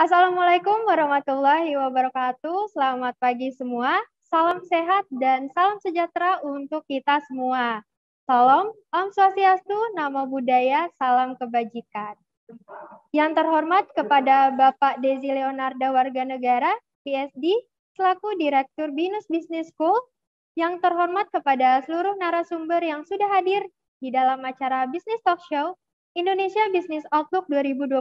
Assalamualaikum warahmatullahi wabarakatuh. Selamat pagi semua. Salam sehat dan salam sejahtera untuk kita semua. Salam, Om Swastiastu, Nama Budaya, Salam Kebajikan. Yang terhormat kepada Bapak Desi Leonarda Warga Negara, PSD, selaku Direktur Binus Business School. Yang terhormat kepada seluruh narasumber yang sudah hadir di dalam acara Business Talk Show Indonesia Business Outlook 2022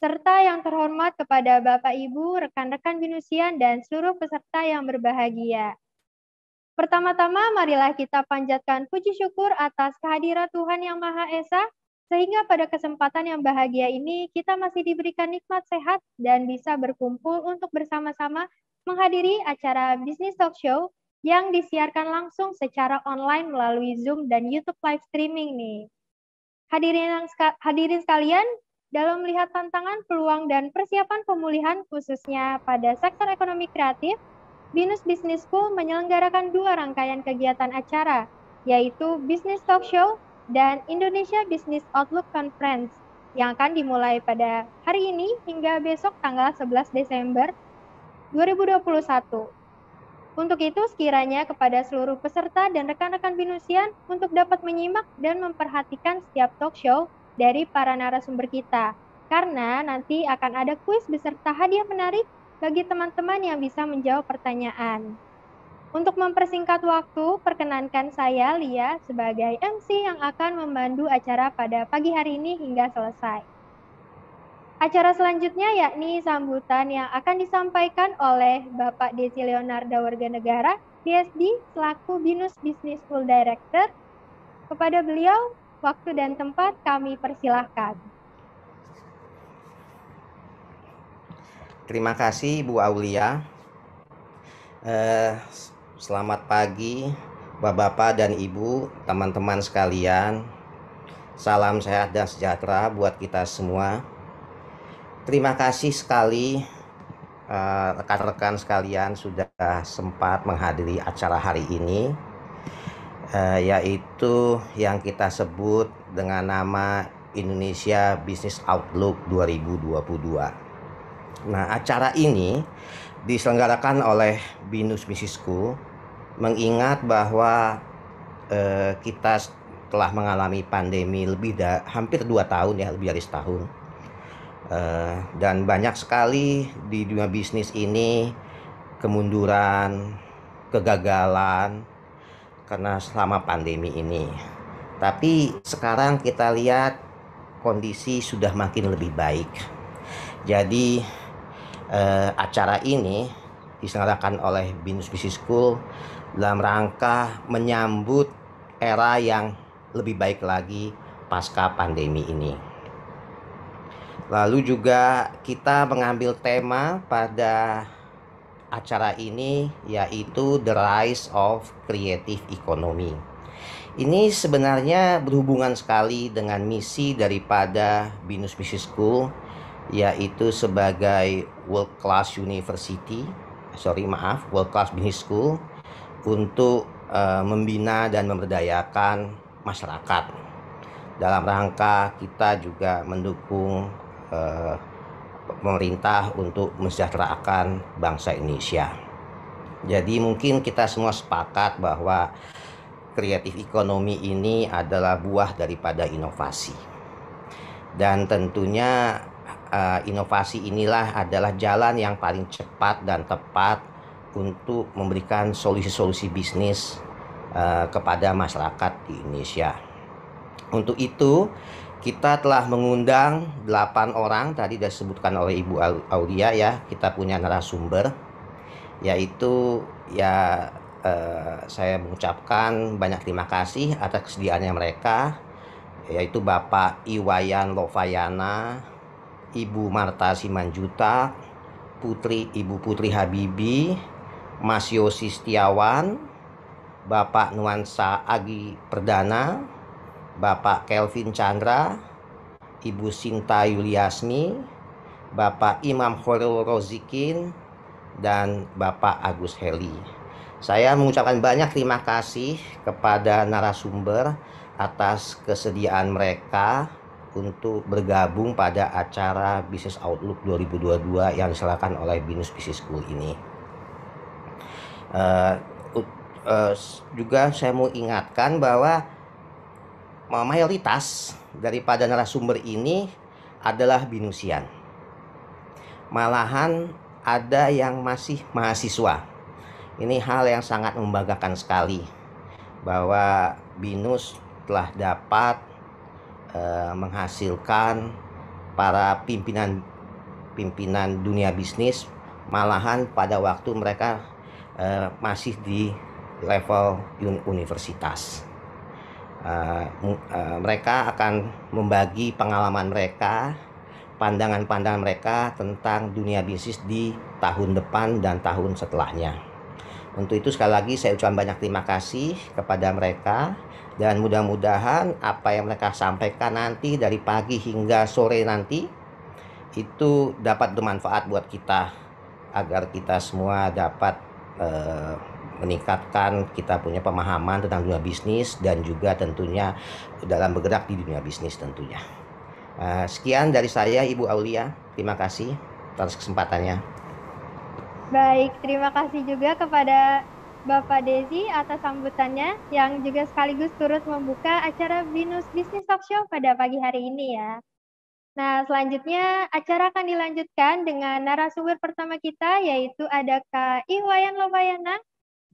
serta yang terhormat kepada Bapak Ibu, rekan-rekan binusian, dan seluruh peserta yang berbahagia. Pertama-tama, marilah kita panjatkan puji syukur atas kehadiran Tuhan Yang Maha Esa, sehingga pada kesempatan yang bahagia ini kita masih diberikan nikmat sehat dan bisa berkumpul untuk bersama-sama menghadiri acara Business Talk Show yang disiarkan langsung secara online melalui Zoom dan YouTube live streaming nih. Hadirin, hadirin sekalian, dalam melihat tantangan, peluang, dan persiapan pemulihan khususnya pada sektor ekonomi kreatif, Binus Business School menyelenggarakan dua rangkaian kegiatan acara, yaitu Business Talk Show dan Indonesia Business Outlook Conference yang akan dimulai pada hari ini hingga besok tanggal 11 Desember 2021. Untuk itu, sekiranya kepada seluruh peserta dan rekan-rekan binusian untuk dapat menyimak dan memperhatikan setiap talk show dari para narasumber kita. Karena nanti akan ada kuis beserta hadiah menarik bagi teman-teman yang bisa menjawab pertanyaan. Untuk mempersingkat waktu, perkenankan saya Lia sebagai MC yang akan membantu acara pada pagi hari ini hingga selesai. Acara selanjutnya yakni sambutan yang akan disampaikan oleh Bapak Desi Leonardo Negara BSD, selaku Binus Business School Director. Kepada beliau, Waktu dan tempat kami persilahkan. Terima kasih Bu Aulia. Eh, selamat pagi Bapak-bapak dan Ibu, teman-teman sekalian. Salam sehat dan sejahtera buat kita semua. Terima kasih sekali eh, rekan-rekan eh, sekalian sudah sempat menghadiri acara hari ini eh, yaitu yang kita sebut dengan nama Indonesia Business Outlook 2022. Nah, acara ini diselenggarakan oleh Binus Business School mengingat bahwa eh, kita telah mengalami pandemi lebih dari hampir 2 tahun ya, lebih dari setahun. Eh, dan banyak sekali di dunia bisnis ini kemunduran, kegagalan, karena selama pandemi ini. Tapi sekarang kita lihat kondisi sudah makin lebih baik. Jadi eh, acara ini diselenggarakan oleh Binus Business School dalam rangka menyambut era yang lebih baik lagi pasca pandemi ini. Lalu juga kita mengambil tema pada acara ini yaitu The Rise of Creative Economy. Ini sebenarnya berhubungan sekali dengan misi daripada Binus Business School yaitu sebagai world class university, sorry maaf, world class business school untuk uh, membina dan memberdayakan masyarakat. Dalam rangka kita juga mendukung uh, pemerintah untuk mensejahterakan bangsa Indonesia. Jadi mungkin kita semua sepakat bahwa kreatif ekonomi ini adalah buah daripada inovasi. Dan tentunya eh, inovasi inilah adalah jalan yang paling cepat dan tepat untuk memberikan solusi-solusi bisnis eh, kepada masyarakat di Indonesia. Untuk itu, kita telah mengundang 8 orang tadi sudah disebutkan oleh Ibu Aulia ya kita punya narasumber yaitu ya eh, saya mengucapkan banyak terima kasih atas kesediaannya mereka yaitu Bapak Iwayan Lovayana Ibu Marta Simanjuta Putri Ibu Putri Habibi Mas Yosi Setiawan Bapak Nuansa Agi Perdana Bapak Kelvin Chandra, Ibu Sinta Yuliasmi, Bapak Imam Khairul Rozikin, dan Bapak Agus Heli. Saya mengucapkan banyak terima kasih kepada narasumber atas kesediaan mereka untuk bergabung pada acara Business Outlook 2022 yang diselakan oleh Binus Business School ini. Uh, uh, juga saya mau ingatkan bahwa mayoritas daripada narasumber ini adalah binusian. Malahan ada yang masih mahasiswa. Ini hal yang sangat membanggakan sekali bahwa binus telah dapat eh, menghasilkan para pimpinan pimpinan dunia bisnis malahan pada waktu mereka e, masih di level universitas uh, uh, mereka akan membagi pengalaman mereka, pandangan-pandangan mereka tentang dunia bisnis di tahun depan dan tahun setelahnya. Untuk itu sekali lagi saya ucapkan banyak terima kasih kepada mereka dan mudah-mudahan apa yang mereka sampaikan nanti dari pagi hingga sore nanti itu dapat bermanfaat buat kita agar kita semua dapat uh, meningkatkan kita punya pemahaman tentang dunia bisnis dan juga tentunya dalam bergerak di dunia bisnis tentunya. Eh, sekian dari saya Ibu Aulia. Terima kasih atas kesempatannya. Baik, terima kasih juga kepada Bapak Desi atas sambutannya yang juga sekaligus turut membuka acara Binus Business Talk Show pada pagi hari ini ya. Nah, selanjutnya acara akan dilanjutkan dengan narasumber pertama kita yaitu ada Kak Iwayan Lobayana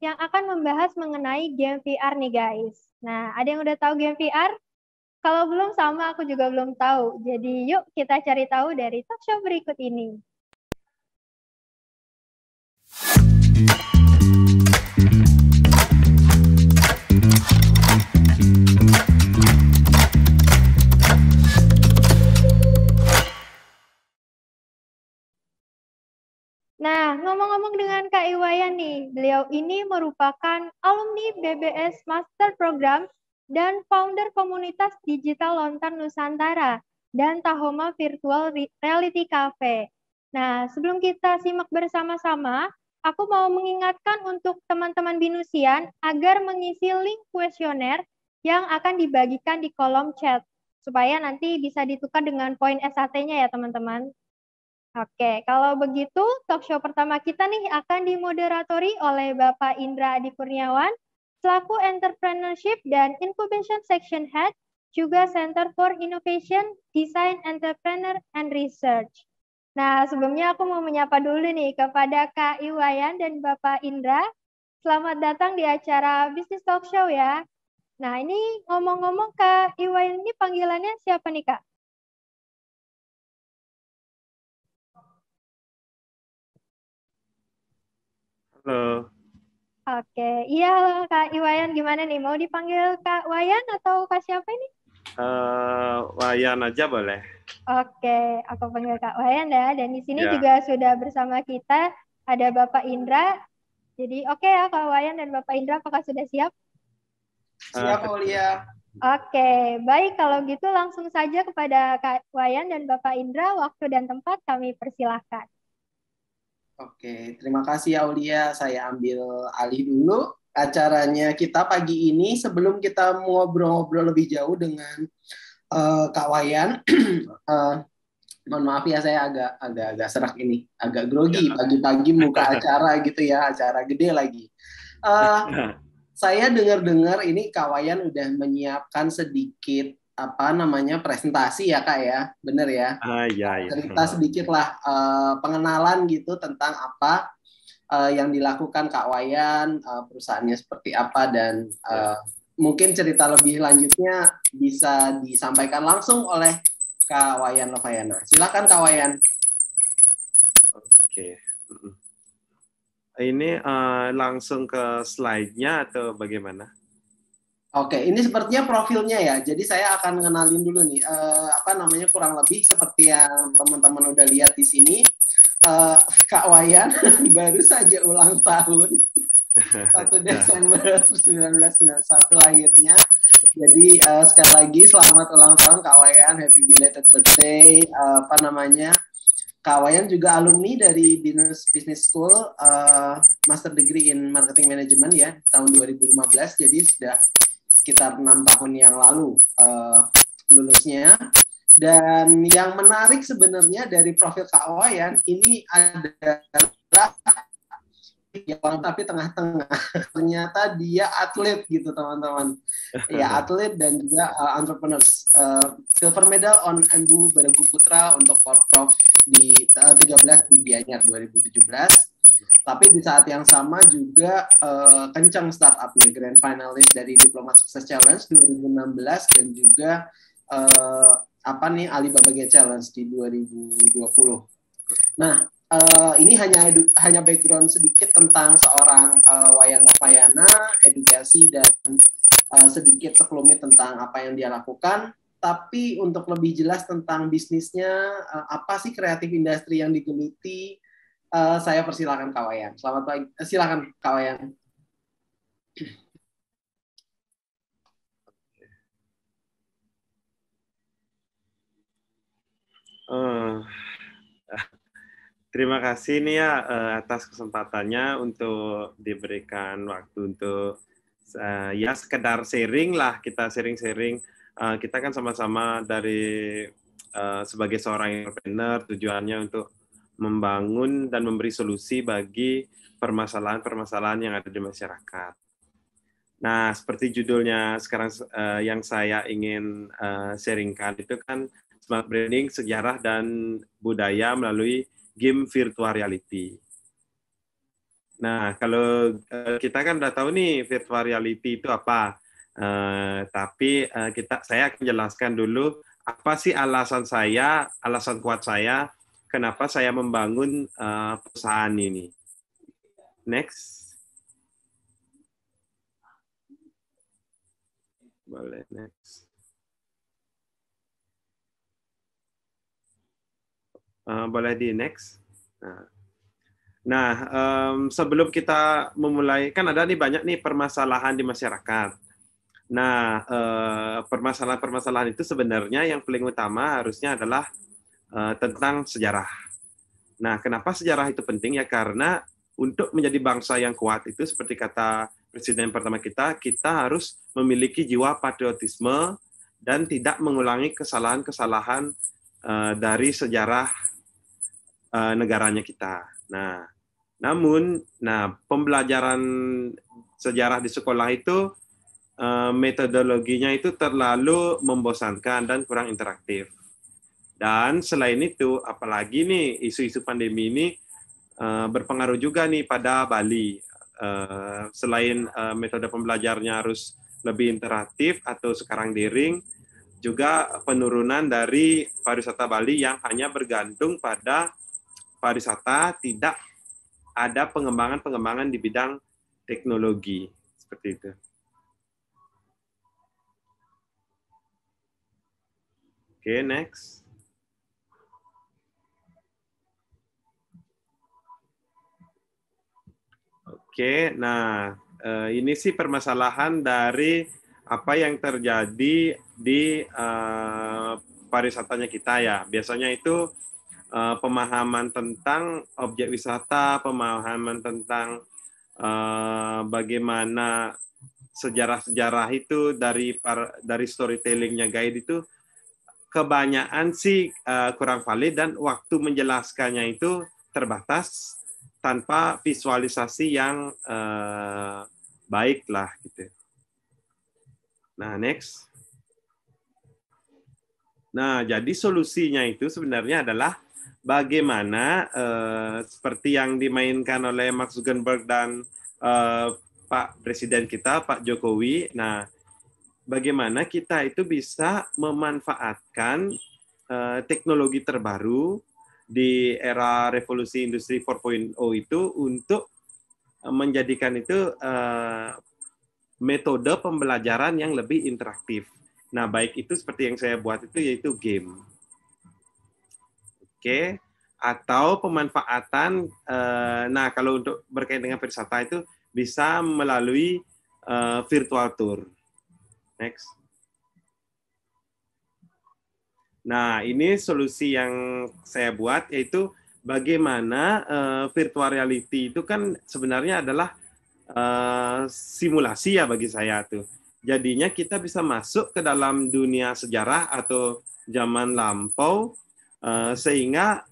yang akan membahas mengenai game VR nih guys. Nah, ada yang udah tahu game VR? Kalau belum sama aku juga belum tahu. Jadi yuk kita cari tahu dari talk show berikut ini. Nah, ngomong-ngomong dengan Kak Iwayan nih, beliau ini merupakan alumni BBS Master Program dan founder komunitas digital Lontar Nusantara dan Tahoma Virtual Reality Cafe. Nah, sebelum kita simak bersama-sama, aku mau mengingatkan untuk teman-teman binusian agar mengisi link kuesioner yang akan dibagikan di kolom chat supaya nanti bisa ditukar dengan poin SAT-nya ya teman-teman. Oke, kalau begitu talk show pertama kita nih akan dimoderatori oleh Bapak Indra Adi Kurniawan, selaku Entrepreneurship dan Incubation Section Head, juga Center for Innovation, Design, Entrepreneur, and Research. Nah, sebelumnya aku mau menyapa dulu nih kepada Kak Iwayan dan Bapak Indra. Selamat datang di acara Business Talk Show ya. Nah, ini ngomong-ngomong Kak Iwayan ini panggilannya siapa nih Kak? Halo. Oke, iya Kak Iwayan gimana nih? Mau dipanggil Kak Wayan atau Kak siapa ini? Uh, Wayan aja boleh. Oke, aku panggil Kak Wayan ya. Dan di sini ya. juga sudah bersama kita ada Bapak Indra. Jadi oke okay ya Kak Wayan dan Bapak Indra apakah sudah siap? Siap, Olia. Oke, baik kalau gitu langsung saja kepada Kak Wayan dan Bapak Indra, waktu dan tempat kami persilahkan. Oke, terima kasih Aulia. Saya ambil alih dulu acaranya kita pagi ini sebelum kita ngobrol-ngobrol lebih jauh dengan uh, Kak Wayan. uh, mohon maaf ya saya agak agak agak serak ini, agak grogi iya. pagi-pagi muka acara gitu ya, acara gede lagi. Uh, saya dengar-dengar ini Kak Wayan udah menyiapkan sedikit apa namanya presentasi ya kak ya bener ya ah, iya, iya. cerita sedikit lah uh, pengenalan gitu tentang apa uh, yang dilakukan kak Wayan uh, perusahaannya seperti apa dan uh, mungkin cerita lebih lanjutnya bisa disampaikan langsung oleh kak Wayan Lovayana silakan kak Wayan oke ini uh, langsung ke slide-nya atau bagaimana Oke, ini sepertinya profilnya ya. Jadi saya akan kenalin dulu nih, uh, apa namanya kurang lebih seperti yang teman-teman udah lihat di sini. Uh, Kak Wayan baru saja ulang tahun. 1 ya. Desember 1991 lahirnya. Jadi uh, sekali lagi selamat ulang tahun Kak Wayan, happy belated birthday. Uh, apa namanya? Kak Wayan juga alumni dari Business Business School uh, Master Degree in Marketing Management ya tahun 2015. Jadi sudah sekitar enam tahun yang lalu uh, lulusnya. Dan yang menarik sebenarnya dari profil Kak Wayan ini adalah yang tapi tengah-tengah ternyata dia atlet gitu teman-teman ya atlet dan juga uh, entrepreneurs uh, silver medal on Embu Baragu Putra untuk prof di uh, 13 di Gianyar 2017 tapi di saat yang sama juga uh, eh, kencang startupnya Grand Finalist dari Diplomat Success Challenge 2016 dan juga uh, apa nih Alibaba Gate Challenge di 2020. Nah, uh, ini hanya edu, hanya background sedikit tentang seorang uh, Wayan Novayana, edukasi dan uh, sedikit sekelumit tentang apa yang dia lakukan. Tapi untuk lebih jelas tentang bisnisnya, apa sih kreatif industri yang digeluti, uh, saya persilakan Kak Wayan. Selamat pagi. Eh, silakan Kak Wayan. Uh, terima kasih nih ya uh, atas kesempatannya untuk diberikan waktu untuk uh, ya sekedar sharing lah kita sharing-sharing uh, kita kan sama-sama dari uh, sebagai seorang entrepreneur tujuannya untuk membangun dan memberi solusi bagi permasalahan-permasalahan yang ada di masyarakat. Nah, seperti judulnya sekarang uh, yang saya ingin uh, sharingkan itu kan smart branding sejarah dan budaya melalui game virtual reality. Nah, kalau uh, kita kan udah tahu nih virtual reality itu apa. Uh, tapi uh, kita saya akan jelaskan dulu apa sih alasan saya, alasan kuat saya kenapa saya membangun uh, perusahaan ini. Next. Boleh, next. Uh, boleh di next. Nah, nah um, sebelum kita memulai, kan ada nih banyak nih permasalahan di masyarakat. Nah, eh, permasalahan-permasalahan uh, itu sebenarnya yang paling utama harusnya adalah Eh, tentang sejarah. Nah, kenapa sejarah itu penting ya? Karena untuk menjadi bangsa yang kuat itu seperti kata presiden pertama kita, kita harus memiliki jiwa patriotisme dan tidak mengulangi kesalahan-kesalahan uh, dari sejarah uh, negaranya kita. Nah, namun, nah pembelajaran sejarah di sekolah itu uh, metodologinya itu terlalu membosankan dan kurang interaktif. Dan selain itu, apalagi nih isu-isu pandemi ini uh, berpengaruh juga nih pada Bali. Uh, selain uh, metode pembelajarnya harus lebih interaktif atau sekarang daring, juga penurunan dari pariwisata Bali yang hanya bergantung pada pariwisata, tidak ada pengembangan-pengembangan di bidang teknologi seperti itu. Oke, okay, next. Oke, nah eh, ini sih permasalahan dari apa yang terjadi di uh, pariwisatanya kita ya. Biasanya itu uh, pemahaman tentang objek wisata, pemahaman tentang uh, bagaimana sejarah-sejarah itu dari par, dari storytellingnya guide itu kebanyakan sih uh, kurang valid dan waktu menjelaskannya itu terbatas tanpa visualisasi yang eh, baik lah gitu. Nah, next. Nah, jadi solusinya itu sebenarnya adalah bagaimana eh, seperti yang dimainkan oleh Mark Zuckerberg dan eh, Pak Presiden kita, Pak Jokowi. Nah, bagaimana kita itu bisa memanfaatkan eh, teknologi terbaru di era revolusi industri 4.0 itu untuk eh, menjadikan itu eh, metode pembelajaran yang lebih interaktif. Nah, baik itu seperti yang saya buat itu yaitu game. Oke, atau pemanfaatan eh, nah kalau untuk berkaitan dengan wisata itu bisa melalui virtual tour. Next. Nah, ini solusi yang saya buat yaitu bagaimana uh, virtual reality itu kan sebenarnya adalah uh, simulasi ya bagi saya tuh. Jadinya kita bisa masuk ke dalam dunia sejarah atau zaman lampau uh, sehingga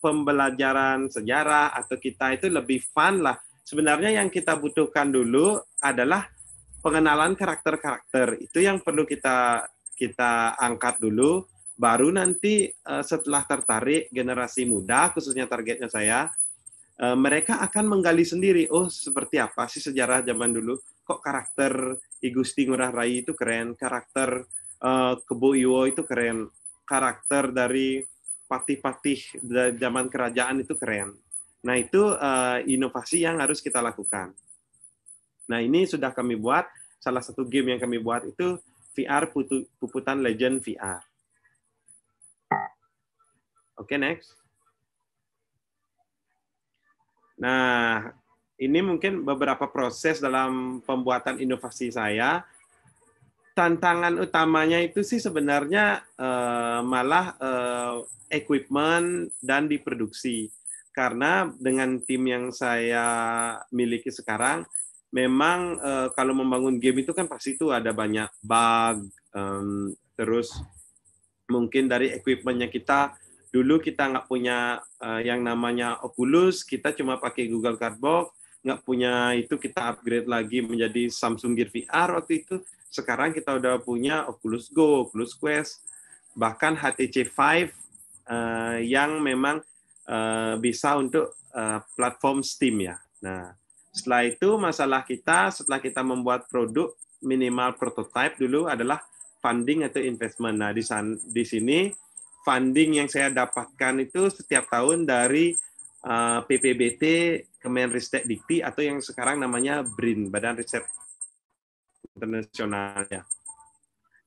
pembelajaran sejarah atau kita itu lebih fun lah. Sebenarnya yang kita butuhkan dulu adalah pengenalan karakter-karakter. Itu yang perlu kita kita angkat dulu baru nanti eh, setelah tertarik generasi muda khususnya targetnya saya eh, mereka akan menggali sendiri oh seperti apa sih sejarah zaman dulu kok karakter I Gusti Ngurah Rai itu keren karakter eh, Kebo Iwo itu keren karakter dari patih-patih zaman kerajaan itu keren nah itu inovasi yang harus kita lakukan nah ini sudah kami buat salah satu game yang kami buat itu VR Puputan Legend VR Oke, okay, next. Nah, ini mungkin beberapa proses dalam pembuatan inovasi saya. Tantangan utamanya itu sih sebenarnya uh, malah uh, equipment dan diproduksi. Karena dengan tim yang saya miliki sekarang, memang uh, kalau membangun game itu kan pasti itu ada banyak bug, um, terus mungkin dari equipmentnya kita Dulu kita nggak punya eh, yang namanya Oculus, kita cuma pakai Google Cardboard. nggak punya itu kita upgrade lagi menjadi Samsung Gear VR waktu itu. Sekarang kita udah punya Oculus Go, Oculus Quest, bahkan HTC Vive eh, yang memang eh, bisa untuk platform Steam ya. Nah, setelah itu masalah kita setelah kita membuat produk minimal prototype dulu adalah funding atau investment. Nah, di sini funding yang saya dapatkan itu setiap tahun dari uh, eh, PPBT Kemenristek Dikti atau yang sekarang namanya BRIN Badan Riset Internasionalnya.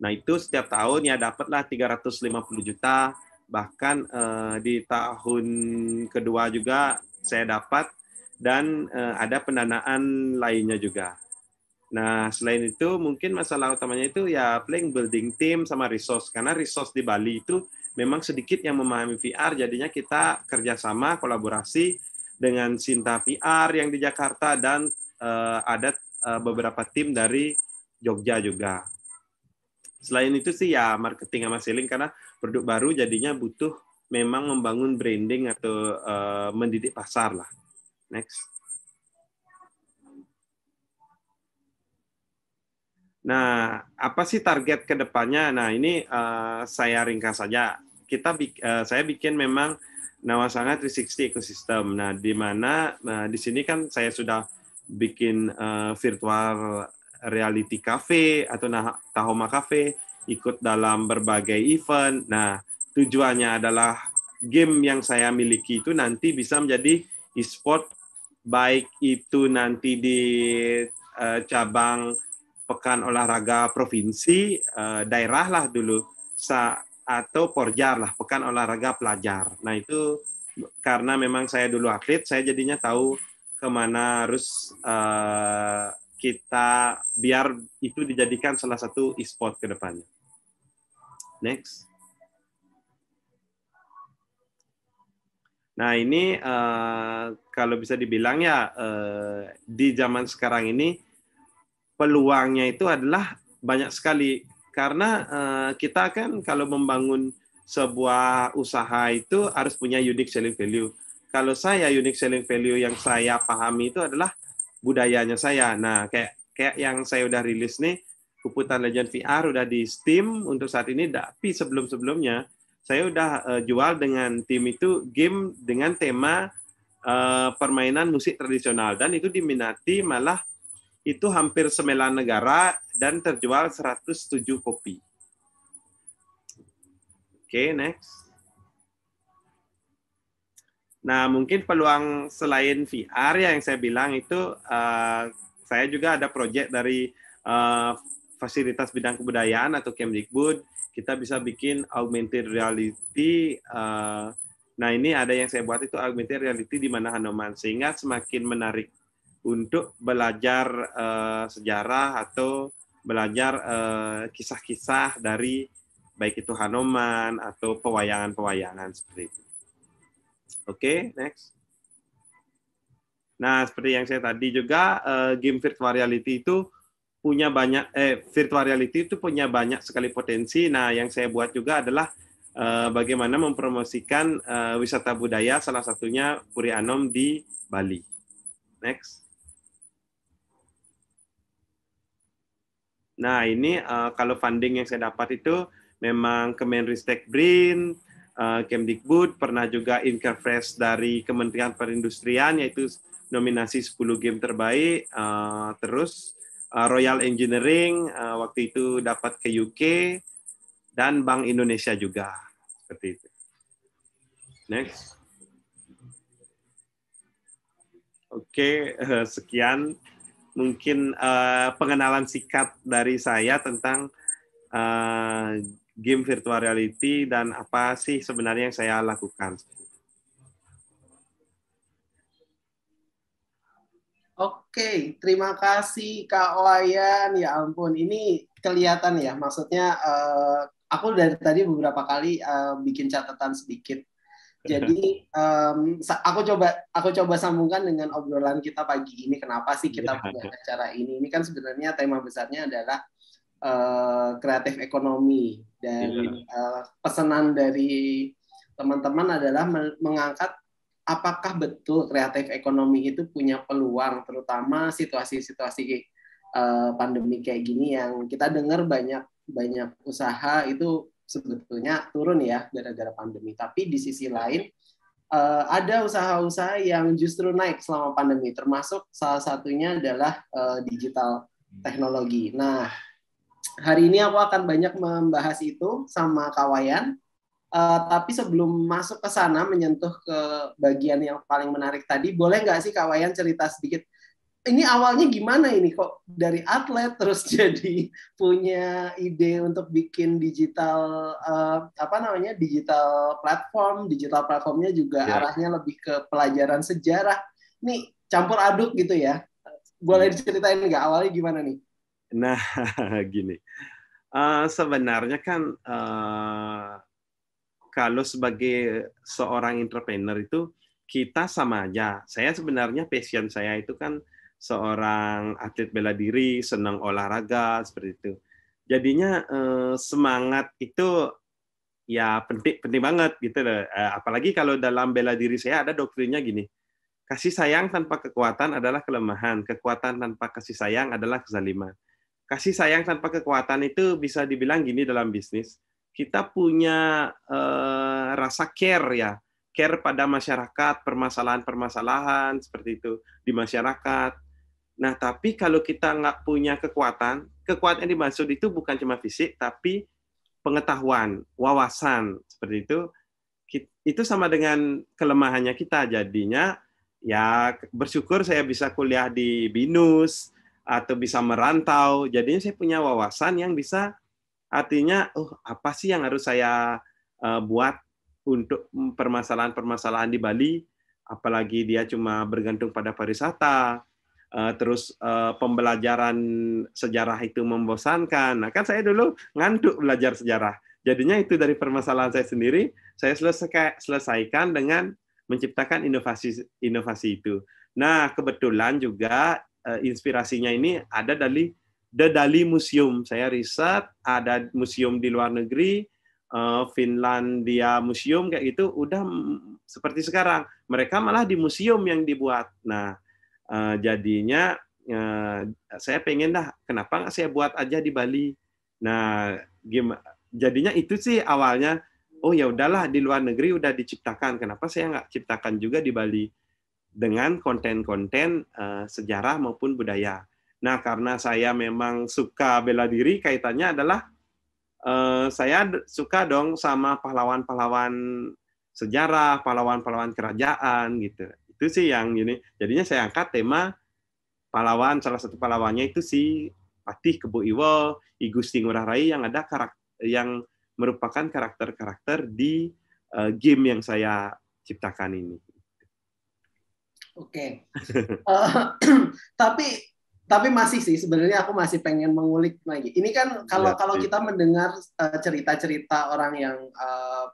Nah itu setiap tahun ya dapatlah 350 juta bahkan uh, di tahun kedua juga saya dapat dan uh, ada pendanaan lainnya juga. Nah, selain itu mungkin masalah utamanya itu ya playing building team sama resource karena resource di Bali itu memang sedikit yang memahami VR, jadinya kita kerjasama kolaborasi dengan Sinta VR yang di Jakarta dan uh, ada uh, beberapa tim dari Jogja juga. Selain itu sih ya marketing sama selling karena produk baru jadinya butuh memang membangun branding atau uh, mendidik pasar lah. Next. Nah, apa sih target kedepannya? Nah, ini uh, saya ringkas saja kita eh, saya bikin memang Nawasanga 360 ekosistem. Nah, di mana nah, di sini kan saya sudah bikin uh, virtual reality cafe atau nah, Tahoma cafe ikut dalam berbagai event. Nah, tujuannya adalah game yang saya miliki itu nanti bisa menjadi e-sport baik itu nanti di uh, cabang pekan olahraga provinsi uh, daerah lah dulu sa atau porjar lah pekan olahraga pelajar. Nah itu karena memang saya dulu atlet, saya jadinya tahu kemana harus uh, kita biar itu dijadikan salah satu e-sport ke depannya. Next. Nah ini uh, kalau bisa dibilang ya uh, di zaman sekarang ini peluangnya itu adalah banyak sekali karena uh, kita kan kalau membangun sebuah usaha itu harus punya unique selling value. Kalau saya unique selling value yang saya pahami itu adalah budayanya saya. Nah, kayak kayak yang saya udah rilis nih, Kuputan Legend VR udah di Steam untuk saat ini, tapi sebelum-sebelumnya saya udah uh, jual dengan tim itu game dengan tema uh, permainan musik tradisional dan itu diminati malah itu hampir 9 negara dan terjual 107 kopi. Oke, okay, next. Nah, mungkin peluang selain VR ya yang saya bilang itu uh, saya juga ada proyek dari uh, fasilitas bidang kebudayaan atau Kemdikbud, kita bisa bikin augmented reality uh, Nah, ini ada yang saya buat itu augmented reality di mana Hanoman sehingga semakin menarik untuk belajar uh, sejarah atau belajar kisah eh, kisah-kisah dari baik itu Hanoman atau pewayangan-pewayangan seperti itu. Oke, okay, next. Nah, seperti yang saya tadi juga uh, game virtual reality itu punya banyak eh virtual reality itu punya banyak sekali potensi. Nah, yang saya buat juga adalah uh, bagaimana mempromosikan uh, wisata budaya salah satunya Puri Anom di Bali. Next. Nah, ini uh, kalau funding yang saya dapat itu memang Kemenristek BRIN, uh, Kemdikbud, pernah juga Inkerfresh dari Kementerian Perindustrian yaitu nominasi 10 game terbaik, uh, terus uh, Royal Engineering uh, waktu itu dapat ke UK dan Bank Indonesia juga seperti itu. Next. Oke, okay, uh, sekian mungkin uh, pengenalan sikat dari saya tentang uh, game virtual reality dan apa sih sebenarnya yang saya lakukan. Oke, terima kasih Kak Wayan. Ya ampun, ini kelihatan ya. Maksudnya uh, aku dari tadi beberapa kali uh, bikin catatan sedikit jadi um, aku coba aku coba sambungkan dengan obrolan kita pagi ini. Kenapa sih kita iya. punya acara ini? Ini kan sebenarnya tema besarnya adalah uh, kreatif ekonomi dan uh, pesanan dari teman-teman adalah mengangkat apakah betul kreatif ekonomi itu punya peluang, terutama situasi-situasi uh, pandemi kayak gini yang kita dengar banyak banyak usaha itu sebetulnya turun ya gara-gara pandemi. Tapi di sisi lain uh, ada usaha-usaha yang justru naik selama pandemi, termasuk salah satunya adalah uh, digital hmm. teknologi. Nah, hari ini aku akan banyak membahas itu sama kawayan. Uh, tapi sebelum masuk ke sana menyentuh ke bagian yang paling menarik tadi, boleh nggak sih kawayan cerita sedikit ini awalnya gimana ini kok dari atlet terus jadi punya ide untuk bikin digital uh, apa namanya digital platform digital platformnya juga yeah. arahnya lebih ke pelajaran sejarah nih campur aduk gitu ya boleh ya. diceritain nggak awalnya gimana nih nah gini uh, sebenarnya kan uh, kalau sebagai seorang entrepreneur itu kita sama aja saya sebenarnya passion saya itu kan seorang atlet bela diri, senang olahraga seperti itu. Jadinya eh, semangat itu ya penting penting banget gitu loh. Eh, apalagi kalau dalam bela diri saya ada doktrinnya gini. Kasih sayang tanpa kekuatan adalah kelemahan, kekuatan tanpa kasih sayang adalah kezaliman. Kasih sayang tanpa kekuatan itu bisa dibilang gini dalam bisnis. Kita punya eh, rasa care ya, care pada masyarakat, permasalahan-permasalahan seperti itu di masyarakat, Nah, tapi kalau kita nggak punya kekuatan, kekuatan yang dimaksud itu bukan cuma fisik, tapi pengetahuan, wawasan seperti itu. Itu sama dengan kelemahannya kita. Jadinya, ya bersyukur saya bisa kuliah di BINUS atau bisa merantau. Jadinya saya punya wawasan yang bisa artinya, oh apa sih yang harus saya uh, buat untuk permasalahan-permasalahan di Bali? Apalagi dia cuma bergantung pada pariwisata uh, terus uh, pembelajaran sejarah itu membosankan. Nah, kan saya dulu ngantuk belajar sejarah. Jadinya itu dari permasalahan saya sendiri, saya selesai, selesaikan dengan menciptakan inovasi inovasi itu. Nah, kebetulan juga uh, inspirasinya ini ada dari The Dali Museum. Saya riset ada museum di luar negeri, uh, Finlandia Museum kayak gitu udah seperti sekarang. Mereka malah di museum yang dibuat. Nah, Eh, jadinya uh, saya pengen dah kenapa nggak saya buat aja di Bali nah gim jadinya itu sih awalnya oh ya udahlah di luar negeri udah diciptakan kenapa saya nggak ciptakan juga di Bali dengan konten-konten uh, sejarah maupun budaya nah karena saya memang suka bela diri kaitannya adalah uh, saya suka dong sama pahlawan-pahlawan sejarah pahlawan-pahlawan kerajaan gitu itu sih yang ini. Jadinya saya angkat tema pahlawan salah satu pahlawannya itu si Patih Kebo Iwo, I Gusti Ngurah Rai yang ada karakter yang merupakan karakter-karakter di uh, game yang saya ciptakan ini. Oke. Okay. uh, eh, tapi tapi masih sih sebenarnya aku masih pengen mengulik lagi. Ini kan kalau ya, kalau iya. kita mendengar eh, cerita-cerita uh, orang yang uh,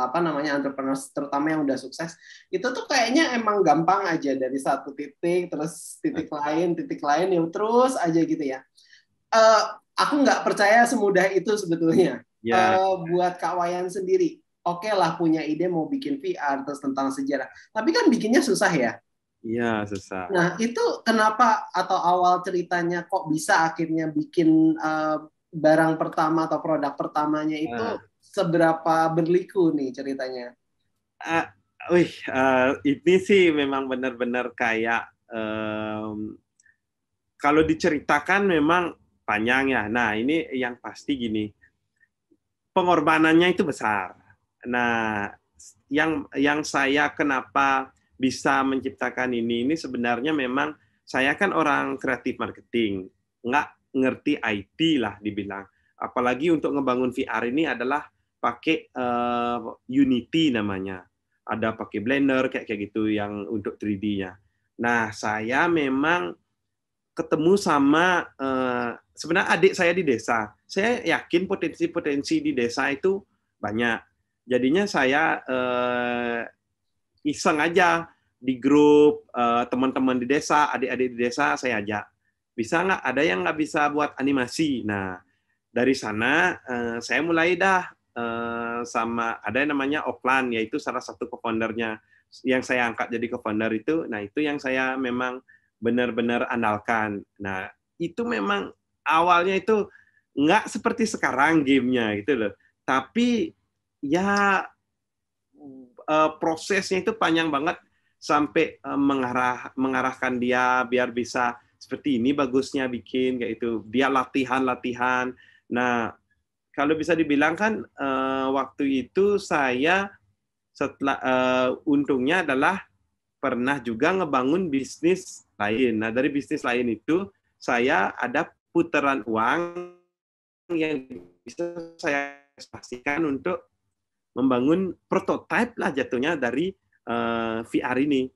apa namanya entrepreneur terutama yang udah sukses itu tuh kayaknya emang gampang aja dari satu titik terus titik nah. lain titik lain yang terus aja gitu ya uh, aku nggak percaya semudah itu sebetulnya yeah. Ya. uh, buat Kak Wayan sendiri oke okay lah punya ide mau bikin VR terus tentang sejarah tapi kan bikinnya susah ya Iya, susah. Nah, itu kenapa atau awal ceritanya kok bisa akhirnya bikin uh, barang pertama atau produk pertamanya itu nah seberapa berliku nih ceritanya? Uh, wih, uh, ini sih memang benar-benar kayak um, kalau diceritakan memang panjang ya. Nah ini yang pasti gini, pengorbanannya itu besar. Nah yang yang saya kenapa bisa menciptakan ini ini sebenarnya memang saya kan orang kreatif marketing, nggak ngerti IT lah dibilang. Apalagi untuk ngebangun VR ini adalah pakai uh, Unity namanya. Ada pakai Blender kayak kayak gitu yang untuk 3D-nya. Nah, saya memang ketemu sama uh, sebenarnya adik saya di desa. Saya yakin potensi-potensi di desa itu banyak. Jadinya saya uh, iseng aja di grup uh, teman-teman di desa, adik-adik di desa saya ajak. Bisa nggak? Ada yang nggak bisa buat animasi. Nah, dari sana uh, saya mulai dah Eh, sama ada yang namanya Oklan yaitu salah satu co-foundernya yang saya angkat jadi co-founder itu nah itu yang saya memang benar-benar andalkan nah itu memang awalnya itu nggak seperti sekarang gamenya gitu loh tapi ya eh, prosesnya itu panjang banget sampai eh, mengarah mengarahkan dia biar bisa seperti ini bagusnya bikin kayak itu dia latihan latihan nah kalau bisa dibilang kan uh, waktu itu saya setelah eh, uh, untungnya adalah pernah juga ngebangun bisnis lain. Nah, dari bisnis lain itu saya ada putaran uang yang bisa saya pastikan untuk membangun prototipe lah jatuhnya dari uh, eh, VR ini.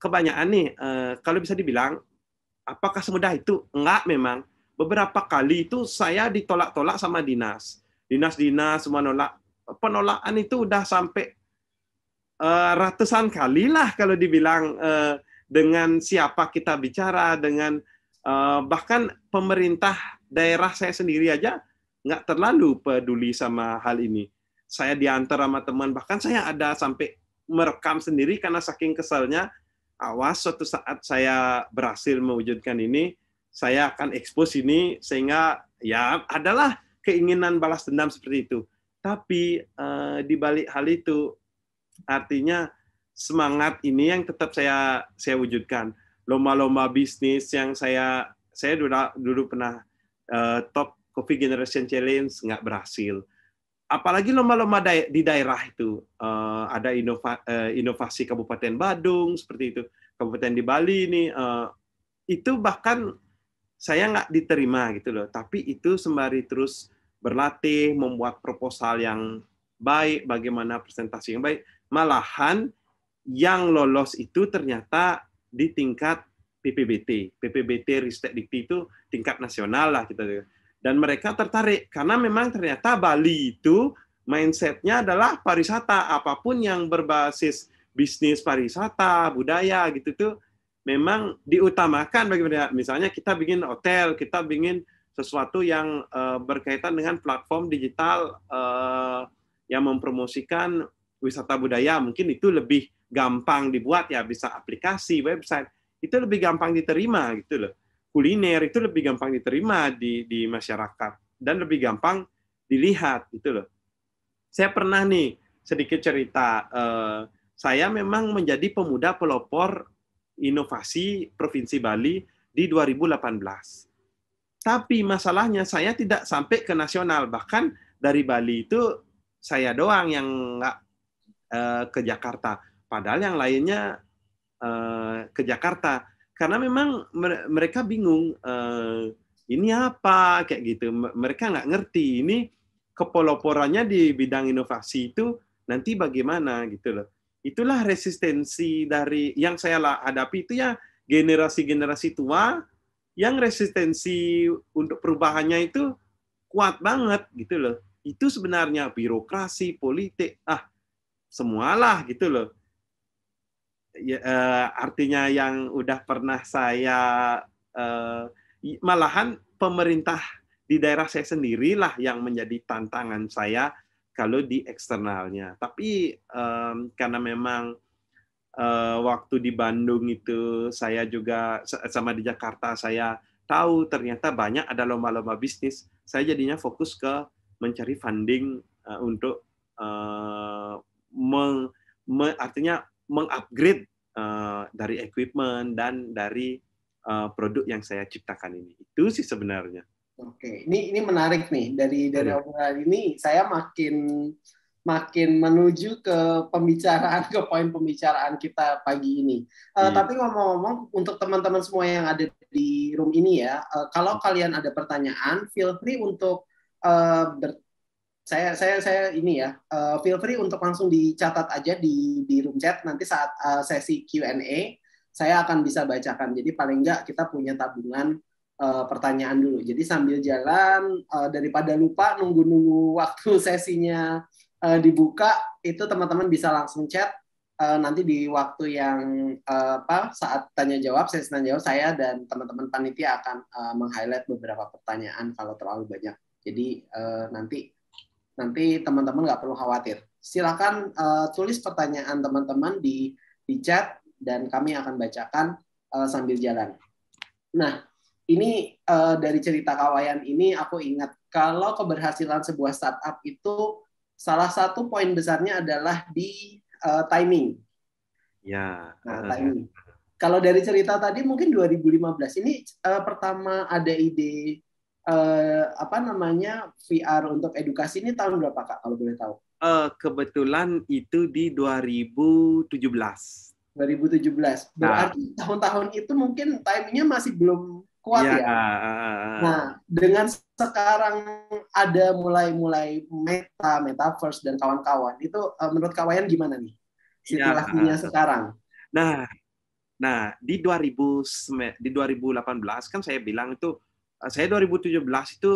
Kebanyakan nih, uh, kalau bisa dibilang, apakah semudah itu? Enggak memang beberapa kali itu saya ditolak-tolak sama dinas. Dinas-dinas semua nolak. Penolakan itu udah sampai uh, ratusan kali lah kalau dibilang uh, dengan siapa kita bicara, dengan uh, bahkan pemerintah daerah saya sendiri aja nggak terlalu peduli sama hal ini. Saya diantar sama teman, bahkan saya ada sampai merekam sendiri karena saking kesalnya. Awas suatu saat saya berhasil mewujudkan ini, saya akan expose ini sehingga ya adalah keinginan balas dendam seperti itu. Tapi eh, di balik hal itu artinya semangat ini yang tetap saya saya wujudkan. Lomba-lomba bisnis yang saya saya dulu, dulu pernah eh, top Coffee Generation Challenge nggak berhasil. Apalagi lomba-lomba da di daerah itu eh, ada inova eh, inovasi Kabupaten Badung seperti itu, Kabupaten di Bali ini itu bahkan saya nggak diterima gitu loh. Tapi itu sembari terus berlatih, membuat proposal yang baik, bagaimana presentasi yang baik. Malahan yang lolos itu ternyata di tingkat PPBT. PPBT Ristek Dikti itu tingkat nasional lah kita. Gitu. Dan mereka tertarik karena memang ternyata Bali itu mindsetnya adalah pariwisata. Apapun yang berbasis bisnis pariwisata, budaya gitu tuh memang diutamakan bagi mereka. Misalnya kita bikin hotel, kita bikin sesuatu yang uh, berkaitan dengan platform digital uh, yang mempromosikan wisata budaya mungkin itu lebih gampang dibuat ya bisa aplikasi website itu lebih gampang diterima gitu loh kuliner itu lebih gampang diterima di di masyarakat dan lebih gampang dilihat gitu loh saya pernah nih sedikit cerita uh, saya memang menjadi pemuda pelopor inovasi Provinsi Bali di 2018. Tapi masalahnya saya tidak sampai ke nasional, bahkan dari Bali itu saya doang yang nggak eh, ke Jakarta. Padahal yang lainnya eh, ke Jakarta karena memang mereka bingung eh, ini apa kayak gitu. Mereka nggak ngerti ini kepoloporannya di bidang inovasi itu nanti bagaimana gitu loh. Itulah resistensi dari yang saya hadapi itu ya generasi-generasi tua yang resistensi untuk perubahannya itu kuat banget gitu loh. Itu sebenarnya birokrasi, politik, ah semualah gitu loh. Ya, uh, artinya yang udah pernah saya uh, malahan pemerintah di daerah saya sendirilah yang menjadi tantangan saya kalau di eksternalnya. Tapi um, karena memang uh, waktu di Bandung itu saya juga sama di Jakarta saya tahu ternyata banyak ada lomba-lomba bisnis. Saya jadinya fokus ke mencari funding uh, untuk uh, meng, me, artinya mengupgrade uh, dari equipment dan dari uh, produk yang saya ciptakan ini. Itu sih sebenarnya. Oke, ini ini menarik nih dari dari hmm. obrolan ini saya makin makin menuju ke pembicaraan ke poin pembicaraan kita pagi ini. Uh, Tapi ngomong-ngomong untuk teman-teman semua yang ada di room ini ya, uh, kalau hmm. kalian ada pertanyaan, feel free untuk uh, ber saya saya saya ini ya uh, feel free untuk langsung dicatat aja di di room chat nanti saat uh, sesi Q&A saya akan bisa bacakan jadi paling nggak kita punya tabungan uh, pertanyaan dulu. Jadi sambil jalan uh, daripada lupa nunggu-nunggu waktu sesinya uh, dibuka itu teman-teman bisa langsung chat uh, nanti di waktu yang uh, apa saat tanya jawab sesi tanya jawab saya dan teman-teman panitia akan uh, meng-highlight beberapa pertanyaan kalau terlalu banyak. Jadi uh, nanti nanti teman-teman nggak perlu khawatir. Silakan uh, tulis pertanyaan teman-teman di di chat dan kami akan bacakan uh, sambil jalan. Nah, ini uh, dari cerita kawayan ini aku ingat kalau keberhasilan sebuah startup itu salah satu poin besarnya adalah di uh, timing. Ya. Nah, timing. Ya. Kalau dari cerita tadi mungkin 2015 ini uh, pertama ada ide uh, apa namanya VR untuk edukasi ini tahun berapa Kak kalau boleh tahu? Uh, kebetulan itu di 2017. 2017. Nah. Berarti tahun-tahun itu mungkin timingnya masih belum kuat iya, ya. ya. Nah, dengan sekarang ada mulai-mulai meta, metaverse dan kawan-kawan, itu uh, menurut kawan gimana nih iya, situasinya ya. sekarang? Nah, nah di 2000 di 2018 kan saya bilang itu eh, saya 2017 itu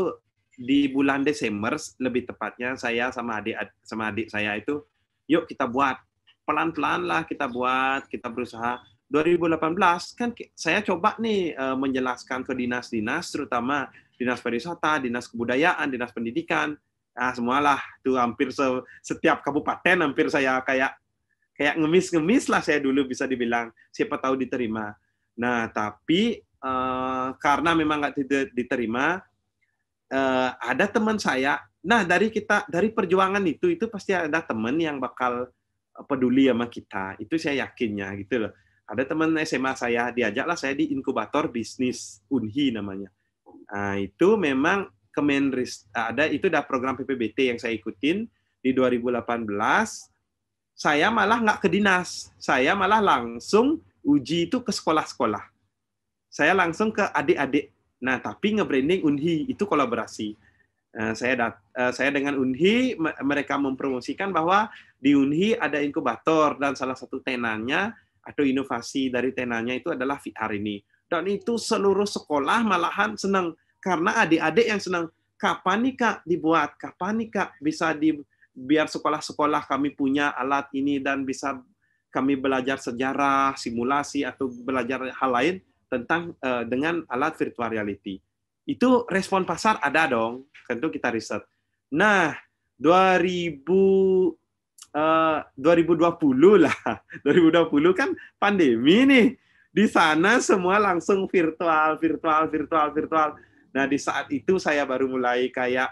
di bulan Desember lebih tepatnya saya sama adik sama adik saya itu yuk kita buat pelan-pelan lah kita buat kita berusaha 2018 kan saya coba nih uh, menjelaskan ke dinas-dinas terutama dinas pariwisata, dinas kebudayaan, dinas pendidikan. Nah, semualah tuh hampir se setiap kabupaten hampir saya kayak kayak ngemis-ngemis lah saya dulu bisa dibilang siapa tahu diterima. Nah, tapi uh, karena memang nggak diterima uh, ada teman saya. Nah, dari kita dari perjuangan itu itu pasti ada teman yang bakal peduli sama kita. Itu saya yakinnya gitu loh ada teman SMA saya diajaklah saya di inkubator bisnis Unhi namanya. Nah, itu memang Kemenris eh, ada itu ada program PPBT yang saya ikutin di 2018. Saya malah nggak ke dinas, saya malah langsung uji itu ke sekolah-sekolah. Saya langsung ke adik-adik. Nah, tapi nge-branding Unhi itu kolaborasi. Eh, saya dat, eh, saya dengan Unhi mereka mempromosikan bahwa di Unhi ada inkubator dan salah satu tenannya atau inovasi dari tenanya itu adalah VR ini. Dan itu seluruh sekolah malahan senang karena adik-adik yang senang kapan nih Kak dibuat? Kapan nih Kak bisa di biar sekolah-sekolah kami punya alat ini dan bisa kami belajar sejarah, simulasi atau belajar hal lain tentang uh, dengan alat virtual reality. Itu respon pasar ada dong, tentu kita riset. Nah, 2000 Eh, uh, 2020 lah. 2020 kan pandemi nih. Di sana semua langsung virtual, virtual, virtual, virtual. Nah, di saat itu saya baru mulai kayak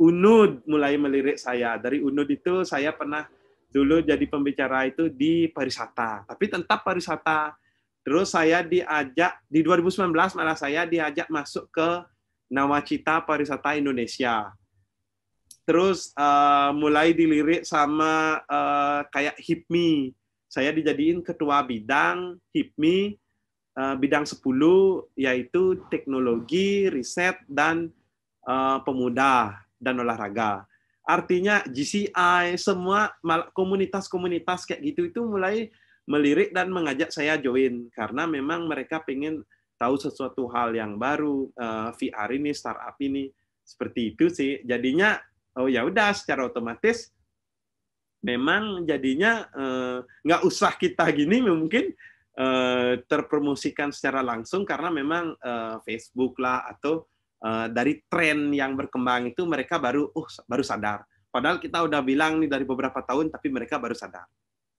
Unud mulai melirik saya. Dari Unud itu saya pernah dulu jadi pembicara itu di pariwisata, tapi tetap pariwisata. Terus saya diajak di 2019 malah saya diajak masuk ke Nawacita Pariwisata Indonesia terus uh, mulai dilirik sama uh, kayak HIPMI. Saya dijadiin ketua bidang HIPMI uh, bidang 10 yaitu teknologi, riset dan uh, pemuda dan olahraga. Artinya GCI semua komunitas-komunitas kayak gitu itu mulai melirik dan mengajak saya join karena memang mereka pengen tahu sesuatu hal yang baru uh, VR ini startup ini seperti itu sih jadinya oh ya udah secara otomatis memang jadinya nggak eh, nggak usah kita gini mungkin uh, terpromosikan secara langsung karena memang uh, Facebook lah atau dari tren yang berkembang itu mereka baru uh baru sadar. Padahal kita udah bilang nih dari beberapa tahun tapi mereka baru sadar.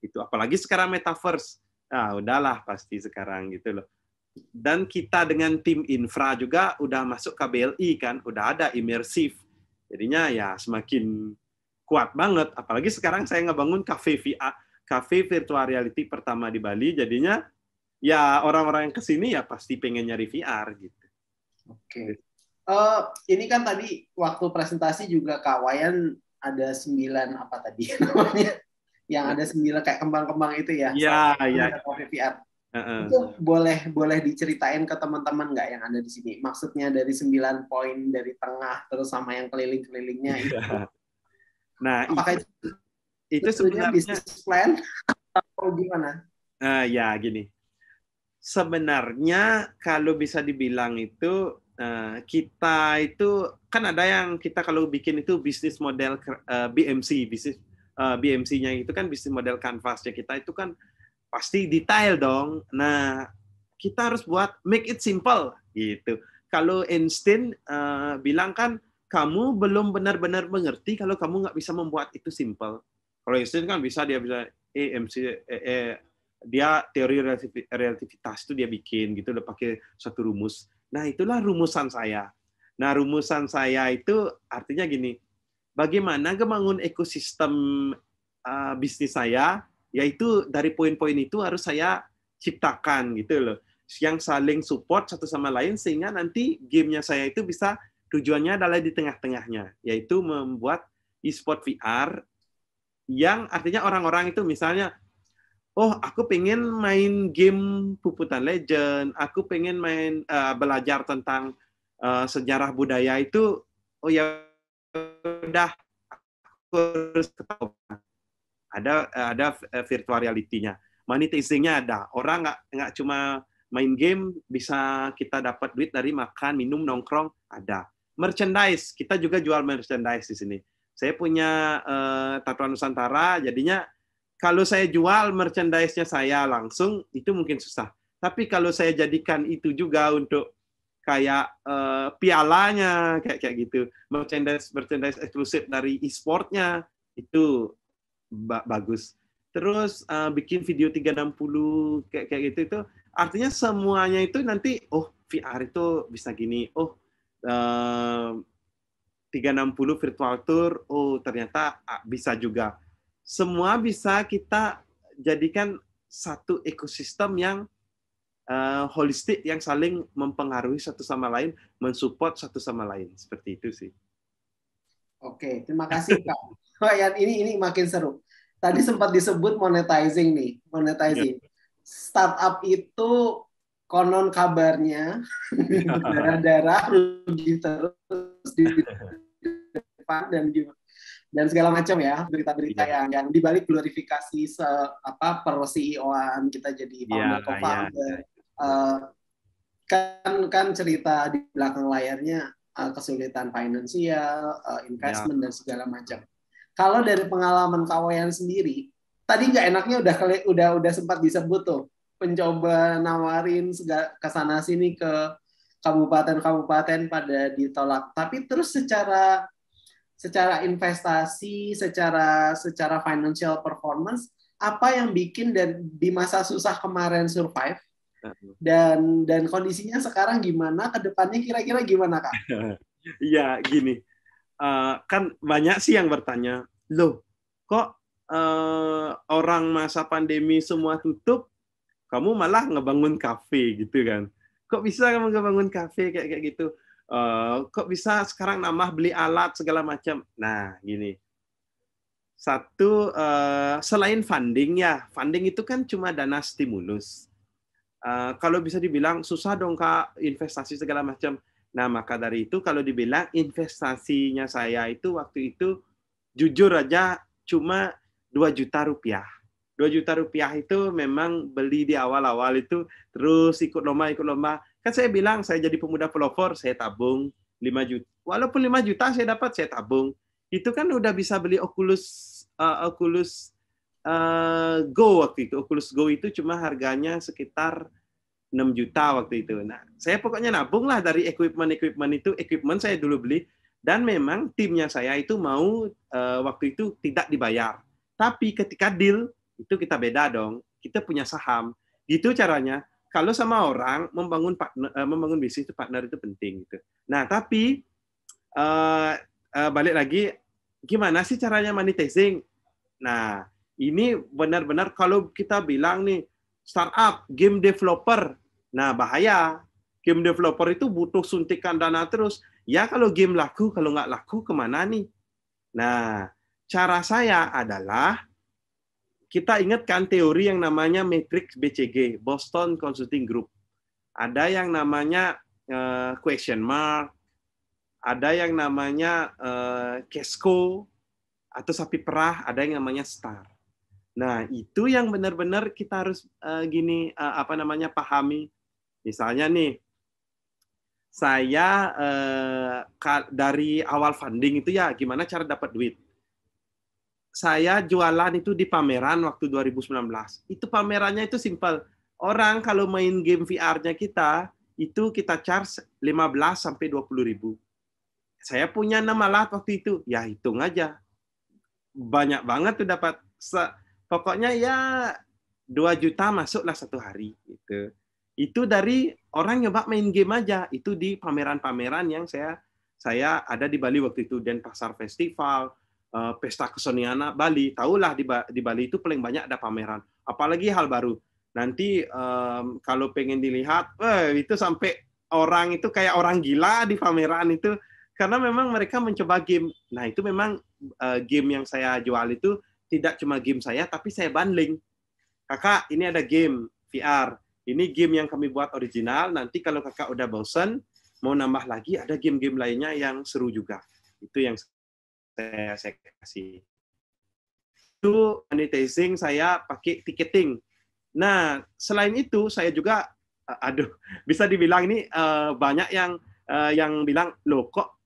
Itu apalagi sekarang metaverse. Ah, udahlah pasti sekarang gitu loh. Dan kita dengan tim infra juga udah masuk KBLI kan, udah ada imersif Jadinya ya semakin kuat banget. Apalagi sekarang saya ngebangun cafe VR, cafe virtual reality pertama di Bali. Jadinya ya orang-orang yang kesini ya pasti pengen nyari VR gitu. Oke. Okay. Uh, eh, ini kan tadi waktu presentasi juga Kak ada sembilan apa tadi namanya? yang ada sembilan kayak kembang-kembang itu ya. Iya, iya. VR. Itu boleh boleh diceritain ke teman-teman nggak yang ada di sini? Maksudnya dari 9 poin dari tengah terus sama yang keliling-kelilingnya itu. nah, apakah itu, itu sebenarnya bisnis plan atau gimana? Uh, ya gini. Sebenarnya kalau bisa dibilang itu uh, kita itu kan ada yang kita kalau bikin itu bisnis model uh, eh, BMC bisnis uh, eh, BMC-nya itu kan bisnis model kanvasnya kita itu kan pasti detail dong. Nah, kita harus buat make it simple gitu. Kalau Einstein uh, bilang kan kamu belum benar-benar mengerti kalau kamu nggak bisa membuat itu simple. Kalau Einstein kan bisa dia bisa EMC eh, eh, dia teori relativitas itu dia bikin gitu udah pakai satu rumus. Nah, itulah rumusan saya. Nah, rumusan saya itu artinya gini, bagaimana membangun ekosistem uh, bisnis saya yaitu dari poin-poin itu harus saya ciptakan gitu loh yang saling support satu sama lain sehingga nanti gamenya saya itu bisa tujuannya adalah di tengah-tengahnya yaitu membuat e-sport VR yang artinya orang-orang itu misalnya oh aku pengen main game puputan legend aku pengen main uh, belajar tentang uh, sejarah budaya itu oh ya udah aku harus ketahuan ada eh, ada eh, virtual reality-nya. Monetizing-nya ada. Orang nggak nggak cuma main game bisa kita dapat duit dari makan, minum, nongkrong ada. Merchandise, kita juga jual merchandise di sini. Saya punya uh, eh, tatuan Nusantara, jadinya kalau saya jual merchandise-nya saya langsung itu mungkin susah. Tapi kalau saya jadikan itu juga untuk kayak uh, pialanya kayak kayak gitu merchandise merchandise eksklusif dari e-sportnya itu ba bagus terus uh, bikin video 360 kayak kayak gitu itu artinya semuanya itu nanti oh VR itu bisa gini oh eh, uh, 360 virtual tour oh ternyata bisa juga semua bisa kita jadikan satu ekosistem yang uh, holistik yang saling mempengaruhi satu sama lain mensupport satu sama lain seperti itu sih Oke, terima kasih Kak. Oh ya, ini ini makin seru. Tadi sempat disebut monetizing nih, monetizing. Yeah. Startup itu konon kabarnya darah-darah rugi terus di depan dan di dan segala macam ya berita-berita yeah. yang yang dibalik glorifikasi se apa per CEO-an kita jadi iya, founder yeah, iya. co yeah. uh, kan kan cerita di belakang layarnya uh, kesulitan finansial, uh, eh, investment yeah. dan segala macam kalau dari pengalaman kawayan sendiri, tadi nggak enaknya udah udah udah sempat disebut tuh pencoba nawarin ke sana sini ke kabupaten-kabupaten pada ditolak. Tapi terus secara secara investasi, secara secara financial performance, apa yang bikin dan di masa susah kemarin survive dan dan kondisinya sekarang gimana? Kedepannya kira-kira gimana kak? Iya gini, uh, kan banyak sih yang bertanya, loh kok uh, orang masa pandemi semua tutup, kamu malah ngebangun kafe gitu kan? Kok bisa kamu ngebangun kafe kayak kayak gitu? Uh, kok bisa sekarang nambah beli alat segala macam? Nah gini, satu uh, selain funding ya, funding itu kan cuma dana stimulus. Uh, kalau bisa dibilang susah dong kak investasi segala macam Nah, maka dari itu kalau dibilang investasinya saya itu waktu itu jujur aja cuma 2 juta rupiah. 2 juta rupiah itu memang beli di awal-awal itu terus ikut lomba ikut lomba. Kan saya bilang saya jadi pemuda pelopor, saya tabung 5 juta. Walaupun 5 juta saya dapat, saya tabung. Itu kan udah bisa beli Oculus uh, Oculus uh, Go waktu itu. Oculus Go itu cuma harganya sekitar 6 juta waktu itu. Nah, saya pokoknya nabung lah dari equipment-equipment itu. Equipment saya dulu beli dan memang timnya saya itu mau uh, waktu itu tidak dibayar. Tapi ketika deal itu kita beda dong. Kita punya saham. Gitu caranya. Kalau sama orang membangun partner, uh, membangun bisnis itu partner itu penting gitu. Nah, tapi uh, uh, balik lagi gimana sih caranya monetizing? Nah, ini benar-benar kalau kita bilang nih startup, game developer. Nah, bahaya. Game developer itu butuh suntikan dana terus. Ya kalau game laku, kalau nggak laku kemana nih? Nah, cara saya adalah kita ingatkan teori yang namanya matrix BCG, Boston Consulting Group. Ada yang namanya uh, question mark, ada yang namanya uh, kesko, atau sapi perah, ada yang namanya star. Nah, itu yang benar-benar kita harus uh, gini uh, apa namanya pahami. Misalnya nih saya uh, dari awal funding itu ya gimana cara dapat duit. Saya jualan itu di pameran waktu 2019. Itu pamerannya itu simpel. Orang kalau main game VR-nya kita itu kita charge 15 sampai 20 ribu. Saya punya nama alat waktu itu. Ya hitung aja. Banyak banget tuh dapat pokoknya ya 2 juta masuklah satu hari gitu. Itu dari orang nyoba main game aja. Itu di pameran-pameran yang saya saya ada di Bali waktu itu dan pasar festival, eh, pesta kesenian Bali. Tahulah di, ba di Bali itu paling banyak ada pameran. Apalagi hal baru. Nanti um, kalau pengen dilihat, eh, itu sampai orang itu kayak orang gila di pameran itu karena memang mereka mencoba game. Nah itu memang uh, game yang saya jual itu tidak cuma game saya, tapi saya bundling. Kakak, ini ada game VR. Ini game yang kami buat original. Nanti kalau kakak udah bosen, mau nambah lagi, ada game-game lainnya yang seru juga. Itu yang saya, saya kasih. Itu monetizing saya pakai ticketing. Nah, selain itu saya juga aduh bisa dibilang ini eh, banyak yang eh, yang bilang loh kok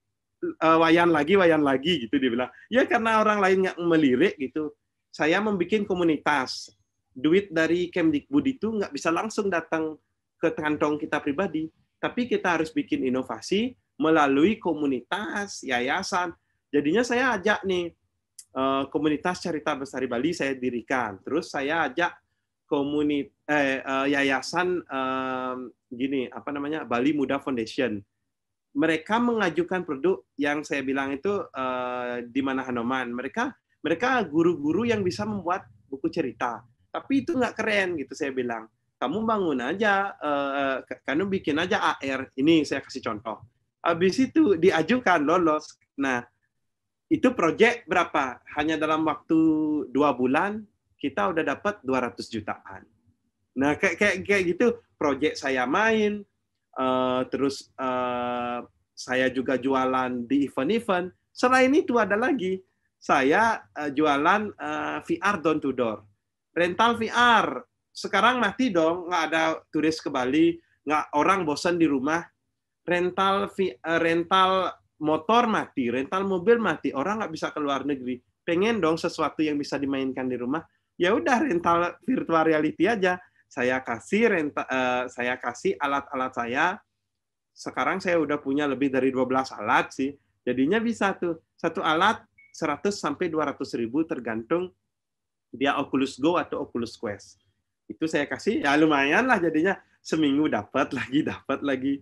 uh, wayan lagi, wayan lagi gitu dia bilang. Ya karena orang lain nggak melirik gitu. Saya membuat komunitas. Duit dari Kemdikbud itu nggak bisa langsung datang ke kantong kita pribadi, tapi kita harus bikin inovasi melalui komunitas, yayasan. Jadinya saya ajak nih eh, komunitas Cerita besar Bali saya dirikan. Terus saya ajak komunitas eh, eh, yayasan eh, gini apa namanya Bali Muda Foundation mereka mengajukan produk yang saya bilang itu uh, di mana Hanoman. Mereka mereka guru-guru yang bisa membuat buku cerita. Tapi itu nggak keren gitu saya bilang. Kamu bangun aja, uh, kamu bikin aja AR. Ini saya kasih contoh. Habis itu diajukan lolos. Nah itu proyek berapa? Hanya dalam waktu dua bulan kita udah dapat 200 jutaan. Nah kayak kayak, kayak gitu proyek saya main, Eh, terus uh, saya juga jualan di event-event. Selain itu ada lagi, saya uh, jualan uh, VR down to door. Rental VR. Sekarang mati dong, nggak ada turis ke Bali, nggak orang bosan di rumah. Rental uh, rental motor mati, rental mobil mati, orang nggak bisa ke luar negeri. Pengen dong sesuatu yang bisa dimainkan di rumah. Ya udah rental virtual reality aja saya kasih renta, uh, saya kasih alat-alat saya. Sekarang saya udah punya lebih dari 12 alat sih. Jadinya bisa tuh satu alat 100 sampai 200 ribu tergantung dia Oculus Go atau Oculus Quest. Itu saya kasih ya lumayan lah jadinya seminggu dapat lagi dapat lagi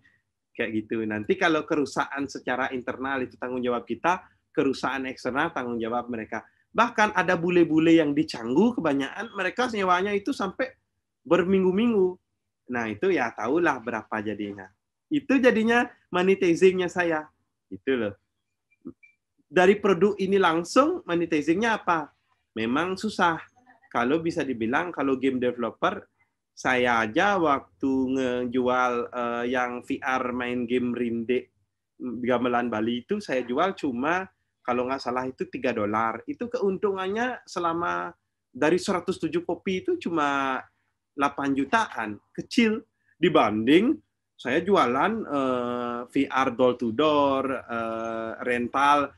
kayak gitu. Nanti kalau kerusakan secara internal itu tanggung jawab kita, kerusakan eksternal tanggung jawab mereka. Bahkan ada bule-bule yang dicanggu kebanyakan mereka sewanya itu sampai berminggu-minggu. Nah, itu ya tahulah berapa jadinya. Itu jadinya monetizingnya saya. Itu loh. Dari produk ini langsung monetizingnya apa? Memang susah. Kalau bisa dibilang, kalau game developer, saya aja waktu ngejual uh, yang VR main game Rinde mm, gamelan Bali itu saya jual cuma kalau nggak salah itu 3 dolar. Itu keuntungannya selama dari 107 kopi itu cuma 8 jutaan, kecil dibanding saya jualan uh, eh, VR door to door, uh, rental.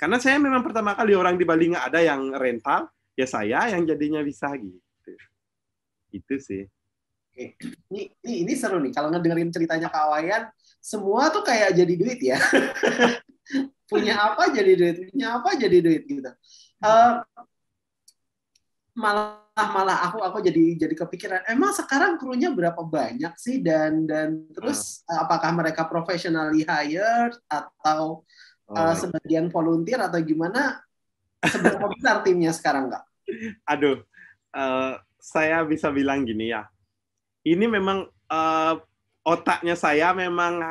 Karena saya memang pertama kali orang di Bali nggak ada yang rental, ya saya yang jadinya bisa gitu. Itu sih. Ini, ini, ini seru nih. Kalau ngedengerin ceritanya kawayan semua tuh kayak jadi duit ya. punya apa jadi duit, punya apa jadi duit gitu. Uh, eh, malah Ah, malah aku aku jadi jadi kepikiran emang sekarang krunya berapa banyak sih dan dan terus uh. apakah mereka professionally hired atau eh, oh. uh, sebagian volunteer atau gimana seberapa besar timnya sekarang nggak? Aduh, uh, saya bisa bilang gini ya, ini memang uh, otaknya saya memang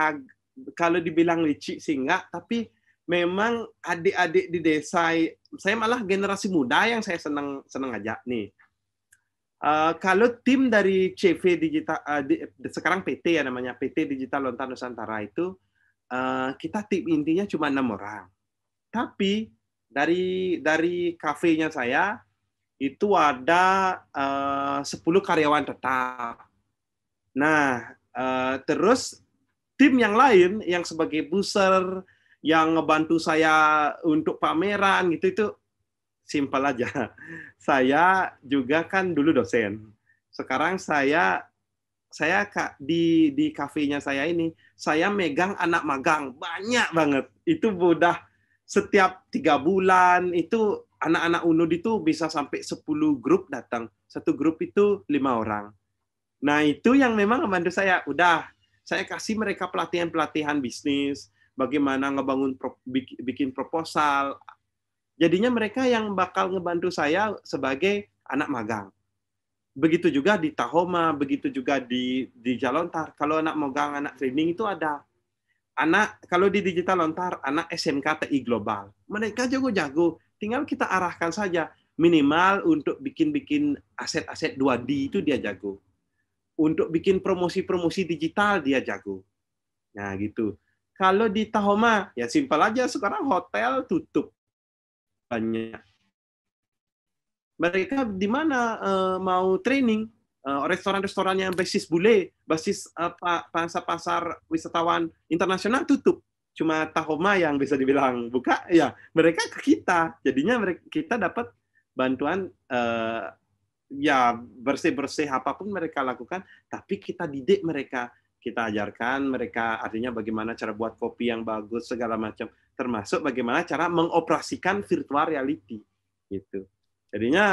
kalau dibilang licik sih enggak, tapi memang adik-adik di desa saya malah generasi muda yang saya senang senang ajak nih Eh, kalau tim dari CV Digital uh, eh, di, sekarang PT ya namanya PT Digital Lontar Nusantara itu uh, kita tim intinya cuma enam orang. Tapi dari dari kafenya saya itu ada uh, 10 karyawan tetap. Nah, uh, terus tim yang lain yang sebagai buser, yang ngebantu saya untuk pameran gitu itu simpel aja. Saya juga kan dulu dosen. Sekarang saya saya di di kafenya saya ini saya megang anak magang banyak banget. Itu udah setiap tiga bulan itu anak-anak unud itu bisa sampai 10 grup datang. Satu grup itu lima orang. Nah itu yang memang membantu saya. Udah, saya kasih mereka pelatihan-pelatihan bisnis, bagaimana ngebangun bikin proposal, Jadinya mereka yang bakal ngebantu saya sebagai anak magang. Begitu juga di Tahoma, begitu juga di di Jalontar. Kalau anak magang, anak training itu ada anak kalau di digital lontar anak SMK TI global mereka jago-jago tinggal kita arahkan saja minimal untuk bikin-bikin aset-aset 2D itu dia jago untuk bikin promosi-promosi digital dia jago nah gitu kalau di Tahoma ya simpel aja sekarang hotel tutup banyak. Mereka di mana uh, mau training? Eh, restoran-restoran uh, yang basis bule, basis uh, eh, pasar-pasar wisatawan internasional tutup. Cuma Tahoma yang bisa dibilang buka, ya mereka ke kita. Jadinya mereka, kita dapat bantuan uh, ya bersih-bersih apapun mereka lakukan, tapi kita didik mereka kita ajarkan mereka artinya bagaimana cara buat kopi yang bagus segala macam termasuk bagaimana cara mengoperasikan virtual reality gitu jadinya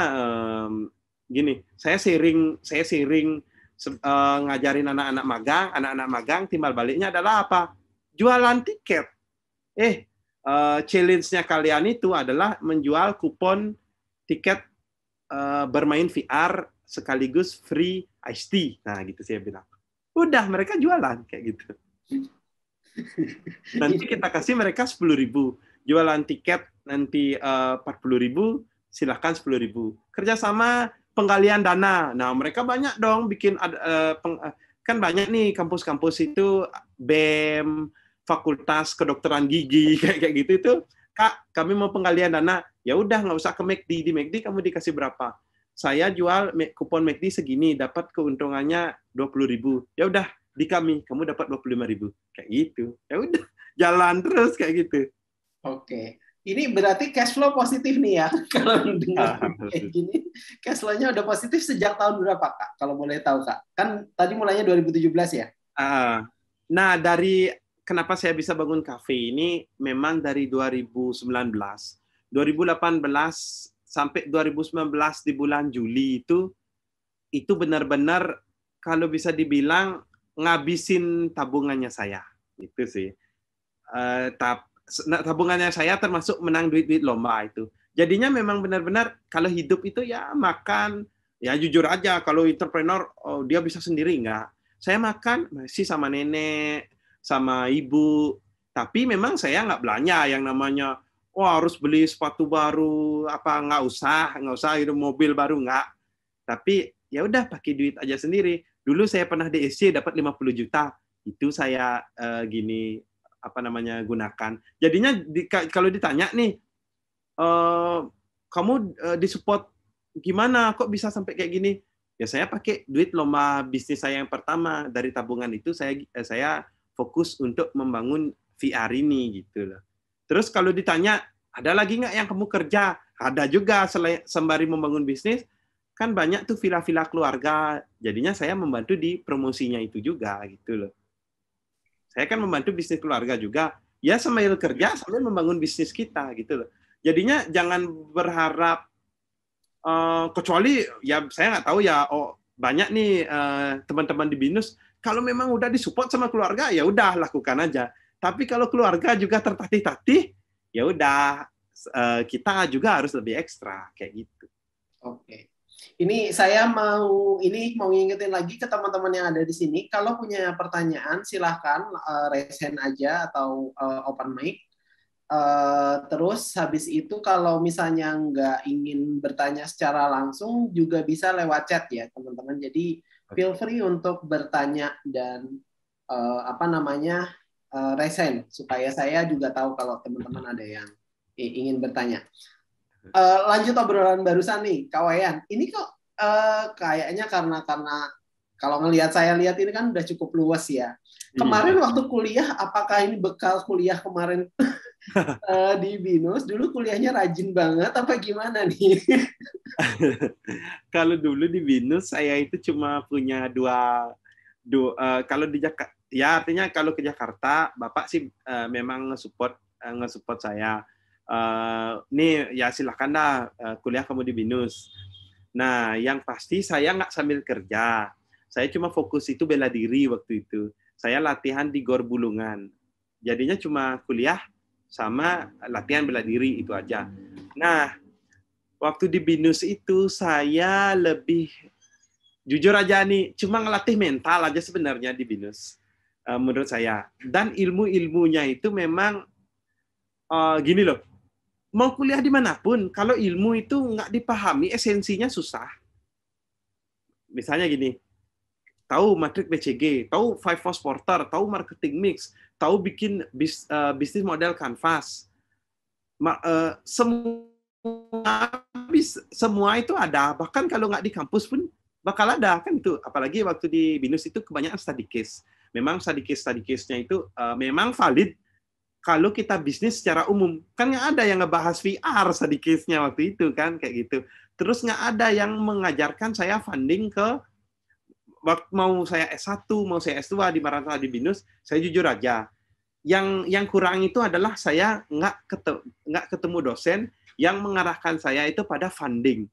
um, gini saya sering saya sering uh, ngajarin anak-anak magang anak-anak magang timbal baliknya adalah apa jualan tiket eh uh, challenge-nya kalian itu adalah menjual kupon tiket uh, bermain VR sekaligus free ice tea nah gitu saya bilang Udah mereka jualan kayak gitu. Nanti kita kasih mereka sepuluh ribu. Jualan tiket nanti eh, empat puluh ribu, silahkan sepuluh ribu. Kerjasama penggalian dana. Nah mereka banyak dong bikin, uh, uh, kan banyak nih kampus-kampus itu BEM, fakultas kedokteran gigi kayak kayak gitu itu kak kami mau penggalian dana ya udah nggak usah ke McD e di McD e kamu dikasih berapa saya jual kupon McD segini dapat keuntungannya 20.000. Ya udah, di kami kamu dapat 25.000. Kayak gitu. Ya udah, jalan terus kayak gitu. Oke. Ini berarti cash flow positif nih ya. Kalau dengar ah, kayak gini, cash flow-nya udah positif sejak tahun berapa, Kak? Kalau boleh tahu, Kak. Kan tadi mulainya 2017 ya? Ah, ah. Nah, dari kenapa saya bisa bangun kafe ini memang dari 2019. 2018 sampai 2019 di bulan Juli itu itu benar-benar kalau bisa dibilang ngabisin tabungannya saya itu sih uh, tabungannya saya termasuk menang duit-duit lomba itu jadinya memang benar-benar kalau hidup itu ya makan ya jujur aja kalau entrepreneur oh, dia bisa sendiri nggak saya makan masih sama nenek sama ibu tapi memang saya nggak belanja yang namanya wah oh, harus beli sepatu baru apa nggak usah nggak usah itu mobil baru nggak tapi ya udah pakai duit aja sendiri dulu saya pernah di SC dapat 50 juta itu saya uh, gini apa namanya gunakan jadinya di, kalau ditanya nih uh, kamu uh, disupport gimana kok bisa sampai kayak gini ya saya pakai duit lomba bisnis saya yang pertama dari tabungan itu saya saya fokus untuk membangun VR ini gitu loh Terus kalau ditanya, ada lagi nggak yang kamu kerja? Ada juga sembari membangun bisnis, kan banyak tuh villa-villa keluarga. Jadinya saya membantu di promosinya itu juga gitu loh. Saya kan membantu bisnis keluarga juga. Ya sambil kerja sambil membangun bisnis kita gitu loh. Jadinya jangan berharap uh, kecuali ya saya nggak tahu ya oh banyak nih eh, teman-teman uh, di binus kalau memang udah disupport sama keluarga ya udah lakukan aja tapi kalau keluarga juga tertatih-tatih, ya udah eh, kita juga harus lebih ekstra kayak gitu. Oke. Ini saya mau ini mau ngingetin lagi ke teman-teman yang ada di sini. Kalau punya pertanyaan silahkan uh, raise hand aja atau uh, open mic. Uh, terus habis itu kalau misalnya nggak ingin bertanya secara langsung juga bisa lewat chat ya teman-teman. Jadi feel free untuk bertanya dan uh, apa namanya uh, supaya saya juga tahu kalau teman-teman ada yang ingin bertanya. Uh, lanjut obrolan barusan nih, Kawayan. Ini kok uh, kayaknya karena karena kalau ngelihat saya lihat ini kan udah cukup luas ya. Iya. Kemarin hmm. waktu kuliah, apakah ini bekal kuliah kemarin uh, di Binus? Dulu kuliahnya rajin banget, apa gimana nih? kalau dulu di Binus, saya itu cuma punya dua, dua uh, kalau di Jakarta ya artinya kalau ke Jakarta bapak sih uh, memang nge-support uh, nge-support saya uh, nih ya silahkan dah uh, kuliah kamu di binus nah yang pasti saya nggak sambil kerja saya cuma fokus itu bela diri waktu itu saya latihan di gor bulungan jadinya cuma kuliah sama latihan bela diri itu aja nah waktu di binus itu saya lebih jujur aja nih cuma ngelatih mental aja sebenarnya di binus Eh, menurut saya. Dan ilmu-ilmunya itu memang uh, gini loh, mau kuliah dimanapun, kalau ilmu itu nggak dipahami, esensinya susah. Misalnya gini, tahu matrik BCG, tahu five force porter, tahu marketing mix, tahu bikin bis, uh, bisnis model kanvas, Ma, uh, semua semua itu ada. Bahkan kalau nggak di kampus pun bakal ada kan itu. Apalagi waktu di binus itu kebanyakan study case memang study case study case-nya itu uh, memang valid kalau kita bisnis secara umum kan nggak ada yang ngebahas VR study case-nya waktu itu kan kayak gitu terus nggak ada yang mengajarkan saya funding ke mau saya S1 mau saya S2 di Maranta di Binus saya jujur aja yang yang kurang itu adalah saya nggak ketemu nggak ketemu dosen yang mengarahkan saya itu pada funding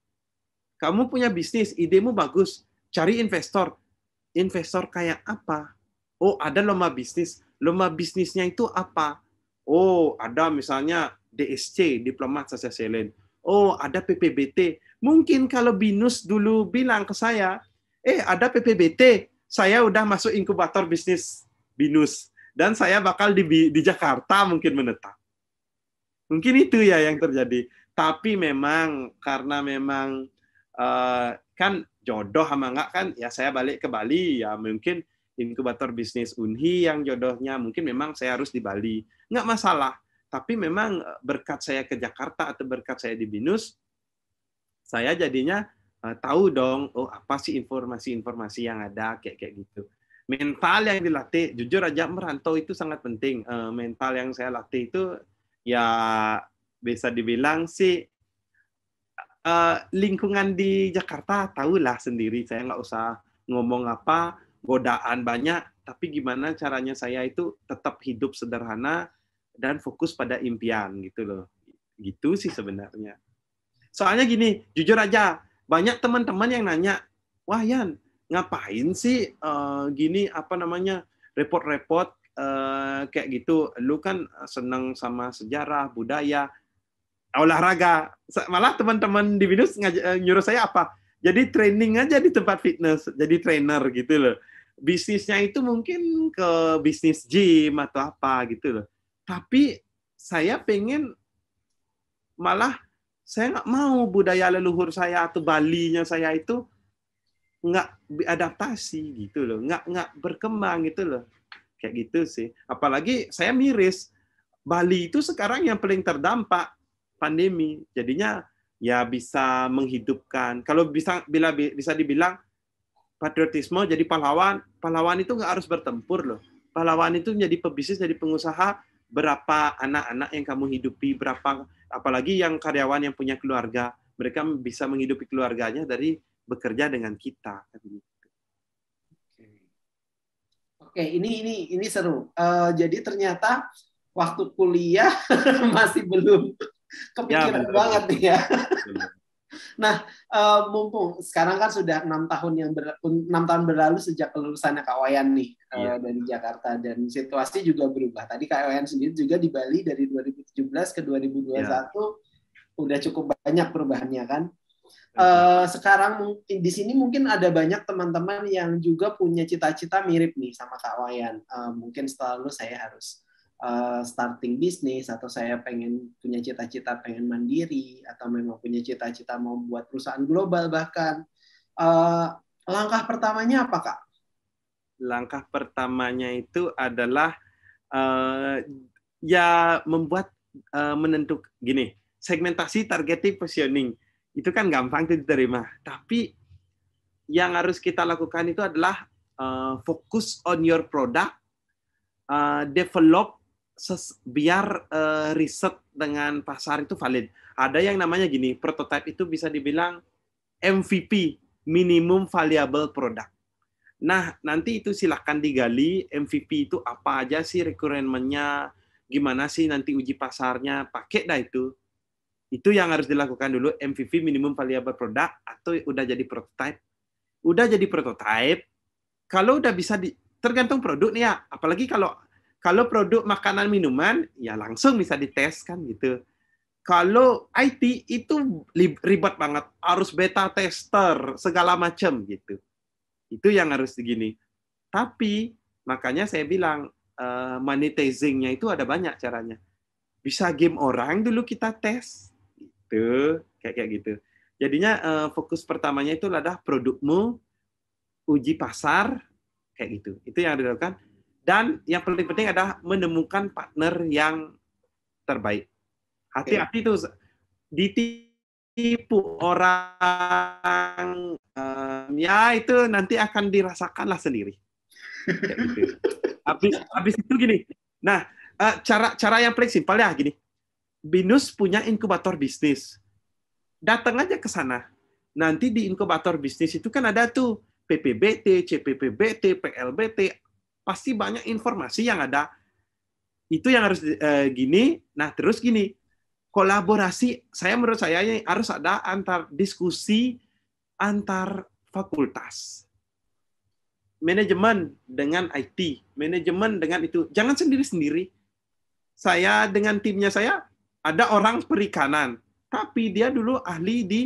kamu punya bisnis idemu bagus cari investor investor kayak apa Oh, ada lomba bisnis. Lomba bisnisnya itu apa? Oh, ada misalnya DSC, Diplomat Sosial Selen. Oh, ada PPBT. Mungkin kalau Binus dulu bilang ke saya, eh ada PPBT, saya udah masuk inkubator bisnis Binus. Dan saya bakal di, di Jakarta mungkin menetap. Mungkin itu ya yang terjadi. Tapi memang karena memang uh, kan jodoh sama enggak kan ya saya balik ke Bali ya mungkin inkubator bisnis Unhi yang jodohnya mungkin memang saya harus di Bali. Nggak masalah. Tapi memang eh, berkat saya ke Jakarta atau berkat saya di BINUS, saya jadinya eh, tahu dong, oh apa sih informasi-informasi yang ada, kayak kayak gitu. Mental yang dilatih, jujur aja merantau itu sangat penting. Eh, mental yang saya latih itu ya bisa dibilang sih lingkungan di Jakarta tahulah sendiri. Saya nggak usah ngomong apa, godaan banyak, tapi gimana caranya saya itu tetap hidup sederhana dan fokus pada impian gitu loh. Gitu sih sebenarnya. Soalnya gini, jujur aja, banyak teman-teman yang nanya, "Wah, Yan, ngapain sih uh, gini apa namanya? repot-repot uh, kayak gitu. Lu kan seneng sama sejarah, budaya, olahraga. Malah teman-teman di Binus eh, nyuruh saya apa? Jadi training aja di tempat fitness, jadi trainer gitu loh bisnisnya itu mungkin ke bisnis gym atau apa gitu loh. Tapi saya pengen malah saya nggak mau budaya leluhur saya atau Balinya saya itu nggak adaptasi gitu loh, nggak nggak berkembang gitu loh, kayak gitu sih. Apalagi saya miris Bali itu sekarang yang paling terdampak pandemi, jadinya ya bisa menghidupkan. Kalau bisa bila bisa dibilang patriotisme jadi pahlawan pahlawan itu nggak harus bertempur loh pahlawan itu menjadi pebisnis jadi pengusaha berapa anak-anak yang kamu hidupi berapa apalagi yang karyawan yang punya keluarga mereka bisa menghidupi keluarganya dari bekerja dengan kita gitu. Oke, ini ini ini seru. Uh, jadi ternyata waktu kuliah masih belum ya, kepikiran ya, banget ya. Nah, uh, mumpung sekarang kan sudah enam tahun yang ber enam tahun berlalu sejak kelulusannya Kak Wayan nih yeah. uh, iya. dari Jakarta dan situasi juga berubah. Tadi Kak Wayan sendiri juga di Bali dari 2017 ke 2021 yeah. udah cukup banyak perubahannya kan. Uh, sekarang di sini mungkin ada banyak teman-teman yang juga punya cita-cita mirip nih sama Kak Wayan. Uh, mungkin setelah lulus saya harus Eh, starting bisnis atau saya pengen punya cita-cita pengen mandiri atau memang punya cita-cita mau buat perusahaan global bahkan uh, langkah pertamanya apa kak? Langkah pertamanya itu adalah uh, ya membuat uh, menentuk gini segmentasi targeting positioning itu kan gampang itu diterima tapi yang harus kita lakukan itu adalah uh, fokus on your product uh, develop ses, biar uh, riset dengan pasar itu valid. Ada yang namanya gini, prototype itu bisa dibilang MVP, minimum variable product. Nah, nanti itu silahkan digali MVP itu apa aja sih requirement-nya, gimana sih nanti uji pasarnya, pakai dah itu. Itu yang harus dilakukan dulu MVP minimum variable product atau udah jadi prototype. Udah jadi prototype, kalau udah bisa di, tergantung produk nih ya, apalagi kalau kalau produk makanan minuman, ya langsung bisa dites kan gitu. Kalau IT itu ribet banget, harus beta tester segala macam gitu. Itu yang harus begini. Tapi makanya saya bilang uh, monetizingnya itu ada banyak caranya. Bisa game orang dulu kita tes gitu, kayak kayak gitu. Jadinya uh, fokus pertamanya itu adalah produkmu, uji pasar kayak gitu. Itu yang dilakukan dan yang paling penting adalah menemukan partner yang terbaik. Hati-hati itu ditipu orang, um, ya itu nanti akan dirasakanlah sendiri. Gitu. Habis, habis itu gini. Nah, eh, cara cara yang paling simpel ya gini. Binus punya inkubator bisnis. Datang aja ke sana. Nanti di inkubator bisnis itu kan ada tuh PPBT, CPPBT, PLBT, pasti banyak informasi yang ada. Itu yang harus e, gini. Nah, terus gini. Kolaborasi saya menurut saya harus ada antar diskusi antar fakultas. Manajemen dengan IT, manajemen dengan itu. Jangan sendiri-sendiri. Saya dengan timnya saya ada orang perikanan, tapi dia dulu ahli di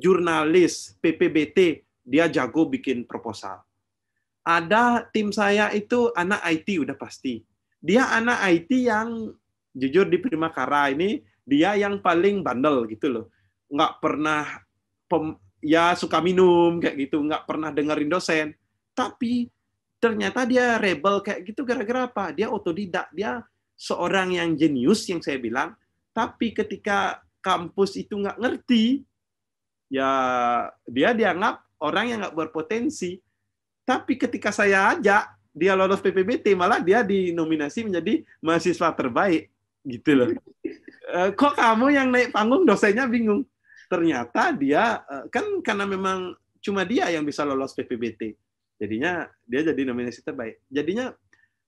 jurnalis PPBT, dia jago bikin proposal ada tim saya itu anak IT udah pasti. Dia anak IT yang jujur di Primakara ini dia yang paling bandel gitu loh. Nggak pernah pem, ya suka minum kayak gitu, nggak pernah dengerin dosen. Tapi ternyata dia rebel kayak gitu gara-gara apa? Dia otodidak, dia seorang yang jenius yang saya bilang. Tapi ketika kampus itu nggak ngerti, ya dia dianggap orang yang nggak berpotensi. Tapi ketika saya ajak dia lolos PPBT, malah dia dinominasi menjadi mahasiswa terbaik gitu loh. Eh, kok kamu yang naik panggung dosennya bingung. Ternyata dia eh, kan karena memang cuma dia yang bisa lolos PPBT. Jadinya dia jadi nominasi terbaik. Jadinya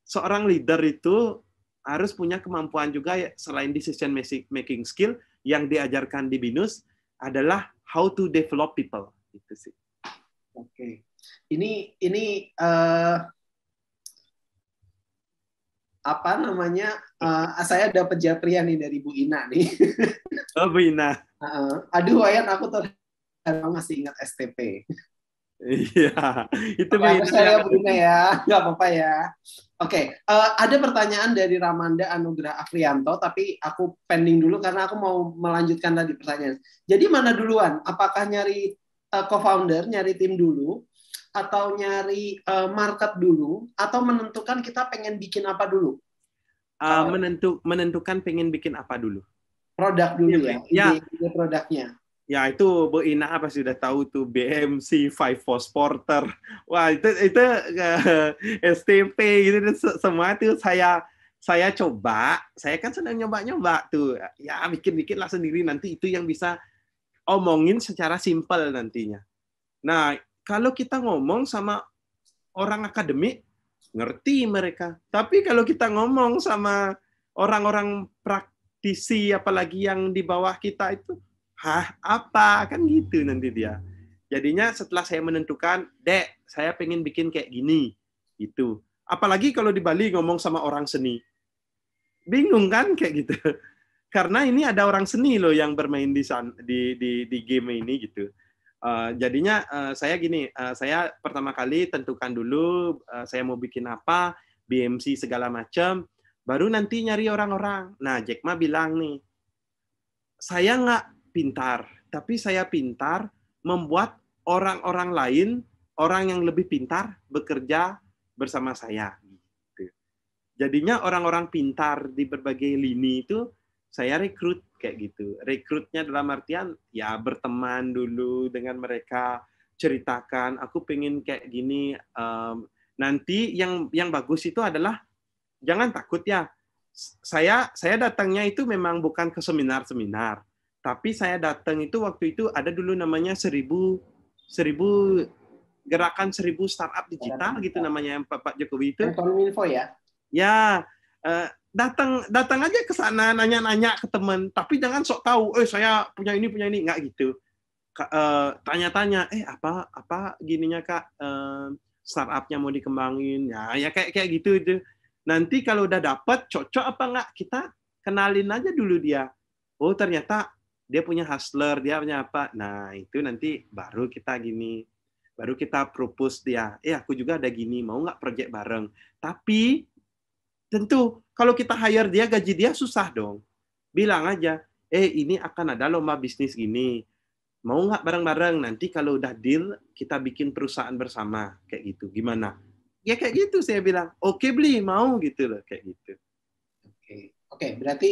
seorang leader itu harus punya kemampuan juga ya. selain decision making skill yang diajarkan di BINUS adalah how to develop people itu sih. Oke. Okay ini ini uh, apa namanya uh, saya dapat japrian nih dari Bu Ina nih. oh Bu Ina. Uh, aduh ayat aku terlalu masih ingat STP. Iya, itu Bu Ina. Saya Bu Ina ya, nggak apa-apa ya. Oke, okay. uh, eh, ada pertanyaan dari Ramanda Anugrah Afrianto, tapi aku pending dulu karena aku mau melanjutkan tadi pertanyaan. Jadi mana duluan? Apakah nyari co-founder, nyari tim dulu, atau nyari uh, market dulu atau menentukan kita pengen bikin apa dulu? Uh, menentu menentukan pengen bikin apa dulu? Produk dulu iya, ya. Iya. Ya, ide, ide produknya. Ya itu Bu Ina apa sudah tahu tuh BMC Five four Porter. Wah itu itu uh, eh, STP gitu semua itu saya saya coba, saya kan sedang nyoba-nyoba tuh. Ya bikin-bikin lah sendiri nanti itu yang bisa omongin secara simpel nantinya. Nah, kalau kita ngomong sama orang akademik, ngerti mereka. Tapi kalau kita ngomong sama orang-orang praktisi, apalagi yang di bawah kita itu, hah apa? Kan gitu nanti dia. Jadinya setelah saya menentukan, dek, saya pengen bikin kayak gini. Itu. Apalagi kalau di Bali ngomong sama orang seni. Bingung kan kayak gitu. Karena ini ada orang seni loh yang bermain di, di, di, di game ini gitu. Uh, jadinya uh, saya gini, uh, saya pertama kali tentukan dulu uh, saya mau bikin apa, BMC segala macam, baru nanti nyari orang-orang. Nah, Jack Ma bilang nih, saya nggak pintar, tapi saya pintar membuat orang-orang lain, orang yang lebih pintar bekerja bersama saya. Gitu. Jadinya orang-orang pintar di berbagai lini itu saya rekrut kayak gitu. Rekrutnya dalam artian ya berteman dulu dengan mereka, ceritakan aku pengen kayak gini. Um, nanti yang yang bagus itu adalah jangan takut ya. Saya saya datangnya itu memang bukan ke seminar-seminar, tapi saya datang itu waktu itu ada dulu namanya seribu seribu gerakan seribu startup digital gitu namanya yang Pak Jokowi itu. Info ya. Ya, eh, datang datang aja ke sana nanya-nanya ke teman tapi jangan sok tahu eh saya punya ini punya ini nggak gitu eh, tanya-tanya eh apa apa gininya kak eh, startupnya mau dikembangin ya ya kayak kayak gitu itu nanti kalau udah dapet cocok apa nggak kita kenalin aja dulu dia oh ternyata dia punya hustler dia punya apa nah itu nanti baru kita gini baru kita propose dia eh aku juga ada gini mau nggak project bareng tapi tentu kalau kita hire dia, gaji dia susah dong. Bilang aja, eh ini akan ada lomba bisnis gini. Mau nggak bareng-bareng? Nanti kalau udah deal, kita bikin perusahaan bersama. Kayak gitu. Gimana? Ya kayak gitu saya bilang. Oke okay, beli, mau gitu loh. Kayak gitu. Oke, okay. okay, berarti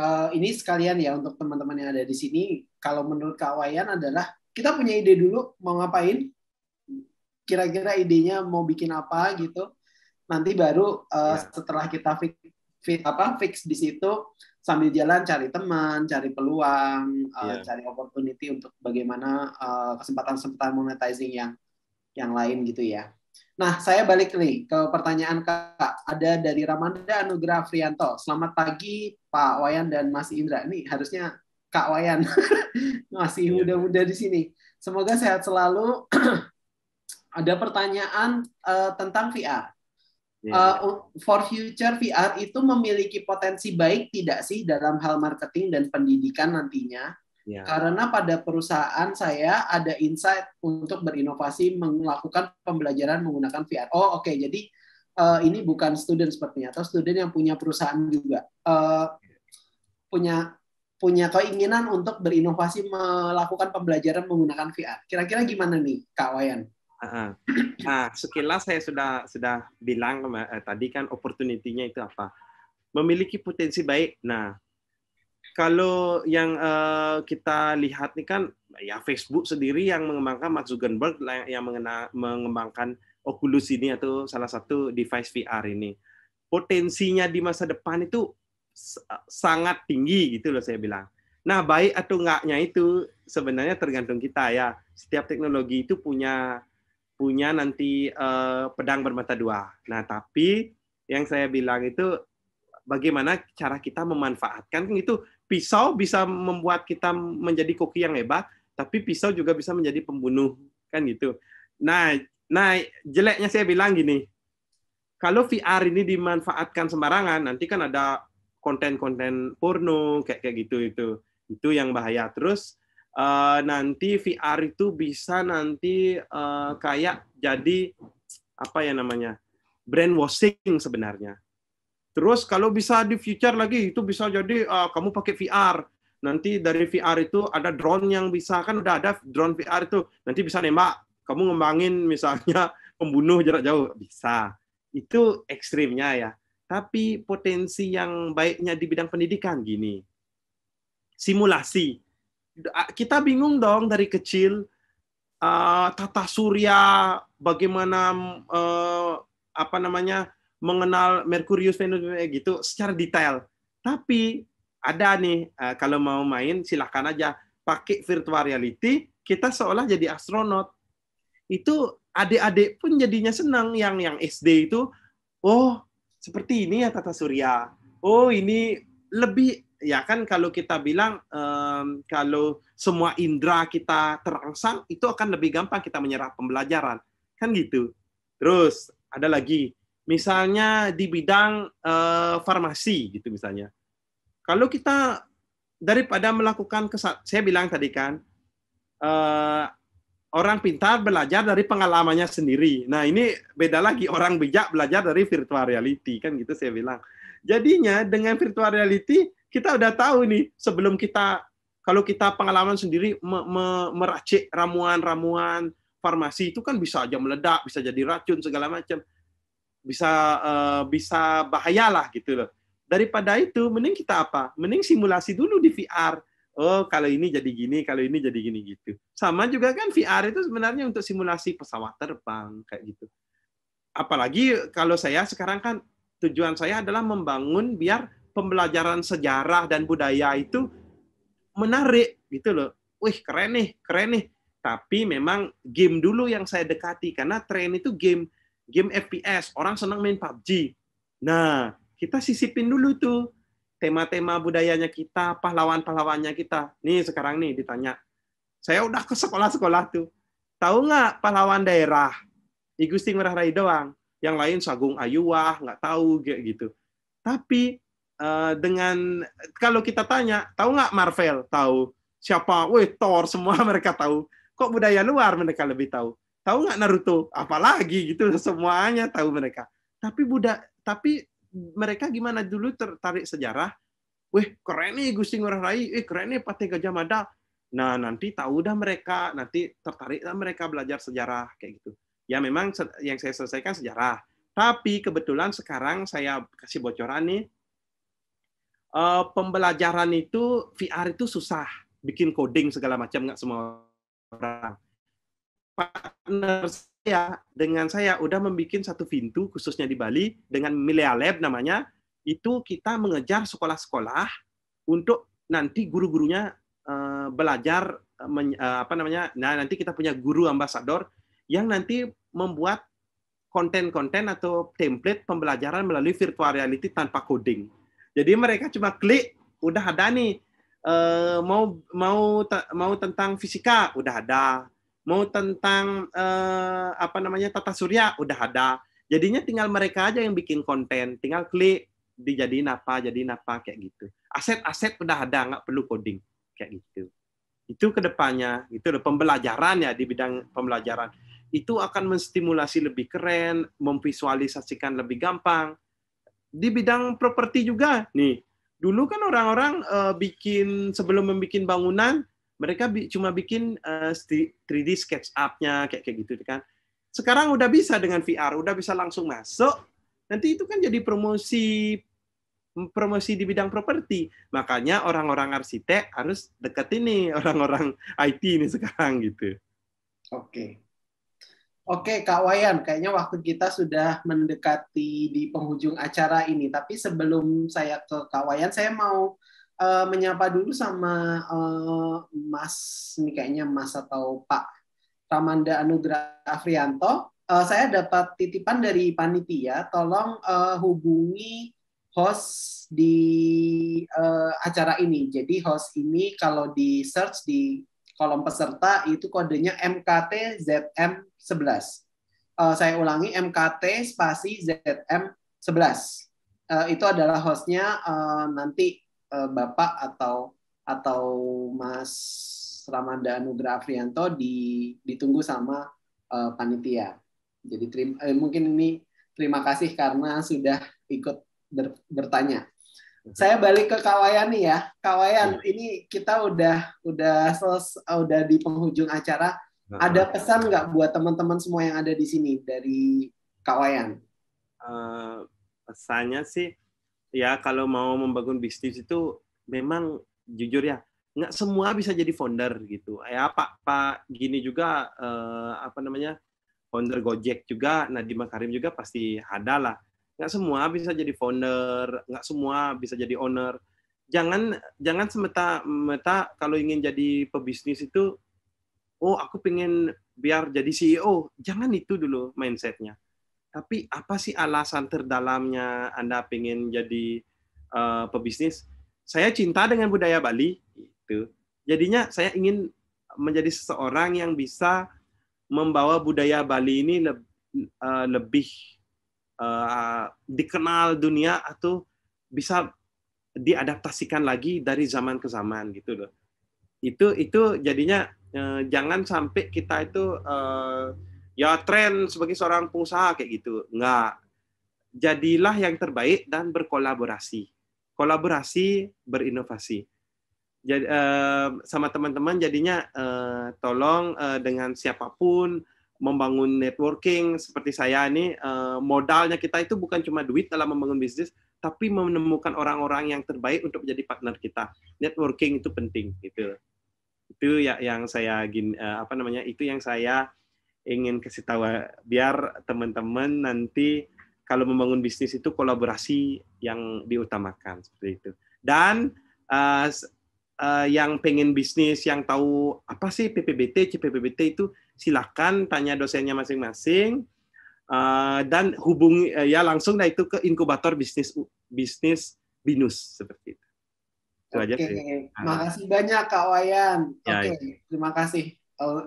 uh, ini sekalian ya untuk teman-teman yang ada di sini. Kalau menurut Kak Wayan adalah kita punya ide dulu mau ngapain, kira-kira idenya mau bikin apa gitu. Nanti baru uh, ya. setelah kita fix fit apa fix di situ sambil jalan cari teman, cari peluang, yeah. uh, iya. cari opportunity untuk bagaimana eh, kesempatan-kesempatan uh, monetizing yang yang lain gitu ya. Nah, saya balik nih ke pertanyaan Kak. Ada dari Ramanda Anugrah Frianto. Selamat pagi Pak Wayan dan Mas Indra. ini harusnya Kak Wayan. Masih iya. muda-muda di sini. Semoga sehat selalu. Ada pertanyaan uh, tentang VR yeah. Iya. uh, for future VR itu memiliki potensi baik tidak sih dalam hal marketing dan pendidikan nantinya? Yeah. Karena pada perusahaan saya ada insight untuk berinovasi melakukan pembelajaran menggunakan VR. Oh oke, okay. jadi uh, ini bukan student sepertinya atau student yang punya perusahaan juga uh, punya punya keinginan untuk berinovasi melakukan pembelajaran menggunakan VR. Kira-kira gimana nih Kak Wayan? Uh, uh, sekilas saya sudah sudah bilang uh, tadi kan opportunity-nya itu apa? Memiliki potensi baik. Nah, kalau yang uh, kita lihat nih kan ya Facebook sendiri yang mengembangkan Mark Zuckerberg yang mengena, mengembangkan Oculus ini atau salah satu device VR ini. Potensinya di masa depan itu sangat tinggi gitu loh saya bilang. Nah, baik atau enggaknya itu sebenarnya tergantung kita ya. Setiap teknologi itu punya punya nanti uh, pedang bermata dua. Nah, tapi yang saya bilang itu bagaimana cara kita memanfaatkan kan itu pisau bisa membuat kita menjadi koki yang hebat, tapi pisau juga bisa menjadi pembunuh kan gitu. Nah, nah jeleknya saya bilang gini. Kalau VR ini dimanfaatkan sembarangan, nanti kan ada konten-konten porno kayak kayak gitu itu. Itu yang bahaya. Terus Eh, nanti VR itu bisa nanti uh, kayak jadi apa ya namanya brand washing sebenarnya. Terus kalau bisa di future lagi itu bisa jadi uh, kamu pakai VR. Nanti dari VR itu ada drone yang bisa kan udah ada drone VR itu nanti bisa nembak. Kamu ngembangin misalnya pembunuh jarak jauh bisa. Itu ekstrimnya ya. Tapi potensi yang baiknya di bidang pendidikan gini. Simulasi kita bingung dong dari kecil uh, tata surya bagaimana uh, apa namanya mengenal Merkurius Venus gitu secara detail. Tapi ada nih uh, kalau mau main silahkan aja pakai virtual reality kita seolah jadi astronot. Itu adik-adik pun jadinya senang yang yang SD itu oh seperti ini ya tata surya. Oh ini lebih ya kan kalau kita bilang um, kalau semua indera kita terangsang itu akan lebih gampang kita menyerap pembelajaran kan gitu terus ada lagi misalnya di bidang uh, farmasi gitu misalnya kalau kita daripada melakukan kesat saya bilang tadi kan uh, orang pintar belajar dari pengalamannya sendiri. Nah, ini beda lagi orang bijak belajar dari virtual reality kan gitu saya bilang. Jadinya dengan virtual reality kita udah tahu nih sebelum kita kalau kita pengalaman sendiri me, me, meracik ramuan-ramuan farmasi itu kan bisa aja meledak, bisa jadi racun segala macam. Bisa uh, bisa bahayalah gitu loh. Daripada itu mending kita apa? Mending simulasi dulu di VR. Oh, kalau ini jadi gini, kalau ini jadi gini gitu. Sama juga kan VR itu sebenarnya untuk simulasi pesawat terbang kayak gitu. Apalagi kalau saya sekarang kan tujuan saya adalah membangun biar pembelajaran sejarah dan budaya itu menarik gitu loh. Wih, keren nih, keren nih. Tapi memang game dulu yang saya dekati karena tren itu game game FPS, orang senang main PUBG. Nah, kita sisipin dulu tuh tema-tema budayanya kita, pahlawan-pahlawannya kita. Nih sekarang nih ditanya. Saya udah ke sekolah-sekolah tuh. Tahu nggak pahlawan daerah? Igusti Ngurah Rai doang. Yang lain Sagung Ayuah nggak tahu kayak gitu. Tapi Eh, dengan kalau kita tanya, tahu nggak Marvel? Tahu. Siapa? Wih, Thor semua mereka tahu. Kok budaya luar mereka lebih tahu. Tahu nggak Naruto? Apalagi gitu semuanya tahu mereka. Tapi budak tapi mereka gimana dulu tertarik sejarah? Wih, keren nih Gusti Ngurah Rai. Eh, keren nih Patih Gajah Mada. Nah, nanti tahu dah mereka, nanti tertarik dah mereka belajar sejarah kayak gitu. Ya memang yang saya selesaikan sejarah. Tapi kebetulan sekarang saya kasih bocoran nih uh, pembelajaran itu VR itu susah bikin coding segala macam nggak semua orang partner saya dengan saya udah membuat satu pintu khususnya di Bali dengan Milia Lab namanya itu kita mengejar sekolah-sekolah untuk nanti guru-gurunya uh, belajar uh, apa namanya nah nanti kita punya guru ambasador yang nanti membuat konten-konten atau template pembelajaran melalui virtual reality tanpa coding jadi mereka cuma klik udah ada nih uh, mau mau mau tentang fisika udah ada, mau tentang uh, apa namanya tata surya udah ada. Jadinya tinggal mereka aja yang bikin konten, tinggal klik dijadiin apa, jadi apa kayak gitu. Aset-aset udah ada, nggak perlu coding kayak gitu. Itu kedepannya, itu ada pembelajaran ya di bidang pembelajaran. Itu akan menstimulasi lebih keren, memvisualisasikan lebih gampang, di bidang properti juga nih dulu kan orang-orang uh, bikin sebelum membuat bangunan mereka bi cuma bikin uh, eh, 3D sketch up-nya kayak kayak gitu kan sekarang udah bisa dengan VR udah bisa langsung masuk nanti itu kan jadi promosi promosi di bidang properti makanya orang-orang arsitek harus dekat ini orang-orang IT ini sekarang gitu oke okay. Oke, Kak Wayan, kayaknya waktu kita sudah mendekati di penghujung acara ini. Tapi sebelum saya ke Kak Wayan, saya mau uh, menyapa dulu sama uh, Mas, ini kayaknya Mas atau Pak Ramanda Anugrah Afrianto. Uh, saya dapat titipan dari panitia, tolong uh, hubungi host di uh, acara ini. Jadi host ini kalau di search di kolom peserta itu kodenya MKTZM 11. Uh, eh, saya ulangi MKT spasi ZM 11. Uh, itu adalah hostnya uh, nanti uh, Bapak atau atau Mas Ramanda Anugrah Afrianto di, ditunggu sama uh, panitia. Jadi terima, eh, mungkin ini terima kasih karena sudah ikut ber, bertanya. Saya balik ke Kawayan nih ya. Kawayan, iya. ini kita udah udah selesai, udah di penghujung acara ada pesan nggak buat teman-teman semua yang ada di sini dari Kak Wayan? Uh, pesannya sih ya kalau mau membangun bisnis itu memang jujur ya nggak semua bisa jadi founder gitu. Ya Pak Pak gini juga eh, apa namanya founder Gojek juga Nadiem Makarim juga pasti ada lah. Nggak semua bisa jadi founder, nggak semua bisa jadi owner. Jangan jangan semeta-meta kalau ingin jadi pebisnis itu oh aku pengen biar jadi CEO. Jangan itu dulu mindsetnya. Tapi apa sih alasan terdalamnya Anda pengen jadi uh, pebisnis? Saya cinta dengan budaya Bali, itu. Jadinya saya ingin menjadi seseorang yang bisa membawa budaya Bali ini le uh, eh, lebih uh, dikenal dunia atau bisa diadaptasikan lagi dari zaman ke zaman gitu loh itu itu jadinya eh, jangan sampai kita itu eh, ya tren sebagai seorang pengusaha kayak gitu nggak jadilah yang terbaik dan berkolaborasi kolaborasi berinovasi jadi eh, sama teman-teman jadinya eh, tolong eh, dengan siapapun membangun networking seperti saya ini eh, modalnya kita itu bukan cuma duit dalam membangun bisnis tapi menemukan orang-orang yang terbaik untuk menjadi partner kita networking itu penting gitu itu ya yang saya gin eh, apa namanya itu yang saya ingin kasih tahu eh, biar teman-teman nanti kalau membangun bisnis itu kolaborasi yang diutamakan seperti itu dan uh, uh, yang pengen bisnis yang tahu apa sih PPBT CPPBT itu silakan tanya dosennya masing-masing uh, dan hubungi uh, ya langsung nah itu ke inkubator bisnis bisnis binus seperti itu itu okay. aja sih. kasih banyak Kak Wayan. Ya, Oke, okay. Ya. terima kasih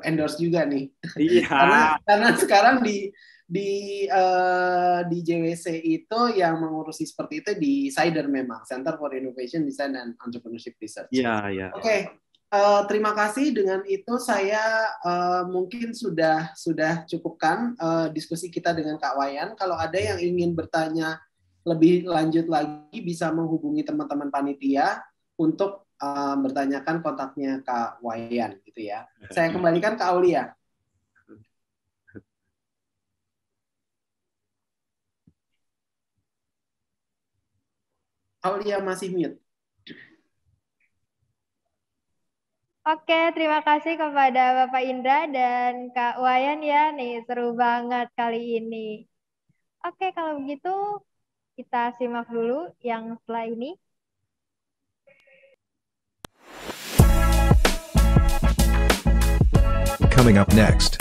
endorse juga nih. Iya. karena, karena sekarang di di uh, di JWC itu yang mengurusi seperti itu di Cider memang Center for Innovation Design and Entrepreneurship Research. Iya, iya. Oke. Okay. Uh, eh, terima kasih dengan itu saya uh, mungkin sudah sudah cukupkan uh, diskusi kita dengan Kak Wayan. Kalau ada yang ingin bertanya lebih lanjut lagi bisa menghubungi teman-teman panitia untuk uh, eh, bertanyakan kontaknya Kak Wayan gitu ya. Iya. Saya kembalikan ke Aulia. Aulia masih mute. Oke, terima kasih kepada Bapak Indra dan Kak Wayan ya. Nih, seru banget kali ini. Oke, kalau begitu kita simak dulu yang setelah ini. coming up next.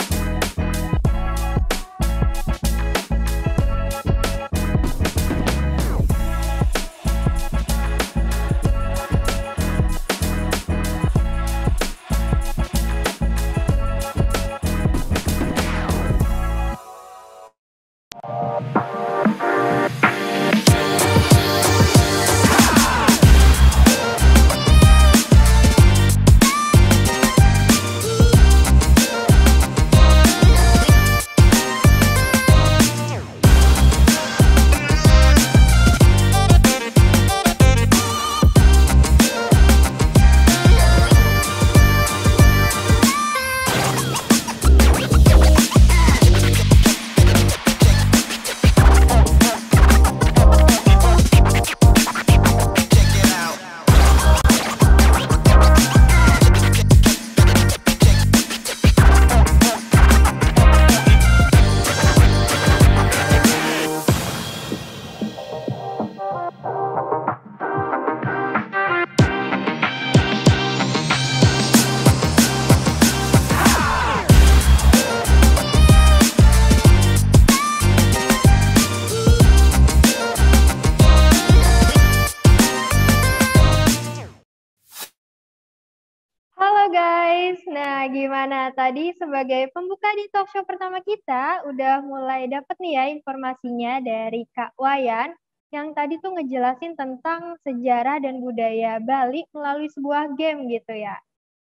tadi sebagai pembuka di talk show pertama kita udah mulai dapat nih ya informasinya dari Kak Wayan yang tadi tuh ngejelasin tentang sejarah dan budaya Bali melalui sebuah game gitu ya.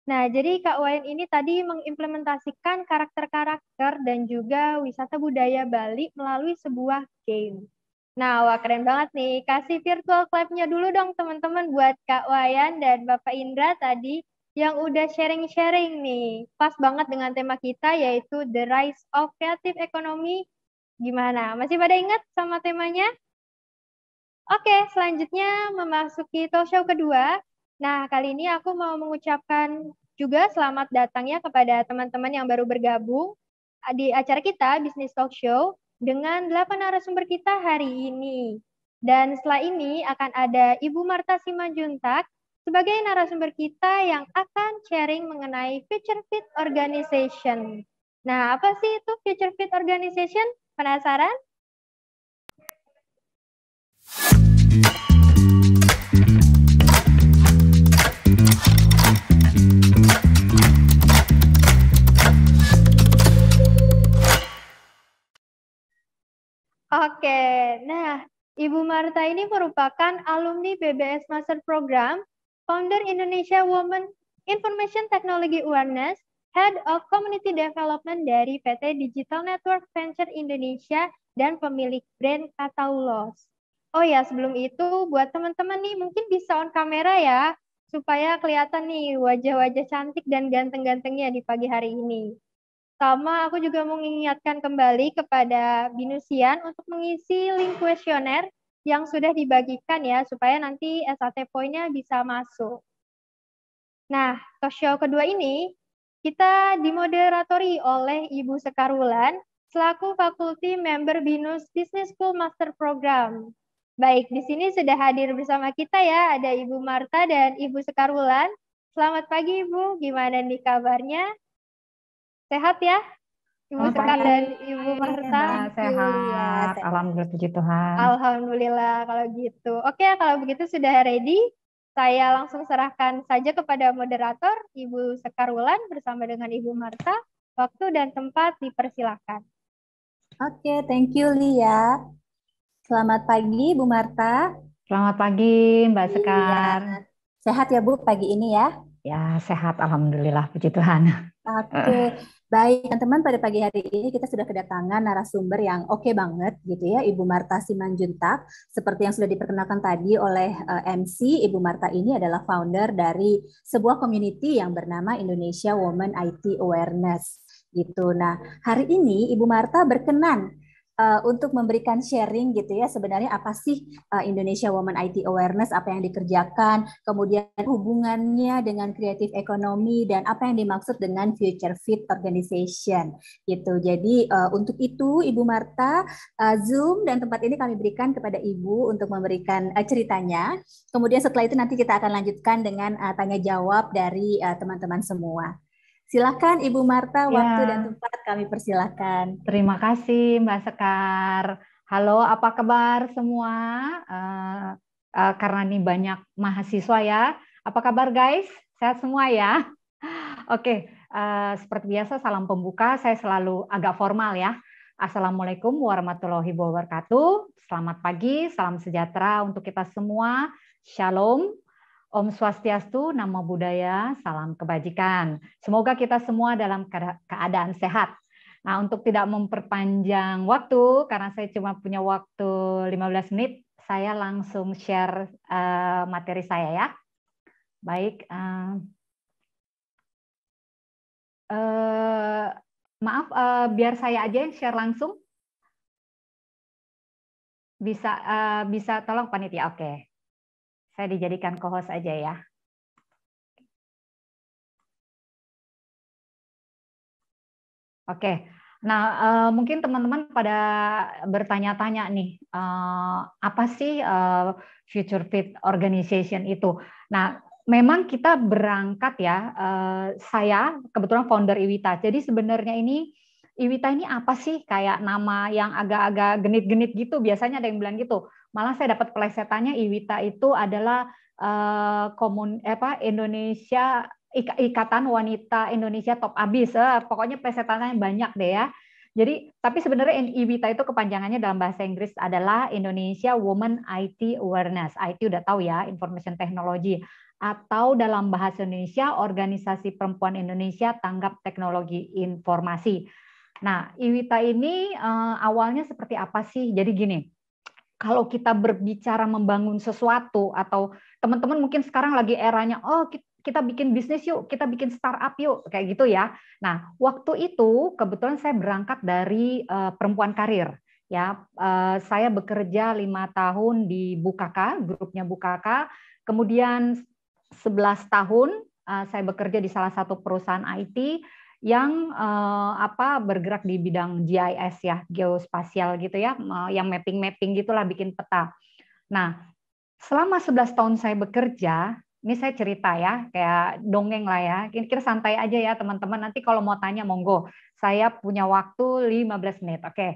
Nah, jadi Kak Wayan ini tadi mengimplementasikan karakter-karakter dan juga wisata budaya Bali melalui sebuah game. Nah, wah keren banget nih. Kasih virtual clap-nya dulu dong teman-teman buat Kak Wayan dan Bapak Indra tadi yang udah sharing-sharing nih. Pas banget dengan tema kita yaitu The Rise of Creative Economy. Gimana? Masih pada ingat sama temanya? Oke, selanjutnya memasuki talk show kedua. Nah, kali ini aku mau mengucapkan juga selamat datangnya kepada teman-teman yang baru bergabung ah, di acara kita, Business Talk Show, dengan 8 narasumber kita hari ini. Dan setelah ini akan ada Ibu Marta Simanjuntak, sebagai narasumber kita yang akan sharing mengenai Future Fit Organization. Nah, apa sih itu Future Fit Organization? Penasaran? Oke, nah Ibu Marta ini merupakan alumni BBS Master Program founder Indonesia Women Information Technology Awareness, Head of Community Development dari PT Digital Network Venture Indonesia dan pemilik brand Kataulos. Oh ya, sebelum itu buat teman-teman nih mungkin bisa on kamera ya, supaya kelihatan nih wajah-wajah cantik dan ganteng-gantengnya di pagi hari ini. Sama aku juga mau mengingatkan kembali kepada Binusian untuk mengisi link kuesioner yang sudah dibagikan ya, supaya nanti SAT poinnya bisa masuk. Nah, talk show kedua ini kita dimoderatori oleh Ibu Sekarulan selaku fakulti member BINUS Business School Master Program. Baik, di sini sudah hadir bersama kita ya, ada Ibu Marta dan Ibu Sekarulan. Selamat pagi Ibu, gimana nih kabarnya? Sehat ya? Ibu Sekar dan Ibu Marta sehat. Ya, Alhamdulillah puji Tuhan. Alhamdulillah kalau gitu. Oke, kalau begitu sudah ready, saya langsung serahkan saja kepada moderator Ibu Sekarulan bersama dengan Ibu Marta. Waktu dan tempat dipersilahkan. Oke, thank you Lia. Selamat pagi Bu Marta. Selamat pagi Mbak iya. Sekar. Iya. Sehat ya Bu pagi ini ya? Ya, sehat alhamdulillah puji Tuhan. Oke. Okay. Baik, teman-teman, pada pagi hari ini kita sudah kedatangan narasumber yang oke okay banget gitu ya, Ibu Marta Simanjuntak. Seperti yang sudah diperkenalkan tadi oleh eh, MC, Ibu Marta ini adalah founder dari sebuah community yang bernama Indonesia Women IT Awareness gitu. Nah, hari ini Ibu Marta berkenan uh, untuk memberikan sharing gitu ya sebenarnya apa sih uh, Indonesia Women IT Awareness apa yang dikerjakan kemudian hubungannya dengan kreatif ekonomi dan apa yang dimaksud dengan future fit organization gitu jadi uh, untuk itu Ibu Marta uh, Zoom dan tempat ini kami berikan kepada Ibu untuk memberikan uh, ceritanya kemudian setelah itu nanti kita akan lanjutkan dengan uh, tanya jawab dari teman-teman uh, teman -teman semua. Silakan Ibu Marta, ya. waktu dan tempat kami persilakan. Terima kasih Mbak Sekar. Halo, apa kabar semua? Uh, uh, karena ini banyak mahasiswa ya. Apa kabar guys? Sehat semua ya? Oke, okay. uh, eh, seperti biasa salam pembuka saya selalu agak formal ya. Assalamualaikum warahmatullahi wabarakatuh. Selamat pagi, salam sejahtera untuk kita semua. Shalom, Om Swastiastu, nama budaya, Salam Kebajikan. Semoga kita semua dalam keadaan sehat. Nah, untuk tidak memperpanjang waktu, karena saya cuma punya waktu 15 menit, saya langsung share uh, materi saya ya. Baik. Uh, uh, maaf, uh, biar saya aja yang share langsung. Bisa, uh, bisa tolong panitia. Oke. Okay. Saya dijadikan co-host aja ya. Oke, nah eh, mungkin teman-teman pada bertanya-tanya nih, eh, apa sih eh, future fit organization itu? Nah, memang kita berangkat ya, saya kebetulan founder Iwita, jadi sebenarnya ini Iwita ini apa sih kayak nama yang agak-agak genit-genit gitu, biasanya ada yang bilang gitu. Malah saya dapat pelesetannya IWITA itu adalah uh, komun apa Indonesia Ikatan Wanita Indonesia Top Abis. Uh, pokoknya pelesetannya banyak deh ya. Jadi, tapi sebenarnya IWITA itu kepanjangannya dalam bahasa Inggris adalah Indonesia Woman IT Awareness. IT udah tahu ya, Information Technology. Atau dalam bahasa Indonesia, Organisasi Perempuan Indonesia Tanggap Teknologi Informasi. Nah, IWITA ini uh, awalnya seperti apa sih? Jadi gini, kalau kita berbicara membangun sesuatu atau teman-teman mungkin sekarang lagi eranya oh kita bikin bisnis yuk, kita bikin startup yuk, kayak gitu ya. Nah, waktu itu kebetulan saya berangkat dari uh, perempuan karir ya Uh, saya bekerja lima tahun di Bukaka grupnya Bukaka kemudian 11 tahun uh, saya bekerja di salah satu perusahaan IT yang eh, apa bergerak di bidang GIS ya, geospasial gitu ya, yang mapping-mapping gitulah bikin peta. Nah, selama 11 tahun saya bekerja, ini saya cerita ya, kayak dongeng lah ya. Kira-kira santai aja ya teman-teman. Nanti kalau mau tanya monggo. Saya punya waktu 15 menit. Oke. Okay.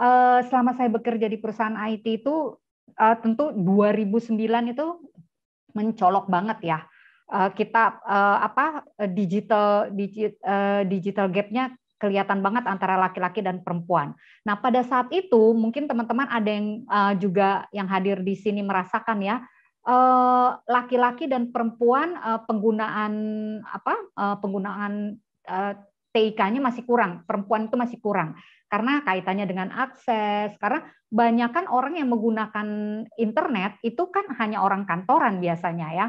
Uh, eh, selama saya bekerja di perusahaan IT itu uh, tentu 2009 itu mencolok banget ya. Eh, kita eh, apa eh, digital digit, digital gapnya kelihatan banget antara laki-laki dan perempuan. Nah, pada saat itu mungkin teman-teman ada yang uh, juga yang hadir di sini merasakan ya laki laki-laki dan perempuan uh, penggunaan apa uh, penggunaan uh, TIK-nya masih kurang, perempuan itu masih kurang karena kaitannya dengan akses. Karena banyak kan orang yang menggunakan internet itu kan hanya orang kantoran biasanya ya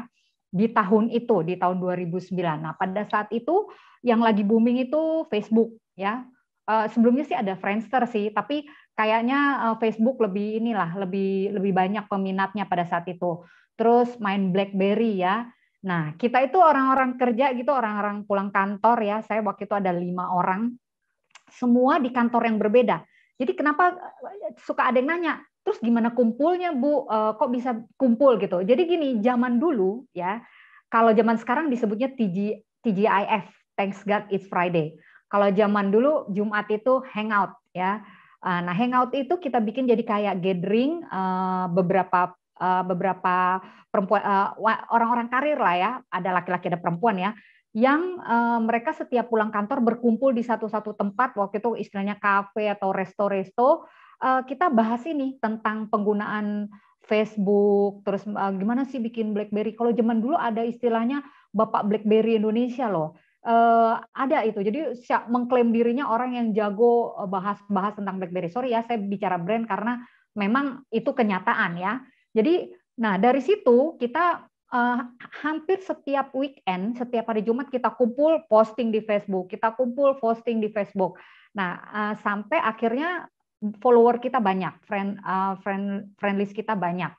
di tahun itu di tahun 2009. Nah, pada saat itu yang lagi booming itu Facebook ya. Eh, sebelumnya sih ada Friendster sih, tapi kayaknya eh, Facebook lebih inilah lebih lebih banyak peminatnya pada saat itu. Terus main BlackBerry ya. Nah, kita itu orang-orang kerja gitu, orang-orang pulang kantor ya. Saya waktu itu ada lima orang, semua di kantor yang berbeda. Jadi kenapa eh, suka ada yang nanya, Terus gimana kumpulnya Bu? Eh, kok bisa kumpul gitu? Jadi gini, zaman dulu ya, kalau zaman sekarang disebutnya TG, TGIF, Thanks God It's Friday. Kalau zaman dulu Jumat itu hangout ya. Eh, nah hangout itu kita bikin jadi kayak gathering eh, beberapa beberapa perempuan orang-orang karir lah ya, ada laki-laki ada perempuan ya yang mereka setiap pulang kantor berkumpul di satu-satu tempat waktu itu istilahnya kafe atau resto-resto Eh, kita bahas ini tentang penggunaan Facebook, terus uh, gimana sih bikin BlackBerry. Kalau zaman dulu ada istilahnya Bapak BlackBerry Indonesia loh. Uh, ada itu. Jadi siap mengklaim dirinya orang yang jago bahas-bahas tentang BlackBerry. Sorry ya, saya bicara brand karena memang itu kenyataan ya. Jadi, nah dari situ kita uh, hampir setiap weekend, setiap hari Jumat kita kumpul posting di Facebook, kita kumpul posting di Facebook. Nah, uh, sampai akhirnya follower kita banyak, friend uh, friend friend list kita banyak.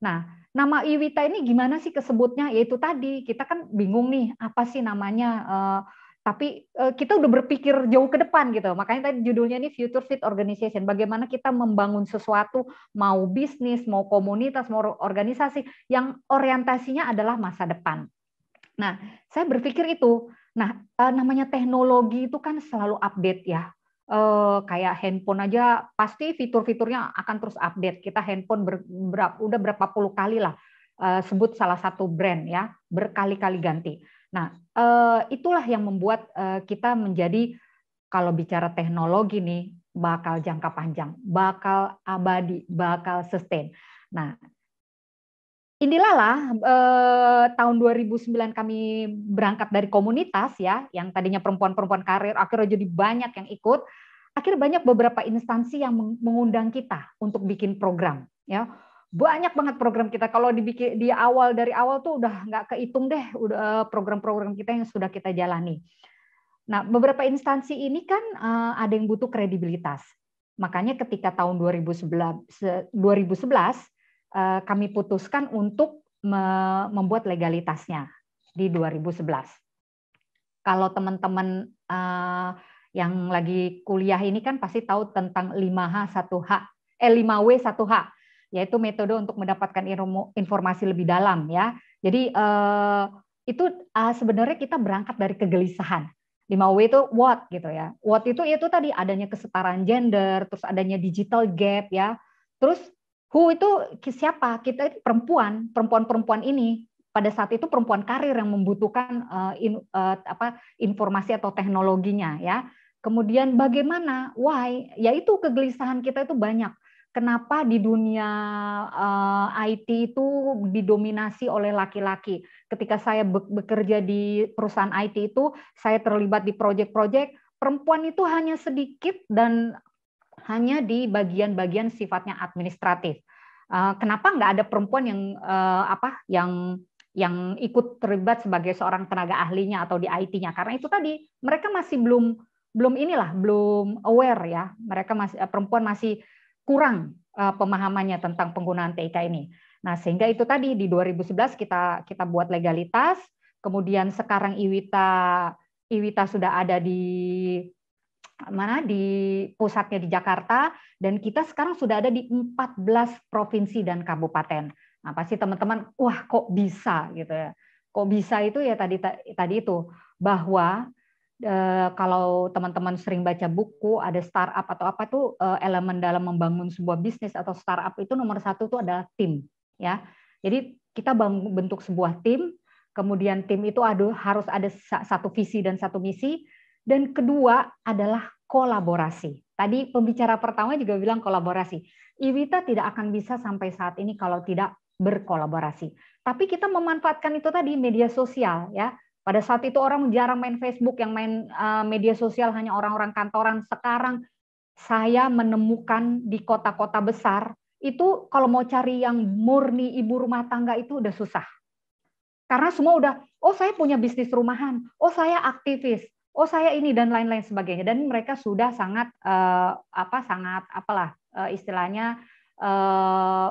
Nah, nama Iwita ini gimana sih kesebutnya? Yaitu tadi kita kan bingung nih apa sih namanya uh, tapi uh, kita udah berpikir jauh ke depan gitu. Makanya tadi judulnya ini Future Fit Organization. Bagaimana kita membangun sesuatu mau bisnis, mau komunitas, mau organisasi yang orientasinya adalah masa depan. Nah, saya berpikir itu. Nah, uh, namanya teknologi itu kan selalu update ya uh, kayak handphone aja pasti fitur-fiturnya akan terus update. Kita handphone ber, berapa, udah berapa puluh kali lah uh, sebut salah satu brand ya berkali-kali ganti. Nah uh, itulah yang membuat uh, kita menjadi kalau bicara teknologi nih bakal jangka panjang, bakal abadi, bakal sustain. Nah inilah lah eh, tahun 2009 kami berangkat dari komunitas ya, yang tadinya perempuan-perempuan karir akhirnya jadi banyak yang ikut. Akhirnya banyak beberapa instansi yang mengundang kita untuk bikin program ya. Banyak banget program kita kalau dibikin di awal dari awal tuh udah nggak kehitung deh eh, program-program kita yang sudah kita jalani. Nah, beberapa instansi ini kan eh, ada yang butuh kredibilitas. Makanya ketika tahun 2011 2011 Eh, kami putuskan untuk membuat legalitasnya di 2011. Kalau teman-teman eh, yang lagi kuliah ini kan pasti tahu tentang 5H 1H, eh 5W 1H, yaitu metode untuk mendapatkan informasi lebih dalam ya. Jadi eh, itu sebenarnya kita berangkat dari kegelisahan. 5W itu what gitu ya. What itu itu tadi adanya kesetaraan gender, terus adanya digital gap ya. Terus Who itu siapa? Kita itu perempuan, perempuan-perempuan ini. Pada saat itu perempuan karir yang membutuhkan uh, in, uh, apa, informasi atau teknologinya ya. Kemudian bagaimana? Why? Yaitu kegelisahan kita itu banyak. Kenapa di dunia uh, eh, IT itu didominasi oleh laki-laki? Ketika saya bekerja di perusahaan IT itu, saya terlibat di proyek-proyek perempuan itu hanya sedikit dan hanya di bagian-bagian sifatnya administratif. Eh, kenapa nggak ada perempuan yang eh, apa yang yang ikut terlibat sebagai seorang tenaga ahlinya atau di IT-nya karena itu tadi mereka masih belum belum inilah belum aware ya mereka masih eh, perempuan masih kurang pemahamannya tentang penggunaan TIK ini. Nah, sehingga itu tadi di 2011 kita kita buat legalitas, kemudian sekarang Iwita Iwita sudah ada di mana di pusatnya di Jakarta dan kita sekarang sudah ada di 14 provinsi dan kabupaten. Nah, pasti teman-teman, wah kok bisa gitu ya. Kok bisa itu ya tadi tadi itu bahwa e, kalau teman-teman sering baca buku ada startup atau apa tuh e, elemen dalam membangun sebuah bisnis atau startup itu nomor satu itu adalah tim ya. Jadi kita bentuk sebuah tim, kemudian tim itu aduh harus ada satu visi dan satu misi dan kedua adalah kolaborasi. Tadi pembicara pertama juga bilang kolaborasi. Iwita tidak akan bisa sampai saat ini kalau tidak berkolaborasi. Tapi kita memanfaatkan itu tadi media sosial ya. Pada saat itu orang jarang main Facebook, yang main eh, media sosial hanya orang-orang kantoran. Sekarang saya menemukan di kota-kota besar itu kalau mau cari yang murni ibu rumah tangga itu udah susah. Karena semua udah, oh saya punya bisnis rumahan, oh saya aktivis, oh saya ini dan lain-lain sebagainya dan mereka sudah sangat uh, apa sangat apalah uh, istilahnya uh,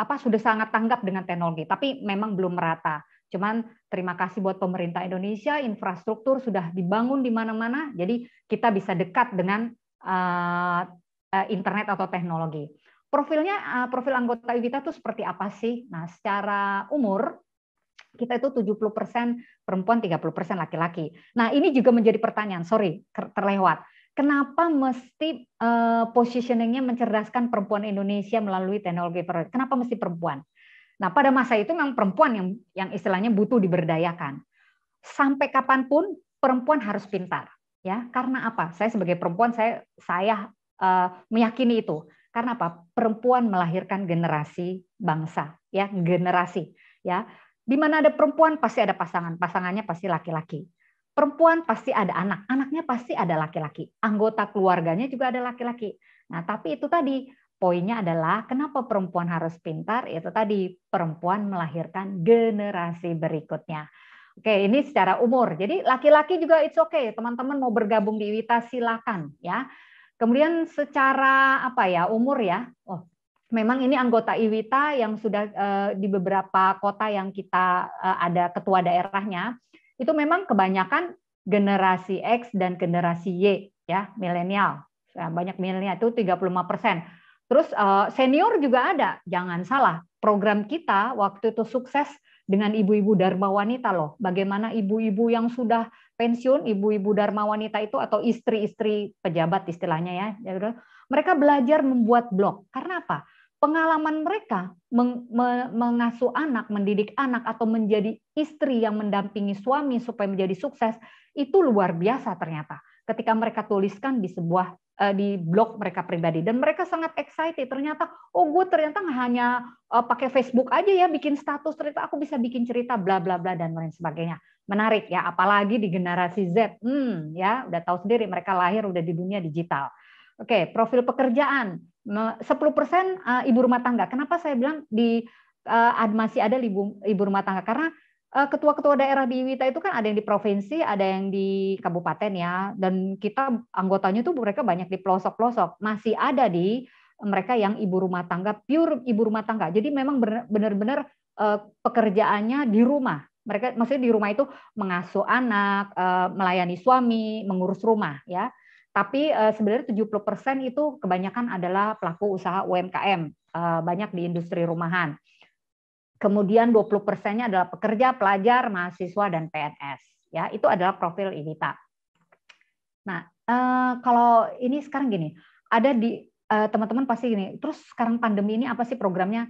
apa sudah sangat tanggap dengan teknologi tapi memang belum merata. Cuman terima kasih buat pemerintah Indonesia, infrastruktur sudah dibangun di mana-mana, jadi kita bisa dekat dengan uh, internet atau teknologi. Profilnya, uh, profil anggota Evita itu seperti apa sih? Nah, secara umur kita itu 70% perempuan, 30% laki-laki. Nah, ini juga menjadi pertanyaan, sorry, terlewat. Kenapa mesti uh, positioningnya mencerdaskan perempuan Indonesia melalui teknologi perempuan? Kenapa mesti perempuan? Nah, pada masa itu memang perempuan yang yang istilahnya butuh diberdayakan. Sampai kapanpun perempuan harus pintar, ya. Karena apa? Saya sebagai perempuan saya saya uh, meyakini itu. Karena apa? Perempuan melahirkan generasi bangsa, ya, generasi, ya. Di mana ada perempuan pasti ada pasangan, pasangannya pasti laki-laki. Perempuan pasti ada anak, anaknya pasti ada laki-laki. Anggota keluarganya juga ada laki-laki. Nah, tapi itu tadi poinnya adalah kenapa perempuan harus pintar? Itu tadi perempuan melahirkan generasi berikutnya. Oke, ini secara umur. Jadi laki-laki juga it's okay, teman-teman mau bergabung di Wita silakan ya. Kemudian secara apa ya umur ya, oh memang ini anggota IWITA yang sudah eh, di beberapa kota yang kita eh, ada ketua daerahnya itu memang kebanyakan generasi X dan generasi Y ya milenial ya, banyak milenial itu 35 persen terus eh, senior juga ada jangan salah program kita waktu itu sukses dengan ibu-ibu dharma wanita loh bagaimana ibu-ibu yang sudah pensiun ibu-ibu dharma wanita itu atau istri-istri pejabat istilahnya ya, ya gitu. mereka belajar membuat blog karena apa pengalaman mereka meng, me, mengasuh anak, mendidik anak, atau menjadi istri yang mendampingi suami supaya menjadi sukses itu luar biasa ternyata. Ketika mereka tuliskan di sebuah eh, di blog mereka pribadi dan mereka sangat excited ternyata oh gue ternyata nggak hanya uh, pakai Facebook aja ya bikin status ternyata aku bisa bikin cerita bla bla bla dan lain sebagainya menarik ya apalagi di generasi Z hmm ya udah tahu sendiri mereka lahir udah di dunia digital oke profil pekerjaan 10% eh, ibu rumah tangga. Kenapa saya bilang di eh, masih ada ibu, ibu rumah tangga? Karena eh, ketua-ketua daerah di Wita itu kan ada yang di provinsi, ada yang di kabupaten ya. Dan kita anggotanya tuh mereka banyak di pelosok-pelosok. Masih ada di mereka yang ibu rumah tangga, pure ibu rumah tangga. Jadi memang benar-benar pekerjaannya di rumah. Mereka maksudnya di rumah itu mengasuh anak, melayani suami, mengurus rumah ya. Tapi uh, sebenarnya 70% itu kebanyakan adalah pelaku usaha UMKM, uh, eh, banyak di industri rumahan. Kemudian 20%-nya adalah pekerja, pelajar, mahasiswa dan PNS. Ya, itu adalah profil pak. Nah, uh, kalau ini sekarang gini, ada di teman-teman pasti gini, terus sekarang pandemi ini apa sih programnya?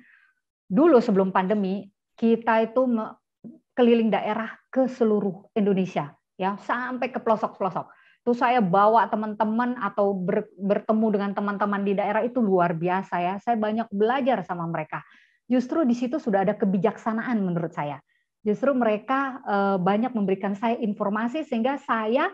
Dulu sebelum pandemi, kita itu keliling daerah ke seluruh Indonesia, ya sampai ke pelosok-pelosok. Terus saya bawa teman-teman atau ber, bertemu dengan teman-teman di daerah itu luar biasa ya. Saya banyak belajar sama mereka. Justru di situ sudah ada kebijaksanaan menurut saya. Justru mereka eh, banyak memberikan saya informasi sehingga saya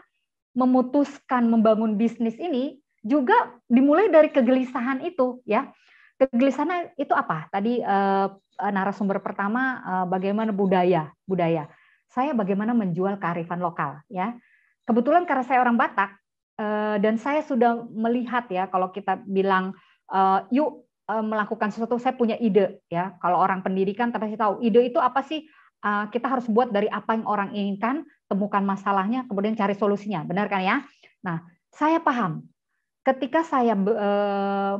memutuskan membangun bisnis ini juga dimulai dari kegelisahan itu ya. Kegelisahan itu apa? Tadi eh, narasumber pertama eh, bagaimana budaya, budaya. Saya bagaimana menjual kearifan lokal ya kebetulan karena saya orang Batak eh, dan saya sudah melihat ya kalau kita bilang eh, yuk eh, melakukan sesuatu saya punya ide ya kalau orang pendidikan tapi saya tahu ide itu apa sih kita harus buat dari apa yang orang inginkan temukan masalahnya kemudian cari solusinya benar kan ya nah saya paham ketika saya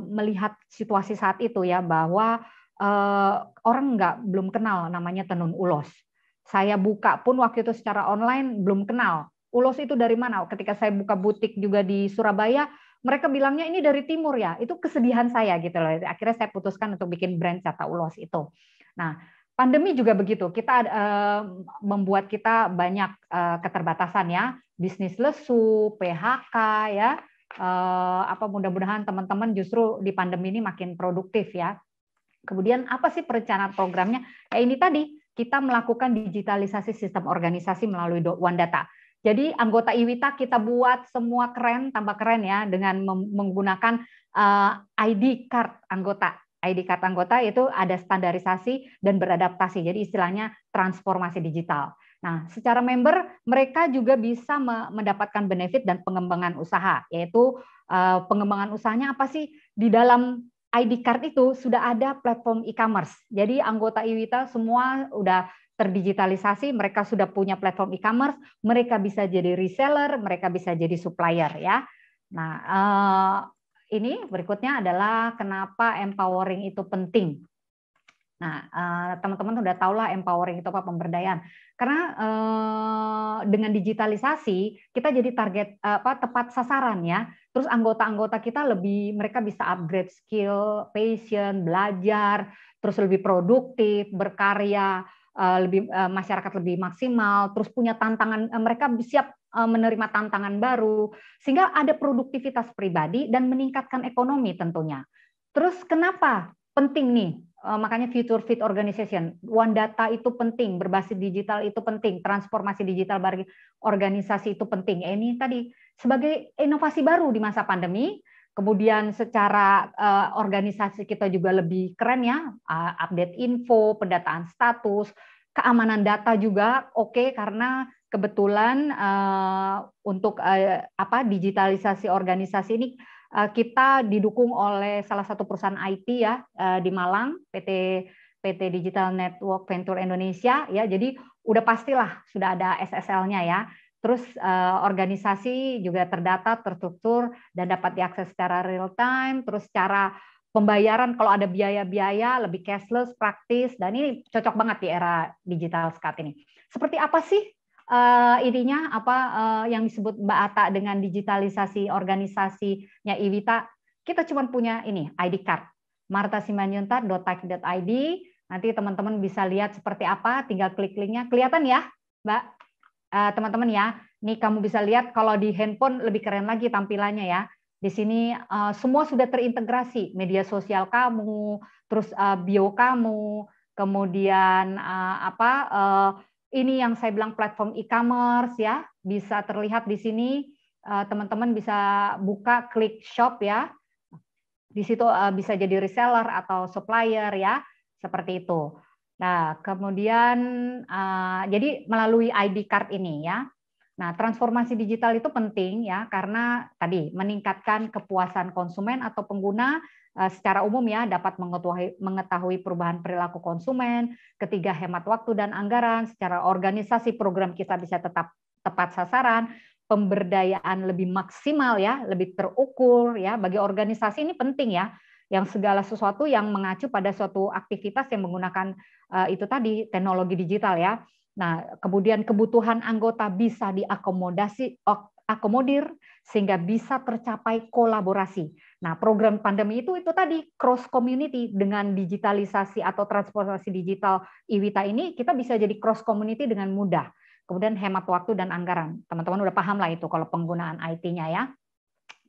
melihat situasi saat itu ya bahwa orang nggak belum kenal namanya tenun ulos saya buka pun waktu itu secara online belum kenal ulos itu dari mana? Ketika saya buka butik juga di Surabaya, mereka bilangnya ini dari timur ya. Itu kesedihan saya gitu loh. Akhirnya saya putuskan untuk bikin brand Cata Ulos itu. Nah, pandemi juga begitu. Kita uh, membuat kita banyak uh, keterbatasan ya. Bisnis lesu, PHK ya. Uh, apa mudah-mudahan teman-teman justru di pandemi ini makin produktif ya. Kemudian apa sih perencanaan programnya? Ya ini tadi kita melakukan digitalisasi sistem organisasi melalui One Data. Jadi anggota Iwita kita buat semua keren, tambah keren ya dengan menggunakan uh, eh, ID card anggota. ID card anggota itu ada standarisasi dan beradaptasi. Jadi istilahnya transformasi digital. Nah, secara member mereka juga bisa mendapatkan benefit dan pengembangan usaha, yaitu uh, pengembangan usahanya apa sih di dalam ID card itu sudah ada platform e-commerce. Jadi anggota Iwita semua udah terdigitalisasi, mereka sudah punya platform e-commerce, mereka bisa jadi reseller, mereka bisa jadi supplier ya. Nah, eh, ini berikutnya adalah kenapa empowering itu penting. Nah, eh, teman-teman eh, sudah lah empowering itu apa pemberdayaan. Karena eh, dengan digitalisasi kita jadi target apa tepat sasaran ya. Terus anggota-anggota kita lebih mereka bisa upgrade skill, passion, belajar, terus lebih produktif, berkarya, Eh, lebih eh, masyarakat lebih maksimal, terus punya tantangan eh, mereka siap menerima tantangan baru sehingga ada produktivitas pribadi dan meningkatkan ekonomi tentunya. Terus kenapa penting nih makanya future fit organization, one data itu penting, berbasis digital itu penting, transformasi digital bagi organisasi itu penting. ini tadi sebagai inovasi baru di masa pandemi Kemudian secara uh, organisasi kita juga lebih keren ya, uh, update info, pendataan status, keamanan data juga oke okay, karena kebetulan uh, untuk uh, apa digitalisasi organisasi ini uh, kita didukung oleh salah satu perusahaan IT ya uh, di Malang PT PT Digital Network Venture Indonesia ya jadi udah pastilah sudah ada SSL-nya ya Terus uh, organisasi juga terdata, terstruktur dan dapat diakses secara real time. Terus cara pembayaran kalau ada biaya-biaya lebih cashless, praktis dan ini cocok banget di era digital saat ini. Seperti apa sih uh, ininya apa uh, yang disebut Mbak Ata dengan digitalisasi organisasinya Iwita? Kita cuma punya ini ID card id. Nanti teman-teman bisa lihat seperti apa, tinggal klik linknya. Kelihatan ya, Mbak? Eh, teman-teman uh, ya. Nih kamu bisa lihat kalau di handphone lebih keren lagi tampilannya ya. Di sini uh, semua sudah terintegrasi, media sosial kamu, terus uh, bio kamu, kemudian uh, apa uh, ini yang saya bilang platform e-commerce ya, bisa terlihat di sini teman-teman uh, bisa buka klik shop ya. Di situ uh, bisa jadi reseller atau supplier ya, seperti itu. Nah, kemudian uh, jadi melalui ID card ini ya. Nah, transformasi digital itu penting ya karena tadi meningkatkan kepuasan konsumen atau pengguna eh, secara umum ya dapat mengetahui mengetahui perubahan perilaku konsumen, ketiga hemat waktu dan anggaran, secara organisasi program kita bisa tetap tepat sasaran, pemberdayaan lebih maksimal ya, lebih terukur ya. Bagi organisasi ini penting ya yang segala sesuatu yang mengacu pada suatu aktivitas yang menggunakan uh, itu tadi teknologi digital ya. Nah, kemudian kebutuhan anggota bisa diakomodasi akomodir sehingga bisa tercapai kolaborasi. Nah, program pandemi itu itu tadi cross community dengan digitalisasi atau transformasi digital IWITA ini kita bisa jadi cross community dengan mudah. Kemudian hemat waktu dan anggaran. Teman-teman udah paham lah itu kalau penggunaan IT-nya ya.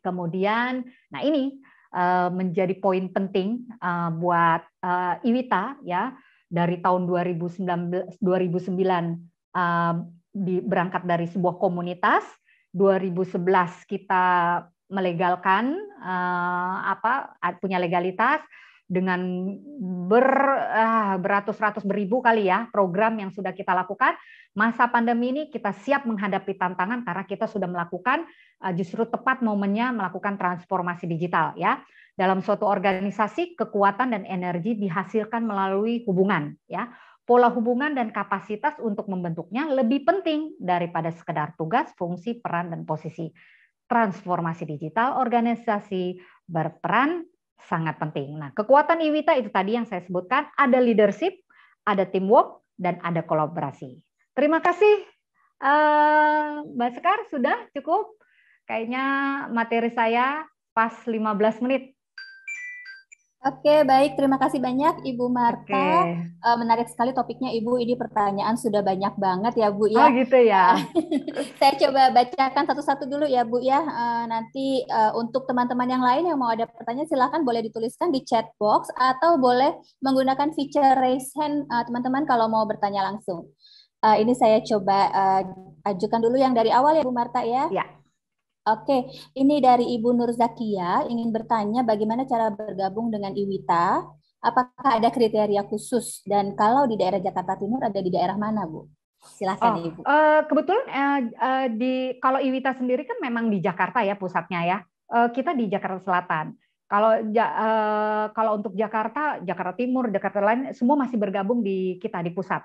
Kemudian, nah ini Eh, menjadi poin penting eh, buat eh, Iwita ya dari tahun 2019 2009 uh, di, berangkat dari sebuah komunitas 2011 kita melegalkan apa punya legalitas dengan ber, ah, beratus-ratus beribu kali ya program yang sudah kita lakukan. Masa pandemi ini kita siap menghadapi tantangan karena kita sudah melakukan uh, justru tepat momennya melakukan transformasi digital ya. Dalam suatu organisasi kekuatan dan energi dihasilkan melalui hubungan ya. Pola hubungan dan kapasitas untuk membentuknya lebih penting daripada sekedar tugas, fungsi, peran dan posisi. Transformasi digital organisasi berperan sangat penting. Nah, kekuatan Iwita itu tadi yang saya sebutkan, ada leadership, ada teamwork, dan ada kolaborasi. Terima kasih eh, Mbak Sekar, sudah cukup. Kayaknya materi saya pas 15 menit Oke, baik. Terima kasih banyak Ibu Marta. Okay. Uh, eh, menarik sekali topiknya Ibu. Ini pertanyaan sudah banyak banget ya Bu ya. Oh gitu ya. Saya coba bacakan satu-satu dulu ya Bu ya. Uh, nanti uh, untuk teman-teman yang lain yang mau ada pertanyaan silahkan boleh dituliskan di chat box atau boleh menggunakan feature raise hand teman teman-teman kalau mau bertanya langsung. Uh, ini saya coba uh, ajukan dulu yang dari awal ya Bu Marta ya. Ya. Oke, ini dari Ibu Nur Zakia ingin bertanya bagaimana cara bergabung dengan IWITA? Apakah ada kriteria khusus dan kalau di daerah Jakarta Timur ada di daerah mana, Bu? Silakan oh, Ibu. Eh, kebetulan eh, eh, di kalau IWITA sendiri kan memang di Jakarta ya pusatnya ya. kita di Jakarta Selatan. Kalau kalau untuk Jakarta, Jakarta Timur, Jakarta lain semua masih bergabung di kita di pusat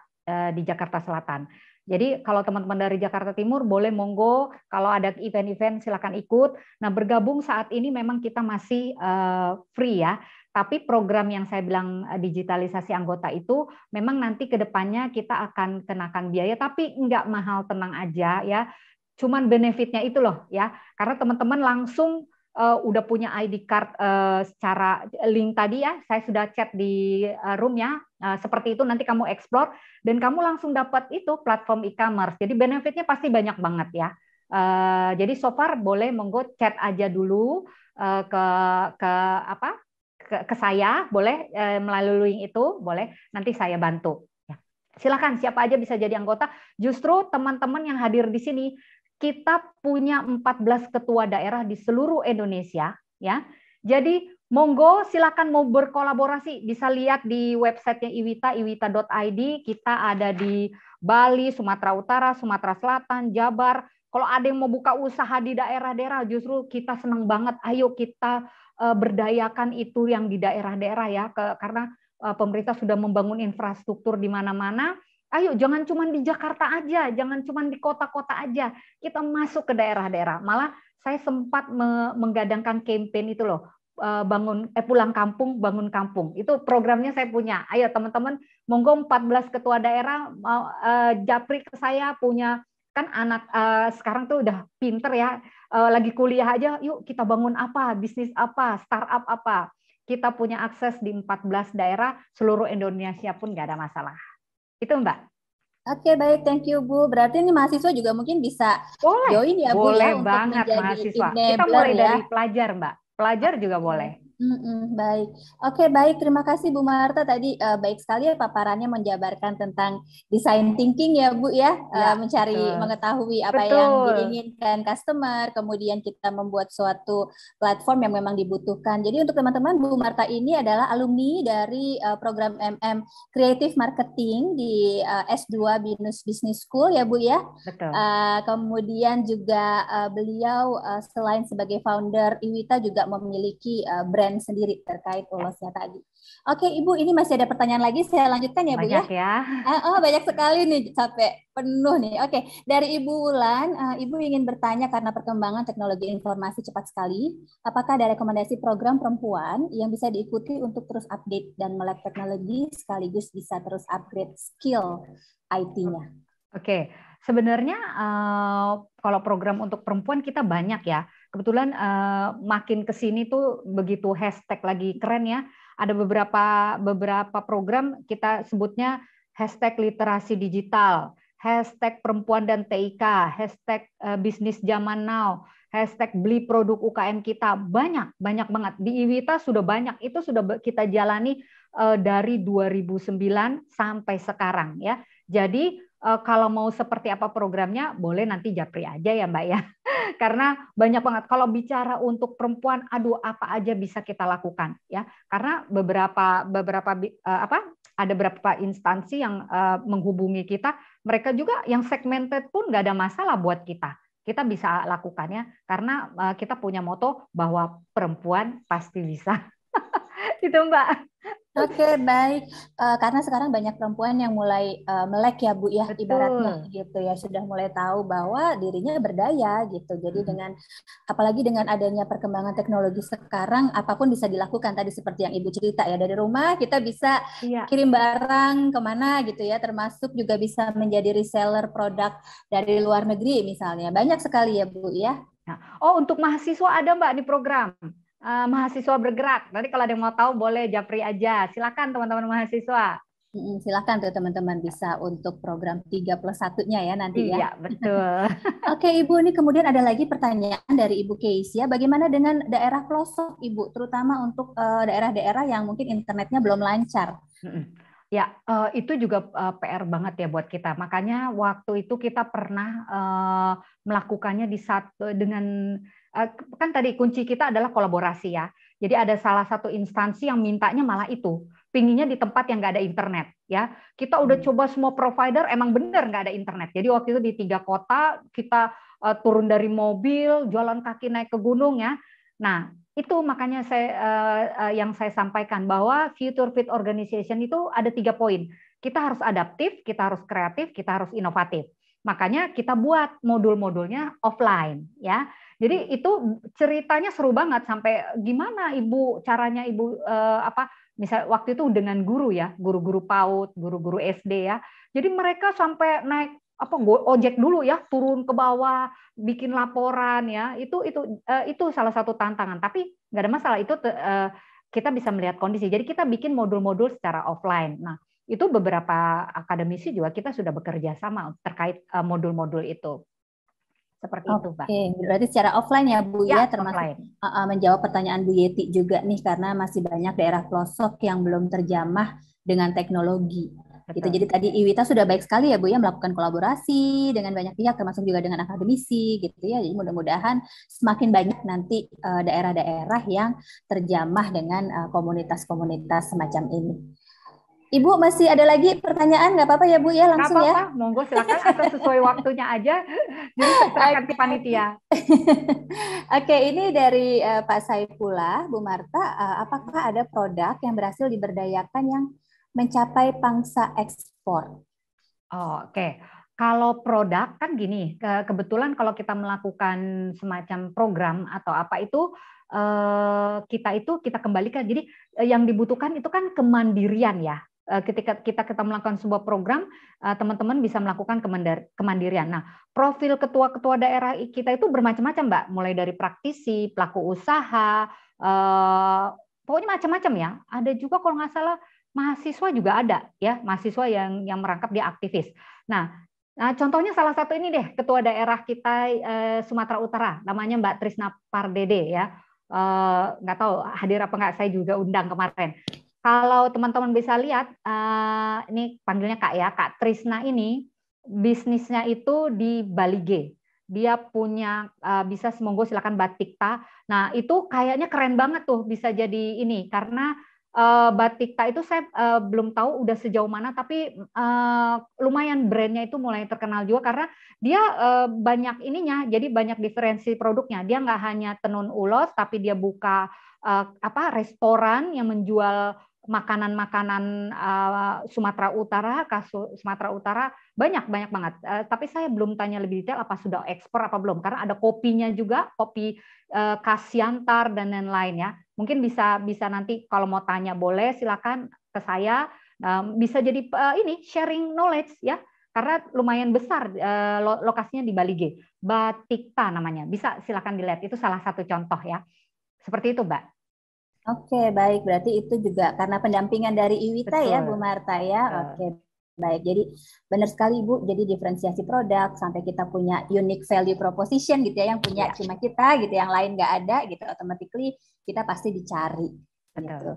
di Jakarta Selatan. Jadi kalau teman-teman dari Jakarta Timur boleh monggo, kalau ada event-event silakan ikut. Nah bergabung saat ini memang kita masih uh, free ya. Tapi program yang saya bilang eh, digitalisasi anggota itu memang nanti ke depannya kita akan kenakan biaya, tapi nggak mahal, tenang aja ya. Cuman benefitnya itu loh ya, karena teman-teman langsung uh, udah punya ID card uh, secara link tadi ya, saya sudah chat di uh, room ya. Uh, seperti itu nanti kamu explore dan kamu langsung dapat itu platform e-commerce. Jadi benefitnya pasti banyak banget ya. Uh, jadi so far boleh monggo chat aja dulu uh, ke ke apa ke, ke saya boleh uh, melalui link itu boleh nanti saya bantu. Ya. Silakan siapa aja bisa jadi anggota. Justru teman-teman yang hadir di sini kita punya 14 ketua daerah di seluruh Indonesia ya. Jadi monggo silakan mau berkolaborasi bisa lihat di websitenya Iwita iwita.id kita ada di Bali, Sumatera Utara, Sumatera Selatan, Jabar. Kalau ada yang mau buka usaha di daerah-daerah justru kita senang banget ayo kita e, berdayakan itu yang di daerah-daerah ya karena e, pemerintah sudah membangun infrastruktur di mana-mana. mana mana Ayo jangan cuma di Jakarta aja, jangan cuma di kota-kota aja. Kita masuk ke daerah-daerah. Malah saya sempat menggadangkan kampanye itu loh, eh, bangun eh pulang kampung bangun kampung itu programnya saya punya ayo teman-teman monggo 14 ketua daerah mau eh, japri ke saya punya kan anak uh, sekarang tuh udah pinter ya uh, lagi kuliah aja yuk kita bangun apa bisnis apa startup apa kita punya akses di 14 daerah seluruh Indonesia pun nggak ada masalah itu Mbak. Oke okay, baik, thank you Bu. Berarti ini mahasiswa juga mungkin bisa boleh. join ya Bu. Ya, boleh ya, banget mahasiswa. Kita mulai ya. dari pelajar Mbak. Pelajar juga boleh. Mm-mm, baik, oke baik. Terima kasih Bu Marta tadi uh, baik sekali ya paparannya menjabarkan tentang design thinking ya Bu ya, eh, ya uh, mencari betul. mengetahui apa betul. yang diinginkan customer, kemudian kita membuat suatu platform yang memang dibutuhkan. Jadi untuk teman-teman Bu Marta ini adalah alumni dari uh, program MM Creative Marketing di uh, S2 Binus Business School ya Bu ya. Betul. Uh, kemudian juga uh, beliau uh, selain sebagai founder Iwita juga memiliki uh, brand sendiri terkait ulosnya tadi. Oke, Ibu, ini masih ada pertanyaan lagi. Saya lanjutkan ya, Bu banyak ya. ya. Oh, banyak sekali nih capek penuh nih. Oke, dari Ibu Wulan, uh, Ibu ingin bertanya karena perkembangan teknologi informasi cepat sekali, apakah ada rekomendasi program perempuan yang bisa diikuti untuk terus update dan melek teknologi sekaligus bisa terus upgrade skill IT-nya? Oke, sebenarnya uh, kalau program untuk perempuan kita banyak ya kebetulan uh, makin ke sini tuh begitu hashtag lagi keren ya. Ada beberapa beberapa program kita sebutnya hashtag literasi digital, hashtag perempuan dan TIK, hashtag uh, bisnis zaman now, hashtag beli produk UKM kita banyak banyak banget di Iwita sudah banyak itu sudah kita jalani uh, dari 2009 sampai sekarang ya. Jadi Eh, kalau mau seperti apa programnya boleh nanti japri aja ya Mbak ya. Karena banyak banget kalau bicara untuk perempuan aduh apa aja bisa kita lakukan ya. Karena beberapa beberapa eh, apa ada beberapa instansi yang eh, menghubungi kita, mereka juga yang segmented pun nggak ada masalah buat kita. Kita bisa lakukannya karena kita punya moto bahwa perempuan pasti bisa. itu Mbak. Oke okay, baik uh, karena sekarang banyak perempuan yang mulai uh, melek ya Bu ya Betul. ibaratnya gitu ya sudah mulai tahu bahwa dirinya berdaya gitu jadi hmm. dengan apalagi dengan adanya perkembangan teknologi sekarang apapun bisa dilakukan tadi seperti yang Ibu cerita ya dari rumah kita bisa iya. kirim barang kemana gitu ya termasuk juga bisa menjadi reseller produk dari luar negeri misalnya banyak sekali ya Bu ya. Nah, oh untuk mahasiswa ada Mbak di program? uh, mahasiswa bergerak. Nanti kalau ada yang mau tahu boleh japri aja. Silakan teman-teman mahasiswa. Mm, silakan tuh teman-teman bisa untuk program 3 plus satunya ya nanti iya, ya. Iya, betul. Oke Ibu, ini kemudian ada lagi pertanyaan dari Ibu Keisha. Ya. Bagaimana dengan daerah pelosok Ibu, terutama untuk eh, daerah-daerah uh, yang mungkin internetnya belum lancar? Ya, eh, itu juga PR banget ya buat kita. Makanya waktu itu kita pernah melakukannya di satu dengan Eh, kan tadi kunci kita adalah kolaborasi ya. Jadi ada salah satu instansi yang mintanya malah itu, pinginnya di tempat yang nggak ada internet ya. Kita udah hmm. coba semua provider, emang bener nggak ada internet. Jadi waktu itu di tiga kota kita uh, turun dari mobil, jalan kaki naik ke gunung ya. Nah itu makanya saya uh, uh, yang saya sampaikan bahwa future fit organization itu ada tiga poin. Kita harus adaptif, kita harus kreatif, kita harus inovatif. Makanya kita buat modul-modulnya offline ya. Jadi itu ceritanya seru banget sampai gimana ibu caranya ibu eh, apa misal waktu itu dengan guru ya, guru-guru PAUD, guru-guru SD ya. Jadi mereka sampai naik apa ojek dulu ya, turun ke bawah, bikin laporan ya. Itu itu eh, itu salah satu tantangan, tapi nggak ada masalah itu eh, kita bisa melihat kondisi. Jadi kita bikin modul-modul secara offline. Nah, itu beberapa akademisi juga kita sudah bekerja sama terkait eh, modul-modul itu. Seperti okay. itu, Pak. Berarti secara offline ya, Bu ya, ya termasuk Uh, menjawab pertanyaan Bu Yeti juga nih karena masih banyak daerah pelosok yang belum terjamah dengan teknologi. Gitu. Jadi tadi Iwita sudah baik sekali ya Bu ya melakukan kolaborasi dengan banyak pihak termasuk juga dengan akademisi gitu ya. Jadi mudah-mudahan semakin banyak nanti eh, daerah-daerah uh, yang terjamah dengan eh, komunitas-komunitas uh, semacam ini. Ibu masih ada lagi pertanyaan nggak apa-apa ya Bu ya langsung apa -apa. ya. Monggo silakan atau sesuai waktunya aja. Jadi akan ke panitia. Oke, ini dari uh, Pak Saifula, Bu Marta, uh, apakah ada produk yang berhasil diberdayakan yang mencapai pangsa ekspor? Oh, Oke. Okay. Kalau produk kan gini, ke kebetulan kalau kita melakukan semacam program atau apa itu eh, kita itu kita kembalikan. Jadi yang dibutuhkan itu kan kemandirian ya. Eh, ketika kita kita melakukan sebuah program, eh, teman-teman bisa melakukan kemandirian. Nah, profil ketua-ketua daerah kita itu bermacam-macam, Mbak, mulai dari praktisi, pelaku usaha, eh, pokoknya macam-macam ya. Ada juga kalau nggak salah mahasiswa juga ada ya, mahasiswa yang yang merangkap dia aktivis. Nah, Nah, contohnya salah satu ini deh, ketua daerah kita eh, Sumatera Utara, namanya Mbak Trisna Pardede ya. Eh, nggak tahu hadir apa nggak, saya juga undang kemarin. Kalau teman-teman bisa lihat, uh, ini panggilnya Kak ya, Kak Trisna ini bisnisnya itu di Bali G. Dia punya uh, bisa semonggo silakan Batikta. Nah itu kayaknya keren banget tuh bisa jadi ini karena uh, Batikta itu saya uh, belum tahu udah sejauh mana, tapi uh, lumayan brandnya itu mulai terkenal juga karena dia uh, banyak ininya, jadi banyak diferensi produknya. Dia nggak hanya tenun ulos, tapi dia buka uh, apa restoran yang menjual makanan-makanan uh, Sumatera Utara, kasus Sumatera Utara banyak banyak banget. Uh, tapi saya belum tanya lebih detail apa sudah ekspor apa belum karena ada kopinya juga, kopi uh, eh, Kasiantar dan lain-lain ya. Mungkin bisa bisa nanti kalau mau tanya boleh silakan ke saya. Um, bisa jadi uh, ini sharing knowledge ya karena lumayan besar uh, lokasinya di Bali G. Batikta namanya. Bisa silakan dilihat itu salah satu contoh ya. Seperti itu, Mbak. Oke, okay, baik. Berarti itu juga karena pendampingan dari IWITA Betul. ya, Bu Marta ya. Iya. Oke, okay, baik. Jadi benar sekali Bu. Jadi diferensiasi produk sampai kita punya unique value proposition gitu ya, yang punya yeah. cuma kita gitu, yang lain nggak ada gitu. Automatically kita pasti dicari. Gitu. Betul. Gitu.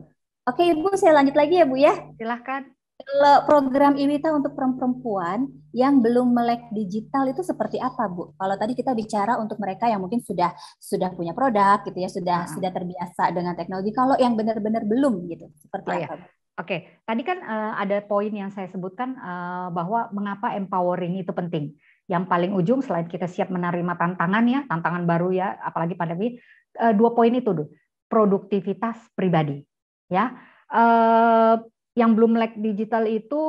Oke, okay, Ibu, saya lanjut lagi ya, Bu ya. Silahkan. Kalau program Iwita untuk perempuan yang belum melek digital itu seperti apa, Bu? Kalau tadi kita bicara untuk mereka yang mungkin sudah sudah punya produk gitu ya, sudah hmm. sudah terbiasa dengan teknologi. Kalau yang benar-benar belum gitu, seperti oh, iya. apa? Ya. Bu? Oke, tadi kan uh, ada poin yang saya sebutkan uh, bahwa mengapa empowering itu penting. Yang paling ujung selain kita siap menerima tantangan ya, tantangan baru ya, apalagi pandemi, uh, dua poin itu tuh, produktivitas pribadi. Ya, uh, yang belum melek digital itu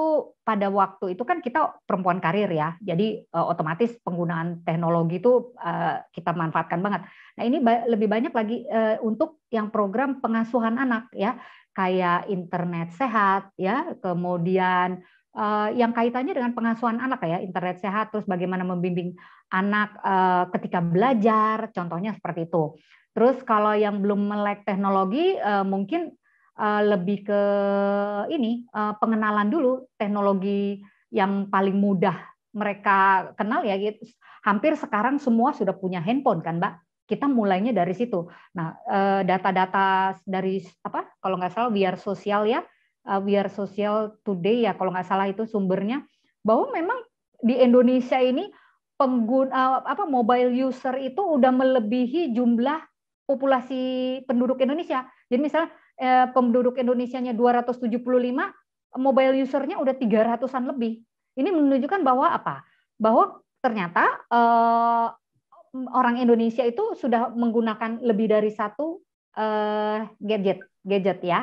pada waktu itu kan kita perempuan karir ya, jadi uh, otomatis penggunaan teknologi itu uh, kita manfaatkan banget. Nah ini ba lebih banyak lagi uh, untuk yang program pengasuhan anak ya, kayak internet sehat ya, kemudian uh, yang kaitannya dengan pengasuhan anak ya, internet sehat, terus bagaimana membimbing anak uh, ketika belajar, contohnya seperti itu. Terus kalau yang belum melek teknologi uh, mungkin uh, lebih ke ini uh, pengenalan dulu teknologi yang paling mudah mereka kenal ya gitu. hampir sekarang semua sudah punya handphone kan mbak kita mulainya dari situ nah eh, data-data dari apa kalau nggak salah biar sosial ya biar sosial today ya kalau nggak salah itu sumbernya bahwa memang di Indonesia ini pengguna apa mobile user itu udah melebihi jumlah populasi penduduk Indonesia. Jadi misalnya eh, penduduk nya 275, mobile usernya udah 300-an lebih. Ini menunjukkan bahwa apa? Bahwa ternyata eh, orang Indonesia itu sudah menggunakan lebih dari satu eh, gadget, gadget ya.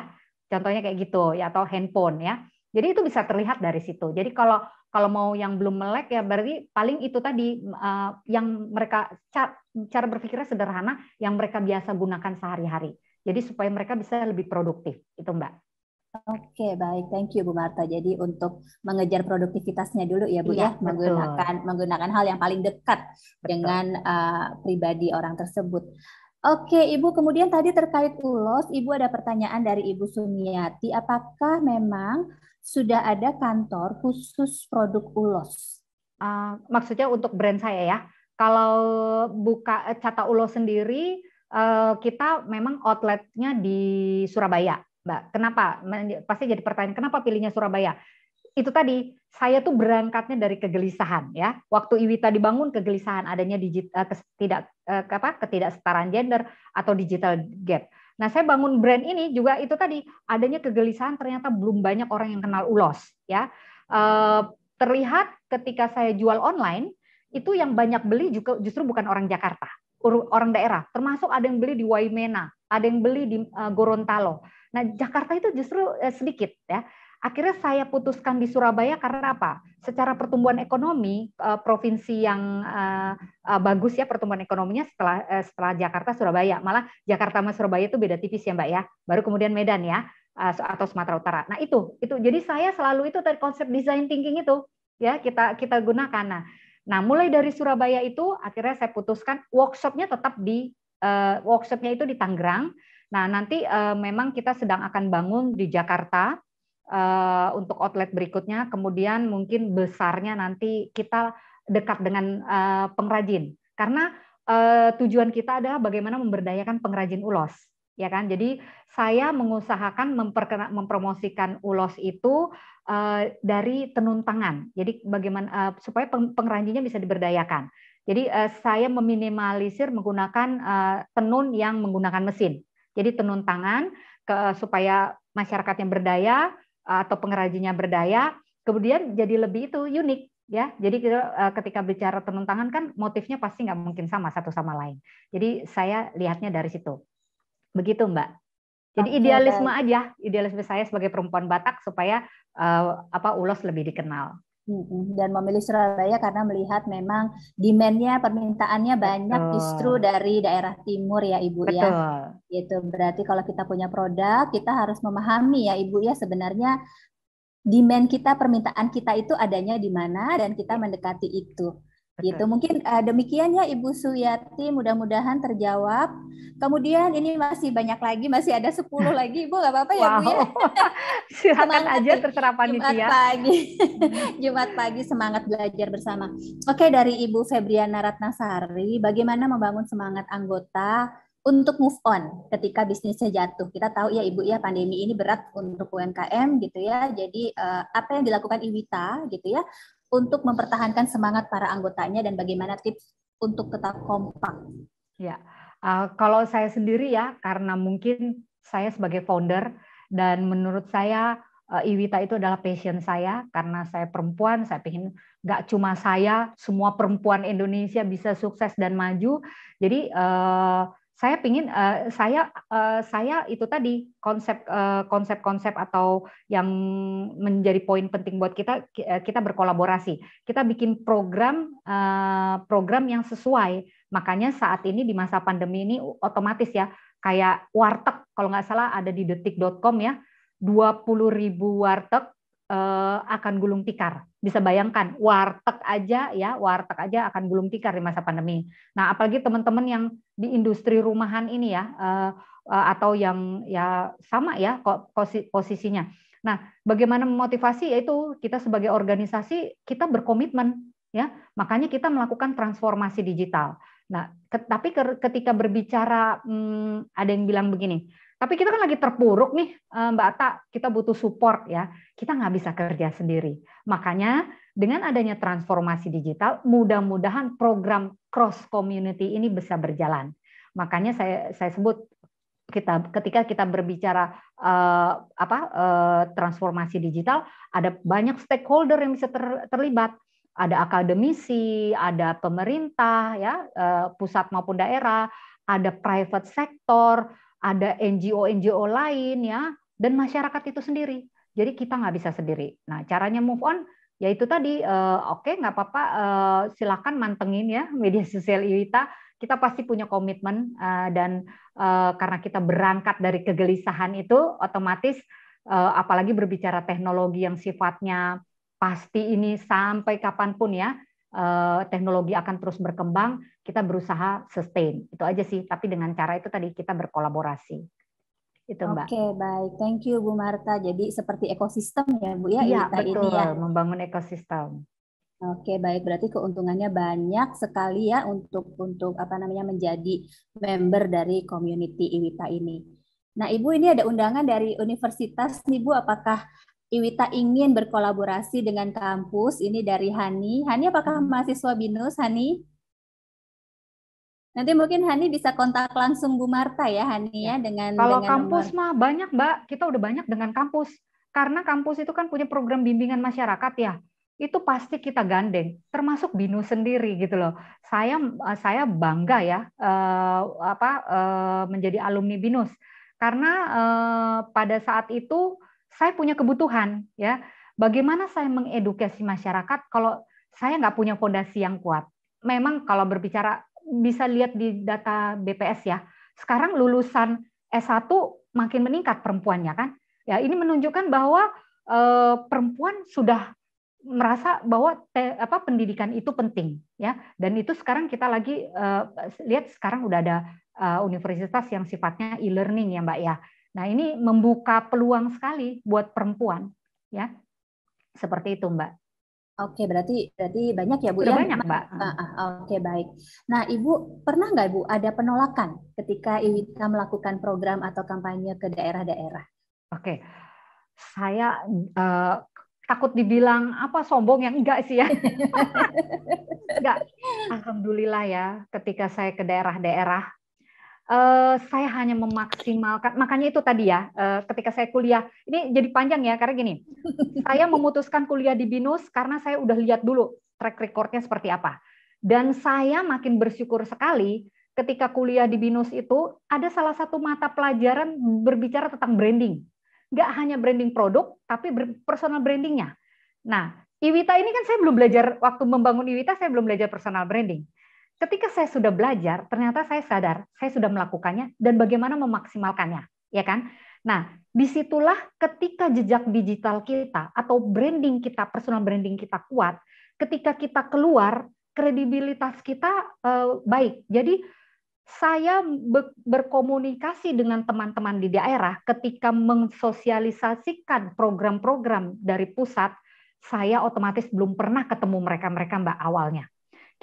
Contohnya kayak gitu ya atau handphone ya. Jadi itu bisa terlihat dari situ. Jadi kalau kalau mau yang belum melek ya berarti paling itu tadi eh, yang mereka cara berpikirnya sederhana yang mereka biasa gunakan sehari-hari. Jadi supaya mereka bisa lebih produktif. Itu Mbak. Oke, baik. Thank you Bu Marta. Jadi untuk mengejar produktivitasnya dulu ya Bu iya, ya, ya menggunakan menggunakan hal yang paling dekat betul. dengan uh, pribadi orang tersebut. Oke, Ibu. Kemudian tadi terkait ulos, Ibu ada pertanyaan dari Ibu Sumiati. Apakah memang sudah ada kantor khusus produk ulos? Uh, maksudnya untuk brand saya ya. Kalau buka eh, cata ulos sendiri, Eh, kita memang outletnya di Surabaya, Mbak. Kenapa? Pasti jadi pertanyaan, kenapa pilihnya Surabaya? Itu tadi, saya tuh berangkatnya dari kegelisahan ya. Waktu Iwita dibangun kegelisahan adanya eh, tidak eh, ketidak apa ketidaksetaraan gender atau digital gap. Nah, saya bangun brand ini juga itu tadi adanya kegelisahan ternyata belum banyak orang yang kenal ulos ya. terlihat ketika saya jual online itu yang banyak beli juga justru bukan orang Jakarta orang daerah, termasuk ada yang beli di Waimena, ada yang beli di eh, Gorontalo. Nah, Jakarta itu justru eh, sedikit ya. Akhirnya saya putuskan di Surabaya karena apa? Secara pertumbuhan ekonomi eh, provinsi yang bagus ya pertumbuhan ekonominya setelah setelah Jakarta Surabaya. Malah Jakarta sama Surabaya itu beda tipis ya, Mbak ya. Baru kemudian Medan ya atau Sumatera Utara. Nah, itu itu jadi saya selalu itu tadi konsep design thinking itu ya kita kita gunakan. Nah, Nah, mulai dari Surabaya itu akhirnya saya putuskan workshopnya tetap di uh, workshopnya itu di Tangerang. Nah, nanti uh, memang kita sedang akan bangun di Jakarta uh, untuk outlet berikutnya. Kemudian mungkin besarnya nanti kita dekat dengan uh, pengrajin karena uh, tujuan kita adalah bagaimana memberdayakan pengrajin ulos ya kan? Jadi saya mengusahakan mempromosikan ulos itu uh, dari tenun tangan. Jadi bagaimana uh, supaya pengrajinnya bisa diberdayakan. Jadi uh, saya meminimalisir menggunakan uh, tenun yang menggunakan mesin. Jadi tenun tangan ke, supaya masyarakat yang berdaya uh, atau pengrajinnya berdaya, kemudian jadi lebih itu unik ya jadi kita ketika bicara tenun tangan kan motifnya pasti nggak mungkin sama satu sama lain jadi saya lihatnya dari situ Begitu Mbak. Jadi okay, idealisme okay. aja, idealisme saya sebagai perempuan Batak supaya uh, apa ulos lebih dikenal. Dan memilih Surabaya karena melihat memang demandnya permintaannya banyak Betul. justru dari daerah timur ya Ibu ya. Betul. ya. Itu berarti kalau kita punya produk, kita harus memahami ya Ibu ya sebenarnya demand kita, permintaan kita itu adanya di mana dan kita iya. mendekati itu. Gitu. Mungkin uh, demikian ya Ibu Suyati, mudah-mudahan terjawab. Kemudian ini masih banyak lagi, masih ada 10 lagi Ibu, nggak apa-apa ya wow. Bu ya? Silakan semangat aja terserah panitia. Jumat pagi. Jumat pagi semangat belajar bersama. Oke, dari Ibu Febriana Ratnasari, bagaimana membangun semangat anggota untuk move on ketika bisnisnya jatuh. Kita tahu ya Ibu ya pandemi ini berat untuk UMKM gitu ya. Jadi eh, apa yang dilakukan Iwita gitu ya untuk mempertahankan semangat para anggotanya dan bagaimana tips untuk tetap kompak. Ya, uh, kalau saya sendiri ya karena mungkin saya sebagai founder dan menurut saya eh, Iwita itu adalah passion saya karena saya perempuan, saya ingin nggak cuma saya, semua perempuan Indonesia bisa sukses dan maju. Jadi uh, saya pingin uh, saya uh, saya itu tadi konsep uh, konsep-konsep atau yang menjadi poin penting buat kita kita berkolaborasi kita bikin program uh, program yang sesuai makanya saat ini di masa pandemi ini otomatis ya kayak warteg kalau nggak salah ada di detik.com ya 20 ribu warteg Eh, akan gulung tikar. Bisa bayangkan warteg aja ya, warteg aja akan gulung tikar di masa pandemi. Nah, apalagi teman-teman yang di industri rumahan ini ya eh, eh, atau yang ya sama ya posisinya. Nah, bagaimana memotivasi yaitu kita sebagai organisasi kita berkomitmen ya. Makanya kita melakukan transformasi digital. Nah, tapi ketika berbicara hmm, ada yang bilang begini, tapi kita kan lagi terpuruk nih, eh, Mbak Ata. Kita butuh support ya. Kita nggak bisa kerja sendiri. Makanya dengan adanya transformasi digital, mudah-mudahan program cross community ini bisa berjalan. Makanya saya saya sebut kita ketika kita berbicara uh, apa uh, transformasi digital, ada banyak stakeholder yang bisa ter, terlibat. Ada akademisi, ada pemerintah ya uh, pusat maupun daerah, ada private sector, ada NGO-NGO lain ya, dan masyarakat itu sendiri. Jadi kita nggak bisa sendiri. Nah, caranya move on yaitu tadi uh, oke okay, nggak apa-apa uh, silakan mantengin ya media sosial kita kita pasti punya komitmen uh, dan uh, karena kita berangkat dari kegelisahan itu otomatis uh, apalagi berbicara teknologi yang sifatnya pasti ini sampai kapanpun ya Eh, teknologi akan terus berkembang, kita berusaha sustain. Itu aja sih, tapi dengan cara itu tadi kita berkolaborasi. Itu Mbak. Oke, okay, baik. Thank you Bu Marta. Jadi seperti ekosistem ya Bu ya, ya betul, ini ya. membangun ekosistem. Oke, okay, baik. Berarti keuntungannya banyak sekali ya untuk untuk apa namanya menjadi member dari community IWITA ini. Nah, Ibu ini ada undangan dari universitas nih Bu, apakah Iwita ingin berkolaborasi dengan kampus ini dari Hani. Hani apakah mahasiswa BINUS, Hani? Nanti mungkin Hani bisa kontak langsung Bu Marta ya, Hani ya, dengan Kalau dengan kampus nomor. mah banyak, Mbak. Kita udah banyak dengan kampus. Karena kampus itu kan punya program bimbingan masyarakat ya. Itu pasti kita gandeng, termasuk BINUS sendiri gitu loh. Saya eh, saya bangga ya eh, apa eh, menjadi alumni Binus. Karena pada saat itu saya punya kebutuhan ya bagaimana saya mengedukasi masyarakat kalau saya nggak punya fondasi yang kuat memang kalau berbicara bisa lihat di data BPS ya sekarang lulusan S1 makin meningkat perempuannya kan ya ini menunjukkan bahwa e, perempuan sudah merasa bahwa te, apa pendidikan itu penting ya dan itu sekarang kita lagi e, lihat sekarang udah ada e, universitas yang sifatnya e-learning ya Mbak ya Nah, ini membuka peluang sekali buat perempuan, ya. Seperti itu, Mbak. Oke, berarti berarti banyak ya, Bu Sudah ya? banyak, Mbak. Uh, uh, Oke, baik. Nah, Ibu, pernah nggak, ibu ada penolakan ketika Iwita melakukan program atau kampanye ke daerah-daerah? Oke. Saya uh, takut dibilang apa sombong yang enggak sih ya. enggak. Alhamdulillah ya, ketika saya ke daerah-daerah Eh, saya hanya memaksimalkan, makanya itu tadi ya, uh, ketika saya kuliah, ini jadi panjang ya, karena gini, saya memutuskan kuliah di BINUS karena saya udah lihat dulu track recordnya seperti apa. Dan saya makin bersyukur sekali ketika kuliah di BINUS itu, ada salah satu mata pelajaran berbicara tentang branding. Nggak hanya branding produk, tapi personal brandingnya. Nah, Iwita ini kan saya belum belajar, waktu membangun Iwita saya belum belajar personal branding ketika saya sudah belajar, ternyata saya sadar saya sudah melakukannya dan bagaimana memaksimalkannya, ya kan? Nah, disitulah ketika jejak digital kita atau branding kita, personal branding kita kuat, ketika kita keluar, kredibilitas kita eh, baik. Jadi saya berkomunikasi dengan teman-teman di daerah ketika mensosialisasikan program-program dari pusat, saya otomatis belum pernah ketemu mereka-mereka Mbak awalnya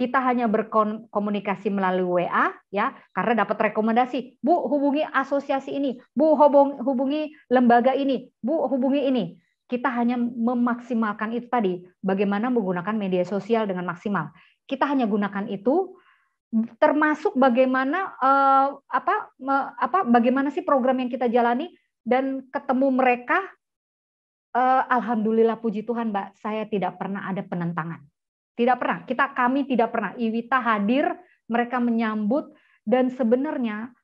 kita hanya berkomunikasi melalui WA ya karena dapat rekomendasi Bu hubungi asosiasi ini Bu hubungi lembaga ini Bu hubungi ini kita hanya memaksimalkan itu tadi bagaimana menggunakan media sosial dengan maksimal kita hanya gunakan itu termasuk bagaimana eh, apa me, apa bagaimana sih program yang kita jalani dan ketemu mereka eh, alhamdulillah puji Tuhan Mbak saya tidak pernah ada penentangan tidak pernah. Kita kami tidak pernah. Iwita hadir, mereka menyambut dan sebenarnya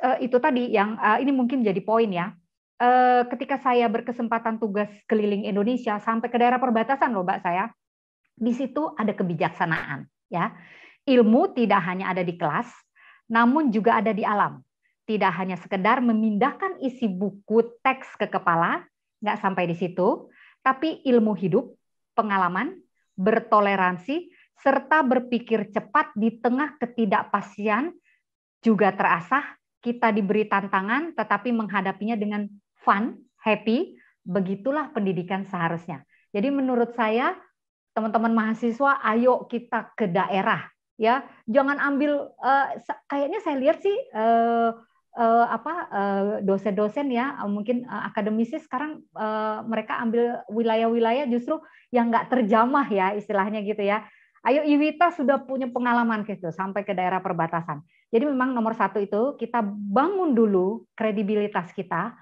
eh, itu tadi yang eh, ini mungkin jadi poin ya. Eh, ketika saya berkesempatan tugas keliling Indonesia sampai ke daerah perbatasan loh, Mbak saya, di situ ada kebijaksanaan ya. Ilmu tidak hanya ada di kelas, namun juga ada di alam. Tidak hanya sekedar memindahkan isi buku teks ke kepala, nggak sampai di situ, tapi ilmu hidup, pengalaman, bertoleransi, serta berpikir cepat di tengah ketidakpastian juga terasah. Kita diberi tantangan, tetapi menghadapinya dengan fun, happy. Begitulah pendidikan seharusnya. Jadi menurut saya, teman-teman mahasiswa, ayo kita ke daerah, ya. Jangan ambil. Eh, kayaknya saya lihat sih. Eh, uh, apa eh, dosen-dosen uh, ya eh, mungkin uh, akademisi sekarang uh, mereka ambil wilayah-wilayah justru yang nggak terjamah ya istilahnya gitu ya. Ayo Iwita sudah punya pengalaman gitu sampai ke daerah perbatasan. Jadi memang nomor satu itu kita bangun dulu kredibilitas kita.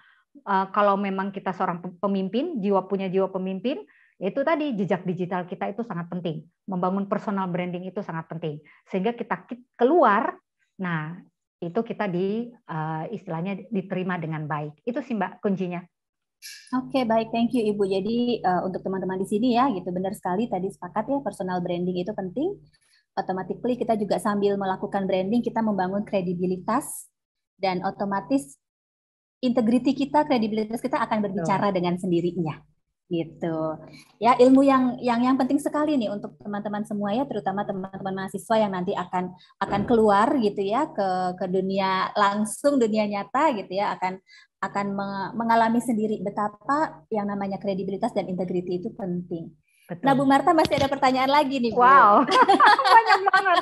Uh, kalau memang kita seorang pemimpin, jiwa punya jiwa pemimpin, itu tadi jejak digital kita itu sangat penting. Membangun personal branding itu sangat penting. Sehingga kita keluar, nah itu kita di uh, istilahnya diterima dengan baik. Itu sih Mbak kuncinya. Oke, okay, baik. Thank you Ibu. Jadi uh, untuk teman-teman di sini ya, gitu benar sekali tadi sepakat ya personal branding itu penting. Automatically kita juga sambil melakukan branding kita membangun kredibilitas dan otomatis integriti kita, kredibilitas kita akan berbicara Betul. dengan sendirinya gitu ya ilmu yang yang yang penting sekali nih untuk teman-teman semua ya terutama teman-teman mahasiswa yang nanti akan akan keluar gitu ya ke ke dunia langsung dunia nyata gitu ya akan akan mengalami sendiri betapa yang namanya kredibilitas dan integriti itu penting Betul. Nah, Bu Marta masih ada pertanyaan lagi nih, Bu. Wow, banyak banget.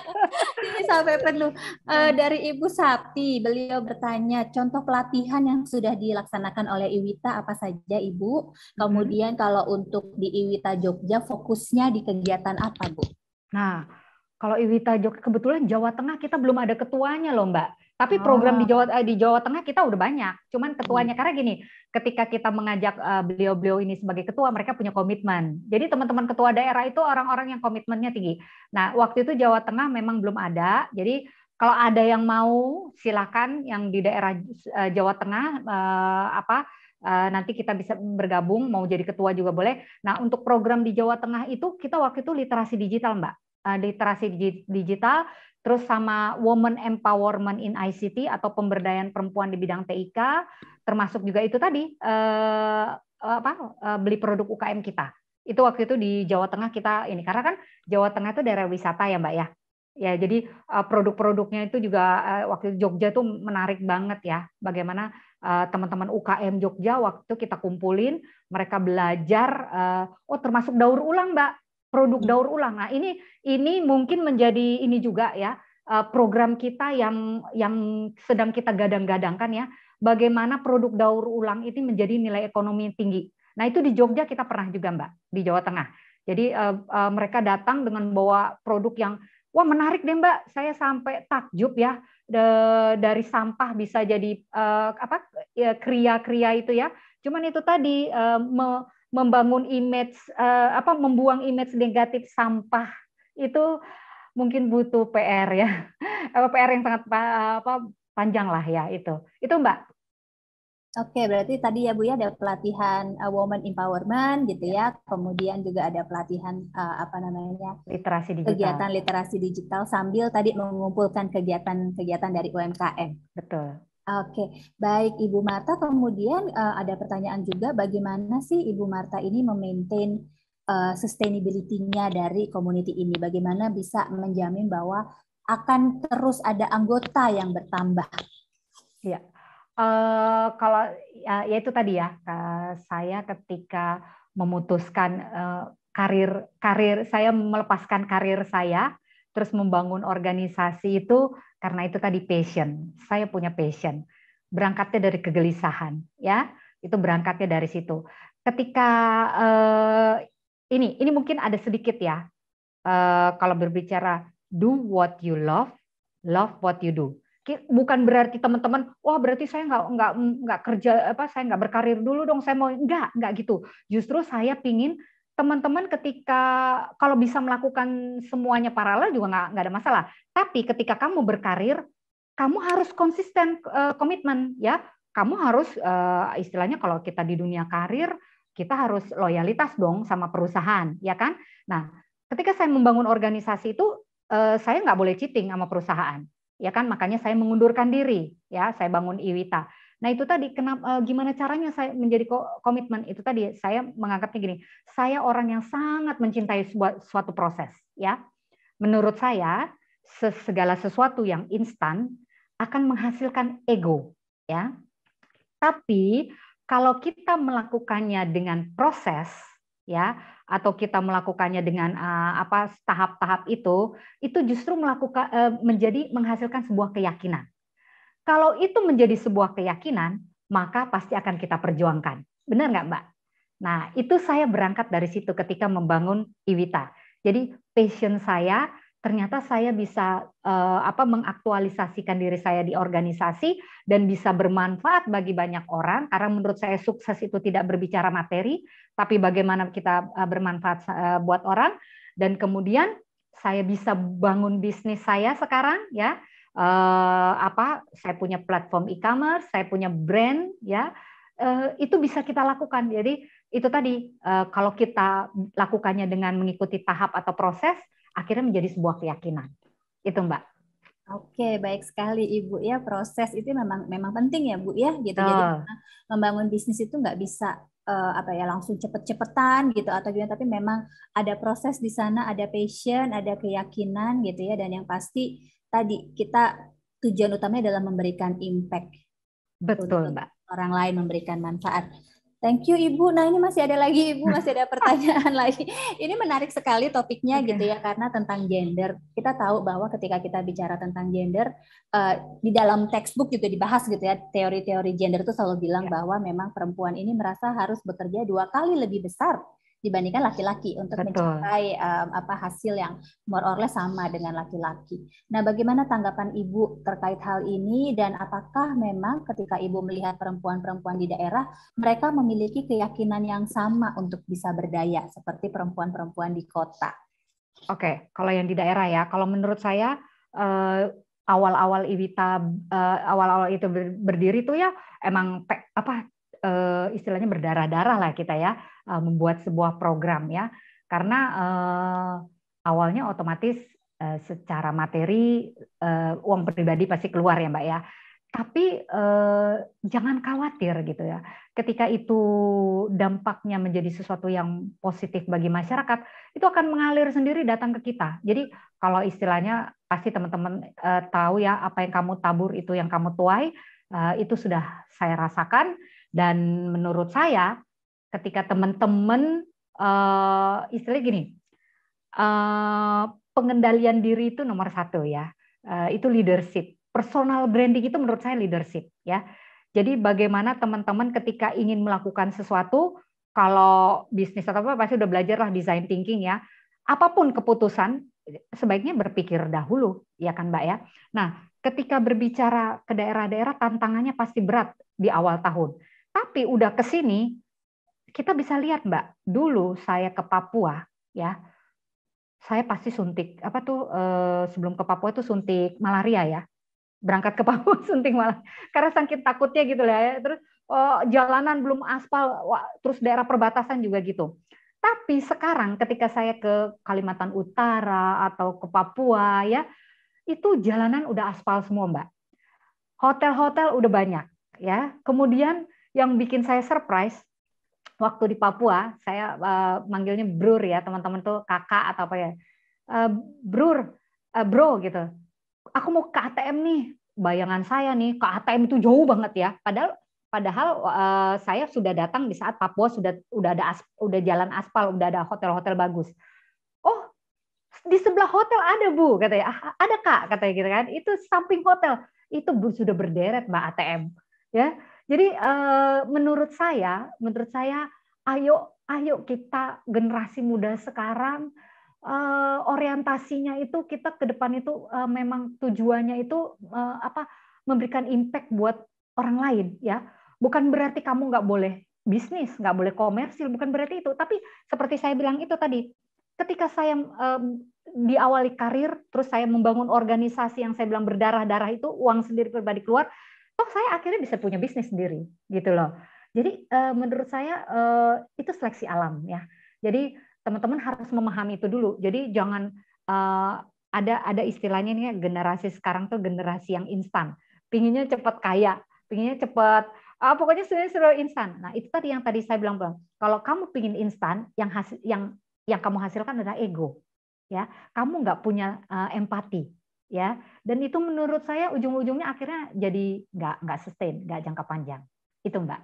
Ini sampai penuh. E, dari Ibu Sapti, beliau bertanya, contoh pelatihan yang sudah dilaksanakan oleh Iwita apa saja, Ibu? Hmm. Kemudian hmm. kalau untuk di Iwita Jogja, fokusnya di kegiatan apa, Bu? Nah, kalau Iwita Jogja, kebetulan Jawa Tengah kita belum ada ketuanya loh, Mbak. Tapi oh. program oh. di Jawa eh, di Jawa Tengah kita udah banyak. Cuman iya. ketuanya karena gini, ketika kita mengajak eh, beliau-beliau ini sebagai ketua, mereka punya komitmen. Jadi teman-teman ketua daerah itu orang-orang yang komitmennya tinggi. Nah, waktu itu Jawa Tengah memang belum ada. Jadi kalau ada yang mau silakan yang di daerah eh, Jawa Tengah apa nanti kita bisa bergabung mau jadi ketua juga boleh. Nah untuk program di Jawa Tengah itu kita waktu itu literasi digital mbak, uh, literasi digital terus sama Women empowerment in ICT atau pemberdayaan perempuan di bidang TIK, termasuk juga itu tadi eh, apa eh, beli produk UKM kita. Itu waktu itu di Jawa Tengah kita ini karena kan Jawa Tengah itu daerah wisata ya, Mbak ya. Ya, jadi eh, produk-produknya itu juga eh, waktu itu Jogja tuh menarik banget ya. Bagaimana eh, teman-teman UKM Jogja waktu itu kita kumpulin, mereka belajar oh termasuk daur ulang, Mbak produk daur ulang. Nah, ini ini mungkin menjadi ini juga ya eh, program kita yang yang sedang kita gadang-gadangkan ya, bagaimana produk daur ulang ini menjadi nilai ekonomi yang tinggi. Nah, itu di Jogja kita pernah juga, Mbak, di Jawa Tengah. Jadi uh, uh, mereka datang dengan bawa produk yang wah menarik deh, Mbak. Saya sampai takjub ya de, dari sampah bisa jadi uh, apa kria ya, itu ya. Cuman itu tadi uh, me, membangun image uh, apa membuang image negatif sampah itu mungkin butuh PR ya. apa PR yang sangat apa panjang lah ya itu. Itu Mbak. Oke, berarti tadi ya Bu ya ada pelatihan uh, woman empowerment gitu ya. Kemudian juga ada pelatihan uh, apa namanya? literasi digital. Kegiatan literasi digital sambil tadi mengumpulkan kegiatan-kegiatan dari UMKM. Betul. Oke, baik Ibu Marta. Kemudian uh, ada pertanyaan juga, bagaimana sih Ibu Marta ini memaintain uh, sustainability-nya dari community ini? Bagaimana bisa menjamin bahwa akan terus ada anggota yang bertambah? Iya. Eh, ya, uh, kalau uh, ya itu tadi ya, uh, saya ketika memutuskan uh, karir karir saya melepaskan karir saya, terus membangun organisasi itu karena itu tadi passion. Saya punya passion. Berangkatnya dari kegelisahan, ya. Itu berangkatnya dari situ. Ketika eh, ini ini mungkin ada sedikit ya. Eh, kalau berbicara do what you love, love what you do bukan berarti teman-teman wah berarti saya nggak nggak nggak kerja apa saya nggak berkarir dulu dong saya mau nggak nggak gitu justru saya pingin teman-teman ketika kalau bisa melakukan semuanya paralel juga nggak ada masalah. Tapi ketika kamu berkarir, kamu harus konsisten uh, komitmen ya. Kamu harus uh, istilahnya kalau kita di dunia karir, kita harus loyalitas dong sama perusahaan, ya kan? Nah, ketika saya membangun organisasi itu, uh, saya nggak boleh cheating sama perusahaan, ya kan? Makanya saya mengundurkan diri, ya. Saya bangun Iwita. Nah itu tadi kenapa eh, gimana caranya saya menjadi komitmen itu tadi saya menganggapnya gini, saya orang yang sangat mencintai suatu proses ya. Menurut saya segala sesuatu yang instan akan menghasilkan ego ya. Tapi kalau kita melakukannya dengan proses ya atau kita melakukannya dengan eh, apa tahap-tahap itu itu justru melakukan eh, menjadi menghasilkan sebuah keyakinan kalau itu menjadi sebuah keyakinan, maka pasti akan kita perjuangkan. Benar nggak Mbak? Nah, itu saya berangkat dari situ ketika membangun Iwita. Jadi passion saya ternyata saya bisa eh, apa mengaktualisasikan diri saya di organisasi dan bisa bermanfaat bagi banyak orang karena menurut saya sukses itu tidak berbicara materi tapi bagaimana kita eh, bermanfaat eh, buat orang dan kemudian saya bisa bangun bisnis saya sekarang ya uh, apa saya punya platform e-commerce, saya punya brand ya. Uh, itu bisa kita lakukan. Jadi itu tadi uh, kalau kita lakukannya dengan mengikuti tahap atau proses akhirnya menjadi sebuah keyakinan. Itu Mbak. Oke, baik sekali Ibu ya. Proses itu memang memang penting ya, Bu ya. Gitu. Oh. Jadi membangun bisnis itu nggak bisa uh, apa ya langsung cepet-cepetan gitu atau gimana tapi memang ada proses di sana, ada passion, ada keyakinan gitu ya dan yang pasti tadi kita tujuan utamanya adalah memberikan impact. Betul, Mbak. Orang lain memberikan manfaat. Thank you Ibu. Nah ini masih ada lagi Ibu, masih ada pertanyaan lagi. Ini menarik sekali topiknya okay. gitu ya karena tentang gender. Kita tahu bahwa ketika kita bicara tentang gender uh, di dalam textbook juga dibahas gitu ya teori-teori gender itu selalu bilang yeah. bahwa memang perempuan ini merasa harus bekerja dua kali lebih besar dibandingkan laki-laki untuk Betul. mencapai um, apa hasil yang more or less sama dengan laki-laki. Nah, bagaimana tanggapan Ibu terkait hal ini dan apakah memang ketika Ibu melihat perempuan-perempuan di daerah mereka memiliki keyakinan yang sama untuk bisa berdaya seperti perempuan-perempuan di kota? Oke, kalau yang di daerah ya, kalau menurut saya awal eh, awal-awal Iwita awal eh, awal-awal itu berdiri tuh ya emang apa uh, istilahnya berdarah-darah lah kita ya uh, membuat sebuah program ya karena uh, awalnya otomatis uh, secara materi uh, uang pribadi pasti keluar ya mbak ya tapi uh, jangan khawatir gitu ya. Ketika itu dampaknya menjadi sesuatu yang positif bagi masyarakat, itu akan mengalir sendiri datang ke kita. Jadi kalau istilahnya pasti teman-teman uh, tahu ya apa yang kamu tabur itu yang kamu tuai, uh, itu sudah saya rasakan. Dan menurut saya, ketika teman-teman uh, eh, istilah gini, uh, pengendalian diri itu nomor satu ya, uh, itu leadership. Personal branding itu menurut saya leadership ya. Jadi bagaimana teman-teman ketika ingin melakukan sesuatu, kalau bisnis atau apa pasti udah belajar lah design thinking ya. Apapun keputusan sebaiknya berpikir dahulu, ya kan Mbak ya. Nah, ketika berbicara ke daerah-daerah tantangannya pasti berat di awal tahun. Tapi udah ke sini, kita bisa lihat Mbak, dulu saya ke Papua, ya, saya pasti suntik apa tuh eh, sebelum ke Papua itu suntik malaria ya, berangkat ke Papua suntik malaria karena sakit takutnya gitu lah ya. Terus oh, jalanan belum aspal, wah, terus daerah perbatasan juga gitu. Tapi sekarang ketika saya ke Kalimantan Utara atau ke Papua ya, itu jalanan udah aspal semua, Mbak. Hotel-hotel udah banyak ya. Kemudian yang bikin saya surprise waktu di Papua, saya uh, manggilnya Brur ya, teman-teman tuh kakak atau apa ya. Uh, brur, uh, bro gitu. Aku mau ke ATM nih. Bayangan saya nih ke ATM itu jauh banget ya. Padahal padahal uh, saya sudah datang di saat Papua sudah udah ada as, udah jalan aspal, udah ada hotel-hotel bagus. Oh, di sebelah hotel ada Bu katanya. Ah, ada Kak katanya gitu kan. Itu samping hotel. Itu sudah berderet Mbak ATM ya jadi eh, menurut saya, menurut saya, ayo ayo kita generasi muda sekarang eh, orientasinya itu kita ke depan itu eh, memang tujuannya itu apa memberikan impact buat orang lain ya. Bukan berarti kamu nggak boleh bisnis, nggak boleh komersil, bukan berarti itu. Tapi seperti saya bilang itu tadi, ketika saya um, diawali karir, terus saya membangun organisasi yang saya bilang berdarah-darah itu, uang sendiri pribadi keluar, toh saya akhirnya bisa punya bisnis sendiri gitu loh. Jadi uh, menurut saya uh, itu seleksi alam ya. Jadi teman-teman harus memahami itu dulu. Jadi jangan uh, ada ada istilahnya nih ya, generasi sekarang tuh generasi yang instan. Pinginnya cepat kaya, pinginnya cepat ah, pokoknya sudah seru instan. Nah, itu tadi yang tadi saya bilang, Bang. Kalau kamu pingin instan, yang hasil yang yang kamu hasilkan adalah ego. Ya, kamu nggak punya uh, empati ya dan itu menurut saya ujung-ujungnya akhirnya jadi nggak nggak sustain nggak jangka panjang itu mbak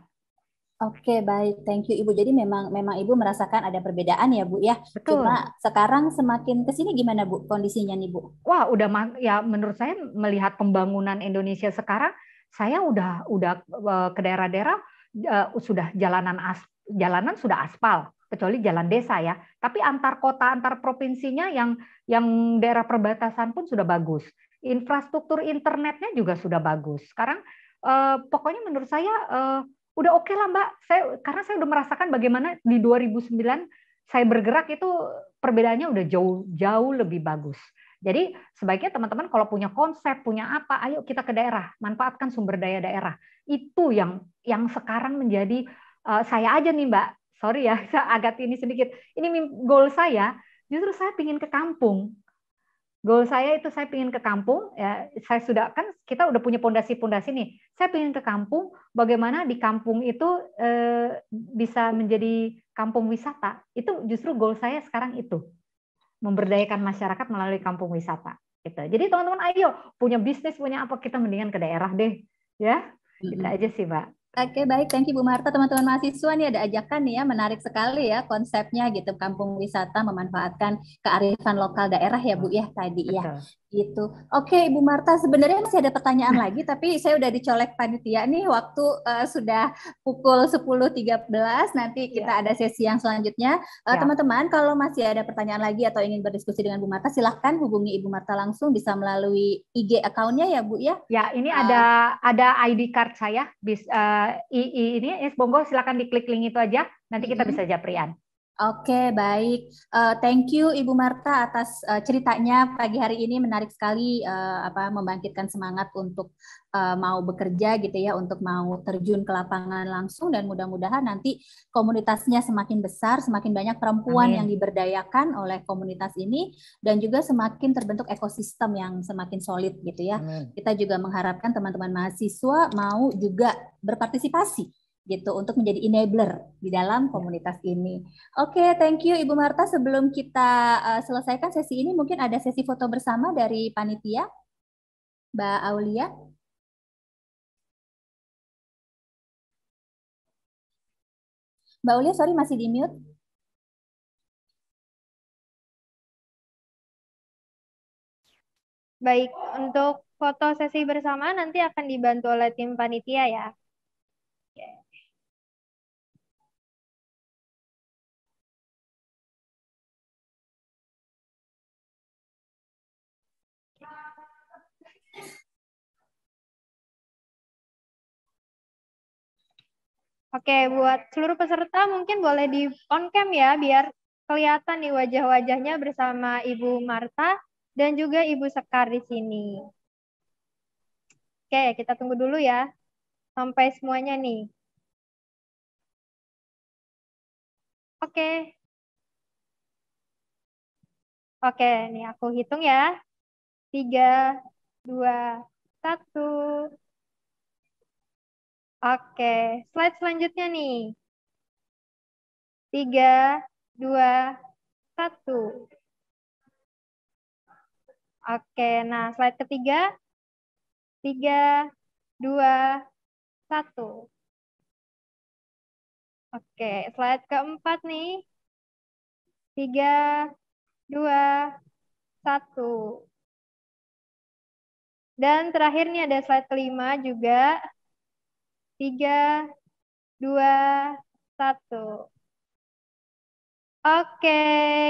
Oke okay, baik, thank you ibu. Jadi memang memang ibu merasakan ada perbedaan ya bu ya. Betul. Cuma sekarang semakin kesini gimana bu kondisinya nih bu? Wah udah ya menurut saya melihat pembangunan Indonesia sekarang, saya udah udah eh, ke daerah-daerah uh, sudah jalanan as, jalanan sudah aspal, kecuali jalan desa ya. Tapi antar kota, antar provinsinya yang yang daerah perbatasan pun sudah bagus. Infrastruktur internetnya juga sudah bagus. Sekarang eh, pokoknya menurut saya eh, udah oke okay lah Mbak. Saya karena saya udah merasakan bagaimana di 2009 saya bergerak itu perbedaannya udah jauh jauh lebih bagus. Jadi sebaiknya teman-teman kalau punya konsep, punya apa, ayo kita ke daerah, manfaatkan sumber daya daerah. Itu yang yang sekarang menjadi uh, saya aja nih Mbak sorry ya, saya agak ini sedikit. Ini goal saya, justru saya ingin ke kampung. Goal saya itu saya ingin ke kampung. Ya, saya sudah kan kita udah punya pondasi-pondasi nih. Saya ingin ke kampung. Bagaimana di kampung itu eh, bisa menjadi kampung wisata? Itu justru goal saya sekarang itu memberdayakan masyarakat melalui kampung wisata. Gitu. Jadi teman-teman ayo punya bisnis punya apa kita mendingan ke daerah deh, ya. Kita gitu aja sih mbak. Oke, baik. Thank you Bu Marta. Teman-teman mahasiswa nih ada ajakan nih ya, menarik sekali ya konsepnya gitu kampung wisata memanfaatkan kearifan lokal daerah ya Bu ya tadi ya. Betul. ya gitu. Oke, Ibu Marta, sebenarnya masih ada pertanyaan lagi, tapi saya udah dicolek panitia nih waktu uh, sudah pukul 10.13. Nanti iya. kita yeah. ada sesi yang selanjutnya. Uh, eh, yeah. Teman-teman, kalau masih ada pertanyaan lagi atau ingin berdiskusi dengan Bu Marta, silahkan hubungi Ibu Marta langsung bisa melalui IG account-nya ya, Bu ya. Ya, ini uh, ada ada ID card saya. Bis, uh, I, I ini, ini, Bonggo, silakan diklik link itu aja. Nanti kita mm -hmm. bisa japrian. Oke, baik. Uh, thank you Ibu Marta atas uh, ceritanya pagi hari ini menarik sekali uh, apa membangkitkan semangat untuk uh, mau bekerja gitu ya, untuk mau terjun ke lapangan langsung dan mudah-mudahan nanti komunitasnya semakin besar, semakin banyak perempuan Amin. yang diberdayakan oleh komunitas ini dan juga semakin terbentuk ekosistem yang semakin solid gitu ya. Amin. Kita juga mengharapkan teman-teman mahasiswa mau juga berpartisipasi gitu untuk menjadi enabler di dalam ya. komunitas ini. Oke, okay, thank you Ibu Marta. Sebelum kita uh, selesaikan sesi ini, mungkin ada sesi foto bersama dari panitia, Mbak Aulia. Mbak Aulia, sorry masih di mute. Baik, untuk foto sesi bersama nanti akan dibantu oleh tim panitia ya. Oke, buat seluruh peserta mungkin boleh di on cam ya biar kelihatan nih wajah-wajahnya bersama Ibu Marta dan juga Ibu Sekar di sini. Oke, kita tunggu dulu ya sampai semuanya nih. Oke. Oke, nih aku hitung ya. Tiga, dua, satu. Oke, slide selanjutnya nih. Tiga, dua, satu. Oke, nah slide ketiga. Tiga, dua, satu. Oke, slide keempat nih. Tiga, dua, satu. Dan terakhir nih ada slide kelima juga tiga, dua, satu. Oke,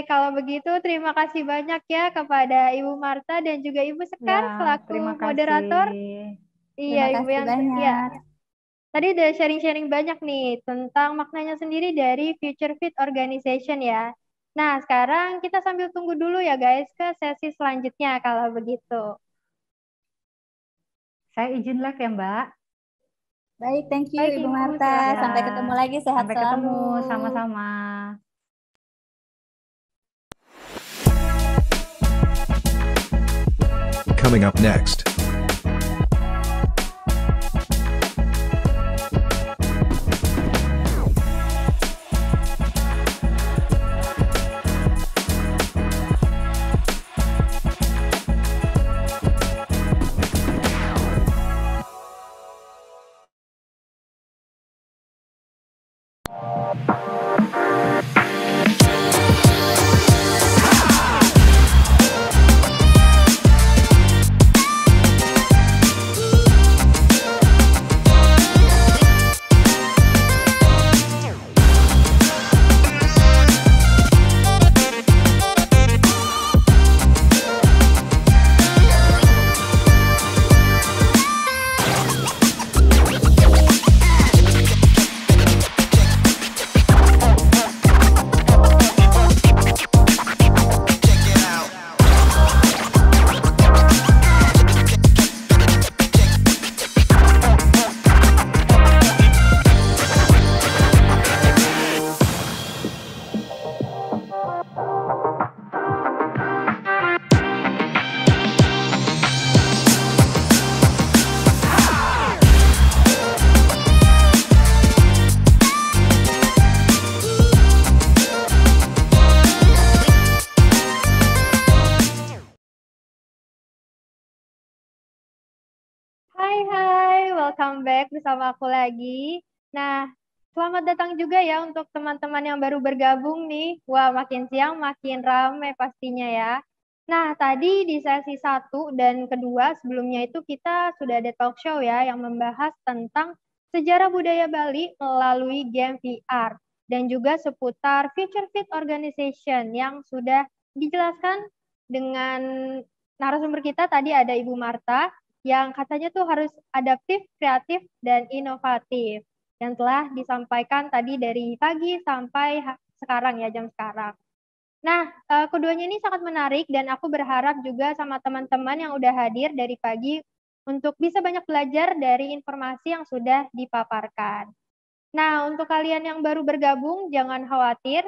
kalau begitu terima kasih banyak ya kepada Ibu Marta dan juga Ibu Sekar ya, selaku kasih. moderator. Iya, terima iya, Ibu yang banyak. Ya. Tadi udah sharing-sharing banyak nih tentang maknanya sendiri dari Future Fit Organization ya. Nah, sekarang kita sambil tunggu dulu ya guys ke sesi selanjutnya kalau begitu. Saya izinlah ya Mbak. Baik, thank you Baik, Ibu Marta. Ya. Sampai ketemu lagi sehat Sampai selalu. ketemu sama-sama. Coming up next. bersama aku lagi. Nah, selamat datang juga ya untuk teman-teman yang baru bergabung nih. Wah, makin siang makin ramai pastinya ya. Nah, tadi di sesi satu dan kedua sebelumnya itu kita sudah ada talk show ya yang membahas tentang sejarah budaya Bali melalui game VR dan juga seputar Future Fit Organization yang sudah dijelaskan dengan narasumber kita tadi ada Ibu Marta, yang katanya tuh harus adaptif, kreatif, dan inovatif yang telah disampaikan tadi dari pagi sampai sekarang ya jam sekarang. Nah, eh, keduanya ini sangat menarik dan aku berharap juga sama teman-teman yang udah hadir dari pagi untuk bisa banyak belajar dari informasi yang sudah dipaparkan. Nah, untuk kalian yang baru bergabung, jangan khawatir,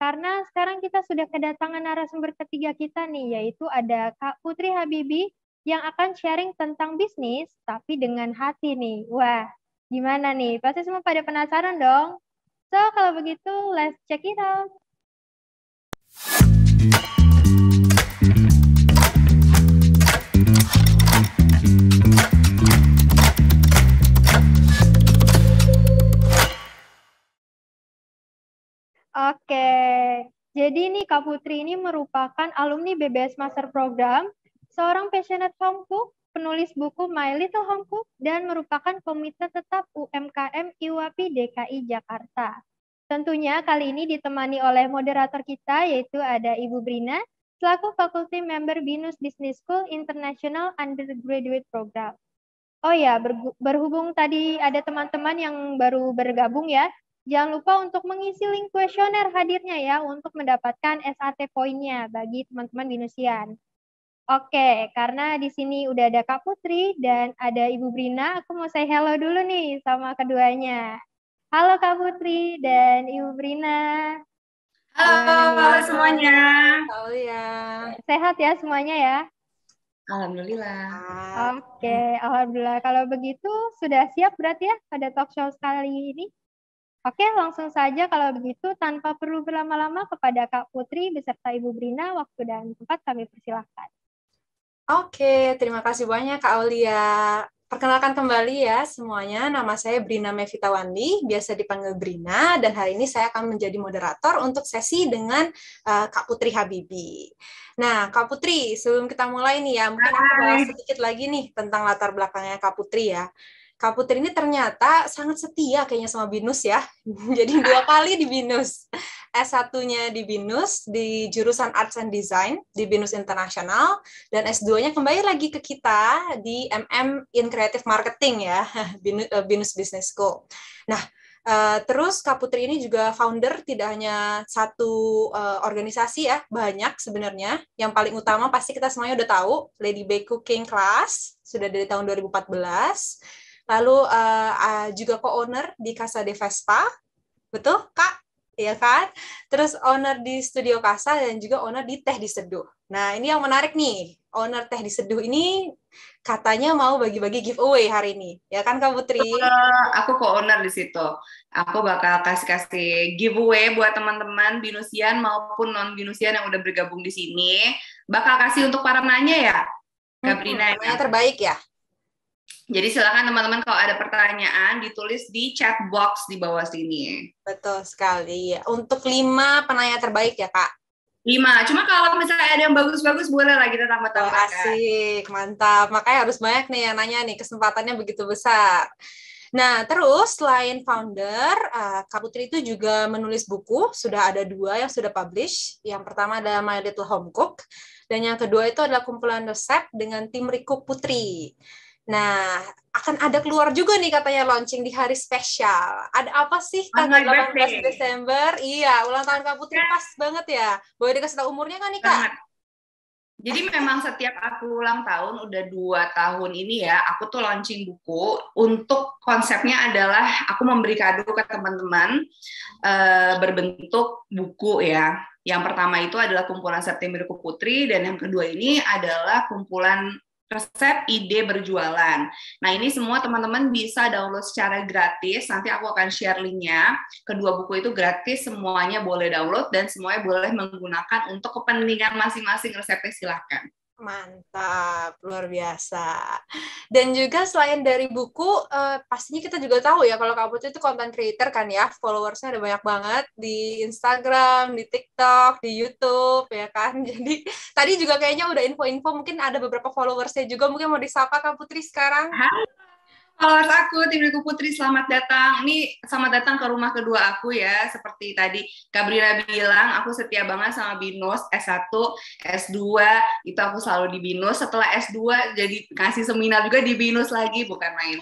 karena sekarang kita sudah kedatangan narasumber ketiga kita nih, yaitu ada Kak Putri Habibi yang akan sharing tentang bisnis tapi dengan hati nih. Wah, gimana nih? Pasti semua pada penasaran dong. So, kalau begitu let's check it out. Oke, jadi nih Kak Putri ini merupakan alumni BBS Master Program seorang passionate home cook, penulis buku My Little Home Cook, dan merupakan komite tetap UMKM IWAPI DKI Jakarta. Tentunya kali ini ditemani oleh moderator kita, yaitu ada Ibu Brina, selaku faculty member BINUS Business School International Undergraduate Program. Oh ya, berhubung tadi ada teman-teman yang baru bergabung ya, jangan lupa untuk mengisi link kuesioner hadirnya ya untuk mendapatkan SAT poinnya bagi teman-teman binusian. Oke, karena di sini udah ada Kak Putri dan ada Ibu Brina, aku mau say hello dulu nih sama keduanya. Halo Kak Putri dan Ibu Brina. Halo, halo semuanya. Halo ya. Sehat ya semuanya ya? Alhamdulillah. Oke, alhamdulillah. Kalau begitu sudah siap berarti ya pada talk show kali ini? Oke, langsung saja kalau begitu tanpa perlu berlama-lama kepada Kak Putri beserta Ibu Brina, waktu dan tempat kami persilahkan. Oke, terima kasih banyak Kak Aulia. Perkenalkan kembali ya semuanya, nama saya Brina Mevita Wandi, biasa dipanggil Brina, dan hari ini saya akan menjadi moderator untuk sesi dengan uh, Kak Putri Habibi. Nah, Kak Putri, sebelum kita mulai nih ya, mungkin aku bahas sedikit lagi nih tentang latar belakangnya Kak Putri ya. Kak Putri ini ternyata sangat setia kayaknya sama Binus ya. Jadi dua kali di Binus. S1-nya di Binus, di jurusan Arts and Design di Binus Internasional dan S2-nya kembali lagi ke kita di MM in Creative Marketing ya, eh, Binus, Business School. Nah, Uh, terus Kak Putri ini juga founder tidak hanya satu eh, organisasi ya, banyak sebenarnya. Yang paling utama pasti kita semuanya udah tahu, Lady Bay Cooking Class, sudah dari tahun 2014 lalu uh, uh, juga co-owner di Casa de Vespa, betul kak? ya kan? Terus owner di Studio Casa dan juga owner di Teh Diseduh. Nah, ini yang menarik nih. Owner Teh Diseduh ini katanya mau bagi-bagi giveaway hari ini. Ya kan Kak Putri? Eh, aku co-owner di situ. Aku bakal kasih-kasih giveaway buat teman-teman binusian maupun non-binusian yang udah bergabung di sini. Bakal kasih untuk para nanya ya? Gabrina. Hmm, yang terbaik ya? Jadi silakan teman-teman kalau ada pertanyaan ditulis di chat box di bawah sini. Betul sekali. Untuk lima penanya terbaik ya kak. Lima. Cuma kalau misalnya ada yang bagus-bagus boleh lah kita tambah-tambah. Oh, asik, mantap. Makanya harus banyak nih yang nanya nih. Kesempatannya begitu besar. Nah, terus selain founder, eh, Kak Putri itu juga menulis buku. Sudah ada dua yang sudah publish. Yang pertama adalah My Little Home Cook. Dan yang kedua itu adalah kumpulan resep dengan tim Riku Putri. Nah, akan ada keluar juga nih katanya launching di hari spesial. Ada apa sih oh tanggal 18 Desember? Iya, ulang tahun Kak Putri ya. pas banget ya. Boleh dikasih tahu umurnya kan nih Kak? Jadi memang setiap aku ulang tahun udah dua tahun ini ya, aku tuh launching buku untuk konsepnya adalah aku memberi kado ke teman-teman e, berbentuk buku ya. Yang pertama itu adalah kumpulan September Putri dan yang kedua ini adalah kumpulan resep ide berjualan. Nah ini semua teman-teman bisa download secara gratis. Nanti aku akan share linknya. Kedua buku itu gratis, semuanya boleh download dan semuanya boleh menggunakan untuk kepentingan masing-masing resepnya silahkan. Mantap, luar biasa. Dan juga selain dari buku, uh, pastinya kita juga tahu ya kalau kamu itu content creator kan ya, followersnya ada banyak banget di Instagram, di TikTok, di YouTube ya kan. Jadi tadi juga kayaknya udah info-info mungkin ada beberapa followersnya juga mungkin mau disapa Kak Putri sekarang. Halo. Followers aku, tim Riku Putri, selamat datang. Ini selamat datang ke rumah kedua aku ya. Seperti tadi Kabrira bilang, aku setia banget sama Binus S1, S2, itu aku selalu di Binus. Setelah S2 jadi kasih seminar juga di Binus lagi, bukan main.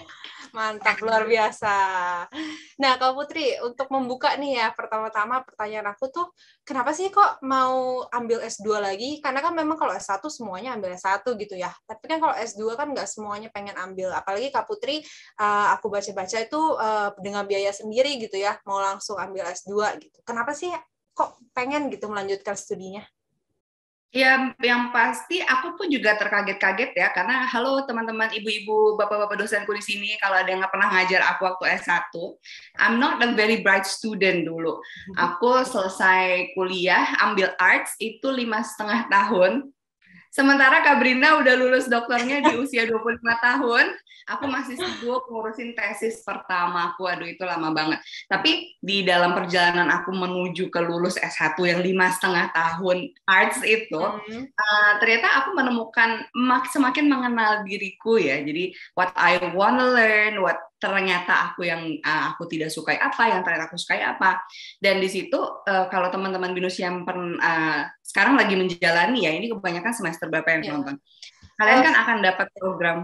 Mantap, luar biasa. Nah, Kak Putri, untuk membuka nih ya, pertama-tama pertanyaan aku tuh, kenapa sih kok mau ambil S2 lagi? Karena kan memang kalau S1 semuanya ambil S1 gitu ya. Tapi kan kalau S2 kan nggak semuanya pengen ambil. Apalagi Kak Putri, eh, aku baca-baca itu eh, dengan biaya sendiri gitu ya, mau langsung ambil S2 gitu. Kenapa sih kok pengen gitu melanjutkan studinya? Ya, yang pasti aku pun juga terkaget-kaget ya, karena halo teman-teman ibu-ibu, bapak-bapak dosenku di sini, kalau ada yang pernah ngajar aku waktu S1, I'm not a very bright student dulu. Aku selesai kuliah, ambil arts, itu lima setengah tahun. Sementara Kabrina udah lulus dokternya di usia 25 tahun, aku masih sibuk ngurusin tesis pertama aku aduh itu lama banget tapi di dalam perjalanan aku menuju ke lulus S1 yang lima setengah tahun arts itu mm-hmm. uh, ternyata aku menemukan mak semakin mengenal diriku ya jadi what I wanna learn what ternyata aku yang uh, aku tidak sukai apa yang ternyata aku sukai apa dan di situ uh, kalau teman-teman binus yang pern, uh, sekarang lagi menjalani ya ini kebanyakan semester berapa yang yeah. Iya. nonton kalian oh. kan akan dapat program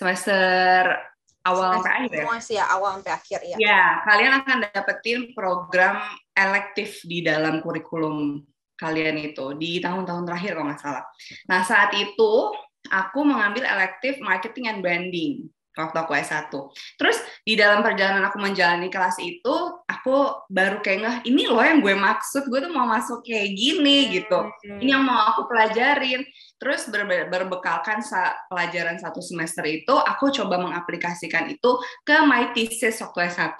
semester awal sampai akhir ya? semua sih ya awal sampai akhir ya. Ya, kalian akan dapetin program elektif di dalam kurikulum kalian itu di tahun-tahun terakhir kalau nggak salah. Nah saat itu aku mengambil elektif marketing and branding waktu aku S1. Terus di dalam perjalanan aku menjalani kelas itu, aku baru kayak ngeh, ini loh yang gue maksud, gue tuh mau masuk kayak gini iya, gitu. Iya, iya. Ini yang mau aku pelajarin. Terus ber berbekalkan pelajaran satu semester itu, aku coba mengaplikasikan itu ke my thesis waktu S1.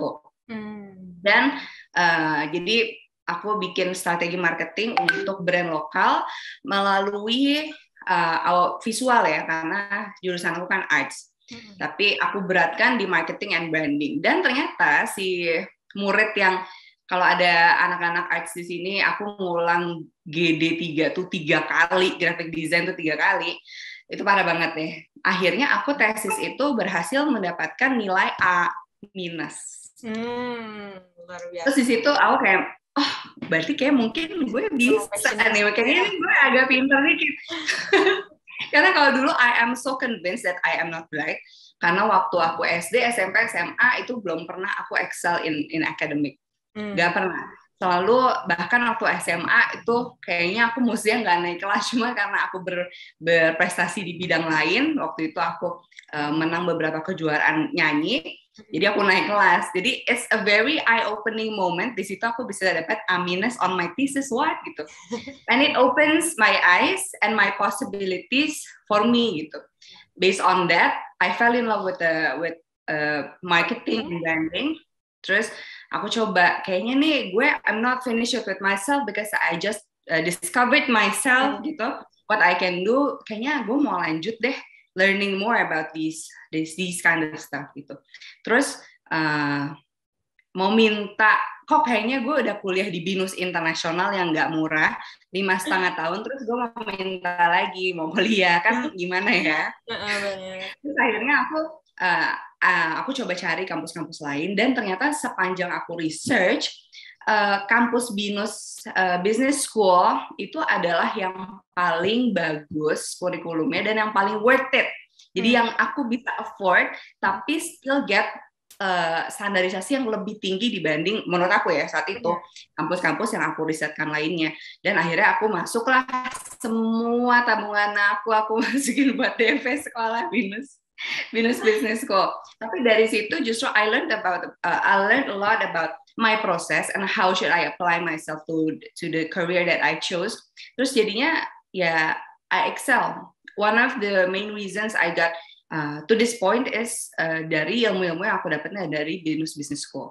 Hmm. Dan uh, jadi aku bikin strategi marketing untuk brand lokal melalui uh, visual ya, karena jurusan aku kan arts. Tapi aku beratkan di marketing and branding. Dan ternyata si murid yang kalau ada anak-anak arts di sini, aku ngulang GD3 tuh tiga kali, graphic design tuh tiga kali. Itu parah banget deh. Akhirnya aku tesis itu berhasil mendapatkan nilai A minus. Hmm, Terus di situ aku kayak, oh berarti kayak mungkin gue bisa nih, kayaknya ya. gue agak pinter dikit. karena kalau dulu I am so convinced that I am not black karena waktu aku SD, SMP, SMA itu belum pernah aku excel in in academic. Hmm. pernah. Selalu bahkan waktu SMA itu kayaknya aku mesti nggak naik kelas cuma karena aku ber, berprestasi di bidang lain. Waktu itu aku uh, menang beberapa kejuaraan nyanyi Mm-hmm. Jadi aku naik kelas. Jadi it's a very eye opening moment. Di situ aku bisa dapat A on my thesis what gitu. And it opens my eyes and my possibilities for me gitu. Based on that, I fell in love with the uh, with uh, marketing and mm-hmm. branding. Terus aku coba kayaknya nih gue I'm not finished with myself because I just uh, discovered myself mm-hmm. gitu. What I can do kayaknya gue mau lanjut deh learning more about these this these kind of stuff gitu terus uh, mau minta kok kayaknya gue udah kuliah di binus internasional yang nggak murah lima setengah tahun terus gue mau minta lagi mau kuliah kan hmm. gimana ya terus akhirnya aku uh, uh, aku coba cari kampus-kampus lain dan ternyata sepanjang aku research Eh, kampus Binus eh, Business School itu adalah yang paling bagus kurikulumnya dan yang paling worth it. Jadi hmm. yang aku bisa afford tapi still get Uh, standarisasi yang lebih tinggi dibanding menurut aku ya saat itu kampus-kampus yang aku risetkan lainnya dan akhirnya aku masuklah semua tabungan aku aku masukin buat DMV sekolah Binus minus business school tapi dari situ justru I learned about uh, I learned a lot about my process and how should I apply myself to to the career that I chose. Terus jadinya ya I excel. One of the main reasons I got uh, to this point is uh, dari ilmu-ilmu yang aku dapatnya dari Venus Business School.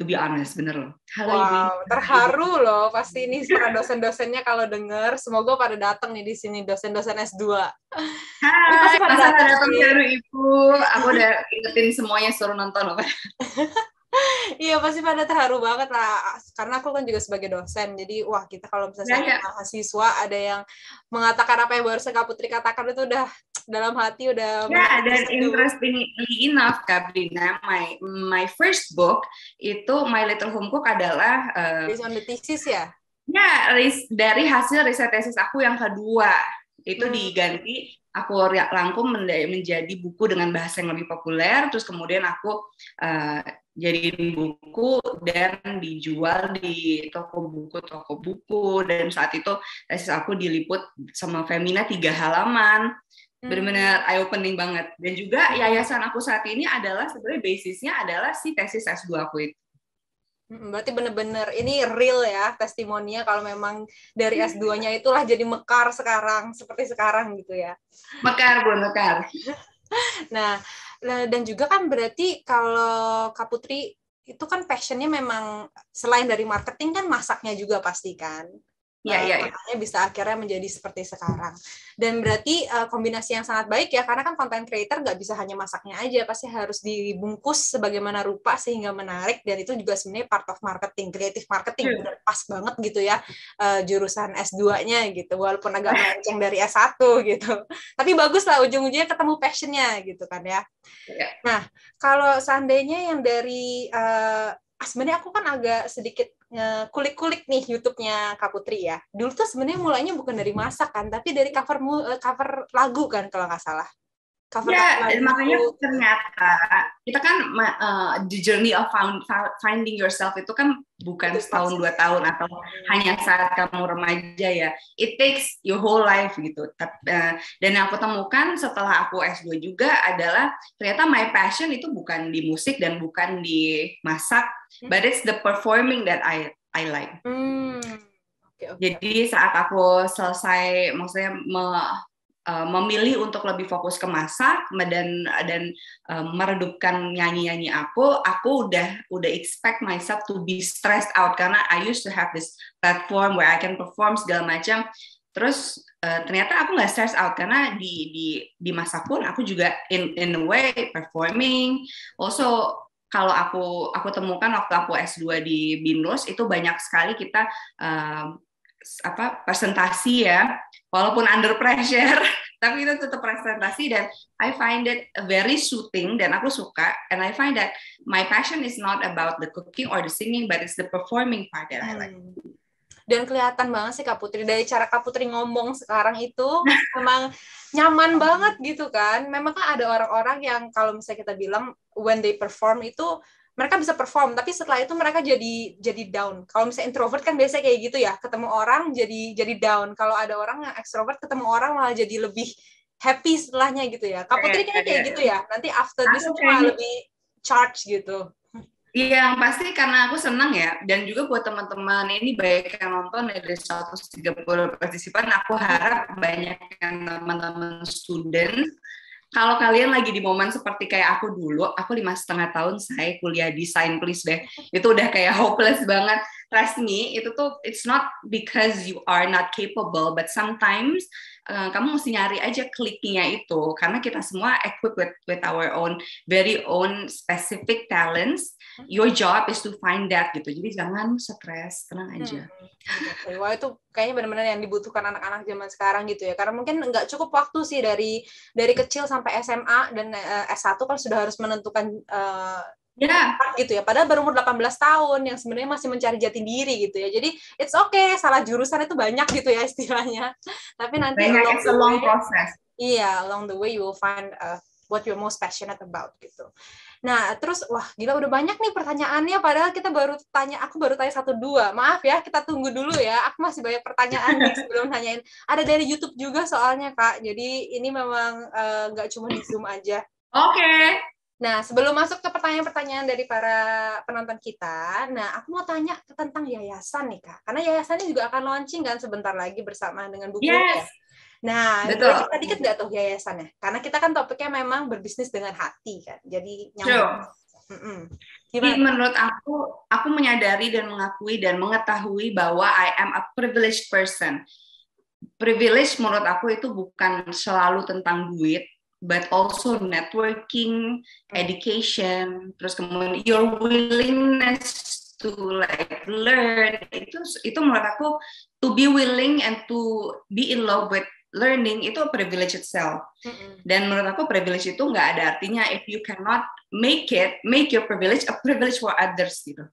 To be honest, bener loh. Halo, wow, ini. terharu loh pasti ini para dosen-dosennya kalau denger. Semoga pada datang nih di sini dosen-dosen S2. Hai, pasti pada datang dari Ibu. Aku udah ingetin semuanya suruh nonton loh. Iya pasti pada terharu banget lah karena aku kan juga sebagai dosen jadi wah kita kalau misalnya ya, ya. mahasiswa ada yang mengatakan apa yang baru saya Putri katakan itu udah dalam hati udah ya dan gitu. interestingly enough Kabrina my my first book itu My Little Home Cook adalah uh, based on the thesis ya ya dari hasil riset tesis aku yang kedua itu hmm. diganti aku rangkum menjadi buku dengan bahasa yang lebih populer terus kemudian aku uh, jadiin buku dan dijual di toko buku toko buku dan saat itu tesis aku diliput sama Femina tiga halaman hmm. benar-benar eye opening banget dan juga yayasan aku saat ini adalah sebenarnya basisnya adalah si tesis S2 aku itu Berarti bener-bener ini real ya testimoninya kalau memang dari S2-nya itulah jadi mekar sekarang, seperti sekarang gitu ya. Mekar, Bu, mekar. Nah, nah, dan juga kan berarti kalau Kak Putri itu kan passionnya memang selain dari marketing kan masaknya juga pasti kan. Iya, yeah, iya, iya. makanya bisa akhirnya menjadi seperti sekarang. Dan berarti uh, kombinasi yang sangat baik ya, karena kan content creator nggak bisa hanya masaknya aja, pasti harus dibungkus sebagaimana rupa sehingga menarik. Dan itu juga sebenarnya part of marketing, creative marketing, hmm. bener pas banget gitu ya uh, jurusan S2-nya gitu, walaupun agak melenceng dari S1 gitu. Tapi bagus lah ujung-ujungnya ketemu passionnya gitu kan ya. Iya. Nah, kalau seandainya yang dari uh, Ah, sebenarnya aku kan agak sedikit kulik-kulik nih YouTube-nya Kak Putri ya. Dulu tuh sebenarnya mulainya bukan dari masak kan, tapi dari cover eh, cover lagu kan kalau nggak salah cover ya, up makanya ternyata kita kan uh, the journey of found, finding yourself itu kan bukan setahun dua tahun atau hanya saat kamu remaja ya it takes your whole life gitu eh, dan yang aku temukan setelah aku S2 juga adalah ternyata my passion itu bukan di musik dan bukan di masak hmm. but it's the performing that I I like hmm. okay, okay. jadi saat aku selesai maksudnya me, Eh, memilih untuk lebih fokus ke masak dan dan uh, meredupkan nyanyi-nyanyi aku, aku udah udah expect myself to be stressed out karena I used to have this platform where I can perform segala macam. Terus uh, ternyata aku nggak stress out karena di di di masa pun aku juga in in a way performing. Also kalau aku aku temukan waktu aku S2 di binus itu banyak sekali kita uh, apa presentasi ya walaupun under pressure tapi itu tetap presentasi dan I find it very soothing dan aku suka and I find that my passion is not about the cooking or the singing but it's the performing part that I hmm. like dan kelihatan banget sih Kak Putri dari cara Kak Putri ngomong sekarang itu memang nyaman banget gitu kan memang kan ada orang-orang yang kalau misalnya kita bilang when they perform itu mereka bisa perform tapi setelah itu mereka jadi jadi down kalau misalnya introvert kan biasanya kayak gitu ya ketemu orang jadi jadi down kalau ada orang yang extrovert ketemu orang malah jadi lebih happy setelahnya gitu ya Kak eh, Putri kayak kayak gitu ya nanti after this okay. malah lebih charge gitu Iya, pasti karena aku senang ya, dan juga buat teman-teman ini banyak yang nonton dari 130 partisipan, aku harap banyak yang teman-teman student kalau kalian lagi di momen seperti kayak aku dulu, aku lima setengah tahun saya kuliah desain please deh, itu udah kayak hopeless banget. Trust me, itu tuh it's not because you are not capable, but sometimes Eh, kamu mesti nyari aja kliknya itu karena kita semua equipped with, with our own very own specific talents mm-hmm. your job is to find that gitu jadi jangan stres tenang hmm. aja hmm. wah itu kayaknya benar-benar yang dibutuhkan anak-anak zaman sekarang gitu ya karena mungkin nggak cukup waktu sih dari dari kecil sampai SMA dan uh, eh, S1 kan sudah harus menentukan uh, Ya. Yeah. Kan gitu ya. Padahal baru umur 18 tahun yang sebenarnya masih mencari jati diri gitu ya. Jadi it's okay, salah jurusan itu banyak gitu ya istilahnya. Tapi nanti banyak, along it's a long way, process. Iya, along the way you will find uh, what you're most passionate about gitu. Nah, terus wah gila udah banyak nih pertanyaannya padahal kita baru tanya aku baru tanya satu dua. Maaf ya, kita tunggu dulu ya. Aku masih banyak pertanyaan nih sebelum nanyain. Ada dari YouTube juga soalnya, Kak. Jadi ini memang uh, nggak uh, cuma di Zoom aja. Oke. Okay. Nah, sebelum masuk ke pertanyaan-pertanyaan dari para penonton kita, nah aku mau tanya tentang yayasan nih Kak. Karena yayasan ini juga akan launching kan sebentar lagi bersama dengan buku ya. yes. ya. Nah, Betul. kita dikit nggak tuh yayasannya? Karena kita kan topiknya memang berbisnis dengan hati kan. Jadi nyambung. Sure. Jadi menurut aku, aku menyadari dan mengakui dan mengetahui bahwa I am a privileged person. Privilege menurut aku itu bukan selalu tentang duit, but also networking, hmm. education, terus kemudian your willingness to like learn itu itu menurut aku to be willing and to be in love with learning itu privilege itself. Mm-hmm. Dan menurut aku privilege itu nggak ada artinya if you cannot make it, make your privilege a privilege for others gitu.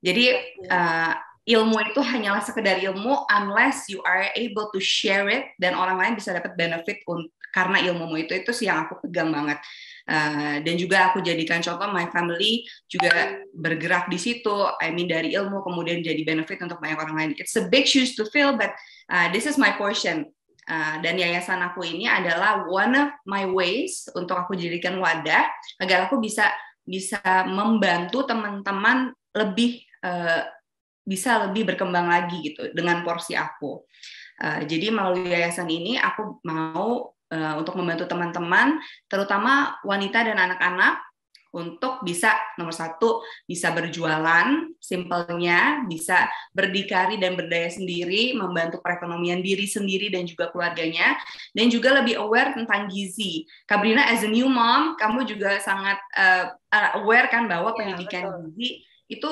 Jadi uh, ilmu itu hanyalah sekedar ilmu unless you are able to share it dan orang lain bisa dapat benefit untuk karena ilmumu itu itu sih yang aku pegang banget uh, dan juga aku jadikan contoh my family juga bergerak di situ I mean dari ilmu kemudian jadi benefit untuk banyak orang lain it's a big shoes to fill but uh, this is my portion Uh, dan yayasan aku ini adalah one of my ways untuk aku jadikan wadah agar aku bisa bisa membantu teman-teman lebih uh, bisa lebih berkembang lagi gitu dengan porsi aku. Uh, jadi melalui yayasan ini aku mau Eh, untuk membantu teman-teman, terutama wanita dan anak-anak untuk bisa nomor satu bisa berjualan, simpelnya bisa berdikari dan berdaya sendiri, membantu perekonomian diri sendiri dan juga keluarganya, dan juga lebih aware tentang gizi. Kabrina as a new mom, kamu juga sangat uh, aware kan bahwa iya, pendidikan ya, gizi itu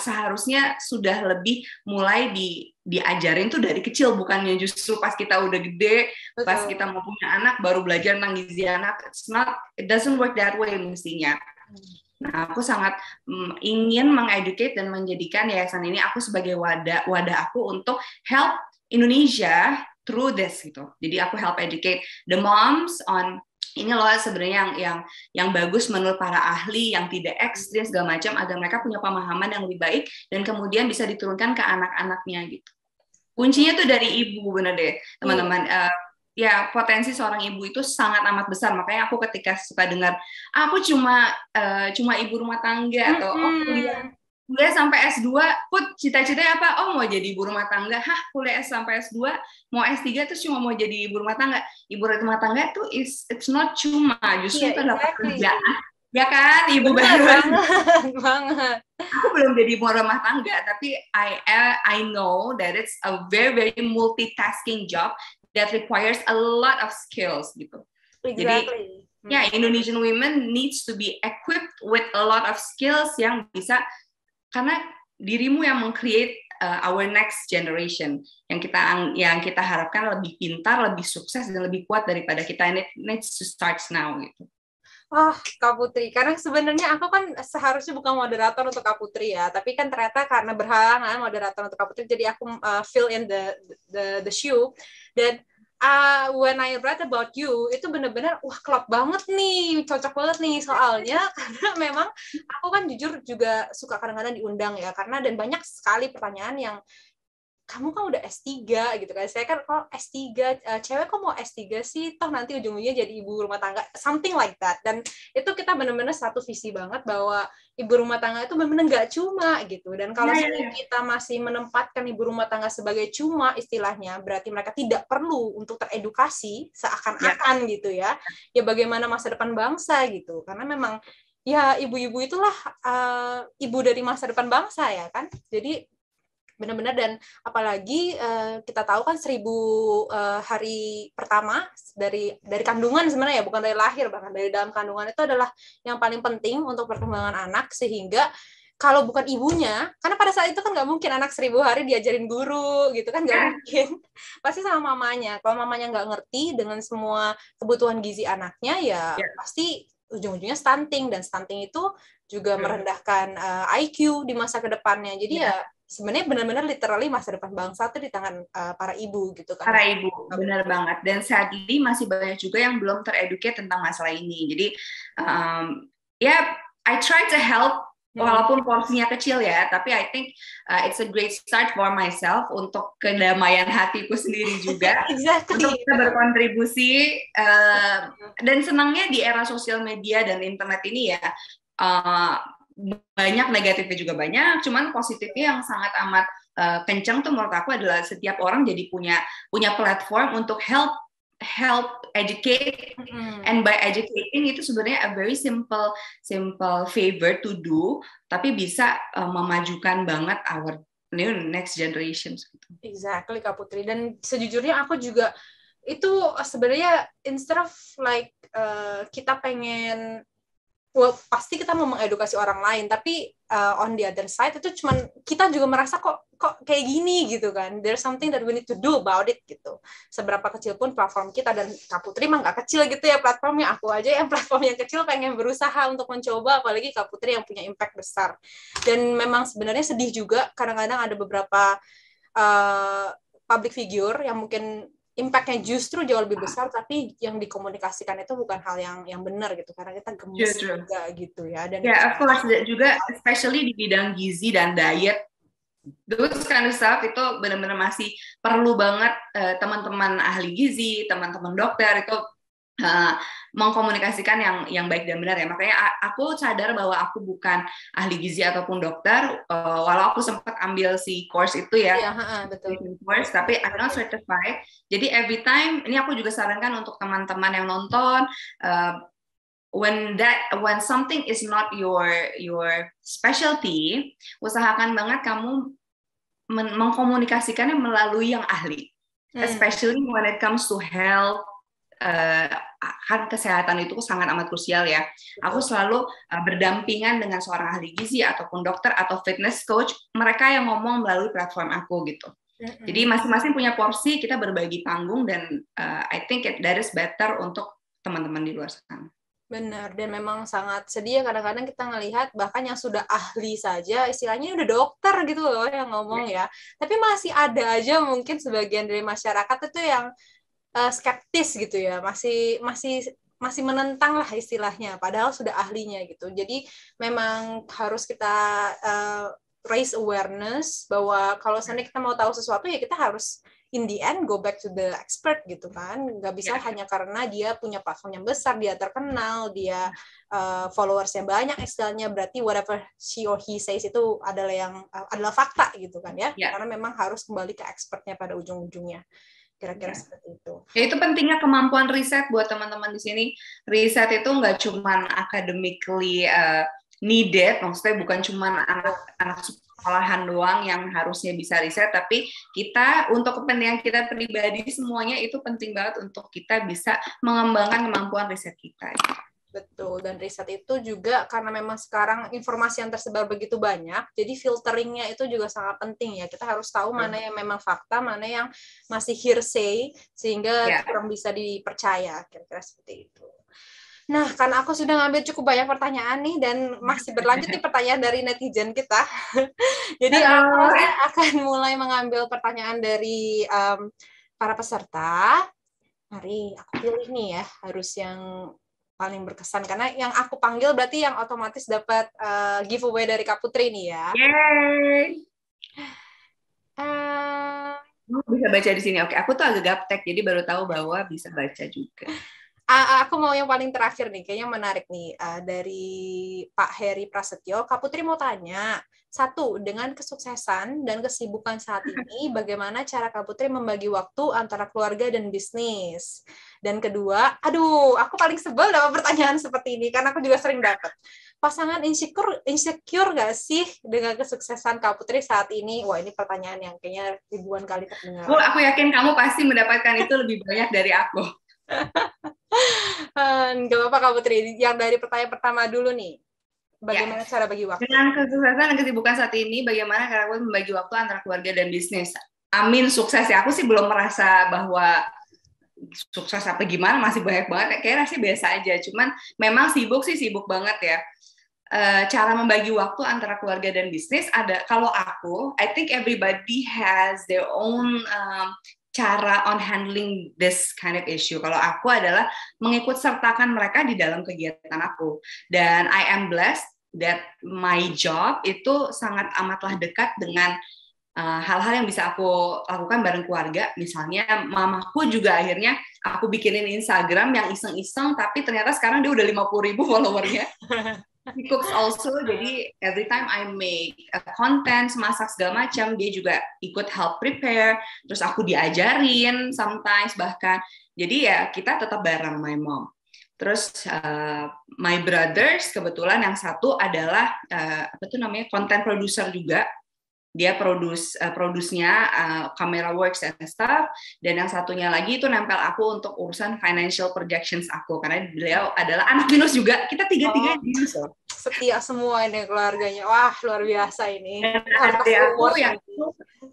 seharusnya sudah lebih mulai di diajarin tuh dari kecil bukannya justru pas kita udah gede Betul. pas kita mau punya anak baru belajar tentang gizi anak it's not it doesn't work that way mestinya hmm. nah aku sangat mm, ingin mengeducate dan menjadikan yayasan ini aku sebagai wadah wadah aku untuk help Indonesia through this gitu jadi aku help educate the moms on ini loh sebenarnya yang yang yang bagus menurut para ahli yang tidak ekstrim segala macam agar mereka punya pemahaman yang lebih baik dan kemudian bisa diturunkan ke anak-anaknya gitu kuncinya tuh dari ibu bener deh iya. teman-teman hmm. uh, ya potensi seorang ibu itu sangat amat besar makanya aku ketika suka dengar aku cuma uh, cuma ibu rumah tangga hmm atau oh kuliah kuliah sampai S2 put cita cita apa oh mau jadi ibu rumah tangga hah kuliah S sampai S2 mau S3 terus cuma mau jadi ibu rumah tangga ibu rumah tangga tuh is it's not cuma justru yeah, itu adalah exactly. pekerjaan Ya kan, ibu benar, baru. Banget, banget. Aku belum jadi ibu rumah tangga, tapi I eh, I know that it's a very very multitasking job that requires a lot of skills gitu. Exactly. Jadi, ya yeah, hmm. Indonesian women needs to be equipped with a lot of skills yang bisa karena dirimu yang mengcreate uh, our next generation yang kita yang kita harapkan lebih pintar, lebih sukses dan lebih kuat daripada kita. And it needs to start now gitu oh, Kak Putri. Karena sebenarnya aku kan seharusnya bukan moderator untuk Kak Putri ya, tapi kan ternyata karena berhalangan moderator untuk Kak Putri, jadi aku uh, fill in the the the shoe. Dan uh, when I read about you itu benar-benar wah klop banget nih, cocok banget nih soalnya karena memang aku kan jujur juga suka kadang-kadang diundang ya, karena dan banyak sekali pertanyaan yang kamu kan udah S3 gitu kan. Saya kan kalau S3 eh, cewek kok mau S3 sih toh nanti ujung-ujungnya jadi ibu rumah tangga something like that. Dan itu kita benar-benar satu visi banget bahwa ibu rumah tangga itu benar-benar nggak cuma gitu. Dan kalau nah, ya. kita masih menempatkan ibu rumah tangga sebagai cuma istilahnya berarti mereka tidak perlu untuk teredukasi seakan-akan ya. gitu ya. Ya bagaimana masa depan bangsa gitu. Karena memang ya ibu-ibu itulah uh, ibu dari masa depan bangsa ya kan. Jadi benar-benar dan apalagi uh, kita tahu kan seribu uh, hari pertama dari dari kandungan sebenarnya ya bukan dari lahir bahkan dari dalam kandungan itu adalah yang paling penting untuk perkembangan anak sehingga kalau bukan ibunya, karena pada saat itu kan nggak mungkin anak seribu hari diajarin guru gitu kan nggak iya. mungkin, pasti sama mamanya. Kalau mamanya nggak ngerti dengan semua kebutuhan gizi anaknya ya yeah. pasti ujung-ujungnya stunting dan stunting itu juga merendahkan uh, eh, IQ di masa kedepannya. Jadi iya. ya sebenarnya benar-benar literally masa depan bangsa itu di tangan uh, para ibu gitu kan. Para ibu, benar banget. Dan sadly masih banyak juga yang belum tereduket tentang masalah ini. Jadi um, ya yeah, I try to help hmm. walaupun porsinya kecil ya, tapi I think uh, it's a great start for myself untuk kedamaian hatiku sendiri juga, exactly. untuk kita berkontribusi uh, dan senangnya di era sosial media dan internet ini ya. Uh, banyak negatifnya juga banyak cuman positifnya yang sangat amat uh, eh, kencang tuh menurut aku adalah setiap orang jadi punya punya platform untuk help help educate mm. and by educating itu sebenarnya a very simple simple favor to do tapi bisa uh, memajukan banget our new next generation gitu. exactly Kak Putri dan sejujurnya aku juga itu sebenarnya instead of like uh, kita pengen well, pasti kita mau mengedukasi orang lain tapi uh, on the other side itu cuman kita juga merasa kok kok kayak gini gitu kan there's something that we need to do about it gitu seberapa kecil pun platform kita dan Kak Putri mah nggak kecil gitu ya platformnya aku aja yang platform yang kecil pengen berusaha untuk mencoba apalagi Kak Putri yang punya impact besar dan memang sebenarnya sedih juga kadang-kadang ada beberapa uh, public figure yang mungkin impactnya justru jauh lebih ah. besar tapi yang dikomunikasikan itu bukan hal yang yang benar gitu karena kita gemes yeah, juga gitu ya dan ya yeah, of course juga especially di bidang gizi dan diet those kind of itu benar-benar masih perlu banget eh, teman-teman uh, teman -teman ahli gizi teman-teman dokter itu uh, mengkomunikasikan yang yang baik dan benar ya. Makanya aku sadar bahwa aku bukan ahli gizi ataupun dokter, uh, walau aku sempat ambil si course itu ya, iya, ha, betul. course, tapi I'm not certified. Jadi every time ini aku juga sarankan untuk teman-teman yang nonton. Uh, when that when something is not your your specialty, usahakan banget kamu men mengkomunikasikannya melalui yang ahli, hmm. especially when it comes to health uh, kan kesehatan itu sangat amat krusial ya. Aku selalu e, berdampingan dengan seorang ahli gizi ataupun dokter atau fitness coach, mereka yang ngomong melalui platform aku gitu. Jadi masing-masing punya porsi, kita berbagi panggung dan uh, I think it, that is better untuk teman-teman di luar sana. Benar, dan memang sangat sedih ya kadang-kadang kita ngelihat bahkan yang sudah ahli saja, istilahnya udah dokter gitu loh yang ngomong iya. ya. Tapi masih ada aja mungkin sebagian dari masyarakat itu yang uh, skeptis gitu ya masih masih masih menentang lah istilahnya padahal sudah ahlinya gitu jadi memang harus kita uh, raise awareness bahwa kalau seandainya kita mau tahu sesuatu ya kita harus in the end go back to the expert gitu kan nggak bisa yeah. hanya karena dia punya platform yang besar dia terkenal dia uh, eh, followersnya banyak istilahnya berarti whatever she or he says itu adalah yang uh, adalah fakta gitu kan ya yeah. karena memang harus kembali ke expertnya pada ujung-ujungnya kira-kira ya. seperti itu. Ya itu pentingnya kemampuan riset buat teman-teman di sini. Riset itu nggak cuman academically uh, needed, maksudnya bukan cuman anak-anak sekolahan doang yang harusnya bisa riset, tapi kita untuk kepentingan kita pribadi semuanya itu penting banget untuk kita bisa mengembangkan kemampuan riset kita. Ya. Betul, dan riset itu juga karena memang sekarang informasi yang tersebar begitu banyak, jadi filteringnya itu juga sangat penting ya. Kita harus tahu mana yang memang fakta, mana yang masih hearsay, sehingga yeah. kurang bisa dipercaya, kira-kira seperti itu. Nah, karena aku sudah ngambil cukup banyak pertanyaan nih, dan masih berlanjut nih pertanyaan dari netizen kita. jadi aku akan mulai mengambil pertanyaan dari um, para peserta. Mari, aku pilih nih ya, harus yang paling berkesan karena yang aku panggil berarti yang otomatis dapat uh, giveaway dari Kak Putri nih ya. Yay. Uh, eh, bisa baca di sini. Oke, aku tuh agak gaptek jadi baru tahu bahwa bisa baca juga. Ah, ah, aku mau yang paling terakhir nih, kayaknya menarik nih uh, dari Pak Heri Prasetyo. Kak Putri mau tanya, satu dengan kesuksesan dan kesibukan saat ini, bagaimana cara Kak Putri membagi waktu antara keluarga dan bisnis? Dan kedua, aduh, aku paling sebel dapat pertanyaan seperti ini karena aku juga sering dapat. Pasangan insecure, insecure gak sih dengan kesuksesan Kak Putri saat ini? Wah, ini pertanyaan yang kayaknya ribuan kali terdengar. Oh, aku yakin kamu pasti mendapatkan itu lebih banyak dari aku. Eh, Gak apa-apa Kak Putri, yang dari pertanyaan pertama dulu nih. Bagaimana ya. cara bagi waktu? Dengan kesuksesan dan kesibukan saat ini, bagaimana cara aku membagi waktu antara keluarga dan bisnis? Amin, sukses ya. Aku sih belum merasa bahwa sukses apa gimana, masih banyak banget. Kayaknya sih biasa aja. Cuman memang sibuk sih, sibuk banget ya eh, cara membagi waktu antara keluarga dan bisnis ada kalau aku I think everybody has their own um, cara on handling this kind of issue. Kalau aku adalah mengikut sertakan mereka di dalam kegiatan aku. Dan I am blessed that my job itu sangat amatlah dekat dengan eh, hal-hal uh, yang bisa aku lakukan bareng keluarga. Misalnya mamaku juga akhirnya aku bikinin Instagram yang iseng-iseng tapi ternyata sekarang dia udah 50 ribu followernya. He cooks also, jadi every time I make a content, masak segala macam, dia juga ikut help prepare. Terus aku diajarin sometimes bahkan. Jadi ya kita tetap bareng my mom. Terus uh, my brothers kebetulan yang satu adalah uh, apa tuh namanya content producer juga dia produce uh, eh, produsnya uh, eh, Camera Works and stuff dan yang satunya lagi itu nempel aku untuk urusan financial projections aku karena beliau adalah anak minus juga kita tiga tiga oh, minus setia semua ini keluarganya wah luar biasa ini yang gitu.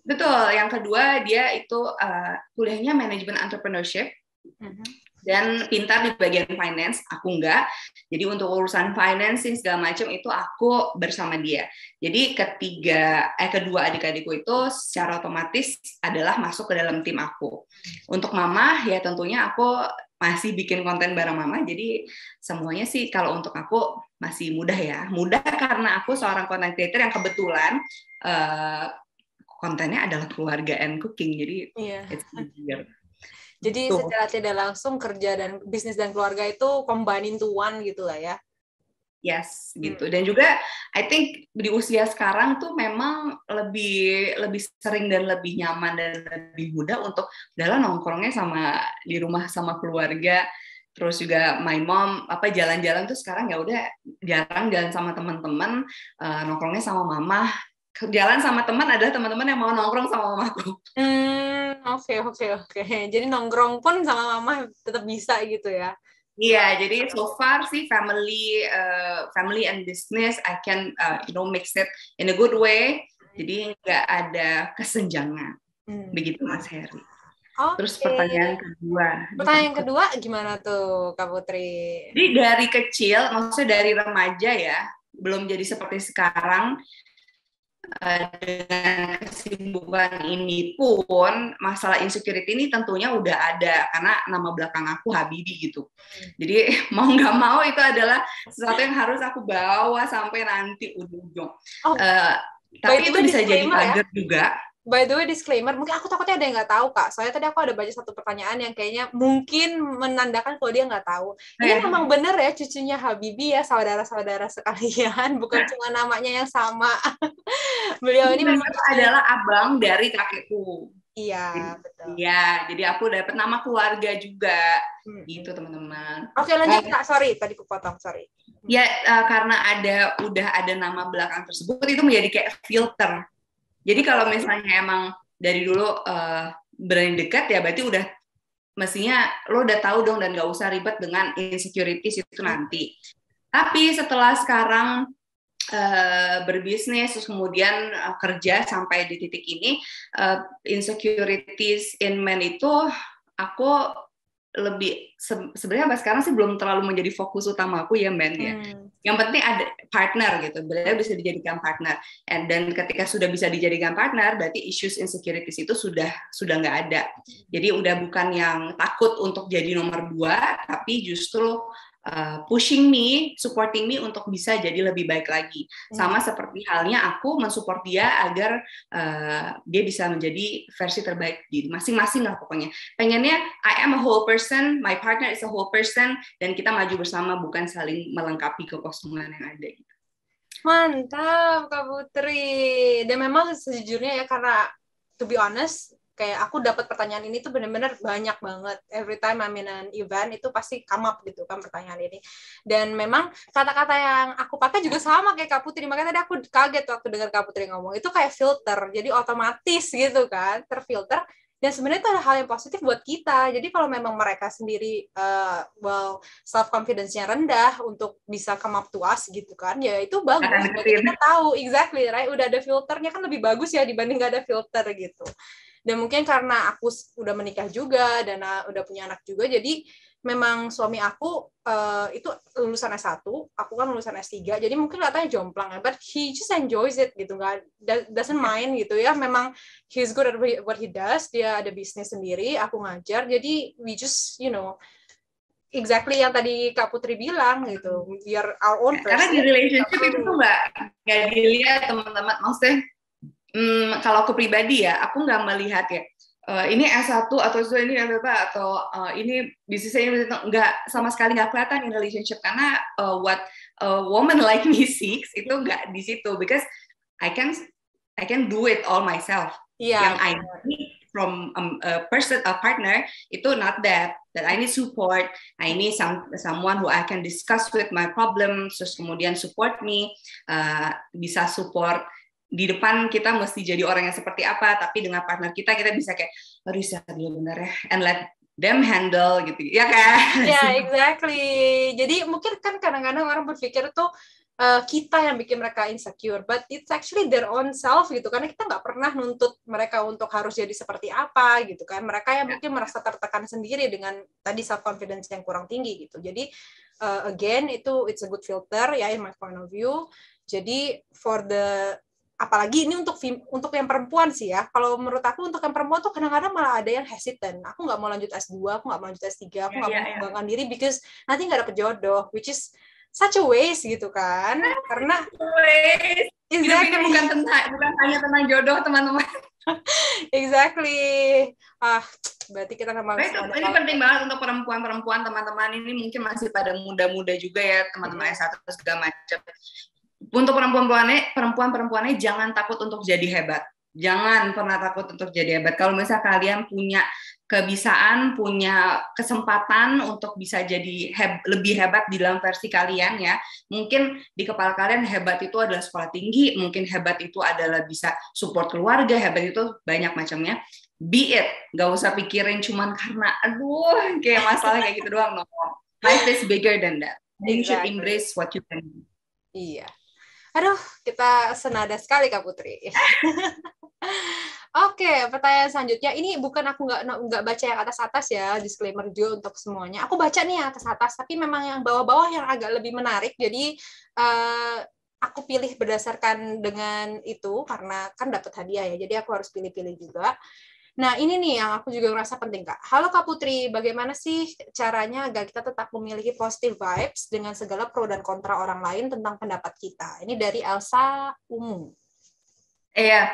betul yang kedua dia itu uh, kuliahnya manajemen entrepreneurship mm dan pintar di bagian finance, aku enggak. Jadi untuk urusan financing segala macam itu aku bersama dia. Jadi ketiga eh kedua adik-adikku itu secara otomatis adalah masuk ke dalam tim aku. Untuk mama ya tentunya aku masih bikin konten bareng mama. Jadi semuanya sih kalau untuk aku masih mudah ya. Mudah karena aku seorang content creator yang kebetulan uh, kontennya adalah keluarga and cooking. Jadi yeah. it's easier jadi Betul. secara tidak langsung kerja dan bisnis dan keluarga itu combine into one gitu lah ya. Yes, gitu. Hmm. Dan juga I think di usia sekarang tuh memang lebih lebih sering dan lebih nyaman dan lebih mudah untuk dalam nongkrongnya sama di rumah sama keluarga. Terus juga my mom apa jalan-jalan tuh sekarang ya udah jarang jalan sama teman-teman uh, nongkrongnya sama mama jalan sama teman adalah teman-teman yang mau nongkrong sama mamaku. Hmm, oke oke oke. Jadi nongkrong pun sama mama tetap bisa gitu ya. Iya, yeah, jadi so far sih family uh, family and business I can uh, you know mix it in a good way. Jadi nggak ada kesenjangan. Hmm. Begitu Mas Heri. Okay. Terus pertanyaan kedua. Pertanyaan kedua gimana tuh Kak Putri? Jadi dari kecil, maksudnya dari remaja ya, belum jadi seperti sekarang. Eh, dengan kesibukan ini pun masalah insecurity ini tentunya udah ada karena nama belakang aku Habibi gitu. Jadi mau nggak mau itu adalah sesuatu yang harus aku bawa sampai nanti ujung-ujung. Oh. Uh, tapi itu, itu bisa jadi pagar ya? juga by the way disclaimer mungkin aku takutnya ada yang nggak tahu kak soalnya tadi aku ada baca satu pertanyaan yang kayaknya mungkin menandakan kalau dia nggak tahu ini eh. memang benar ya cucunya Habibi ya saudara-saudara sekalian bukan cuma namanya yang sama beliau ini memang adalah abang dari kakekku Iya, betul. Iya, jadi aku dapat nama keluarga juga, hmm. gitu teman-teman. Oke, lanjut nah, kak. Sorry, tadi aku potong. Sorry. Ya, uh, karena ada udah ada nama belakang tersebut itu menjadi kayak filter jadi kalau misalnya emang dari dulu uh, berani dekat ya berarti udah mestinya lo udah tahu dong dan gak usah ribet dengan insecurities itu nanti. Tapi setelah sekarang uh, berbisnis terus kemudian uh, kerja sampai di titik ini uh, insecurities in men itu aku lebih se sebenarnya sekarang sih belum terlalu menjadi fokus utama aku ya men ya. Hmm yang penting ada partner gitu beliau bisa dijadikan partner And, dan ketika sudah bisa dijadikan partner berarti issues insecurities itu sudah sudah nggak ada jadi udah bukan yang takut untuk jadi nomor dua tapi justru Eh, pushing me, supporting me untuk bisa jadi lebih baik lagi. Hmm. Sama seperti halnya aku mensupport dia agar uh, dia bisa menjadi versi terbaik di masing-masing lah pokoknya. Pengennya I am a whole person, my partner is a whole person, dan kita maju bersama bukan saling melengkapi kekosongan yang ada gitu. Mantap Kak Putri. Dan memang sejujurnya ya karena to be honest, kayak aku dapat pertanyaan ini tuh bener-bener banyak banget every time I'm in an event itu pasti come up gitu kan pertanyaan ini dan memang kata-kata yang aku pakai juga sama kayak Kak Putri makanya tadi aku kaget waktu dengar Kak Putri ngomong itu kayak filter jadi otomatis gitu kan terfilter dan sebenarnya itu ada hal yang positif buat kita jadi kalau memang mereka sendiri uh, well self confidence-nya rendah untuk bisa come up to us gitu kan ya itu bagus kita tahu exactly right udah ada filternya kan lebih bagus ya dibanding gak ada filter gitu dan mungkin karena aku udah menikah juga dan ah, udah punya anak juga jadi memang suami aku uh, itu lulusan S1, aku kan lulusan S3, jadi mungkin katanya jomplang ya, but he just enjoys it gitu, nggak kan. doesn't ya. mind gitu ya, memang he's good at what he does, dia ada bisnis sendiri, aku ngajar, jadi we just you know exactly yang tadi Kak Putri bilang gitu, biar our own person. Ya, karena di relationship itu tuh nggak nggak dilihat teman-teman, maksudnya hmm, kalau aku pribadi ya, aku nggak melihat ya. Uh, ini S1 atau S2 ini apa atau uh, ini bisnisnya ini nggak sama sekali nggak kelihatan in relationship karena uh, what a woman like me seeks itu nggak di situ because I can I can do it all myself. Yeah. Yang I need from a, um, a person a partner itu not that that I need support, I need some someone who I can discuss with my problem, terus kemudian support me, uh, bisa support di depan kita mesti jadi orang yang seperti apa tapi dengan partner kita kita bisa kayak aduh oh, istirahat dulu bener ya and let them handle gitu ya kan ya yeah, exactly jadi mungkin kan kadang-kadang orang berpikir tuh uh, kita yang bikin mereka insecure but it's actually their own self gitu karena kita nggak pernah nuntut mereka untuk harus jadi seperti apa gitu kan mereka yang yeah. merasa tertekan sendiri dengan tadi self confidence yang kurang tinggi gitu jadi uh, again itu it's a good filter ya in my point of view jadi for the apalagi ini untuk untuk yang perempuan sih ya. Kalau menurut aku untuk yang perempuan tuh kadang-kadang malah ada yang hesitant. Aku nggak mau lanjut S2, aku nggak mau lanjut S3, aku iya, nggak yeah, mau mengembangkan iya. yeah. diri because nanti nggak dapet jodoh, which is such a waste gitu kan. Karena waste. Exactly. ini bukan tentang bukan hanya tentang jodoh, teman-teman. exactly. Ah, berarti kita sama nah, ini kalau... penting banget untuk perempuan-perempuan teman-teman ini mungkin masih pada muda-muda juga ya teman-teman mm-hmm. S1 segala macam untuk perempuan-perempuannya perempuan-perempuannya jangan takut untuk jadi hebat jangan pernah takut untuk jadi hebat kalau misalnya kalian punya kebisaan punya kesempatan untuk bisa jadi heb, lebih hebat di dalam versi kalian ya mungkin di kepala kalian hebat itu adalah sekolah tinggi mungkin hebat itu adalah bisa support keluarga hebat itu banyak macamnya be it gak usah pikirin cuman karena aduh kayak masalah kayak gitu doang no life is bigger than that you should embrace what you can do iya Aduh, kita senada sekali Kak Putri. Oke, pertanyaan selanjutnya ini bukan aku nggak nggak baca yang atas atas ya disclaimer juga untuk semuanya. Aku baca nih yang atas atas, tapi memang yang bawah bawah yang agak lebih menarik. Jadi uh, aku pilih berdasarkan dengan itu karena kan dapat hadiah ya. Jadi aku harus pilih pilih juga. Nah, ini nih yang aku juga merasa penting, Kak. Halo Kak Putri, bagaimana sih caranya agar kita tetap memiliki positive vibes dengan segala pro dan kontra orang lain tentang pendapat kita? Ini dari Elsa Umum. Iya,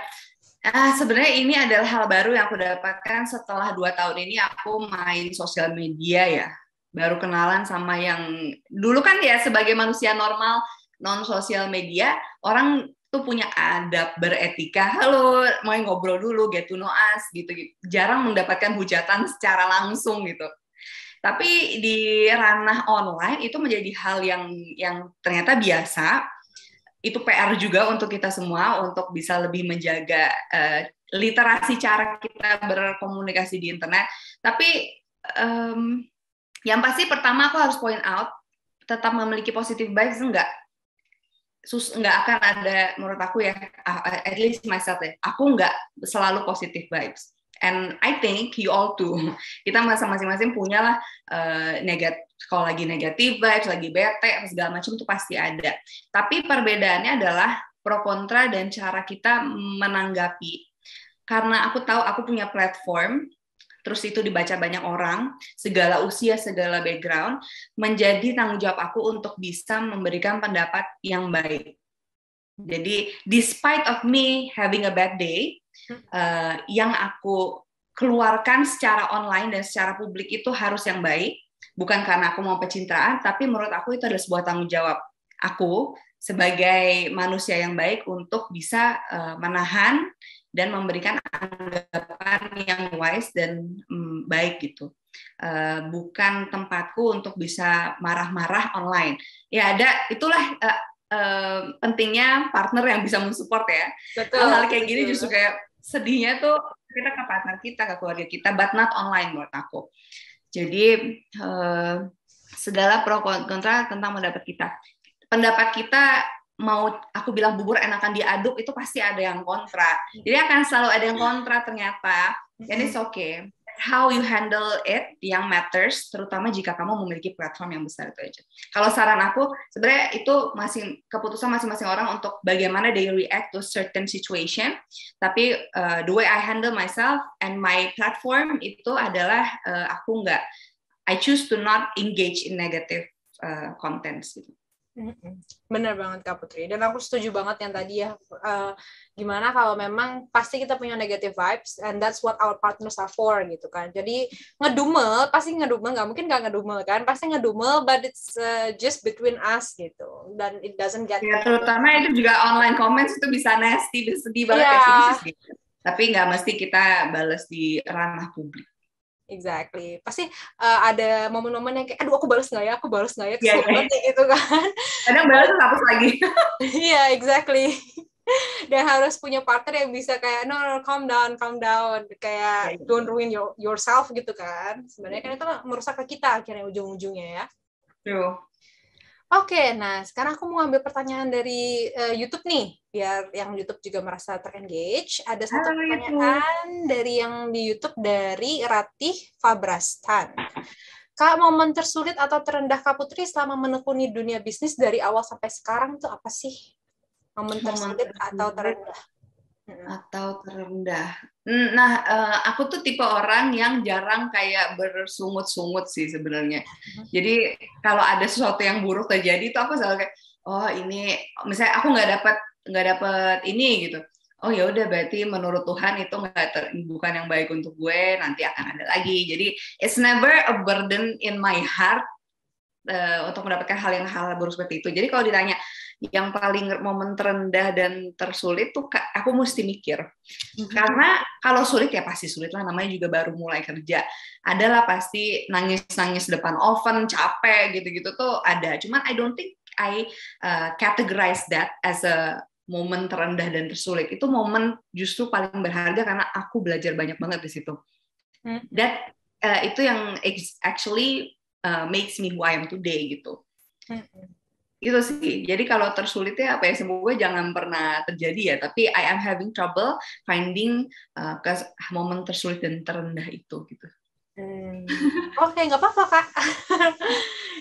Ah, sebenarnya ini adalah hal baru yang aku dapatkan setelah dua tahun ini aku main sosial media ya. Baru kenalan sama yang dulu kan ya sebagai manusia normal non sosial media orang tuh punya adab beretika. Halo, mau ngobrol dulu, get to know us gitu, gitu. Jarang mendapatkan hujatan secara langsung gitu. Tapi di ranah online itu menjadi hal yang yang ternyata biasa. Itu PR juga untuk kita semua untuk bisa lebih menjaga uh, literasi cara kita berkomunikasi di internet. Tapi um, yang pasti pertama aku harus point out tetap memiliki positif vibes enggak sus nggak akan ada menurut aku ya ah, ah, at least myself ya aku nggak selalu positif vibes and I think you all too kita masa masing-masing punya lah uh, eh, negatif kalau lagi negatif vibes lagi bete segala macam itu pasti ada tapi perbedaannya adalah pro kontra dan cara kita menanggapi karena aku tahu aku punya platform terus itu dibaca banyak orang, segala usia, segala background, menjadi tanggung jawab aku untuk bisa memberikan pendapat yang baik. Jadi, despite of me having a bad day, uh, yang aku keluarkan secara online dan secara publik itu harus yang baik, bukan karena aku mau pecintaan, tapi menurut aku itu adalah sebuah tanggung jawab aku sebagai manusia yang baik untuk bisa uh, menahan dan memberikan anggapan yang wise dan mm, baik gitu. Uh, bukan tempatku untuk bisa marah-marah online. Ya ada itulah uh, uh, pentingnya partner yang bisa mensupport ya. Betul. Hal, -hal kayak gini justru kayak sedihnya tuh kita ke partner kita, ke keluarga kita, but not online buat aku. Jadi uh, segala pro kontra tentang pendapat kita. Pendapat kita mau aku bilang bubur enakan diaduk itu pasti ada yang kontra. Hmm. Jadi akan selalu ada yang hmm. kontra ternyata. Hmm. Dan it's okay. How you handle it yang matters, terutama jika kamu memiliki platform yang besar itu aja. Kalau saran aku, sebenarnya itu masih keputusan masing-masing orang untuk bagaimana they react to certain situation. Tapi uh, the way I handle myself and my platform itu adalah uh, aku nggak, I choose to not engage in negative uh, contents gitu. Bener banget Kak Putri. Dan aku setuju banget yang tadi ya. Uh, gimana kalau memang pasti kita punya negative vibes and that's what our partners are for gitu kan. Jadi ngedumel, pasti ngedumel. Gak mungkin gak ngedumel kan. Pasti ngedumel but it's uh, just between us gitu. Dan it doesn't get... Ya, terutama itu juga online comments itu bisa nasty, sedih banget. Yeah. Ya. Tapi nggak mesti kita bales di ranah publik. Exactly. Pasti uh, ada momen-momen yang kayak, aduh aku balas nggak ya, aku balas nggak ya, iya, kesel yeah, iya, iya. yeah. gitu kan. Kadang balas hapus lagi. Iya, yeah, exactly. Dan harus punya partner yang bisa kayak, no, no, calm down, calm down. Kayak, yeah. don't ruin your, yourself gitu kan. Sebenarnya kan itu merusak ke kita akhirnya ujung-ujungnya ya. True. Oke, nah sekarang aku mau ambil pertanyaan dari uh, YouTube nih, biar yang YouTube juga merasa terengage. Ada satu Halo, pertanyaan YouTube. dari yang di YouTube dari Ratih Fabrastan. Kak, momen tersulit atau terendah Kak Putri selama menekuni dunia bisnis dari awal sampai sekarang tuh apa sih? Momen tersulit atau terendah? atau terendah. Hmm, nah, eh, aku tuh tipe orang yang jarang kayak bersungut-sungut sih sebenarnya. Jadi kalau ada sesuatu yang buruk terjadi itu aku selalu kayak, oh ini, misalnya aku nggak dapat nggak dapat ini gitu. Oh ya udah berarti menurut Tuhan itu nggak ter, bukan yang baik untuk gue. Nanti akan ada lagi. Jadi it's never a burden in my heart uh, untuk mendapatkan hal yang hal buruk seperti itu. Jadi kalau ditanya yang paling momen terendah dan tersulit tuh aku mesti mikir. Mm-hmm. Karena kalau sulit ya pasti sulit lah namanya juga baru mulai kerja. Adalah pasti nangis-nangis depan oven, capek gitu-gitu tuh ada. Cuman I don't think I uh, categorize that as a momen terendah dan tersulit. Itu momen justru paling berharga karena aku belajar banyak banget di situ. Mm. That uh, itu yang actually uh, makes me who I am today gitu. Hmm itu sih jadi kalau tersulitnya apa ya semoga jangan pernah terjadi ya tapi I am having trouble finding uh, momen tersulit dan terendah itu gitu hmm. oke okay, nggak apa-apa kak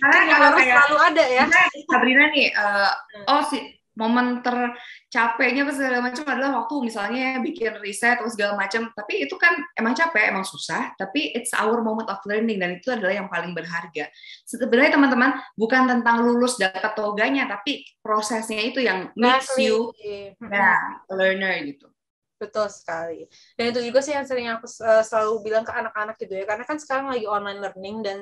karena kalau harus selalu ada ya nah, Sabrina nih uh, hmm. oh si momen tercapeknya apa segala macam adalah waktu misalnya bikin riset atau segala macam tapi itu kan emang capek emang susah tapi it's our moment of learning dan itu adalah yang paling berharga sebenarnya teman-teman bukan tentang lulus dapat toganya tapi prosesnya itu yang makes you a ya, learner gitu Betul sekali. Dan itu juga sih yang sering aku eh, selalu bilang ke anak-anak gitu ya, karena kan sekarang lagi online learning dan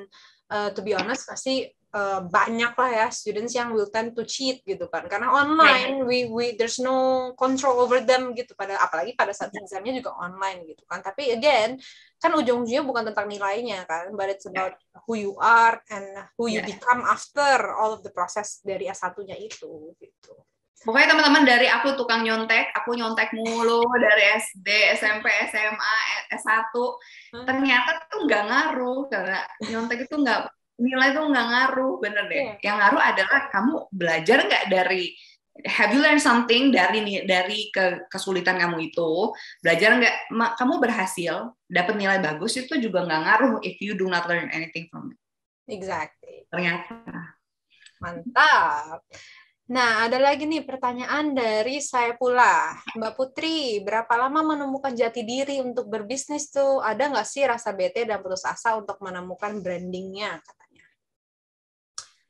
uh, to be honest pasti uh, banyak lah ya students yang will tend to cheat gitu kan karena iya. online we we there's no control over them gitu pada apalagi pada saat iya. examnya juga online gitu kan tapi again kan ujung-ujungnya bukan tentang nilainya kan but it's iya. about who you are and who you yeah. become after all of the process dari S1-nya itu gitu Pokoknya teman-teman dari aku tukang nyontek, aku nyontek mulu dari SD, SMP, SMA, S1. Hmm. Ternyata tuh nggak ngaruh karena nyontek itu nggak nilai tuh nggak ngaruh bener deh yeah. yang ngaruh adalah kamu belajar nggak dari have you learned something dari dari ke, kesulitan kamu itu belajar nggak kamu berhasil dapat nilai bagus itu juga nggak ngaruh if you do not learn anything from it exactly ternyata mantap Nah, ada lagi nih pertanyaan dari saya pula. Mbak Putri, berapa lama menemukan jati diri untuk berbisnis tuh? Ada nggak sih rasa bete dan putus asa untuk menemukan brandingnya? Katanya.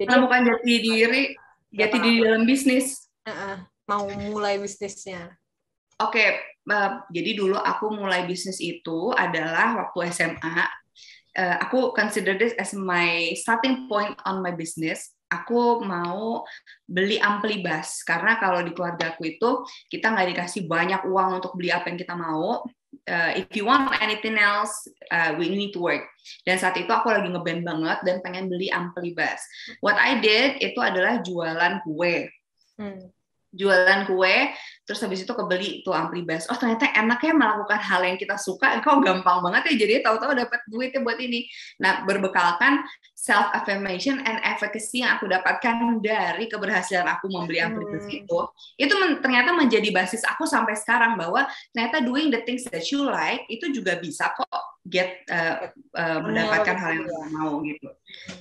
Jadi bukan jati diri, jati diri dalam bisnis. Uh-uh, mau mulai bisnisnya. Oke, okay, uh, jadi dulu aku mulai bisnis itu adalah waktu SMA. Uh, eh, aku consider this as my starting point on my business. Aku mau beli ampli bus karena kalau di keluarga aku itu kita nggak dikasih banyak uang untuk beli apa yang kita mau uh, if you want anything else, uh, we need to work. Dan saat itu aku lagi ngeband banget dan pengen beli ampli bass. What I did itu adalah jualan kue. Hmm. Jualan kue, terus habis itu kebeli tuh ampli bass oh ternyata enak ya melakukan hal yang kita suka kok gampang banget ya jadi tahu-tahu dapat duitnya buat ini nah berbekalkan self affirmation and efficacy yang aku dapatkan dari keberhasilan aku membeli hmm. ampli bass hmm. itu itu men ternyata menjadi basis aku sampai sekarang bahwa ternyata doing the things that you like itu juga bisa kok get uh, uh, mendapatkan hal yang kita ya. mau gitu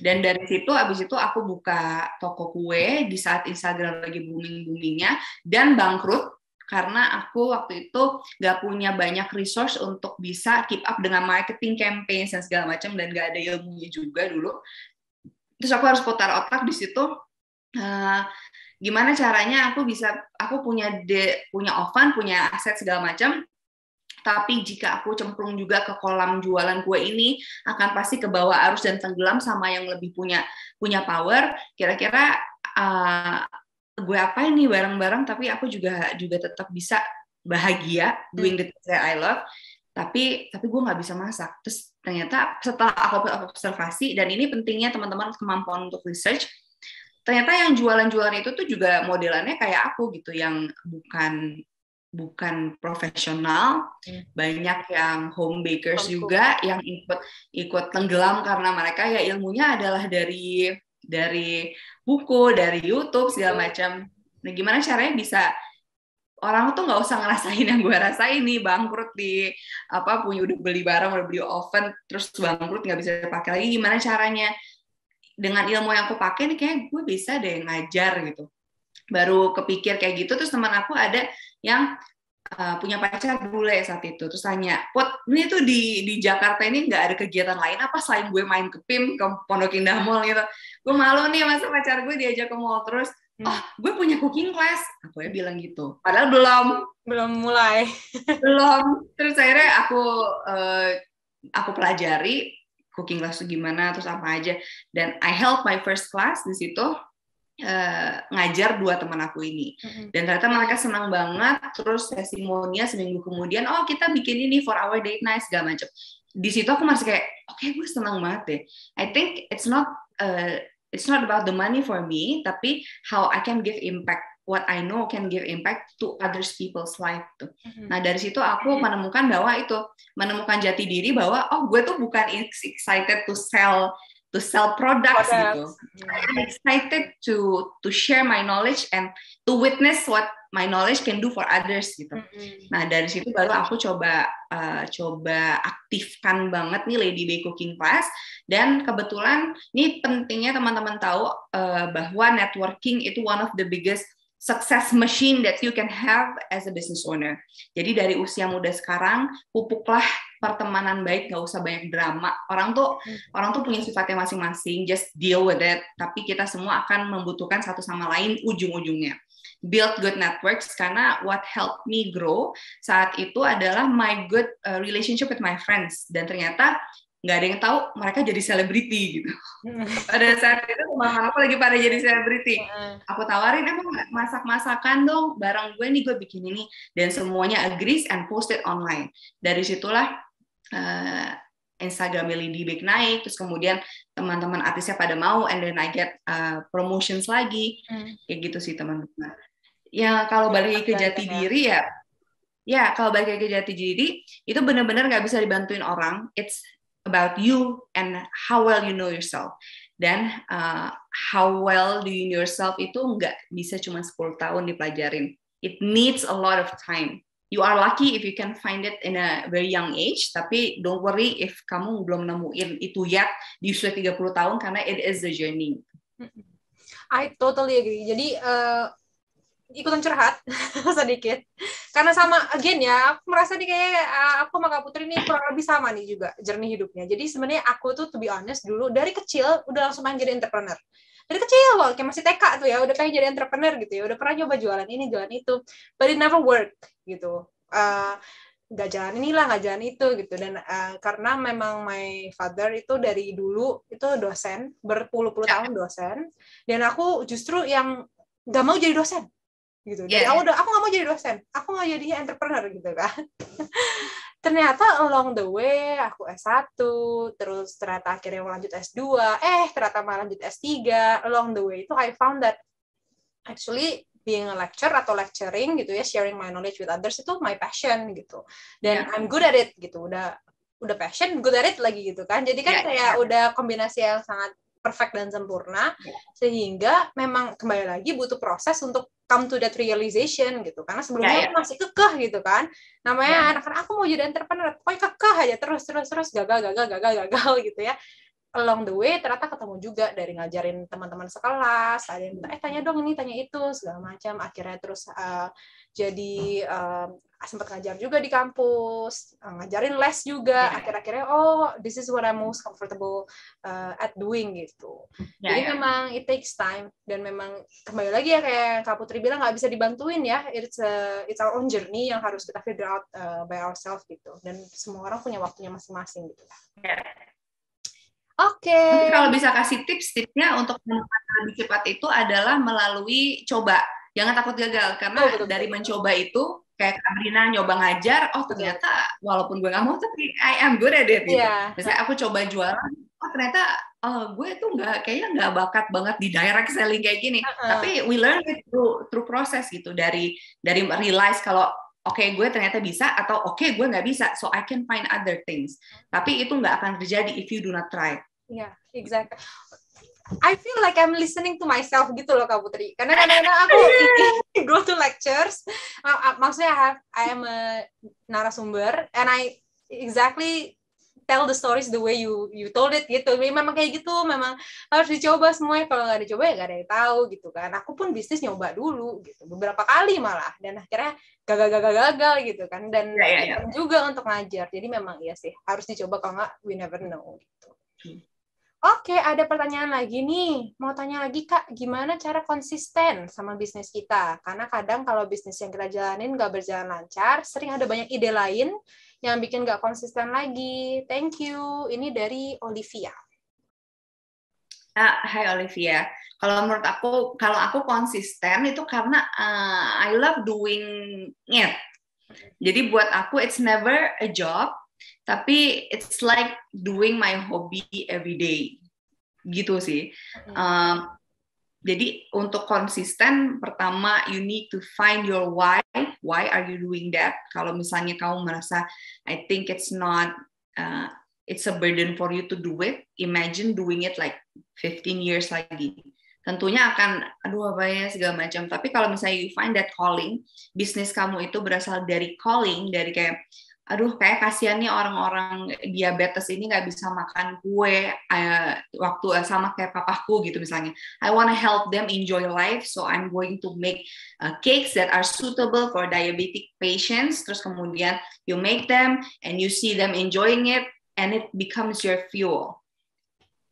dan dari situ abis itu aku buka toko kue di saat Instagram lagi booming boomingnya dan bangkrut karena aku waktu itu gak punya banyak resource untuk bisa keep up dengan marketing campaign dan segala macam dan gak ada ilmunya juga dulu terus aku harus putar otak di situ uh, gimana caranya aku bisa aku punya de, punya oven punya aset segala macam tapi jika aku cemplung juga ke kolam jualan kue ini akan pasti ke bawah arus dan tenggelam sama yang lebih punya punya power kira-kira eh, gue apa nih bareng-bareng tapi aku juga juga tetap bisa bahagia doing the things that I love tapi tapi gue nggak bisa masak terus ternyata setelah aku observasi dan ini pentingnya teman-teman kemampuan untuk research ternyata yang jualan-jualan itu tuh juga modelannya kayak aku gitu yang bukan bukan profesional hmm. banyak yang home bakers Tentu. juga yang ikut ikut tenggelam karena mereka ya ilmunya adalah dari dari buku, dari YouTube segala macam. Nah, gimana caranya bisa orang tuh nggak usah ngerasain yang gue rasain nih bangkrut di apa punya udah beli barang udah beli oven terus bangkrut nggak bisa pakai lagi gimana caranya dengan ilmu yang aku pakai nih kayak gue bisa deh ngajar gitu baru kepikir kayak gitu terus teman aku ada yang uh, punya pacar bule saat itu terus tanya put ini tuh di di Jakarta ini nggak ada kegiatan lain apa selain gue main ke PIM ke Pondok Indah Mall gitu gue malu nih masa pacar gue diajak ke mall terus hmm. oh gue punya cooking class aku ya bilang gitu padahal belum belum mulai belum terus akhirnya aku uh, aku pelajari cooking class itu gimana terus apa aja dan I held my first class di situ uh, ngajar dua teman aku ini dan ternyata mereka senang banget terus testimoninya seminggu kemudian oh kita bikin ini for our date night segala macam di situ aku masih kayak oke okay, gue senang banget deh I think it's not uh, it's not about the money for me tapi how I can give impact what I know can give impact to others people's life tuh. Mm-hmm. Nah dari situ aku menemukan bahwa itu menemukan jati diri bahwa oh gue tuh bukan excited to sell to sell products, Product. gitu. Yeah. I'm excited to to share my knowledge and to witness what my knowledge can do for others gitu. Mm-hmm. Nah dari situ baru aku coba uh, coba aktifkan banget nih Lady Bay Cooking Class dan kebetulan ini pentingnya teman-teman tahu uh, bahwa networking itu one of the biggest success machine that you can have as a business owner. Jadi dari usia muda sekarang pupuklah pertemanan baik nggak usah banyak drama orang tuh hmm. orang tuh punya sifatnya masing-masing just deal with it tapi kita semua akan membutuhkan satu sama lain ujung-ujungnya build good networks karena what helped me grow saat itu adalah my good uh, relationship with my friends dan ternyata nggak ada yang tahu mereka jadi selebriti gitu. Hmm. Pada saat itu teman aku lagi pada jadi selebriti. Hmm. Aku tawarin emang masak-masakan dong barang gue nih gue bikin ini dan semuanya agrees and posted online. Dari situlah uh, eh, Instagramnya Lady Big naik, terus kemudian teman-teman artisnya pada mau, and then I get uh, promotions lagi, hmm. kayak gitu sih teman-teman. Ya kalau iya, balik ke jati ya. diri ya, ya kalau balik ke jati diri itu benar-benar nggak bisa dibantuin orang. It's about you and how well you know yourself. Dan uh, how well do you know yourself itu nggak bisa cuma 10 tahun dipelajarin. It needs a lot of time you are lucky if you can find it in a very young age, tapi don't worry if kamu belum nemuin itu yet di usia 30 tahun karena it is the journey. I totally agree. Jadi uh, ikutan curhat sedikit. Karena sama again ya, aku merasa nih kayak eh, aku sama Kak Putri ini kurang lebih sama nih juga jernih hidupnya. Jadi sebenarnya aku tuh to be honest dulu dari kecil udah langsung main jadi entrepreneur dari kecil loh kayak masih TK tuh ya udah pengen jadi entrepreneur gitu ya udah pernah coba jualan ini jualan itu but it never work gitu uh, nggak jalan inilah nggak jalan itu gitu dan uh, karena memang my father itu dari dulu itu dosen berpuluh-puluh ya. tahun dosen dan aku justru yang nggak mau jadi dosen gitu dari aku ya, ya. udah aku nggak mau jadi dosen aku nggak jadi entrepreneur gitu kan ternyata along the way aku S1 terus ternyata akhirnya mau lanjut S2 eh ternyata malah lanjut S3 along the way itu I found that actually being a lecturer atau lecturing gitu ya sharing my knowledge with others itu my passion gitu dan yeah. I'm good at it gitu udah udah passion good at it lagi gitu kan jadi kan yeah, kayak yeah. udah kombinasi yang sangat perfect dan sempurna ya. sehingga memang kembali lagi butuh proses untuk come to that realization gitu karena sebelumnya yeah, yeah. masih kekeh gitu kan namanya ya. anak-anak aku mau jadi entrepreneur pokoknya kekeh aja terus terus terus gagal gagal gagal gagal gitu ya along the way ternyata ketemu juga dari ngajarin teman-teman sekelas ada yang eh tanya dong ini tanya itu segala macam akhirnya terus uh, jadi uh, Ah, sempat ngajar juga di kampus, ah, ngajarin les juga. Yeah. Akhir-akhirnya oh this is what I'm most comfortable uh, at doing gitu. Yeah, Jadi yeah. memang it takes time dan memang kembali lagi ya kayak Kak Putri bilang nggak bisa dibantuin ya. It's a, it's our own journey yang harus kita figure out uh, by ourselves gitu. Dan semua orang punya waktunya masing-masing gitu. Yeah. Oke. Okay. Kalau bisa kasih tips, tipsnya untuk menemukan lebih cepat itu adalah melalui coba. Jangan takut gagal karena oh, betul, betul. dari mencoba itu kayak Sabrina nyoba ngajar, oh ternyata walaupun gue gak mau tapi I am good at it. Gitu. Yeah. Misalnya aku coba jualan, oh ternyata uh, gue tuh gak, kayaknya nggak bakat banget di direct selling kayak gini. uh -huh. Tapi we learn it through through proses gitu dari dari realize kalau oke okay, gue ternyata bisa atau oke okay, gue nggak bisa, so I can find other things. Tapi itu nggak akan terjadi if you do not try. Yeah, exactly. I feel like I'm listening to myself gitu loh Kak Putri. Karena kadang-kadang aku iya. go to lectures, uh, uh, maksudnya I have I am a narasumber and I exactly tell the stories the way you you told it gitu. Memang kayak gitu, memang harus dicoba semuanya. Kalau nggak dicoba ya nggak ada yang tahu gitu kan. Aku pun bisnis nyoba dulu gitu, beberapa kali malah dan akhirnya gagal-gagal-gagal gitu kan. Dan yeah, yeah, yeah. juga untuk ngajar. Jadi memang iya sih harus dicoba kalau nggak we never know gitu. Hmm. Oke, ada pertanyaan lagi nih. Mau tanya lagi, Kak, gimana cara konsisten sama bisnis kita? Karena kadang kalau bisnis yang kita jalanin nggak berjalan lancar, sering ada banyak ide lain yang bikin nggak konsisten lagi. Thank you. Ini dari Olivia. Ah, hai Olivia. Kalau menurut aku, kalau aku konsisten itu karena uh, I love doing it. Jadi buat aku it's never a job, tapi it's like doing my hobby every day gitu sih um, jadi untuk konsisten pertama you need to find your why why are you doing that kalau misalnya kamu merasa I think it's not uh, it's a burden for you to do it imagine doing it like 15 years lagi tentunya akan aduh apa ya segala macam tapi kalau misalnya you find that calling bisnis kamu itu berasal dari calling dari kayak aduh kayak kasihan nih orang-orang diabetes ini nggak bisa makan kue uh, waktu uh, sama kayak papaku gitu misalnya. I wanna help them enjoy life, so I'm going to make uh, cakes that are suitable for diabetic patients. Terus kemudian you make them and you see them enjoying it and it becomes your fuel.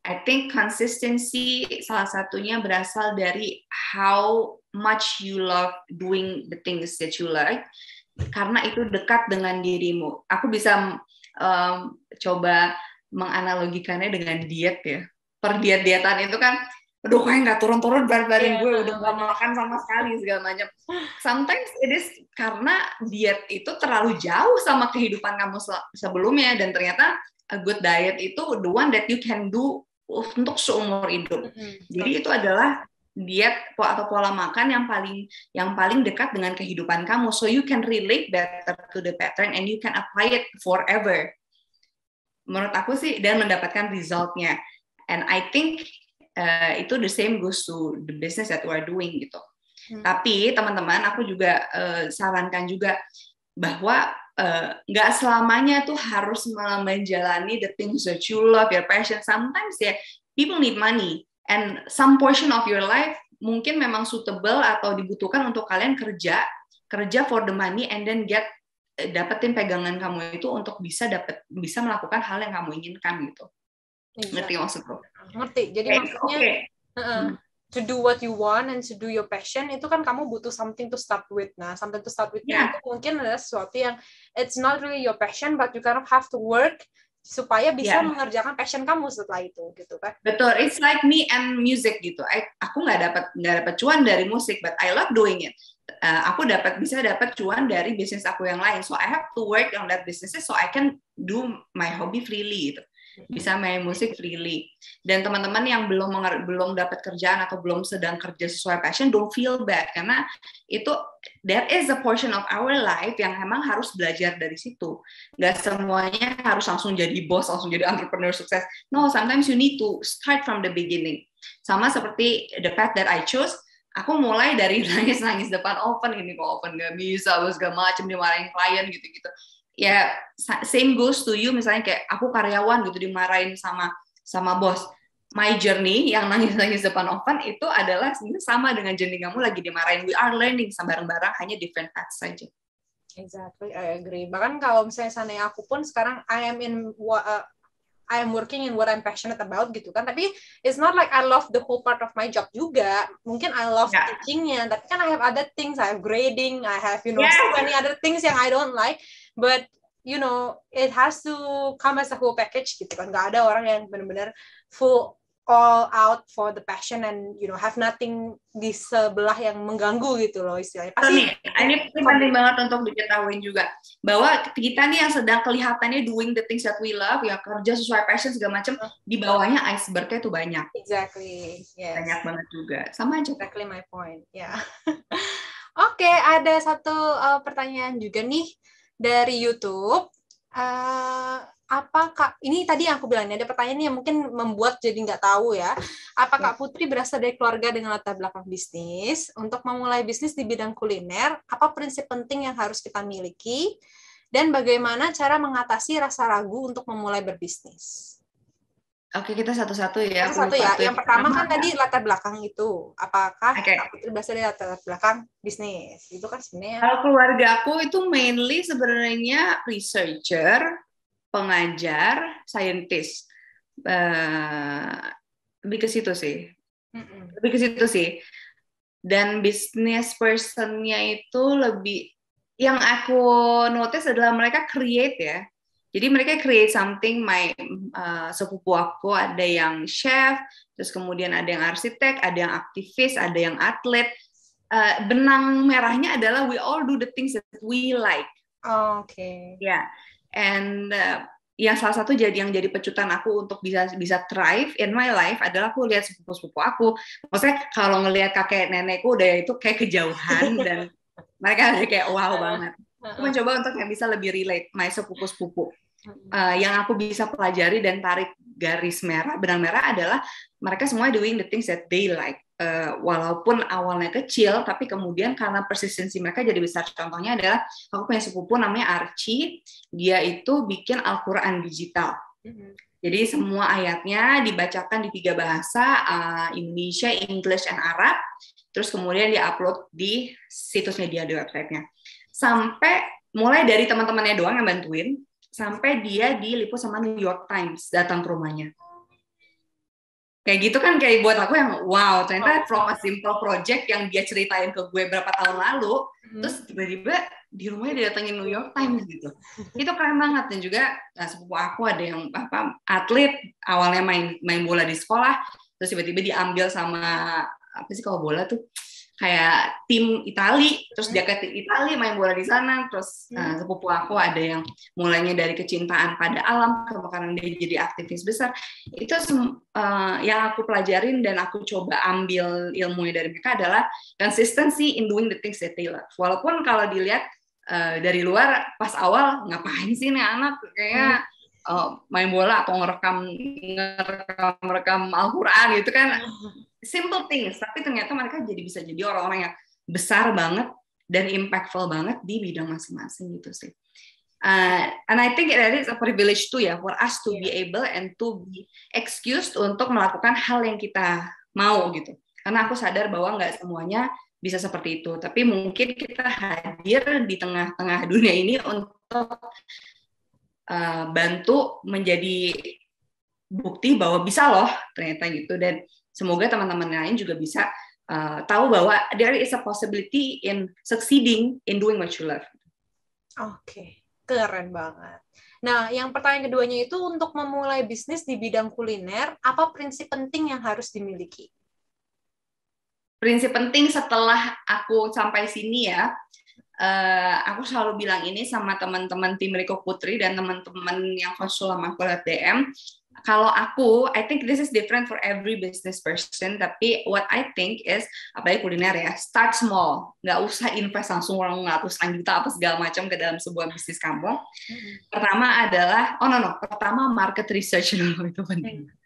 I think consistency salah satunya berasal dari how much you love doing the things that you like karena itu dekat dengan dirimu. Aku bisa um, coba menganalogikannya dengan diet ya. Per diet-dietan itu kan, aduh kayak nggak turun-turun barbarin yeah. gue udah nggak makan sama sekali segala macam. Sometimes it is karena diet itu terlalu jauh sama kehidupan kamu sebelumnya dan ternyata a good diet itu the one that you can do untuk seumur hidup. Mm -hmm. Jadi itu adalah diet atau pola makan yang paling yang paling dekat dengan kehidupan kamu so you can relate better to the pattern and you can apply it forever menurut aku sih dan mendapatkan resultnya and I think uh, itu the same goes to the business that we are doing gitu hmm. tapi teman-teman aku juga uh, sarankan juga bahwa eh, nggak uh, selamanya tuh harus menjalani the things that you love your passion sometimes ya yeah, people need money and some portion of your life mungkin memang suitable atau dibutuhkan untuk kalian kerja kerja for the money and then get eh, dapetin pegangan kamu itu untuk bisa dapat bisa melakukan hal yang kamu inginkan gitu exactly. ngerti maksudku ngerti jadi okay. maksudnya okay. Uh -uh. Hmm. to do what you want and to do your passion itu kan kamu butuh something to start with nah something to start with yeah. itu ya. mungkin ada sesuatu yang it's not really your passion but you kind of have to work supaya bisa yeah. mengerjakan passion kamu setelah itu gitu kan betul it's like me and music gitu I, aku nggak dapat nggak dapat cuan dari musik but I love doing it uh, aku dapat bisa dapat cuan dari bisnis aku yang lain so I have to work on that business so I can do my hobby freely gitu bisa main musik freely. Dan teman-teman yang belum belum dapat kerjaan atau belum sedang kerja sesuai passion, don't feel bad karena itu there is a portion of our life yang emang harus belajar dari situ. Gak semuanya harus langsung jadi bos, langsung jadi entrepreneur sukses. No, sometimes you need to start from the beginning. Sama seperti the path that I chose, aku mulai dari nangis-nangis depan open ini kok open gak bisa, harus gak macem dimarahin klien gitu-gitu ya same goes to you misalnya kayak aku karyawan gitu dimarahin sama sama bos my journey yang nangis-nangis depan oven itu adalah sama dengan journey kamu lagi dimarahin we are learning bareng-bareng hanya different paths saja Exactly, I agree. Bahkan kalau misalnya sana aku pun sekarang I am in uh, I am working in what I'm passionate about gitu kan. Tapi it's not like I love the whole part of my job juga. Mungkin I love yeah. teachingnya, tapi kan I have other things. I have grading, I have you know yeah. so many other things yang I don't like but you know it has to come as a whole package gitu kan nggak ada orang yang benar-benar full all out for the passion and you know have nothing di sebelah yang mengganggu gitu loh istilahnya. Pasti nih, ini, ini penting banget untuk diketahui juga bahwa kita nih yang sedang kelihatannya doing the things that we love ya kerja sesuai passion segala macam di bawahnya icebergnya tuh banyak. Exactly. Yes. Banyak banget juga. Sama aja. Exactly my point. Ya. Yeah. Oke, okay, ada satu uh, pertanyaan juga nih dari YouTube. Uh, apa kak ini tadi yang aku bilang ada pertanyaan yang mungkin membuat jadi nggak tahu ya apa kak Putri berasal dari keluarga dengan latar belakang bisnis untuk memulai bisnis di bidang kuliner apa prinsip penting yang harus kita miliki dan bagaimana cara mengatasi rasa ragu untuk memulai berbisnis Oke, kita satu-satu ya. Satu-satu ya. Yang pertama kan tadi latar belakang itu. Apakah okay. aku terbiasa dari latar belakang bisnis? Itu kan sebenarnya. Kalau keluarga aku itu mainly sebenarnya researcher, pengajar, scientist. Uh, lebih ke situ sih. mm Lebih ke situ sih. Dan bisnis personnya itu lebih yang aku notice adalah mereka create ya jadi mereka create something, my uh, sepupu aku ada yang chef, terus kemudian ada yang arsitek, ada yang aktivis, ada yang atlet. Uh, benang merahnya adalah we all do the things that we like. Oh, Oke. Okay. Ya, yeah. and uh, yang salah satu jadi yang jadi pecutan aku untuk bisa bisa thrive in my life adalah aku lihat sepupu-sepupu aku. Maksudnya kalau ngelihat kakek nenekku udah itu kayak kejauhan dan mereka kayak wow banget aku mencoba untuk yang bisa lebih relate my sepupu-sepupu uh, yang aku bisa pelajari dan tarik garis merah benang merah adalah mereka semua doing the things that they like uh, walaupun awalnya kecil tapi kemudian karena persistensi mereka jadi besar contohnya adalah aku punya sepupu namanya Archie dia itu bikin Al-Qur'an digital mm-hmm. jadi semua ayatnya dibacakan di tiga bahasa uh, Indonesia, English, and Arab. Terus kemudian diupload di situs media di nya sampai mulai dari teman-temannya doang yang bantuin sampai dia diliput sama New York Times datang ke rumahnya kayak gitu kan kayak buat aku yang wow ternyata oh. from a simple project yang dia ceritain ke gue berapa tahun lalu hmm. terus tiba-tiba di rumahnya didatengin New York Times gitu itu keren banget dan juga nah, sepupu aku ada yang apa atlet awalnya main main bola di sekolah terus tiba-tiba diambil sama apa sih kalau bola tuh kayak tim Itali terus hmm. dia ke Itali main bola di sana terus hmm. uh, sepupu aku ada yang mulainya dari kecintaan pada alam kebakaran dia jadi aktivis besar itu uh, yang aku pelajarin dan aku coba ambil ilmu dari mereka adalah konsistensi in doing the things that they love walaupun kalau dilihat uh, dari luar pas awal ngapain sih nih anak kayaknya hmm uh, main bola atau ngerekam ngerekam ngerekam Al-Qur'an gitu kan hmm simple things tapi ternyata mereka jadi bisa jadi orang-orang yang besar banget dan impactful banget di bidang masing-masing gitu sih uh, and I think that is a privilege too ya for us to yeah. be able and to be excused untuk melakukan hal yang kita mau gitu karena aku sadar bahwa nggak semuanya bisa seperti itu tapi mungkin kita hadir di tengah-tengah dunia ini untuk uh, bantu menjadi bukti bahwa bisa loh ternyata gitu dan Semoga teman-teman lain juga bisa uh, tahu bahwa there is a possibility in succeeding in doing what you love. Oke, okay. keren banget. Nah, yang pertanyaan keduanya itu untuk memulai bisnis di bidang kuliner, apa prinsip penting yang harus dimiliki? Prinsip penting setelah aku sampai sini ya, uh, aku selalu bilang ini sama teman-teman tim Riko Putri dan teman-teman yang konsul sama aku DM, kalau aku, I think this is different for every business person. Tapi what I think is, apalagi kuliner ya, start small. Nggak usah invest langsung orang ratusan juta apa segala macam ke dalam sebuah bisnis kamu. Mm-hmm. Pertama adalah, oh no no, pertama market research dulu itu penting. Mm-hmm.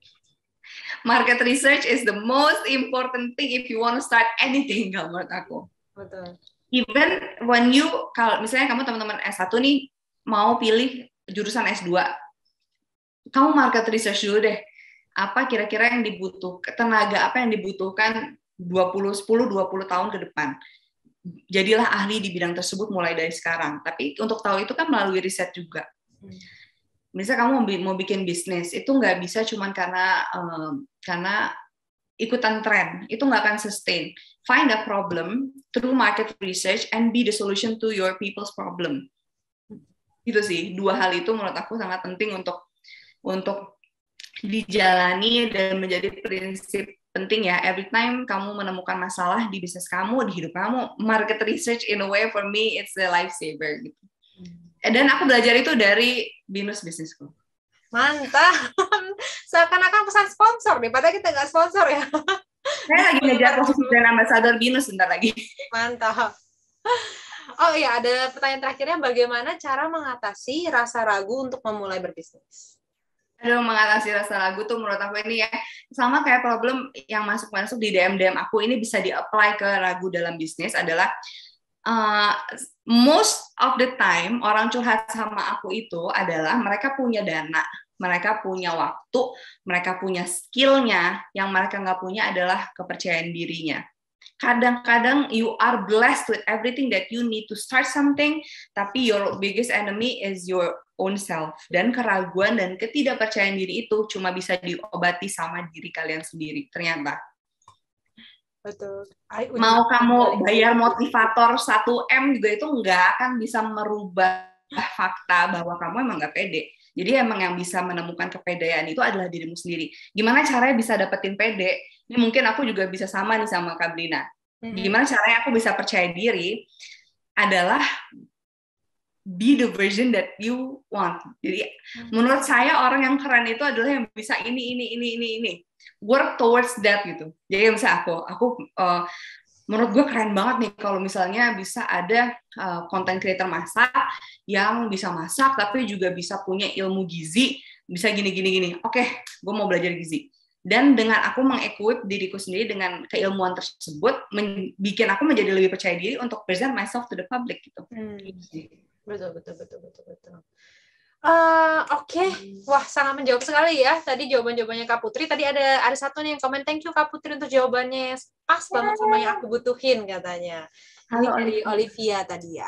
Market research is the most important thing if you want to start anything, kalau menurut aku. Betul. Even when you, kalau misalnya kamu teman-teman S1 nih, mau pilih jurusan S2, kamu market research dulu deh apa kira-kira yang dibutuhkan tenaga apa yang dibutuhkan 20 10 20 tahun ke depan jadilah ahli di bidang tersebut mulai dari sekarang tapi untuk tahu itu kan melalui riset juga hmm. misal kamu mau bikin bisnis itu nggak bisa cuma karena um, karena ikutan tren itu nggak akan sustain find a problem through market research and be the solution to your people's problem itu sih dua hal itu menurut aku sangat penting untuk untuk dijalani dan menjadi prinsip penting ya every time kamu menemukan masalah di bisnis kamu di hidup kamu market research in a way for me it's the lifesaver gitu hmm. dan aku belajar itu dari binus bisnisku mantap seakan-akan pesan sponsor nih padahal kita nggak sponsor ya saya lagi ngejar posisi dan ambassador binus sebentar lagi mantap oh iya ada pertanyaan terakhirnya bagaimana cara mengatasi rasa ragu untuk memulai berbisnis Aduh, mengatasi rasa ragu tuh menurut aku ini ya sama kayak problem yang masuk-masuk di DM-DM aku ini bisa di-apply ke ragu dalam bisnis adalah uh, most of the time orang curhat sama aku itu adalah mereka punya dana, mereka punya waktu, mereka punya skillnya, yang mereka nggak punya adalah kepercayaan dirinya. Kadang-kadang you are blessed with everything that you need to start something, tapi your biggest enemy is your own self dan keraguan dan ketidakpercayaan diri itu cuma bisa diobati sama diri kalian sendiri ternyata betul mau kamu bayar motivator 1 m juga itu nggak akan bisa merubah fakta bahwa kamu emang nggak pede jadi emang yang bisa menemukan kepedean itu adalah dirimu sendiri gimana caranya bisa dapetin pede ini mungkin aku juga bisa sama nih sama Kabrina gimana caranya aku bisa percaya diri adalah be the version that you want. Jadi hmm. menurut saya orang yang keren itu adalah yang bisa ini ini ini ini ini work towards that gitu. Jadi misalnya aku aku uh, menurut gue keren banget nih kalau misalnya bisa ada konten eh, uh, creator masak yang bisa masak tapi juga bisa punya ilmu gizi bisa gini gini gini. Oke, okay, gue mau belajar gizi. Dan dengan aku mengequip diriku sendiri dengan keilmuan tersebut, bikin aku menjadi lebih percaya diri untuk present myself to the public gitu. Hmm gitu betul betul betul betul betul Uh, Oke, okay. wah sangat menjawab sekali ya tadi jawaban-jawabannya Kak Putri. Tadi ada ada satu nih yang komen thank you Kak Putri untuk jawabannya pas banget sama yang aku butuhin katanya. Ini dari Olivia tadi ya.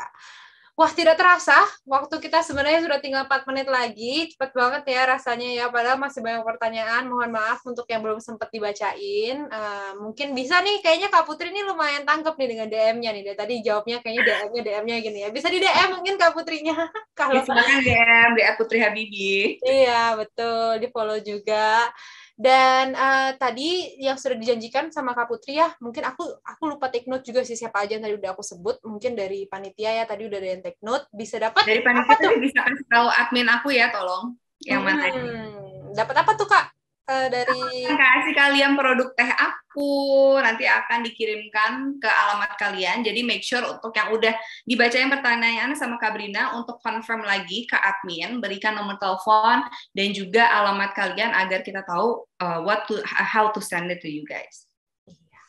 Wah, tidak terasa waktu kita sebenarnya sudah tinggal 4 menit lagi. Cepat banget ya rasanya ya, padahal masih banyak pertanyaan. Mohon maaf untuk yang belum sempat dibacain. Uh, mungkin bisa nih, kayaknya Kak Putri ini lumayan tangkep nih dengan DM-nya nih. Dari tadi jawabnya kayaknya DM-nya, DM-nya gini ya. Bisa di DM mungkin Kak Putrinya. Kalau ya, silakan DM, DM Putri Habibi. Iya, betul. Di follow juga. Dan uh, tadi yang sudah dijanjikan sama Kak Putri ya, mungkin aku aku lupa take note juga sih siapa aja yang tadi udah aku sebut. Mungkin dari panitia ya tadi udah ada yang take note, bisa dapat Dari panitia tuh? bisa kasih tahu admin aku ya, tolong. Yang hmm, mana? Dapat apa tuh, Kak? uh, dari akan kasih kalian produk teh aku nanti akan dikirimkan ke alamat kalian jadi make sure untuk yang udah dibacain pertanyaan sama Kabrina untuk confirm lagi ke admin berikan nomor telepon dan juga alamat kalian agar kita tahu uh, what to how to send it to you guys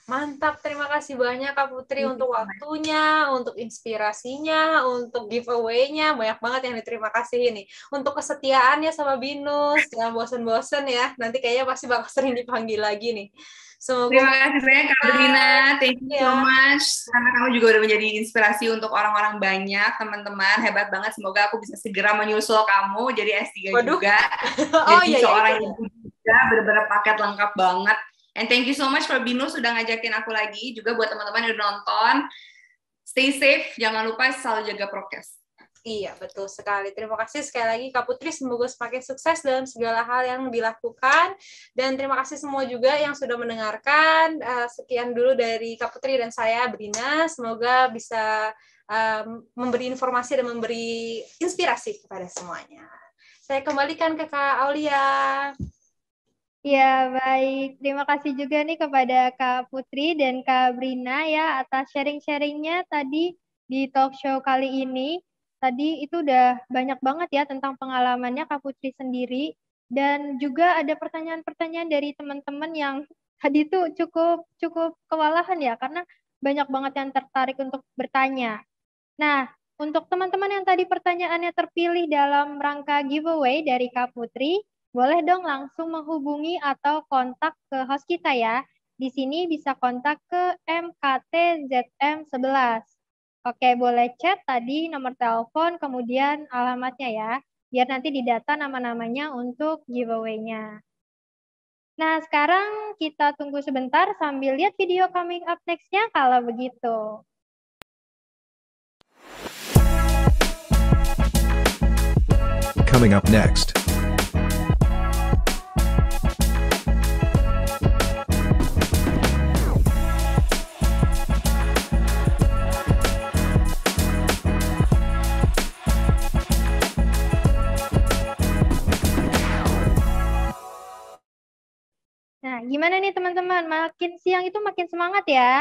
Mantap, terima kasih banyak Kak Putri iya, untuk waktunya, untuk inspirasinya, untuk giveaway-nya, banyak banget yang diterima kasih ini. Untuk kesetiaannya sama Binus, jangan bosen-bosen ya, nanti kayaknya pasti bakal sering dipanggil lagi nih. Semoga terima kasih banyak Kak Brina, thank you yeah. so iya. much. Karena kamu juga udah menjadi inspirasi untuk orang-orang banyak, teman-teman, hebat banget. Semoga aku bisa segera menyusul kamu jadi S3 Waduh. juga. Oh, jadi iya, iya, seorang iya. ibu juga, bener-bener paket lengkap banget And thank you so much for Binus sudah ngajakin aku lagi, juga buat teman-teman yang udah nonton. Stay safe, jangan lupa selalu jaga prokes. Iya, betul sekali. Terima kasih sekali lagi Kak Putri, semoga semakin sukses dalam segala hal yang dilakukan. Dan terima kasih semua juga yang sudah mendengarkan. Eh, sekian dulu dari Kak Putri dan saya, Brina. Semoga bisa memberi informasi dan memberi inspirasi kepada semuanya. Saya kembalikan ke Kak Aulia. Ya, baik. Terima kasih juga nih kepada Kak Putri dan Kak Brina ya atas sharing-sharingnya tadi di talk show kali ini. Tadi itu udah banyak banget ya tentang pengalamannya Kak Putri sendiri dan juga ada pertanyaan-pertanyaan dari teman-teman yang tadi itu cukup cukup kewalahan ya karena banyak banget yang tertarik untuk bertanya. Nah, untuk teman-teman yang tadi pertanyaannya terpilih dalam rangka giveaway dari Kak Putri, boleh dong langsung menghubungi atau kontak ke host kita ya. Di sini bisa kontak ke MKTZM11. Oke, boleh chat tadi nomor telepon, kemudian alamatnya ya, biar nanti didata nama-namanya untuk giveaway-nya. Nah, sekarang kita tunggu sebentar sambil lihat video coming up next-nya kalau begitu. Coming up next. gimana nih teman-teman? Makin siang itu makin semangat ya.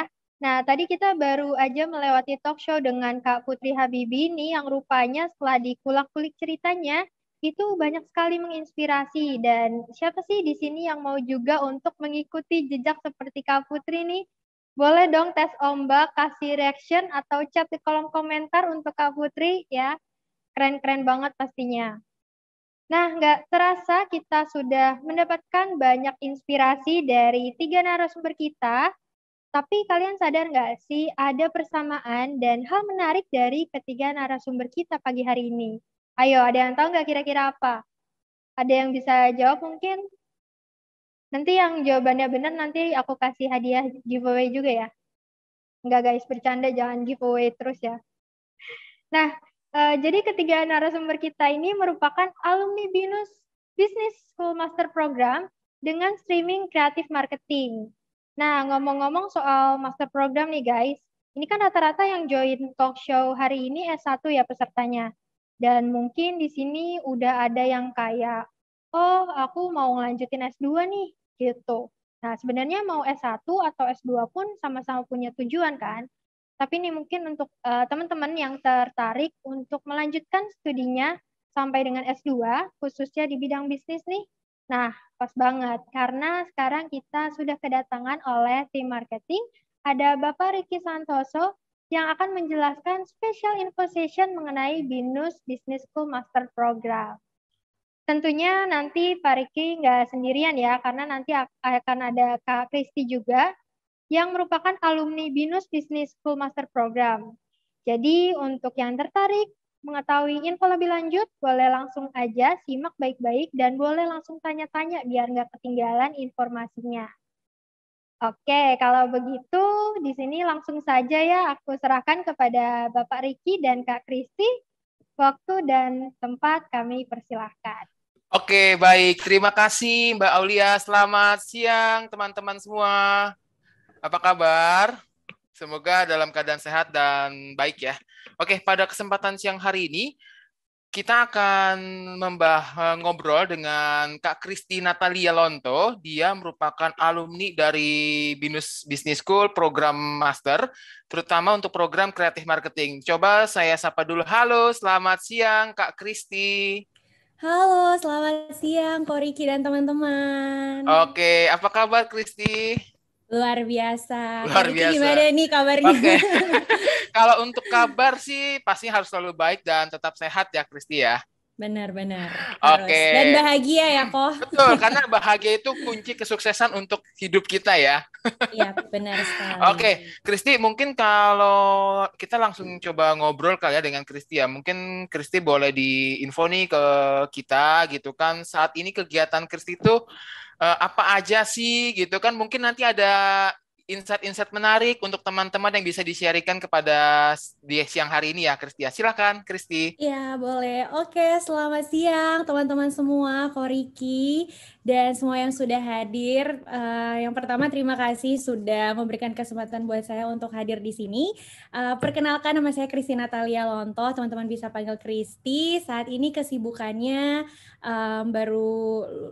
Nah, tadi kita baru aja melewati talk show dengan Kak Putri Habibi nih yang rupanya setelah dikulak-kulik ceritanya itu banyak sekali menginspirasi dan siapa sih di sini yang mau juga untuk mengikuti jejak seperti Kak Putri nih? Boleh dong tes ombak, kasih reaction atau chat di kolom komentar untuk Kak Putri ya. Keren-keren banget pastinya. Nah, nggak terasa kita sudah mendapatkan banyak inspirasi dari tiga narasumber kita. Tapi kalian sadar nggak sih ada persamaan dan hal menarik dari ketiga narasumber kita pagi hari ini? Ayo, ada yang tahu nggak kira-kira apa? Ada yang bisa jawab mungkin? Nanti yang jawabannya benar nanti aku kasih hadiah giveaway juga ya. Nggak guys, bercanda jangan giveaway terus ya. Nah, Uh, jadi ketiga narasumber kita ini merupakan alumni BINUS Business School Master Program dengan streaming kreatif marketing. Nah, ngomong-ngomong soal master program nih guys, ini kan rata-rata yang join talk show hari ini S1 ya pesertanya. Dan mungkin di sini udah ada yang kayak, oh aku mau ngelanjutin S2 nih, gitu. Nah, sebenarnya mau S1 atau S2 pun sama-sama punya tujuan kan. Tapi ini mungkin untuk eh, teman-teman uh, yang tertarik untuk melanjutkan studinya sampai dengan S2, khususnya di bidang bisnis nih. Nah, pas banget karena sekarang kita sudah kedatangan oleh tim marketing ada Bapak Riki Santoso yang akan menjelaskan special info session mengenai BINUS Business School Master Program. Tentunya nanti Pak Riki nggak sendirian ya, karena nanti akan ada Kak Kristi juga yang merupakan alumni BINUS Business School Master Program. Jadi untuk yang tertarik mengetahui info lebih lanjut, boleh langsung aja simak baik-baik dan boleh langsung tanya-tanya biar nggak ketinggalan informasinya. Oke, kalau begitu di sini langsung saja ya aku serahkan kepada Bapak Riki dan Kak Kristi. Waktu dan tempat kami persilahkan. Oke, baik. Terima kasih Mbak Aulia. Selamat siang teman-teman semua. Apa kabar? Semoga dalam keadaan sehat dan baik ya. Oke, pada kesempatan siang hari ini kita akan membah eh, ngobrol dengan Kak Kristi Natalia Lonto. Dia merupakan alumni dari Binus Business School program master, terutama untuk program kreatif marketing. Coba saya sapa dulu. Halo, selamat siang Kak Kristi. Halo, selamat siang Koriki dan teman-teman. Oke, apa kabar Kristi? Luar biasa. Luar nah, biasa. Jadi gimana nih kabarnya? Okay. Kalau untuk kabar sih pasti harus selalu baik dan tetap sehat ya Kristi ya. Benar-benar. Oke. Okay. Dan bahagia ya, kok. Betul, karena bahagia itu kunci kesuksesan untuk hidup kita ya. Iya, benar sekali. Oke, okay. Kristi, mungkin kalau kita langsung coba ngobrol kali ya dengan Kristi ya. Mungkin Kristi boleh diinfo nih ke kita gitu kan. Saat ini kegiatan Kristi itu eh, apa aja sih gitu kan. Mungkin nanti ada insight-insight menarik untuk teman-teman yang bisa disiarkan kepada di siang hari ini ya, Kristi. Ya. silakan, Kristi. Iya, boleh. Oke, selamat siang teman-teman semua, Koriki dan semua yang sudah hadir. Uh, yang pertama terima kasih sudah memberikan kesempatan buat saya untuk hadir di sini. Uh, perkenalkan nama saya Kristi Natalia Lonto, teman-teman bisa panggil Kristi. Saat ini kesibukannya um, baru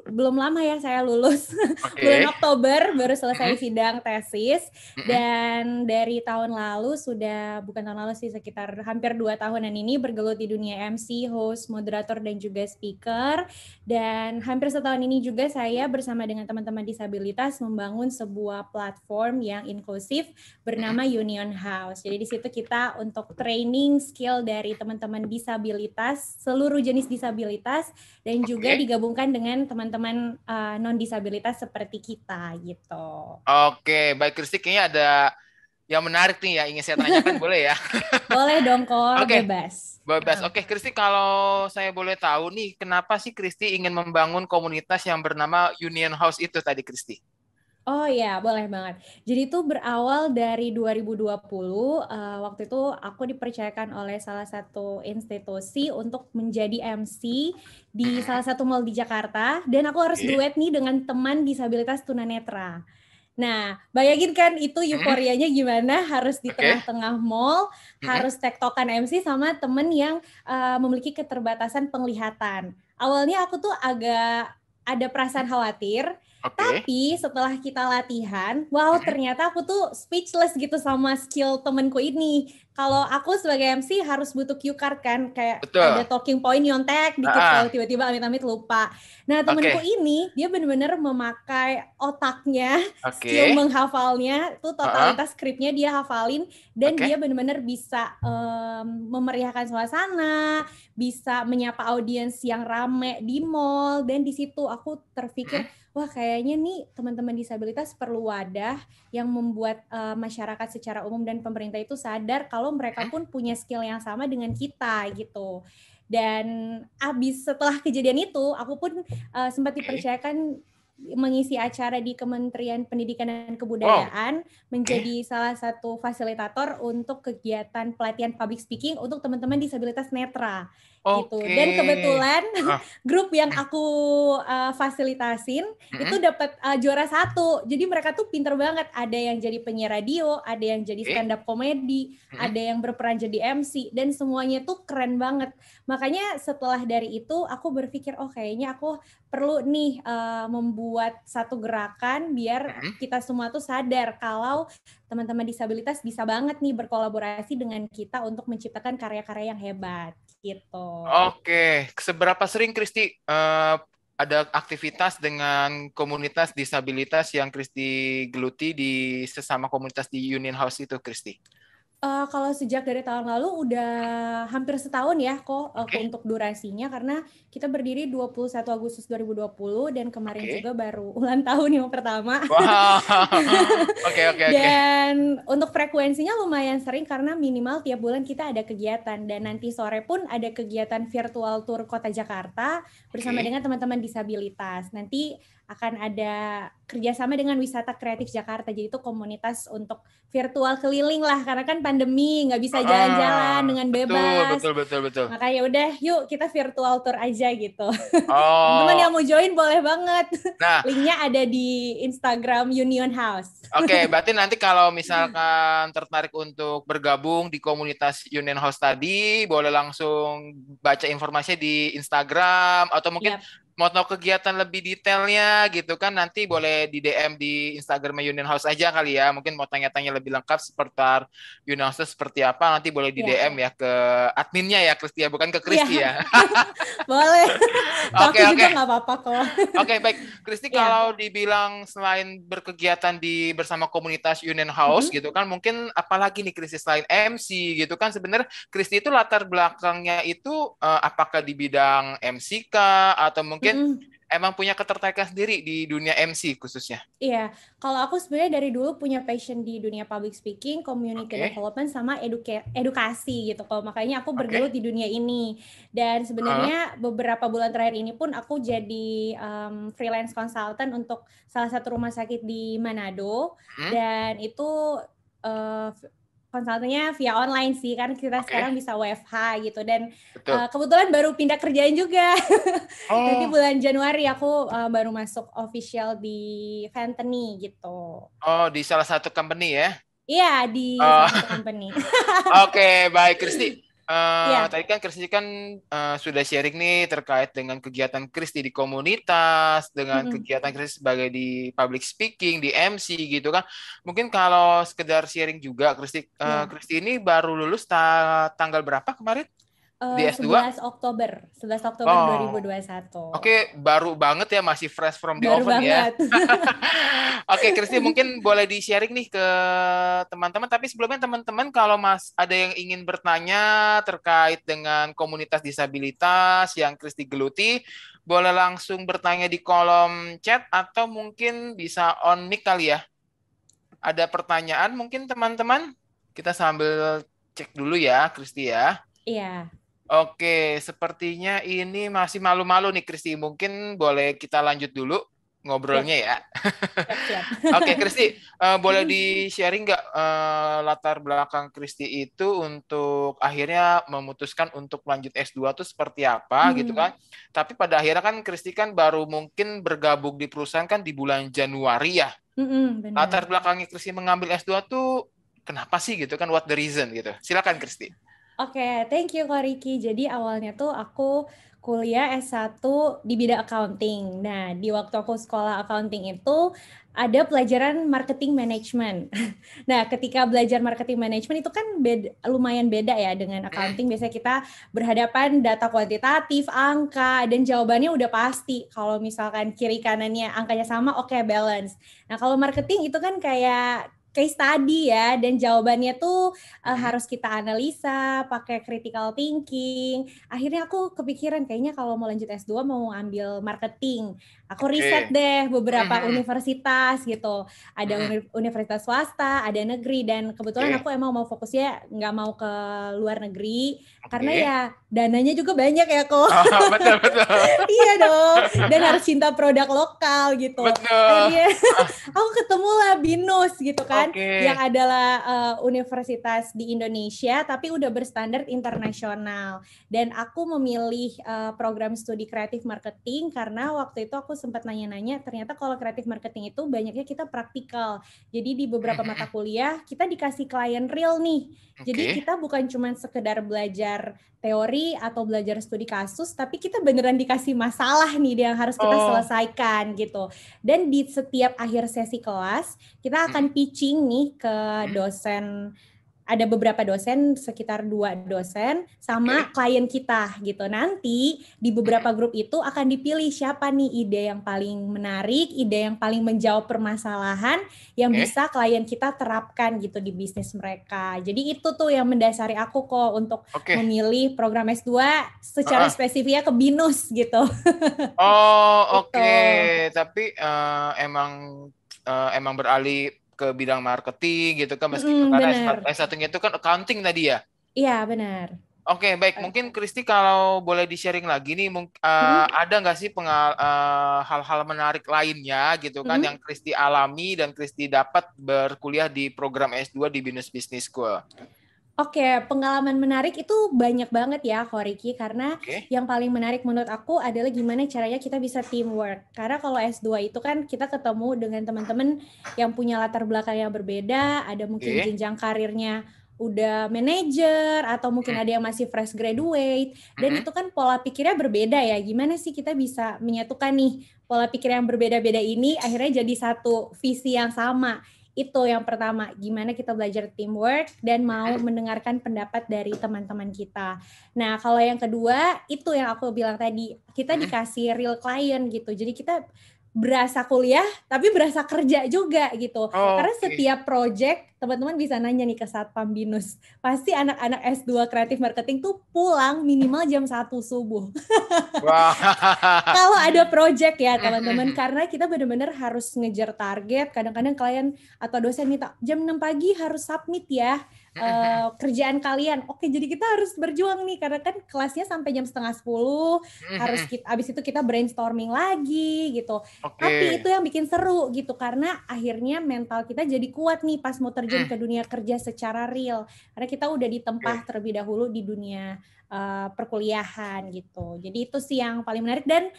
belum lama ya saya lulus okay. bulan Oktober baru selesai sidang tesis dan dari tahun lalu sudah bukan tahun lalu sih sekitar hampir dua tahunan ini bergelut di dunia MC, host, moderator dan juga speaker dan hampir setahun ini juga juga saya bersama dengan teman-teman disabilitas membangun sebuah platform yang inklusif bernama Union House. Jadi di situ kita untuk training skill dari teman-teman disabilitas, seluruh jenis disabilitas dan juga okay. digabungkan dengan teman-teman uh, eh, non disabilitas seperti kita gitu. Oke, okay. baik Kristi kayaknya ada yang menarik nih ya ingin saya tanyakan boleh ya? boleh dong kok okay. bebas. Bebas. Oke, okay, Kristi kalau saya boleh tahu nih kenapa sih Kristi ingin membangun komunitas yang bernama Union House itu tadi Kristi? Oh ya, boleh banget. Jadi itu berawal dari 2020, uh, eh, waktu itu aku dipercayakan oleh salah satu institusi untuk menjadi MC di salah satu mall di Jakarta dan aku harus duet nih dengan teman disabilitas tunanetra. Nah, bayangin kan itu euforianya hmm. gimana harus di tengah-tengah okay. mall, hmm. harus tektokan MC sama temen yang uh, memiliki keterbatasan penglihatan. Awalnya aku tuh agak ada perasaan khawatir, okay. tapi setelah kita latihan, wow ternyata aku tuh speechless gitu sama skill temenku ini kalau aku sebagai MC harus butuh cue card kan kayak Betul. ada talking point nyontek dikit kalau tiba-tiba amit-amit lupa. Nah, temanku okay. ini dia benar-benar memakai otaknya, okay. skill menghafalnya, tuh totalitas uh-huh. skripnya dia hafalin dan okay. dia benar-benar bisa um, memeriahkan suasana, bisa menyapa audiens yang rame di mall dan di situ aku terpikir hmm. wah kayaknya nih teman-teman disabilitas perlu wadah yang membuat uh, masyarakat secara umum dan pemerintah itu sadar kalau mereka pun punya skill yang sama dengan kita gitu. Dan abis setelah kejadian itu, aku pun uh, sempat dipercayakan mengisi acara di Kementerian Pendidikan dan Kebudayaan wow. menjadi salah satu fasilitator untuk kegiatan pelatihan public speaking untuk teman-teman disabilitas netra okay. gitu. Dan kebetulan ah. grup yang aku uh, fasilitasin hmm itu dapat uh, eh, juara satu. Jadi mereka tuh pinter banget. Ada yang jadi penyiar radio, ada yang jadi stand up komedi, eh? hmm ada yang berperan jadi MC dan semuanya tuh keren banget. Makanya setelah dari itu aku berpikir oh kayaknya aku perlu nih uh, membuat satu gerakan biar hmm kita semua tuh sadar kalau teman-teman disabilitas bisa banget nih berkolaborasi dengan kita untuk menciptakan karya-karya yang hebat gitu. Oke, okay. seberapa sering Kristi uh, ada aktivitas dengan komunitas disabilitas yang Kristi geluti di sesama komunitas di Union House itu, Kristi? uh, kalau sejak dari tahun lalu udah hampir setahun ya kok eh, okay. untuk durasinya karena kita berdiri 21 Agustus 2020 dan kemarin okay. juga baru ulang tahun yang pertama. Wow. Oke okay, oke okay, Dan untuk frekuensinya lumayan sering karena minimal tiap bulan kita ada kegiatan dan nanti sore pun ada kegiatan virtual tour Kota Jakarta bersama okay. dengan teman-teman disabilitas. Nanti akan ada kerjasama dengan Wisata Kreatif Jakarta. Jadi itu komunitas untuk virtual keliling lah, karena kan pandemi nggak bisa ah, jalan-jalan dengan bebas. Betul, betul, betul, betul. Makanya udah, yuk kita virtual tour aja gitu. Oh. Teman yang mau join boleh banget. Nah, linknya ada di Instagram Union House. Oke, okay, berarti nanti kalau misalkan tertarik untuk bergabung di komunitas Union House tadi, boleh langsung baca informasinya di Instagram atau mungkin yep mau tahu kegiatan lebih detailnya gitu kan nanti boleh di DM di Instagram Union House aja kali ya. Mungkin mau tanya-tanya lebih lengkap seputar Union House seperti apa nanti boleh di yeah. DM ya ke adminnya ya Kristia ya, bukan ke Kristia iya. ya. yeah. boleh. Oke oke. apa-apa kok. oke, okay, baik. Kristi iya. yeah. kalau dibilang selain berkegiatan di bersama komunitas Union House mm -hmm. gitu kan mungkin apalagi nih Kristi selain MC gitu kan sebenarnya Kristi itu latar belakangnya itu uh, apakah di bidang MC kah atau mungkin mm. emang punya ketertarikan sendiri di dunia MC khususnya. Iya, kalau aku sebenarnya dari dulu punya passion di dunia public speaking, community okay. development sama eduka edukasi gitu. Kalau makanya aku bergelut okay. di dunia ini. Dan sebenarnya uh. beberapa bulan terakhir ini pun aku jadi um, freelance consultant untuk salah satu rumah sakit di Manado hmm? dan itu uh, Konsultannya via online sih kan kita okay. sekarang bisa WFH gitu dan uh, kebetulan baru pindah kerjaan juga. Oh. Nanti bulan Januari aku uh, baru masuk official di Fentany gitu. Oh, di salah satu company ya? Iya, di oh. satu company. Oke, okay, baik Kristi yeah. Iya. Tadi kan Kristi kan uh, sudah sharing nih terkait dengan kegiatan Kristi di komunitas, dengan mm -hmm. kegiatan Kristi sebagai di public speaking, di MC gitu kan. Mungkin kalau sekedar sharing juga Kristi uh, eh, mm. Iya. Kristi ini baru lulus ta tanggal berapa kemarin? di eh, S2? 11 Oktober, 11 Oktober oh. 2021. Oke, okay, baru banget ya masih fresh from the baru oven ya. banget. ya. Oke, okay, Kristi mungkin boleh di-sharing nih ke teman-teman tapi sebelumnya teman-teman kalau Mas ada yang ingin bertanya terkait dengan komunitas disabilitas yang Kristi geluti, boleh langsung bertanya di kolom chat atau mungkin bisa on mic kali ya. Ada pertanyaan mungkin teman-teman? Kita sambil cek dulu ya, Kristi ya. Iya. Oke, sepertinya ini masih malu-malu nih Kristi. Mungkin boleh kita lanjut dulu ngobrolnya ya. Oke, Kristi, uh, boleh di-sharing nggak uh, latar belakang Kristi itu untuk akhirnya memutuskan untuk lanjut S2 itu seperti apa hmm. gitu kan? Tapi pada akhirnya kan Kristi kan baru mungkin bergabung di perusahaan kan di bulan Januari ya. Hmm, benar. Latar belakangnya Kristi mengambil S2 tuh kenapa sih gitu kan? What the reason gitu. Silakan Kristi. Oke, okay, thank you Kak Riki. Jadi awalnya tuh aku kuliah S1 di bidang accounting. Nah, di waktu aku sekolah accounting itu ada pelajaran marketing management. nah, ketika belajar marketing management itu kan beda, lumayan beda ya dengan eh. accounting. Biasanya kita berhadapan data kuantitatif, angka, dan jawabannya udah pasti. Kalau misalkan kiri kanannya angkanya sama, oke okay, balance. Nah, kalau marketing itu kan kayak case tadi ya dan jawabannya tuh uh, harus kita analisa pakai critical thinking. Akhirnya aku kepikiran kayaknya kalau mau lanjut S2 mau ambil marketing. Aku okay. riset deh beberapa mm-hmm. universitas gitu. Ada mm-hmm. universitas swasta, ada negeri dan kebetulan okay. aku emang mau fokusnya nggak mau ke luar negeri okay. karena ya dananya juga banyak ya kok. Oh, betul betul. iya dong. Dan harus cinta produk lokal gitu. Betul. Ah. aku ketemu lah Binus gitu kan, okay. yang adalah uh, universitas di Indonesia tapi udah berstandar internasional. Dan aku memilih uh, program studi kreatif marketing karena waktu itu aku aku sempat nanya-nanya ternyata kalau kreatif marketing itu banyaknya kita praktikal jadi di beberapa mata kuliah kita dikasih klien real nih okay. jadi kita bukan cuma sekedar belajar teori atau belajar studi kasus tapi kita beneran dikasih masalah nih yang harus kita oh. selesaikan gitu dan di setiap akhir sesi kelas kita akan pitching nih ke dosen ada beberapa dosen sekitar dua dosen sama klien kita gitu nanti di beberapa grup itu akan dipilih siapa nih ide yang paling menarik ide yang paling menjawab permasalahan yang okay. bisa klien kita terapkan gitu di bisnis mereka jadi itu tuh yang mendasari aku kok untuk okay. memilih program S2 secara uh spesifiknya ke binus gitu oh gitu. oke okay. gitu. tapi uh, emang uh, emang beralih ke bidang marketing gitu kan meskipun mm, karena s satunya itu kan accounting tadi ya. Iya, benar. Oke, okay, baik. Mungkin Kristi kalau boleh di-sharing lagi nih uh, hmm. ada nggak sih pengal, eh, hal-hal menarik lainnya gitu kan hmm. yang Kristi alami dan Kristi dapat berkuliah di program S2 di Binus Business School? Oke, pengalaman menarik itu banyak banget ya, Koriki. Karena okay. yang paling menarik menurut aku adalah gimana caranya kita bisa teamwork. Karena kalau S2 itu kan kita ketemu dengan teman-teman yang punya latar belakang yang berbeda, ada mungkin okay. jenjang karirnya udah manager atau mungkin hmm. ada yang masih fresh graduate dan hmm. itu kan pola pikirnya berbeda ya gimana sih kita bisa menyatukan nih pola pikir yang berbeda-beda ini akhirnya jadi satu visi yang sama itu yang pertama, gimana kita belajar teamwork dan mau mendengarkan pendapat dari teman-teman kita. Nah, kalau yang kedua, itu yang aku bilang tadi, kita dikasih real client gitu. Jadi kita berasa kuliah tapi berasa kerja juga gitu. Oh, Karena setiap project teman-teman bisa nanya nih ke Satpam Binus. Pasti anak-anak S2 kreatif marketing tuh pulang minimal jam satu subuh. Wow. Kalau ada project ya teman-teman karena kita benar-benar harus ngejar target. Kadang-kadang klien atau dosen minta jam 6 pagi harus submit ya uh, kerjaan kalian. Oke, jadi kita harus berjuang nih karena kan kelasnya sampai jam setengah sepuluh mm-hmm. harus kita abis itu kita brainstorming lagi gitu. Okay. Tapi itu yang bikin seru gitu karena akhirnya mental kita jadi kuat nih pas mau terjun mm. ke dunia kerja secara real karena kita udah ditempa okay. terlebih dahulu di dunia uh, perkuliahan gitu. Jadi itu sih yang paling menarik dan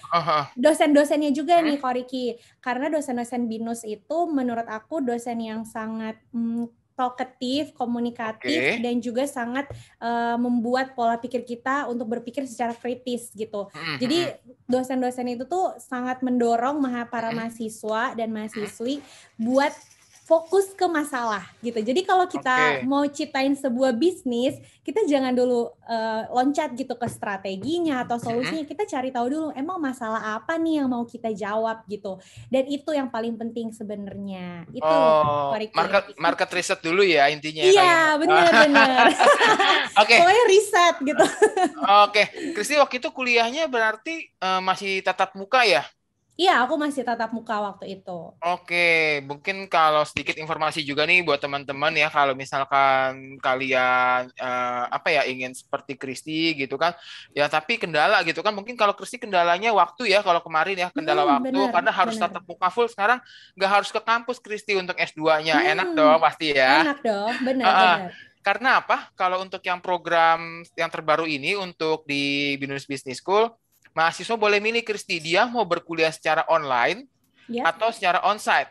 dosen-dosennya juga mm-hmm. nih Koriki. Karena dosen-dosen BINUS itu menurut aku dosen yang sangat hmm, talkative, komunikatif, okay. dan juga sangat uh, membuat pola pikir kita untuk berpikir secara kritis gitu. Mm-hmm. Jadi hmm, hmm. dosen-dosen itu tuh sangat mendorong para hmm. mahasiswa dan mahasiswi buat fokus ke masalah gitu. Jadi kalau kita okay. mau ciptain sebuah bisnis, kita jangan dulu uh, loncat gitu ke strateginya atau solusinya. Kita cari tahu dulu emang masalah apa nih yang mau kita jawab gitu. Dan itu yang paling penting sebenarnya. Itu oh, market market riset dulu ya intinya. Iya, benar-benar. Oke. Pokoknya riset gitu. Oke. Okay. Kristi waktu itu kuliahnya berarti uh, masih tatap muka ya? Iya, aku masih tatap muka waktu itu. Oke, mungkin kalau sedikit informasi juga nih buat teman-teman ya, kalau misalkan kalian uh, apa ya ingin seperti Kristi gitu kan, ya tapi kendala gitu kan, mungkin kalau Kristi kendalanya waktu ya, kalau kemarin ya kendala hmm, waktu, bener, karena harus bener. tatap muka full. Sekarang nggak harus ke kampus Kristi untuk S2-nya, hmm, enak dong pasti ya. Enak dong, benar. benar. Karena apa? Kalau untuk yang program yang terbaru ini untuk di Binus Business School mahasiswa boleh milih Kristi dia mau berkuliah secara online yeah. atau secara onsite.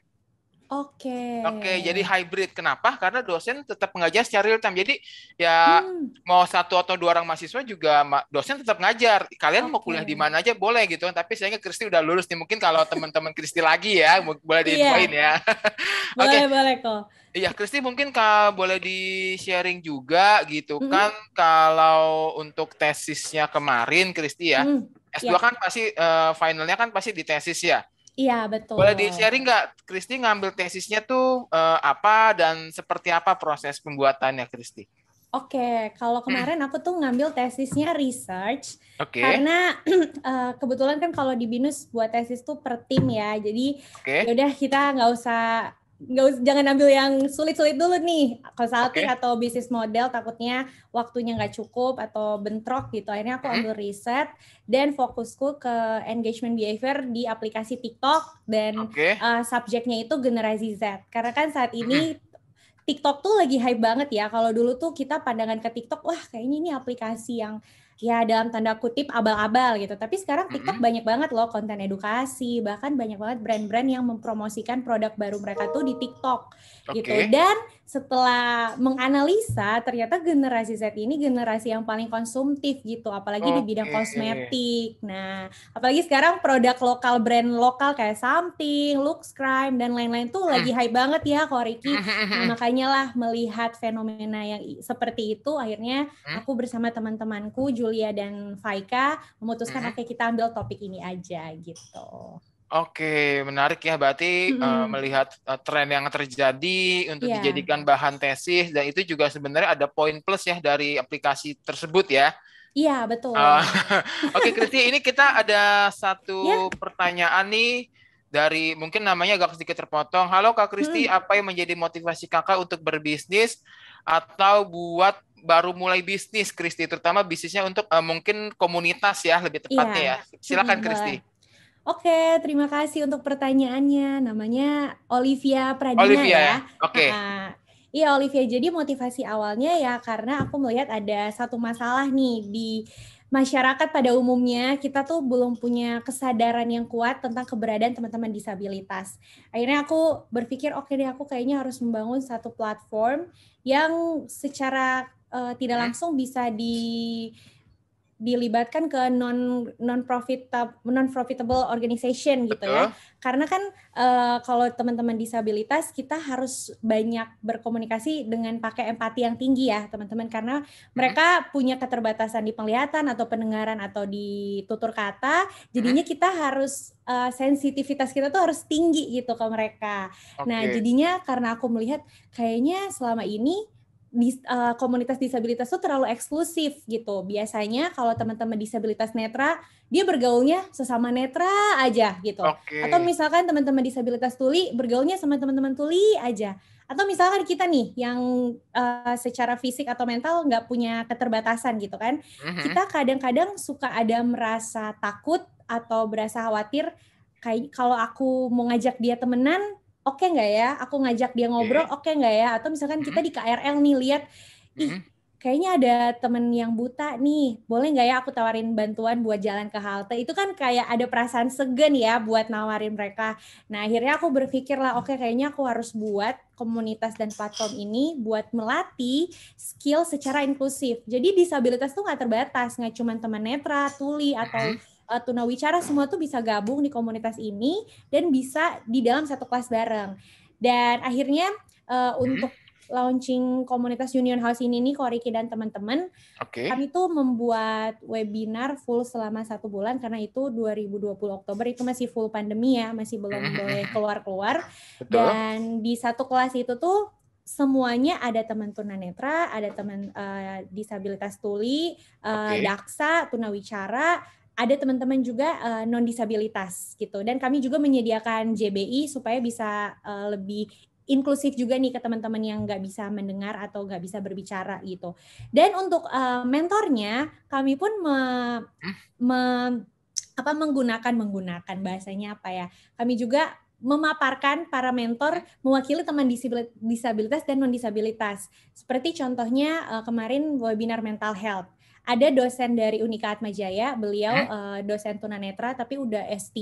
Oke. Okay. Oke, okay, jadi hybrid. Kenapa? Karena dosen tetap mengajar secara real time. Jadi ya hmm. mau satu atau dua orang mahasiswa juga dosen tetap ngajar. Kalian okay. mau kuliah di mana aja boleh gitu. Tapi sayangnya Kristi udah lulus nih. Mungkin kalau teman-teman Kristi lagi ya boleh iya. diinfoin yeah. ya. Oke okay. boleh kok. Iya, Kristi mungkin kalau boleh di sharing juga gitu -hmm. kan kalau untuk tesisnya kemarin Kristi ya. -hmm S2 ya. kan pasti uh, finalnya kan pasti di tesis ya. Iya, betul. Boleh di-sharing nggak, Kristi ngambil tesisnya tuh uh, apa dan seperti apa proses pembuatannya, Kristi? Oke, okay. kalau hmm. kemarin aku tuh ngambil tesisnya research, okay. karena uh, kebetulan kan kalau di binus buat tesis tuh per tim ya, jadi okay. yaudah kita nggak usah nggak usah jangan ambil yang sulit-sulit dulu nih konsulting okay. atau bisnis model takutnya waktunya nggak cukup atau bentrok gitu akhirnya aku mm-hmm. ambil riset dan fokusku ke engagement behavior di aplikasi TikTok dan okay. uh, eh, subjeknya itu generasi Z karena kan saat ini mm-hmm. TikTok tuh lagi hype banget ya. Kalau dulu tuh kita pandangan ke TikTok, wah kayaknya ini aplikasi yang ya dalam tanda kutip abal-abal gitu. Tapi sekarang TikTok mm-hmm. banyak banget loh konten edukasi, bahkan banyak banget brand-brand yang mempromosikan produk baru mereka tuh di TikTok okay. gitu. Dan setelah menganalisa ternyata generasi Z ini generasi yang paling konsumtif gitu, apalagi okay. di bidang kosmetik. Nah, apalagi sekarang produk lokal brand lokal kayak Something, Luxcrime dan lain-lain tuh lagi hype hmm. banget ya Koriki. Nah, makanya lah melihat fenomena yang seperti itu akhirnya hmm? aku bersama teman-temanku Julia dan Faika memutuskan hmm. oke kita ambil topik ini aja gitu. Oke, menarik ya. Berarti mm -hmm. uh, melihat uh, tren yang terjadi untuk yeah. dijadikan bahan tesis dan itu juga sebenarnya ada poin plus ya dari aplikasi tersebut ya. Iya, yeah, betul. Uh, Oke, okay, Kristi, ini kita ada satu yeah. pertanyaan nih dari mungkin namanya agak sedikit terpotong. Halo Kak Kristi, hmm. apa yang menjadi motivasi Kakak untuk berbisnis atau buat baru mulai bisnis Kristi terutama bisnisnya untuk uh, mungkin komunitas ya lebih tepatnya iya. ya silakan Kristi Oke, terima kasih untuk pertanyaannya. Namanya Olivia Pradina Olivia, ya. ya? Oke. Okay. Iya Olivia, jadi motivasi awalnya ya karena aku melihat ada satu masalah nih di masyarakat pada umumnya kita tuh belum punya kesadaran yang kuat tentang keberadaan teman-teman disabilitas. Akhirnya aku berpikir oke okay deh aku kayaknya harus membangun satu platform yang secara uh, tidak iya. langsung bisa di dilibatkan ke non non profit non profitable organization gitu ya karena kan uh, kalau teman-teman disabilitas kita harus banyak berkomunikasi dengan pakai empati yang tinggi ya teman-teman karena mereka punya keterbatasan di penglihatan atau pendengaran atau di tutur kata jadinya kita harus uh, sensitivitas kita tuh harus tinggi gitu ke mereka okay. nah jadinya karena aku melihat kayaknya selama ini dis, uh, komunitas disabilitas itu terlalu eksklusif gitu. Biasanya kalau teman-teman disabilitas netra, dia bergaulnya sesama netra aja gitu. Okay. Atau misalkan teman-teman disabilitas tuli bergaulnya sama teman-teman tuli aja. Atau misalkan kita nih yang uh, secara fisik atau mental nggak punya keterbatasan gitu kan, uh-huh. kita kadang-kadang suka ada merasa takut atau berasa khawatir kayak kalau aku mau ngajak dia temenan oke okay nggak ya aku ngajak dia ngobrol oke okay nggak ya atau misalkan kita mm-hmm. di KRL nih lihat ih mm-hmm. kayaknya ada temen yang buta nih boleh nggak ya aku tawarin bantuan buat jalan ke halte itu kan kayak ada perasaan segen ya buat nawarin mereka nah akhirnya aku berpikir lah oke okay, kayaknya aku harus buat komunitas dan platform ini buat melatih skill secara inklusif jadi disabilitas tuh nggak terbatas nggak cuma teman netra tuli atau mm-hmm uh, tunawicara semua tuh bisa gabung di komunitas ini dan bisa di dalam satu kelas bareng. Dan akhirnya uh, untuk launching komunitas Union House ini nih, Koriki dan teman-teman, okay. kami tuh membuat webinar full selama satu bulan karena itu 2020 Oktober itu masih full pandemi ya, masih belum hmm. boleh keluar-keluar. Dan di satu kelas itu tuh semuanya ada teman tunanetra, ada teman uh, disabilitas tuli, uh, okay. daksa, tunawicara, ada teman-teman juga uh, eh, non disabilitas gitu dan kami juga menyediakan JBI supaya bisa uh, lebih inklusif juga nih ke teman-teman yang nggak bisa mendengar atau nggak bisa berbicara gitu dan untuk uh, mentornya kami pun me, me, apa menggunakan menggunakan bahasanya apa ya kami juga memaparkan para mentor mewakili teman disabilitas dan non disabilitas seperti contohnya kemarin webinar mental health ada dosen dari Unika Majaya, beliau hmm? uh, dosen tunanetra tapi udah S3.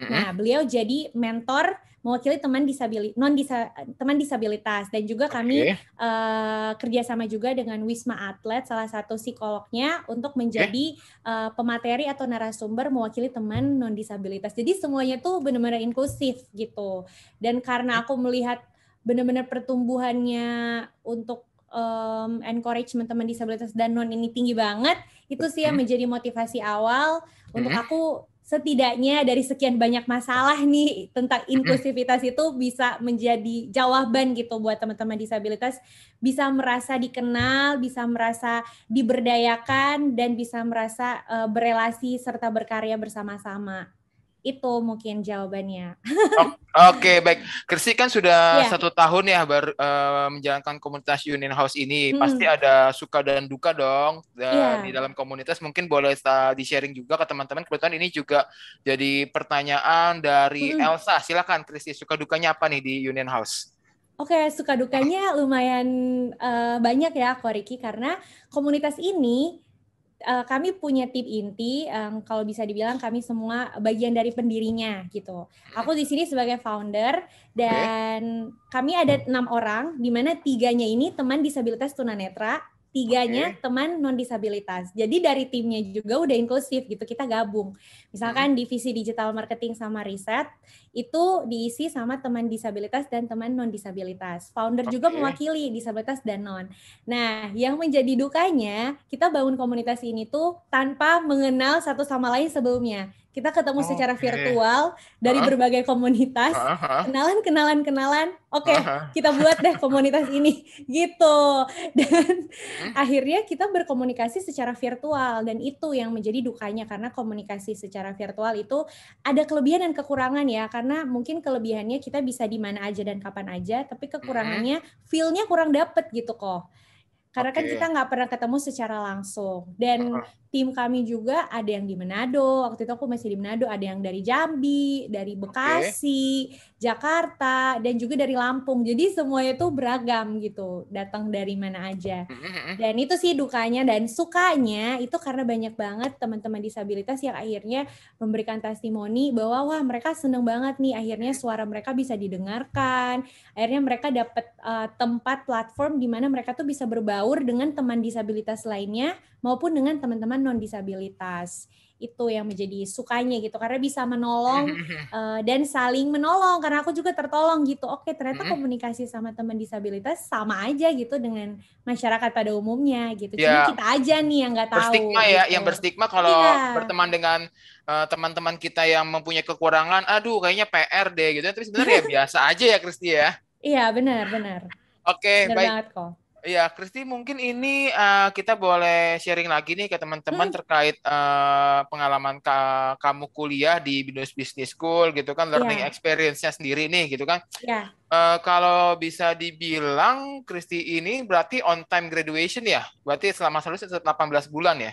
Hmm? Nah, beliau jadi mentor mewakili teman disabilitas non disa, teman disabilitas dan juga kami uh, kerjasama juga dengan Wisma Atlet salah satu psikolognya untuk menjadi okay. uh, eh, pemateri atau narasumber mewakili teman non disabilitas jadi semuanya tuh benar-benar inklusif gitu dan karena hmm. aku melihat benar-benar pertumbuhannya untuk um, encourage teman-teman disabilitas dan non ini tinggi banget. Itu sih yang hmm. menjadi motivasi awal untuk hmm. aku setidaknya dari sekian banyak masalah nih tentang hmm. inklusivitas itu bisa menjadi jawaban gitu buat teman-teman disabilitas bisa merasa dikenal, bisa merasa diberdayakan dan bisa merasa uh, berelasi serta berkarya bersama-sama itu mungkin jawabannya. Oke okay, baik, Kersi kan sudah yeah. satu tahun ya baru uh, menjalankan komunitas Union House ini, hmm. pasti ada suka dan duka dong dan yeah. Iya. di dalam komunitas. Mungkin boleh di sharing juga ke teman-teman. Kebetulan ini juga jadi pertanyaan dari hmm. Elsa. Silakan Kersi, suka dukanya apa nih di Union House? Oke, okay, suka dukanya lumayan uh, banyak ya, Koriki, karena komunitas ini uh, kami punya tip inti um, kalau bisa dibilang kami semua bagian dari pendirinya gitu. Aku di sini sebagai founder dan okay. kami ada enam orang di mana tiganya ini teman disabilitas tunanetra tiganya okay. teman non disabilitas. Jadi dari timnya juga udah inklusif gitu kita gabung. Misalkan hmm. divisi digital marketing sama riset itu diisi sama teman disabilitas dan teman non disabilitas. Founder okay. juga mewakili disabilitas dan non. Nah, yang menjadi dukanya kita bangun komunitas ini tuh tanpa mengenal satu sama lain sebelumnya. Kita ketemu okay. secara virtual dari uh -huh. berbagai komunitas. Uh -huh. Kenalan, kenalan, kenalan. Oke, okay, uh -huh. kita buat deh komunitas ini. Gitu. Dan hmm? akhirnya kita berkomunikasi secara virtual dan itu yang menjadi dukanya karena komunikasi secara virtual itu ada kelebihan dan kekurangan ya. Karena mungkin kelebihannya kita bisa di mana aja dan kapan aja, tapi kekurangannya feel hmm. feelnya kurang dapet gitu kok karena okay. kan kita nggak pernah ketemu secara langsung dan uh -huh tim kami juga ada yang di Manado, waktu itu aku masih di Manado, ada yang dari Jambi, dari Bekasi, okay. Jakarta, dan juga dari Lampung. Jadi semuanya itu beragam gitu, datang dari mana aja. Mm-hmm. Dan itu sih dukanya dan sukanya itu karena banyak banget teman-teman disabilitas yang akhirnya memberikan testimoni bahwa wah mereka seneng banget nih akhirnya mm-hmm. suara mereka bisa didengarkan, akhirnya mereka dapat uh, eh, tempat platform di mana mereka tuh bisa berbaur dengan teman disabilitas lainnya maupun dengan teman-teman non disabilitas itu yang menjadi sukanya gitu karena bisa menolong uh, dan saling menolong karena aku juga tertolong gitu oke ternyata komunikasi sama teman disabilitas sama aja gitu dengan masyarakat pada umumnya gitu ya, cuma kita aja nih yang nggak tahu berstigma ya gitu. yang berstigma kalau ya. berteman dengan teman eh, teman-teman kita yang mempunyai kekurangan aduh kayaknya PR deh gitu tapi sebenarnya ya biasa aja ya Kristi ya iya benar benar oke okay, baik banget, kok. Ya, Kristi, mungkin ini uh, kita boleh sharing lagi nih ke teman-teman hmm. terkait uh, pengalaman ka kamu kuliah di Binus Business School gitu kan, learning yeah. experience-nya sendiri nih gitu kan. Yeah. Iya. Uh, kalau bisa dibilang Kristi ini berarti on time graduation ya? Berarti selama seharusnya 18 bulan ya?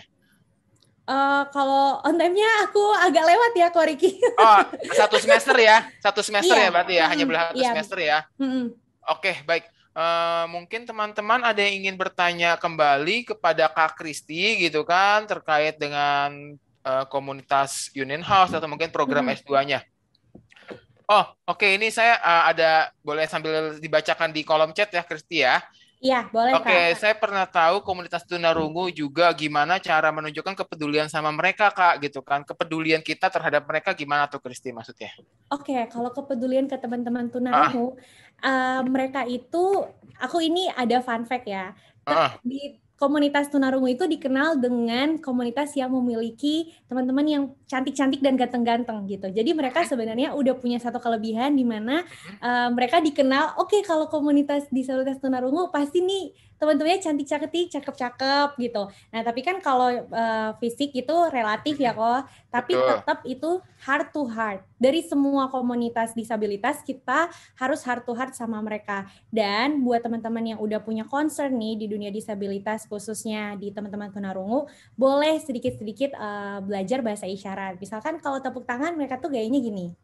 Uh, kalau on time-nya aku agak lewat ya, Ko Riki. Oh, satu semester ya? Satu semester yeah. ya berarti ya? Hanya berlaku yeah. semester ya? Mm -hmm. Oke, okay, baik. Eh, mungkin teman-teman ada yang ingin bertanya kembali kepada Kak Kristi gitu kan terkait dengan uh, komunitas Union House atau mungkin program hmm. S2-nya. Oh, oke okay. ini saya uh, ada boleh sambil dibacakan di kolom chat ya Kristi ya. Iya, boleh Oke, okay, saya pernah tahu komunitas tunarungu juga gimana cara menunjukkan kepedulian sama mereka, Kak, gitu kan. Kepedulian kita terhadap mereka gimana tuh, Kristi maksudnya? Oke, okay, kalau kepedulian ke teman-teman ah. tunarungu, ah. uh, mereka itu aku ini ada fun fact ya. Ah. Di komunitas tunarungu itu dikenal dengan komunitas yang memiliki teman-teman yang cantik-cantik dan ganteng-ganteng gitu. Jadi mereka sebenarnya udah punya satu kelebihan di mana uh, mereka dikenal, oke okay, kalau komunitas disabilitas tunarungu pasti nih teman-temannya cantik-cantik, cakep-cakep gitu. Nah, tapi kan kalau uh, fisik itu relatif ya kok, tapi tetap itu hard to hard. Dari semua komunitas disabilitas kita harus hard to hard sama mereka. Dan buat teman-teman yang udah punya concern nih di dunia disabilitas khususnya di teman-teman tunarungu, boleh sedikit-sedikit uh, belajar bahasa isyarat. Misalkan kalau tepuk tangan mereka tuh gayanya gini.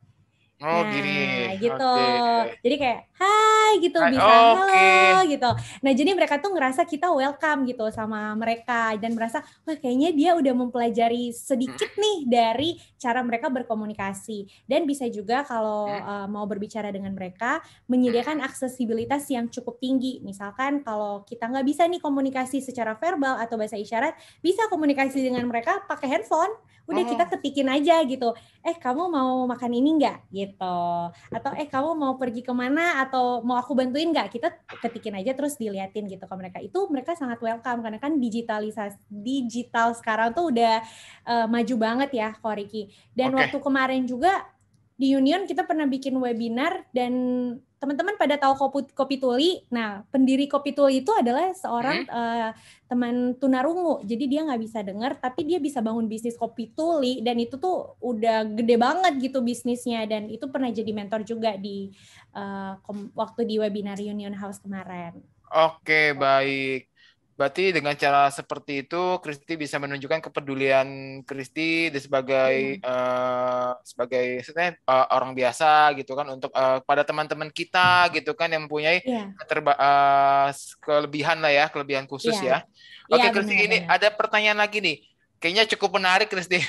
Oh nah, gini. gitu. Okay. Jadi kayak hai gitu hai, bisa okay. halo gitu. Nah, jadi mereka tuh ngerasa kita welcome gitu sama mereka dan merasa wah kayaknya dia udah mempelajari sedikit nih dari cara mereka berkomunikasi dan bisa juga kalau uh, mau berbicara dengan mereka menyediakan aksesibilitas yang cukup tinggi. Misalkan kalau kita nggak bisa nih komunikasi secara verbal atau bahasa isyarat, bisa komunikasi dengan mereka pakai handphone. Udah oh. kita ketikin aja gitu. Eh, kamu mau makan ini enggak? Gitu gitu atau eh kamu mau pergi kemana atau mau aku bantuin nggak kita ketikin aja terus diliatin gitu ke mereka itu mereka sangat welcome karena kan digitalisasi digital sekarang tuh udah uh, maju banget ya Koriki dan okay. waktu kemarin juga di Union kita pernah bikin webinar dan teman-teman pada tahu kopi, kopi tuli. Nah, pendiri kopi tuli itu adalah seorang hmm? uh, teman tunarungu. Jadi dia nggak bisa dengar, tapi dia bisa bangun bisnis kopi tuli dan itu tuh udah gede banget gitu bisnisnya dan itu pernah jadi mentor juga di uh, waktu di webinar Union House kemarin. Oke, okay, baik. Berarti dengan cara seperti itu Kristi bisa menunjukkan kepedulian Kristi sebagai hmm. uh, sebagai uh, orang biasa gitu kan untuk uh, eh, pada teman-teman kita gitu kan yang mempunyai yeah. Iya. uh, kelebihan lah ya, kelebihan khusus yeah. ya. Iya, Oke, okay, yeah, ini ada pertanyaan lagi nih kayaknya cukup menarik Kristi.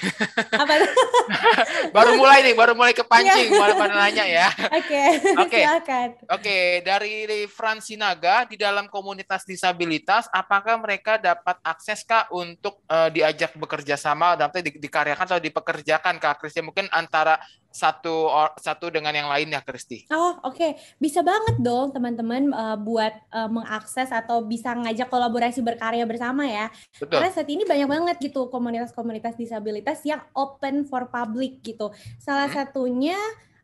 baru mulai nih, baru mulai kepancing iya. baru pada nanya ya. Oke. Oke. Oke, dari Frans Sinaga di dalam komunitas disabilitas apakah mereka dapat akses Kak untuk uh, diajak bekerja sama dalam di, dikaryakan atau dipekerjakan Kak Kristi mungkin antara satu or, satu dengan yang lainnya Kristi. Oh oke okay. bisa banget dong teman-teman uh, buat uh, mengakses atau bisa ngajak kolaborasi berkarya bersama ya. Betul. Karena saat ini banyak banget gitu komunitas-komunitas disabilitas yang open for public gitu. Salah hmm? satunya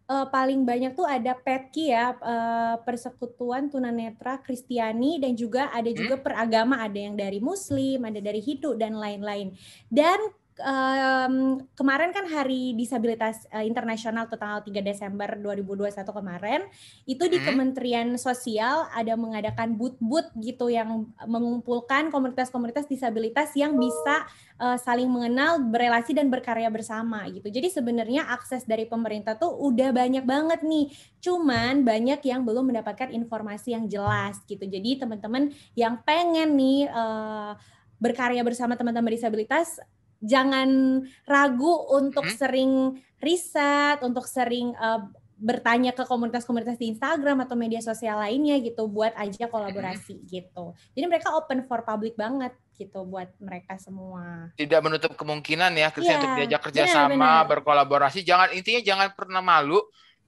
uh, paling banyak tuh ada PETKI ya, uh, Persekutuan Tunanetra Kristiani dan juga ada hmm? juga peragama, ada yang dari Muslim, ada dari Hindu dan lain-lain. Dan um, kemarin kan hari disabilitas uh, internasional atau tanggal 3 Desember 2021 kemarin itu di Kementerian Sosial ada mengadakan but-but gitu yang mengumpulkan komunitas-komunitas disabilitas yang bisa uh, saling mengenal, berelasi dan berkarya bersama gitu. Jadi sebenarnya akses dari pemerintah tuh udah banyak banget nih. Cuman banyak yang belum mendapatkan informasi yang jelas gitu. Jadi teman-teman yang pengen nih uh, berkarya bersama teman-teman disabilitas jangan ragu untuk hmm? sering riset, untuk sering uh, bertanya ke komunitas-komunitas di Instagram atau media sosial lainnya gitu buat aja mm-hmm. kolaborasi hmm. gitu. Jadi mereka open for public banget gitu buat mereka semua. Tidak menutup kemungkinan ya Krisya yeah, untuk iya, diajak kerjasama, yeah, berkolaborasi. Jangan intinya jangan pernah malu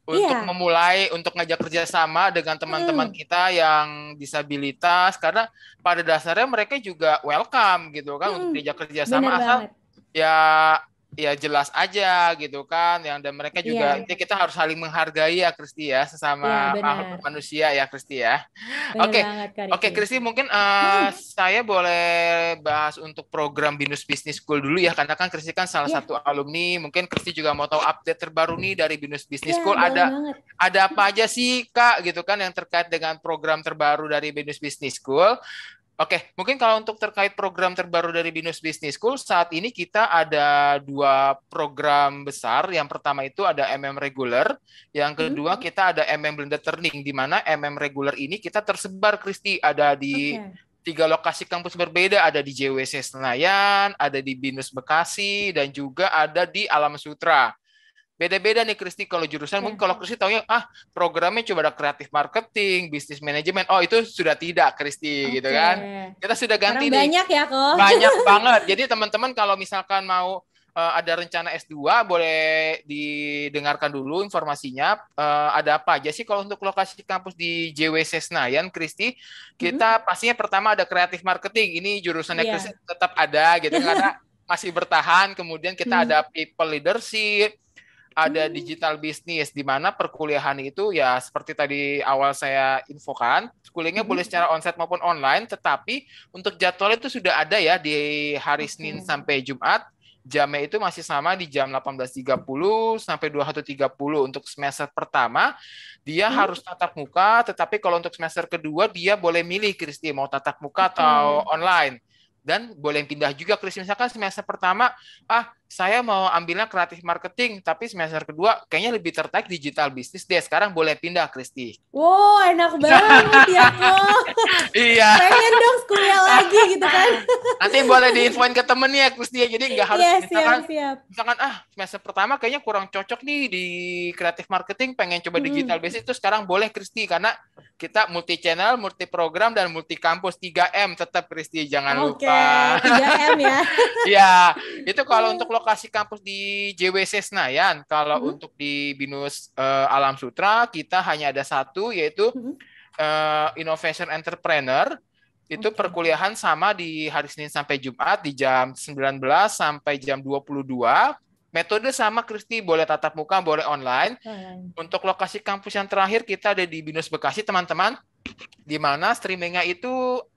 untuk yeah. memulai untuk ngajak kerjasama dengan teman-teman hmm. kita yang disabilitas karena pada dasarnya mereka juga welcome gitu kan hmm. untuk diajak kerjasama Bener asal ya ya jelas aja gitu kan yang dan mereka iya, juga yeah. kita harus saling menghargai ya Kristi ya sesama yeah, iya, manusia ya Kristi ya oke oke Kristi mungkin uh, saya boleh bahas untuk program Binus Business School dulu ya karena kan Kristi kan salah yeah. satu alumni mungkin Kristi juga mau tahu update terbaru nih dari Binus Business yeah, School ada banget. ada apa aja sih Kak gitu kan yang terkait dengan program terbaru dari Binus Business School Oke, mungkin kalau untuk terkait program terbaru dari Binus Business School, saat ini kita ada dua program besar. Yang pertama itu ada MM Regular, yang hmm. kedua hmm. kita ada MM Blended Learning, di mana MM Regular ini kita tersebar, Kristi, ada di okay. tiga lokasi kampus berbeda, ada di JWC Senayan, ada di Binus Bekasi, dan juga ada di Alam Sutra. Beda-beda nih Kristi kalau jurusan mungkin kalau Kristi taunya ah programnya coba ada kreatif marketing, bisnis manajemen. Oh, itu sudah tidak Kristi okay. gitu kan. Kita sudah ganti nih. Banyak ya kok. Banyak banget. Jadi teman-teman kalau misalkan mau uh, ada rencana S2 boleh didengarkan dulu informasinya uh, ada apa aja sih kalau untuk lokasi kampus di JWC Senayan Kristi kita hmm. pastinya pertama ada kreatif marketing ini jurusannya yeah. Kristi tetap ada gitu karena masih bertahan kemudian kita hmm. ada people leadership ada hmm. digital bisnis di mana perkuliahan itu ya seperti tadi awal saya infokan, kuliahnya hmm. boleh secara onsite maupun online, tetapi untuk jadwal itu sudah ada ya di hari okay. Senin sampai Jumat. Jamnya itu masih sama di jam 18.30 sampai 21.30 untuk semester pertama. Dia hmm. harus tatap muka, tetapi kalau untuk semester kedua dia boleh milih Kristi mau tatap muka atau online dan boleh pindah juga Kristi misalkan semester pertama ah saya mau ambilnya kreatif marketing, tapi semester kedua kayaknya lebih tertarik digital bisnis deh. Sekarang boleh pindah, Kristi. Wow, enak banget ya kok. iya. Pengen dong kuliah lagi gitu kan. Nanti boleh diinfoin ke temennya, Kristi. Ya. Jadi nggak harus yeah, siap, misalkan, siap. misalkan, ah semester pertama kayaknya kurang cocok nih di kreatif marketing, pengen coba hmm. digital bisnis, itu sekarang boleh, Kristi. Karena kita multi channel, multi program, dan multi kampus. 3M tetap, Kristi. Jangan okay, lupa. 3M ya. Iya. itu kalau untuk lo iya lokasi kampus di JWC Senayan. Kalau hmm. untuk di Binus uh, Alam Sutra kita hanya ada satu yaitu hmm. uh, Innovation Entrepreneur. Itu okay. perkuliahan sama di hari Senin sampai Jumat di jam 19 sampai jam 22. Metode sama Kristi boleh tatap muka, boleh online. Hmm. Untuk lokasi kampus yang terakhir kita ada di Binus Bekasi, teman-teman di mana streamingnya itu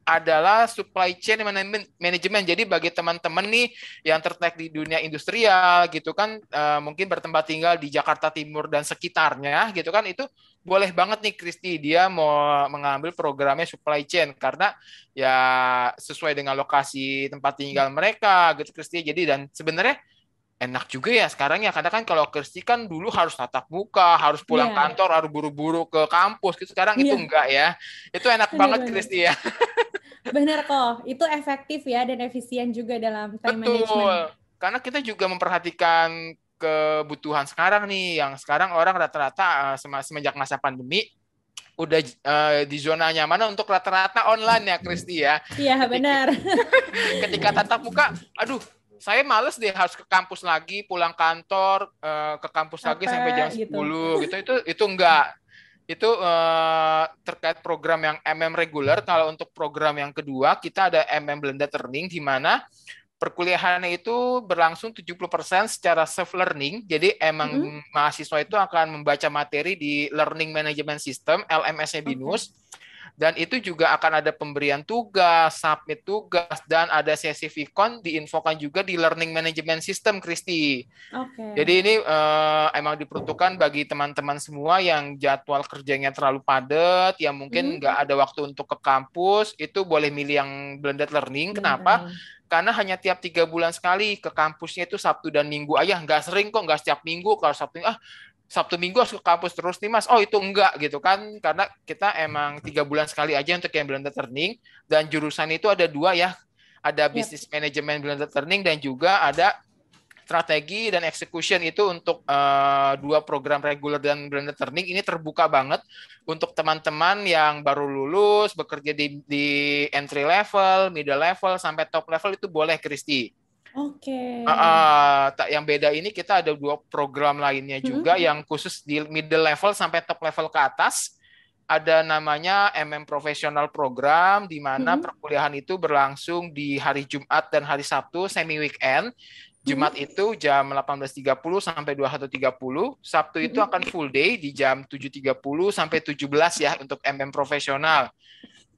adalah supply chain management. Jadi bagi teman-teman nih yang tertarik di dunia industrial gitu kan uh, mungkin bertempat tinggal di Jakarta Timur dan sekitarnya gitu kan itu boleh banget nih Kristi dia mau mengambil programnya supply chain karena ya sesuai dengan lokasi tempat tinggal mereka gitu Kristi. Jadi dan sebenarnya enak juga ya sekarang ya karena kan kalau kerja kan dulu harus tatap muka harus pulang yeah. kantor harus buru-buru ke kampus gitu sekarang yeah. itu iya. enggak ya itu enak bener, iya, banget Kristi ya bener kok itu efektif ya dan efisien juga dalam time Betul. management karena kita juga memperhatikan kebutuhan sekarang nih yang sekarang orang rata-rata eh, semenjak masa pandemi udah uh, di zona nyaman untuk rata-rata online ya Kristi ya. Iya benar. Ketika tatap muka, aduh saya males deh harus ke kampus lagi, pulang kantor uh, ke kampus Ape, lagi sampai jam gitu. 10 gitu. Itu itu enggak. Itu uh, terkait program yang MM reguler. Kalau untuk program yang kedua, kita ada MM blended learning di mana perkuliahan itu berlangsung 70% secara self learning. Jadi emang mm -hmm. mahasiswa itu akan membaca materi di Learning Management System, LMS-nya BINUS. Okay dan itu juga akan ada pemberian tugas, submit tugas, dan ada sesi Vicon diinfokan juga di Learning Management System, Kristi. Okay. Jadi ini uh, emang diperuntukkan bagi teman-teman semua yang jadwal kerjanya terlalu padat, yang mungkin hmm. nggak hmm. ada waktu untuk ke kampus, itu boleh milih yang blended learning. Iya, Kenapa? Hmm karena hanya tiap tiga bulan sekali ke kampusnya itu Sabtu dan Minggu Ayah nggak sering kok nggak setiap minggu kalau Sabtu ah Sabtu Minggu harus ke kampus terus nih Mas. Oh itu enggak gitu kan karena kita emang tiga bulan sekali aja untuk yang blended learning dan jurusan itu ada dua ya. Ada iya. bisnis yep. manajemen blended learning dan juga ada strategi dan execution itu untuk uh, dua program reguler dan blended learning ini terbuka banget untuk teman-teman yang baru lulus bekerja di, di entry level, middle level sampai top level itu boleh Kristi. Oke. Okay. Uh, uh, yang beda ini kita ada dua program lainnya hmm. juga hmm. yang khusus di middle level sampai top level ke atas. Ada namanya MM Professional Program di mana hmm. perkuliahan itu berlangsung di hari Jumat dan hari Sabtu semi weekend. Hmm. Jumat jam hmm itu jam 18.30 sampai 21.30. Sabtu itu hmm. akan full day di jam 7.30 sampai 17 ya untuk MM profesional.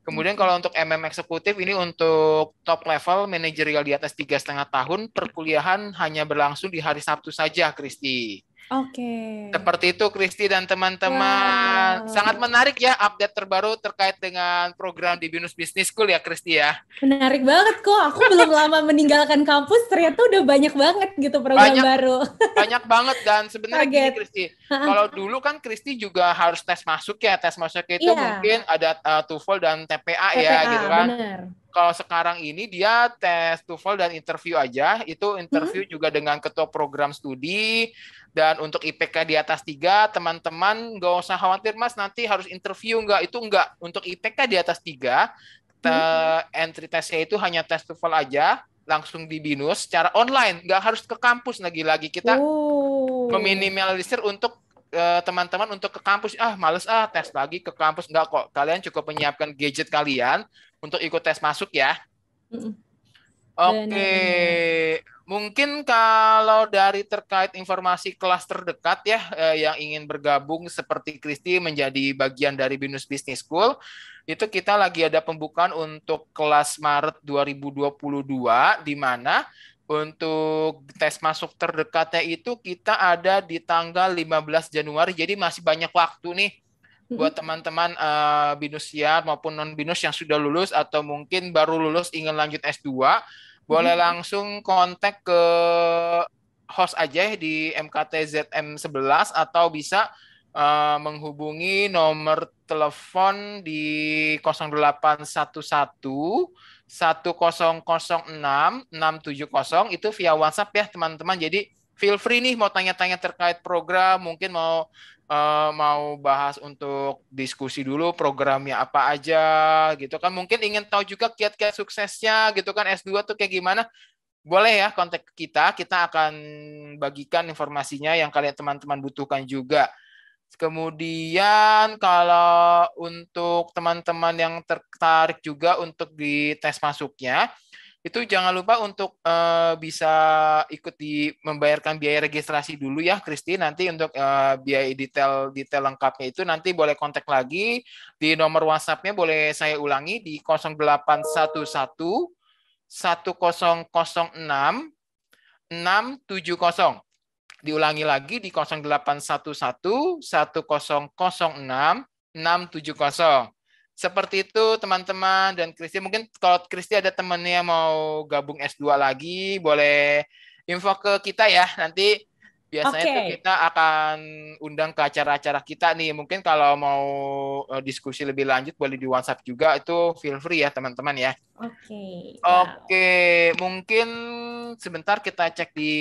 Kemudian kalau untuk MM eksekutif ini untuk top level manajerial di atas tiga setengah tahun perkuliahan hanya berlangsung di hari Sabtu saja, Kristi. Oke. Okay. Seperti itu Kristi dan teman-teman. Wow. Sangat menarik ya update terbaru terkait dengan program di Binus Business School ya Kristi ya. Menarik banget kok. Aku belum lama meninggalkan kampus ternyata udah banyak banget gitu program banyak, baru. banyak banget dan sebenarnya Kristi. Kalau dulu kan Kristi juga harus tes masuk ya. Tes masuk itu yeah. mungkin ada uh, eh, TOEFL dan TPA, TPA ya gitu kan. Bener kalau sekarang ini dia tes TOEFL dan interview aja. Itu interview hmm. juga dengan ketua program studi dan untuk IPK di atas tiga, teman-teman nggak usah khawatir mas nanti harus interview nggak itu nggak untuk IPK di atas tiga. Te hmm. Entry testnya itu hanya tes TOEFL aja langsung di BINUS secara online, nggak harus ke kampus lagi-lagi kita Ooh. meminimalisir untuk eh, teman-teman uh, untuk ke kampus ah males ah tes lagi ke kampus nggak kok kalian cukup menyiapkan gadget kalian untuk ikut tes masuk ya. Mm Oke, okay. mungkin kalau dari terkait informasi kelas terdekat ya eh, yang ingin bergabung seperti Kristi menjadi bagian dari Binus Business School, itu kita lagi ada pembukaan untuk kelas Maret 2022 di mana untuk tes masuk terdekatnya itu kita ada di tanggal 15 Januari. Jadi masih banyak waktu nih buat teman-teman uh, eh, binusiar maupun non binus yang sudah lulus atau mungkin baru lulus ingin lanjut S2 boleh hmm. langsung kontak ke host aja ya di MKT ZM 11 atau bisa uh, menghubungi nomor telepon di 0811 1006 670 itu via WhatsApp ya teman-teman. Jadi feel free nih mau tanya-tanya terkait program, mungkin mau uh, mau bahas untuk diskusi dulu programnya apa aja gitu kan. Mungkin ingin tahu juga kiat-kiat suksesnya gitu kan S2 tuh kayak gimana. Boleh ya kontak kita, kita akan bagikan informasinya yang kalian teman-teman butuhkan juga. Kemudian kalau untuk teman-teman yang tertarik juga untuk di tes masuknya, itu jangan lupa untuk uh, bisa ikut di membayarkan biaya registrasi dulu ya Kristi nanti untuk uh, biaya detail detail lengkapnya itu nanti boleh kontak lagi di nomor WhatsAppnya boleh saya ulangi di 0811 1006 670 diulangi lagi di 0811 1006 670 seperti itu teman-teman dan Kristi. Mungkin kalau Kristi ada temennya mau gabung S2 lagi, boleh info ke kita ya. Nanti biasanya okay. kita akan undang ke acara-acara kita nih. Mungkin kalau mau eh, diskusi lebih lanjut boleh di WhatsApp juga. Itu feel free ya teman-teman ya. Oke. Okay. Oke, okay. wow. mungkin sebentar kita cek di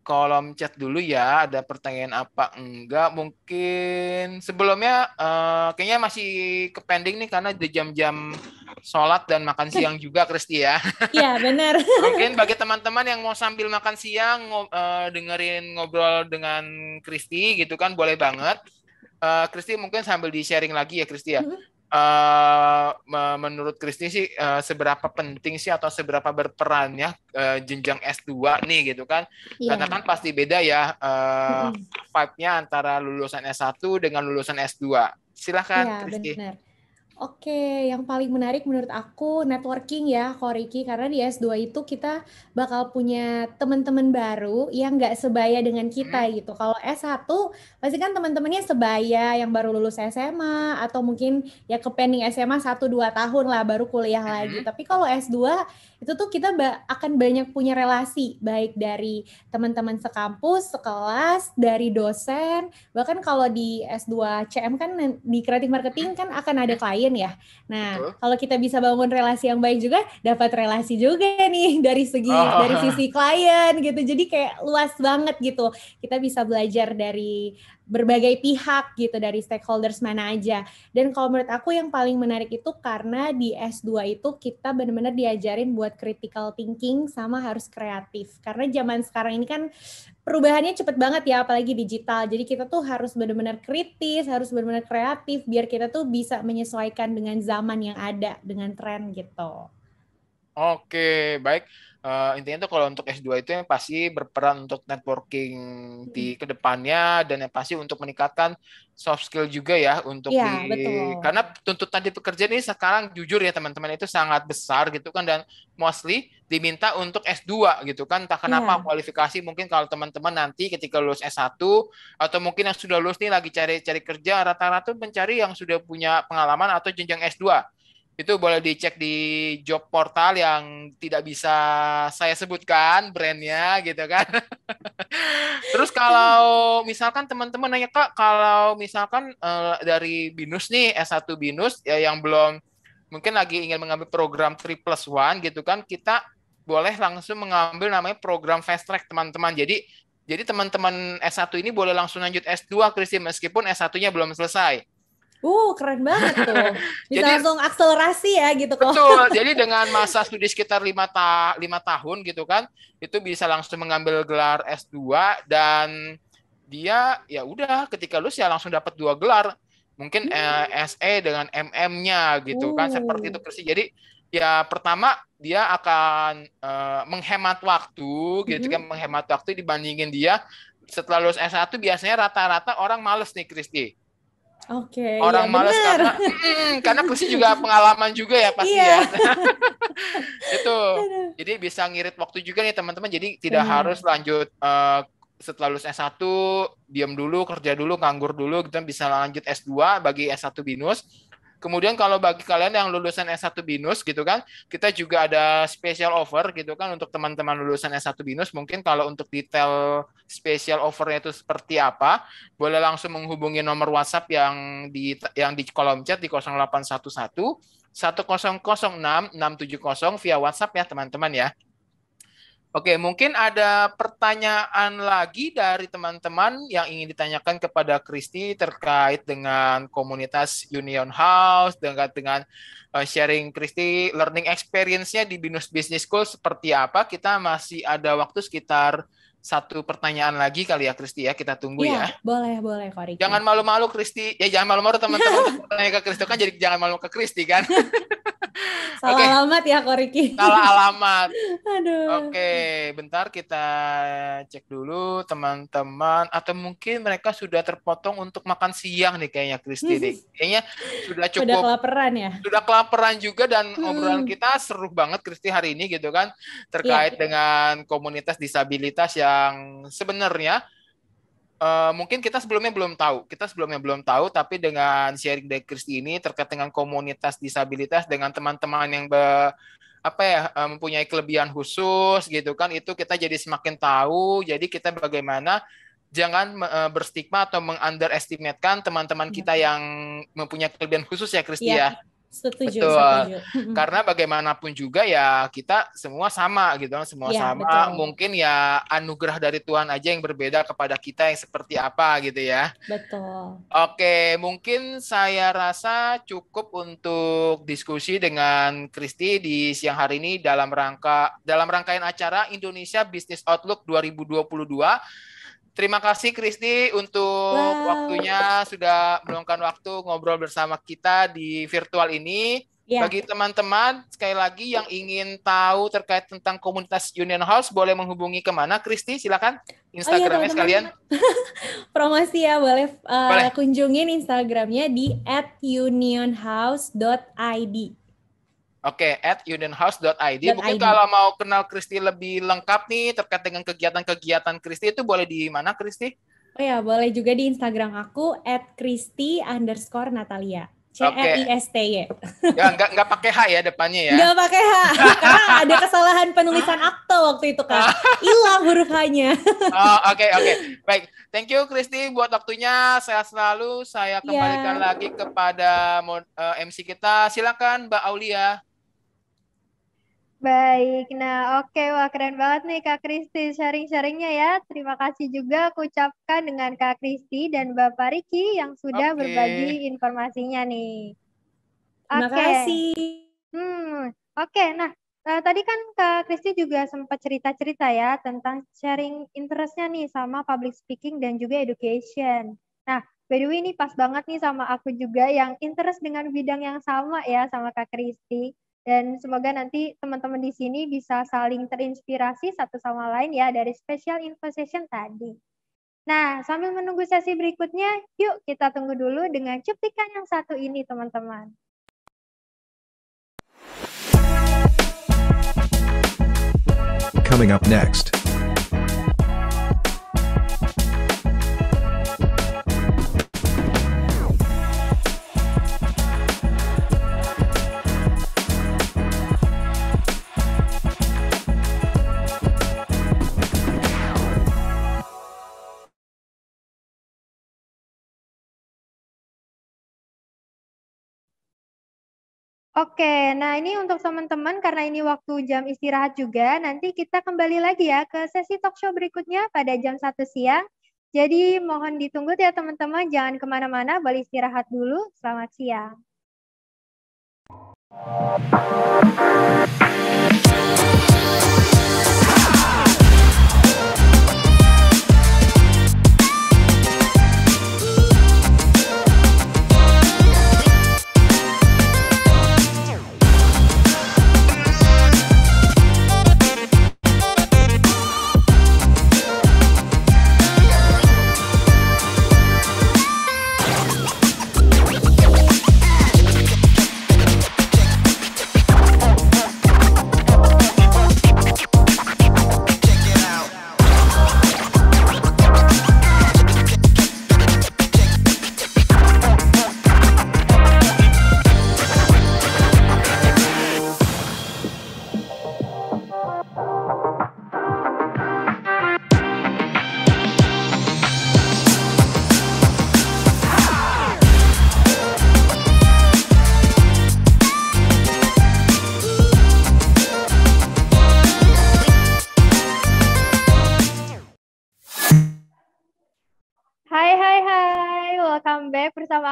kolom chat dulu ya ada pertanyaan apa enggak mungkin sebelumnya uh, kayaknya masih ke pending nih karena di jam-jam sholat dan makan iya. siang juga Kristi ya iya benar mungkin bagi teman-teman yang mau sambil makan siang ngob, uh, eh, dengerin ngobrol dengan Kristi gitu kan boleh banget eh, Kristi uh, mungkin sambil di sharing lagi ya Kristi ya mm -hmm uh, menurut Kristi sih uh, seberapa penting sih atau seberapa berperannya uh, eh, jenjang S2 nih gitu kan. Yeah. Karena kan pasti beda ya uh, vibe-nya antara lulusan S1 dengan lulusan S2. Silakan yeah, iya, Oke, yang paling menarik menurut aku networking ya, Koriki, karena di S2 itu kita bakal punya teman-teman baru yang nggak sebaya dengan kita hmm. gitu. Kalau S1 pasti kan teman-temannya sebaya yang baru lulus SMA atau mungkin ya ke SMA 1 2 tahun lah baru kuliah hmm. lagi. Tapi kalau S2 itu tuh kita ba akan banyak punya relasi baik dari teman-teman sekampus, sekelas, dari dosen, bahkan kalau di S2 CM kan di kreatif marketing kan akan ada klien ya. Nah, Betul. kalau kita bisa bangun relasi yang baik juga dapat relasi juga nih dari segi oh. dari sisi klien gitu. Jadi kayak luas banget gitu. Kita bisa belajar dari berbagai pihak gitu dari stakeholders mana aja. Dan kalau menurut aku yang paling menarik itu karena di S2 itu kita benar-benar diajarin buat critical thinking sama harus kreatif. Karena zaman sekarang ini kan perubahannya cepet banget ya apalagi digital. Jadi kita tuh harus benar-benar kritis, harus benar-benar kreatif biar kita tuh bisa menyesuaikan dengan zaman yang ada, dengan tren gitu. Oke, baik. Uh, intinya itu kalau untuk S2 itu yang pasti berperan untuk networking di hmm. kedepannya dan yang pasti untuk meningkatkan soft skill juga ya untuk ya, di karena tuntutan di pekerjaan ini sekarang jujur ya teman-teman itu sangat besar gitu kan dan mostly diminta untuk S2 gitu kan tak kenapa ya. kualifikasi mungkin kalau teman-teman nanti ketika lulus S1 atau mungkin yang sudah lulus nih lagi cari-cari kerja rata-rata mencari yang sudah punya pengalaman atau jenjang S2 itu boleh dicek di job portal yang tidak bisa saya sebutkan brandnya gitu kan. Terus kalau misalkan teman-teman nanya kak, kalau misalkan uh, dari binus nih S1 binus ya yang belum mungkin lagi ingin mengambil program 3 plus one gitu kan, kita boleh langsung mengambil namanya program fast track teman-teman. Jadi jadi teman-teman S1 ini boleh langsung lanjut S2 Kristi meskipun S1-nya belum selesai Uh, keren banget tuh. Bisa jadi, langsung akselerasi ya gitu kok. Betul. Jadi dengan masa studi sekitar lima ta lima tahun gitu kan, itu bisa langsung mengambil gelar S2 dan dia ya udah ketika lulus ya langsung dapat dua gelar. Mungkin hmm. eh, SE dengan MM-nya gitu kan, uh. kan seperti itu persis. Jadi ya pertama dia akan eh, menghemat waktu gitu kan hmm. menghemat waktu dibandingin dia setelah lulus S1 biasanya rata-rata orang males nih Kristi Oke. Okay, iya, Orang ya malas karena hmm, karena pasti juga pengalaman juga ya pasti iya. ya. itu. Jadi bisa ngirit waktu juga nih teman-teman. Jadi tidak hmm. harus lanjut uh, setelah lulus S1 diam dulu, kerja dulu, nganggur dulu, gitu. bisa lanjut S2 bagi S1 binus Kemudian kalau bagi kalian yang lulusan S1 BINUS gitu kan, kita juga ada special offer gitu kan untuk teman-teman lulusan S1 BINUS. Mungkin kalau untuk detail special offernya itu seperti apa, boleh langsung menghubungi nomor WhatsApp yang di yang di kolom chat di 0811 10006 via WhatsApp ya teman-teman ya. Oke, mungkin ada pertanyaan lagi dari teman-teman yang ingin ditanyakan kepada Kristi terkait dengan komunitas Union House, dengan dengan eh, sharing Kristi learning experience-nya di Binus Business School seperti apa. Kita masih ada waktu sekitar satu pertanyaan lagi kali ya Kristi ya kita tunggu ya. ya. Boleh boleh Kori Jangan malu-malu Kristi ya jangan malu-malu teman-teman tanya ke Kristi kan jadi jangan malu ke Kristi kan. Salah okay. alamat ya Koriki. Salah alamat. Aduh. Oke, okay, bentar kita cek dulu teman-teman atau mungkin mereka sudah terpotong untuk makan siang nih kayaknya Kristi nih. Kayaknya sudah cukup Sudah kelaperan ya. Sudah kelaperan juga dan hmm. obrolan kita seru banget Kristi hari ini gitu kan iya. terkait yeah. dengan komunitas disabilitas yang sebenarnya uh, mungkin kita sebelumnya belum tahu. Kita sebelumnya belum tahu, tapi dengan sharing dari Kristi ini terkait dengan komunitas disabilitas, dengan teman-teman yang be, apa ya eh, mempunyai kelebihan khusus gitu kan, itu kita jadi semakin tahu. Jadi kita bagaimana jangan uh, berstigma atau mengunderestimatekan teman-teman iya. kita yang mempunyai kelebihan khusus ya Kristi iya. ya. ya. Setuju, Betul. setuju. Karena bagaimanapun juga ya kita semua sama gitu kan, semua ya, sama. Betul. Mungkin ya anugerah dari Tuhan aja yang berbeda kepada kita yang seperti apa gitu ya. Betul. Oke, mungkin saya rasa cukup untuk diskusi dengan Kristi di siang hari ini dalam rangka dalam rangkaian acara Indonesia Business Outlook 2022 Terima kasih Kristi untuk wow. waktunya sudah meluangkan waktu ngobrol bersama kita di virtual ini. Yeah. Bagi teman-teman sekali lagi yang ingin tahu terkait tentang komunitas Union House boleh menghubungi kemana Kristi silakan Instagramnya oh, iya, sekalian. Promosi ya boleh, uh, boleh kunjungin Instagramnya di @unionhouse.id. Oke, okay, at unionhouse.id. Mungkin ID. kalau mau kenal Kristi lebih lengkap nih terkait dengan kegiatan-kegiatan Kristi itu boleh di mana Kristi? Oh ya, boleh juga di Instagram aku at Kristi underscore Natalia. C R I S T Y. Ya nggak nggak pakai H ya depannya ya. Nggak pakai H karena ada kesalahan penulisan akte waktu itu kan. Hilang huruf H-nya. oh oke okay, oke okay. baik. Thank you Kristi buat waktunya. Saya selalu. Saya iya. kembalikan yeah. lagi kepada MC eh, kita. Silakan Mbak Aulia. Baik, nah oke, wah keren banget nih Kak Kristi sharing-sharingnya ya. Terima kasih juga aku ucapkan dengan Kak Kristi dan Bapak Riki yang sudah okay. berbagi informasinya nih. Terima kasih. Hmm, oke, okay, nah uh, tadi kan Kak Kristi juga sempat cerita-cerita ya tentang sharing interestnya nih sama public speaking dan juga education. Nah, by the way ini pas banget nih sama aku juga yang interest dengan bidang yang sama ya sama Kak Kristi. Dan semoga nanti teman-teman di sini bisa saling terinspirasi satu sama lain ya dari special info session tadi. Nah, sambil menunggu sesi berikutnya, yuk kita tunggu dulu dengan cuplikan yang satu ini teman-teman. Coming up next. Oke, nah ini untuk teman-teman karena ini waktu jam istirahat juga, nanti kita kembali lagi ya ke sesi talk show berikutnya pada jam 1 siang. Jadi mohon ditunggu ya teman-teman, jangan kemana-mana, balik istirahat dulu. Selamat siang.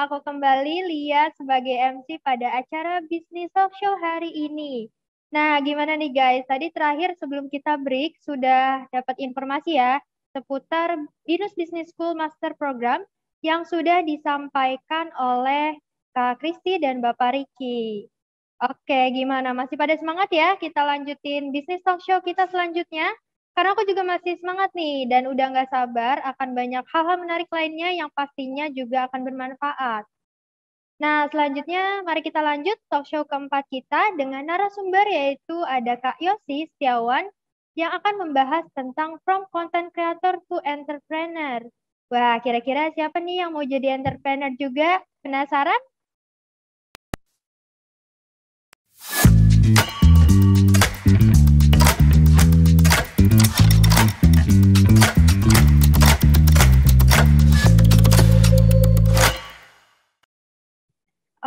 aku kembali lihat sebagai MC pada acara Bisnis Talk Show hari ini. Nah, gimana nih guys? Tadi terakhir sebelum kita break sudah dapat informasi ya seputar Binus Business School Master Program yang sudah disampaikan oleh Kak Kristi dan Bapak Riki. Oke, gimana? Masih pada semangat ya? Kita lanjutin Bisnis Talk Show kita selanjutnya. Karena aku juga masih semangat nih dan udah nggak sabar akan banyak hal-hal menarik lainnya yang pastinya juga akan bermanfaat. Nah, selanjutnya mari kita lanjut talk show keempat kita dengan narasumber yaitu ada Kak Yosi Setiawan yang akan membahas tentang from content creator to entrepreneur. Wah, kira-kira siapa nih yang mau jadi entrepreneur juga? Penasaran?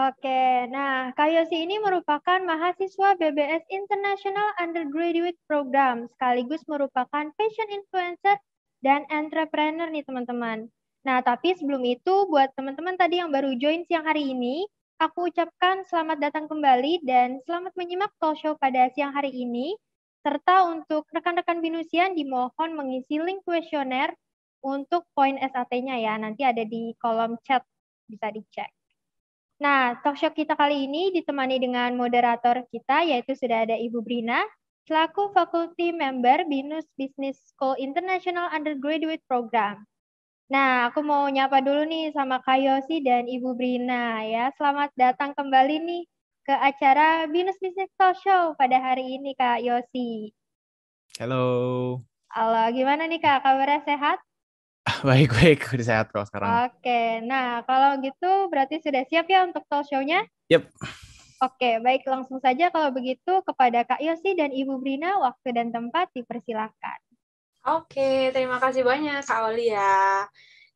Oke, nah Kak Yosi ini merupakan mahasiswa BBS International Undergraduate Program, sekaligus merupakan fashion influencer dan entrepreneur nih teman-teman. Nah, tapi sebelum itu buat teman-teman tadi yang baru join siang hari ini, aku ucapkan selamat datang kembali dan selamat menyimak talk show pada siang hari ini, serta untuk rekan-rekan binusian dimohon mengisi link kuesioner untuk poin SAT-nya ya, nanti ada di kolom chat, bisa dicek. Nah, talkshow kita kali ini ditemani dengan moderator kita, yaitu sudah ada Ibu Brina, selaku faculty member BINUS Business School International Undergraduate Program. Nah, aku mau nyapa dulu nih sama Kak Yosi dan Ibu Brina ya. Selamat datang kembali nih ke acara BINUS Business Talk Show pada hari ini, Kak Yosi. Halo. Halo, gimana nih Kak? Kabarnya sehat? Baik, baik. Udah sehat kok sekarang. Oke, nah kalau gitu berarti sudah siap ya untuk talk show-nya? Yep. Oke, baik. Langsung saja kalau begitu kepada Kak Yosi dan Ibu Brina, waktu dan tempat dipersilahkan. Oke, terima kasih banyak Kak Oli ya.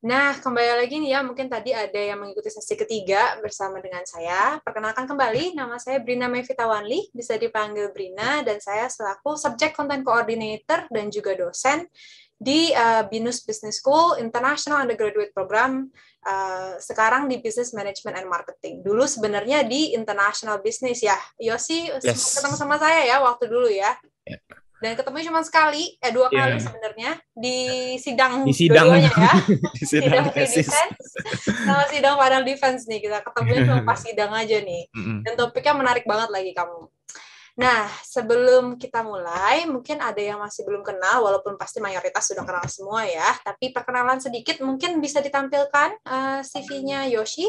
Nah, kembali lagi nih ya, mungkin tadi ada yang mengikuti sesi ketiga bersama dengan saya. Perkenalkan kembali, nama saya Brina Mevita Wanli, bisa dipanggil Brina, dan saya selaku Subjek konten koordinator dan juga dosen di uh, Binus Business School International Undergraduate Program uh, sekarang di Business Management and Marketing. Dulu sebenarnya di International Business ya. Yosi iya yes. ketemu sama saya ya waktu dulu ya. Yeah. Dan ketemu cuma sekali, eh dua yeah. kali iya. sebenarnya di sidang di sidang ya. di sidang, sidang defense sama sidang panel defense nih kita ketemu cuma pas sidang aja nih. Mm -hmm. Dan topiknya menarik banget lagi kamu. Nah, sebelum kita mulai, mungkin ada yang masih belum kenal, walaupun pasti mayoritas sudah kenal semua ya. Tapi perkenalan sedikit mungkin bisa ditampilkan uh, eh, CV-nya Yoshi.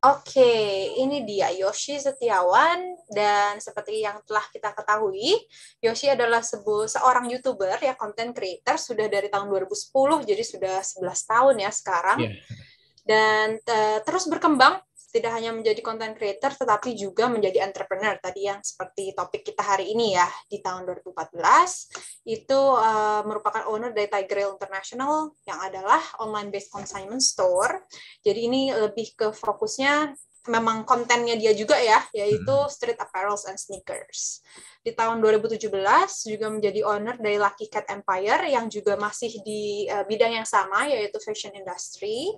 Oke, okay, ini dia Yoshi Setiawan dan seperti yang telah kita ketahui, Yoshi adalah sebu seorang YouTuber ya, content creator sudah dari tahun 2010 jadi sudah 11 tahun ya sekarang. Yeah. Dan uh, terus berkembang tidak hanya menjadi content creator tetapi juga menjadi entrepreneur tadi yang seperti topik kita hari ini ya di tahun 2014 itu uh, merupakan owner dari Tiger International yang adalah online based consignment store. Jadi ini lebih ke fokusnya memang kontennya dia juga ya, yaitu hmm. street apparels and sneakers. Di tahun 2017 juga menjadi owner dari Lucky Cat Empire yang juga masih di uh, bidang yang sama yaitu fashion industry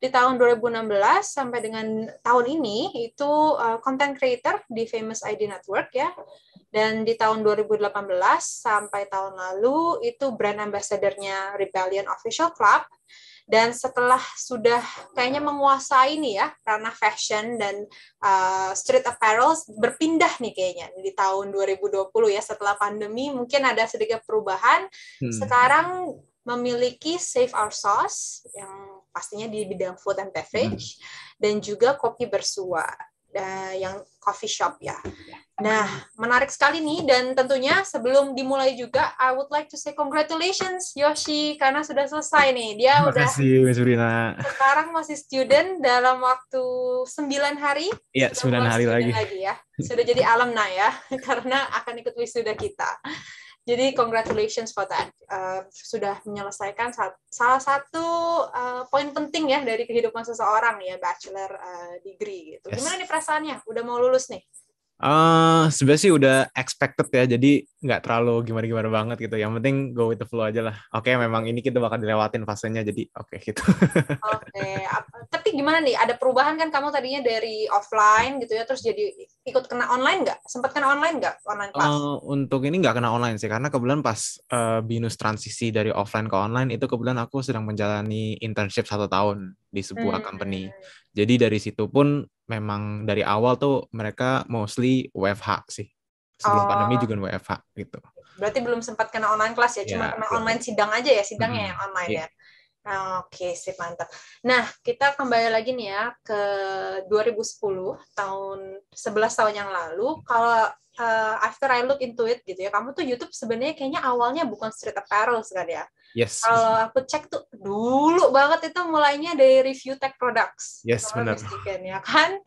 di tahun 2016 sampai dengan tahun ini itu uh, content creator di Famous ID Network ya. Dan di tahun 2018 sampai tahun lalu itu brand ambassador Rebellion Official Club. Dan setelah sudah kayaknya menguasai nih ya karena fashion dan uh, street apparel berpindah nih kayaknya di tahun 2020 ya setelah pandemi mungkin ada sedikit perubahan. Hmm. Sekarang memiliki Save Our Sauce yang pastinya di bidang food and beverage hmm. dan juga kopi bersua uh, yang coffee shop ya. Nah, menarik sekali nih dan tentunya sebelum dimulai juga I would like to say congratulations Yoshi karena sudah selesai nih. Dia Terima udah kasih, Surina. Sekarang masih student dalam waktu 9 hari. Iya, 9 hari lagi. lagi ya. Sudah jadi alumni ya karena akan ikut wisuda kita. Jadi congratulations for that. Uh, sudah menyelesaikan salah satu uh, poin penting ya dari kehidupan seseorang ya bachelor uh, degree gitu. Yes. Gimana nih perasaannya? Udah mau lulus nih? Uh, sebenarnya sih udah expected ya. Jadi nggak terlalu gimana-gimana banget gitu. Yang penting go with the flow aja lah. Oke, okay, memang ini kita bakal dilewatin fasenya, jadi oke okay, gitu. Oke, okay. tapi gimana nih? Ada perubahan kan kamu tadinya dari offline gitu ya, terus jadi ikut kena online nggak? Sempat kena online nggak online class? Uh, untuk ini nggak kena online sih, karena kebetulan pas uh, binus transisi dari offline ke online itu kebetulan aku sedang menjalani internship satu tahun di sebuah hmm. company. Jadi dari situ pun memang dari awal tuh mereka mostly WFH sih sebelum oh. pandemi juga WFH gitu. Berarti belum sempat kena online kelas ya, ya cuma iya, kena betul. online sidang aja ya, sidangnya hmm. yang online yeah. ya. Nah, Oke, okay, sip mantap. Nah, kita kembali lagi nih ya ke 2010 tahun 11 tahun yang lalu. Kalau uh, after I look into it gitu ya, kamu tuh YouTube sebenarnya kayaknya awalnya bukan street apparel sekali ya. Yes. Kalau aku cek tuh dulu banget itu mulainya dari review tech products. Yes, benar. Ya kan.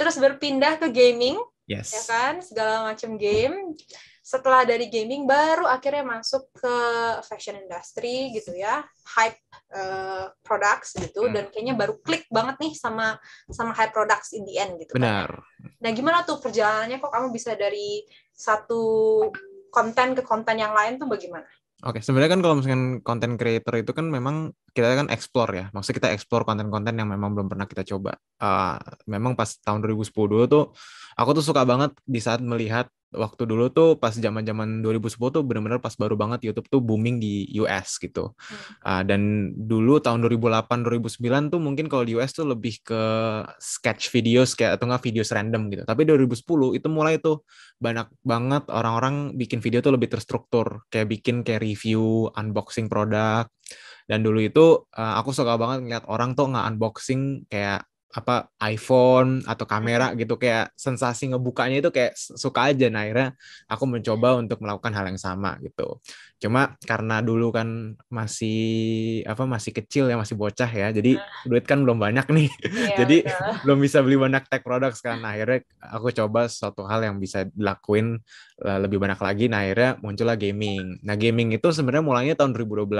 Terus berpindah ke gaming, Yes. Ya kan? Segala macam game. Setelah dari gaming baru akhirnya masuk ke fashion industry gitu ya, hype uh, products gitu hmm. dan kayaknya baru klik banget nih sama sama hype products in the end gitu. Kan. Benar. Kan? Nah, gimana tuh perjalanannya kok kamu bisa dari satu konten ke konten yang lain tuh bagaimana? Oke, sebenarnya kan kalau misalkan konten creator itu kan memang kita kan explore ya. Maksudnya kita explore konten-konten yang memang belum pernah kita coba. Uh, memang pas tahun 2010 dulu tuh aku tuh suka banget di saat melihat waktu dulu tuh pas zaman-zaman 2010 tuh benar-benar pas baru banget YouTube tuh booming di US gitu. Hmm. Uh, dan dulu tahun 2008 2009 tuh mungkin kalau di US tuh lebih ke sketch video, kayak atau enggak video random gitu. Tapi 2010 itu mulai tuh banyak banget orang-orang bikin video tuh lebih terstruktur, kayak bikin kayak review, unboxing produk. Dan dulu itu uh, aku suka banget ngeliat orang tuh nggak unboxing kayak apa iPhone atau kamera gitu kayak sensasi ngebukanya itu kayak suka aja nah akhirnya aku mencoba untuk melakukan hal yang sama gitu cuma karena dulu kan masih apa masih kecil ya masih bocah ya jadi ah. duit kan belum banyak nih iya, jadi betul. belum bisa beli banyak tech products kan nah, akhirnya aku coba suatu hal yang bisa dilakuin lebih banyak lagi nah akhirnya muncullah gaming nah gaming itu sebenarnya mulainya tahun 2012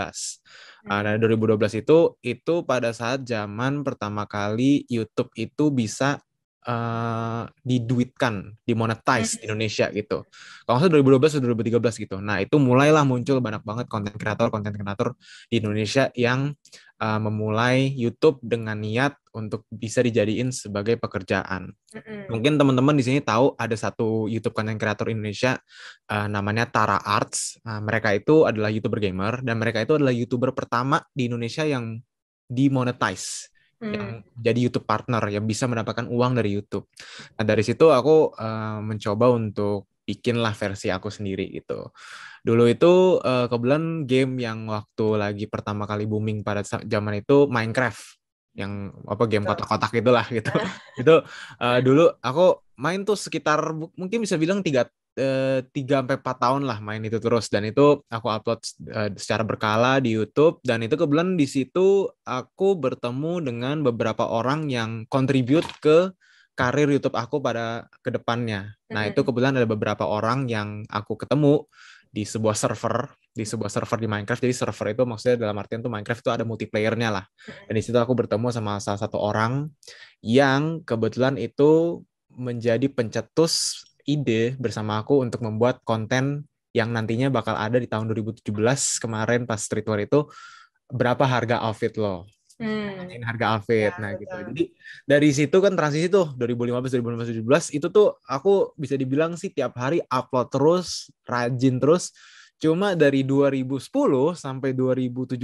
Nah, 2012 nah, itu itu pada saat zaman pertama kali YouTube itu bisa uh, diduitkan, dimonetize di hmm. Indonesia gitu. Kalau nggak 2012 atau 2013 gitu. Nah itu mulailah muncul banyak banget konten kreator, konten kreator di Indonesia yang uh, memulai YouTube dengan niat untuk bisa dijadiin sebagai pekerjaan. Mm-hmm. Mungkin teman-teman di sini tahu ada satu YouTube konten kreator Indonesia uh, namanya Tara Arts. Uh, mereka itu adalah youtuber gamer dan mereka itu adalah youtuber pertama di Indonesia yang dimonetize yang hmm. jadi YouTube partner yang bisa mendapatkan uang dari YouTube. Nah dari situ aku uh, mencoba untuk bikinlah versi aku sendiri itu Dulu itu uh, kebetulan game yang waktu lagi pertama kali booming pada zaman itu Minecraft yang apa game kotak-kotak itulah gitu. itu uh, dulu aku main tuh sekitar mungkin bisa bilang tiga Eh, tiga sampai empat tahun lah main itu terus dan itu aku upload uh, secara berkala di YouTube dan itu kebetulan di situ aku bertemu dengan beberapa orang yang contribute ke karir YouTube aku pada kedepannya. Nah itu kebetulan ada beberapa orang yang aku ketemu di sebuah server di sebuah server di Minecraft jadi server itu maksudnya dalam artian tuh Minecraft itu ada multiplayernya lah dan di situ aku bertemu sama salah satu orang yang kebetulan itu menjadi pencetus ide bersama aku untuk membuat konten yang nantinya bakal ada di tahun 2017 kemarin pas streetwear itu berapa harga outfit lo hmm. harga outfit ya, nah gitu. betul. gitu jadi dari situ kan transisi tuh 2015 2017 itu tuh aku bisa dibilang sih tiap hari upload terus rajin terus Cuma dari 2010 sampai 2017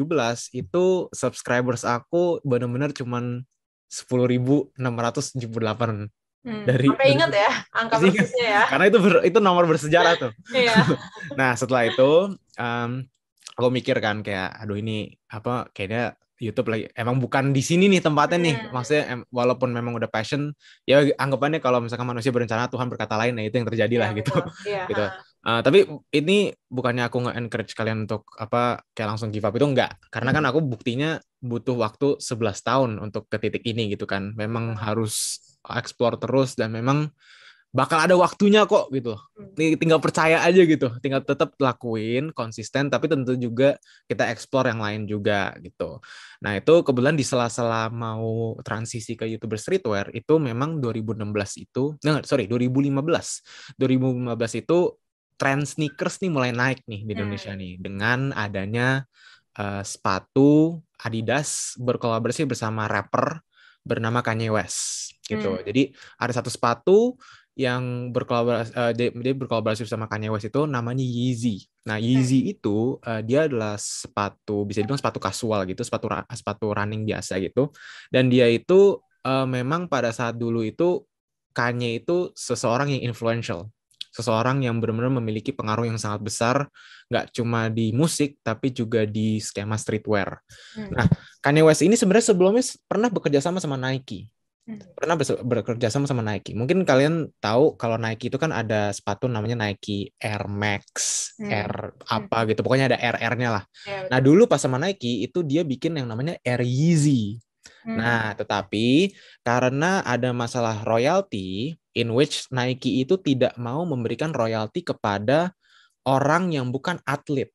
itu subscribers aku benar-benar cuman 10.678 Hmm, dari sampai ingat ya angka iya. persisnya ya. Karena itu ber, itu nomor bersejarah tuh. iya. nah, setelah itu um, aku mikir kan kayak aduh ini apa kayaknya YouTube lagi emang bukan di sini nih tempatnya nih. Hmm. Maksudnya em, walaupun memang udah passion, ya anggapannya kalau misalkan manusia berencana Tuhan berkata lain, ya itu yang terjadi lah ya, gitu. Iya, gitu. Uh, tapi ini bukannya aku nge-encourage kalian untuk apa kayak langsung give up itu enggak. Karena kan hmm. aku buktinya butuh waktu 11 tahun untuk ke titik ini gitu kan. Memang harus explore terus dan memang bakal ada waktunya kok gitu. Hmm. Tinggal percaya aja gitu. Tinggal tetap lakuin konsisten tapi tentu juga kita eksplor yang lain juga gitu. Nah, itu kebetulan di sela-sela mau transisi ke YouTuber streetwear itu memang 2016 itu, enggak, eh, sorry, 2015. 2015 itu tren sneakers nih mulai naik nih di hmm. Indonesia nih dengan adanya uh, sepatu Adidas berkolaborasi bersama rapper bernama Kanye West gitu. Hmm. Jadi ada satu sepatu yang berkolaborasi uh, dia, dia berkolaborasi sama Kanye West itu namanya Yeezy. Nah, hmm. Yeezy hmm. itu uh, dia adalah sepatu bisa dibilang sepatu kasual gitu, sepatu sepatu running biasa gitu. Dan dia itu uh, memang pada saat dulu itu Kanye itu seseorang yang influential, seseorang yang benar-benar memiliki pengaruh yang sangat besar nggak cuma di musik tapi juga di skema streetwear. Hmm. Nah, Kanye West ini sebenarnya sebelumnya pernah bekerja sama sama Nike. Hmm. Pernah bekerja sama sama Nike. Mungkin kalian tahu kalau Nike itu kan ada sepatu namanya Nike Air Max, hmm. Air hmm. apa gitu. Pokoknya ada RR-nya lah. Ya, nah, dulu pas sama Nike itu dia bikin yang namanya Air Yeezy. Hmm. Nah, tetapi karena ada masalah royalti in which Nike itu tidak mau memberikan royalti kepada orang yang bukan atlet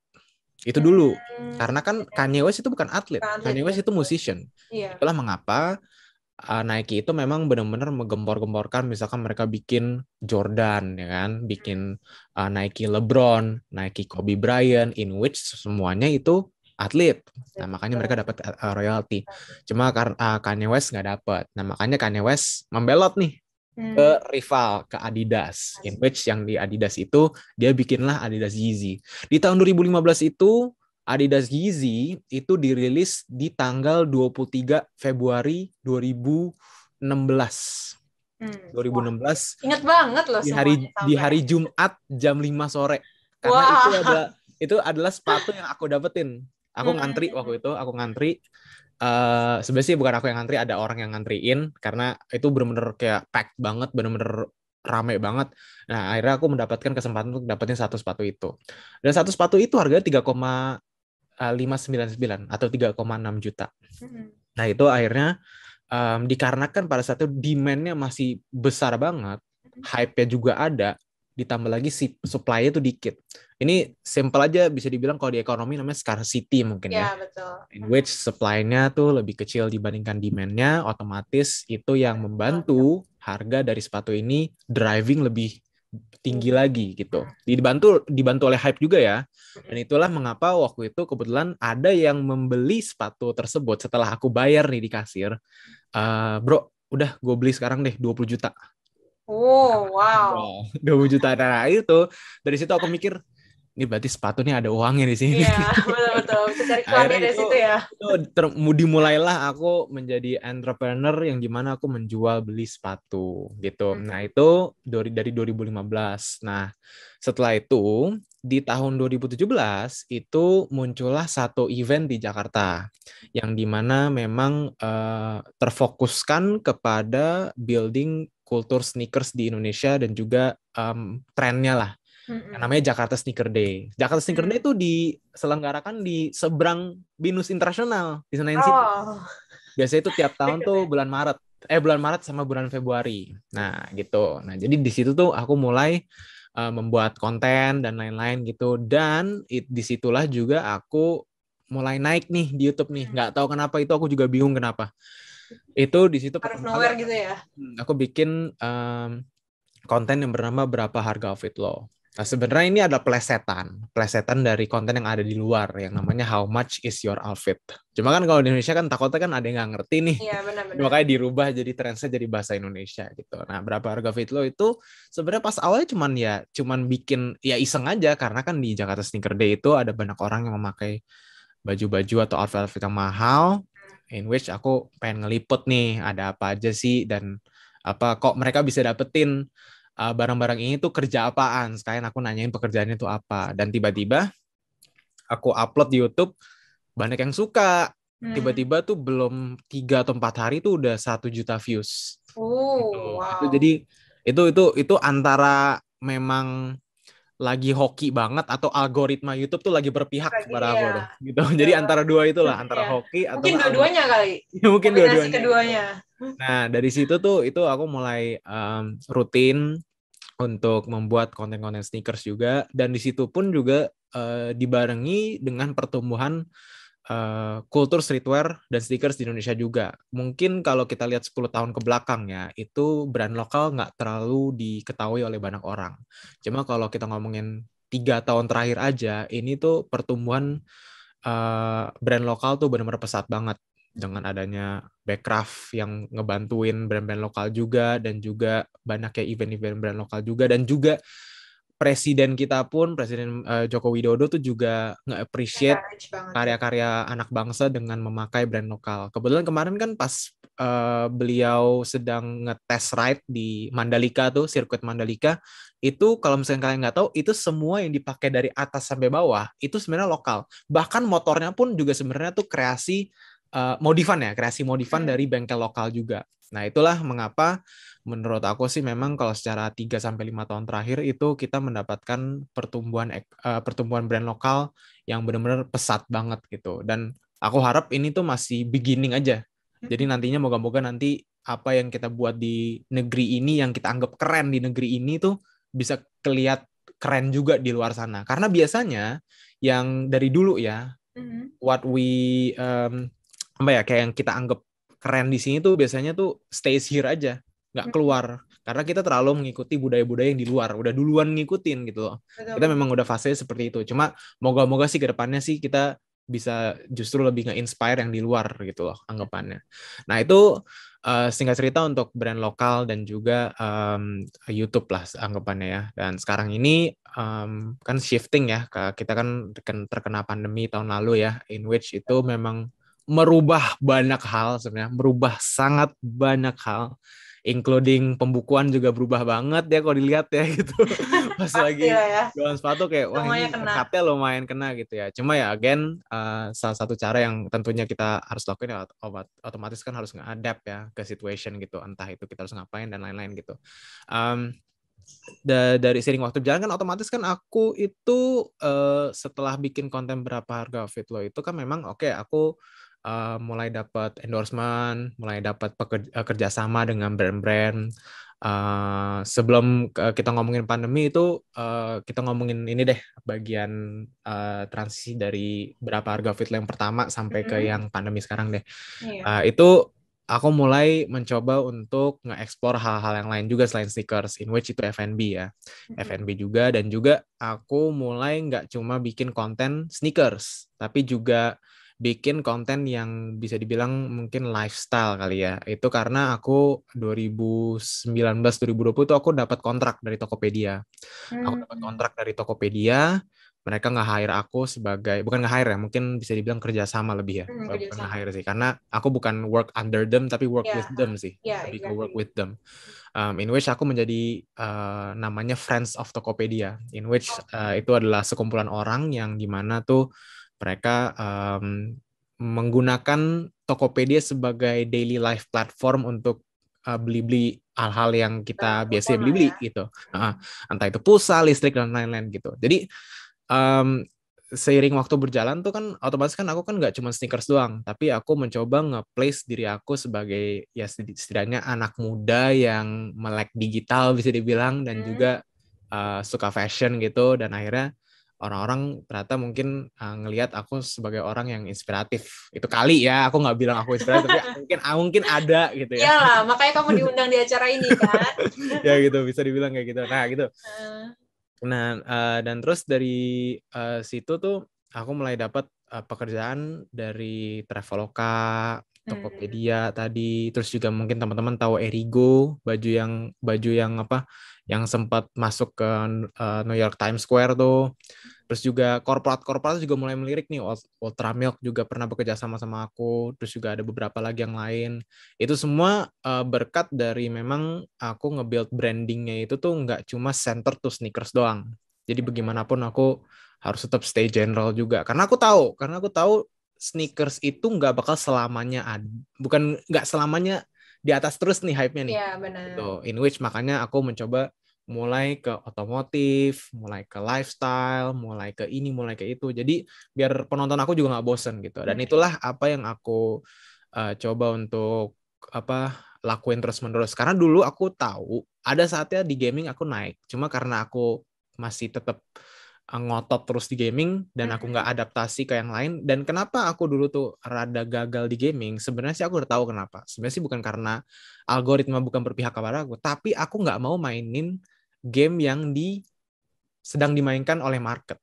itu dulu hmm. karena kan Kanye West itu bukan atlet, atlet. Kanye West ya. itu musician yeah. itulah mengapa uh, Nike itu memang benar-benar menggembor-gemborkan misalkan mereka bikin Jordan ya kan bikin uh, Nike LeBron Nike Kobe Bryant in which semuanya itu atlet nah makanya mereka dapat uh, royalti cuma karena uh, Kanye West nggak dapat nah makanya Kanye West membelot nih hmm. ke rival ke Adidas in which yang di Adidas itu dia bikinlah Adidas Yeezy di tahun 2015 itu Adidas Yeezy itu dirilis di tanggal 23 Februari 2016 2016 hmm. Wah. ingat banget loh di hari di hari Jumat jam 5 sore karena Wah. itu ada itu adalah sepatu yang aku dapetin aku hmm. ngantri waktu itu aku ngantri Uh, sebenarnya sih bukan aku yang ngantri, ada orang yang ngantriin karena itu bener-bener kayak packed banget, bener-bener rame banget. Nah, akhirnya aku mendapatkan kesempatan untuk dapetin satu sepatu itu. Dan satu sepatu itu harganya 3,599 eh, atau 3,6 juta. Nah, itu akhirnya um, dikarenakan pada saat itu demand-nya masih besar banget, hype-nya juga ada, ditambah lagi si supply-nya itu dikit ini simple aja bisa dibilang kalau di ekonomi namanya scarcity mungkin ya. ya. betul. In which supply-nya tuh lebih kecil dibandingkan demand-nya, otomatis itu yang membantu harga dari sepatu ini driving lebih tinggi hmm. lagi gitu. Dibantu dibantu oleh hype juga ya. Hmm. Dan itulah mengapa waktu itu kebetulan ada yang membeli sepatu tersebut setelah aku bayar nih di kasir. Uh, bro, udah gue beli sekarang deh 20 juta. Oh, nah, wow. 20 juta. Nah, itu dari situ aku mikir, ini berarti sepatu nih ada uangnya di sini. Iya, betul-betul. Bisa cari keluarnya dari situ ya. Itu dimulailah aku menjadi entrepreneur yang dimana aku menjual beli sepatu gitu. Hmm. Nah itu dari, dari 2015. Nah setelah itu di tahun 2017 itu muncullah satu event di Jakarta yang dimana memang uh, terfokuskan kepada building kultur sneakers di Indonesia dan juga um, trennya lah hmm namanya Jakarta Sneaker Day. Jakarta Sneaker mm. Day itu diselenggarakan di seberang Binus Internasional di Senayan City. Oh. Biasanya itu tiap tahun tuh bulan Maret. Eh bulan Maret sama bulan Februari. Nah, gitu. Nah, jadi di situ tuh aku mulai uh, membuat konten dan lain-lain gitu dan it, disitulah juga aku mulai naik nih di YouTube nih. Mm. Gak tau kenapa itu aku juga bingung kenapa. Itu di situ nowhere kali gitu ya. Hmm, aku bikin um, konten yang bernama berapa harga outfit lo. Nah, sebenarnya ini ada plesetan, plesetan dari konten yang ada di luar yang namanya how much is your outfit. Cuma kan kalau di Indonesia kan takutnya kan ada yang nggak ngerti nih. Iya, benar-benar. Makanya dirubah jadi trendset jadi bahasa Indonesia gitu. Nah, berapa harga fit lo itu sebenarnya pas awalnya cuman ya cuman bikin ya iseng aja karena kan di Jakarta Sneaker Day itu ada banyak orang yang memakai baju-baju atau outfit-outfit yang mahal in which aku pengen ngeliput nih ada apa aja sih dan apa kok mereka bisa dapetin Eh, barang-barang uh, ini tuh kerja apaan sekalian aku nanyain pekerjaannya tuh apa dan tiba-tiba aku upload di YouTube banyak yang suka hmm. tiba-tiba hmm. tuh belum tiga atau empat hari tuh udah satu juta views oh, gitu. wow. itu jadi itu itu itu antara memang lagi hoki banget atau algoritma YouTube tuh lagi berpihak kepada aku iya. gitu. Jadi antara dua itulah, iya. antara iya. hoki atau mungkin dua-duanya kali. ya, mungkin dua-duanya. keduanya. Nah, dari situ tuh itu aku mulai um, rutin untuk membuat konten-konten sneakers juga dan di situ pun juga uh, dibarengi dengan pertumbuhan uh, kultur streetwear dan sneakers di Indonesia juga. Mungkin kalau kita lihat 10 tahun ke belakang ya, itu brand lokal nggak terlalu diketahui oleh banyak orang. Cuma kalau kita ngomongin tiga tahun terakhir aja, ini tuh pertumbuhan uh, brand lokal tuh benar-benar pesat banget dengan adanya backcraft yang ngebantuin brand-brand lokal juga dan juga banyaknya event-event brand lokal juga dan juga presiden kita pun presiden uh, Joko Widodo tuh juga nggak appreciate karya-karya anak bangsa dengan memakai brand lokal. Kebetulan kemarin kan pas uh, beliau sedang ngetes ride di Mandalika tuh sirkuit Mandalika itu kalau misalnya kalian nggak tahu itu semua yang dipakai dari atas sampai bawah itu sebenarnya lokal. Bahkan motornya pun juga sebenarnya tuh kreasi uh, modifan ya, kreasi modifan hmm. dari bengkel lokal juga. Nah, itulah mengapa menurut aku sih memang kalau secara 3 sampai 5 tahun terakhir itu kita mendapatkan pertumbuhan uh, pertumbuhan brand lokal yang benar-benar pesat banget gitu. Dan aku harap ini tuh masih beginning aja. Jadi hmm. nantinya moga-moga nanti apa yang kita buat di negeri ini yang kita anggap keren di negeri ini tuh bisa keliat keren juga di luar sana. Karena biasanya yang dari dulu ya, hmm. what we um, apa ya kayak yang kita anggap keren di sini tuh biasanya tuh stays here aja nggak hmm. keluar karena kita terlalu mengikuti budaya-budaya yang di luar udah duluan ngikutin gitu loh kita memang udah fase seperti itu cuma moga-moga sih kedepannya sih kita bisa justru lebih nge-inspire yang di luar gitu loh anggapannya nah itu uh, singkat cerita untuk brand lokal dan juga um, YouTube lah anggapannya ya dan sekarang ini um, kan shifting ya kita kan terkena pandemi tahun lalu ya in which itu memang merubah banyak hal sebenarnya merubah sangat banyak hal including pembukuan juga berubah banget ya kalau dilihat ya gitu pas lagi ya. jualan sepatu kayak wah Semuanya ini kena. lumayan kena gitu ya cuma ya again uh, salah satu cara yang tentunya kita harus lakuin ya obat otomatis kan harus ngadap ya ke situation gitu entah itu kita harus ngapain dan lain-lain gitu um, da dari sering waktu berjalan kan otomatis kan aku itu uh, setelah bikin konten berapa harga fit lo itu kan memang oke okay, aku uh, mulai dapat endorsement, mulai dapat pekerja eh, kerjasama dengan brand-brand. Uh, sebelum kita ngomongin pandemi itu uh, kita ngomongin ini deh bagian uh, transisi dari berapa harga Fitla yang pertama sampai mm -hmm. ke yang pandemi sekarang deh. Yeah. Iya. Uh, itu aku mulai mencoba untuk nge-explore hal-hal yang lain juga selain sneakers, in which itu F&B ya. Mm-hmm. F&B juga, dan juga aku mulai nggak cuma bikin konten sneakers, tapi juga bikin konten yang bisa dibilang mungkin lifestyle kali ya. Itu karena aku 2019 2020 itu aku dapat kontrak dari Tokopedia. Hmm. Aku dapat hmm. kontrak dari Tokopedia, mereka nggak hire aku sebagai bukan nggak hire ya mungkin bisa dibilang kerjasama lebih ya hmm, bukan nggak hire sih karena aku bukan work under them tapi work yeah. with them sih yeah, ya, tapi exactly. work with them hmm. um, in which aku menjadi uh, namanya friends of Tokopedia in which oh. uh, itu adalah sekumpulan orang yang dimana tuh mereka um, menggunakan Tokopedia sebagai daily life platform untuk beli eh, beli-beli hal-hal yang kita nah, biasanya beli-beli ya. gitu. Uh, entah itu pulsa, listrik dan lain-lain gitu. Jadi um, seiring waktu berjalan tuh kan otomatis kan aku kan nggak cuma sneakers doang, tapi aku mencoba nge-place diri aku sebagai ya setidaknya anak muda yang melek digital bisa dibilang dan hmm. juga uh, suka fashion gitu dan akhirnya orang-orang ternyata mungkin uh, ngelihat aku sebagai orang yang inspiratif itu kali ya aku nggak bilang aku inspiratif tapi mungkin ah, mungkin ada gitu ya Iyalah, makanya kamu diundang di acara ini kan ya gitu bisa dibilang kayak gitu nah gitu nah uh, dan terus dari uh, situ tuh aku mulai dapat uh, eh, pekerjaan dari Traveloka Tokopedia hmm. tadi terus juga mungkin teman-teman tahu Erigo baju yang baju yang apa yang sempat masuk ke uh, New York Times Square tuh. Terus juga korporat-korporat juga mulai melirik nih Ultra Milk juga pernah bekerja sama sama aku, terus juga ada beberapa lagi yang lain. Itu semua uh, berkat dari memang aku nge-build brandingnya itu tuh nggak cuma center to sneakers doang. Jadi bagaimanapun aku harus tetap stay general juga karena aku tahu, karena aku tahu sneakers itu nggak bakal selamanya ada, bukan nggak selamanya di atas terus nih hype-nya nih. Iya, benar. Gitu. In which makanya aku mencoba mulai ke otomotif, mulai ke lifestyle, mulai ke ini, mulai ke itu. Jadi biar penonton aku juga nggak bosen gitu. Dan itulah apa yang aku uh, coba untuk apa lakuin terus menerus karena dulu aku tahu ada saatnya di gaming aku naik cuma karena aku masih tetap Eh, ngotot terus di gaming dan aku nggak adaptasi ke yang lain dan kenapa aku dulu tuh rada gagal di gaming sebenarnya sih aku udah tahu kenapa sebenarnya sih bukan karena algoritma bukan berpihak kepada aku tapi aku nggak mau mainin game yang di sedang dimainkan oleh market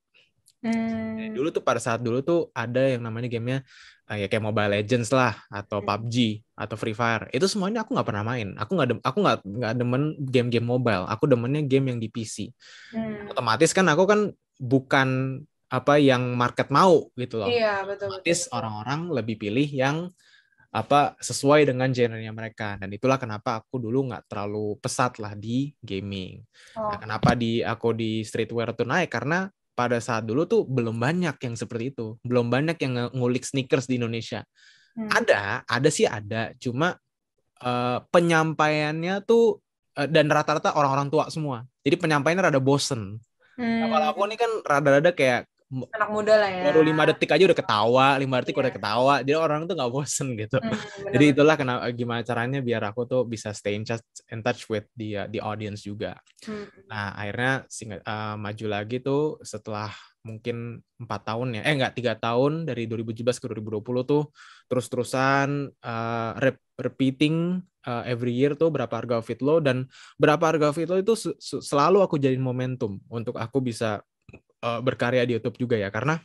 hmm. dulu tuh pada saat dulu tuh ada yang namanya gamenya eh, ya kayak Mobile Legends lah atau mm. PUBG atau Free Fire itu semuanya aku nggak pernah main aku nggak aku nggak nggak demen game-game mobile aku demennya game yang di PC hmm. otomatis kan aku kan bukan apa yang market mau gitu loh. Iya, betul. Otomatis orang-orang lebih pilih yang apa sesuai dengan genrenya mereka dan itulah kenapa aku dulu nggak terlalu pesat lah di gaming. Oh. Nah, kenapa di aku di streetwear tuh naik karena pada saat dulu tuh belum banyak yang seperti itu, belum banyak yang ngulik sneakers di Indonesia. Hmm. Ada, ada sih ada, cuma uh, penyampaiannya tuh eh, dan rata-rata orang-orang tua semua. Jadi penyampaiannya rada bosen. Nah, hmm. Apalagi aku nih kan rada-rada kayak anak muda lah ya. Baru lima detik aja udah ketawa, lima detik yeah. udah iya. ketawa. Jadi orang tuh nggak bosen gitu. Hmm, Jadi itulah kenapa gimana caranya biar aku tuh bisa stay in touch, in touch with the the audience juga. Hmm. Nah akhirnya singa, uh, maju lagi tuh setelah mungkin empat tahun ya, eh nggak tiga tahun dari 2017 ke 2020 tuh terus terusan uh, eh, rep repeating uh, every year tuh berapa harga outfit lo dan berapa harga outfit lo itu selalu aku jadiin momentum untuk aku bisa uh, berkarya di YouTube juga ya karena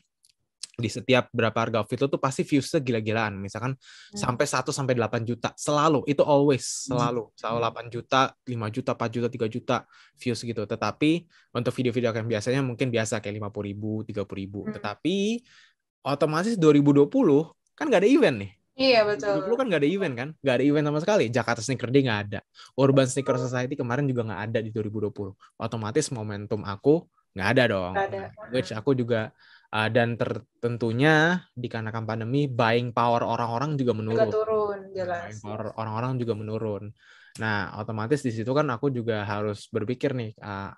di setiap berapa harga outfit lo tuh pasti views gila-gilaan. Misalkan hmm. sampai 1 sampai 8 juta selalu. Itu always hmm. selalu. Selalu 8 juta, 5 juta, 4 juta, 3 juta views gitu. Tetapi untuk video-video yang biasanya mungkin biasa kayak 50 ribu, 30 ribu. Hmm. Tetapi otomatis 2020 kan gak ada event nih. Iya betul. 2020 kan gak ada event kan? Gak ada event sama sekali. Jakarta Sneaker Day gak ada. Urban Sneaker Society kemarin juga gak ada di 2020. Otomatis momentum aku gak ada dong. Gak ada. Which aku juga uh, dan tertentunya dikarenakan pandemi buying power orang-orang juga menurun. Juga turun, jelas. Buying power orang-orang juga menurun. Nah, otomatis di situ kan aku juga harus berpikir nih uh,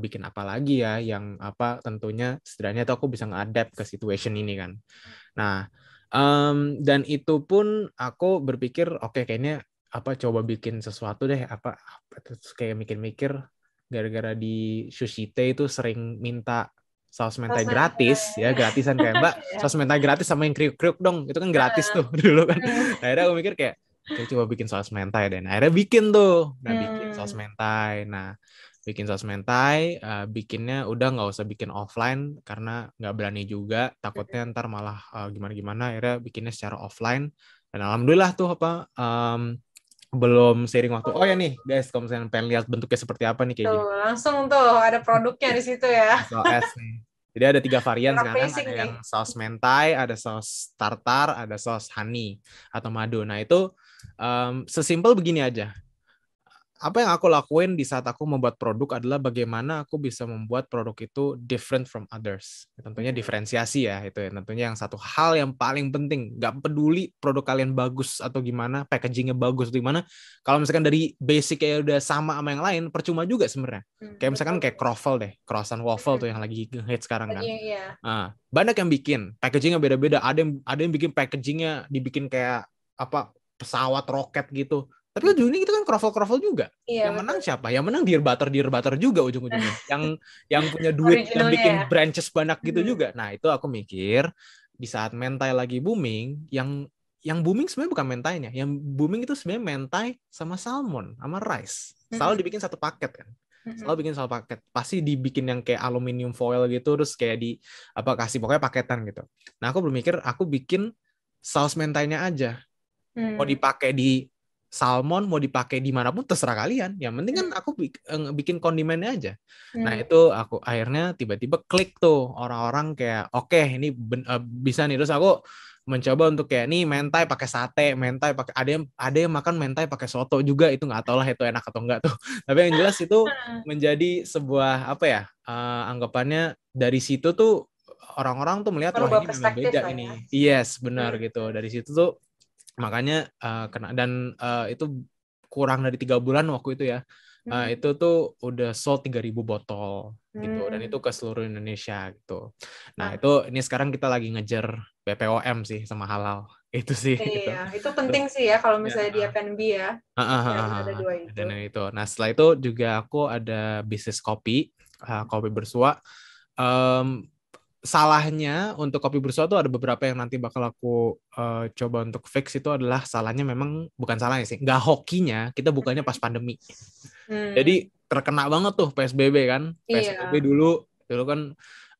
bikin apa lagi ya yang apa tentunya setidaknya tuh aku bisa ngadapt ke situation ini kan. Nah, Um, dan itu pun aku berpikir oke okay, kayaknya apa coba bikin sesuatu deh apa, apa terus kayak mikir-mikir gara-gara di Sushite itu sering minta saus mentai saus gratis ya gratisan kayak mbak iya. saus mentai gratis sama yang kriuk kriuk dong itu kan gratis tuh dulu kan akhirnya aku mikir kayak kayak coba bikin saus mentai dan nah, akhirnya bikin tuh nah bikin hmm. saus mentai nah bikin saus uh, eh, bikinnya udah nggak usah bikin offline karena nggak berani juga takutnya ntar malah eh, gimana gimana gimana akhirnya bikinnya secara offline dan alhamdulillah tuh apa um, belum sering waktu oh ya nih guys kalau misalnya pengen lihat bentuknya seperti apa nih kayak tuh, gini. langsung tuh ada produknya di situ ya nih jadi ada tiga varian sekarang ada nih. yang saus mentai ada saus tartar ada saus honey atau madu nah itu um, sesimpel begini aja apa yang aku lakuin di saat aku membuat produk adalah bagaimana aku bisa membuat produk itu different from others. Tentunya diferensiasi ya itu ya. Tentunya yang satu hal yang paling penting. Gak peduli produk kalian bagus atau gimana, packagingnya bagus atau gimana. Kalau misalkan dari basic ya udah sama sama yang lain, percuma juga sebenarnya. Hmm, kayak misalkan kayak croffle deh, croissant waffle hmm. tuh yang lagi hit sekarang kan. Iya, iya. Nah, banyak yang bikin packagingnya beda-beda. Ada yang ada yang bikin packagingnya dibikin kayak apa pesawat roket gitu tapi kan Juni itu kan kroffel-kroffel juga. Iya, yang betul. menang siapa? Yang menang Dear Butter, Dear Butter juga ujung-ujungnya. yang yang punya duit yang bikin ya. branches banyak gitu hmm. juga. Nah, itu aku mikir di saat mentai lagi booming, yang yang booming sebenarnya bukan mentainya. Yang booming itu sebenarnya mentai sama salmon, sama rice. Selalu mm-hmm. dibikin satu paket kan. Mm-hmm. Selalu bikin satu paket. Pasti dibikin yang kayak aluminium foil gitu terus kayak di apa kasih pokoknya paketan gitu. Nah, aku berpikir aku bikin saus mentainya aja. Hmm. Mau dipakai di salmon mau dipakai dimanapun terserah kalian. Yang penting kan hmm. aku eh, bikin kondimennya aja. Nah, hmm. Nah itu aku akhirnya tiba-tiba klik tuh orang-orang kayak oke okay, ini ben, uh, bisa nih terus aku mencoba untuk kayak nih mentai pakai sate, mentai pakai ada yang ada yang makan mentai pakai soto juga itu nggak tau lah itu enak atau enggak tuh. Tapi yang jelas itu hmm. menjadi sebuah apa ya uh, anggapannya dari situ tuh orang-orang tuh melihat Perubah wah ini memang beda ya. ini. Yes, benar hmm. gitu. Dari situ tuh makanya uh, kena dan uh, itu kurang dari tiga bulan waktu itu ya eh, hmm. itu tuh udah sold 3000 botol hmm. gitu dan hmm. itu ke seluruh Indonesia gitu nah hmm. itu ini sekarang kita lagi ngejar BPOM sih sama halal itu sih iya gitu. itu penting sih ya kalau iya, misalnya ya, di F&B ya uh, uh, uh, uh, ada dua itu dan itu nah setelah itu juga aku ada bisnis kopi uh, kopi bersua um, salahnya untuk kopi bersua tuh ada beberapa yang nanti bakal aku uh, coba untuk fix itu adalah salahnya memang bukan salahnya sih nggak hokinya kita bukannya pas pandemi hmm. jadi terkena banget tuh psbb kan psbb iya. dulu dulu kan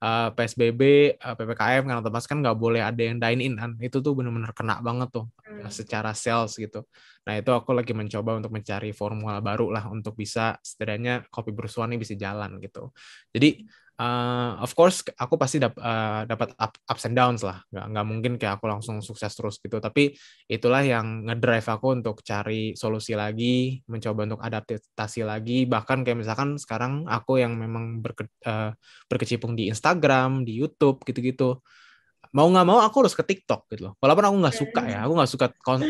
uh, eh, psbb uh, eh, ppkm karena tempat kan nggak boleh ada yang dine in kan itu tuh benar-benar kena banget tuh hmm. secara sales gitu nah itu aku lagi mencoba untuk mencari formula baru lah untuk bisa setidaknya kopi bersua ini bisa jalan gitu jadi hmm uh, of course aku pasti dap, uh, dapat up, ups and downs lah nggak nggak mungkin kayak aku langsung sukses terus gitu tapi itulah yang ngedrive aku untuk cari solusi lagi mencoba untuk adaptasi lagi bahkan kayak misalkan sekarang aku yang memang berke, uh, berkecimpung di Instagram di YouTube gitu-gitu mau nggak mau aku harus ke TikTok gitu loh. Walaupun aku nggak suka ya, hmm. aku nggak suka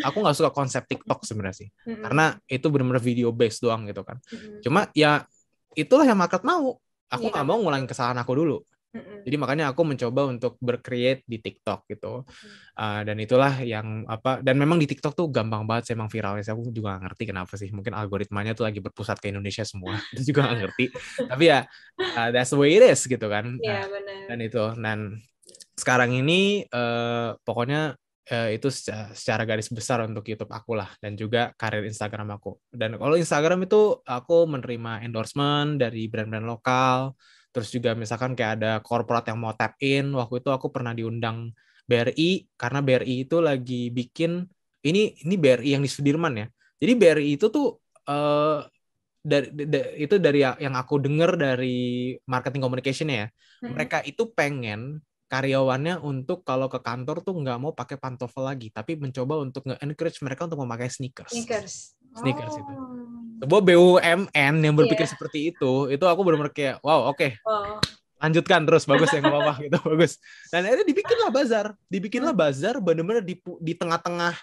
aku nggak suka konsep TikTok sebenarnya sih, hmm. karena itu benar-benar video based doang gitu kan. Hmm. Cuma ya itulah yang market mau aku iya. nggak yeah. mau ngulangin kesalahan aku dulu Mm-mm. Jadi makanya aku mencoba untuk berkreat di TikTok gitu, mm. uh, dan itulah yang apa dan memang di TikTok tuh gampang banget sih emang viralnya. Saya aku juga gak ngerti kenapa sih, mungkin algoritmanya tuh lagi berpusat ke Indonesia semua, itu juga gak ngerti. Tapi ya uh, that's the way it is gitu kan. yeah, nah, Dan itu dan sekarang ini uh, pokoknya uh, itu secara, secara garis besar untuk YouTube aku lah dan juga karir Instagram aku. Dan kalau Instagram itu aku menerima endorsement dari brand-brand lokal, terus juga misalkan kayak ada korporat yang mau tap in, waktu itu aku pernah diundang BRI karena BRI itu lagi bikin ini ini BRI yang di Sudirman ya. Jadi BRI itu tuh uh, eh, dari itu dari ya, yang aku dengar dari marketing communication ya. Hmm. Mereka itu pengen karyawannya untuk kalau ke kantor tuh nggak mau pakai pantofel lagi, tapi mencoba untuk nge-encourage mereka untuk memakai sneakers. Sneakers. Sneakers oh. itu. Sebuah BUMN yang iya. berpikir yeah. seperti itu, itu aku benar-benar kayak, wow, oke. Okay. Oh. Wow. Lanjutkan terus, bagus ya, nggak apa-apa gitu, bagus. Dan akhirnya dibikinlah bazar. Dibikinlah hmm. bazar benar-benar di, di tengah-tengah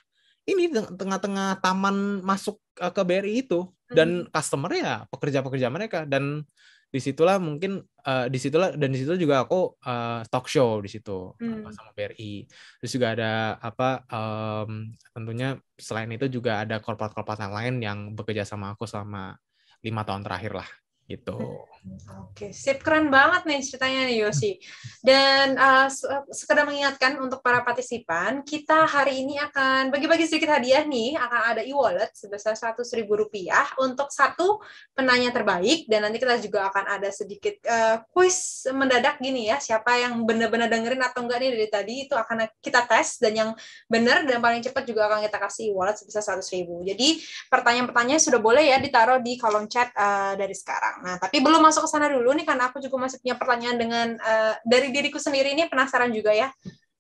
ini tengah-tengah taman masuk eh, ke BRI itu dan hmm. customer ya pekerja-pekerja mereka dan disitulah mungkin uh, disitulah dan disitu juga aku uh, talk show di situ eh, hmm. sama BRI terus juga ada apa um, tentunya selain itu juga ada korporat-korporat yang lain yang bekerja sama aku selama lima tahun terakhir lah gitu. Oke, okay. sip keren banget nih ceritanya nih Yosi. Dan uh, uh, sekedar mengingatkan untuk para partisipan, kita hari ini akan bagi-bagi sedikit hadiah nih, akan ada e-wallet sebesar rp rupiah untuk satu penanya terbaik dan nanti kita juga akan ada sedikit uh, kuis mendadak gini ya, siapa yang benar-benar dengerin atau enggak nih dari tadi itu akan kita tes dan yang benar dan paling cepat juga akan kita kasih e-wallet sebesar 100.000. Jadi pertanyaan-pertanyaan sudah boleh ya ditaruh di kolom chat uh, dari sekarang. Nah, tapi belum masuk ke sana dulu nih karena aku juga masih punya pertanyaan dengan uh, dari diriku sendiri ini penasaran juga ya.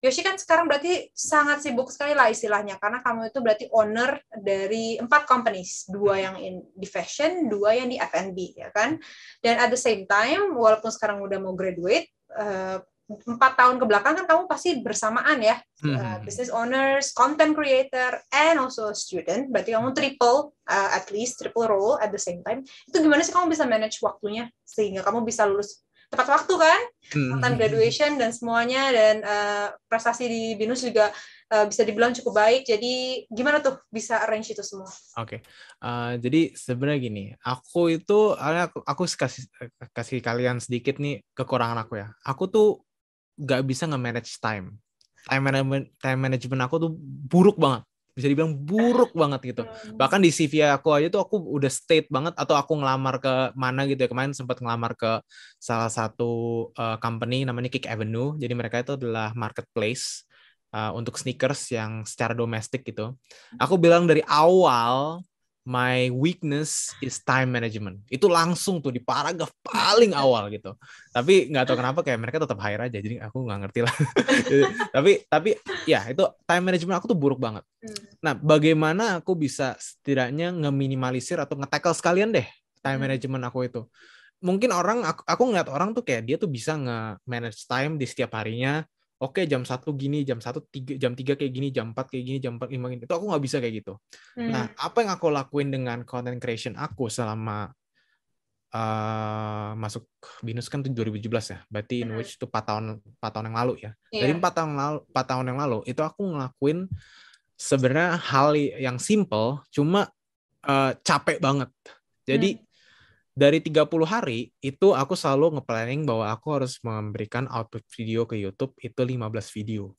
Yoshi kan sekarang berarti sangat sibuk sekali lah istilahnya karena kamu itu berarti owner dari empat companies, dua hmm. yang in, di fashion, dua yang di F&B ya kan. Dan at the same time, walaupun sekarang udah mau graduate, uh, empat tahun ke belakang kan kamu pasti bersamaan ya hmm. uh, business owners, content creator, and also student. Berarti kamu triple uh, at least triple role at the same time. Itu gimana sih kamu bisa manage waktunya sehingga kamu bisa lulus tepat waktu kan? Hmm. graduation dan semuanya dan uh, prestasi di binus juga uh, bisa dibilang cukup baik. Jadi gimana tuh bisa arrange itu semua? Oke, okay. uh, jadi sebenarnya gini, aku itu aku, aku kasih kasih kalian sedikit nih kekurangan aku ya. Aku tuh gak bisa nge-manage time. Time management time management aku tuh buruk banget. Bisa dibilang buruk banget gitu. Hmm. Bahkan di CV aku aja tuh aku udah state banget atau aku ngelamar ke mana gitu ya. Kemarin sempat ngelamar ke salah satu uh, company namanya Kick Avenue. Jadi mereka itu adalah marketplace uh, untuk sneakers yang secara domestik gitu. Aku bilang dari awal my weakness is time management. Itu langsung tuh di paragraf paling awal gitu. Tapi nggak tahu kenapa kayak mereka tetap hire aja. Jadi aku nggak ngerti lah. tapi tapi ya itu time management aku tuh buruk banget. Hmm. Nah, bagaimana aku bisa setidaknya ngeminimalisir atau nge sekalian deh time hmm. management aku itu. Mungkin orang aku, aku ngeliat orang tuh kayak dia tuh bisa nge-manage time di setiap harinya oke okay, jam satu gini jam satu tiga jam tiga kayak gini jam empat kayak gini jam empat lima itu aku nggak bisa kayak gitu nah, hmm. nah apa yang aku lakuin dengan content creation aku selama uh, masuk binus kan tuh 2017 ya berarti in hmm. which itu empat tahun empat tahun yang lalu ya yeah. dari empat tahun lalu 4 tahun yang lalu itu aku ngelakuin sebenarnya hal yang simple cuma uh, capek banget jadi hmm dari 30 hari itu aku selalu ngeplanning bahwa aku harus memberikan output video ke YouTube itu 15 video.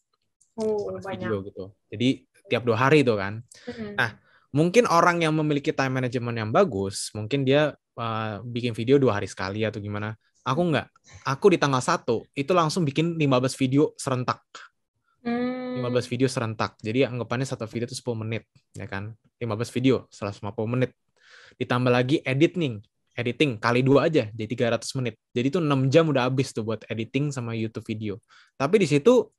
Oh, 15 banyak. video gitu. Jadi tiap dua hari itu kan. Mm-hmm. Nah, mungkin orang yang memiliki time management yang bagus, mungkin dia uh, bikin video dua hari sekali atau gimana. Aku nggak. Aku di tanggal satu itu langsung bikin 15 video serentak. Mm. 15 video serentak. Jadi anggapannya satu video itu 10 menit, ya kan? 15 video, 150 menit. Ditambah lagi editing editing kali dua aja jadi 300 menit. Jadi itu 6 jam udah habis tuh buat editing sama YouTube video. Tapi di situ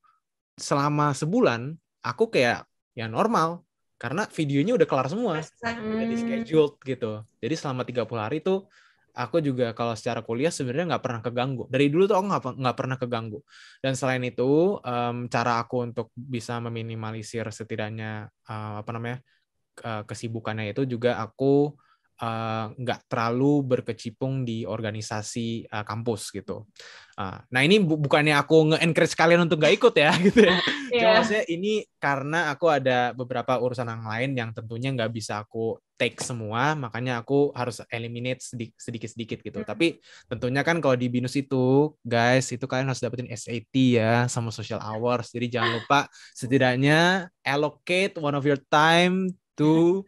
selama sebulan aku kayak ya normal karena videonya udah kelar semua. jadi hmm. scheduled gitu. Jadi selama 30 hari tuh aku juga kalau secara kuliah sebenarnya nggak pernah keganggu dari dulu tuh aku nggak nggak pernah keganggu dan selain itu um, cara aku untuk bisa meminimalisir setidaknya uh, apa namanya uh, kesibukannya itu juga aku uh, nggak terlalu berkecimpung di organisasi uh, kampus gitu. Uh, nah ini bu bukannya aku nge-encourage kalian untuk nggak ikut ya gitu ya. yeah. Jelasnya ini karena aku ada beberapa urusan yang lain yang tentunya nggak bisa aku take semua, makanya aku harus eliminate sedikit-sedikit gitu. Hmm. Tapi tentunya kan kalau di BINUS itu, guys, itu kalian harus dapetin SAT ya sama social iya. hours. Jadi jangan lupa setidaknya allocate one of your time to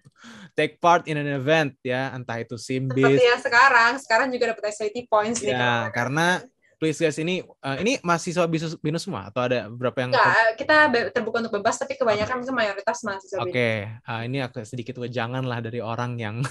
take part in an event ya entah itu simbis seperti yang sekarang sekarang juga dapat SAT points ya nih, karena please guys ini uh, ini mahasiswa binus, binus semua atau ada berapa yang Enggak, kita terbuka untuk bebas tapi kebanyakan itu mayoritas mahasiswa oke okay. uh, eh, ini agak sedikit lah dari orang yang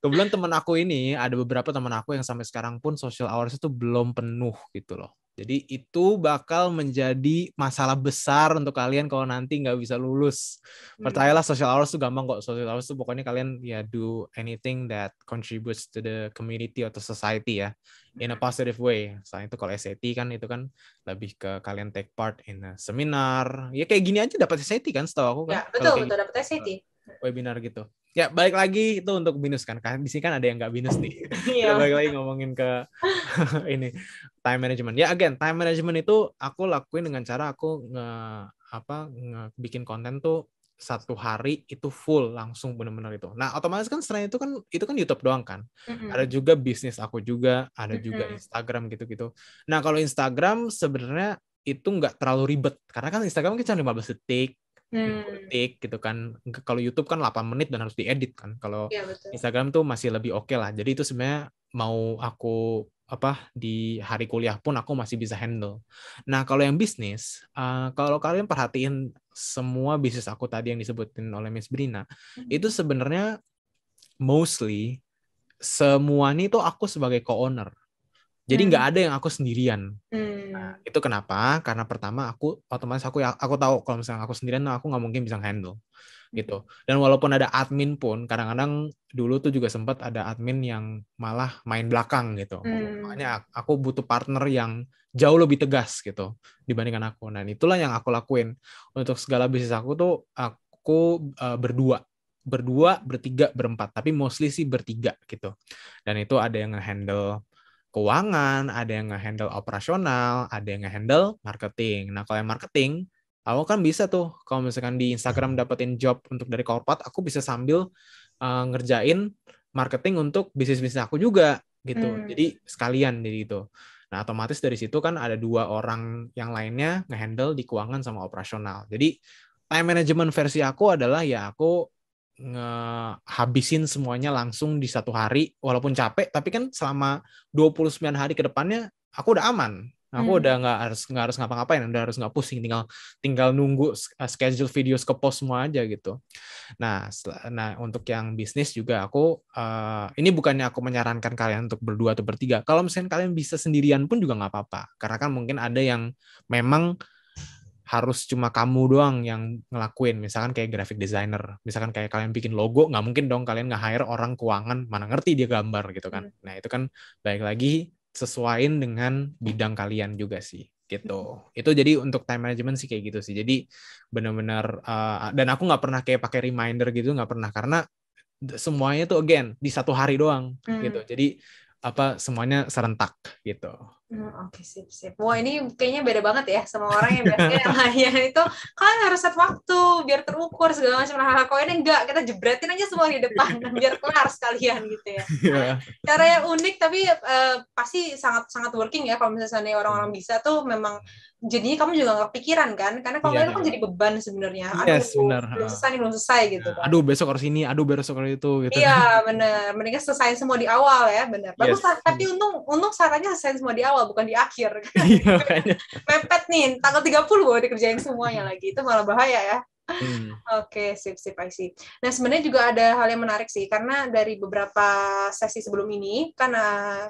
kebetulan teman aku ini ada beberapa teman aku yang sampai sekarang pun social hours itu belum penuh gitu loh jadi itu bakal menjadi masalah besar untuk kalian kalau nanti nggak bisa lulus. Hmm. Percayalah social hours tuh gampang kok. Social hours tuh pokoknya kalian ya do anything that contributes to the community atau society ya in a hmm. positive way. Soalnya itu kalau SAT kan itu kan lebih ke kalian take part in a seminar. Ya kayak gini aja dapat SAT kan setahu aku kan. Ya, betul, betul dapat gitu. SAT. Webinar gitu ya balik lagi itu untuk minus kan kan di sini kan ada yang nggak minus nih ya balik lagi ngomongin ke ini time management ya again time management itu aku lakuin dengan cara aku nge apa nge bikin konten tuh satu hari itu full langsung bener-bener itu. Nah otomatis kan selain itu kan itu kan YouTube doang kan. Mm-hmm. Ada juga bisnis aku juga, ada mm-hmm. juga Instagram gitu-gitu. Nah kalau Instagram sebenarnya itu nggak terlalu ribet karena kan Instagram kita cuma 15 detik, hmm. detik gitu kan kalau YouTube kan 8 menit dan harus diedit kan kalau ya, Instagram tuh masih lebih oke okay lah jadi itu sebenarnya mau aku apa di hari kuliah pun aku masih bisa handle. Nah kalau yang bisnis, uh, kalau kalian perhatiin semua bisnis aku tadi yang disebutin oleh Miss Brina, hmm itu sebenarnya mostly semua ini tuh aku sebagai co-owner. Jadi nggak hmm. ada yang aku sendirian. Nah, hmm. Nah, itu kenapa? Karena pertama aku otomatis aku ya, aku tahu kalau misalnya aku sendirian aku nggak mungkin bisa handle gitu. Hmm. Dan walaupun ada admin pun kadang-kadang dulu tuh juga sempat ada admin yang malah main belakang gitu. Hmm. Makanya aku butuh partner yang jauh lebih tegas gitu dibandingkan aku. Nah, itulah yang aku lakuin. Untuk segala bisnis aku tuh aku uh, berdua berdua, bertiga, berempat, tapi mostly sih bertiga gitu. Dan itu ada yang handle keuangan, ada yang ngehandle operasional, ada yang ngehandle marketing. Nah, kalau yang marketing, aku kan bisa tuh kalau misalkan di Instagram iya. dapetin job untuk dari korporat, aku bisa sambil uh, ngerjain marketing untuk bisnis-bisnis aku juga gitu. Hmm. Jadi sekalian jadi itu. Nah, otomatis dari situ kan ada dua orang yang lainnya ngehandle di keuangan sama operasional. Jadi time management versi aku adalah ya aku ngehabisin semuanya langsung di satu hari walaupun capek tapi kan selama 29 hari ke depannya aku udah aman aku hmm. udah nggak harus nggak harus ngapa-ngapain udah harus nggak pusing tinggal tinggal nunggu eh, schedule video ke post semua aja gitu nah nah untuk yang bisnis juga aku uh, ini bukannya aku menyarankan kalian untuk berdua atau bertiga kalau misalnya kalian bisa sendirian pun juga nggak apa-apa karena kan mungkin ada yang memang harus cuma kamu doang yang ngelakuin misalkan kayak graphic designer misalkan kayak kalian bikin logo nggak mungkin dong kalian nggak hire orang keuangan mana ngerti dia gambar gitu kan hmm. nah itu kan baik lagi sesuaiin dengan bidang kalian juga sih gitu itu jadi untuk time management sih kayak gitu sih jadi benar-benar uh, dan aku nggak pernah kayak pakai reminder gitu nggak pernah karena semuanya tuh again di satu hari doang hmm. gitu jadi apa semuanya serentak gitu Hmm, Oke okay, sip sip. Wah ini kayaknya beda banget ya sama orang yang biasanya yang itu kalian harus set waktu biar terukur segala macam hal-hal nah, kau ini enggak kita jebretin aja semua di depan biar kelar sekalian gitu ya. Yeah. Cara yang unik tapi uh, pasti sangat sangat working ya kalau misalnya orang-orang bisa tuh memang jadinya kamu juga nggak kepikiran kan karena kalau yeah. itu kan iya. jadi beban sebenarnya aduh yes, bener. belum selesai nih belum selesai iya. gitu kan. aduh besok harus ini aduh besok harus itu gitu iya kan. benar mendingan selesai semua di awal ya benar bagus yes. tapi iya. untung untung sarannya selesai semua di awal bukan di akhir kan? mepet nih tanggal 30 puluh dikerjain semuanya lagi itu malah bahaya ya Hmm. Oke, okay, sip sip I see. Nah, sebenarnya juga ada hal yang menarik sih karena dari beberapa sesi sebelum ini kan eh,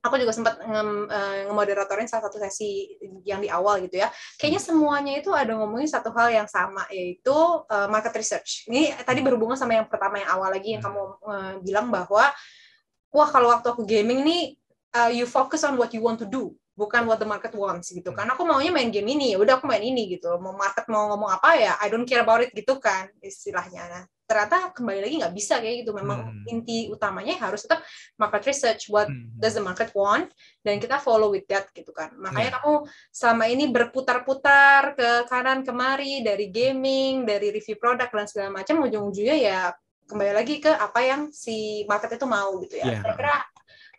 aku juga sempat eh, ngemoderatorin salah satu sesi yang di awal gitu ya. Kayaknya hmm. semuanya itu ada ngomongin satu hal yang sama yaitu uh, market research. Ini tadi berhubungan sama yang pertama yang awal lagi yang hmm. kamu uh, bilang bahwa wah kalau waktu aku gaming nih uh, you focus on what you want to do bukan what the market wants gitu kan aku maunya main game ini udah aku main ini gitu mau market mau ngomong apa ya I don't care about it gitu kan istilahnya nah ternyata kembali lagi nggak bisa kayak gitu memang hmm. inti utamanya harus tetap market research what hmm. does the market want dan kita follow with that gitu kan makanya hmm. kamu selama ini berputar-putar ke kanan kemari dari gaming dari review produk dan segala macam ujung-ujungnya ya kembali lagi ke apa yang si market itu mau gitu ya yeah. kira-kira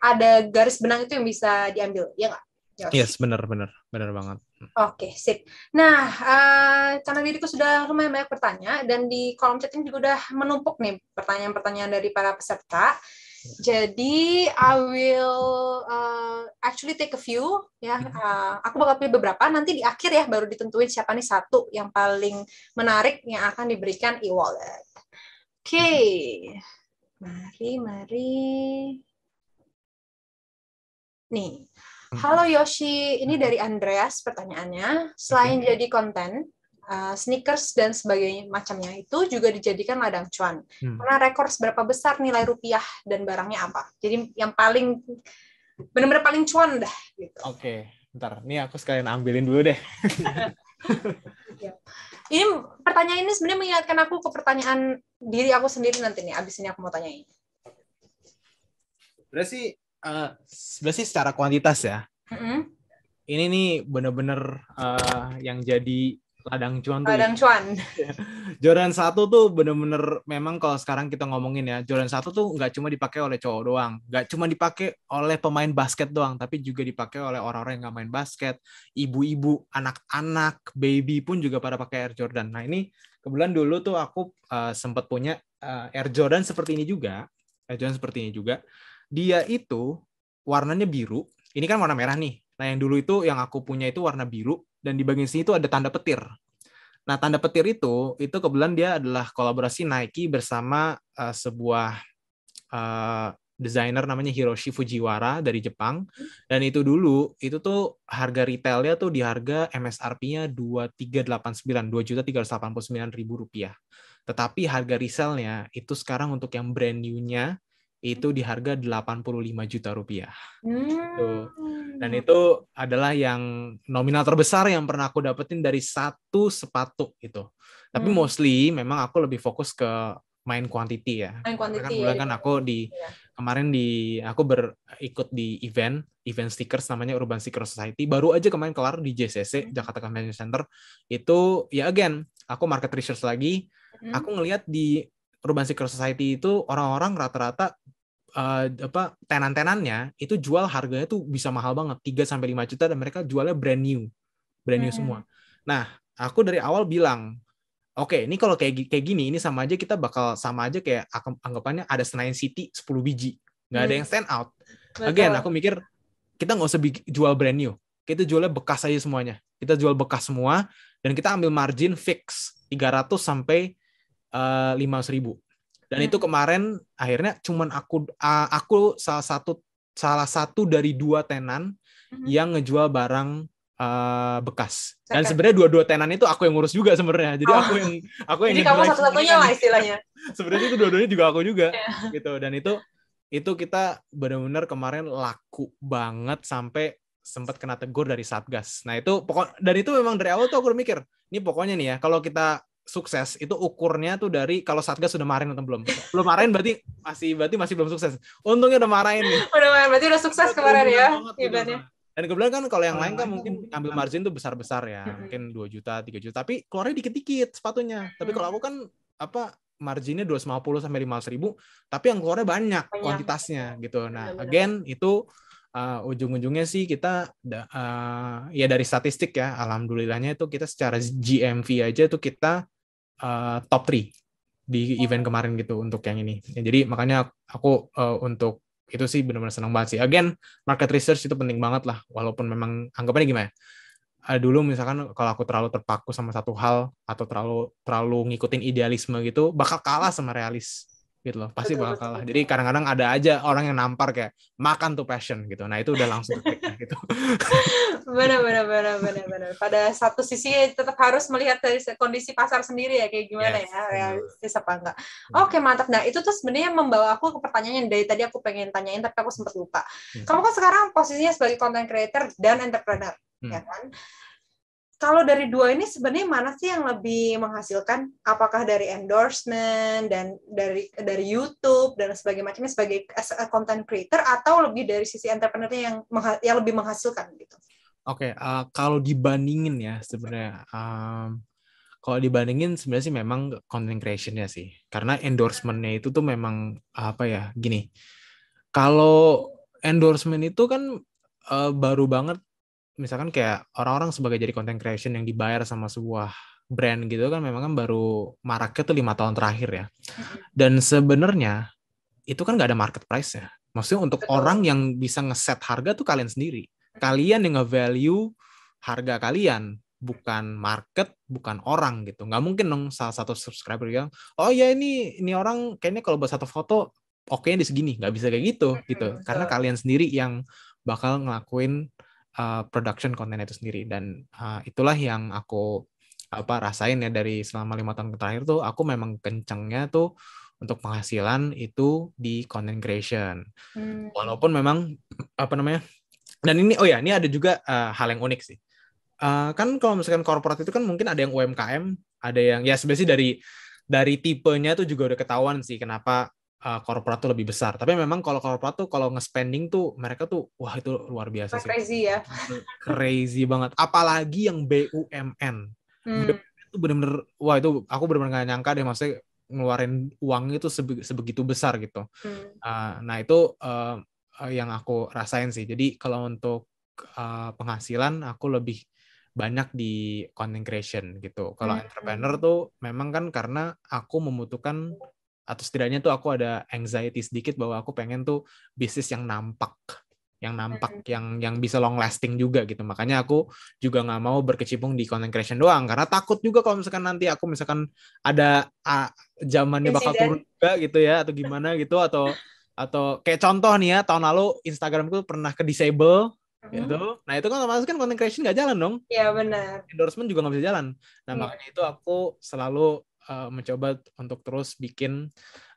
ada garis benang itu yang bisa diambil ya nggak Yoshi. Iya, yes, benar benar benar banget. Oke, okay, sip. Nah, uh, karena diriku sudah lumayan banyak bertanya dan di kolom chat ini juga udah menumpuk nih pertanyaan-pertanyaan dari para peserta. Jadi I will uh, actually take a few ya. Uh, aku bakal pilih beberapa nanti di akhir ya baru ditentuin siapa nih satu yang paling menarik yang akan diberikan e-wallet. Oke. Okay. Mhm. Mari mari. Nih. Halo Yoshi, ini dari Andreas pertanyaannya. Selain jadi konten, uh, sneakers dan sebagainya macamnya itu juga dijadikan ladang cuan. Hmm. Karena rekor seberapa besar nilai rupiah dan barangnya apa. Jadi yang paling benar-benar paling cuan dah gitu. Oke, okay. ntar nih aku sekalian ambilin dulu deh. Iya. ini pertanyaan ini sebenarnya mengingatkan aku ke pertanyaan diri aku sendiri nanti nih abis ini aku mau tanya ini. Berarti uh, sebenarnya secara kuantitas ya. Mm-hmm. Ini nih bener-bener uh, yang jadi ladang cuan tuh. Ya. Ladang cuan. Jordan satu tuh bener-bener memang kalau sekarang kita ngomongin ya, Jordan satu tuh nggak cuma dipakai oleh cowok doang, nggak cuma dipakai oleh pemain basket doang, tapi juga dipakai oleh orang-orang yang nggak main basket, ibu-ibu, anak-anak, baby pun juga pada pakai Air Jordan. Nah ini kebetulan dulu tuh aku uh, eh, sempat punya uh, Air Jordan seperti ini juga, Air Jordan seperti ini juga dia itu warnanya biru. Ini kan warna merah nih. Nah, yang dulu itu yang aku punya itu warna biru dan di bagian sini itu ada tanda petir. Nah, tanda petir itu itu kebetulan dia adalah kolaborasi Nike bersama uh, sebuah uh, desainer namanya Hiroshi Fujiwara dari Jepang. Dan itu dulu itu tuh harga retailnya tuh di harga MSRP-nya 2389 2.389.000 rupiah. Tetapi harga resellnya itu sekarang untuk yang brand new-nya itu di harga 85 juta rupiah. Gitu. Hmm. Gitu. Dan itu adalah yang nominal terbesar yang pernah aku dapetin dari satu sepatu gitu. Tapi hmm. mostly memang aku lebih fokus ke main quantity ya. Main quantity. Karena kan ya. kan aku di ya. kemarin di aku berikut di event event stickers namanya Urban Sticker Society. Baru aja kemarin kelar di JCC hmm. Jakarta Convention Center. Itu ya again aku market research lagi. Hmm. Aku ngelihat di urban sticker society itu orang-orang rata-rata uh, apa tenan-tenannya itu jual harganya tuh bisa mahal banget 3 sampai 5 juta dan mereka jualnya brand new. Brand new hmm. semua. Nah, aku dari awal bilang, oke, ini kalau kayak kayak gini ini sama aja kita bakal sama aja kayak anggapannya ada Senayan City 10 biji. nggak ada hmm. yang stand out. Betul. Again, aku mikir kita nggak usah jual brand new. Kita jualnya bekas aja semuanya. Kita jual bekas semua dan kita ambil margin fix 300 sampai Eh, lima uh, ribu dan hmm. itu kemarin akhirnya cuman aku uh, aku salah satu salah satu dari dua tenan hmm. yang ngejual barang uh, bekas dan sebenarnya dua-dua tenan itu aku yang ngurus juga sebenarnya jadi oh. aku yang aku yang jadi kamu satu-satunya lah istilahnya sebenarnya itu dua-duanya juga aku juga yeah. gitu dan itu itu kita benar-benar kemarin laku banget sampai sempat kena tegur dari satgas. Nah itu pokok dan itu memang dari awal tuh aku udah mikir, ini pokoknya nih ya kalau kita sukses itu ukurnya tuh dari kalau satgas sudah marahin atau belum belum marahin berarti masih berarti masih belum sukses untungnya udah marahin nih. udah marahin berarti udah sukses udah kemarin ya ibaratnya dan kebetulan kan kalau yang lain kan mungkin ambil margin tuh besar-besar ya, mungkin dua juta, tiga juta, tapi keluarnya dikit-dikit sepatunya. Tapi kalau aku kan apa marginnya dua 250 sampai 500 ribu, tapi yang keluarnya banyak, banyak. kuantitasnya gitu. Nah, again itu uh, ujung-ujungnya sih kita uh, ya dari statistik ya, alhamdulillahnya itu kita secara GMV aja itu kita uh, top 3 di event kemarin gitu untuk yang ini. Ya, jadi makanya aku uh, untuk itu sih benar-benar senang banget sih. Again, market research itu penting banget lah walaupun memang anggapannya gimana Uh, dulu misalkan kalau aku terlalu terpaku sama satu hal atau terlalu terlalu ngikutin idealisme gitu bakal kalah sama realis gitu loh pasti betul, bakal kalah jadi kadang-kadang ada aja orang yang nampar kayak makan tuh passion gitu nah itu udah langsung gitu benar benar benar benar benar pada satu sisi tetap harus melihat dari kondisi pasar sendiri ya kayak gimana yes. ya realistis apa enggak oke okay, mantap nah itu tuh sebenarnya membawa aku ke pertanyaan yang dari tadi aku pengen tanyain tapi aku sempat lupa hmm. kamu kan sekarang posisinya sebagai content creator dan entrepreneur hmm. ya kan kalau dari dua ini sebenarnya mana sih yang lebih menghasilkan? Apakah dari endorsement dan dari dari YouTube dan sebagainya? macamnya sebagai content creator atau lebih dari sisi entrepreneur yang yang lebih menghasilkan gitu? Oke, okay, uh, eh, kalau dibandingin ya sebenarnya um, kalau dibandingin sebenarnya sih memang content creation creationnya sih karena endorsementnya itu tuh memang apa ya gini kalau endorsement itu kan uh, baru banget misalkan kayak orang-orang sebagai jadi content creation yang dibayar sama sebuah brand gitu kan memang kan baru maraknya tuh lima tahun terakhir ya. Dan sebenarnya itu kan nggak ada market price ya Maksudnya untuk Betul. orang yang bisa ngeset harga tuh kalian sendiri. Kalian yang nge-value harga kalian, bukan market, bukan orang gitu. Nggak mungkin dong salah satu subscriber yang, oh ya ini ini orang kayaknya kalau buat satu foto oke okay di segini, nggak bisa kayak gitu gitu. Karena kalian sendiri yang bakal ngelakuin uh, production konten itu sendiri dan uh, itulah yang aku apa rasain ya dari selama lima tahun terakhir tuh aku memang kencengnya tuh untuk penghasilan itu di content creation hmm. walaupun memang apa namanya dan ini oh ya ini ada juga uh, hal yang unik sih uh, kan kalau misalkan korporat itu kan mungkin ada yang UMKM ada yang ya sebenarnya dari dari tipenya tuh juga udah ketahuan sih kenapa uh, korporat tuh lebih besar. Tapi memang kalau korporat tuh kalau nge-spending tuh mereka tuh wah itu luar biasa sih. Crazy ya. Crazy banget. Apalagi yang BUMN. Hmm. BUMN benar-benar wah itu aku benar-benar gak nyangka deh maksudnya ngeluarin uangnya tuh sebegitu besar gitu. Hmm. Uh, nah itu uh, yang aku rasain sih. Jadi kalau untuk uh, penghasilan aku lebih banyak di content creation gitu. Kalau hmm. entrepreneur tuh memang kan karena aku membutuhkan atau setidaknya tuh aku ada anxiety sedikit bahwa aku pengen tuh bisnis yang nampak yang nampak hmm. yang yang bisa long lasting juga gitu makanya aku juga nggak mau berkecimpung di content creation doang karena takut juga kalau misalkan nanti aku misalkan ada ah, zamannya bakal turun juga gitu ya atau gimana gitu atau atau kayak contoh nih ya tahun lalu Instagramku pernah ke disable hmm. gitu nah itu kan otomatis kan content creation nggak jalan dong iya benar endorsement juga nggak bisa jalan nah hmm. makanya itu aku selalu uh, mencoba untuk terus bikin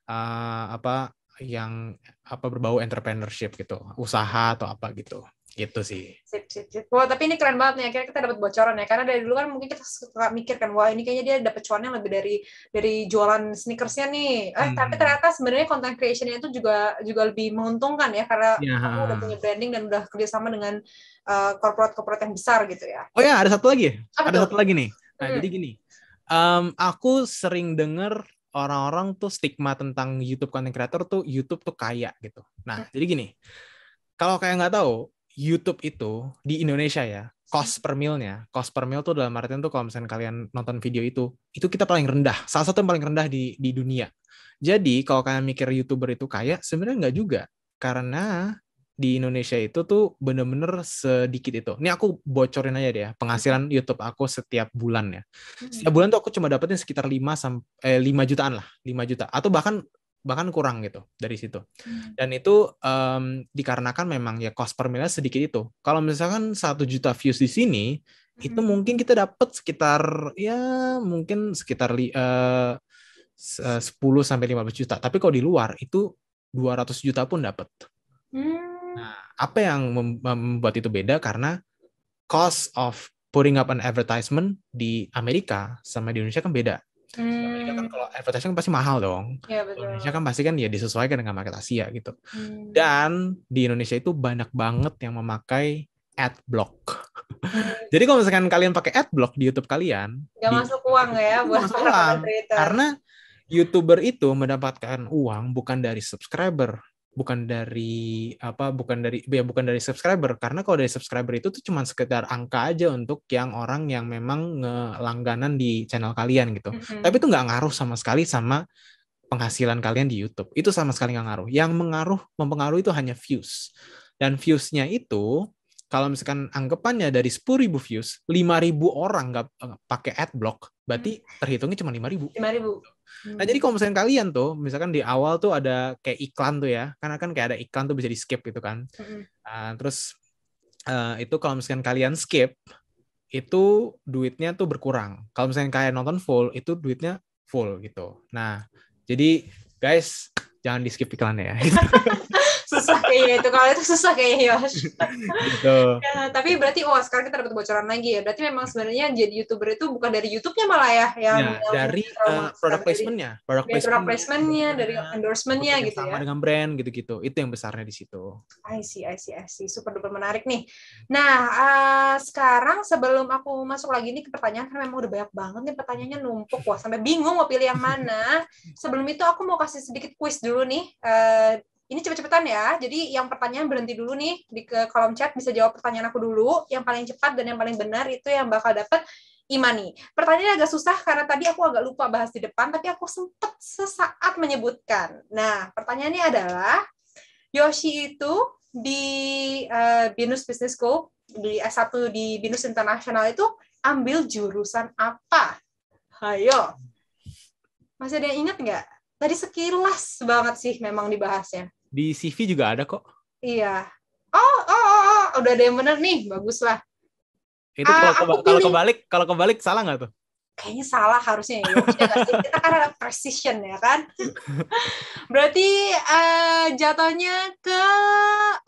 uh, apa yang apa berbau entrepreneurship gitu, usaha atau apa gitu. Gitu sih. Sip, sip, sip. Wah, tapi ini keren banget nih. Akhirnya kita dapat bocoran ya. Karena dari dulu kan mungkin kita suka mikir kan, wah ini kayaknya dia dapat cuannya lebih dari dari jualan sneakersnya nih. Eh, hmm. tapi ternyata sebenarnya content creationnya itu juga juga lebih menguntungkan ya, karena ya. kamu udah punya branding dan udah kerjasama dengan korporat-korporat eh, uh, yang besar gitu ya. Oh ya, ada satu lagi. Apa ada tuh? satu lagi nih. Nah, hmm. jadi gini um, aku sering denger orang-orang tuh stigma tentang YouTube content creator tuh YouTube tuh kaya gitu. Nah, hmm. jadi gini, kalau kayak nggak tahu, YouTube itu di Indonesia ya, cost hmm. per milnya, cost per mil tuh dalam artian tuh kalau misalnya kalian nonton video itu, itu kita paling rendah, salah satu yang paling rendah di di dunia. Jadi kalau kalian mikir youtuber itu kaya, sebenarnya nggak juga, karena di Indonesia itu tuh bener-bener sedikit itu. Ini aku bocorin aja deh ya, penghasilan YouTube aku setiap bulan ya. Hmm. Setiap bulan tuh aku cuma dapetin sekitar 5 sampai eh, 5 jutaan lah, 5 juta atau bahkan bahkan kurang gitu dari situ. Hmm. Dan itu um, dikarenakan memang ya cost per miliar sedikit itu. Kalau misalkan satu juta views di sini, itu hmm. mungkin kita dapat sekitar ya mungkin sekitar eh, uh, 10 sampai 15 juta. Tapi kalau di luar itu 200 juta pun dapat. Hmm. Nah, apa yang membuat itu beda? Karena cost of putting up an advertisement di Amerika sama di Indonesia kan beda. Hmm. Amerika kan hmm. kalau advertising kan pasti mahal dong. Ya, betul. Indonesia kan pasti kan ya disesuaikan dengan market Asia gitu. Hmm. Dan di Indonesia itu banyak banget yang memakai ad block. Hmm. Jadi kalau misalkan kalian pakai ad block di YouTube kalian, nggak masuk uang ya buat masuk uang. Karena YouTuber itu mendapatkan uang bukan dari subscriber, bukan dari apa bukan dari ya bukan dari subscriber karena kalau dari subscriber itu tuh cuma sekedar angka aja untuk yang orang yang memang ngelangganan di channel kalian gitu mm-hmm. tapi itu nggak ngaruh sama sekali sama penghasilan kalian di YouTube itu sama sekali nggak ngaruh yang mengaruh mempengaruhi itu hanya views dan viewsnya itu kalau misalkan anggapannya dari ribu views, ribu orang nggak eh, pakai block, berarti hmm. terhitungnya cuma ribu. 5.000. ribu. Nah, jadi kalau misalkan kalian tuh, misalkan di awal tuh ada kayak iklan tuh ya, karena kan kayak ada iklan tuh bisa di skip gitu kan. Uh, terus uh, itu kalau misalkan kalian skip, itu duitnya tuh berkurang. Kalau misalkan kalian nonton full, itu duitnya full gitu. Nah, jadi guys, jangan di skip iklannya ya. susah kayaknya itu kalau itu susah kayaknya gitu. ya, tapi berarti oh, sekarang kita dapat bocoran lagi ya berarti memang sebenarnya jadi youtuber itu bukan dari YouTube-nya malah ya yang ya, dari uh, product placement-nya product placement product placement-nya dari iya. endorsement-nya gitu ya. sama ya dengan brand gitu-gitu itu yang besarnya di situ I see I see I see super duper menarik nih nah uh, sekarang sebelum aku masuk lagi nih ke pertanyaan karena memang udah banyak banget nih pertanyaannya numpuk wah sampai bingung mau pilih yang mana sebelum itu aku mau kasih sedikit quiz dulu nih uh, ini cepet-cepetan ya. Jadi yang pertanyaan berhenti dulu nih di ke kolom chat bisa jawab pertanyaan aku dulu. Yang paling cepat dan yang paling benar itu yang bakal dapat imani. Pertanyaan agak susah karena tadi aku agak lupa bahas di depan, tapi aku sempet sesaat menyebutkan. Nah, pertanyaannya adalah Yoshi itu di uh, Binus Business School di S1 di Binus Internasional itu ambil jurusan apa? Ayo, Masih ada yang ingat nggak? tadi sekilas banget sih memang dibahasnya. Di CV juga ada kok. Iya. Oh, oh, oh, oh. udah ada yang benar nih, bagus lah. Itu uh, kalau, ah, keba- kalau kebalik, kalau kebalik salah nggak tuh? Kayaknya salah harusnya ya. ya Kita kan ada precision ya kan. Berarti uh, jatuhnya ke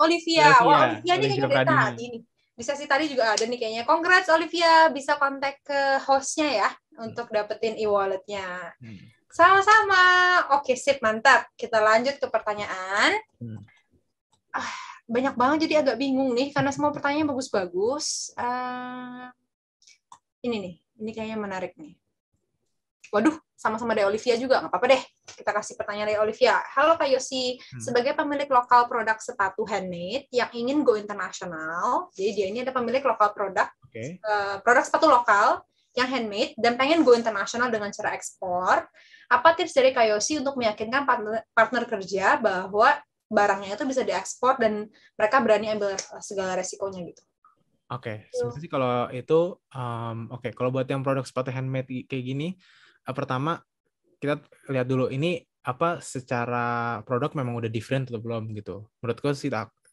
Olivia. Olivia. Wah, Olivia, Olivia ini kayaknya tadi nih. Di sesi tadi juga ada nih kayaknya. Congrats Olivia bisa kontak ke hostnya ya hmm. untuk dapetin e-walletnya. Hmm. Sama-sama. Oke, sip, mantap. Kita lanjut ke pertanyaan. Hmm. Ah, banyak banget jadi agak bingung nih karena semua pertanyaan bagus-bagus. Uh, ini nih, ini kayaknya menarik nih. Waduh, sama-sama dari Olivia juga, nggak apa-apa deh. Kita kasih pertanyaan dari Olivia. Halo Kak Yosi, hmm. sebagai pemilik lokal produk sepatu handmade yang ingin go internasional, jadi dia ini ada pemilik lokal produk, okay. uh, eh, produk sepatu lokal yang handmade dan pengen go internasional dengan cara ekspor, apa tips dari Kayosi untuk meyakinkan partner, partner kerja bahwa barangnya itu bisa diekspor dan mereka berani ambil eh, segala resikonya gitu? Oke, okay. sebenarnya sih kalau itu, um, oke, okay. kalau buat yang produk sepatu handmade kayak gini, uh, pertama kita lihat dulu ini apa secara produk memang udah different atau belum gitu. Menurutku sih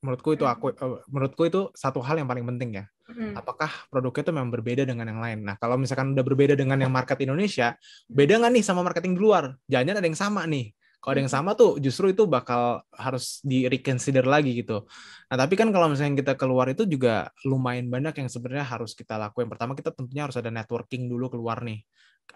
menurutku itu hmm. aku eh, menurutku itu satu hal yang paling penting ya hmm. apakah produknya itu memang berbeda dengan yang lain nah kalau misalkan udah berbeda dengan yang market Indonesia beda nggak nih sama marketing di luar jadinya ada yang sama nih kalau ada yang hmm. sama tuh justru itu bakal harus di reconsider lagi gitu nah tapi kan kalau misalnya kita keluar itu juga lumayan banyak yang sebenarnya harus kita lakuin pertama kita tentunya harus ada networking dulu keluar nih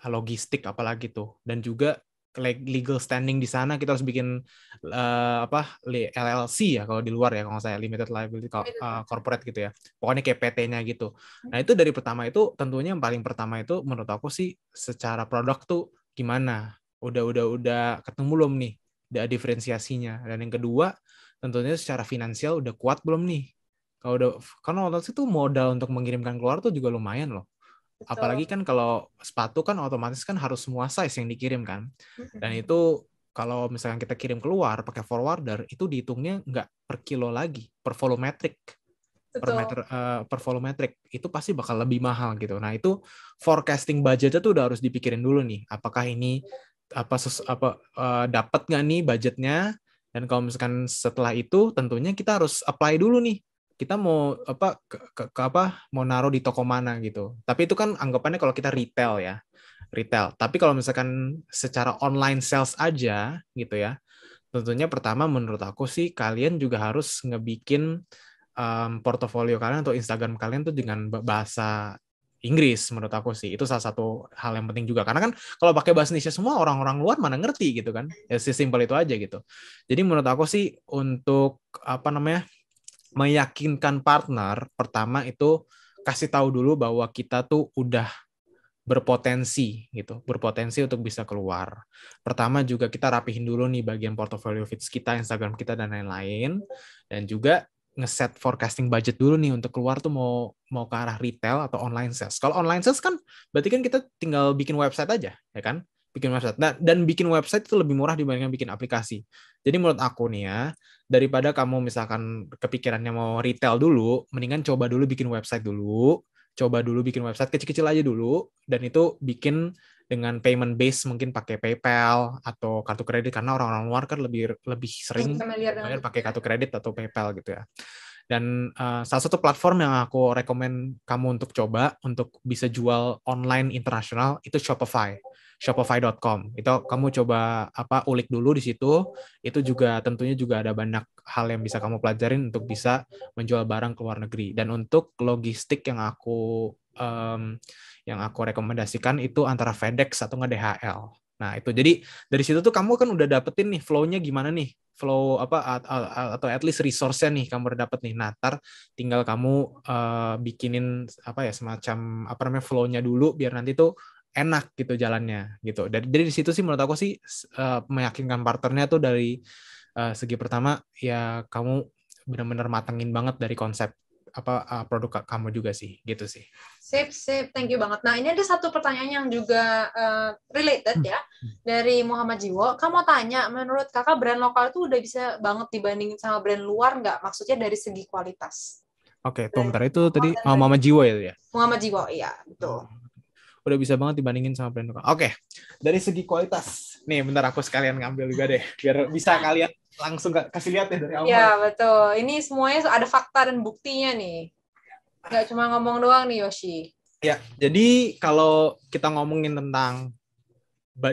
logistik apalagi tuh dan juga legal standing di sana kita harus bikin uh, apa LLC ya kalau di luar ya kalau saya limited liability uh, corporate gitu ya pokoknya kayak PT-nya gitu hmm. nah itu dari pertama itu tentunya yang paling pertama itu menurut aku sih secara produk tuh gimana udah udah udah ketemu belum nih Ada diferensiasinya dan yang kedua tentunya secara finansial udah kuat belum nih kalau udah karena waktu itu modal untuk mengirimkan keluar tuh juga lumayan loh Betul. Apalagi kan kalau sepatu kan otomatis kan harus semua size yang dikirim kan. Dan itu kalau misalkan kita kirim keluar pakai forwarder itu dihitungnya nggak per kilo lagi, per volumetric. Per meter uh, per volumetric itu pasti bakal lebih mahal gitu. Nah, itu forecasting budgetnya tuh udah harus dipikirin dulu nih. Apakah ini apa ses, apa uh, eh, dapat nggak nih budgetnya? Dan kalau misalkan setelah itu tentunya kita harus apply dulu nih kita mau apa ke, ke, ke apa mau naruh di toko mana gitu. Tapi itu kan anggapannya kalau kita retail ya, retail. Tapi kalau misalkan secara online sales aja gitu ya, tentunya pertama menurut aku sih kalian juga harus ngebikin um, portofolio kalian atau Instagram kalian tuh dengan bahasa Inggris menurut aku sih itu salah satu hal yang penting juga karena kan kalau pakai bahasa Indonesia semua orang-orang luar mana ngerti gitu kan ya sesimpel itu aja gitu jadi menurut aku sih untuk apa namanya meyakinkan partner pertama itu kasih tahu dulu bahwa kita tuh udah berpotensi gitu, berpotensi untuk bisa keluar. Pertama juga kita rapihin dulu nih bagian portfolio fits kita, Instagram kita dan lain-lain dan juga ngeset forecasting budget dulu nih untuk keluar tuh mau mau ke arah retail atau online sales. Kalau online sales kan berarti kan kita tinggal bikin website aja, ya kan? Bikin website. Nah, dan bikin website itu lebih murah dibandingkan bikin aplikasi. Jadi menurut aku nih ya, daripada kamu misalkan kepikirannya mau retail dulu, mendingan coba dulu bikin website dulu, coba dulu bikin website kecil-kecil aja dulu, dan itu bikin dengan payment base mungkin pakai PayPal atau kartu kredit karena orang-orang luar kan lebih lebih sering bayar pakai kartu kredit atau PayPal gitu ya. Dan uh, salah satu platform yang aku rekomend kamu untuk coba untuk bisa jual online internasional itu Shopify shopify.com. Itu kamu coba apa ulik dulu di situ. Itu juga tentunya juga ada banyak hal yang bisa kamu pelajarin untuk bisa menjual barang ke luar negeri. Dan untuk logistik yang aku um, yang aku rekomendasikan itu antara FedEx atau nggak DHL. Nah, itu. Jadi dari situ tuh kamu kan udah dapetin nih flow-nya gimana nih? Flow apa atau at least resource-nya nih kamu udah dapet nih. Nah, tinggal kamu uh, bikinin apa ya semacam apa namanya flow-nya dulu biar nanti tuh enak gitu jalannya gitu. Dari dari situ sih menurut aku sih uh, meyakinkan partnernya tuh dari uh, segi pertama ya kamu benar-benar matengin banget dari konsep apa uh, produk kamu juga sih gitu sih. Sip sip, thank you banget. Nah ini ada satu pertanyaan yang juga uh, related hmm. ya dari Muhammad Jiwo. Kamu tanya, menurut kakak brand lokal itu udah bisa banget dibandingin sama brand luar nggak? Maksudnya dari segi kualitas? Oke, okay, bentar itu tadi oh, Muhammad Jiwo ya, ya? Muhammad Jiwo, iya betul. Hmm. Udah bisa banget dibandingin sama brand lokal. Oke, okay. dari segi kualitas. Nih, bentar aku sekalian ngambil juga deh, biar bisa kalian langsung gak kasih lihat ya dari awal. Iya, betul. Ini semuanya ada fakta dan buktinya nih. Gak cuma ngomong doang nih, Yoshi. Ya, jadi kalau kita ngomongin tentang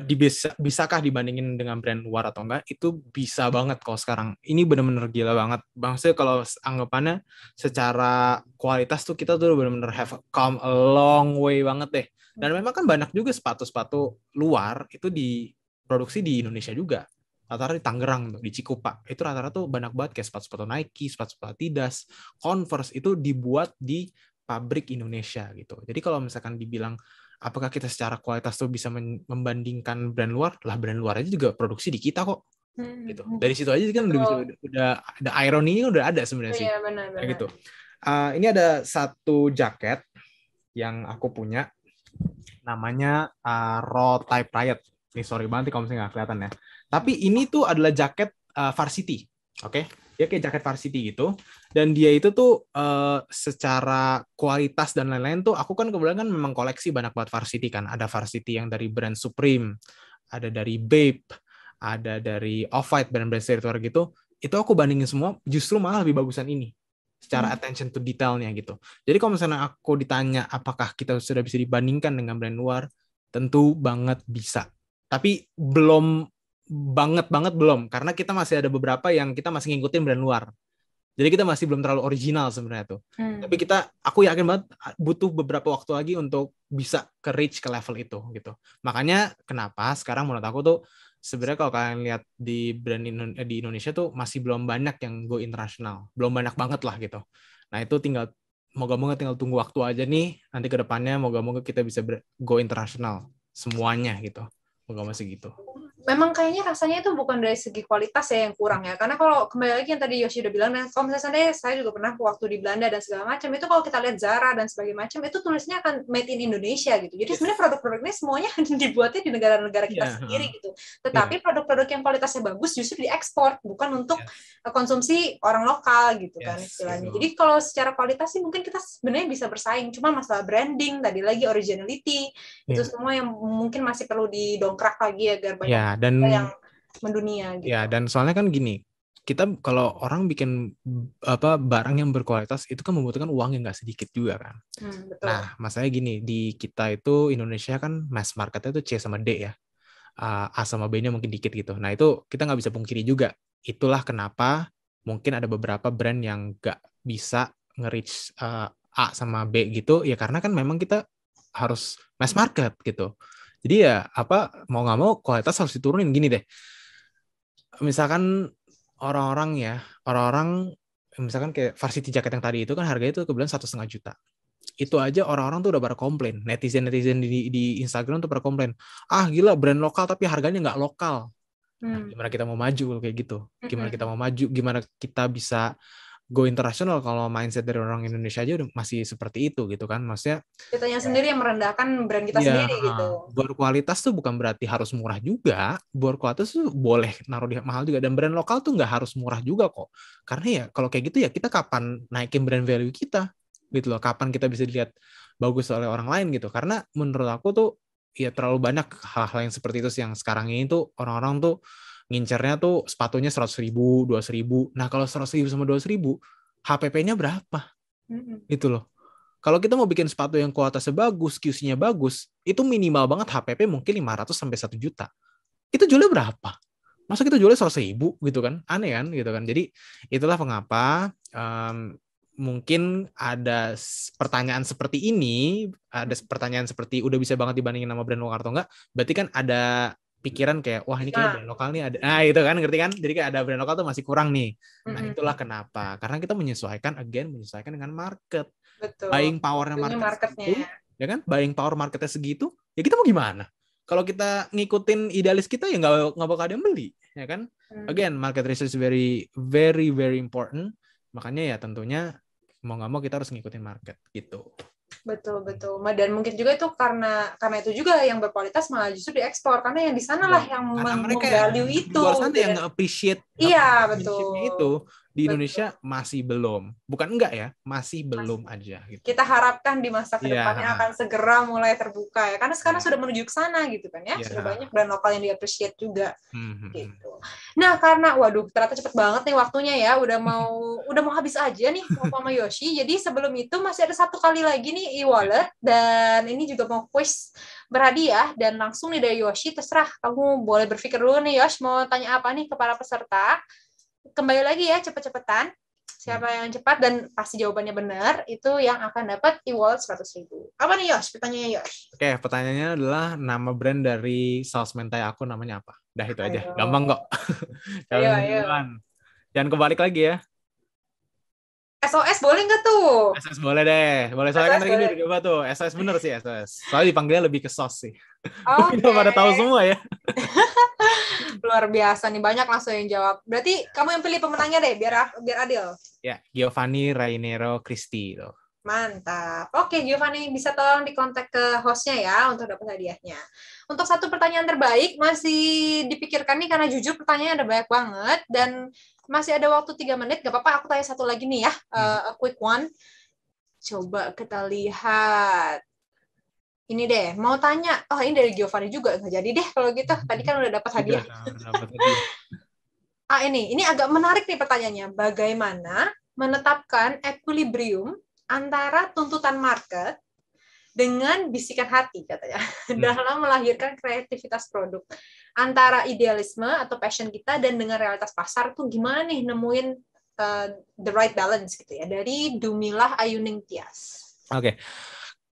bisa, bisakah dibandingin dengan brand luar atau enggak, itu bisa banget kalau sekarang. Ini benar-benar gila banget. Maksudnya kalau anggapannya secara kualitas tuh kita tuh benar-benar have come a long way banget deh. Dan memang kan banyak juga sepatu-sepatu luar itu diproduksi di Indonesia juga rata-rata di Tangerang di Cikupa. Itu rata-rata tuh banyak banget kayak sepatu-sepatu Nike, sepatu-sepatu Adidas, Converse itu dibuat di pabrik Indonesia gitu. Jadi kalau misalkan dibilang apakah kita secara kualitas tuh bisa membandingkan brand luar, lah brand luar aja juga produksi di kita kok. Hmm. gitu hmm. dari situ aja kan udah, udah ada ironinya udah ada sebenarnya sih iya, benar, gitu. benar. gitu uh, ini ada satu jaket yang aku punya namanya uh, raw type riot nih sorry banget kalau misalnya nggak kelihatan ya tapi ini tuh adalah jaket uh, varsity, oke? Okay? Dia kayak jaket varsity gitu. Dan dia itu tuh uh, secara kualitas dan lain-lain tuh, aku kan kebetulan kan memang koleksi banyak banget varsity kan. Ada varsity yang dari brand Supreme, ada dari Bape, ada dari Off-White, brand-brand streetwear gitu. Itu aku bandingin semua, justru malah lebih bagusan ini secara hmm. attention to detailnya gitu. Jadi kalau misalnya aku ditanya apakah kita sudah bisa dibandingkan dengan brand luar, tentu banget bisa. Tapi belum banget banget belum karena kita masih ada beberapa yang kita masih ngikutin brand luar jadi kita masih belum terlalu original sebenarnya tuh hmm. tapi kita aku yakin banget butuh beberapa waktu lagi untuk bisa ke reach ke level itu gitu makanya kenapa sekarang menurut aku tuh sebenarnya kalau kalian lihat di brand eh, di Indonesia tuh masih belum banyak yang go internasional belum banyak banget lah gitu nah itu tinggal moga-moga tinggal tunggu waktu aja nih nanti kedepannya moga-moga kita bisa go internasional semuanya gitu moga-moga segitu memang kayaknya rasanya itu bukan dari segi kualitas ya yang kurang ya karena kalau kembali lagi yang tadi Yoshida bilang dan nah, kalau misalnya saya, saya juga pernah waktu di Belanda dan segala macam itu kalau kita lihat Zara dan sebagainya macam itu tulisnya akan made in Indonesia gitu jadi sebenarnya produk-produknya semuanya dibuatnya di negara-negara kita yeah. Iya, sendiri gitu iya. tetapi produk produk-produk yang kualitasnya bagus justru diekspor bukan untuk yes. Eh, konsumsi orang lokal gitu kan yes. kan istilahnya jadi kalau secara kualitas sih mungkin kita sebenarnya bisa bersaing cuma masalah branding tadi lagi originality yeah. itu iya. semua yang mungkin masih perlu didongkrak lagi agar banyak yeah dan yang mendunia gitu. ya dan soalnya kan gini, kita kalau orang bikin apa barang yang berkualitas itu kan membutuhkan uang yang nggak sedikit juga kan. Hmm, betul. Nah, masalahnya gini, di kita itu Indonesia kan mass marketnya itu C sama D ya. Ah, A sama B-nya mungkin dikit gitu. Nah, itu kita nggak bisa pungkiri juga. Itulah kenapa mungkin ada beberapa brand yang nggak bisa nge-reach uh, A sama B gitu ya karena kan memang kita harus mass market gitu. Jadi ya apa mau nggak mau kualitas harus diturunin gini deh. Misalkan orang-orang ya, orang-orang misalkan kayak varsity jaket yang tadi itu kan harganya itu kebetulan satu setengah juta itu aja orang-orang tuh udah pada komplain netizen netizen di di Instagram tuh pada komplain ah gila brand lokal tapi harganya nggak lokal nah, hmm. gimana kita mau maju kayak gitu gimana kita mau maju gimana kita bisa go internasional kalau mindset dari orang Indonesia aja udah masih seperti itu gitu kan maksudnya Kita yang sendiri yang merendahkan brand kita ya, sendiri gitu Buat kualitas tuh bukan berarti harus murah juga Buat kualitas tuh boleh naruh di mahal juga dan brand lokal tuh nggak harus murah juga kok karena ya kalau kayak gitu ya kita kapan naikin brand value kita gitu loh kapan kita bisa dilihat bagus oleh orang lain gitu karena menurut aku tuh ya terlalu banyak hal-hal yang seperti itu sih yang sekarang ini tuh orang-orang tuh ngincernya tuh sepatunya seratus ribu, dua ribu. Nah kalau seratus ribu sama dua ribu, HPP-nya berapa? Mm-hmm. Itu loh. Kalau kita mau bikin sepatu yang kualitasnya bagus, QC-nya bagus, itu minimal banget HPP mungkin 500 sampai satu juta. Itu jualnya berapa? Masa kita jualnya seratus ribu gitu kan? Aneh kan gitu kan? Jadi itulah mengapa um, mungkin ada pertanyaan seperti ini, ada pertanyaan seperti udah bisa banget dibandingin nama brand lokal atau enggak, berarti kan ada pikiran kayak wah ini kayak nah. brand lokal nih ada nah itu kan ngerti kan jadi kayak ada brand lokal tuh masih kurang nih nah itulah kenapa karena kita menyesuaikan again menyesuaikan dengan market Betul. buying powernya market marketnya segitu, ya kan buying power marketnya segitu ya kita mau gimana kalau kita ngikutin idealis kita ya nggak nggak bakal ada yang beli ya kan hmm. again market research is very very very important makanya ya tentunya mau nggak mau kita harus ngikutin market gitu betul betul dan mungkin juga itu karena karena itu juga yang berkualitas malah justru diekspor karena yang di sanalah iya. yang meng- mereka value itu di luar sana gitu. yang ya. appreciate iya betul itu di Indonesia Betul. masih belum. Bukan enggak ya, masih belum aja. Gitu. Kita harapkan di masa kedepannya iya, yeah. akan segera mulai terbuka ya, karena sekarang yeah. sudah menuju ke sana gitu kan ya, yeah. sudah banyak brand lokal yang di-appreciate juga hmm, hmm gitu. Nah karena waduh ternyata cepet banget nih waktunya ya, udah mau udah mau habis aja nih sama Yoshi. Jadi sebelum itu masih ada satu kali lagi nih e-wallet dan ini juga mau quiz berhadiah dan langsung nih dari Yoshi terserah kamu boleh berpikir dulu nih Yosh mau tanya apa nih kepada peserta kembali lagi ya cepet-cepetan siapa yang cepat dan pasti jawabannya benar itu yang akan dapat e-wallet seratus ribu apa nih Yos pertanyaannya Yos oke okay, pertanyaannya adalah nama brand dari saus mentai aku namanya apa dah itu ayo. aja gampang kok ayo, ayo. jangan kebalik lagi ya SOS boleh nggak tuh? SOS boleh deh. Boleh soalnya SOS kan tadi udah coba tuh. SOS bener sih SOS. Soalnya dipanggilnya lebih ke sos sih. Okay. pada tahu semua ya. Luar biasa nih banyak langsung yang jawab. Berarti ya. kamu yang pilih pemenangnya deh biar biar adil. Ya, Giovanni Rainero Cristi tuh. Mantap. Oke, Giovanni bisa tolong dikontak ke hostnya ya untuk dapat hadiahnya. Untuk satu pertanyaan terbaik masih dipikirkan nih karena jujur pertanyaannya ada banyak banget dan masih ada waktu tiga menit, gak apa-apa. Aku tanya satu lagi nih ya, uh, a quick one. Coba kita lihat. Ini deh, mau tanya. Oh, ini dari Giovanni juga. Nggak jadi deh kalau gitu. Tadi kan udah dapat hadiah. Iya, ah, ini. Ini agak menarik nih pertanyaannya. Bagaimana menetapkan equilibrium antara tuntutan market dengan bisikan hati katanya hmm. dalam melahirkan kreativitas produk antara idealisme atau passion kita dan dengan realitas pasar tuh gimana nih nemuin uh, the right balance gitu ya dari Dumilah Ayuning Tias. Oke. Okay.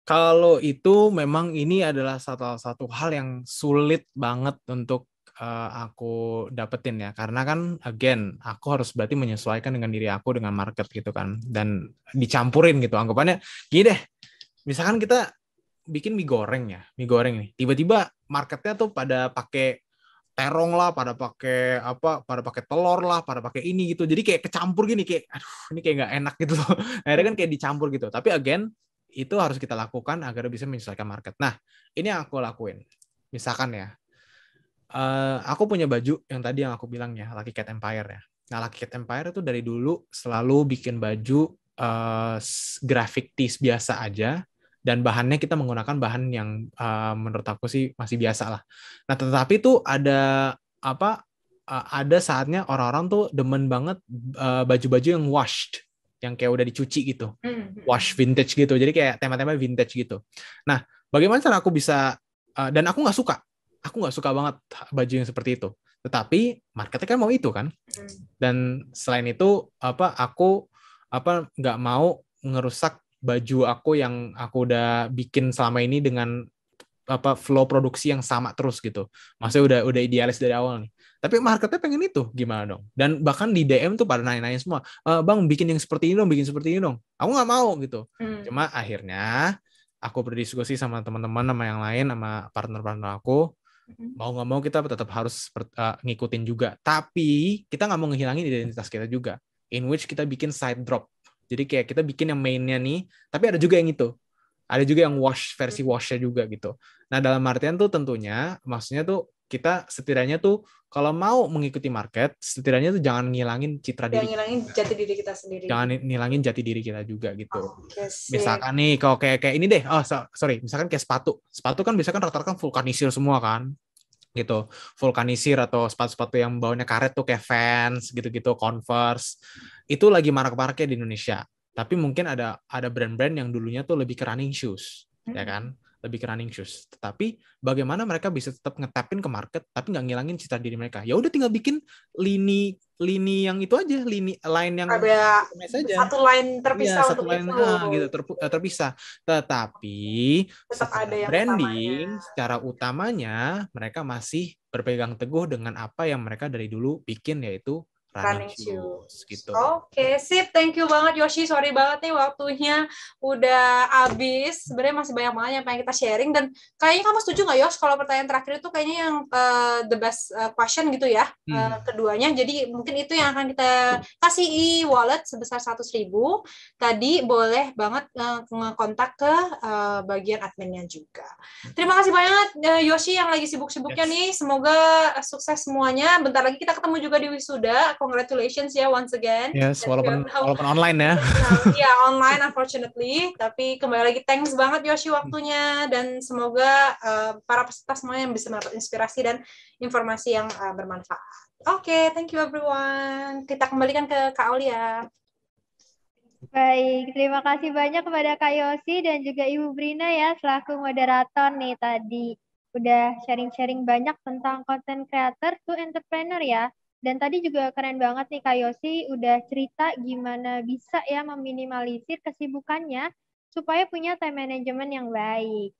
Kalau itu memang ini adalah satu satu hal yang sulit banget untuk uh, aku dapetin ya karena kan again aku harus berarti menyesuaikan dengan diri aku dengan market gitu kan dan dicampurin gitu anggapannya gini deh misalkan kita bikin mie goreng ya, mie goreng nih. Tiba-tiba marketnya tuh pada pakai terong lah, pada pakai apa, pada pakai telur lah, pada pakai ini gitu. Jadi kayak kecampur gini, kayak aduh ini kayak nggak enak gitu loh. Akhirnya kan kayak dicampur gitu. Tapi again itu harus kita lakukan agar bisa menyesuaikan market. Nah ini yang aku lakuin. Misalkan ya, uh, aku punya baju yang tadi yang aku bilang ya, laki Cat Empire ya. Nah Lucky Cat Empire itu dari dulu selalu bikin baju uh, eh, grafik tees biasa aja, dan bahannya kita menggunakan bahan yang uh, menurut aku sih masih biasa lah. Nah, tetapi tuh ada apa uh, ada saatnya orang-orang tuh demen banget eh, baju-baju uh, yang washed, yang kayak udah dicuci gitu. Hmm, hmm, hmm. Wash vintage gitu. Jadi kayak tema-tema vintage gitu. Nah, bagaimana cara aku bisa uh, dan aku nggak suka. Aku nggak suka banget baju yang seperti itu. Tetapi marketnya kan mau itu kan. Dan selain itu apa aku apa nggak mau ngerusak baju aku yang aku udah bikin selama ini dengan apa flow produksi yang sama terus gitu. Maksudnya udah udah idealis dari awal nih. Tapi marketnya pengen itu gimana dong? Dan bahkan di DM tuh pada nanya-nanya semua, e, bang bikin yang seperti ini dong, bikin seperti ini dong. Aku nggak mau gitu. Hmm. Cuma akhirnya aku berdiskusi sama teman-teman sama yang lain sama partner-partner aku hmm. mau nggak mau kita tetap harus uh, ngikutin juga tapi kita nggak mau menghilangin identitas kita juga in which kita bikin side drop jadi kayak kita bikin yang mainnya nih, tapi ada juga yang itu. Ada juga yang wash versi washnya juga gitu. Nah dalam artian tuh tentunya, maksudnya tuh kita setidaknya tuh kalau mau mengikuti market, setidaknya tuh jangan ngilangin citra jangan diri. Jangan ngilangin jati diri kita sendiri. Jangan ngilangin jati diri kita juga gitu. Oh, okay, misalkan nih kalau kayak kayak ini deh, oh sorry, misalkan kayak sepatu, sepatu kan biasanya kan rata-rata kan vulkanisir semua kan gitu vulkanisir atau sepatu-sepatu yang baunya karet tuh kayak Vans gitu-gitu Converse itu lagi marak-maraknya di Indonesia tapi mungkin ada ada brand-brand yang dulunya tuh lebih ke running shoes ya hmm. ya kan lebih ke running shoes. Tetapi bagaimana mereka bisa tetap ngetapin ke market tapi nggak ngilangin cita diri mereka. Ya udah tinggal bikin lini lini yang itu aja, lini line yang ada aja. satu line terpisah ya, satu line itu. Nah, gitu ter, eh, terpisah. Tetapi tetap ada yang branding utamanya. secara utamanya mereka masih berpegang teguh dengan apa yang mereka dari dulu bikin yaitu running, shoes. gitu. Oke, okay, sip. Thank you banget Yoshi. Sorry banget nih waktunya udah habis. Sebenarnya masih banyak banget yang pengen kita sharing dan kayaknya kamu setuju nggak Yos kalau pertanyaan terakhir itu kayaknya yang uh, the best uh, question gitu ya. Eh, hmm. Uh, keduanya. Jadi mungkin itu yang akan kita kasih e-wallet sebesar ribu. Tadi boleh banget uh, ngekontak ke uh, bagian adminnya juga. Terima kasih banget uh, Yoshi yang lagi sibuk-sibuknya yes. nih. Semoga sukses semuanya. Bentar lagi kita ketemu juga di wisuda congratulations ya once again. Yes, walaupun how, walaupun online ya. Iya, yeah, online unfortunately, tapi kembali lagi thanks banget Yoshi waktunya dan semoga uh, para peserta semuanya yang bisa mendapat inspirasi dan informasi yang uh, bermanfaat. Oke, okay, thank you everyone. Kita kembalikan ke Kak Olia. Baik, terima kasih banyak kepada Kak Yosi dan juga Ibu Brina ya selaku moderator nih tadi. Udah sharing-sharing banyak tentang content creator to entrepreneur ya. Dan tadi juga keren banget nih Kak Yosi udah cerita gimana bisa ya meminimalisir kesibukannya supaya punya time management yang baik.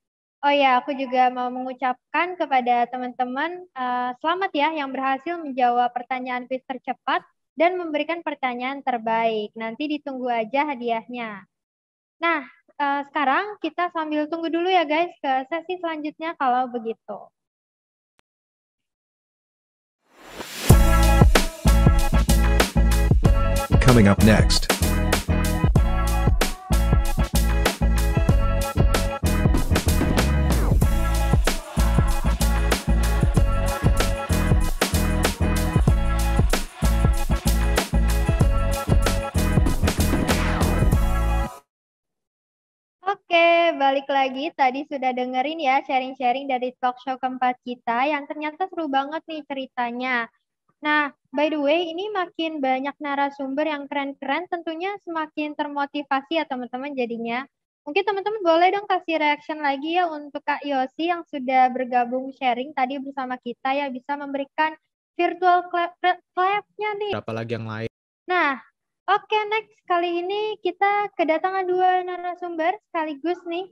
Oh ya, aku juga mau mengucapkan kepada teman-teman uh, selamat ya yang berhasil menjawab pertanyaan quiz tercepat dan memberikan pertanyaan terbaik. Nanti ditunggu aja hadiahnya. Nah, uh, sekarang kita sambil tunggu dulu ya guys ke sesi selanjutnya kalau begitu. coming up next. balik lagi. Tadi sudah dengerin ya sharing-sharing dari talk show keempat kita yang ternyata seru banget nih ceritanya. Nah, by the way, ini makin banyak narasumber yang keren-keren, tentunya semakin termotivasi ya teman-teman jadinya. Mungkin teman-teman boleh dong kasih reaction lagi ya untuk Kak Yosi yang sudah bergabung sharing tadi bersama kita ya, bisa memberikan virtual clap, clap-nya nih. Berapa lagi yang lain? Nah, oke okay, next. Kali ini kita kedatangan dua narasumber sekaligus nih.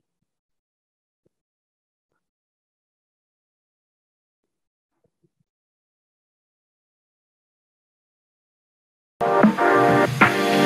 Música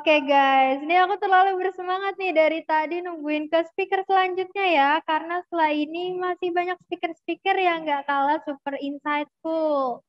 Oke okay, guys, ini aku terlalu bersemangat nih dari tadi nungguin ke speaker selanjutnya ya, karena setelah ini masih banyak speaker-speaker yang gak kalah super insightful.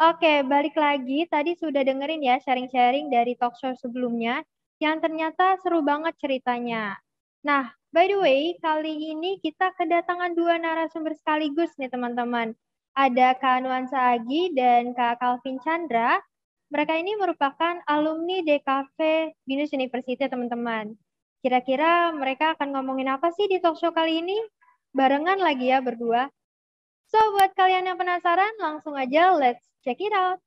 Oke, okay, balik lagi. Tadi sudah dengerin ya sharing-sharing dari talk show sebelumnya, yang ternyata seru banget ceritanya. Nah, by the way, kali ini kita kedatangan dua narasumber sekaligus nih teman-teman. Ada Kak Nuansa Agi dan Kak Calvin Chandra mereka ini merupakan alumni DKV Binus University, teman-teman. Kira-kira mereka akan ngomongin apa sih di talkshow kali ini? Barengan lagi ya berdua. So, buat kalian yang penasaran, langsung aja let's check it out.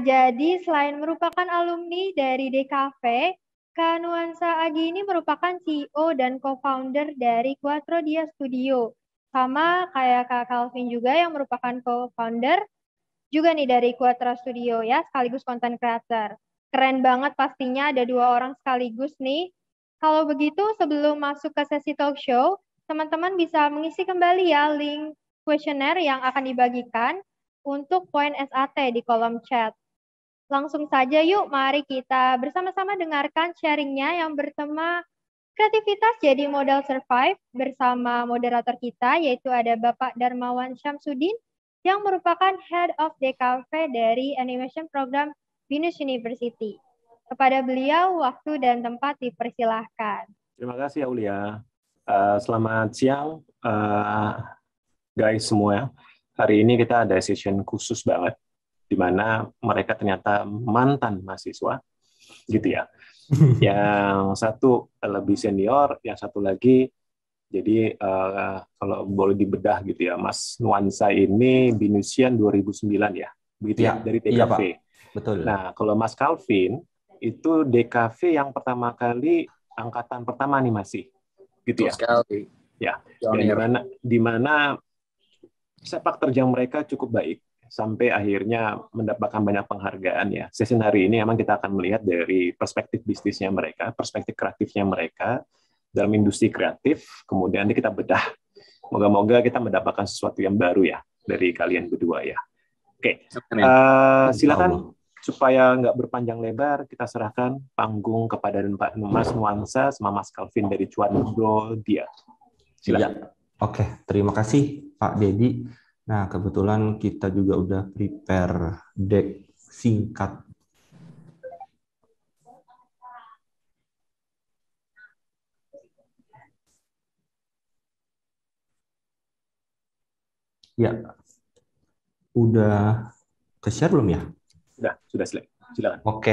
jadi selain merupakan alumni dari DKV, Kanuansa Agi ini merupakan CEO dan co-founder dari Quattro Dia Studio. Sama kayak Kak Calvin juga yang merupakan co-founder juga nih dari Quattro Studio ya, sekaligus content creator. Keren banget pastinya ada dua orang sekaligus nih. Kalau begitu sebelum masuk ke sesi talk show, teman-teman bisa mengisi kembali ya link kuesioner yang akan dibagikan untuk poin SAT di kolom chat. Langsung saja yuk, mari kita bersama-sama dengarkan sharingnya yang bertema Kreativitas jadi modal survive bersama moderator kita yaitu ada Bapak Darmawan Syamsuddin yang merupakan Head of DKV dari Animation Program Venus University. Kepada beliau, waktu dan tempat dipersilahkan. Terima kasih, Aulia. Uh, selamat siang, uh, guys semua. Hari ini kita ada session khusus banget di mana mereka ternyata mantan mahasiswa gitu ya. yang satu lebih senior, yang satu lagi jadi uh, kalau boleh dibedah gitu ya, Mas Nuansa ini binusian 2009 ya, begitu ya, ya dari DKV. Iya, Pak. Betul. Nah, kalau Mas Calvin itu DKV yang pertama kali angkatan pertama nih masih, gitu Betul ya. Sekali. Ya, di mana di mana sepak terjang mereka cukup baik sampai akhirnya mendapatkan banyak penghargaan ya. Sesi hari ini emang kita akan melihat dari perspektif bisnisnya mereka, perspektif kreatifnya mereka dalam industri kreatif, kemudian nanti kita bedah. Moga-moga kita mendapatkan sesuatu yang baru ya dari kalian berdua ya. Oke, okay. uh, eh, silakan supaya nggak berpanjang lebar, kita serahkan panggung kepada Pak Mas Nuansa sama Mas Calvin dari Cuan Bro dia. Silakan. Ya. Oke, terima kasih Pak Deddy. Nah, kebetulan kita juga udah prepare deck singkat. Ya, udah ke share belum ya? Sudah, sudah selesai. Silakan. Oke,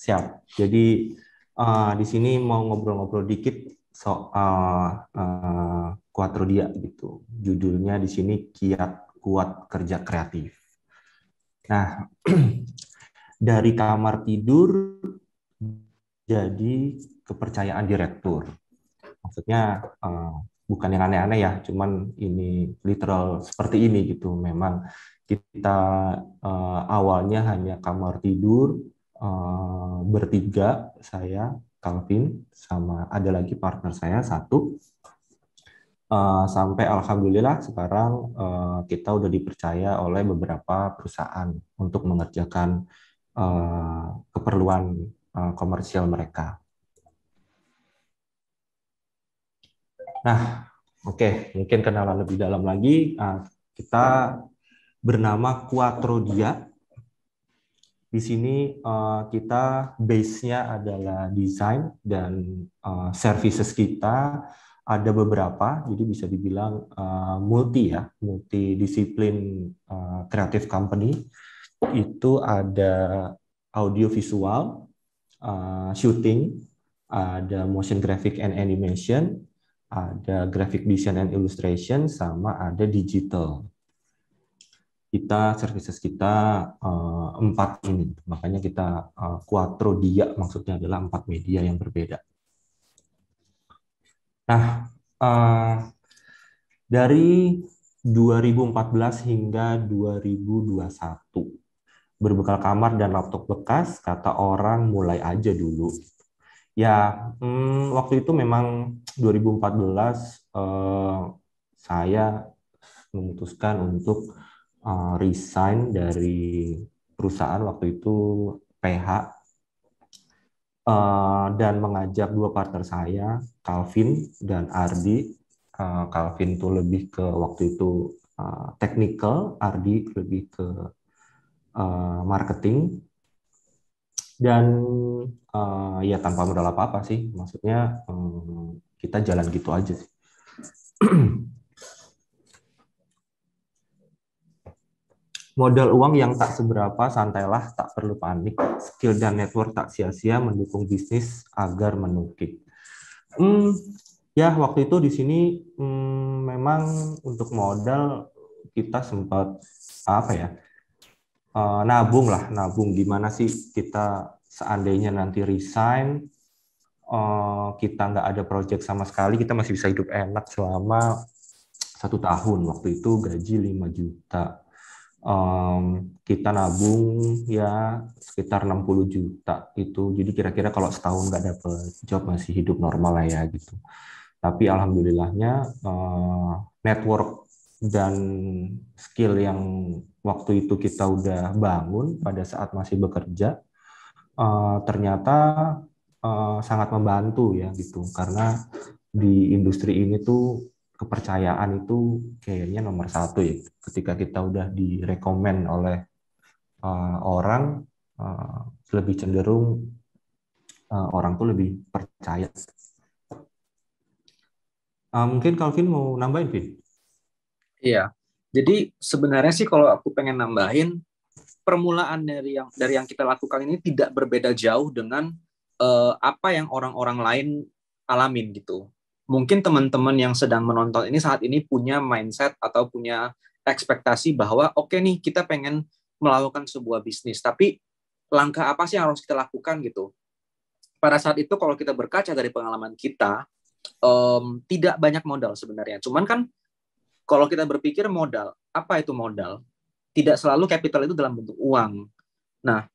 siap. Jadi uh, di sini mau ngobrol-ngobrol dikit soal uh, eh, Quattro Quadrodia gitu. Judulnya di sini kiat kuat kerja kreatif. Nah, dari kamar tidur jadi kepercayaan direktur. Maksudnya eh, bukan yang aneh-aneh ya, cuman ini literal seperti ini gitu. Memang kita eh, awalnya hanya kamar tidur eh, bertiga, saya, Calvin, sama ada lagi partner saya satu. Eh, sampai alhamdulillah sekarang uh, kita udah dipercaya oleh beberapa perusahaan untuk mengerjakan uh, keperluan uh, komersial mereka. Nah, oke, okay. mungkin kenalan lebih dalam lagi. Uh, kita bernama Quatrodia. Di sini uh, kita base-nya adalah desain dan uh, services kita ada beberapa, jadi bisa dibilang uh, multi ya, multidisiplin uh, company itu ada audiovisual, uh, shooting, ada motion graphic and animation, ada graphic design and illustration, sama ada digital. Kita services kita uh, empat ini, makanya kita uh, quattro dia maksudnya adalah empat media yang berbeda. Nah, uh, dari 2014 hingga 2021, berbekal kamar dan laptop bekas, kata orang mulai aja dulu. Ya, hmm, waktu itu memang 2014 uh, eh, saya memutuskan untuk uh, resign dari perusahaan waktu itu PH uh, dan mengajak dua partner saya, Calvin dan Ardi. Uh, Calvin tuh lebih ke waktu itu uh, technical, Ardi lebih ke uh, marketing. Dan uh, ya tanpa modal apa-apa sih, maksudnya um, kita jalan gitu aja sih. Modal uang yang tak seberapa, santailah, tak perlu panik. Skill dan network tak sia-sia mendukung bisnis agar menukik. Hmm, ya waktu itu di sini hmm, memang untuk modal kita sempat apa ya? Uh, nabung lah, nabung gimana sih kita seandainya nanti resign, uh, kita nggak ada project sama sekali, kita masih bisa hidup enak selama satu tahun. Waktu itu gaji 5 juta um, kita nabung ya sekitar 60 juta itu. Jadi kira-kira kalau setahun nggak dapet job masih hidup normal lah ya gitu. Tapi alhamdulillahnya uh, network dan skill yang waktu itu kita udah bangun pada saat masih bekerja uh, ternyata uh, sangat membantu ya gitu karena di industri ini tuh kepercayaan itu kayaknya nomor satu ya. Ketika kita udah direkomen oleh uh, orang, uh, lebih cenderung uh, orang tuh lebih percaya. Uh, mungkin Calvin mau nambahin, Vin? Iya. Jadi sebenarnya sih kalau aku pengen nambahin permulaan dari yang dari yang kita lakukan ini tidak berbeda jauh dengan uh, apa yang orang-orang lain alamin gitu mungkin teman-teman yang sedang menonton ini saat ini punya mindset atau punya ekspektasi bahwa oke okay nih kita pengen melakukan sebuah bisnis, tapi langkah apa sih yang harus kita lakukan gitu? Pada saat itu kalau kita berkaca dari pengalaman kita, um, tidak banyak modal sebenarnya. Cuman kan kalau kita berpikir modal, apa itu modal? Tidak selalu capital itu dalam bentuk uang. Nah,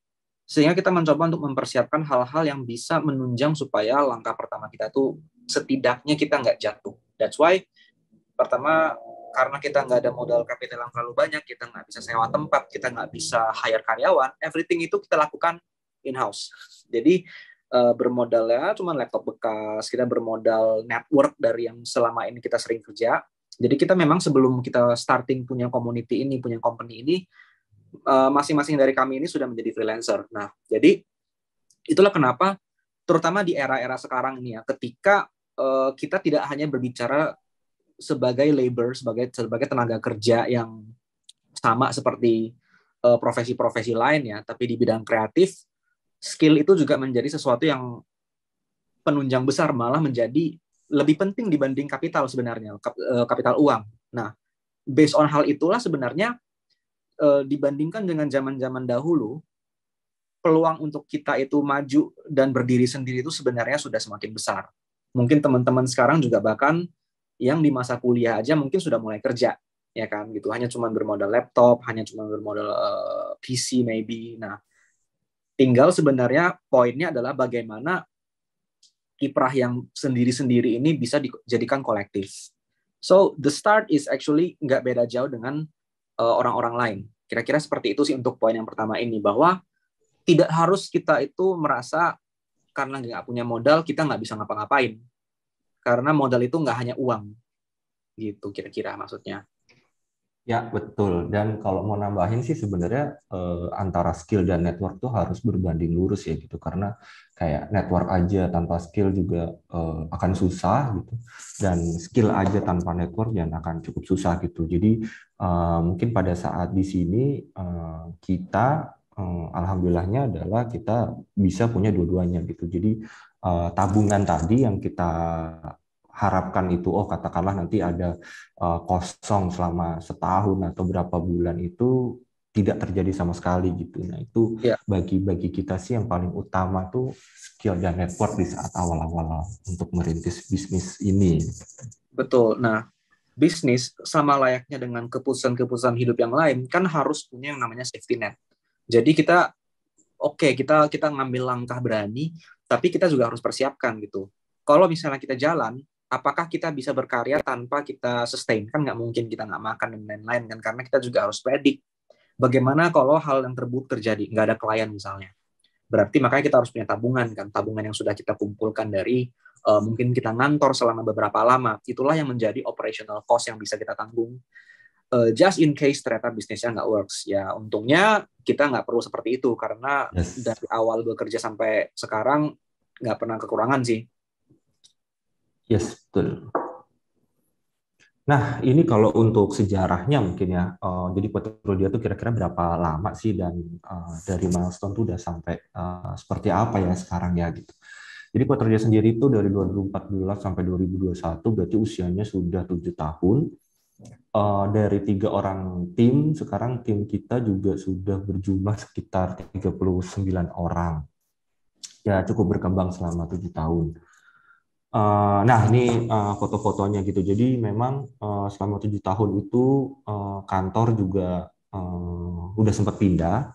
sehingga kita mencoba untuk mempersiapkan hal-hal yang bisa menunjang supaya langkah pertama kita itu setidaknya kita nggak jatuh. That's why pertama karena kita nggak ada modal kapital yang terlalu banyak, kita nggak bisa sewa tempat, kita nggak bisa hire karyawan, everything itu kita lakukan in-house. Jadi uh, bermodalnya cuma laptop bekas, kita bermodal network dari yang selama ini kita sering kerja. Jadi kita memang sebelum kita starting punya community ini, punya company ini, masing eh, masing-masing dari kami ini sudah menjadi freelancer. Nah, jadi itulah kenapa terutama di era-era sekarang ini ya, ketika uh, kita tidak hanya berbicara sebagai labor, sebagai sebagai tenaga kerja yang sama seperti eh, profesi-profesi uh, lain ya, tapi di bidang kreatif skill itu juga menjadi sesuatu yang penunjang besar malah menjadi lebih penting dibanding kapital sebenarnya, kap, uh, kapital uang. Nah, based on hal itulah sebenarnya uh, dibandingkan dengan zaman-zaman dahulu peluang untuk kita itu maju dan berdiri sendiri itu sebenarnya sudah semakin besar mungkin teman-teman sekarang juga bahkan yang di masa kuliah aja mungkin sudah mulai kerja ya kan gitu hanya cuma bermodal laptop hanya cuma bermodal uh, eh, PC maybe nah tinggal sebenarnya poinnya adalah bagaimana kiprah yang sendiri-sendiri ini bisa dijadikan kolektif so the start is actually nggak beda jauh dengan orang eh, orang-orang lain kira-kira seperti itu sih untuk poin yang pertama ini bahwa tidak harus kita itu merasa karena nggak punya modal kita nggak bisa ngapa-ngapain karena modal itu nggak hanya uang gitu kira-kira maksudnya ya betul dan kalau mau nambahin sih sebenarnya eh, antara skill dan network tuh harus berbanding lurus ya gitu karena kayak network aja tanpa skill juga eh, akan susah gitu dan skill aja tanpa network yang akan cukup susah gitu jadi eh, mungkin pada saat di sini eh, kita Eh, alhamdulillahnya adalah kita bisa punya dua-duanya gitu. Jadi uh, tabungan tadi yang kita harapkan itu oh katakanlah nanti ada uh, kosong selama setahun atau berapa bulan itu tidak terjadi sama sekali gitu. Nah, itu ya. bagi bagi kita sih yang paling utama tuh skill dan network di saat awal-awal untuk merintis bisnis ini. Betul. Nah, bisnis sama layaknya dengan keputusan-keputusan hidup yang lain kan harus punya yang namanya safety net jadi kita oke okay, kita kita ngambil langkah berani, tapi kita juga harus persiapkan gitu. Kalau misalnya kita jalan, apakah kita bisa berkarya tanpa kita sustain? Kan nggak mungkin kita nggak makan dan lain-lain kan karena kita juga harus predik. Bagaimana kalau hal yang terburuk terjadi, nggak ada klien misalnya? Berarti makanya kita harus punya tabungan kan, tabungan yang sudah kita kumpulkan dari uh, mungkin kita ngantor selama beberapa lama. Itulah yang menjadi operational cost yang bisa kita tanggung uh, just in case ternyata bisnisnya nggak works ya untungnya kita nggak perlu seperti itu karena yes. dari awal bekerja sampai sekarang nggak pernah kekurangan sih yes betul nah ini kalau untuk sejarahnya mungkin ya uh, jadi petro dia tuh kira-kira berapa lama sih dan uh, dari milestone tuh udah sampai uh, seperti apa ya sekarang ya gitu jadi dia sendiri itu dari 2014 sampai 2021 berarti usianya sudah tujuh tahun uh, dari tiga orang tim, sekarang tim kita juga sudah berjumlah sekitar 39 orang. Ya cukup berkembang selama tujuh tahun. Uh, nah ini uh, foto-fotonya gitu. Jadi memang uh, selama tujuh tahun itu uh, kantor juga uh, udah sempat pindah.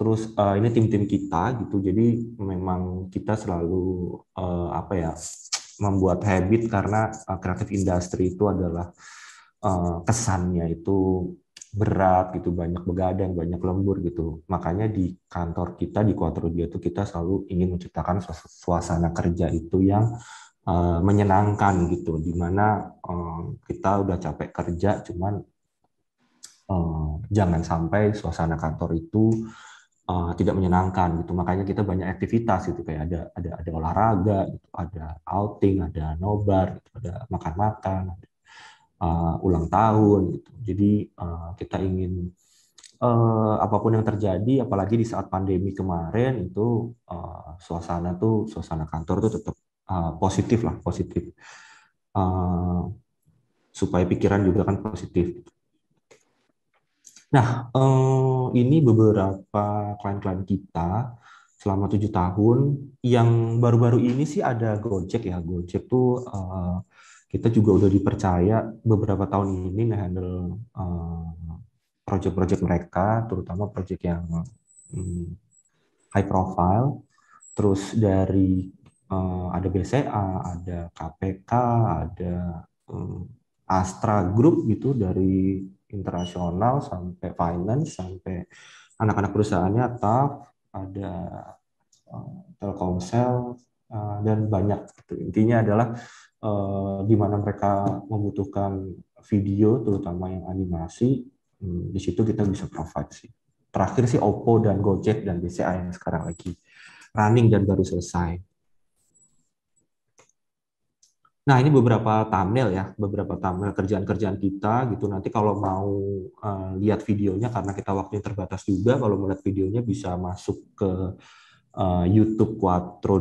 Terus uh, ini tim-tim kita gitu. Jadi memang kita selalu uh, apa ya membuat habit karena uh, kreatif industri itu adalah Eh, kesannya itu berat gitu banyak begadang banyak lembur gitu makanya di kantor kita di Quattro dia itu kita selalu ingin menciptakan suasana kerja itu yang uh, menyenangkan gitu dimana uh, eh, kita udah capek kerja cuman uh, jangan sampai suasana kantor itu uh, tidak menyenangkan gitu makanya kita banyak aktivitas gitu kayak ada ada ada olahraga gitu ada outing ada nobar gitu, ada makan-makan ada uh, ulang tahun gitu. Jadi uh, kita ingin uh, apapun yang terjadi, apalagi di saat pandemi kemarin itu uh, suasana tuh suasana kantor tuh tetap uh, positif lah, positif uh, supaya pikiran juga kan positif. Nah, eh, ini beberapa klien-klien kita selama tujuh tahun. Yang baru-baru ini sih ada Gojek ya, Gojek tuh eh, kita juga udah dipercaya beberapa tahun ini ngehandle uh, project-project mereka, terutama project yang um, high profile. Terus dari uh, ada BCA, ada KPK, ada um, Astra Group gitu dari internasional sampai finance sampai anak-anak perusahaannya TAF, ada uh, Telkomsel uh, dan banyak gitu. Intinya adalah Eh, di mana mereka membutuhkan video terutama yang animasi hmm, di situ kita bisa provide sih terakhir sih Oppo dan Gojek dan BCA yang sekarang lagi running dan baru selesai Nah, ini beberapa thumbnail ya, beberapa thumbnail kerjaan-kerjaan kita gitu. Nanti kalau mau uh, lihat videonya karena kita waktunya terbatas juga, kalau melihat videonya bisa masuk ke uh, YouTube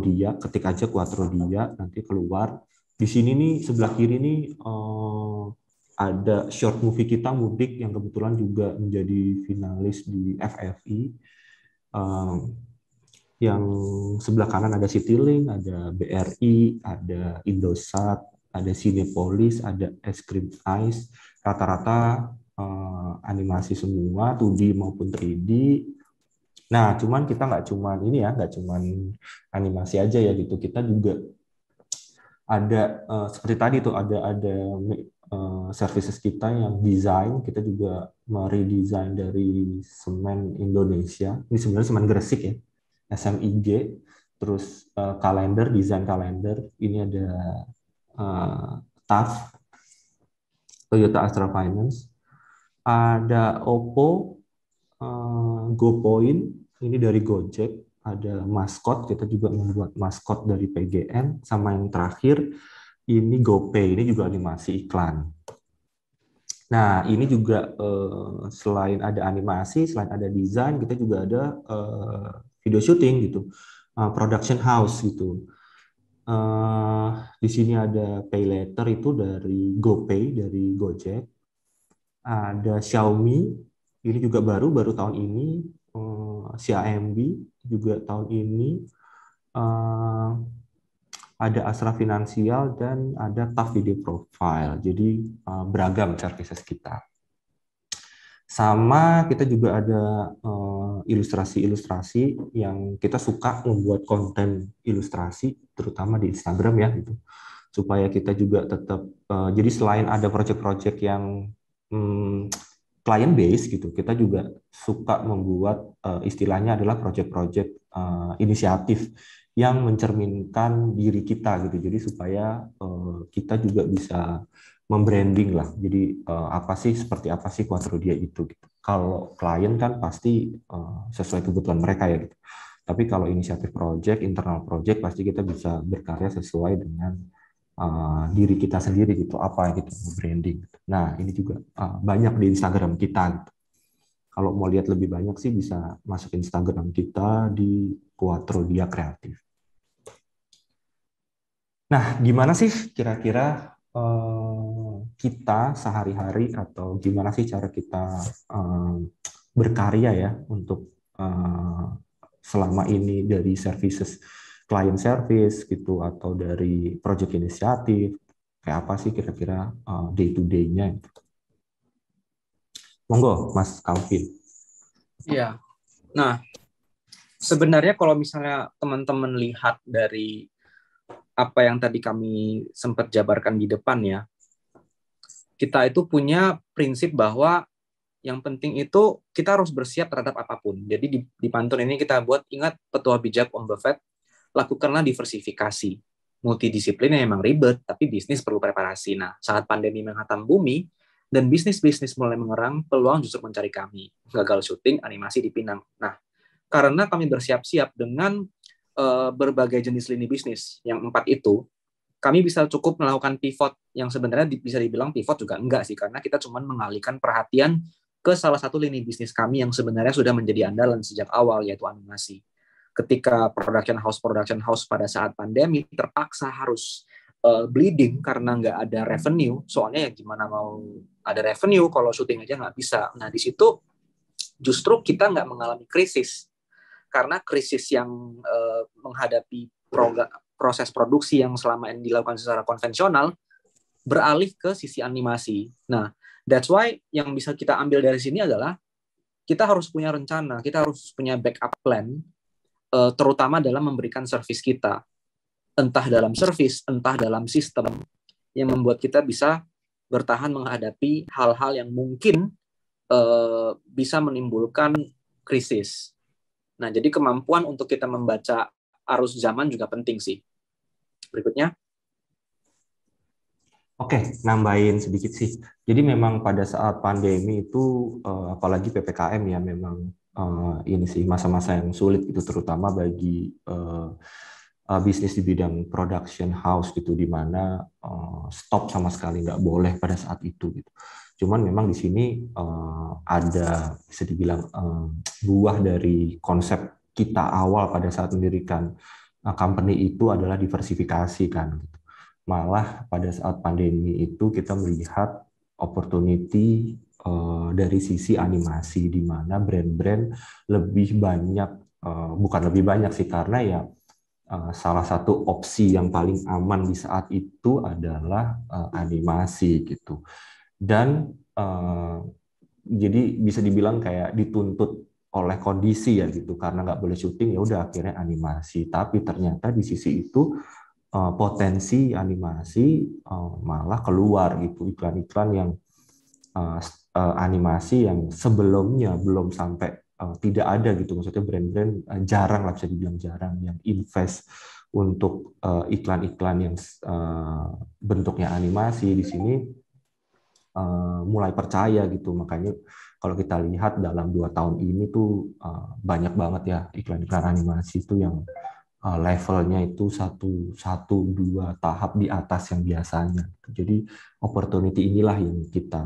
Dia ketik aja Quattro Dia nanti keluar di sini nih sebelah kiri nih uh, ada short movie kita Mudik yang kebetulan juga menjadi finalis di FFI. uh, eh, yang sebelah kanan ada Citylink, ada BRI, ada Indosat, ada Cinepolis, ada Script Ice. Rata-rata eh, animasi semua, 2D maupun 3D. Nah, cuman kita nggak cuman ini ya, nggak cuman animasi aja ya gitu. Kita juga ada uh, seperti tadi tuh ada ada uh, services kita yang desain kita juga meredesign dari semen Indonesia ini sebenarnya semen Gresik ya SMIG terus uh, kalender desain kalender ini ada uh, TAF Toyota Astra Finance ada Oppo uh, GoPoint ini dari Gojek ada maskot, kita juga membuat maskot dari PGN, sama yang terakhir ini GoPay, ini juga animasi iklan. Nah, ini juga eh, selain ada animasi, selain ada desain, kita juga ada eh, video shooting gitu, eh, production house gitu. Eh, di sini ada pay later itu dari GoPay, dari Gojek. Ada Xiaomi, ini juga baru, baru tahun ini eh, CIMB eh, juga tahun ini uh, ada Astra Finansial dan ada Video Profile. Jadi uh, beragam services kita. Sama kita juga ada ilustrasi-ilustrasi yang kita suka membuat konten ilustrasi terutama di Instagram ya gitu. Supaya kita juga tetap uh, jadi selain ada project-project yang hmm, client base gitu kita juga suka membuat uh, istilahnya adalah project-project uh, inisiatif yang mencerminkan diri kita gitu jadi supaya uh, kita juga bisa membranding lah jadi uh, apa sih seperti apa sih Quadrodia itu gitu kalau klien kan pasti uh, sesuai kebutuhan mereka ya gitu tapi kalau inisiatif project internal project pasti kita bisa berkarya sesuai dengan uh, diri kita sendiri gitu apa gitu branding gitu. nah ini juga uh, banyak di Instagram kita gitu. kalau mau lihat lebih banyak sih bisa masuk Instagram kita di Quattro Dia Kreatif nah gimana sih kira-kira eh, kita sehari-hari atau gimana sih cara kita berkarya ya untuk selama ini dari services client service gitu atau dari project inisiatif kayak apa sih kira-kira uh, eh, day to day-nya gitu? Monggo Mas Calvin. Iya. Nah, sebenarnya kalau misalnya teman-teman lihat dari apa yang tadi kami sempat jabarkan di depan ya, kita itu punya prinsip bahwa yang penting itu kita harus bersiap terhadap apapun. Jadi di, di pantun ini kita buat ingat petua bijak Om Buffett lakukanlah diversifikasi. multidisiplinnya memang ribet, tapi bisnis perlu preparasi. Nah, saat pandemi menghantam bumi, dan bisnis-bisnis mulai mengerang, peluang justru mencari kami. Gagal syuting animasi di Pinang. Nah, karena kami bersiap-siap dengan uh, berbagai jenis lini bisnis yang empat itu, kami bisa cukup melakukan pivot yang sebenarnya bisa dibilang pivot juga enggak sih, karena kita cuma mengalihkan perhatian ke salah satu lini bisnis kami yang sebenarnya sudah menjadi andalan sejak awal, yaitu animasi ketika production house production house pada saat pandemi terpaksa harus uh, bleeding karena nggak ada revenue soalnya ya gimana mau ada revenue kalau syuting aja nggak bisa nah di situ justru kita nggak mengalami krisis karena krisis yang uh, menghadapi proses produksi yang selama ini dilakukan secara konvensional beralih ke sisi animasi. Nah, that's why yang bisa kita ambil dari sini adalah kita harus punya rencana, kita harus punya backup plan Eh, terutama dalam memberikan servis kita entah dalam servis entah dalam sistem yang membuat kita bisa bertahan menghadapi hal-hal yang mungkin uh, bisa menimbulkan krisis. Nah, jadi kemampuan untuk kita membaca arus zaman juga penting sih. Berikutnya. Oke, nambahin sedikit sih. Jadi memang pada saat pandemi itu, eh, apalagi ppkm ya, memang uh, ini sih masa-masa yang sulit itu terutama bagi uh, uh, bisnis di bidang production house gitu di mana uh, stop sama sekali nggak boleh pada saat itu gitu. Cuman memang di sini uh, ada bisa dibilang uh, buah dari konsep kita awal pada saat mendirikan uh, company itu adalah diversifikasi kan. Gitu. Malah pada saat pandemi itu kita melihat opportunity Eh, dari sisi animasi di mana brand-brand lebih banyak uh, bukan lebih banyak sih karena ya uh, salah satu opsi yang paling aman di saat itu adalah uh, animasi gitu dan uh, jadi bisa dibilang kayak dituntut oleh kondisi ya gitu karena nggak boleh syuting ya udah akhirnya animasi tapi ternyata di sisi itu potensi animasi malah keluar gitu iklan-iklan yang uh, animasi yang sebelumnya belum sampai uh, tidak ada gitu maksudnya brand-brand uh, jarang lah bisa dibilang jarang yang invest untuk uh, iklan-iklan yang uh, bentuknya animasi di sini uh, mulai percaya gitu makanya kalau kita lihat dalam dua tahun ini tuh uh, banyak banget ya iklan-iklan animasi itu yang Eh, levelnya itu satu satu dua tahap di atas yang biasanya. Jadi opportunity inilah yang kita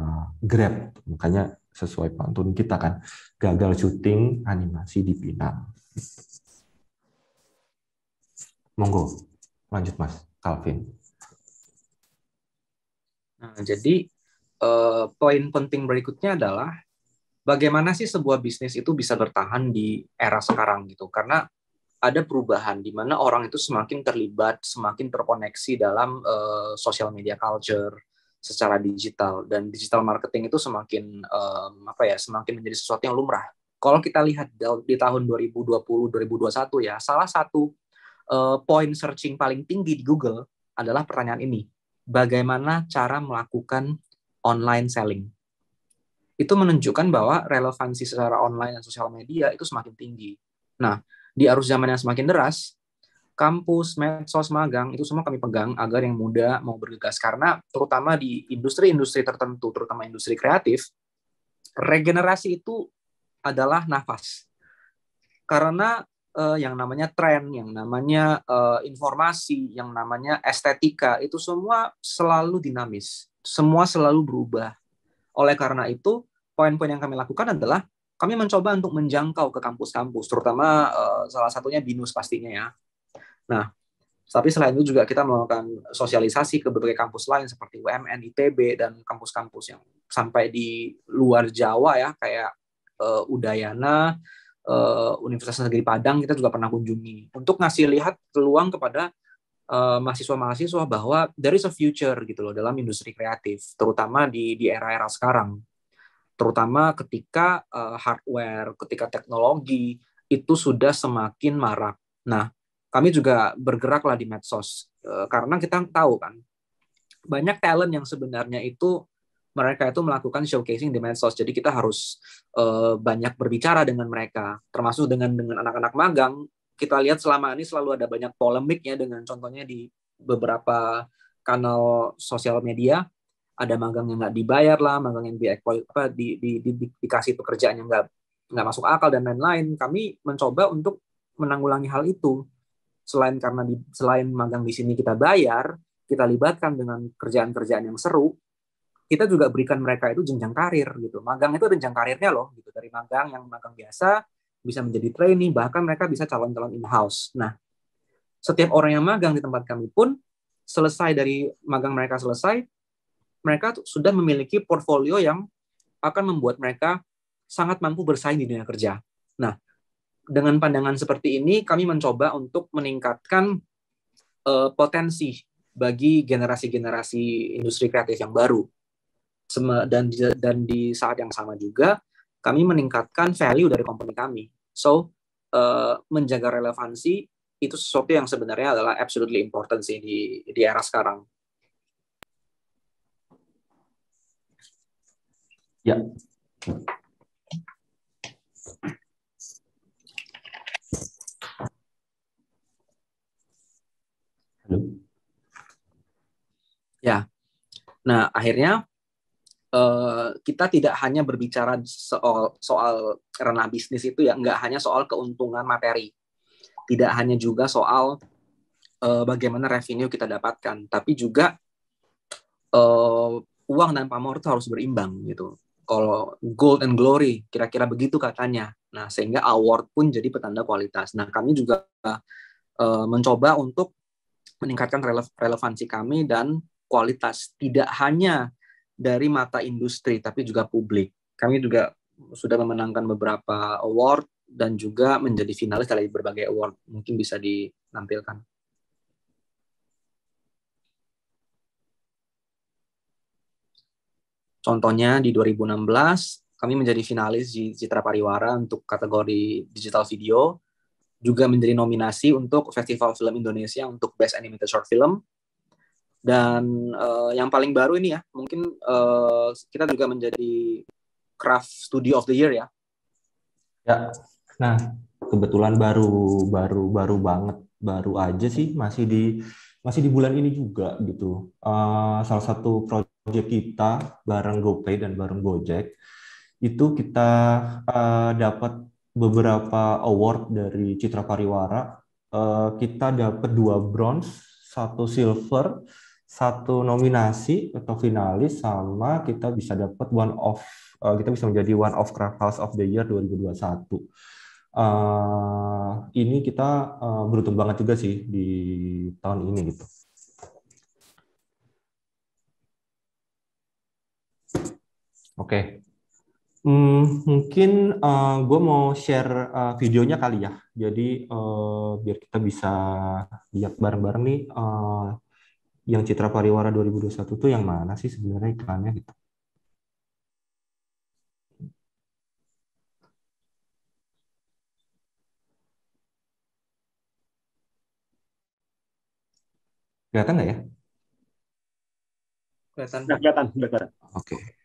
grab. Makanya sesuai pantun kita kan gagal syuting animasi di Pinang. Monggo lanjut Mas Calvin. Nah, jadi eh, poin penting berikutnya adalah bagaimana sih sebuah bisnis itu bisa bertahan di era sekarang gitu karena ada perubahan di mana orang itu semakin terlibat, semakin terkoneksi dalam uh, social media culture secara digital dan digital marketing itu semakin um, apa ya, semakin menjadi sesuatu yang lumrah. Kalau kita lihat di tahun 2020 2021 ya, salah satu uh, poin searching paling tinggi di Google adalah pertanyaan ini. Bagaimana cara melakukan online selling? Itu menunjukkan bahwa relevansi secara online dan sosial media itu semakin tinggi. Nah, di arus zaman yang semakin deras, kampus, medsos, magang itu semua kami pegang agar yang muda mau bergegas karena terutama di industri-industri tertentu, terutama industri kreatif, regenerasi itu adalah nafas. Karena eh, yang namanya tren, yang namanya eh, informasi, yang namanya estetika itu semua selalu dinamis, semua selalu berubah. Oleh karena itu, poin-poin yang kami lakukan adalah kami mencoba untuk menjangkau ke kampus-kampus, terutama eh, salah satunya BINUS pastinya ya. Nah, tapi selain itu juga kita melakukan sosialisasi ke beberapa kampus lain seperti UMN, ITB, dan kampus-kampus yang sampai di luar Jawa ya, kayak uh, Udayana, uh, Universitas Negeri Padang kita juga pernah kunjungi untuk ngasih lihat peluang kepada mahasiswa mahasiswa-mahasiswa bahwa there is a future gitu loh dalam industri kreatif terutama di di era-era sekarang terutama ketika uh, hardware, ketika teknologi itu sudah semakin marak. Nah, kami juga bergeraklah di medsos uh, karena kita tahu kan banyak talent yang sebenarnya itu mereka itu melakukan showcasing di medsos. Jadi kita harus uh, banyak berbicara dengan mereka, termasuk dengan dengan anak-anak magang. Kita lihat selama ini selalu ada banyak polemiknya dengan contohnya di beberapa kanal sosial media ada magang yang nggak dibayar lah, magang yang di, apa, di, di, di, di, dikasih pekerjaan yang nggak nggak masuk akal dan lain-lain. Kami mencoba untuk menanggulangi hal itu. Selain karena di, selain magang di sini kita bayar, kita libatkan dengan kerjaan-kerjaan yang seru, kita juga berikan mereka itu jenjang karir gitu. Magang itu jenjang karirnya loh gitu. Dari magang yang magang biasa bisa menjadi trainee, bahkan mereka bisa calon-calon in-house. Nah, setiap orang yang magang di tempat kami pun selesai dari magang mereka selesai, mereka sudah memiliki portfolio yang akan membuat mereka sangat mampu bersaing di dunia kerja. Nah, dengan pandangan seperti ini, kami mencoba untuk meningkatkan uh, potensi bagi generasi-generasi industri kreatif yang baru. Dan di, dan di saat yang sama juga, kami meningkatkan value dari company kami. So, uh, menjaga relevansi itu sesuatu yang sebenarnya adalah absolutely important sih di, di era sekarang. Ya. Halo. Ya. Nah, akhirnya eh, kita tidak hanya berbicara soal soal ranah bisnis itu ya nggak hanya soal keuntungan materi tidak hanya juga soal uh, bagaimana revenue kita dapatkan tapi juga uh, uang dan pamor itu harus berimbang gitu kalau gold and glory kira-kira begitu katanya. Nah, sehingga award pun jadi petanda kualitas. Nah, kami juga uh, mencoba untuk meningkatkan relevansi kami dan kualitas tidak hanya dari mata industri tapi juga publik. Kami juga sudah memenangkan beberapa award dan juga menjadi finalis dari berbagai award. Mungkin bisa ditampilkan. Contohnya di 2016 kami menjadi finalis di Citra Pariwara untuk kategori digital video, juga menjadi nominasi untuk Festival Film Indonesia untuk Best Animated Short Film. Dan uh, yang paling baru ini ya, mungkin uh, kita juga menjadi Craft Studio of the Year ya. Ya. Nah, kebetulan baru baru baru banget baru aja sih masih di masih di bulan ini juga gitu. Uh, salah satu proyek Gojek kita bareng GoPay dan bareng Gojek itu kita uh, dapat beberapa award dari Citra Pariwara. Uh, kita dapat dua bronze, satu silver, satu nominasi atau finalis sama kita bisa dapat one of uh, kita bisa menjadi one of craft house of the year 2021. Uh, ini kita uh, beruntung banget juga sih di tahun ini gitu. Oke. Okay. Hmm, mungkin uh, eh, gue mau share uh, videonya kali ya. Jadi uh, biar kita bisa lihat bareng-bareng nih uh, yang Citra Pariwara 2021 tuh yang mana sih sebenarnya iklannya gitu. Kelihatan nggak ya? Kelihatan. kelihatan, kelihatan. Oke. Okay.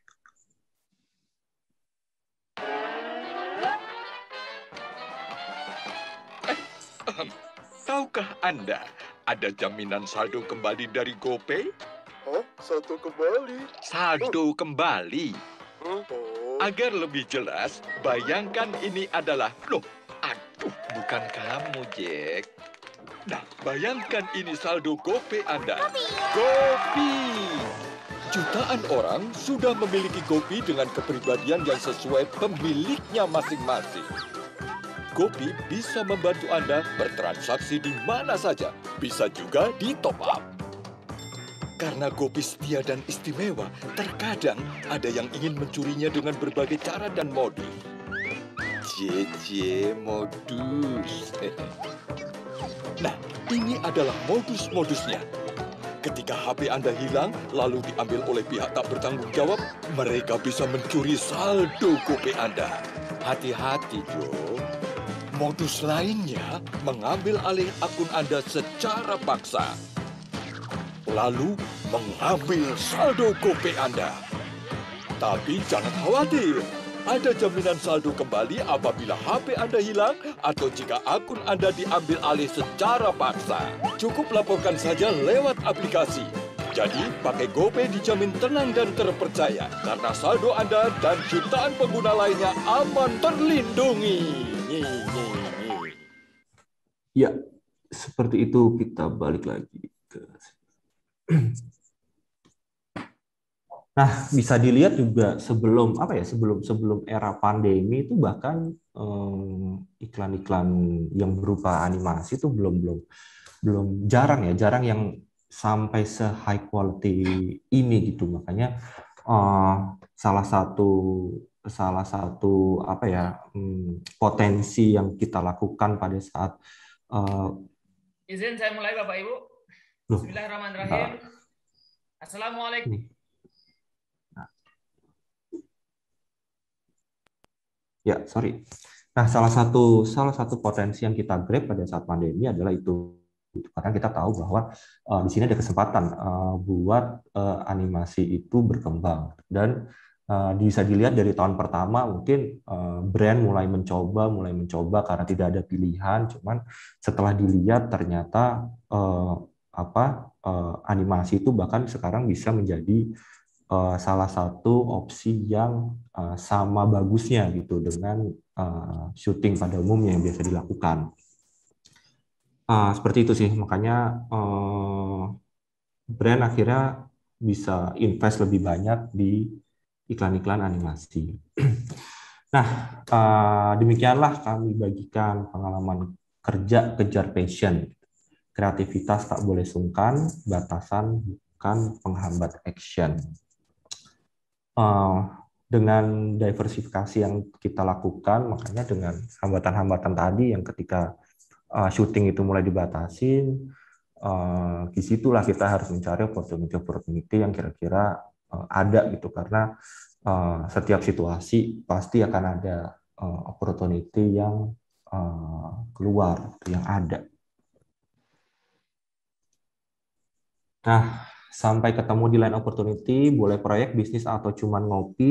Iya. Tahukah Anda, ada jaminan saldo kembali dari GoPay? Oh, Saldo kembali? Saldo oh. kembali. Hmm. Oh. Agar lebih jelas, bayangkan ini adalah... Loh, aduh, bukan kamu, Jack. Nah, bayangkan ini saldo GoPay Anda. Kopi. Jutaan orang sudah memiliki kopi dengan kepribadian yang sesuai pemiliknya masing-masing. GoPay bisa membantu Anda bertransaksi di mana saja, bisa juga di top up. Karena GoPay setia dan istimewa, terkadang ada yang ingin mencurinya dengan berbagai cara dan modus. JJ modus. Nah, ini adalah modus-modusnya. Ketika HP Anda hilang, lalu diambil oleh pihak tak bertanggung jawab, mereka bisa mencuri saldo kopi Anda. Hati-hati, Jo. Modus lainnya mengambil alih akun Anda secara paksa. Lalu mengambil saldo GoPay Anda. Tapi jangan khawatir, ada jaminan saldo kembali apabila HP Anda hilang atau jika akun Anda diambil alih secara paksa. Cukup laporkan saja lewat aplikasi. Jadi, pakai GoPay dijamin tenang dan terpercaya karena saldo Anda dan jutaan pengguna lainnya aman terlindungi. Ya, seperti itu kita balik lagi ke Nah, bisa dilihat juga sebelum apa ya sebelum sebelum era pandemi itu bahkan eh, iklan-iklan eh, yang berupa animasi itu belum belum belum jarang ya jarang yang sampai se high quality ini gitu makanya eh, salah satu salah satu apa ya hmm, potensi yang kita lakukan pada saat uh, izin saya mulai bapak ibu Bismillahirrahmanirrahim Assalamualaikum nah. ya sorry nah salah satu salah satu potensi yang kita grab pada saat pandemi adalah itu karena kita tahu bahwa uh, di sini ada kesempatan uh, buat uh, animasi itu berkembang dan Eh, bisa dilihat dari tahun pertama mungkin eh, brand mulai mencoba, mulai mencoba karena tidak ada pilihan. Cuman setelah dilihat ternyata eh, apa animasi itu bahkan sekarang bisa menjadi salah satu opsi yang sama bagusnya gitu dengan syuting pada umumnya yang biasa dilakukan. Seperti itu sih makanya brand akhirnya bisa invest lebih banyak di iklan-iklan animasi. Nah, eh, demikianlah kami bagikan pengalaman kerja kejar passion. Kreativitas tak boleh sungkan, batasan bukan penghambat action. Eh, dengan diversifikasi yang kita lakukan, makanya dengan hambatan-hambatan tadi yang ketika uh, syuting itu mulai dibatasi, uh, disitulah kita harus mencari opportunity-opportunity yang kira-kira Eh, ada gitu karena uh, setiap situasi pasti akan ada uh, opportunity yang uh, keluar yang ada. Nah, sampai ketemu di lain opportunity, boleh proyek bisnis atau cuman ngopi.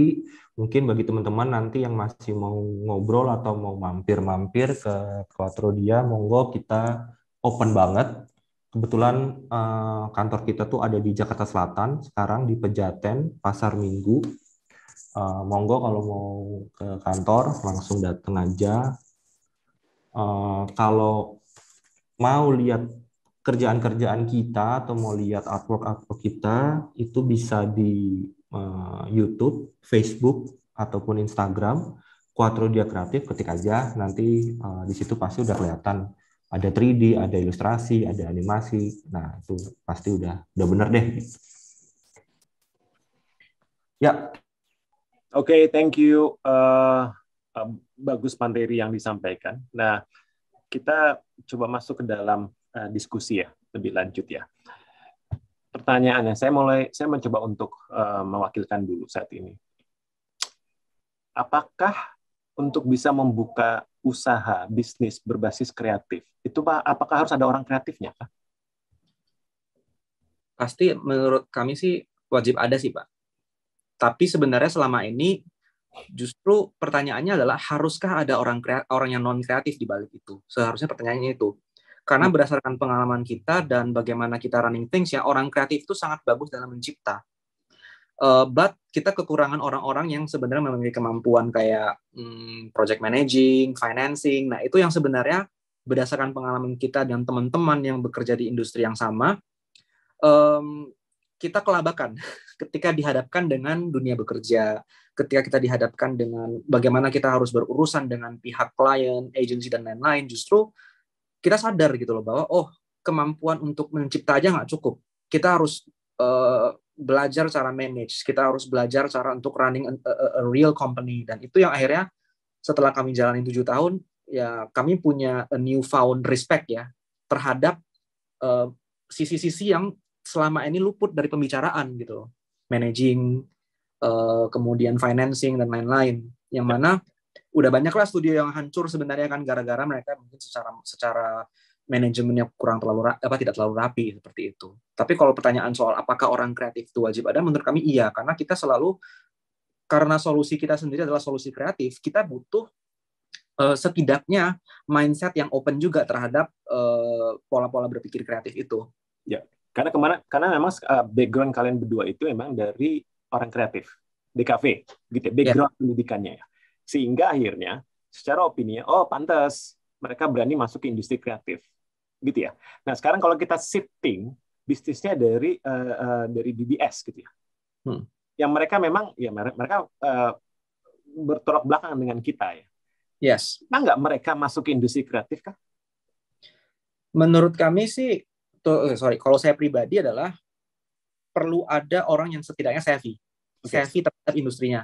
Mungkin bagi teman-teman nanti yang masih mau ngobrol atau mau mampir-mampir ke Quattro dia, monggo kita open banget Kebetulan eh, kantor kita tuh ada di Jakarta Selatan, sekarang di Pejaten, Pasar Minggu. Eh, monggo kalau mau ke kantor langsung datang aja. Eh, kalau mau lihat kerjaan-kerjaan kita atau mau lihat artwork-artwork kita itu bisa di uh, YouTube, Facebook ataupun Instagram Quattro Dia Kreatif ketik aja nanti uh, di situ pasti udah kelihatan ada 3D, ada ilustrasi, ada animasi. Nah, itu pasti udah udah bener deh. Ya. Oke, okay, thank you. Uh, uh, bagus materi yang disampaikan. Nah, kita coba masuk ke dalam uh, diskusi ya, lebih lanjut ya. Pertanyaannya, saya mulai, saya mencoba untuk uh, mewakilkan dulu saat ini. Apakah untuk bisa membuka usaha bisnis berbasis kreatif itu pak apakah harus ada orang kreatifnya pak? Pasti menurut kami sih wajib ada sih pak. Tapi sebenarnya selama ini justru pertanyaannya adalah haruskah ada orang kreatif, orang yang non kreatif di balik itu? Seharusnya pertanyaannya itu. Karena hmm. berdasarkan pengalaman kita dan bagaimana kita running things ya, orang kreatif itu sangat bagus dalam mencipta uh, but kita kekurangan orang-orang yang sebenarnya memiliki kemampuan kayak hmm, project managing, financing. Nah, itu yang sebenarnya berdasarkan pengalaman kita dan teman-teman yang bekerja di industri yang sama, um, kita kelabakan ketika dihadapkan dengan dunia bekerja, ketika kita dihadapkan dengan bagaimana kita harus berurusan dengan pihak klien, agensi dan lain-lain, justru kita sadar gitu loh bahwa oh kemampuan untuk mencipta aja nggak cukup, kita harus uh, belajar cara manage, kita harus belajar cara untuk running a, a, a real company dan itu yang akhirnya setelah kami jalanin tujuh tahun ya kami punya a new found respect ya terhadap eh, sisi-sisi uh, yang selama ini luput dari pembicaraan gitu, managing, uh, kemudian financing dan lain-lain yang mana udah banyaklah studio yang hancur sebenarnya kan gara-gara mereka mungkin secara secara manajemennya kurang terlalu apa tidak terlalu rapi seperti itu. Tapi kalau pertanyaan soal apakah orang kreatif itu wajib ada, menurut kami iya karena kita selalu karena solusi kita sendiri adalah solusi kreatif, kita butuh uh, setidaknya mindset yang open juga terhadap pola eh, pola-pola berpikir kreatif itu. Ya, karena kemana? Karena memang uh, background kalian berdua itu memang dari orang kreatif, DKV, gitu, ya, ya. background ya. pendidikannya ya. Sehingga akhirnya secara opini, oh pantas mereka berani masuk ke industri kreatif gitu ya. Nah sekarang kalau kita shifting bisnisnya dari uh, uh, dari BBS gitu ya, hmm. yang mereka memang ya mereka uh, bertolak belakang dengan kita ya. Yes. Nah nggak mereka masuk ke industri kreatif kah? Menurut kami sih, to, sorry, kalau saya pribadi adalah perlu ada orang yang setidaknya savvy, okay. savvy terhadap industrinya.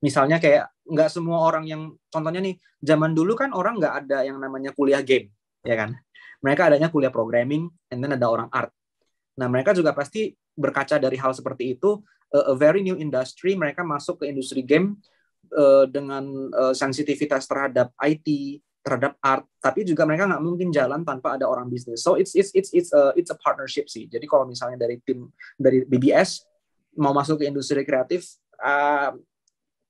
Misalnya kayak nggak semua orang yang contohnya nih zaman dulu kan orang nggak ada yang namanya kuliah game, ya kan? mereka adanya kuliah programming and then ada orang art nah mereka juga pasti berkaca dari hal seperti itu a very new industry mereka masuk ke industri game e, dengan e, sensitivitas terhadap IT terhadap art tapi juga mereka nggak mungkin jalan tanpa ada orang bisnis so it's it's it's it's a it's a partnership sih jadi kalau misalnya dari tim dari BBS mau masuk ke industri kreatif uh,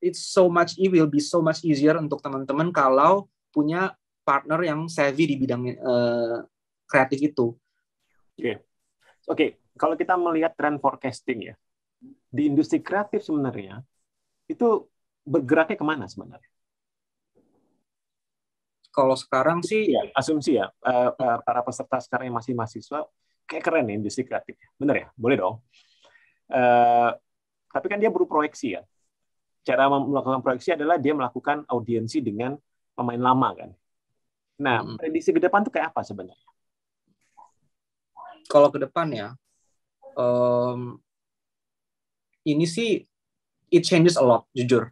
it's so much it will be so much easier untuk teman-teman kalau punya partner yang savvy di bidang uh, kreatif itu. Oke, okay. Okay. Kalau kita melihat trend forecasting ya di industri kreatif sebenarnya itu bergeraknya kemana sebenarnya? Kalau sekarang sih ya, asumsi ya eh, eh, para peserta sekarang yang masih mahasiswa kayak keren nih industri kreatif, bener ya? Boleh dong. Uh, tapi kan dia perlu proyeksi ya. Cara melakukan proyeksi adalah dia melakukan audiensi dengan pemain lama kan. Nah, hmm. prediksi ke depan tuh kayak apa sebenarnya? Kalau ke depan ya, um, ini sih it changes a lot, jujur.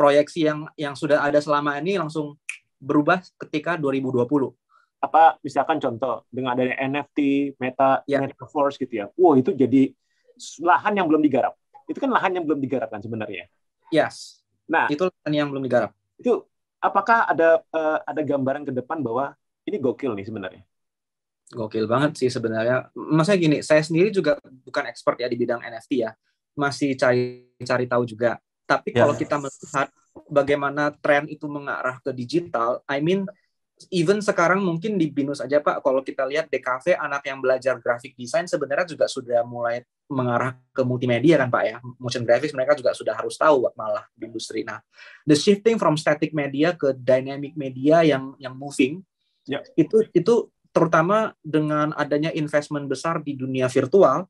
Proyeksi yang yang sudah ada selama ini langsung berubah ketika 2020. Apa misalkan contoh dengan adanya NFT, Meta, yeah. Metaverse gitu ya. Wow, itu jadi lahan yang belum digarap. Itu kan lahan yang belum digarap kan sebenarnya. Yes. Nah, itu lahan yang belum digarap. Itu apakah ada uh, ada gambaran ke depan bahwa ini gokil nih sebenarnya? Gokil banget sih sebenarnya. Maksudnya gini, saya sendiri juga bukan expert ya di bidang NFT ya. Masih cari-cari tahu juga. Tapi yeah. kalau kita melihat bagaimana tren itu mengarah ke digital, I mean even sekarang mungkin di BINUS aja Pak, kalau kita lihat DKV anak yang belajar graphic design sebenarnya juga sudah mulai mengarah ke multimedia kan Pak ya. Motion graphics mereka juga sudah harus tahu malah di industri. Nah, the shifting from static media ke dynamic media yang yang moving ya. itu itu terutama dengan adanya investment besar di dunia virtual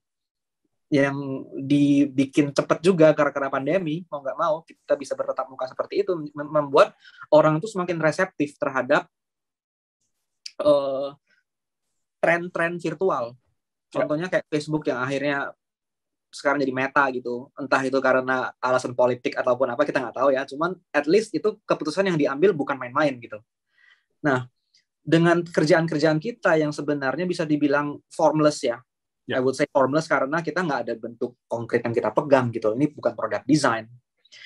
yang dibikin cepat juga karena pandemi mau nggak mau kita bisa bertatap muka seperti itu membuat orang itu semakin reseptif terhadap Eh, trend tren uh, virtual. Ya. Contohnya kayak Facebook yang akhirnya sekarang jadi meta gitu. Entah itu karena alasan politik ataupun apa kita nggak tahu ya. Cuman at least itu keputusan yang diambil bukan main-main gitu. Nah, dengan kerjaan-kerjaan kita yang sebenarnya bisa dibilang formless ya. Yeah. I would say formless karena kita nggak ada bentuk konkret yang kita pegang gitu. Ini bukan produk desain.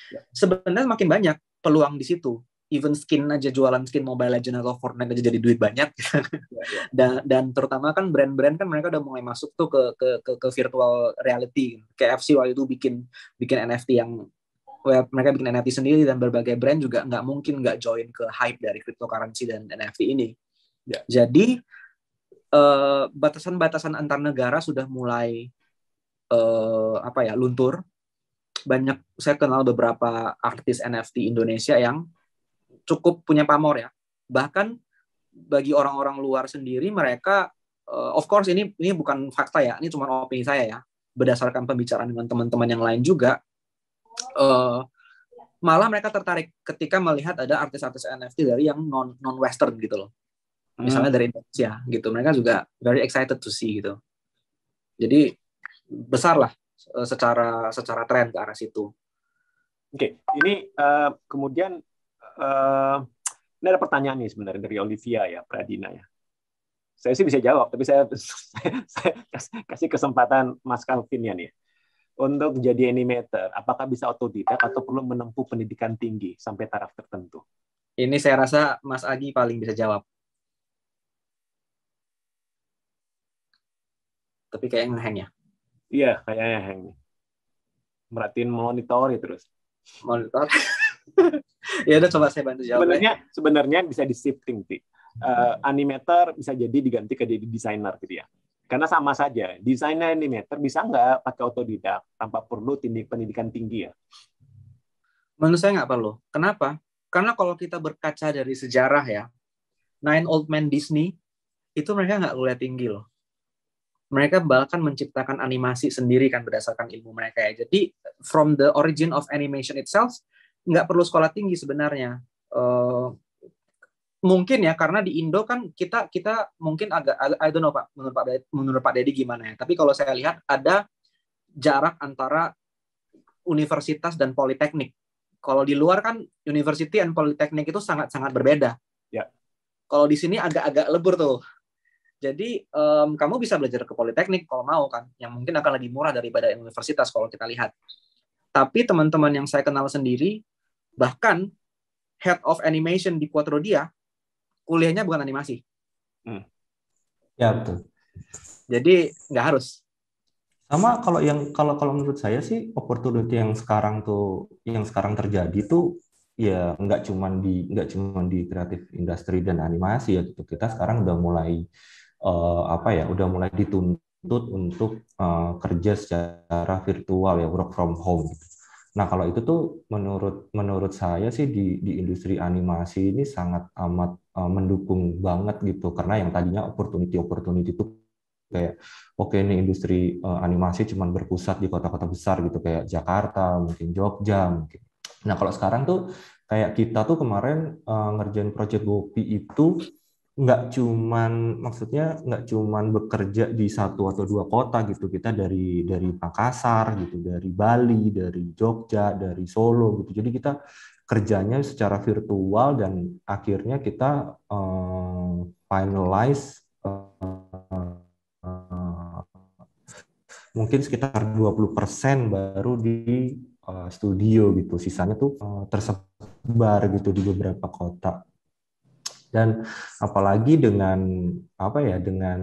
Yeah. Sebenarnya makin banyak peluang di situ even skin aja jualan skin Mobile legend atau Fortnite aja jadi duit banyak iya, iya. dan dan terutama kan brand-brand kan mereka udah mulai masuk tuh ke ke ke, ke virtual reality KFC waktu itu bikin bikin NFT yang well, mereka bikin NFT sendiri dan berbagai brand juga nggak mungkin nggak join ke hype dari cryptocurrency dan NFT ini Yeah. jadi batasan eh, batasan-batasan antar negara sudah mulai uh, apa ya luntur banyak saya kenal beberapa artis NFT Indonesia yang cukup punya pamor ya. Bahkan bagi orang-orang luar sendiri mereka uh, of course ini ini bukan fakta ya, ini cuma opini saya ya. Berdasarkan pembicaraan dengan teman-teman yang lain juga uh, malah mereka tertarik ketika melihat ada artis-artis NFT dari yang non non western gitu loh. Misalnya hmm. dari Indonesia gitu. Mereka juga very excited to see gitu. Jadi besar lah eh, secara secara tren ke arah situ. Oke, okay. ini uh, kemudian uh, ini ada pertanyaan nih sebenarnya dari Olivia ya Pradina ya. Saya sih bisa jawab, tapi saya, saya, kasih kesempatan Mas Calvin ya nih. Untuk jadi animator, apakah bisa otodidak atau perlu menempuh pendidikan tinggi sampai taraf tertentu? Ini saya rasa Mas Agi paling bisa jawab. Tapi kayak ngehang ya. Iya, kayaknya hang. Merhatiin monitor ya terus. Monitor. ya udah coba saya bantu jawab. Sebenarnya ya. sebenarnya bisa di shifting sih. Eh, uh, animator bisa jadi diganti ke jadi desainer gitu ya. Karena sama saja, desainer animator bisa nggak pakai otodidak tanpa perlu tindik pendidikan tinggi ya? Menurut saya nggak perlu. Kenapa? Karena kalau kita berkaca dari sejarah ya, Nine Old man Disney itu mereka nggak kuliah tinggi loh. Mereka bahkan menciptakan animasi sendiri kan berdasarkan ilmu mereka ya. Jadi from the origin of animation itself, nggak perlu sekolah tinggi sebenarnya eh, mungkin ya karena di Indo kan kita kita mungkin agak I don't know pak menurut pak Deddy, menurut pak Dedi gimana ya tapi kalau saya lihat ada jarak antara universitas dan politeknik kalau di luar kan university and politeknik itu sangat sangat berbeda ya kalau di sini agak-agak lebur tuh jadi um, kamu bisa belajar ke politeknik kalau mau kan, yang mungkin akan lebih murah daripada universitas kalau kita lihat. Tapi teman-teman yang saya kenal sendiri Bahkan head of animation di Quattro dia kuliahnya bukan animasi. Hmm. Ya betul. Jadi nggak harus. Sama kalau yang kalau kalau menurut saya sih opportunity yang sekarang tuh yang sekarang terjadi tuh ya nggak cuman di nggak cuman di kreatif industri dan animasi ya gitu. Kita sekarang udah mulai uh, apa ya udah mulai dituntut untuk uh, kerja secara virtual ya work from home. Gitu Nah, kalau itu tuh menurut menurut saya sih di di industri animasi ini sangat amat uh, mendukung banget gitu karena yang tadinya opportunity opportunity itu kayak oke okay, ini industri uh, animasi cuman berpusat di kota-kota besar gitu kayak Jakarta, mungkin Jogja, mungkin. Nah, kalau sekarang tuh kayak kita tuh kemarin uh, ngerjain project Gopi itu nggak cuman maksudnya nggak cuman bekerja di satu atau dua kota gitu kita dari dari Makassar gitu dari Bali dari Jogja dari Solo gitu jadi kita kerjanya secara virtual dan akhirnya kita uh, finalize uh, uh, mungkin sekitar 20% baru di uh, studio gitu sisanya tuh uh, tersebar gitu di beberapa kota dan apalagi dengan apa ya dengan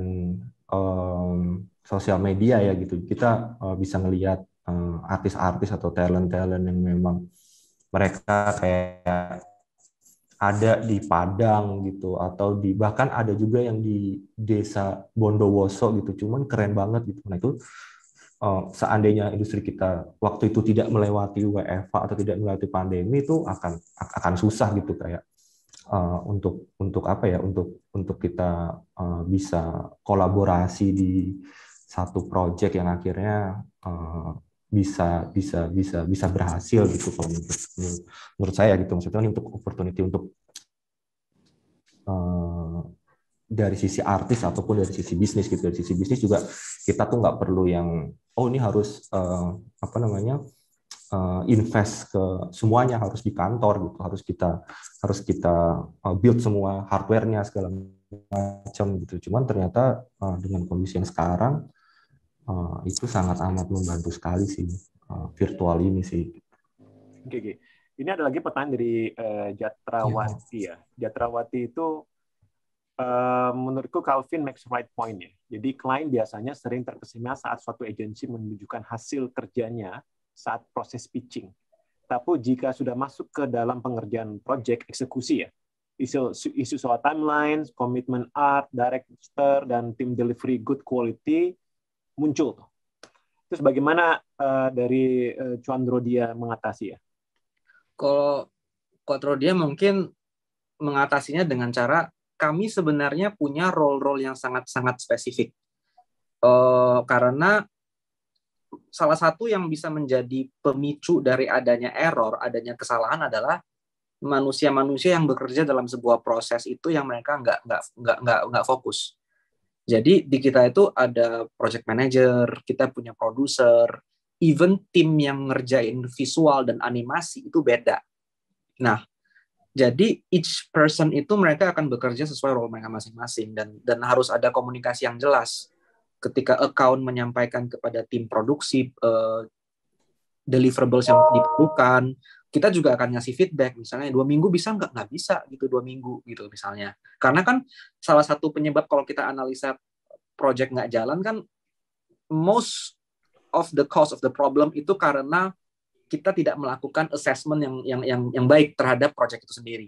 um, sosial media ya gitu kita uh, bisa melihat uh, eh, artis-artis atau talent-talent yang memang mereka kayak ada di Padang gitu atau di bahkan ada juga yang di desa Bondowoso gitu cuman keren banget gitu nah itu eh, seandainya industri kita waktu itu tidak melewati WFA atau tidak melewati pandemi itu akan akan susah gitu kayak uh, untuk untuk apa ya untuk untuk kita uh, bisa kolaborasi di satu project yang akhirnya uh, bisa bisa bisa bisa berhasil gitu kalau menurut, menurut saya gitu maksudnya ini kan untuk opportunity untuk uh, dari sisi artis ataupun dari sisi bisnis gitu dari sisi bisnis juga kita tuh nggak perlu yang oh ini harus uh, apa namanya uh, invest ke semuanya harus di kantor gitu harus kita harus kita eh, build semua hardwarenya segala macam gitu cuman ternyata eh, dengan kondisi yang sekarang itu sangat amat membantu sekali sih virtual ini sih oke oke ini ada lagi pertanyaan dari uh, Jatrawati ya. ya Jatrawati itu menurutku Calvin makes right point ya. Jadi klien biasanya sering terkesima saat suatu agensi menunjukkan hasil kerjanya saat proses pitching. Tapi jika sudah masuk ke dalam pengerjaan project eksekusi ya, isu, isu soal timeline, commitment art, director, dan tim delivery good quality muncul. Terus bagaimana uh, dari uh, eh, Cuandro dia mengatasi ya? Kalau Cuandro dia mungkin mengatasinya dengan cara kami sebenarnya punya role-role yang sangat-sangat spesifik. Uh, karena salah satu yang bisa menjadi pemicu dari adanya error, adanya kesalahan adalah manusia-manusia yang bekerja dalam sebuah proses itu yang mereka nggak nggak nggak nggak nggak fokus. Jadi di kita itu ada project manager, kita punya produser, even tim yang ngerjain visual dan animasi itu beda. Nah, jadi each person itu mereka akan bekerja sesuai role mereka masing-masing dan dan harus ada komunikasi yang jelas ketika account menyampaikan kepada tim produksi uh, deliverables yang diperlukan, kita juga akan ngasih feedback misalnya dua minggu bisa nggak nggak bisa gitu dua minggu gitu misalnya karena kan salah satu penyebab kalau kita analisa project nggak jalan kan most of the cause of the problem itu karena kita tidak melakukan assessment yang yang yang yang baik terhadap project itu sendiri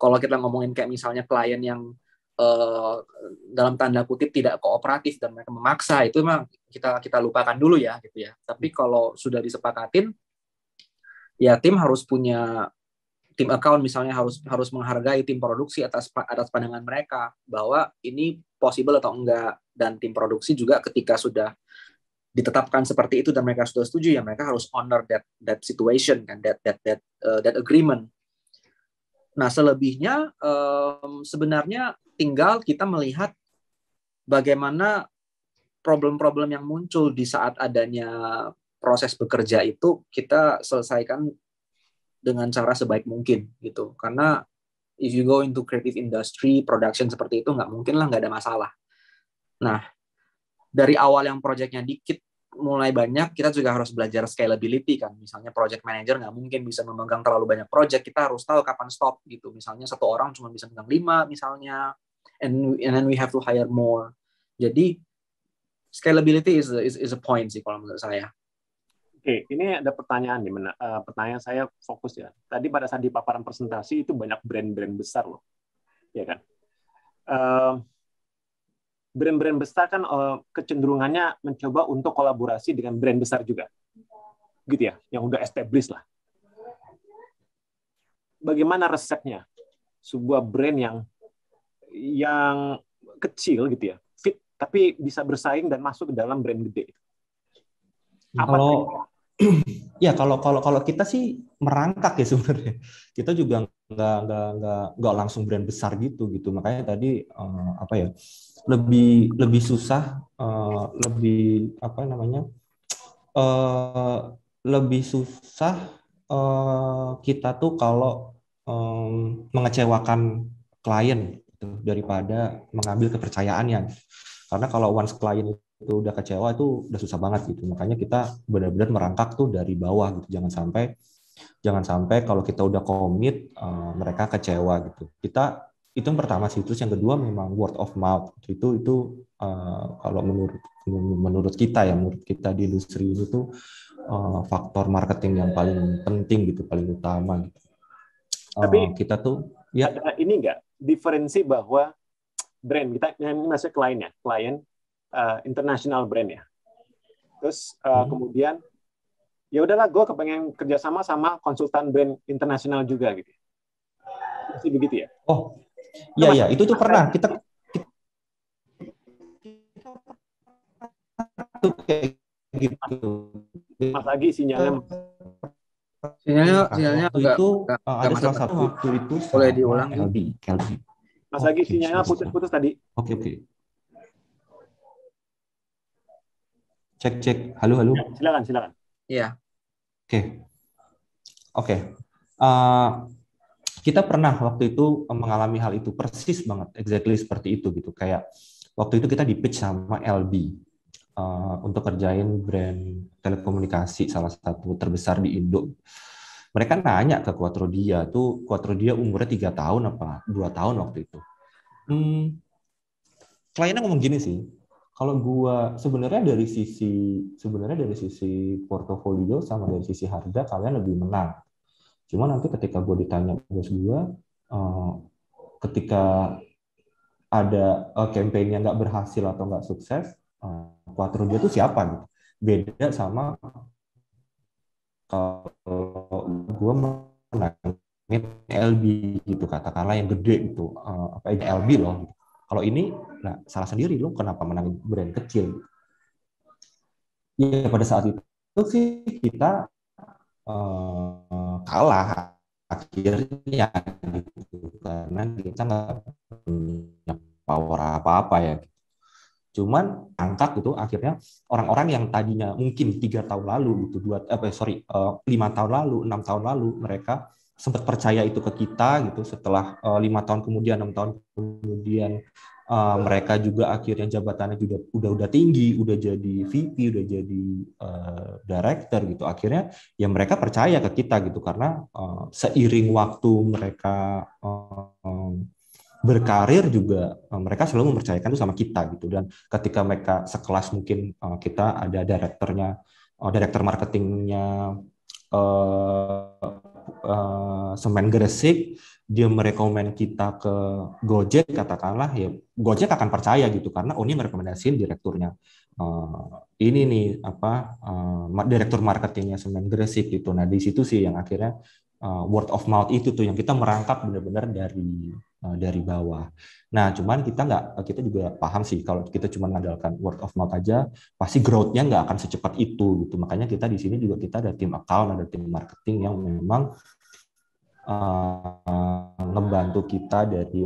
kalau kita ngomongin kayak misalnya klien yang Eh, dalam tanda kutip tidak kooperatif dan mereka memaksa itu memang kita kita lupakan dulu ya gitu ya tapi hmm. kalau sudah disepakatin ya tim harus punya tim account misalnya harus harus menghargai tim produksi atas atas pandangan mereka bahwa ini possible atau enggak dan tim produksi juga ketika sudah ditetapkan seperti itu dan mereka sudah setuju ya mereka harus honor that that situation kan that that that uh, that agreement. Nah selebihnya um, sebenarnya tinggal kita melihat bagaimana problem-problem yang muncul di saat adanya proses bekerja itu kita selesaikan dengan cara sebaik mungkin gitu karena if you go into creative industry production seperti itu nggak mungkin lah nggak ada masalah nah dari awal yang proyeknya dikit mulai banyak kita juga harus belajar scalability kan misalnya project manager nggak mungkin bisa memegang terlalu banyak project kita harus tahu kapan stop gitu misalnya satu orang cuma bisa pegang lima misalnya and and then we have to hire more jadi scalability is a, is, is a point sih kalau menurut saya oke okay, ini ada pertanyaan nih uh, pertanyaan saya fokus ya tadi pada saat di paparan presentasi itu banyak brand-brand besar loh iya kan uh, brand-brand besar kan uh, kecenderungannya mencoba untuk kolaborasi dengan brand besar juga. Gitu ya, yang udah established lah. Bagaimana resepnya? Sebuah brand yang yang kecil gitu ya, fit tapi bisa bersaing dan masuk ke dalam brand gede. Apa kalau ya kalau kalau kalau kita sih merangkak ya sebenarnya. Kita juga nggak nggak nggak nggak langsung brand besar gitu gitu makanya tadi uh, apa ya lebih lebih susah uh, lebih apa namanya uh, lebih susah uh, kita tuh kalau um, mengecewakan klien gitu, daripada mengambil kepercayaan kepercayaannya karena kalau once klien itu udah kecewa itu udah susah banget gitu makanya kita benar-benar merangkak tuh dari bawah gitu jangan sampai Jangan sampai kalau kita udah komit uh, eh, mereka kecewa gitu. Kita itu yang pertama sih. Terus yang kedua memang word of mouth. Itu itu uh, kalau menurut menurut kita ya, menurut kita di industri itu tuh uh, faktor marketing yang paling penting gitu, paling utama gitu. Uh, Tapi kita tuh ya ada ini enggak diferensi bahwa brand kita ini masuk klien ya, klien uh, international brand ya. Terus uh, hmm. kemudian ya udahlah gue kepengen kerjasama sama konsultan brand internasional juga gitu masih begitu ya oh iya iya itu tuh pernah kita, mas Agi sinyalnya sinyalnya sinyalnya itu enggak, itu eh, ada salah satu itu, itu boleh diulang ya? LB, LB. mas Agi okay, sinyalnya putus-putus tadi oke okay, oke okay. cek cek halo halo ya, silakan silakan Iya. Oke, oke. Uh, kita pernah waktu itu mengalami hal itu persis banget, exactly seperti itu gitu. Kayak waktu itu kita di pitch sama LB uh, eh, untuk kerjain brand telekomunikasi salah satu terbesar di Indo. Mereka nanya ke Quattrodia tuh Dia umurnya tiga tahun apa dua tahun waktu itu. Hmm, kliennya ngomong gini sih, kalau gua sebenarnya dari sisi sebenarnya dari sisi portofolio sama dari sisi harga kalian lebih menang. Cuma nanti ketika gue ditanya bos gue, eh, ketika ada kampanye eh, yang nggak berhasil atau nggak sukses, kuatro eh, dia tuh siapa nih? Gitu? Beda sama kalau gue menangin LB gitu katakanlah yang gede itu apa LB loh. Gitu. Kalau ini, nah salah sendiri loh, kenapa menang brand kecil? Ya pada saat itu sih kita eh, kalah akhirnya gitu. karena kita nggak punya power apa-apa ya. Gitu. Cuman angkat itu akhirnya orang-orang yang tadinya mungkin tiga tahun lalu itu dua eh sorry eh, lima tahun lalu enam tahun lalu mereka sempat percaya itu ke kita gitu setelah eh, lima uh, tahun kemudian enam tahun kemudian uh, mereka juga akhirnya jabatannya juga udah udah tinggi udah jadi VP udah jadi uh, director gitu akhirnya ya mereka percaya ke kita gitu karena uh, seiring waktu mereka um, berkarir juga mereka selalu mempercayakan itu sama kita gitu dan ketika mereka sekelas mungkin kita ada direkturnya uh, direktur marketingnya Eh, semen Gresik dia merekomend kita ke Gojek katakanlah ya Gojek akan percaya gitu karena Oni merekomendasikan direkturnya uh, ini nih apa uh, direktur marketingnya semen Gresik gitu nah di situ sih yang akhirnya uh, word of mouth itu tuh yang kita merangkap benar-benar dari Eh, dari bawah. Nah, cuman kita nggak, eh, kita juga paham sih kalau kita cuma mengandalkan word of mouth aja, pasti growth-nya nggak akan secepat itu gitu. Makanya kita di sini juga kita ada tim account, ada tim marketing yang memang uh, ngebantu kita dari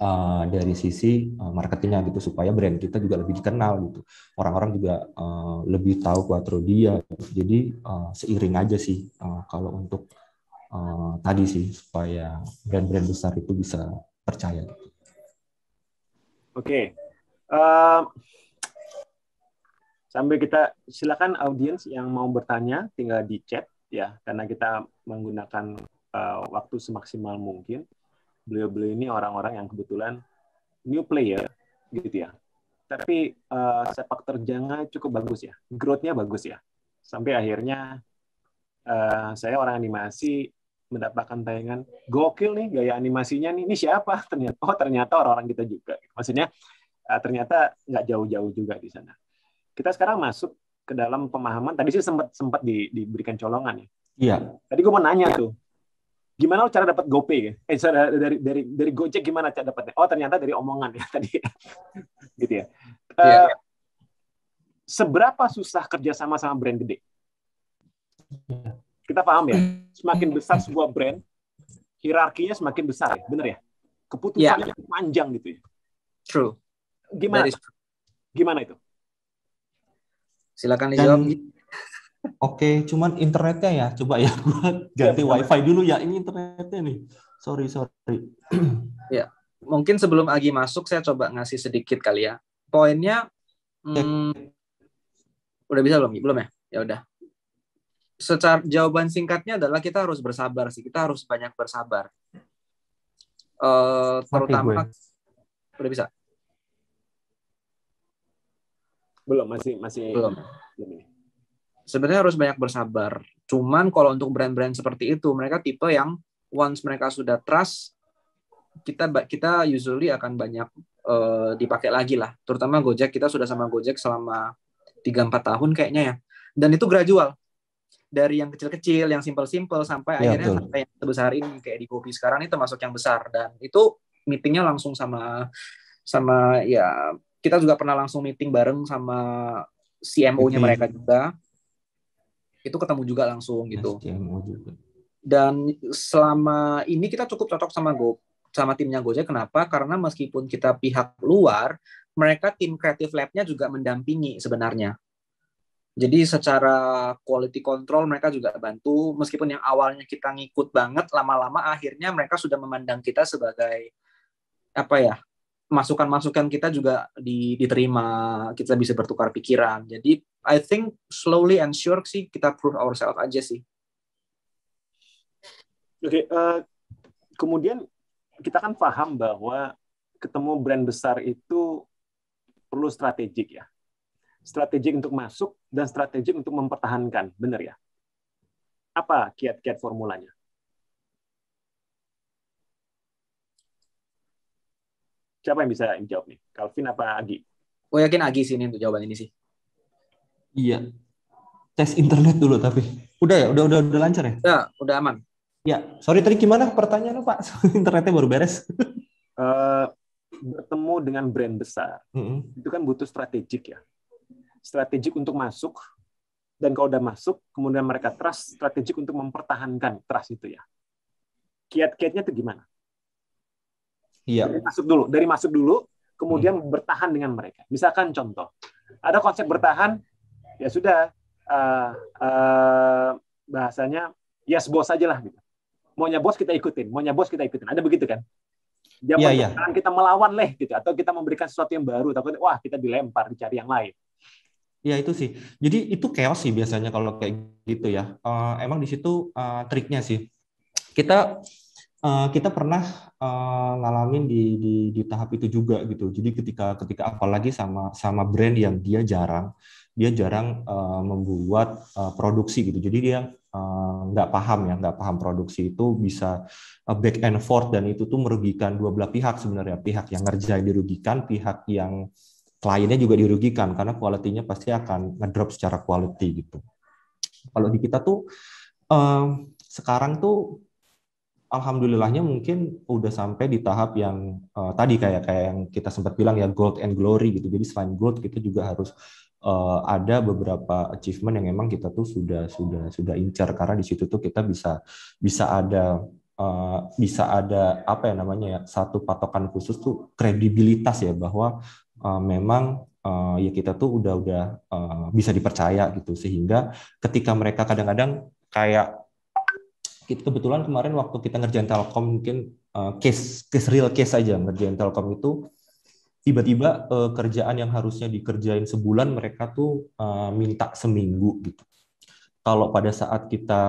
uh, dari sisi marketingnya gitu supaya brand kita juga lebih dikenal gitu. Orang-orang juga uh, lebih tahu Quattro dia. Jadi uh, seiring aja sih uh, kalau untuk uh, tadi sih supaya brand-brand besar itu bisa percaya. Oke, okay. Ehm, uh, sambil kita silakan audiens yang mau bertanya tinggal di chat ya karena kita menggunakan uh, waktu semaksimal mungkin. Beliau-beliau ini orang-orang yang kebetulan new player gitu ya. Tapi uh, sepak terjangnya cukup bagus ya, growth-nya bagus ya. Sampai akhirnya uh, saya orang animasi mendapatkan tayangan gokil nih gaya animasinya nih ini siapa ternyata oh ternyata orang-orang kita juga maksudnya eh, ternyata nggak jauh-jauh juga di sana kita sekarang masuk ke dalam pemahaman tadi sih sempat sempat di, diberikan colongan ya iya tadi gue mau nanya tuh gimana cara dapat GoPay ya? Eh, dari, dari dari Gojek gimana cara dapatnya? Oh, ternyata dari omongan ya tadi. gitu ya. Eh, iya. Uh, seberapa susah kerja sama sama brand gede? Iya. Kita paham ya, hmm. semakin hmm. besar sebuah brand, hierarkinya semakin besar, ya? bener ya? Keputusannya yeah. Ya. panjang gitu ya. True. Gimana? Is... Gimana itu? Silakan dijawab. Oke, okay, cuman internetnya ya, coba ya buat ganti yeah, wifi dulu ya. Ini internetnya nih. Sorry, sorry. ya, mungkin sebelum Agi masuk saya coba ngasih sedikit kali ya. Poinnya hmm, udah bisa belum? Belum ya? Ya udah secara jawaban singkatnya adalah kita harus bersabar sih. Kita harus banyak bersabar. Uh, terutama udah bisa. Belum, masih masih belum. Sebenarnya harus banyak bersabar. Cuman kalau untuk brand-brand seperti itu, mereka tipe yang once mereka sudah trust, kita kita usually akan banyak uh, dipakai lagi lah. Terutama Gojek, kita sudah sama Gojek selama 3-4 tahun kayaknya ya. Dan itu gradual dari yang kecil-kecil, yang simple-simple sampai ya, akhirnya betul. sampai yang sebesar ini kayak di kopi sekarang ini termasuk yang besar dan itu meetingnya langsung sama sama ya kita juga pernah langsung meeting bareng sama CMO-nya mereka juga. Itu ketemu juga langsung gitu. Dan selama ini kita cukup cocok sama Go sama timnya Gojek kenapa? Karena meskipun kita pihak luar, mereka tim kreatif labnya juga mendampingi sebenarnya. Jadi secara quality control mereka juga bantu, meskipun yang awalnya kita ngikut banget, lama-lama akhirnya mereka sudah memandang kita sebagai apa ya masukan-masukan kita juga di, diterima, kita bisa bertukar pikiran. Jadi I think slowly and sure sih kita prove ourselves aja sih. Oke, okay, uh, eh, kemudian kita kan paham bahwa ketemu brand besar itu perlu strategik ya strategik untuk masuk, dan strategik untuk mempertahankan. Benar ya? Apa kiat-kiat formulanya? Siapa yang bisa jawab nih? Calvin apa Agi? Gue yakin Agi sini untuk jawaban ini sih. Iya. Tes internet dulu tapi. Udah ya, udah udah udah lancar ya? Ya, udah aman. Ya, sorry tadi gimana pertanyaan pertanyaannya Pak? Internetnya baru beres. uh, bertemu dengan brand besar, mm -hmm. itu kan butuh strategik ya strategik untuk masuk dan kalau udah masuk kemudian mereka trust strategik untuk mempertahankan trust itu ya kiat-kiatnya itu gimana iya dari masuk dulu dari masuk dulu kemudian hmm. bertahan dengan mereka misalkan contoh ada konsep bertahan ya sudah uh, uh, bahasanya yes bos aja lah gitu maunya bos kita ikutin maunya bos kita ikutin ada begitu kan Jangan ya, ya. kita melawan leh gitu atau kita memberikan sesuatu yang baru takut wah kita dilempar dicari yang lain Ya itu sih. Jadi itu chaos sih biasanya kalau kayak gitu ya. Uh, emang di situ uh, triknya sih. Kita uh, kita pernah uh, ngalamin di, di di tahap itu juga gitu. Jadi ketika ketika apalagi sama sama brand yang dia jarang dia jarang uh, membuat uh, produksi gitu. Jadi dia nggak uh, paham ya, nggak paham produksi itu bisa back and forth dan itu tuh merugikan dua belah pihak sebenarnya. Pihak yang ngerjain dirugikan, pihak yang kliennya juga dirugikan karena kualitinya pasti akan ngedrop secara quality gitu. Kalau di kita tuh um, sekarang tuh alhamdulillahnya mungkin udah sampai di tahap yang uh, tadi kayak kayak yang kita sempat bilang ya gold and glory gitu. Jadi selain gold kita juga harus uh, ada beberapa achievement yang emang kita tuh sudah sudah sudah incar karena di situ tuh kita bisa bisa ada Uh, bisa ada apa ya namanya ya satu patokan khusus tuh kredibilitas ya bahwa uh, memang uh, ya kita tuh udah udah uh, bisa dipercaya gitu sehingga ketika mereka kadang-kadang kayak kebetulan kemarin waktu kita ngerjain telkom mungkin uh, case case real case aja ngerjain telkom itu tiba-tiba uh, kerjaan yang harusnya dikerjain sebulan mereka tuh uh, minta seminggu gitu kalau pada saat kita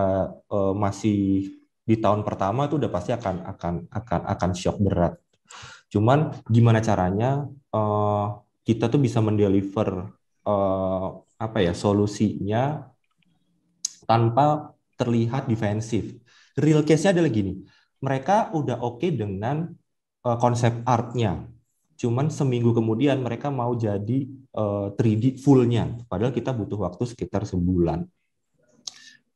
uh, masih di tahun pertama itu udah pasti akan akan akan akan shock berat Cuman gimana caranya uh, kita tuh bisa mendeliver uh, apa ya solusinya tanpa terlihat defensif. Real case-nya adalah gini, mereka udah oke okay dengan uh, konsep artnya, cuman seminggu kemudian mereka mau jadi uh, 3D fullnya, padahal kita butuh waktu sekitar sebulan.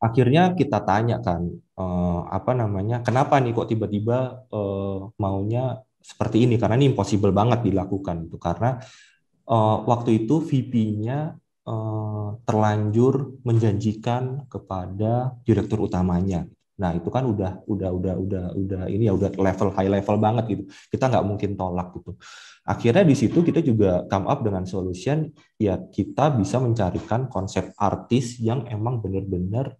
Akhirnya kita tanya kan, uh, apa namanya, kenapa nih kok tiba-tiba uh, maunya seperti ini karena ini impossible banget dilakukan itu karena uh, waktu itu VP-nya uh, eh, terlanjur menjanjikan kepada direktur utamanya. Nah itu kan udah udah udah udah udah ini ya udah level high level banget gitu. Kita nggak mungkin tolak gitu. Akhirnya di situ kita juga come up dengan solution ya kita bisa mencarikan konsep artis yang emang benar-benar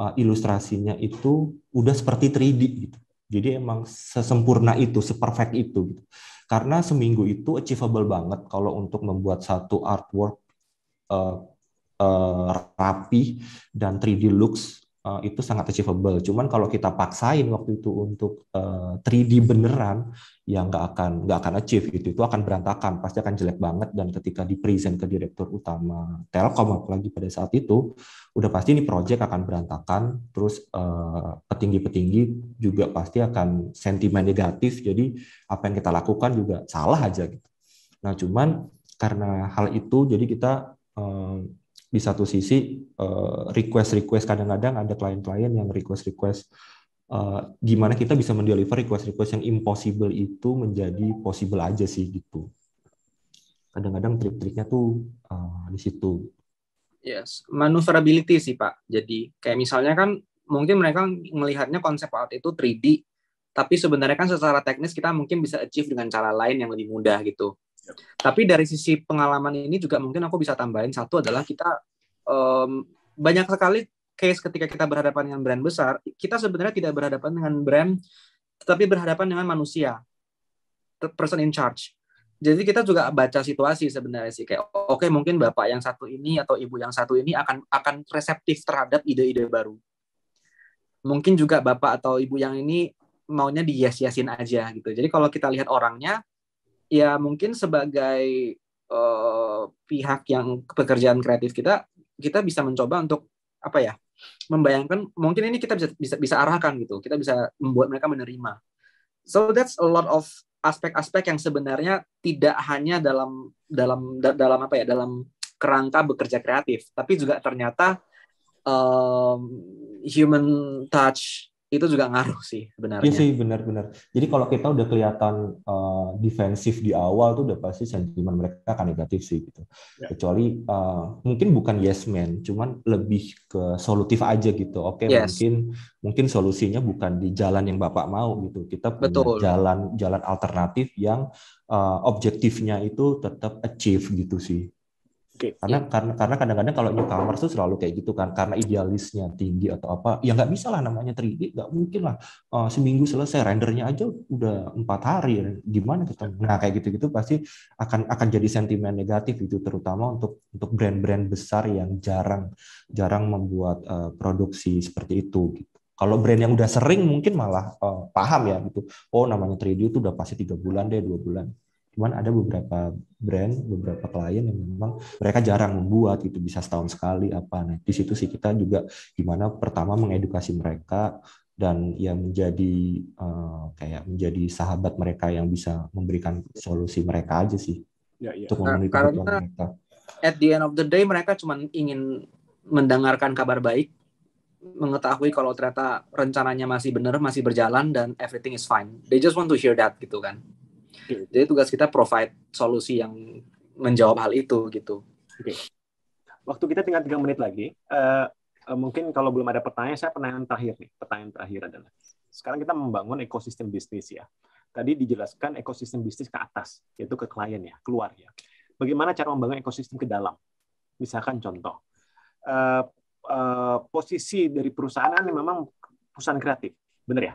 uh, ilustrasinya itu udah seperti 3D gitu. Jadi emang sesempurna itu, seperfect itu. Gitu. Karena seminggu itu achievable banget kalau untuk membuat satu artwork uh, uh, rapi dan 3D looks Eh, itu sangat achievable. Cuman kalau kita paksain waktu itu untuk uh, eh, 3D beneran, ya nggak akan nggak akan achieve gitu. Itu akan berantakan, pasti akan jelek banget. Dan ketika di present ke direktur utama Telkom apalagi pada saat itu, udah pasti ini project akan berantakan. Terus petinggi eh, petinggi-petinggi juga pasti akan sentimen negatif. Jadi apa yang kita lakukan juga salah aja gitu. Nah cuman karena hal itu jadi kita uh, di satu sisi eh, request-request kadang-kadang ada klien-klien yang request-request uh, gimana kita bisa mendeliver request-request yang impossible itu menjadi possible aja sih gitu. Kadang-kadang trik-triknya tuh uh, di situ. Yes, maneuverability sih Pak. Jadi kayak misalnya kan mungkin mereka melihatnya konsep art itu 3D, tapi sebenarnya kan secara teknis kita mungkin bisa achieve dengan cara lain yang lebih mudah gitu. Tapi dari sisi pengalaman ini juga mungkin aku bisa tambahin satu adalah kita um, banyak sekali case ketika kita berhadapan dengan brand besar, kita sebenarnya tidak berhadapan dengan brand, tetapi berhadapan dengan manusia, person in charge. Jadi kita juga baca situasi sebenarnya sih kayak oke okay, mungkin bapak yang satu ini atau ibu yang satu ini akan akan reseptif terhadap ide-ide baru. Mungkin juga bapak atau ibu yang ini maunya di yes aja gitu. Jadi kalau kita lihat orangnya ya mungkin sebagai uh, pihak yang pekerjaan kreatif kita kita bisa mencoba untuk apa ya membayangkan mungkin ini kita bisa bisa bisa arahkan gitu kita bisa membuat mereka menerima so that's a lot of aspek-aspek yang sebenarnya tidak hanya dalam dalam da, dalam apa ya dalam kerangka bekerja kreatif tapi juga ternyata um, human touch itu juga ngaruh sih sebenarnya. Iya sih benar-benar. Jadi kalau kita udah kelihatan uh, defensif di awal tuh udah pasti sentimen mereka akan negatif sih gitu. Ya. Kecuali uh, mungkin bukan yes man, cuman lebih ke solutif aja gitu. Oke yes. mungkin mungkin solusinya bukan di jalan yang bapak mau gitu. Kita punya Betul. jalan jalan alternatif yang uh, objektifnya itu tetap achieve gitu sih. Okay. Karena karena karena kadang-kadang kalau newcomer tuh selalu kayak gitu kan karena idealisnya tinggi atau apa ya nggak bisa lah namanya 3D nggak mungkin lah uh, seminggu selesai rendernya aja udah empat hari gimana kita nah kayak gitu-gitu pasti akan akan jadi sentimen negatif itu terutama untuk untuk brand-brand besar yang jarang jarang membuat uh, produksi seperti itu gitu. Kalau brand yang udah sering mungkin malah uh, paham ya gitu. Oh namanya 3D itu udah pasti tiga bulan deh dua bulan Cuman ada beberapa brand, beberapa klien yang memang mereka jarang membuat itu bisa setahun sekali apa. Nah, di situ sih kita juga gimana pertama mengedukasi mereka dan ya menjadi uh, kayak menjadi sahabat mereka yang bisa memberikan solusi mereka aja sih. Ya, ya. Untuk nah, karena mereka. At the end of the day mereka cuma ingin mendengarkan kabar baik, mengetahui kalau ternyata rencananya masih benar, masih berjalan dan everything is fine. They just want to hear that gitu kan. Okay. Gitu. Jadi tugas kita provide solusi yang menjawab hal itu gitu. Oke. Okay. Waktu kita tinggal tiga menit lagi. Uh, uh, mungkin kalau belum ada pertanyaan, saya pertanyaan terakhir nih. Pertanyaan terakhir adalah, sekarang kita membangun ekosistem bisnis ya. Tadi dijelaskan ekosistem bisnis ke atas, yaitu ke klien ya, keluar ya. Bagaimana cara membangun ekosistem ke dalam? Misalkan contoh, uh, uh, posisi dari perusahaan ini memang perusahaan kreatif, benar ya?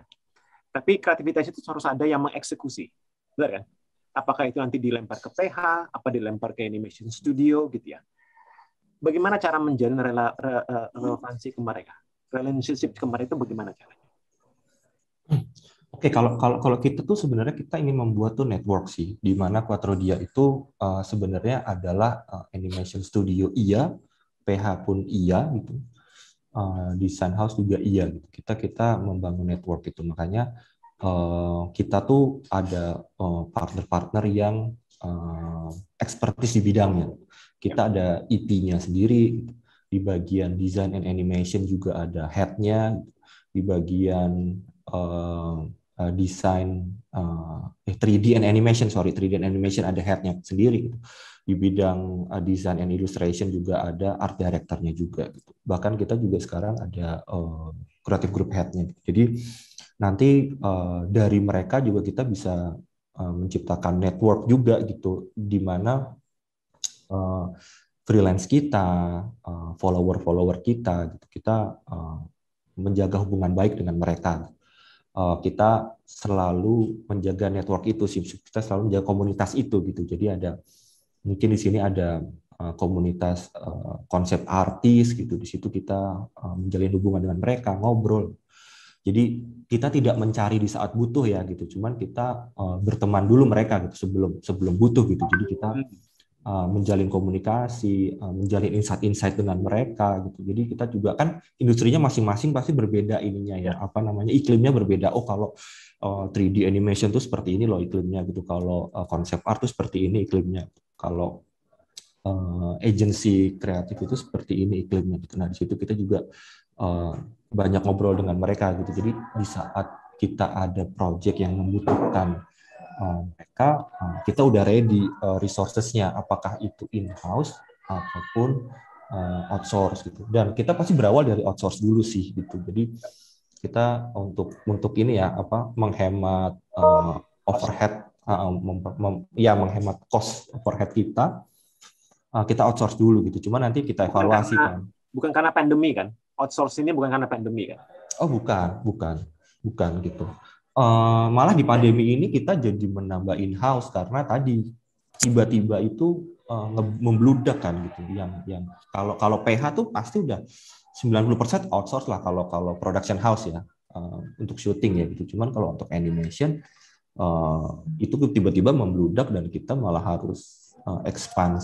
Tapi kreativitas itu harus ada yang mengeksekusi benar kan? Ya. Apakah itu nanti dilempar ke PH, apa dilempar ke animation studio gitu ya? Bagaimana cara menjalin rela, re, e, relevansi ke mereka? Relationship ke mereka itu bagaimana caranya? Oke, kalau kalau kalau kita tuh sebenarnya kita ingin membuat tuh network sih, di mana Quadrodia itu uh, sebenarnya adalah uh, animation studio iya, PH pun iya gitu, uh, design house juga iya gitu. Kita kita membangun network itu makanya Eh, kita tuh ada eh, partner-partner uh, yang uh, eh, ekspertis di bidangnya. Kita ya. ada IP-nya e sendiri, di bagian design and animation juga ada head-nya, di bagian uh, uh, desain uh, eh, 3D and animation sorry 3D and animation ada headnya sendiri gitu. di bidang uh, design and illustration juga ada art directornya juga gitu. bahkan kita juga sekarang ada uh, kreatif group headnya. Jadi nanti uh, dari mereka juga kita bisa uh, menciptakan network juga gitu, di mana uh, freelance kita, uh, follower-follower kita, gitu, kita uh, menjaga hubungan baik dengan mereka. Uh, kita selalu menjaga network itu sih, kita selalu menjaga komunitas itu gitu. Jadi ada mungkin di sini ada Eh, komunitas eh, konsep artis gitu di situ kita eh, menjalin hubungan dengan mereka ngobrol jadi kita tidak mencari di saat butuh ya gitu cuman kita berteman dulu mereka gitu sebelum sebelum butuh gitu jadi kita menjalin komunikasi menjalin insight-insight dengan mereka gitu jadi kita juga kan industrinya masing-masing pasti berbeda ininya ya, ya. apa namanya iklimnya berbeda oh kalau 3D animation tuh seperti ini loh iklimnya gitu kalau konsep art tuh seperti ini iklimnya kalau uh, eh, agensi kreatif itu seperti ini iklimnya gitu. Nah di situ kita juga uh, banyak ngobrol dengan mereka gitu. Jadi di saat kita ada project yang membutuhkan uh, mereka, uh, kita udah ready uh, resourcesnya. Apakah itu in house ataupun uh, outsource gitu. Dan kita pasti berawal dari outsource dulu sih gitu. Jadi kita untuk untuk ini ya apa menghemat uh, overhead uh, mem, mem, ya menghemat cost overhead kita Eh, kita outsource dulu gitu. Cuma nanti kita evaluasi bukan karena, kan. Bukan karena pandemi kan? Outsource ini bukan karena pandemi kan? Oh bukan, bukan, bukan gitu. Uh, malah di pandemi ini kita jadi menambah in-house karena tadi tiba-tiba itu uh, membludak kan gitu. Yang yang kalau kalau PH tuh pasti udah 90% outsource lah kalau kalau production house ya uh, untuk syuting ya gitu. Cuman kalau untuk animation uh, itu tiba-tiba membludak dan kita malah harus uh, expand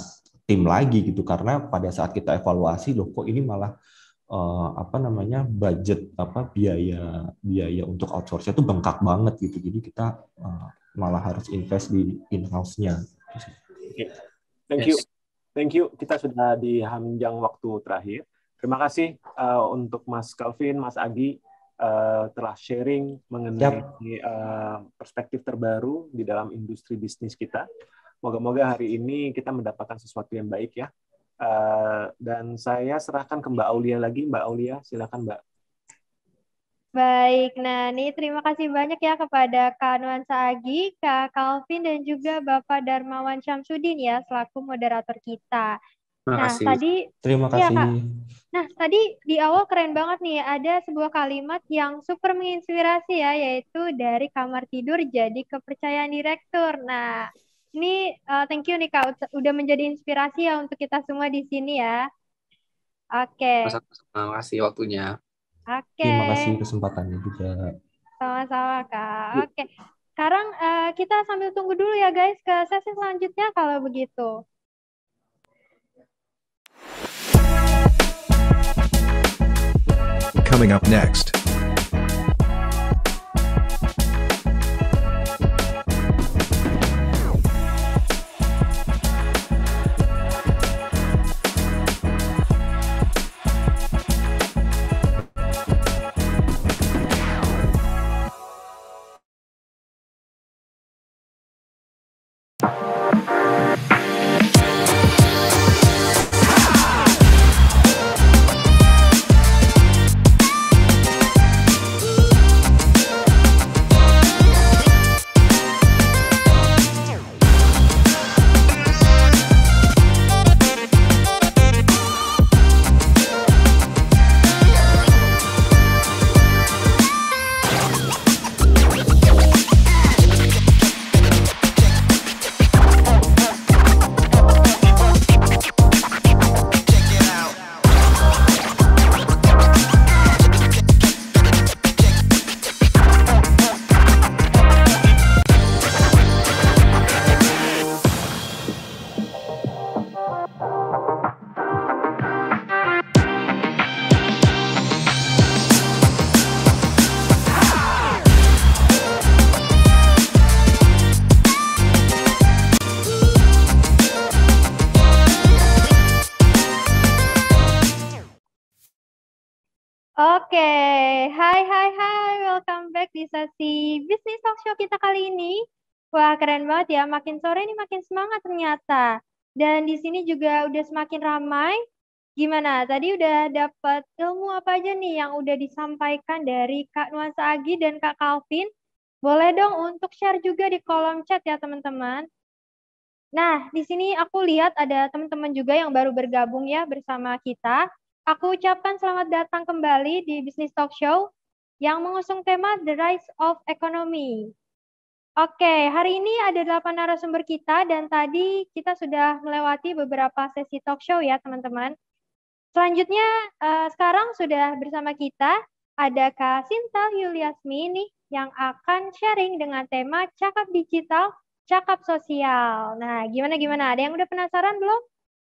tim lagi gitu karena pada saat kita evaluasi loh kok ini malah uh, apa namanya budget apa biaya biaya untuk outsourcing itu bengkak banget gitu jadi kita uh, malah harus invest di in house-nya. Okay. Thank yes. you. Thank you. Kita sudah di hamjang waktu terakhir. Terima kasih uh, untuk Mas Calvin, Mas Agi uh, telah sharing mengenai yep. uh, perspektif terbaru di dalam industri bisnis kita. Moga-moga hari ini kita mendapatkan sesuatu yang baik ya. Eh, dan saya serahkan ke Mbak Aulia lagi. Mbak Aulia, silakan Mbak. Baik, nah ini terima kasih banyak ya kepada Kak Nuansa Agi, Kak Calvin, dan juga Bapak Darmawan Syamsuddin ya selaku moderator kita. Terima nah, kasih. tadi terima iya, kasih. Ya, Kak. Nah, tadi di awal keren banget nih ada sebuah kalimat yang super menginspirasi ya yaitu dari kamar tidur jadi kepercayaan direktur. Nah, ini uh, thank you nih Kak, udah menjadi inspirasi ya untuk kita semua di sini ya. Oke. Okay. Terima kasih waktunya. Oke. Okay. Terima kasih kesempatannya juga. Sama-sama Kak. Oke. Okay. Sekarang uh, kita sambil tunggu dulu ya guys ke sesi selanjutnya kalau begitu. Coming up next. Wah, keren banget ya. Makin sore ini makin semangat ternyata. Dan di sini juga udah semakin ramai. Gimana? Tadi udah dapat ilmu apa aja nih yang udah disampaikan dari Kak Nuansa Agi dan Kak Calvin? Boleh dong untuk share juga di kolom chat ya, teman-teman. Nah, di sini aku lihat ada teman-teman juga yang baru bergabung ya bersama kita. Aku ucapkan selamat datang kembali di Business Talk Show yang mengusung tema The Rise of Economy. Oke, hari ini ada delapan narasumber kita dan tadi kita sudah melewati beberapa sesi talk show ya teman-teman. Selanjutnya uh, sekarang sudah bersama kita ada Kak Sinta nih yang akan sharing dengan tema cakap digital, cakap sosial. Nah, gimana-gimana? Ada yang udah penasaran belum?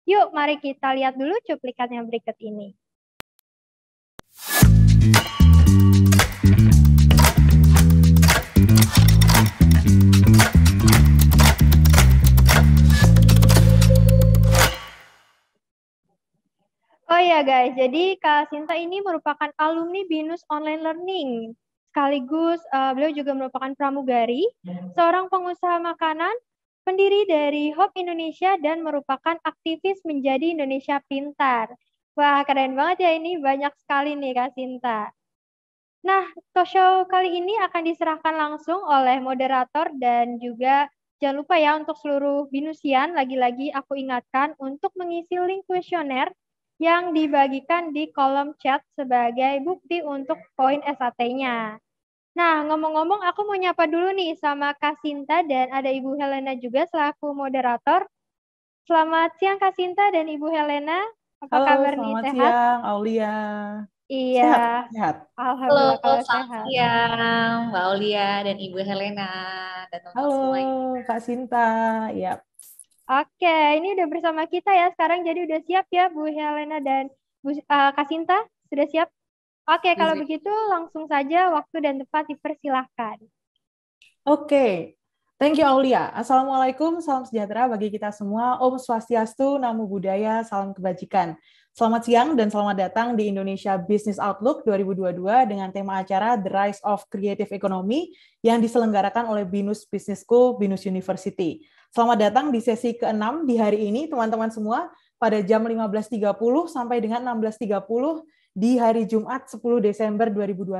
Yuk, mari kita lihat dulu cuplikan yang berikut ini. Oh ya guys, jadi Kak Sinta ini merupakan alumni BINUS Online Learning. Sekaligus uh, beliau juga merupakan pramugari, seorang pengusaha makanan, pendiri dari Hope Indonesia dan merupakan aktivis menjadi Indonesia Pintar. Wah, keren banget ya ini banyak sekali nih Kak Sinta. Nah, talk show kali ini akan diserahkan langsung oleh moderator dan juga jangan lupa ya untuk seluruh binusian lagi-lagi aku ingatkan untuk mengisi link kuesioner yang dibagikan di kolom chat sebagai bukti untuk poin SAT-nya. Nah, ngomong-ngomong aku mau nyapa dulu nih sama Kak Sinta dan ada Ibu Helena juga selaku moderator. Selamat siang Kak Sinta dan Ibu Helena. Apa Halo, kabar nih? Sehat? siang Aulia. Iya. Sehat. sehat. Alhamdulillah Halo, selamat sehat. siang Mbak Aulia dan Ibu Helena dan Halo, semuanya. Kak Sinta. Ya, Oke, ini udah bersama kita ya sekarang. Jadi udah siap ya Bu Helena dan Bu uh, eh, Kasinta sudah siap. Oke, Bisa. kalau begitu langsung saja waktu dan tempat dipersilahkan. Oke, thank you Aulia. Assalamualaikum, salam sejahtera bagi kita semua. Om Swastiastu, Namo Buddhaya, salam kebajikan. Selamat siang dan selamat datang di Indonesia Business Outlook 2022 dengan tema acara The Rise of Creative Economy yang diselenggarakan oleh BINUS Business School, BINUS University. Selamat datang di sesi ke-6 di hari ini, teman-teman semua, pada jam 15.30 sampai dengan 16.30 di hari Jumat 10 Desember 2021.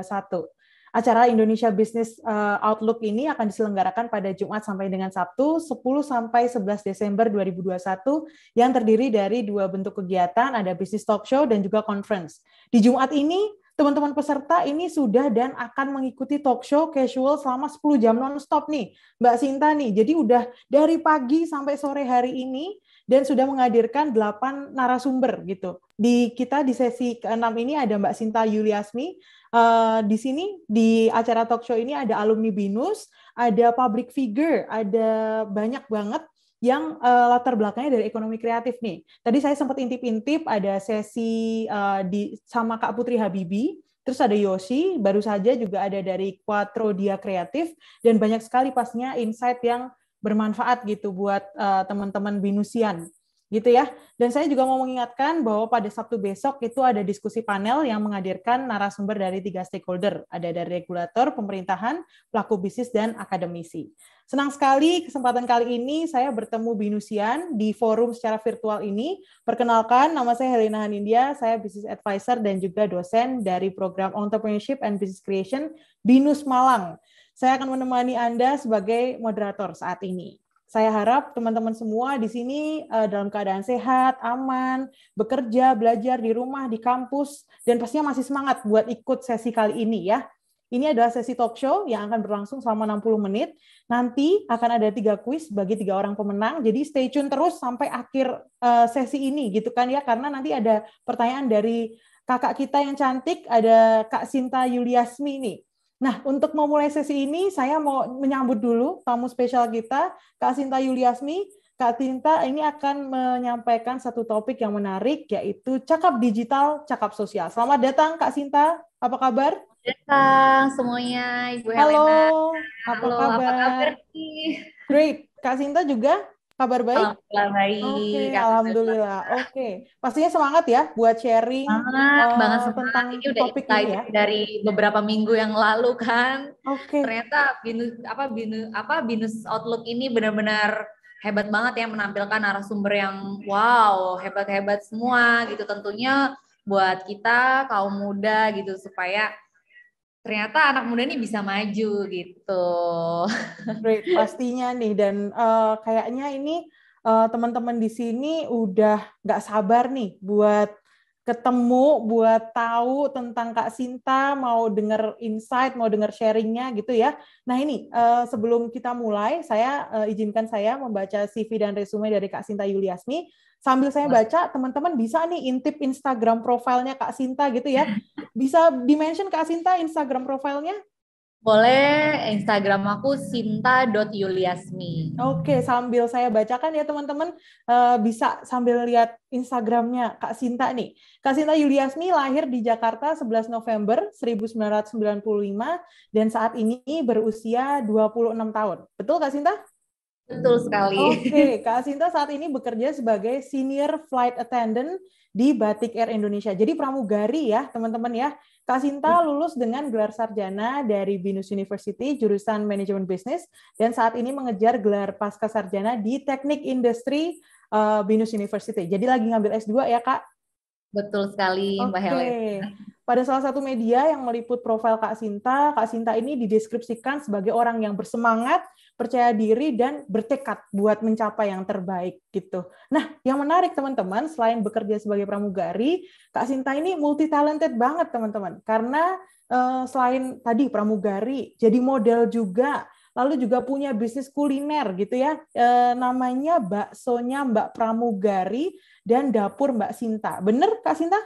Acara Indonesia Business eh, Outlook ini akan diselenggarakan pada Jumat sampai dengan Sabtu 10 sampai 11 Desember 2021 yang terdiri dari dua bentuk kegiatan, ada Business Talk Show dan juga Conference. Di Jumat ini teman-teman peserta ini sudah dan akan mengikuti talk show casual selama 10 jam nonstop nih, Mbak Sinta nih. Jadi udah dari pagi sampai sore hari ini dan sudah menghadirkan 8 narasumber gitu. Di kita di sesi ke-6 ini ada Mbak Sinta Yuliasmi. Uh, di sini di acara talk show ini ada alumni BINUS, ada public figure, ada banyak banget yang uh, latar belakangnya dari ekonomi kreatif nih. Tadi saya sempat intip-intip ada sesi uh, di sama Kak Putri Habibi, terus ada Yoshi, baru saja juga ada dari Quattro Dia Kreatif dan banyak sekali pasnya insight yang bermanfaat gitu buat uh, teman-teman binusian gitu ya. Dan saya juga mau mengingatkan bahwa pada Sabtu besok itu ada diskusi panel yang menghadirkan narasumber dari tiga stakeholder, ada dari regulator, pemerintahan, pelaku bisnis, dan akademisi. Senang sekali kesempatan kali ini saya bertemu Binusian di forum secara virtual ini. Perkenalkan, nama saya Helena Hanindia, saya business advisor dan juga dosen dari program Entrepreneurship and Business Creation Binus Malang. Saya akan menemani Anda sebagai moderator saat ini. Saya harap teman-teman semua di sini eh, dalam keadaan sehat, aman, bekerja, belajar di rumah, di kampus, dan pastinya masih semangat buat ikut sesi kali ini ya. Ini adalah sesi talk show yang akan berlangsung selama 60 menit. Nanti akan ada tiga kuis bagi tiga orang pemenang. Jadi stay tune terus sampai akhir eh, sesi ini gitu kan ya. Karena nanti ada pertanyaan dari kakak kita yang cantik, ada Kak Sinta Yuliasmi nih. Nah, untuk memulai sesi ini, saya mau menyambut dulu tamu spesial kita, Kak Sinta Yuliasmi. Kak Sinta ini akan menyampaikan satu topik yang menarik, yaitu cakap digital, cakap sosial. Selamat datang, Kak Sinta. Apa kabar? Datang semuanya, Ibu Halo, Helena. Apa kabar? apa kabar? Great. Kak Sinta juga Kabar baik? Kabar baik. Okay, Alhamdulillah. Oke. Okay. Pastinya semangat ya buat sharing semangat, uh, banget eh, semangat. tentang ini udah topik ini ya. Dari beberapa minggu yang lalu kan. Oke. Okay. Ternyata binus apa binus apa binus outlook ini benar-benar hebat banget ya menampilkan narasumber yang wow hebat-hebat semua gitu tentunya buat kita kaum muda gitu supaya ternyata anak muda ini bisa maju gitu. Great, pastinya nih dan uh, kayaknya ini uh, teman-teman di sini udah nggak sabar nih buat ketemu, buat tahu tentang Kak Sinta, mau dengar insight, mau dengar sharingnya gitu ya. Nah ini uh, sebelum kita mulai, saya uh, izinkan saya membaca CV dan resume dari Kak Sinta Yuliasmi sambil saya baca teman-teman bisa nih intip Instagram profilnya Kak Sinta gitu ya. Bisa dimention Kak Sinta Instagram profilnya? Boleh Instagram aku sinta.yuliasmi. Oke, sambil saya bacakan ya teman-teman eh, bisa sambil lihat Instagramnya Kak Sinta nih. Kak Sinta Yuliasmi lahir di Jakarta 11 November 1995 dan saat ini berusia 26 tahun. Betul Kak Sinta? Betul sekali. Oke, okay. Kak Sinta saat ini bekerja sebagai senior flight attendant di Batik Air Indonesia. Jadi pramugari ya, teman-teman ya. Kak Sinta hmm. lulus dengan gelar sarjana dari Binus University jurusan Manajemen Bisnis dan saat ini mengejar gelar pasca sarjana di Teknik Industri uh, eh, Binus University. Jadi lagi ngambil S2 ya, Kak? Betul sekali, okay. Mbak Helen. Pada salah satu media yang meliput profil Kak Sinta, Kak Sinta ini dideskripsikan sebagai orang yang bersemangat, percaya diri dan bertekad buat mencapai yang terbaik gitu. Nah, yang menarik teman-teman, selain bekerja sebagai pramugari, Kak Sinta ini multi talented banget teman-teman. Karena eh, selain tadi pramugari, jadi model juga, lalu juga punya bisnis kuliner gitu ya. Eh, namanya baksonya Mbak Pramugari dan dapur Mbak Sinta. Bener Kak Sinta?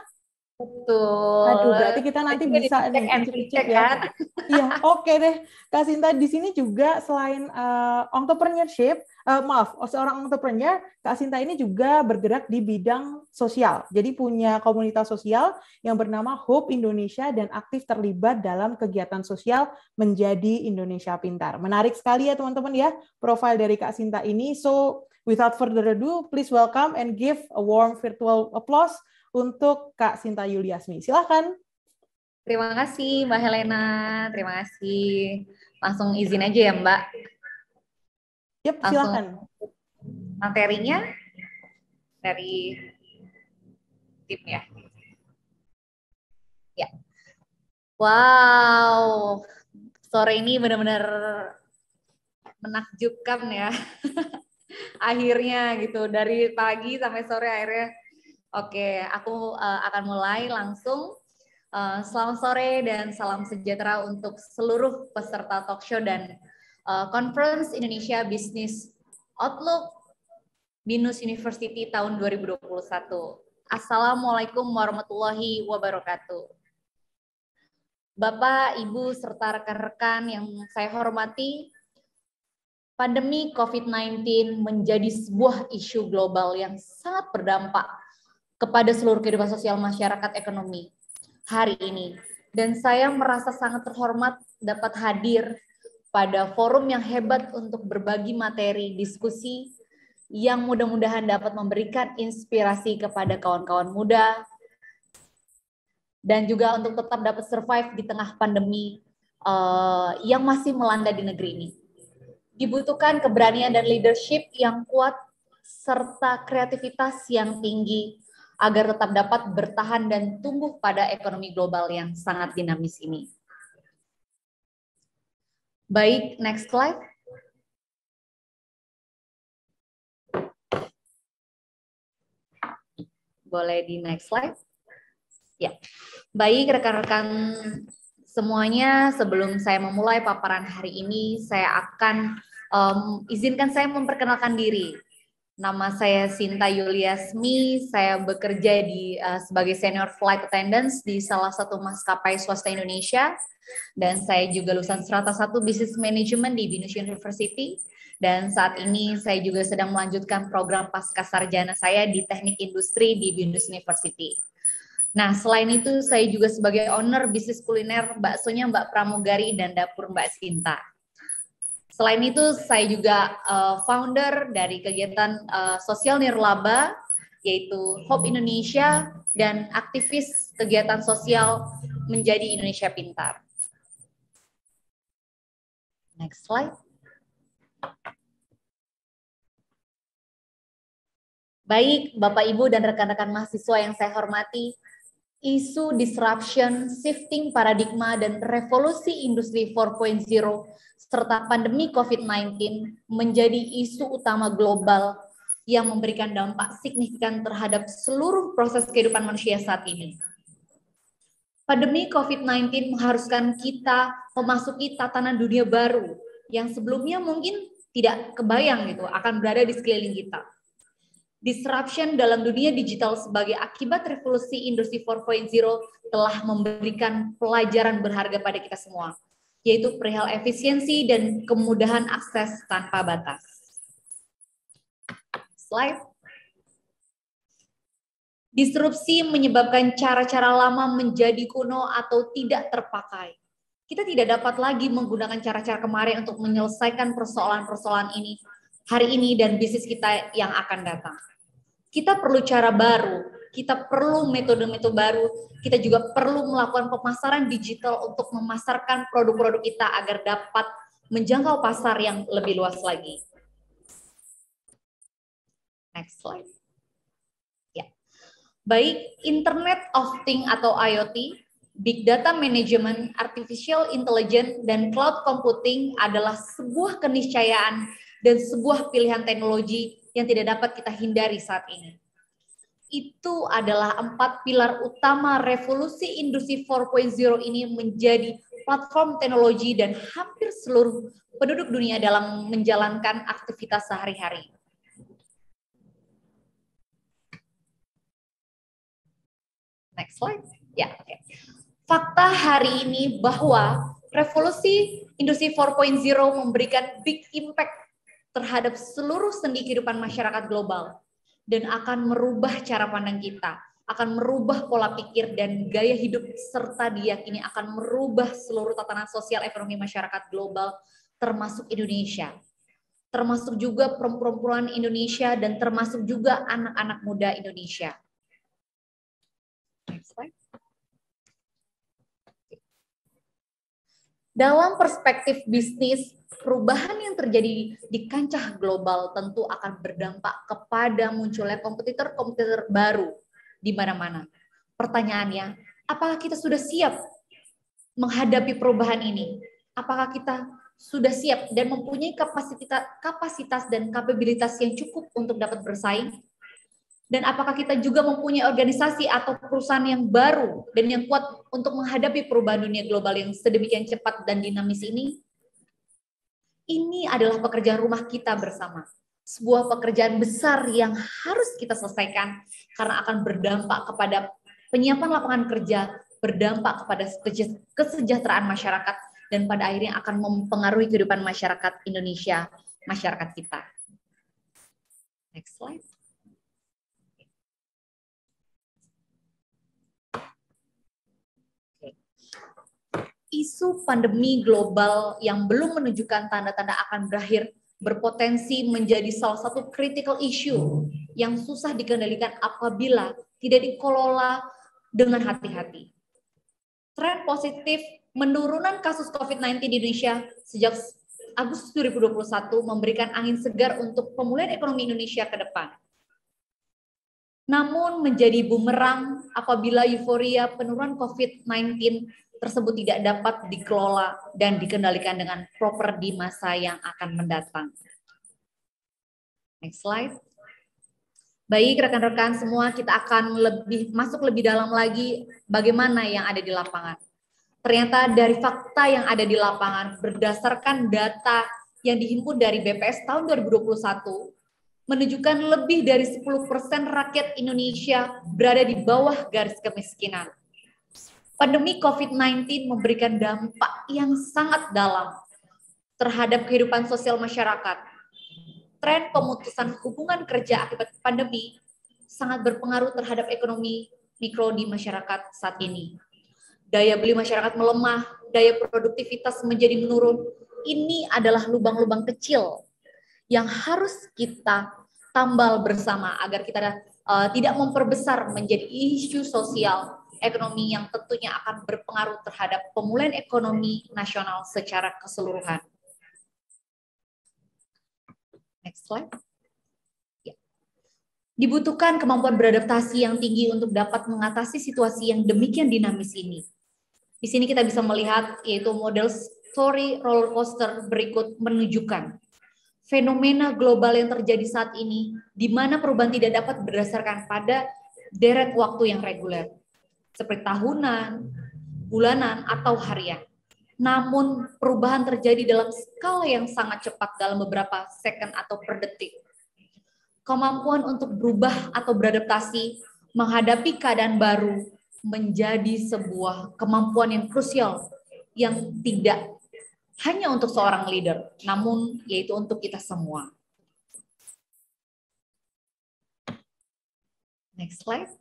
Betul. Aduh, berarti kita nanti Jadi bisa nih cek ya. Kan? Iya, oke okay deh. Kak Sinta di sini juga selain uh, entrepreneurship, uh, maaf, seorang entrepreneur, Kak Sinta ini juga bergerak di bidang sosial. Jadi punya komunitas sosial yang bernama Hope Indonesia dan aktif terlibat dalam kegiatan sosial menjadi Indonesia Pintar. Menarik sekali ya teman-teman ya profil dari Kak Sinta ini. So, without further ado, please welcome and give a warm virtual applause untuk Kak Sinta Yuliasmi. Silahkan. Terima kasih Mbak Helena, terima kasih. Langsung izin aja ya Mbak. Yep, silakan. Materinya dari tim ya. Ya. Wow, sore ini benar-benar menakjubkan ya. akhirnya gitu dari pagi sampai sore akhirnya Oke, aku uh, akan mulai langsung. Uh, selamat sore dan salam sejahtera untuk seluruh peserta talk show dan uh, Conference Indonesia Business Outlook BINUS University tahun 2021. Assalamualaikum warahmatullahi wabarakatuh. Bapak, Ibu, serta rekan-rekan yang saya hormati, pandemi COVID-19 menjadi sebuah isu global yang sangat berdampak kepada seluruh kehidupan sosial masyarakat ekonomi hari ini. Dan saya merasa sangat terhormat dapat hadir pada forum yang hebat untuk berbagi materi diskusi yang mudah-mudahan dapat memberikan inspirasi kepada kawan-kawan muda dan juga untuk tetap dapat survive di tengah pandemi uh, yang masih melanda di negeri ini. Dibutuhkan keberanian dan leadership yang kuat serta kreativitas yang tinggi agar tetap dapat bertahan dan tumbuh pada ekonomi global yang sangat dinamis ini. Baik, next slide. Boleh di next slide? Ya. Baik, rekan-rekan semuanya, sebelum saya memulai paparan hari ini, saya akan um, izinkan saya memperkenalkan diri. Nama saya Sinta Yuliasmi, saya bekerja di uh, sebagai senior flight attendants di salah satu maskapai swasta Indonesia dan saya juga lulusan strata satu Business Management di Binus University dan saat ini saya juga sedang melanjutkan program pasca sarjana saya di Teknik Industri di Binus University. Nah, selain itu saya juga sebagai owner bisnis kuliner baksonya Mbak Pramugari dan dapur Mbak Sinta. Selain itu, saya juga uh, founder dari kegiatan uh, sosial nirlaba, yaitu Hope Indonesia, dan aktivis kegiatan sosial menjadi Indonesia Pintar. Next slide. Baik, Bapak, Ibu, dan rekan-rekan mahasiswa yang saya hormati, isu disruption, shifting paradigma, dan revolusi industri 4.0 serta pandemi COVID-19 menjadi isu utama global yang memberikan dampak signifikan terhadap seluruh proses kehidupan manusia saat ini. Pandemi COVID-19 mengharuskan kita memasuki tatanan dunia baru yang sebelumnya mungkin tidak kebayang gitu akan berada di sekeliling kita disruption dalam dunia digital sebagai akibat revolusi industri 4.0 telah memberikan pelajaran berharga pada kita semua, yaitu perihal efisiensi dan kemudahan akses tanpa batas. Slide. Disrupsi menyebabkan cara-cara lama menjadi kuno atau tidak terpakai. Kita tidak dapat lagi menggunakan cara-cara kemarin untuk menyelesaikan persoalan-persoalan ini hari ini dan bisnis kita yang akan datang. Kita perlu cara baru, kita perlu metode-metode baru, kita juga perlu melakukan pemasaran digital untuk memasarkan produk-produk kita agar dapat menjangkau pasar yang lebih luas lagi. Next slide. Ya. Baik, Internet of Things atau IoT, Big Data Management, Artificial Intelligence, dan Cloud Computing adalah sebuah keniscayaan dan sebuah pilihan teknologi yang tidak dapat kita hindari saat ini. Itu adalah empat pilar utama revolusi industri 4.0 ini menjadi platform teknologi dan hampir seluruh penduduk dunia dalam menjalankan aktivitas sehari-hari. Next slide. Ya, Okay. Fakta hari ini bahwa revolusi industri 4.0 memberikan big impact terhadap seluruh sendi kehidupan masyarakat global dan akan merubah cara pandang kita, akan merubah pola pikir dan gaya hidup serta diyakini akan merubah seluruh tatanan sosial ekonomi masyarakat global termasuk Indonesia. Termasuk juga perempuan-perempuan Indonesia dan termasuk juga anak-anak muda Indonesia. Next slide. Dalam perspektif bisnis, perubahan yang terjadi di kancah global tentu akan berdampak kepada munculnya kompetitor-kompetitor baru di mana-mana. Pertanyaannya, apakah kita sudah siap menghadapi perubahan ini? Apakah kita sudah siap dan mempunyai kapasitas dan kapabilitas yang cukup untuk dapat bersaing? dan apakah kita juga mempunyai organisasi atau perusahaan yang baru dan yang kuat untuk menghadapi perubahan dunia global yang sedemikian cepat dan dinamis ini? Ini adalah pekerjaan rumah kita bersama. Sebuah pekerjaan besar yang harus kita selesaikan karena akan berdampak kepada penyiapan lapangan kerja, berdampak kepada kesejahteraan masyarakat, dan pada akhirnya akan mempengaruhi kehidupan masyarakat Indonesia, masyarakat kita. Next slide. isu pandemi global yang belum menunjukkan tanda-tanda akan berakhir berpotensi menjadi salah satu critical issue yang susah dikendalikan apabila tidak dikelola dengan hati-hati. Tren positif menurunan kasus COVID-19 di Indonesia sejak Agustus 2021 memberikan angin segar untuk pemulihan ekonomi Indonesia ke depan. Namun menjadi bumerang apabila euforia penurunan COVID-19 tersebut tidak dapat dikelola dan dikendalikan dengan proper di masa yang akan mendatang. Next slide. Baik rekan-rekan semua, kita akan lebih masuk lebih dalam lagi bagaimana yang ada di lapangan. Ternyata dari fakta yang ada di lapangan berdasarkan data yang dihimpun dari BPS tahun 2021 menunjukkan lebih dari 10% rakyat Indonesia berada di bawah garis kemiskinan. Pandemi COVID-19 memberikan dampak yang sangat dalam terhadap kehidupan sosial masyarakat. Tren pemutusan hubungan kerja akibat pandemi sangat berpengaruh terhadap ekonomi mikro di masyarakat saat ini. Daya beli masyarakat melemah, daya produktivitas menjadi menurun. Ini adalah lubang-lubang kecil yang harus kita tambal bersama agar kita uh, tidak memperbesar menjadi isu sosial ekonomi yang tentunya akan berpengaruh terhadap pemulihan ekonomi nasional secara keseluruhan. Next slide. Ya. Dibutuhkan kemampuan beradaptasi yang tinggi untuk dapat mengatasi situasi yang demikian dinamis ini. Di sini kita bisa melihat yaitu model story roller coaster berikut menunjukkan fenomena global yang terjadi saat ini di mana perubahan tidak dapat berdasarkan pada deret waktu yang reguler seperti tahunan, bulanan, atau harian. Namun perubahan terjadi dalam skala yang sangat cepat dalam beberapa second atau per detik. Kemampuan untuk berubah atau beradaptasi menghadapi keadaan baru menjadi sebuah kemampuan yang krusial yang tidak hanya untuk seorang leader, namun yaitu untuk kita semua. Next slide.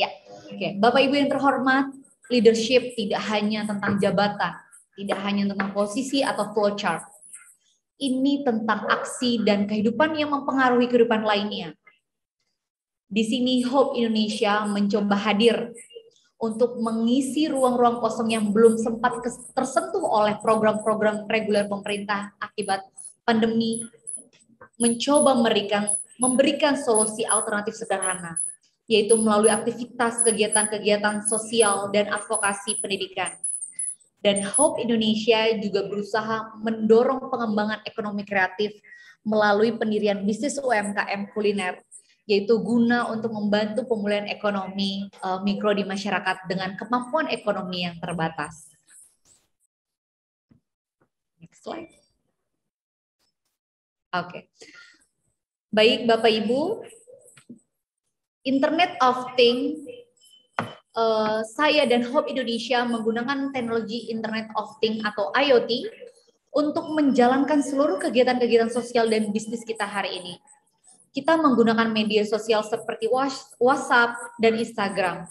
Ya, oke. Okay. Bapak Ibu yang terhormat, leadership tidak hanya tentang jabatan, tidak hanya tentang posisi atau flowchart. Ini tentang aksi dan kehidupan yang mempengaruhi kehidupan lainnya. Di sini Hope Indonesia mencoba hadir untuk mengisi ruang-ruang kosong yang belum sempat tersentuh oleh program-program reguler pemerintah akibat pandemi, mencoba memberikan, memberikan solusi alternatif sederhana yaitu melalui aktivitas kegiatan-kegiatan sosial dan advokasi pendidikan. Dan Hope Indonesia juga berusaha mendorong pengembangan ekonomi kreatif melalui pendirian bisnis UMKM kuliner, yaitu guna untuk membantu pemulihan ekonomi uh, mikro di masyarakat dengan kemampuan ekonomi yang terbatas. Next slide. Oke. Okay. Baik Bapak Ibu, Internet of Things, uh, saya dan Hope Indonesia menggunakan teknologi Internet of Things atau IoT untuk menjalankan seluruh kegiatan-kegiatan sosial dan bisnis kita hari ini. Kita menggunakan media sosial seperti WhatsApp dan Instagram,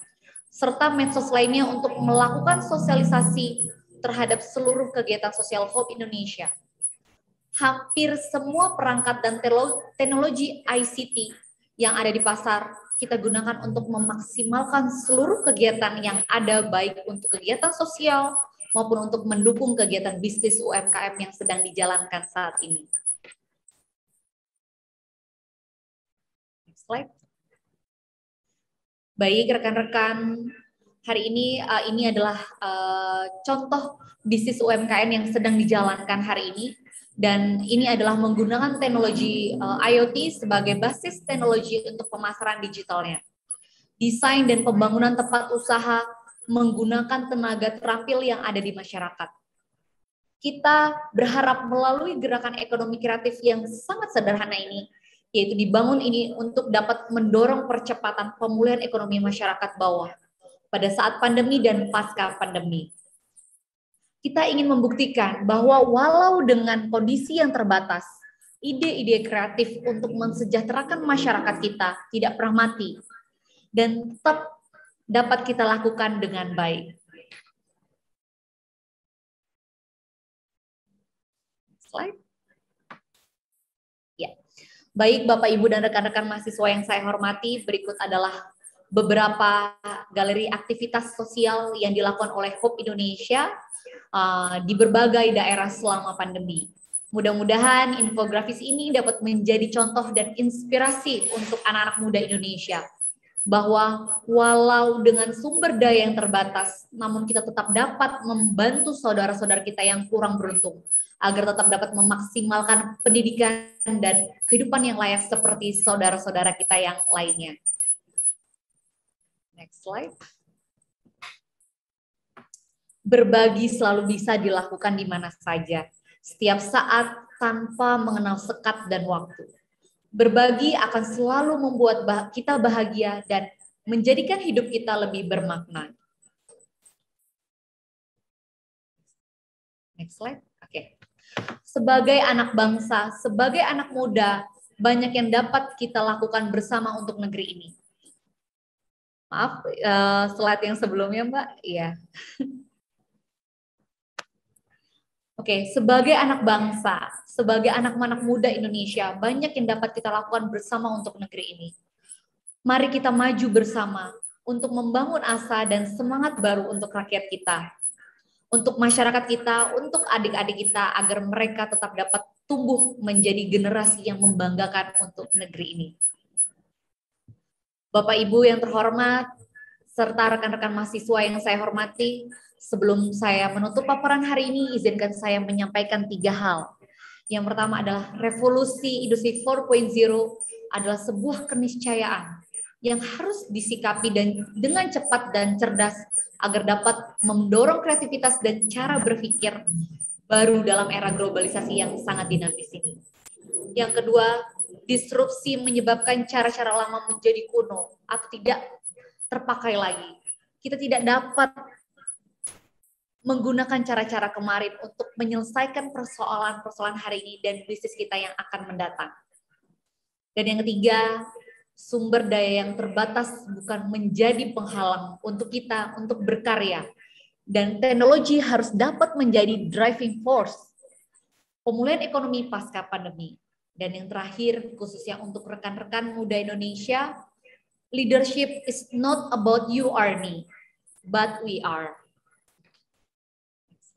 serta medsos lainnya untuk melakukan sosialisasi terhadap seluruh kegiatan sosial Hope Indonesia. Hampir semua perangkat dan teknologi ICT yang ada di pasar kita gunakan untuk memaksimalkan seluruh kegiatan yang ada baik untuk kegiatan sosial maupun untuk mendukung kegiatan bisnis UMKM yang sedang dijalankan saat ini. Next slide. Baik rekan-rekan, hari ini eh, ini adalah eh, contoh bisnis UMKM yang sedang dijalankan hari ini dan ini adalah menggunakan teknologi uh, eh, IoT sebagai basis teknologi untuk pemasaran digitalnya. Desain dan pembangunan tempat usaha menggunakan tenaga terampil yang ada di masyarakat. Kita berharap melalui gerakan ekonomi kreatif yang sangat sederhana ini, yaitu dibangun ini untuk dapat mendorong percepatan pemulihan ekonomi masyarakat bawah pada saat pandemi dan pasca pandemi kita ingin membuktikan bahwa walau dengan kondisi yang terbatas, ide-ide kreatif untuk mensejahterakan masyarakat kita tidak pernah mati dan tetap dapat kita lakukan dengan baik. Slide. Ya. Baik Bapak Ibu dan rekan-rekan mahasiswa yang saya hormati, berikut adalah beberapa galeri aktivitas sosial yang dilakukan oleh HOPE Indonesia Eh, di berbagai daerah selama pandemi. Mudah-mudahan infografis ini dapat menjadi contoh dan inspirasi untuk anak-anak muda Indonesia bahwa walau dengan sumber daya yang terbatas, namun kita tetap dapat membantu saudara-saudara kita yang kurang beruntung agar tetap dapat memaksimalkan pendidikan dan kehidupan yang layak seperti saudara-saudara kita yang lainnya. Next slide. Berbagi selalu bisa dilakukan di mana saja, setiap saat tanpa mengenal sekat dan waktu. Berbagi akan selalu membuat kita bahagia dan menjadikan hidup kita lebih bermakna. Next slide. Oke. Okay. Sebagai anak bangsa, sebagai anak muda, banyak yang dapat kita lakukan bersama untuk negeri ini. Maaf, uh, slide yang sebelumnya, Mbak. Iya. Yeah. Oke, okay, sebagai anak bangsa, sebagai anak-anak muda Indonesia, banyak yang dapat kita lakukan bersama untuk negeri ini. Mari kita maju bersama untuk membangun asa dan semangat baru untuk rakyat kita, untuk masyarakat kita, untuk adik-adik kita, agar mereka tetap dapat tumbuh menjadi generasi yang membanggakan untuk negeri ini. Bapak Ibu yang terhormat, serta rekan-rekan mahasiswa yang saya hormati, sebelum saya menutup paparan hari ini, izinkan saya menyampaikan tiga hal. Yang pertama adalah revolusi industri 4.0 adalah sebuah keniscayaan yang harus disikapi dan dengan cepat dan cerdas agar dapat mendorong kreativitas dan cara berpikir baru dalam era globalisasi yang sangat dinamis ini. Yang kedua, disrupsi menyebabkan cara-cara lama menjadi kuno atau tidak terpakai lagi. Kita tidak dapat menggunakan cara-cara kemarin untuk menyelesaikan persoalan-persoalan hari ini dan bisnis kita yang akan mendatang. Dan yang ketiga, sumber daya yang terbatas bukan menjadi penghalang untuk kita untuk berkarya. Dan teknologi harus dapat menjadi driving force pemulihan ekonomi pasca pandemi. Dan yang terakhir, khususnya untuk rekan-rekan muda Indonesia, leadership is not about you or me, but we are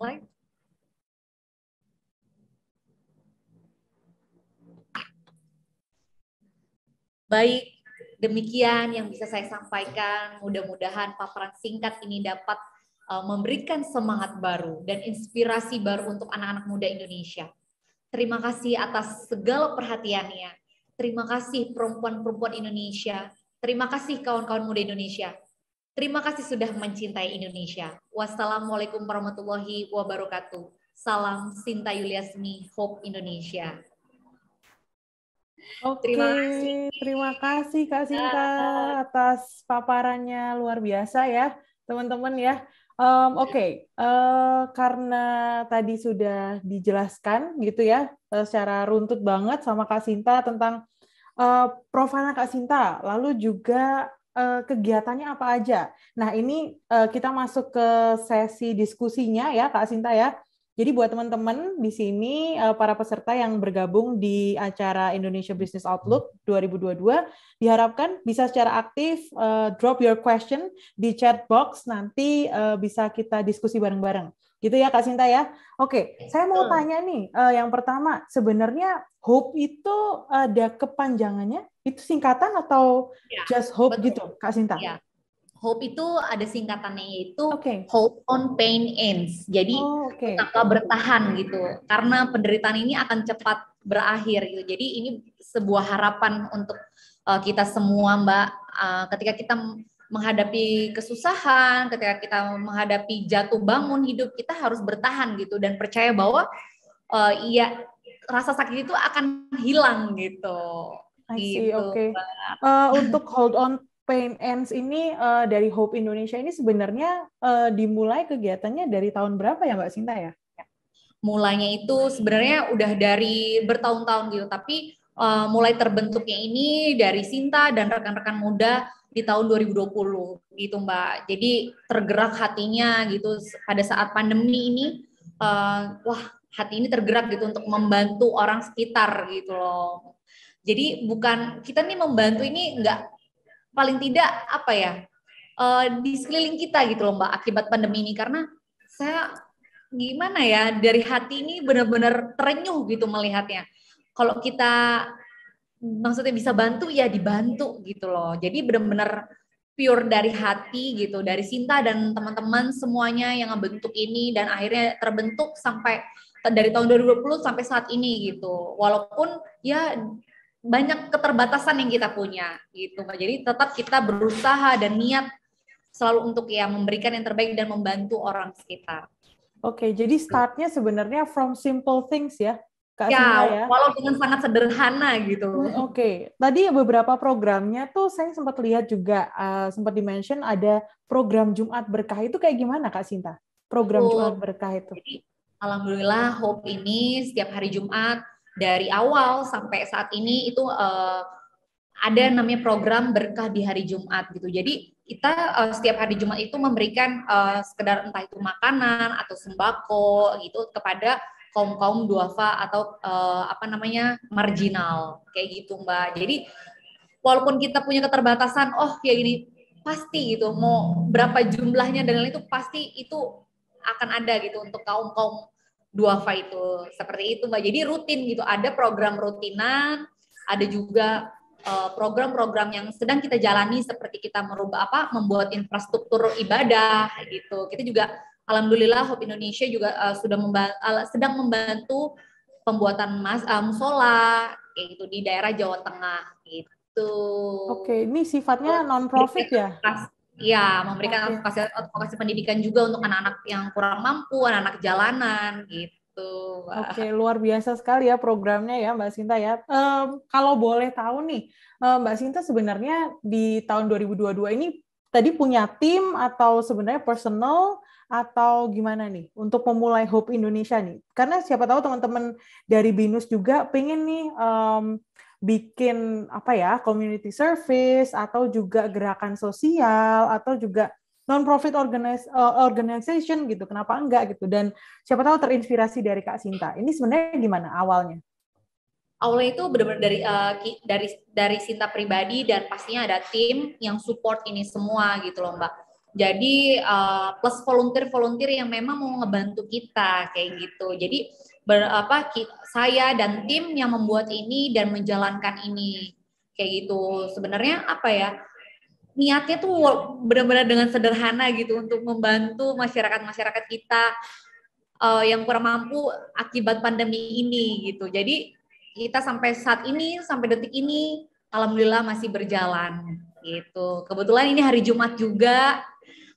slide. Baik, demikian yang bisa saya sampaikan. Mudah-mudahan paparan singkat ini dapat uh, memberikan semangat baru dan inspirasi baru untuk anak-anak muda Indonesia. Terima kasih atas segala perhatiannya. Terima kasih perempuan-perempuan Indonesia. Terima kasih kawan-kawan muda Indonesia. Terima kasih sudah mencintai Indonesia. Wassalamualaikum warahmatullahi wabarakatuh. Salam Sinta Yuliasmi, Hope Indonesia. Oke, terima kasih. terima kasih Kak Sinta atas paparannya luar biasa ya, teman-teman ya. Um, Oke, okay. uh, eh, karena tadi sudah dijelaskan gitu ya, eh, secara runtut banget sama Kak Sinta tentang uh, eh, profana Kak Sinta, lalu juga uh, kegiatannya apa aja. Nah, ini uh, kita masuk ke sesi diskusinya ya, Kak Sinta ya. Jadi buat teman-teman di sini uh, para peserta yang bergabung di acara Indonesia Business Outlook 2022 diharapkan bisa secara aktif uh, drop your question di chat box nanti uh, bisa kita diskusi bareng-bareng. Gitu ya Kak Sinta ya. Oke, saya mau tanya nih uh, yang pertama sebenarnya hope itu ada kepanjangannya? Itu singkatan atau ya, just hope betul. gitu, Kak Sinta? Ya. Hope itu ada singkatannya yaitu okay. hope on pain ends. Jadi oh, okay. bertahan gitu. Karena penderitaan ini akan cepat berakhir gitu. Jadi ini sebuah harapan untuk uh, kita semua, Mbak. Uh, ketika kita menghadapi kesusahan, ketika kita menghadapi jatuh bangun hidup, kita harus bertahan gitu dan percaya bahwa uh, ya rasa sakit itu akan hilang gitu. Gitu, Oke. Okay. Uh, eh, untuk hold on pain ends ini uh, dari Hope Indonesia ini sebenarnya uh, dimulai kegiatannya dari tahun berapa ya Mbak Sinta ya? Mulanya itu sebenarnya udah dari bertahun-tahun gitu, tapi uh, mulai terbentuknya ini dari Sinta dan rekan-rekan muda di tahun 2020 gitu Mbak. Jadi tergerak hatinya gitu pada saat pandemi ini, uh, wah hati ini tergerak gitu untuk membantu orang sekitar gitu loh. Jadi bukan kita nih membantu ini enggak paling tidak apa ya uh, di sekeliling kita gitu loh Mbak akibat pandemi ini karena saya gimana ya dari hati ini benar-benar terenyuh gitu melihatnya. Kalau kita maksudnya bisa bantu ya dibantu gitu loh. Jadi benar-benar pure dari hati gitu dari Sinta dan teman-teman semuanya yang ngebentuk ini dan akhirnya terbentuk sampai dari tahun 2020 sampai saat ini gitu. Walaupun ya banyak keterbatasan yang kita punya gitu. Jadi tetap kita berusaha dan niat selalu untuk ya memberikan yang terbaik dan membantu orang sekitar. Oke, jadi startnya sebenarnya from simple things ya. Kak ya, ya, walau dengan sangat sederhana gitu. Hmm, oke, tadi ya beberapa programnya tuh saya sempat lihat juga uh, sempat dimention ada program Jumat berkah itu kayak gimana Kak Sinta? Program Jumat berkah itu. Jadi Alhamdulillah Hope ini setiap hari Jumat dari awal sampai saat ini itu uh, ada namanya program berkah di hari Jumat gitu. Jadi kita uh, setiap hari Jumat itu memberikan uh, sekedar entah itu makanan atau sembako gitu kepada kaum kaum duafa atau uh, apa namanya marginal kayak gitu mbak. Jadi walaupun kita punya keterbatasan, oh ya ini pasti gitu mau berapa jumlahnya dan lain itu pasti itu akan ada gitu untuk kaum kaum duafa itu seperti itu mbak jadi rutin gitu ada program rutinan ada juga eh, program-program yang sedang kita jalani seperti kita merubah apa membuat infrastruktur ibadah gitu kita juga alhamdulillah Hope Indonesia juga uh, sudah membantu, uh, eh, sedang membantu pembuatan mas uh, musola kayak gitu, di daerah Jawa Tengah gitu oke ini sifatnya non profit ya Iya, nah, memberikan advokasi, advokasi pendidikan juga untuk anak-anak yang kurang mampu, anak-anak jalanan gitu. Oke, okay, luar biasa sekali ya programnya ya Mbak Sinta ya. Um, kalau boleh tahu nih, um, Mbak Sinta sebenarnya di tahun 2022 ini tadi punya tim atau sebenarnya personal atau gimana nih untuk memulai Hope Indonesia nih? Karena siapa tahu teman-teman dari Binus juga pengen nih um, bikin apa ya community service atau juga gerakan sosial atau juga non profit eh, organization gitu kenapa enggak gitu dan siapa tahu terinspirasi dari kak Sinta ini sebenarnya gimana awalnya awalnya itu benar-benar dari uh, dari dari Sinta pribadi dan pastinya ada tim yang support ini semua gitu loh mbak jadi uh, plus volunteer volunteer yang memang mau ngebantu kita kayak gitu jadi ber, saya dan tim yang membuat ini dan menjalankan ini kayak gitu sebenarnya apa ya niatnya tuh benar-benar dengan sederhana gitu untuk membantu masyarakat-masyarakat kita uh, yang kurang mampu akibat pandemi ini gitu. Jadi kita sampai saat ini sampai detik ini alhamdulillah masih berjalan gitu. Kebetulan ini hari Jumat juga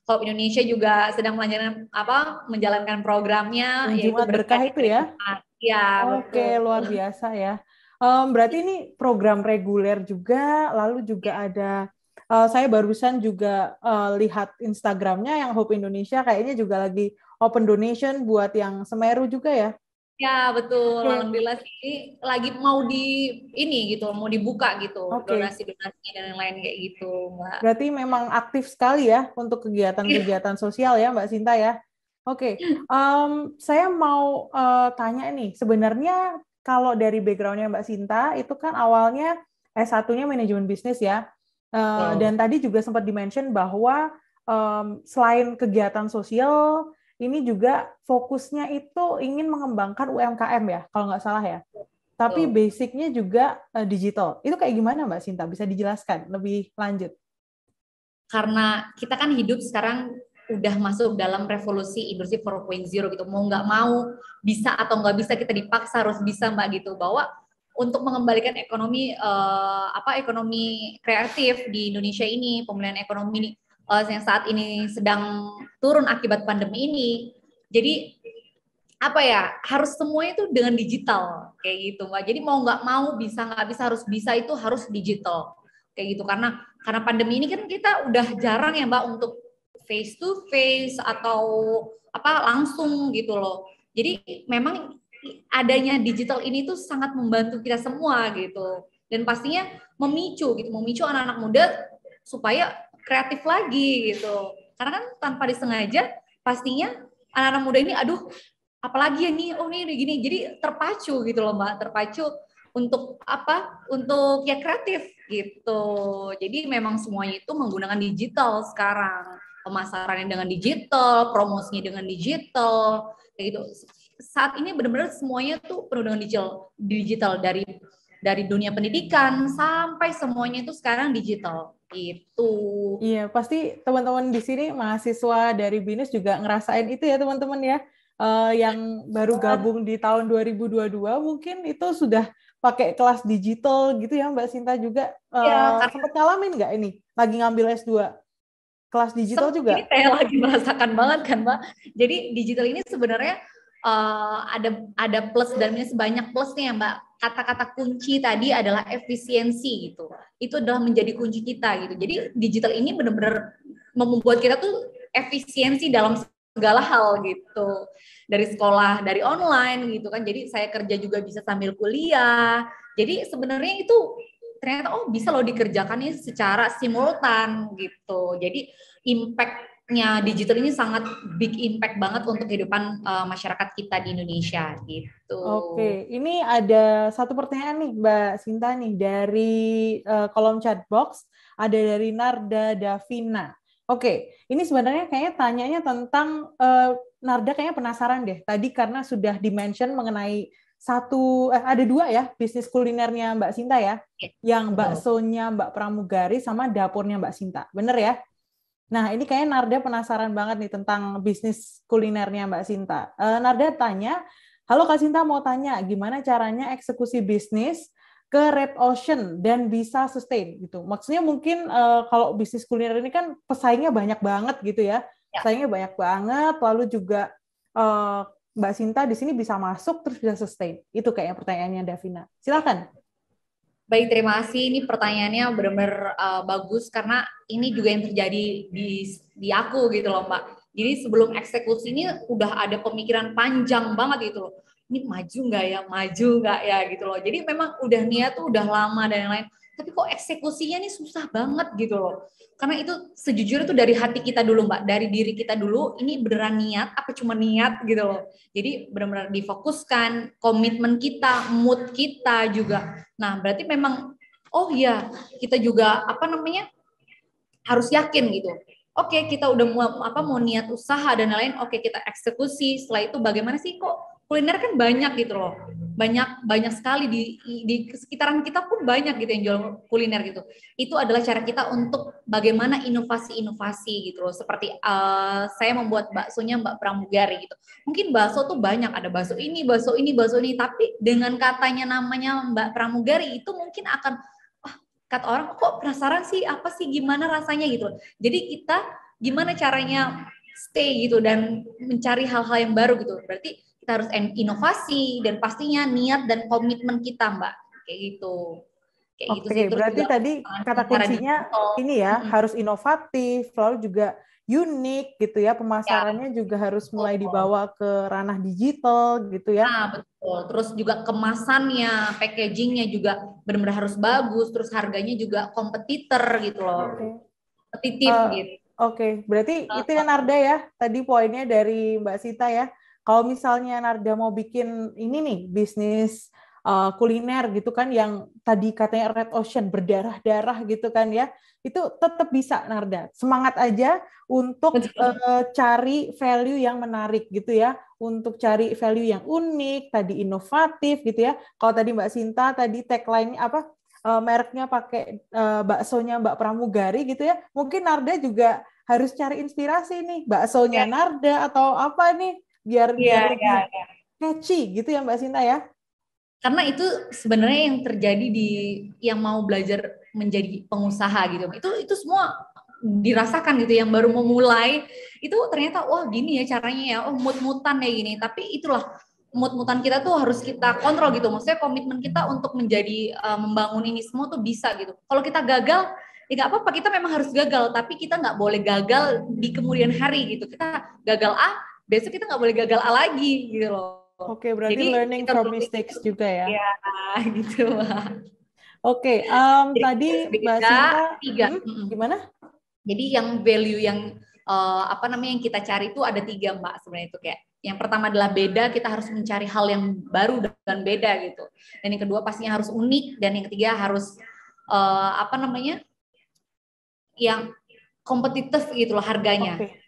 Hope Indonesia juga sedang melanjutkan apa menjalankan programnya Jumat berkah, berkah itu ya. Iya. Oke, okay, luar biasa ya. Um, berarti ini program reguler juga, lalu juga ada uh, saya barusan juga uh, lihat Instagramnya yang Hope Indonesia kayaknya juga lagi open donation buat yang Semeru juga ya. Ya betul, okay. alhamdulillah sih lagi mau di ini gitu, mau dibuka gitu okay. donasi donasi dan lain-lain kayak gitu, Mbak. Berarti memang aktif sekali ya untuk kegiatan-kegiatan sosial ya, Mbak Sinta ya. Oke, okay. um, saya mau uh, tanya nih, sebenarnya kalau dari backgroundnya Mbak Sinta itu kan awalnya S1-nya manajemen bisnis ya, uh, eh, wow. dan tadi juga sempat dimention bahwa um, selain kegiatan sosial ini juga fokusnya itu ingin mengembangkan UMKM ya, kalau nggak salah ya. Tapi oh. basicnya juga uh, digital. Itu kayak gimana Mbak Sinta? Bisa dijelaskan lebih lanjut? Karena kita kan hidup sekarang udah masuk dalam revolusi industri 4.0 gitu. Mau nggak mau, bisa atau nggak bisa kita dipaksa harus bisa Mbak gitu. Bahwa untuk mengembalikan ekonomi eh, apa ekonomi kreatif di Indonesia ini, pemulihan ekonomi uh, yang saat ini sedang turun akibat pandemi ini. Jadi apa ya harus semuanya itu dengan digital kayak gitu mbak. Jadi mau nggak mau bisa nggak bisa harus bisa itu harus digital kayak gitu karena karena pandemi ini kan kita udah jarang ya mbak untuk face to face atau apa langsung gitu loh. Jadi memang adanya digital ini tuh sangat membantu kita semua gitu dan pastinya memicu gitu memicu anak-anak muda supaya kreatif lagi gitu. Karena kan tanpa disengaja pastinya anak-anak muda ini aduh apalagi ya nih oh nih begini jadi terpacu gitu loh mbak terpacu untuk apa untuk ya kreatif gitu jadi memang semuanya itu menggunakan digital sekarang pemasarannya dengan digital promosinya dengan digital kayak gitu saat ini benar-benar semuanya tuh penuh dengan digital digital dari dari dunia pendidikan sampai semuanya itu sekarang digital itu. Iya, pasti teman-teman di sini mahasiswa dari BINUS juga ngerasain itu ya teman-teman ya. Uh, yang baru gabung di tahun 2022 mungkin itu sudah pakai kelas digital gitu ya Mbak Sinta juga uh, ya, karena... sempat ngalamin nggak ini lagi ngambil S2 kelas digital juga. Ini saya lagi merasakan banget kan Mbak. Jadi digital ini sebenarnya uh, ada ada plus dan minus banyak plusnya ya, Mbak kata-kata kunci tadi adalah efisiensi gitu. Itu adalah menjadi kunci kita gitu. Jadi digital ini benar-benar membuat kita tuh efisiensi dalam segala hal gitu. Dari sekolah, dari online gitu kan. Jadi saya kerja juga bisa sambil kuliah. Jadi sebenarnya itu ternyata oh bisa loh dikerjakan ini secara simultan gitu. Jadi impact Nah, digital ini sangat big impact banget untuk kehidupan uh, masyarakat kita di Indonesia gitu. Oke, ini ada satu pertanyaan nih Mbak Sinta nih dari uh, kolom chat box ada dari Narda Davina. Oke, ini sebenarnya kayaknya tanyanya tentang uh, Narda kayaknya penasaran deh. Tadi karena sudah dimention mengenai satu eh, ada dua ya bisnis kulinernya Mbak Sinta ya, iya, yang baksonya Mbak Pramugari sama dapurnya Mbak Sinta. Bener ya? Nah, ini kayaknya Narda penasaran banget nih tentang bisnis kulinernya Mbak Sinta. Uh, Narda tanya, halo Kak Sinta mau tanya, gimana caranya eksekusi bisnis ke Red Ocean dan bisa sustain gitu. Maksudnya mungkin uh, kalau bisnis kuliner ini kan pesaingnya banyak banget gitu ya. ya. Pesaingnya banyak banget, lalu juga uh, Mbak Sinta di sini bisa masuk terus bisa sustain. Itu kayaknya pertanyaannya Davina. Silakan. Baik, terima kasih. Ini pertanyaannya benar-benar uh, bagus karena ini juga yang terjadi di di aku gitu loh, Mbak. Jadi sebelum eksekusi ini udah ada pemikiran panjang banget gitu loh. Ini maju nggak ya, maju nggak ya gitu loh. Jadi memang udah niat tuh udah lama dan lain. -lain tapi kok eksekusinya nih susah banget gitu loh. Karena itu sejujurnya tuh dari hati kita dulu Mbak, dari diri kita dulu, ini beneran niat apa cuma niat gitu loh. Jadi benar-benar difokuskan, komitmen kita, mood kita juga. Nah berarti memang, oh iya kita juga apa namanya, harus yakin gitu. Oke, kita udah mau apa mau niat usaha dan lain-lain. Oke, kita eksekusi. Setelah itu bagaimana sih kok kuliner kan banyak gitu loh banyak banyak sekali di di sekitaran kita pun banyak gitu yang jual kuliner gitu itu adalah cara kita untuk bagaimana inovasi-inovasi gitu loh seperti uh, saya membuat baksonya Mbak Pramugari gitu mungkin bakso tuh banyak ada bakso ini bakso ini bakso ini tapi dengan katanya namanya Mbak Pramugari itu mungkin akan oh, kata orang kok penasaran sih apa sih gimana rasanya gitu loh. jadi kita gimana caranya stay gitu dan mencari hal-hal yang baru gitu berarti kita harus inovasi dan pastinya niat dan komitmen kita mbak kayak gitu kayak okay, gitu sih. berarti juga, tadi kata kuncinya ini ya hmm. harus inovatif lalu juga unik gitu ya pemasarannya ya. juga harus mulai betul. dibawa ke ranah digital gitu ya nah, betul terus juga kemasannya packagingnya juga benar-benar harus bagus terus harganya juga kompetitor gitu loh okay. uh, eh, gitu Oke, okay. berarti eh, itu yang Narda ya. Tadi poinnya dari Mbak Sita ya kalau misalnya Narda mau bikin ini nih bisnis uh, kuliner gitu kan yang tadi katanya red ocean berdarah-darah gitu kan ya itu tetap bisa Narda semangat aja untuk uh, cari value yang menarik gitu ya untuk cari value yang unik tadi inovatif gitu ya kalau tadi Mbak Sinta tadi tagline apa uh, mereknya pakai uh, baksonya Mbak Pramugari gitu ya mungkin Narda juga harus cari inspirasi nih baksonya ya. Narda atau apa nih biar yeah, biar yeah, iya, yeah. catchy gitu ya Mbak Sinta ya. Karena itu sebenarnya yang terjadi di yang mau belajar menjadi pengusaha gitu. Itu itu semua dirasakan gitu yang baru memulai itu ternyata wah gini ya caranya ya oh mut-mutan ya gini tapi itulah mut-mutan kita tuh harus kita kontrol gitu maksudnya komitmen kita untuk menjadi uh, membangun ini semua tuh bisa gitu kalau kita gagal ya nggak apa-apa kita memang harus gagal tapi kita nggak boleh gagal di kemudian hari gitu kita gagal A besok kita nggak boleh gagal A lagi gitu loh. Oke, okay, berarti Jadi, learning from mistakes itu, juga ya. Iya, gitu. lah. Oke, okay, um, tadi Mbak tiga. Hmm, gimana? Jadi yang value yang uh, apa namanya yang kita cari itu ada tiga mbak sebenarnya itu kayak yang pertama adalah beda kita harus mencari hal yang baru dan beda gitu dan yang kedua pastinya harus unik dan yang ketiga harus uh, apa namanya yang kompetitif gitu loh harganya okay.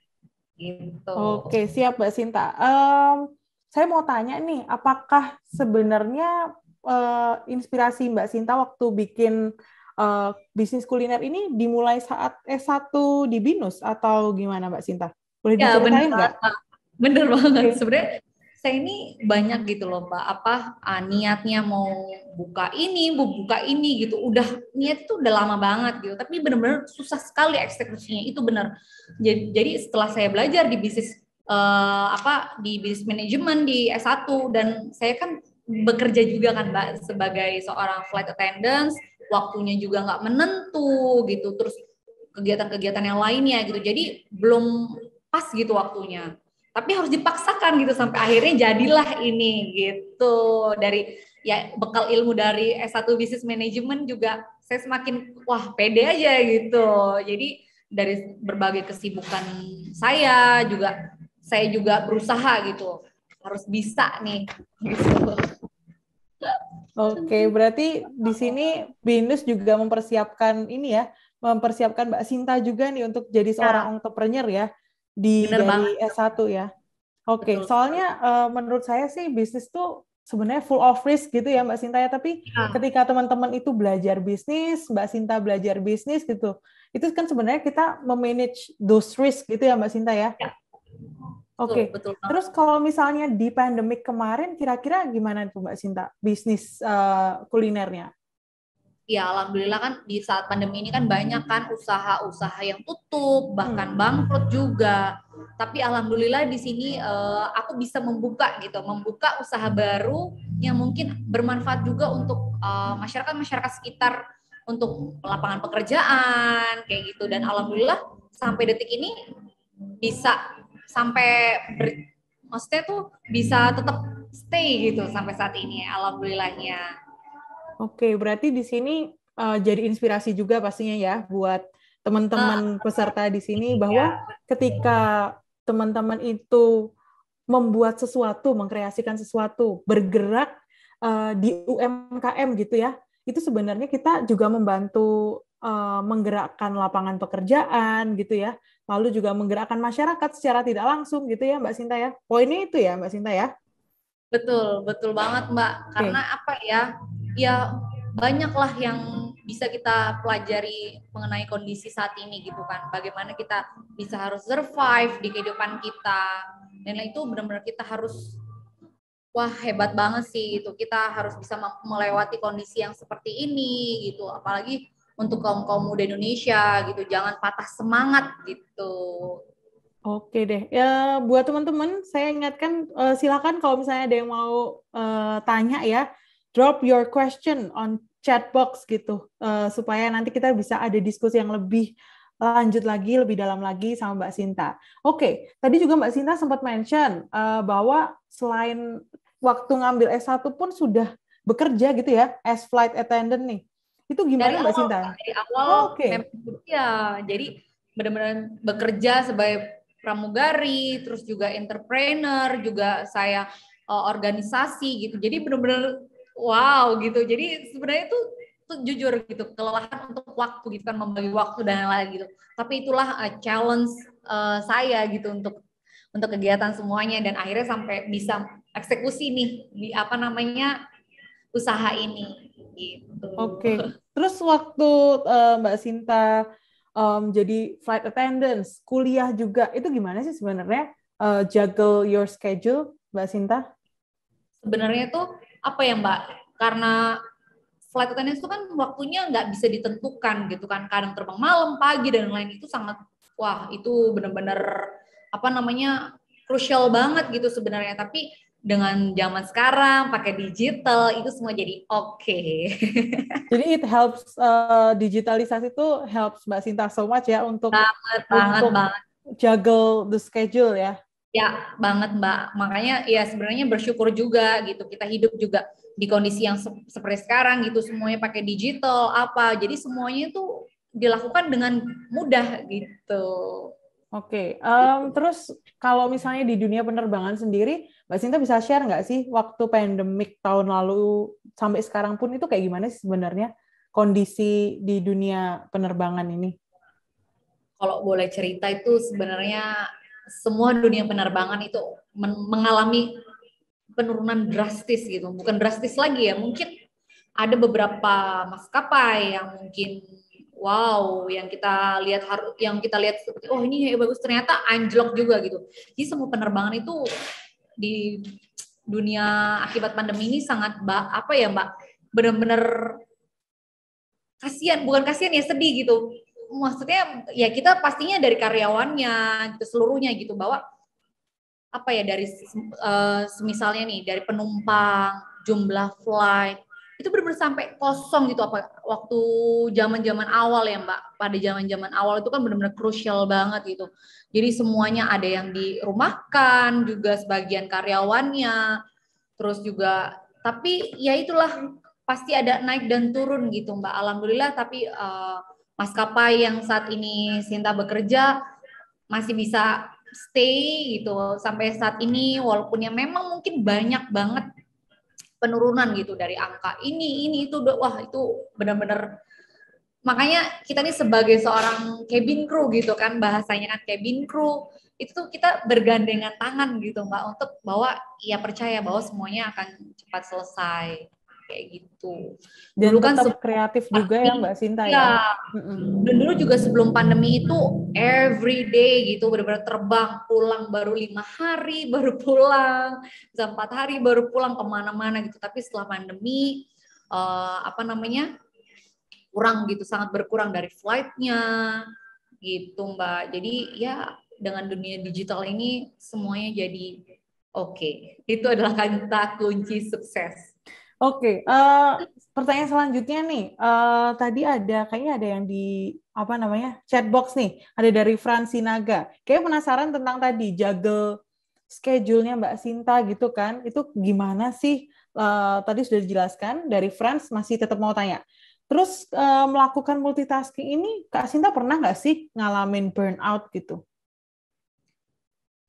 Gitu. Oke, siap Mbak Sinta. Um, saya mau tanya nih, apakah sebenarnya uh, inspirasi Mbak Sinta waktu bikin uh, bisnis kuliner ini dimulai saat S1 di BINUS atau gimana Mbak Sinta? Boleh ya, diceritain nggak? Bener banget. Okay. Sebenarnya saya ini banyak gitu loh Mbak, apa ah, niatnya mau buka ini, buka ini gitu. Udah niat itu udah lama banget gitu. Tapi benar-benar susah sekali eksekusinya itu benar. Jadi, jadi setelah saya belajar di bisnis uh, apa di bisnis manajemen di S1 dan saya kan bekerja juga kan Mbak sebagai seorang flight attendant, waktunya juga nggak menentu gitu. Terus kegiatan-kegiatan yang lainnya gitu. Jadi belum pas gitu waktunya tapi harus dipaksakan gitu sampai akhirnya jadilah ini gitu dari ya bekal ilmu dari S1 Business Management juga saya semakin wah pede aja gitu. Jadi dari berbagai kesibukan saya juga saya juga berusaha gitu. Harus bisa nih. Gitu. Oke, berarti di sini Binus juga mempersiapkan ini ya, mempersiapkan Mbak Sinta juga nih untuk jadi iya. seorang ya. entrepreneur ya di dari S1 ya. Oke, okay. soalnya uh, menurut saya sih bisnis tuh sebenarnya full of risk gitu ya Mbak Sinta ya. Tapi ya. ketika teman-teman itu belajar bisnis, Mbak Sinta belajar bisnis gitu, itu kan sebenarnya kita memanage those risk gitu ya Mbak Sinta ya. ya. Oke. Okay. Betul, Terus kalau misalnya di pandemik kemarin, kira-kira gimana itu, Mbak Sinta bisnis uh, kulinernya? ya alhamdulillah kan di saat pandemi ini kan banyak kan usaha-usaha yang tutup bahkan hmm. bangkrut juga tapi alhamdulillah di sini uh, aku bisa membuka gitu membuka usaha baru yang mungkin bermanfaat juga untuk uh, eh, masyarakat masyarakat sekitar untuk lapangan pekerjaan kayak gitu dan alhamdulillah sampai detik ini bisa sampai ber, maksudnya tuh bisa tetap stay gitu sampai saat ini alhamdulillahnya Oke, berarti di sini uh, jadi inspirasi juga pastinya ya buat teman-teman uh, peserta di sini iya. bahwa ketika teman-teman itu membuat sesuatu, mengkreasikan sesuatu, bergerak uh, di UMKM gitu ya, itu sebenarnya kita juga membantu uh, menggerakkan lapangan pekerjaan gitu ya, lalu juga menggerakkan masyarakat secara tidak langsung gitu ya Mbak Sinta ya. Poinnya itu ya Mbak Sinta ya. Betul, betul banget Mbak. Karena apa ya? ya banyaklah yang bisa kita pelajari mengenai kondisi saat ini gitu kan. Bagaimana kita bisa harus survive di kehidupan kita. Dan itu benar-benar kita harus wah hebat banget sih itu Kita harus bisa melewati kondisi yang seperti ini gitu. Apalagi untuk kaum-kaum muda Indonesia gitu. Jangan patah semangat gitu. Oke deh. Ya buat teman-teman saya ingatkan eh, silakan kalau misalnya ada yang mau eh, tanya ya drop your question on chat box gitu uh, supaya nanti kita bisa ada diskusi yang lebih lanjut lagi lebih dalam lagi sama Mbak Sinta. Oke, okay. tadi juga Mbak Sinta sempat mention uh, bahwa selain waktu ngambil S1 pun sudah bekerja gitu ya as flight attendant nih. Itu gimana dari Mbak awal, Sinta? Dari awal oh, okay. ya, jadi benar-benar bekerja sebagai pramugari, terus juga entrepreneur, juga saya uh, organisasi gitu. Jadi benar-benar wow gitu jadi sebenarnya itu tuh jujur gitu kelelahan untuk waktu gitu kan membagi waktu dan lain-lain gitu tapi itulah uh, challenge uh, saya gitu untuk untuk kegiatan semuanya dan akhirnya sampai bisa eksekusi nih di apa namanya usaha ini gitu oke okay. terus waktu uh, mbak Sinta um, jadi flight attendants, kuliah juga itu gimana sih sebenarnya uh, juggle your schedule mbak Sinta sebenarnya tuh apa ya Mbak? Karena flight attendant itu kan waktunya nggak bisa ditentukan gitu kan. Kadang terbang malam, pagi dan lain itu sangat wah itu benar-benar apa namanya krusial banget gitu sebenarnya. Tapi dengan zaman sekarang pakai digital itu semua jadi oke. Okay. jadi it helps uh, digitalisasi itu helps Mbak Sinta so much ya untuk banget, untuk banget, banget. juggle the schedule ya. Ya banget Mbak. Makanya ya sebenarnya bersyukur juga gitu. Kita hidup juga di kondisi yang se seperti sekarang gitu. Semuanya pakai digital apa. Jadi semuanya itu dilakukan dengan mudah gitu. Oke, okay. um, terus kalau misalnya di dunia penerbangan sendiri, Mbak Sinta bisa share nggak sih waktu pandemik tahun lalu sampai sekarang pun itu kayak gimana sih sebenarnya kondisi di dunia penerbangan ini? Kalau boleh cerita itu sebenarnya semua dunia penerbangan itu mengalami penurunan drastis gitu. Bukan drastis lagi ya, mungkin ada beberapa maskapai yang mungkin wow yang kita lihat harus yang kita lihat seperti oh ini ya bagus ternyata anjlok juga gitu. Jadi semua penerbangan itu di dunia akibat pandemi ini sangat mbak apa ya mbak benar-benar kasihan bukan kasihan ya sedih gitu maksudnya ya kita pastinya dari karyawannya gitu, seluruhnya gitu bahwa apa ya dari uh, semisalnya nih dari penumpang jumlah flight itu benar-benar sampai kosong gitu apa waktu zaman-zaman awal ya Mbak pada zaman-zaman awal itu kan benar-benar krusial banget gitu jadi semuanya ada yang dirumahkan juga sebagian karyawannya terus juga tapi ya itulah pasti ada naik dan turun gitu Mbak alhamdulillah tapi uh, maskapai yang saat ini Sinta bekerja masih bisa stay gitu sampai saat ini walaupun ya memang mungkin banyak banget penurunan gitu dari angka ini ini itu wah itu benar-benar makanya kita nih sebagai seorang cabin crew gitu kan bahasanya kan cabin crew itu tuh kita bergandengan tangan gitu mbak untuk bahwa ya percaya bahwa semuanya akan cepat selesai kayak gitu. Dan dulu kan tetap kreatif juga ya Mbak Sinta iya. ya. ya. Dan dulu juga sebelum pandemi itu every day gitu benar-benar terbang pulang baru lima hari baru pulang, bisa empat hari baru pulang kemana-mana gitu. Tapi setelah pandemi uh, apa namanya kurang gitu, sangat berkurang dari flightnya gitu Mbak. Jadi ya dengan dunia digital ini semuanya jadi oke. Okay. Itu adalah kata kunci sukses. Oke, okay, uh, eh, pertanyaan selanjutnya nih. Uh, tadi ada kayaknya ada yang di apa namanya chat box nih. Ada dari Fran Sinaga. Kayak penasaran tentang tadi juggle schedule-nya Mbak Sinta gitu kan. Itu gimana sih? Uh, tadi sudah dijelaskan dari Frans masih tetap mau tanya. Terus uh, melakukan multitasking ini Kak Sinta pernah nggak sih ngalamin burnout gitu?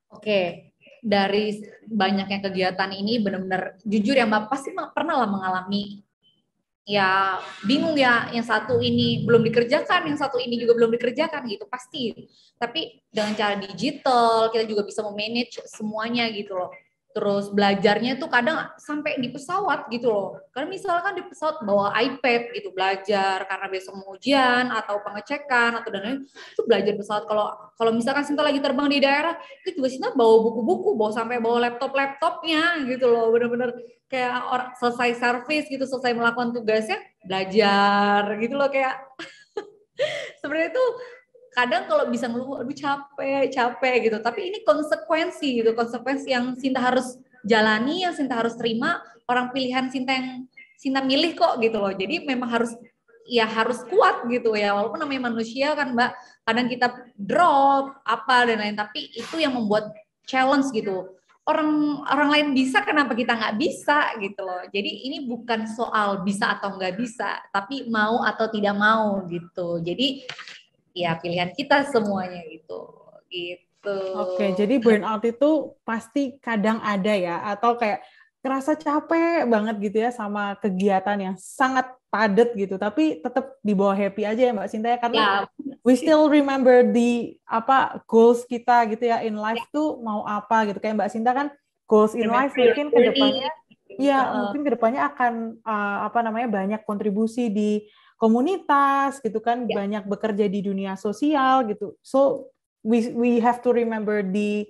Oke, dari banyaknya kegiatan ini benar-benar jujur ya Mbak pasti pernah lah mengalami ya bingung ya yang satu ini belum dikerjakan yang satu ini juga belum dikerjakan gitu pasti tapi dengan cara digital kita juga bisa memanage semuanya gitu loh terus belajarnya tuh kadang sampai di pesawat gitu loh. Karena misalkan di pesawat bawa iPad gitu belajar karena besok mau ujian atau pengecekan atau dan lain itu belajar pesawat. Kalau kalau misalkan Sinta lagi terbang di daerah itu juga Sinta bawa buku-buku, bawa sampai bawa laptop-laptopnya gitu loh. Bener-bener kayak orang selesai service gitu, selesai melakukan tugasnya belajar gitu loh kayak sebenarnya itu kadang kalau bisa ngeluh aduh capek capek gitu tapi ini konsekuensi gitu konsekuensi yang Sinta harus jalani yang Sinta harus terima orang pilihan Sinta yang Sinta milih kok gitu loh jadi memang harus ya harus kuat gitu ya walaupun namanya manusia kan mbak kadang kita drop apa dan lain tapi itu yang membuat challenge gitu orang orang lain bisa kenapa kita nggak bisa gitu loh jadi ini bukan soal bisa atau nggak bisa tapi mau atau tidak mau gitu jadi ya pilihan kita semuanya gitu gitu oke jadi burnout itu pasti kadang ada ya atau kayak kerasa capek banget gitu ya sama kegiatan yang sangat padat gitu tapi tetap di bawah happy aja ya Mbak Sinta ya karena ya. we still remember the apa goals kita gitu ya in life ya. tuh mau apa gitu kayak Mbak Sinta kan goals in remember life mungkin ke depannya ya, ya uh, mungkin ke depannya akan uh, apa namanya banyak kontribusi di komunitas gitu kan yeah. banyak bekerja di dunia sosial gitu so we we have to remember the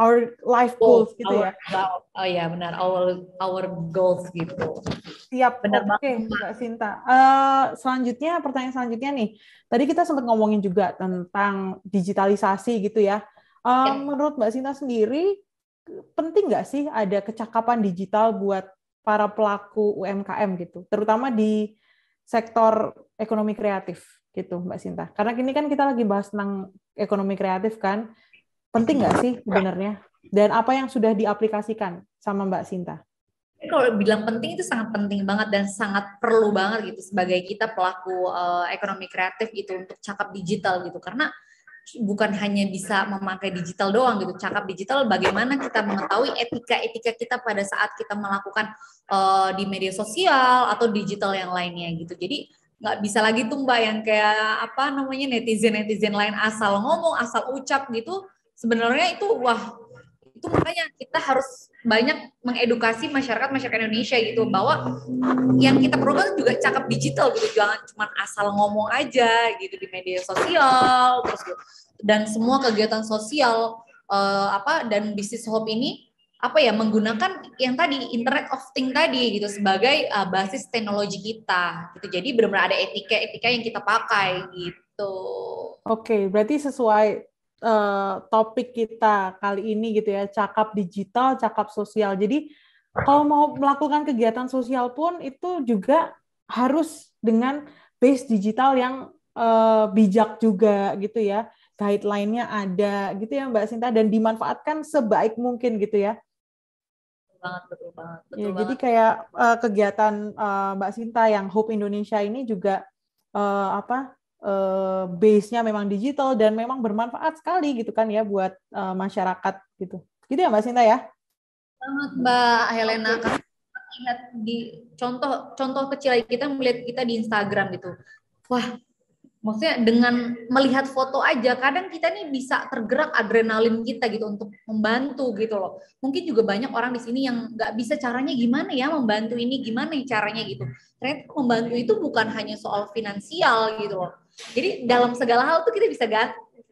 our life goals, oh, gitu our, ya oh ya yeah, benar our our goals gitu siap benar okay, mbak Sinta uh, selanjutnya pertanyaan selanjutnya nih tadi kita sempat ngomongin juga tentang digitalisasi gitu ya uh, eh, yeah. menurut mbak Sinta sendiri penting nggak sih ada kecakapan digital buat para pelaku UMKM gitu terutama di sektor ekonomi kreatif gitu Mbak Sinta. Karena ini kan kita lagi bahas tentang ekonomi kreatif kan. Penting nggak sih sebenarnya? Dan apa yang sudah diaplikasikan sama Mbak Sinta? kalau bilang penting itu sangat penting banget dan sangat perlu banget gitu sebagai kita pelaku uh, ekonomi kreatif gitu untuk cakap digital gitu karena bukan hanya bisa memakai digital doang gitu cakap digital bagaimana kita mengetahui etika-etika kita pada saat kita melakukan uh, di media sosial atau digital yang lainnya gitu jadi nggak bisa lagi tuh mbak yang kayak apa namanya netizen netizen lain asal ngomong asal ucap gitu sebenarnya itu wah itu makanya kita harus banyak mengedukasi masyarakat masyarakat Indonesia gitu bahwa yang kita perlukan juga cakep digital gitu jangan cuma asal ngomong aja gitu di media sosial terus gitu. dan semua kegiatan sosial uh, apa dan bisnis hop ini apa ya menggunakan yang tadi internet of thing tadi gitu sebagai uh, basis teknologi kita gitu jadi benar-benar ada etika etika yang kita pakai gitu oke okay, berarti sesuai Eh, topik kita kali ini gitu ya, cakap digital, cakap sosial. Jadi kalau mau melakukan kegiatan sosial pun itu juga harus dengan base digital yang uh, bijak juga gitu ya. Guideline-nya ada gitu ya Mbak Sinta dan dimanfaatkan sebaik mungkin gitu ya banget betul banget betul ya, banget. jadi kayak uh, kegiatan uh, Mbak Sinta yang Hope Indonesia ini juga uh, apa uh, base-nya memang digital dan memang bermanfaat sekali gitu kan ya buat eh, masyarakat gitu. Gitu ya Mbak Sinta ya? Sangat Mbak Helena. Okay. Lihat di contoh contoh kecil kita melihat kita di Instagram gitu. Wah, maksudnya dengan melihat foto aja kadang kita nih bisa tergerak adrenalin kita gitu untuk membantu gitu loh mungkin juga banyak orang di sini yang nggak bisa caranya gimana ya membantu ini gimana caranya gitu ternyata membantu itu bukan hanya soal finansial gitu loh jadi dalam segala hal tuh kita bisa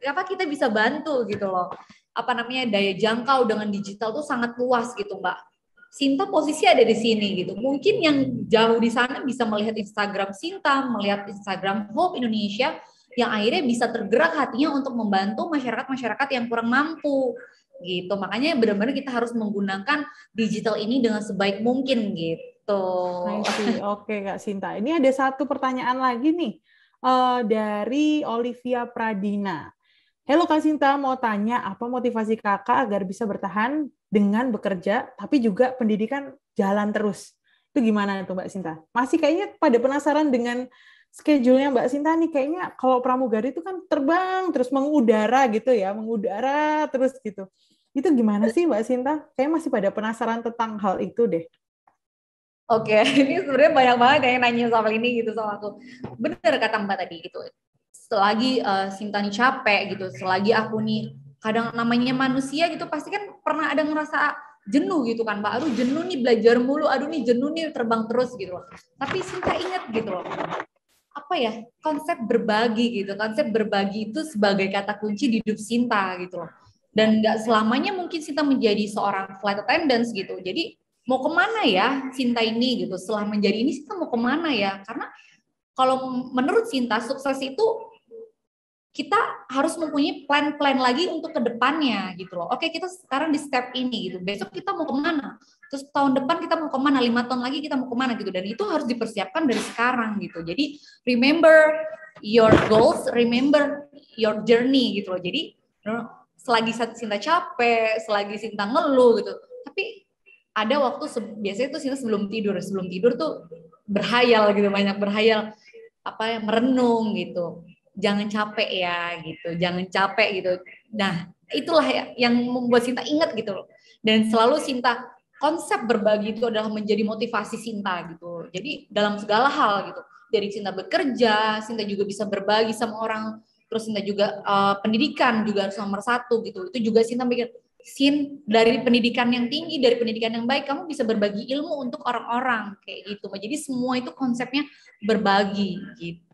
apa kita bisa bantu gitu loh. Apa namanya daya jangkau dengan digital tuh sangat luas gitu Mbak. Sinta posisi ada di sini gitu. Mungkin yang jauh di sana bisa melihat Instagram Sinta, melihat Instagram Hope Indonesia yang akhirnya bisa tergerak hatinya untuk membantu masyarakat-masyarakat yang kurang mampu gitu. Makanya benar-benar kita harus menggunakan digital ini dengan sebaik mungkin gitu. Oke, Kak Sinta. Ini ada satu pertanyaan lagi nih uh, dari Olivia Pradina. Halo Kak Sinta, mau tanya apa motivasi kakak agar bisa bertahan dengan bekerja, tapi juga pendidikan jalan terus. Itu gimana tuh Mbak Sinta? Masih kayaknya pada penasaran dengan schedule-nya Mbak Sinta nih, kayaknya kalau pramugari itu kan terbang, terus mengudara gitu ya, mengudara terus gitu. Itu gimana sih Mbak Sinta? Kayaknya masih pada penasaran tentang hal itu deh. Oke, okay. ini sebenarnya banyak banget yang nanya soal ini gitu sama aku. Bener kata Mbak tadi gitu. Selagi uh, eh, Sinta nih capek gitu, selagi aku nih kadang namanya manusia gitu pasti kan pernah ada ngerasa jenuh gitu kan Mbak. Aduh jenuh nih belajar mulu, aduh nih jenuh nih terbang terus gitu loh. Tapi Sinta ingat gitu loh. Apa ya, konsep berbagi gitu. Konsep berbagi itu sebagai kata kunci di hidup Sinta gitu loh. Dan nggak selamanya mungkin Sinta menjadi seorang flight attendant gitu. Jadi mau kemana ya Sinta ini gitu setelah menjadi ini kita mau kemana ya karena kalau menurut Sinta sukses itu kita harus mempunyai plan-plan lagi untuk kedepannya gitu loh. Oke kita sekarang di step ini gitu. Besok kita mau kemana? Terus tahun depan kita mau kemana? Lima tahun lagi kita mau kemana gitu. Dan itu harus dipersiapkan dari sekarang gitu. Jadi remember your goals, remember your journey gitu loh. Jadi selagi Sinta capek, selagi Sinta ngeluh gitu. Tapi ada waktu biasanya itu Sinta sebelum tidur sebelum tidur tuh berhayal gitu banyak berhayal apa ya merenung gitu jangan capek ya gitu jangan capek gitu nah itulah ya, yang membuat Sinta ingat gitu loh dan selalu Sinta konsep berbagi itu adalah menjadi motivasi Sinta gitu jadi dalam segala hal gitu dari Sinta bekerja Sinta juga bisa berbagi sama orang terus Sinta juga uh, pendidikan juga harus nomor satu gitu itu juga Sinta mikir sin dari pendidikan yang tinggi, dari pendidikan yang baik, kamu bisa berbagi ilmu untuk orang-orang kayak gitu. Jadi semua itu konsepnya berbagi gitu.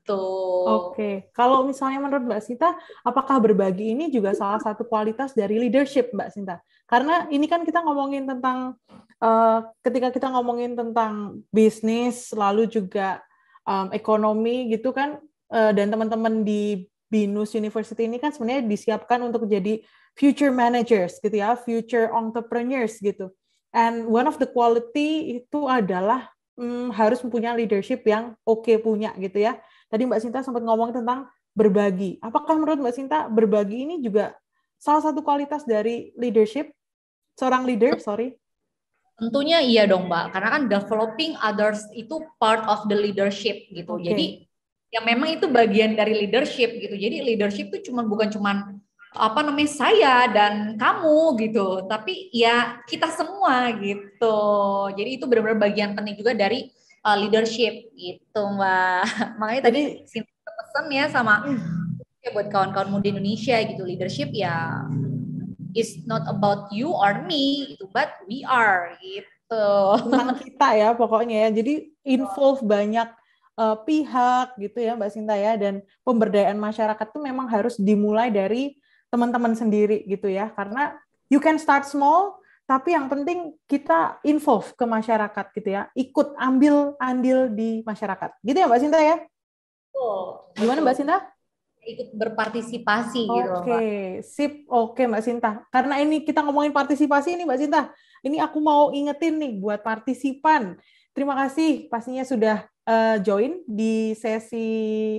Oke, kalau misalnya menurut Mbak Sinta, apakah berbagi ini juga salah satu kualitas dari leadership Mbak Sinta? Karena ini kan kita ngomongin tentang uh, ketika kita ngomongin tentang bisnis, lalu juga um, ekonomi gitu kan, uh, dan teman-teman di Binus University ini kan sebenarnya disiapkan untuk jadi future managers gitu ya, future entrepreneurs gitu. And one of the quality itu adalah hmm, harus mempunyai leadership yang oke okay punya gitu ya. Tadi Mbak Sinta sempat ngomong tentang berbagi. Apakah menurut Mbak Sinta berbagi ini juga salah satu kualitas dari leadership seorang leader? Sorry. Tentunya iya dong Mbak, karena kan developing others itu part of the leadership gitu. Okay. Jadi ya memang itu bagian dari leadership gitu. Jadi leadership itu cuma bukan cuman apa namanya saya dan kamu gitu tapi ya kita semua gitu jadi itu benar-benar bagian penting juga dari uh, leadership gitu mbak makanya tadi sini pesen ya sama hmm. ya buat kawan-kawan muda Indonesia gitu leadership ya is not about you or me gitu but we are gitu tentang kita ya pokoknya ya jadi involve banyak uh, pihak gitu ya Mbak Sinta ya dan pemberdayaan masyarakat tuh memang harus dimulai dari teman-teman sendiri gitu ya karena you can start small tapi yang penting kita involve ke masyarakat gitu ya ikut ambil andil di masyarakat gitu ya mbak Sinta ya oh gimana mbak Sinta ikut berpartisipasi okay. gitu oke sip oke okay, mbak Sinta karena ini kita ngomongin partisipasi ini mbak Sinta ini aku mau ingetin nih buat partisipan terima kasih pastinya sudah eh, join di sesi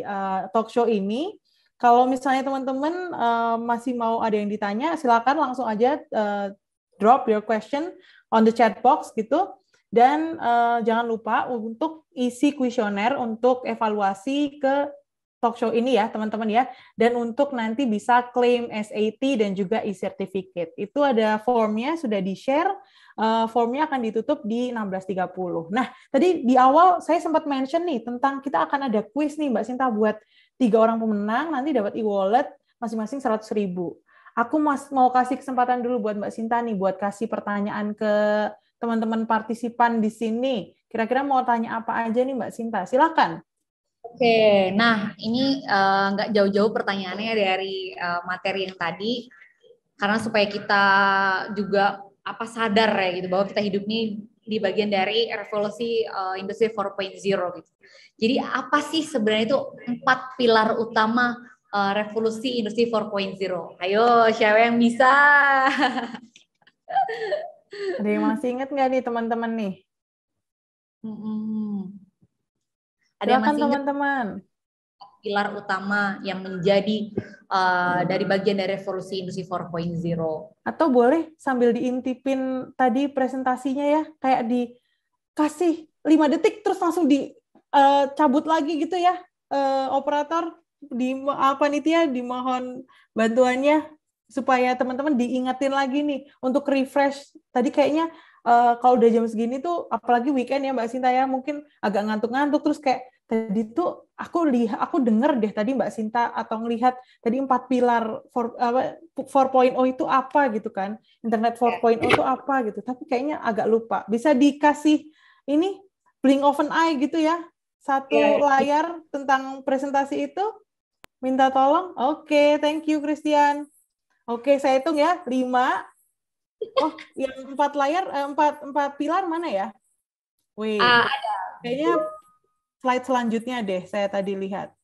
eh, talk show ini kalau misalnya teman-teman uh, masih mau ada yang ditanya, silakan langsung aja uh, drop your question on the chat box gitu. Dan uh, jangan lupa untuk isi kuesioner untuk evaluasi ke talk show ini ya teman-teman ya. Dan untuk nanti bisa claim SAT dan juga e-certificate. Itu ada formnya sudah di-share. Uh, formnya akan ditutup di 16.30. Nah, tadi di awal saya sempat mention nih tentang kita akan ada quiz nih Mbak Sinta buat tiga orang pemenang nanti dapat e-wallet masing-masing seratus ribu. Aku mas, mau kasih kesempatan dulu buat Mbak Sinta nih, buat kasih pertanyaan ke teman-teman partisipan di sini. Kira-kira mau tanya apa aja nih Mbak Sinta? Silakan. Oke, nah ini eh, nggak uh, jauh-jauh pertanyaannya dari uh, materi yang tadi, karena supaya kita juga apa sadar ya gitu bahwa kita hidup nih di bagian dari revolusi uh, industri 4.0 gitu. Jadi apa sih sebenarnya itu empat pilar utama uh, revolusi industri 4.0? Ayo siapa yang bisa? Ada yang masih ingat nggak nih teman-teman nih? Hmm. Ada Silakan yang masih teman-teman pilar utama yang menjadi uh, dari bagian dari revolusi industri 4.0. Atau boleh sambil diintipin tadi presentasinya ya, kayak dikasih lima detik terus langsung di uh, cabut lagi gitu ya uh, operator di apa nih ya dimohon bantuannya supaya teman-teman diingetin lagi nih untuk refresh tadi kayaknya uh, kalau udah jam segini tuh apalagi weekend ya Mbak Sinta ya mungkin agak ngantuk-ngantuk terus kayak tadi tuh aku lihat aku dengar deh tadi Mbak Sinta atau ngelihat tadi empat pilar for apa four point 4.0 itu apa gitu kan internet four 4.0 itu apa gitu tapi kayaknya agak lupa bisa dikasih ini blink of an eye gitu ya satu yeah. Ya. layar tentang presentasi itu? Minta tolong? Oke, okay, thank you Christian. Oke, okay, saya hitung ya. Lima. Oh, yang empat layar, eh, empat, empat pilar mana ya? Wih, uh, kayaknya slide selanjutnya deh saya tadi lihat.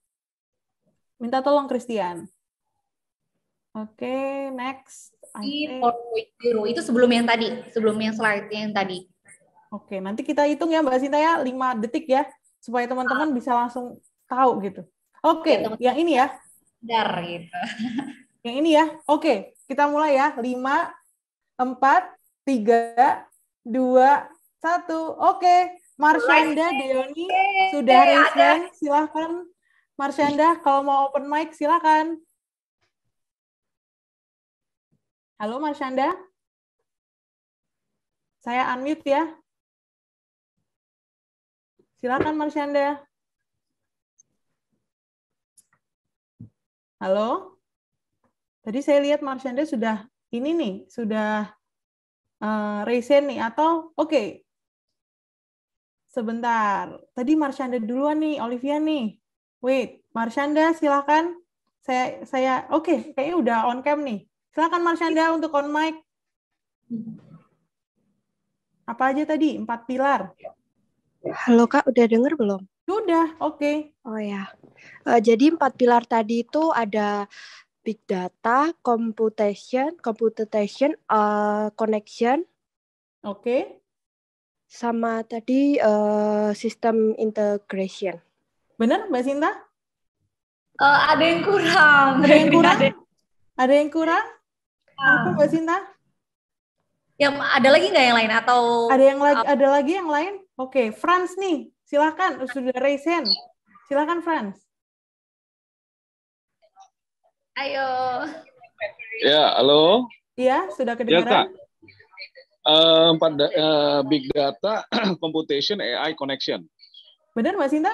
Minta tolong Christian. Oke, okay, next. I itu sebelum yang tadi, sebelum yang slide yang tadi. Oke, nanti kita hitung ya Mbak Sinta ya, lima detik ya supaya teman-teman bisa langsung tahu gitu. Oke, okay, ya, yang ini ya. Dar gitu. Yang ini ya. Oke, okay, kita mulai ya. 5 4 3 2 1. Oke, Marsyanda Deoni sudah raise Silakan Marsyanda kalau mau open mic silakan. Halo Marsyanda. Saya unmute ya. Silakan Marsyanda. Halo? Tadi saya lihat Marsyanda sudah ini nih, sudah uh, nih atau oke. Okay. Sebentar. Tadi Marsyanda duluan nih, Olivia nih. Wait, Marsyanda silakan. Saya saya oke, okay, kayaknya udah on cam nih. Silakan Marsyanda untuk on mic. Apa aja tadi? Empat pilar. Ya Halo Kak, udah denger belum? Sudah, oke. Okay. Oh ya. Uh, jadi empat pilar tadi itu ada big data, computation, computation, uh, connection. Oke. Okay. Sama tadi uh, sistem integration. Benar Mbak Sinta? Uh, ada yang kurang. Ada yang kurang? Ada yang kurang? Ah. Apa Mbak Sinta? Yang ada lagi nggak yang lain atau ada yang lagi ada lagi yang lain? Oke, Franz nih, silakan sudah raise hand. Silakan Franz. Ayo. Ya, halo. Iya, sudah kedengaran. Ya, Kak. Eh, pada uh, eh, big data, computation, AI, connection. Benar, Mas Inta?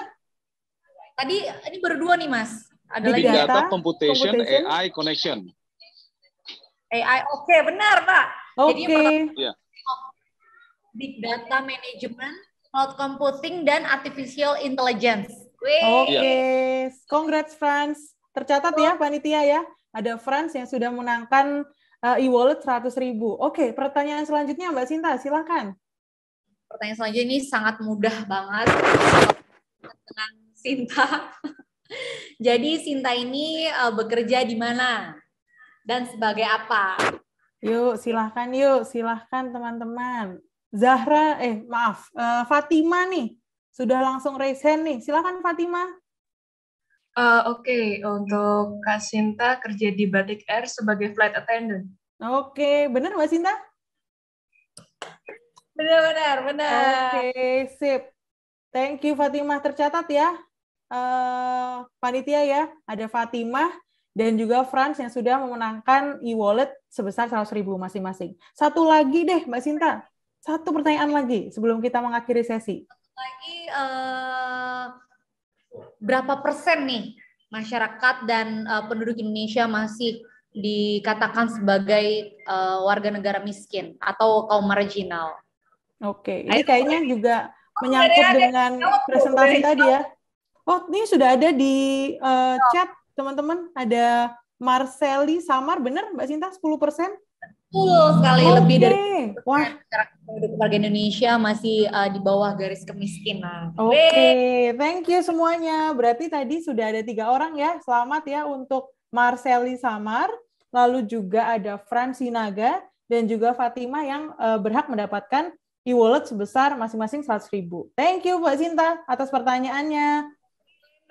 Tadi ini berdua nih, Mas. Ada big data, data computation, computation, AI, connection. AI, oke, okay, benar, Pak. Oke. Okay. Ya. Jadi big data management, cloud computing dan artificial intelligence. Oh, iya. Oke, okay. congrats friends. Tercatat ya panitia ya, ada friends yang sudah menangkan uh, e-wallet 100 ribu. Oke, okay, pertanyaan selanjutnya Mbak Sinta, silakan. Pertanyaan selanjutnya ini sangat mudah banget dengan Sinta. Jadi Sinta ini uh, bekerja di mana dan sebagai apa? Yuk, silahkan yuk, silahkan teman-teman. Zahra, eh maaf, uh, Fatima nih sudah langsung raise hand nih. Silakan Fatima. Uh, Oke, okay. untuk Kak Sinta kerja di Batik Air sebagai flight attendant. Oke, okay. benar Mbak Sinta? Benar-benar, benar. Oke, okay, sip. Thank you Fatima tercatat ya. Uh, panitia ya, ada Fatima dan juga Franz yang sudah memenangkan e-wallet sebesar ribu masing-masing. Satu lagi deh Mbak Sinta, satu pertanyaan lagi sebelum kita mengakhiri sesi. Lagi uh, berapa persen nih masyarakat dan uh, penduduk Indonesia masih dikatakan sebagai uh, warga negara miskin atau kaum marginal? Oke, ini kayaknya juga menyangkut dengan presentasi tadi ya. Oh, ini sudah ada di uh, chat teman-teman. Ada Marceli Samar, benar Mbak Sinta? 10 persen? Betul sekali okay. lebih dari Wah. warga Indonesia masih uh, di bawah garis kemiskinan. Oke, okay. thank you semuanya. Berarti tadi sudah ada tiga orang ya. Selamat ya untuk Marceli Samar, lalu juga ada Fran Sinaga dan juga Fatima yang uh, berhak mendapatkan e-wallet sebesar masing-masing 100 ribu. Thank you Mbak Sinta atas pertanyaannya.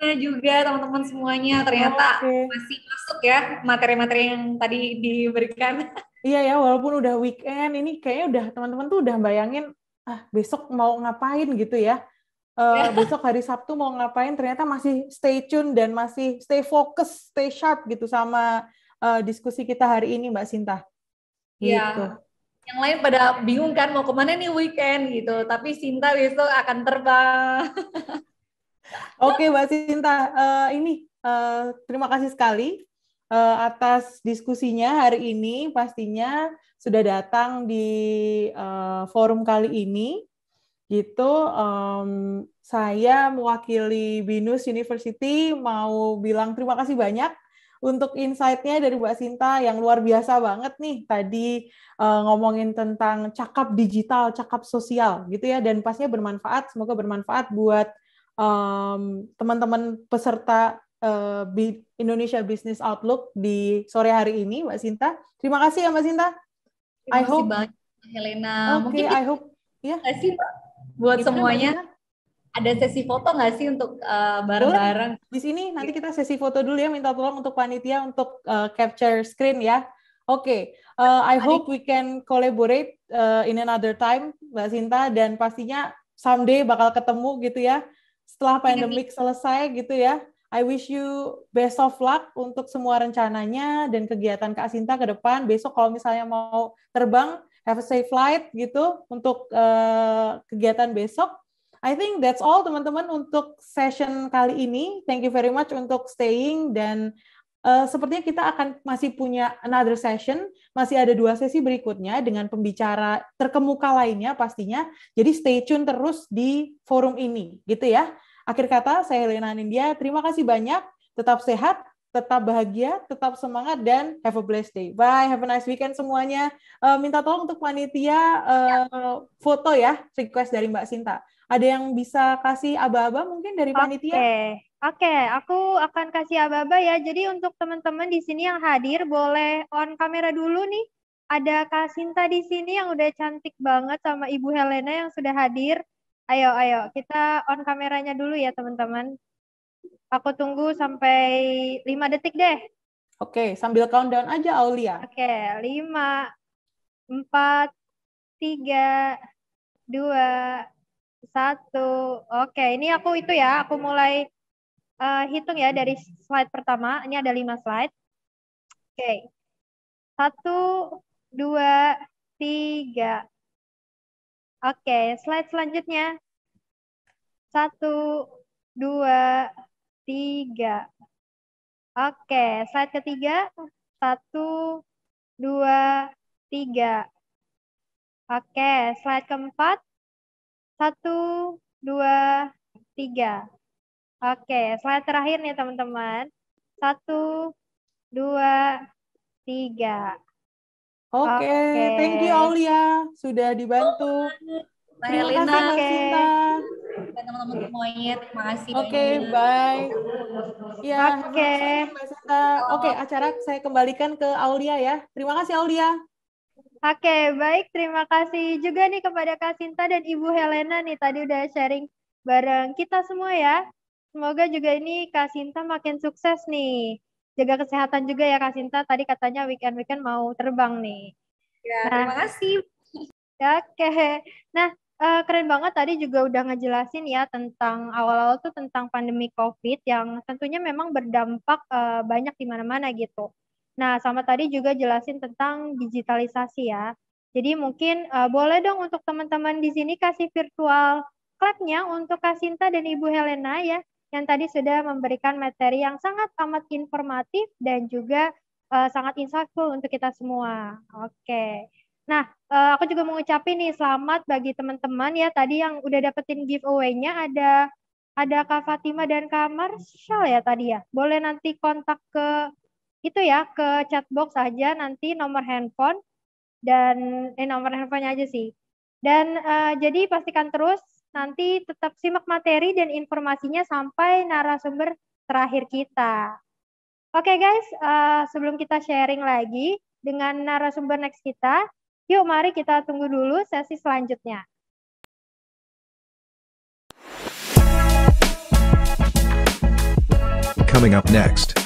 Nah juga teman-teman semuanya ternyata okay. masih masuk ya materi-materi yang tadi diberikan. Iya ya, walaupun udah weekend ini kayaknya udah teman-teman tuh udah bayangin ah besok mau ngapain gitu ya. Uh, besok hari Sabtu mau ngapain ternyata masih stay tune dan masih stay fokus, stay sharp gitu sama uh, diskusi kita hari ini Mbak Sinta. Iya. Gitu. Yang lain pada bingung kan mau kemana nih weekend gitu, tapi Sinta besok akan terbang. Oke Mbak Sinta, uh, ini uh, terima kasih sekali Eh, atas diskusinya hari ini. Pastinya sudah datang di uh, forum kali ini. Gitu, um, saya mewakili BINUS University mau bilang terima kasih banyak untuk insight-nya dari Mbak Sinta yang luar biasa banget nih tadi uh, ngomongin tentang cakap digital, cakap sosial gitu ya dan pastinya bermanfaat, semoga bermanfaat buat teman-teman um, teman -teman peserta Eh, Indonesia Business Outlook di sore hari ini, Mbak Sinta. Terima kasih ya Mbak Sinta. Terima I hope banyak, Helena. Okay, I hope ya. Yeah. sih Mbak? buat Gimana semuanya. Mbak ada sesi foto nggak sih untuk eh, bareng-bareng? Uh, Di sini nanti kita sesi foto dulu ya, minta tolong untuk panitia untuk uh, capture screen ya. Oke, okay. uh, I hope we can collaborate uh, in another time, Mbak Sinta, dan pastinya someday bakal ketemu gitu ya, setelah iya, pandemik iya. selesai gitu ya. I wish you best of luck untuk semua rencananya dan kegiatan Kak Sinta ke depan. Besok kalau misalnya mau terbang, have a safe flight gitu untuk uh, kegiatan besok. I think that's all teman-teman untuk session kali ini. Thank you very much untuk staying dan uh, sepertinya kita akan masih punya another session, masih ada dua sesi berikutnya dengan pembicara terkemuka lainnya pastinya. Jadi stay tune terus di forum ini gitu ya. Akhir kata, saya Helena Nindya. Terima kasih banyak. Tetap sehat, tetap bahagia, tetap semangat, dan have a blessed day. Bye, have a nice weekend semuanya. Uh, minta tolong untuk panitia uh, foto ya, request dari Mbak Sinta. Ada yang bisa kasih aba-aba mungkin dari panitia? Oke, okay. aku akan kasih aba-aba ya. Jadi untuk teman-teman di sini yang hadir, boleh on kamera dulu nih. Ada Kak Sinta di sini yang udah cantik banget sama Ibu Helena yang sudah hadir. Ayo, ayo. Kita on kameranya dulu ya, teman-teman. Aku tunggu sampai 5 detik deh. Oke, okay, sambil countdown aja Aulia. Oke, okay, 5, 4, 3, 2, 1. Oke, okay, ini aku itu ya, aku mulai uh, hitung ya dari slide pertama. Ini ada 5 slide. Oke, okay. 1, 2, 3, Oke, slide selanjutnya. Satu, dua, tiga. Oke, slide ketiga. Satu, dua, tiga. Oke, slide keempat. Satu, dua, tiga. Oke, slide terakhir nih teman-teman. Satu, dua, tiga. Oke, okay. okay. thank you Aulia sudah dibantu. Oh, Terima kasih Kak okay. Sinta. teman-teman semuanya, terima kasih. Oke, okay, bye. Ya, oke. Okay. Oke, okay, acara saya kembalikan ke Aulia ya. Terima kasih Aulia. Oke, okay, baik. Terima kasih juga nih kepada Kak Sinta dan Ibu Helena nih tadi udah sharing bareng kita semua ya. Semoga juga ini Kak Sinta makin sukses nih jaga kesehatan juga ya Kak Sinta. Tadi katanya weekend-weekend mau terbang nih. Ya, nah, terima kasih. Ya, Oke. Okay. Nah, uh, keren banget tadi juga udah ngejelasin ya tentang awal-awal tuh tentang pandemi COVID yang tentunya memang berdampak uh, banyak di mana-mana gitu. Nah, sama tadi juga jelasin tentang digitalisasi ya. Jadi mungkin uh, boleh dong untuk teman-teman di sini kasih virtual clapnya untuk Kak Sinta dan Ibu Helena ya yang tadi sudah memberikan materi yang sangat amat informatif dan juga uh, sangat insightful untuk kita semua. Oke. Okay. Nah, uh, aku juga mengucapkan nih selamat bagi teman-teman ya tadi yang udah dapetin giveaway-nya ada ada Kak Fatima dan Kak Marshall ya tadi ya. Boleh nanti kontak ke itu ya ke chatbox aja nanti nomor handphone dan eh nomor handphonenya aja sih. Dan uh, jadi pastikan terus Nanti tetap simak materi dan informasinya sampai narasumber terakhir kita. Oke okay guys, uh, sebelum kita sharing lagi dengan narasumber next kita, yuk mari kita tunggu dulu sesi selanjutnya. Coming up next.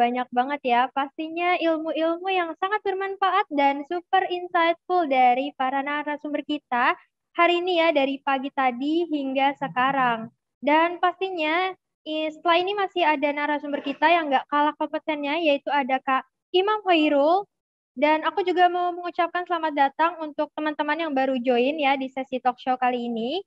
banyak banget ya pastinya ilmu-ilmu yang sangat bermanfaat dan super insightful dari para narasumber kita hari ini ya dari pagi tadi hingga sekarang. Dan pastinya setelah ini masih ada narasumber kita yang nggak kalah kompetennya yaitu ada Kak Imam Khairul dan aku juga mau mengucapkan selamat datang untuk teman-teman yang baru join ya di sesi talk show kali ini.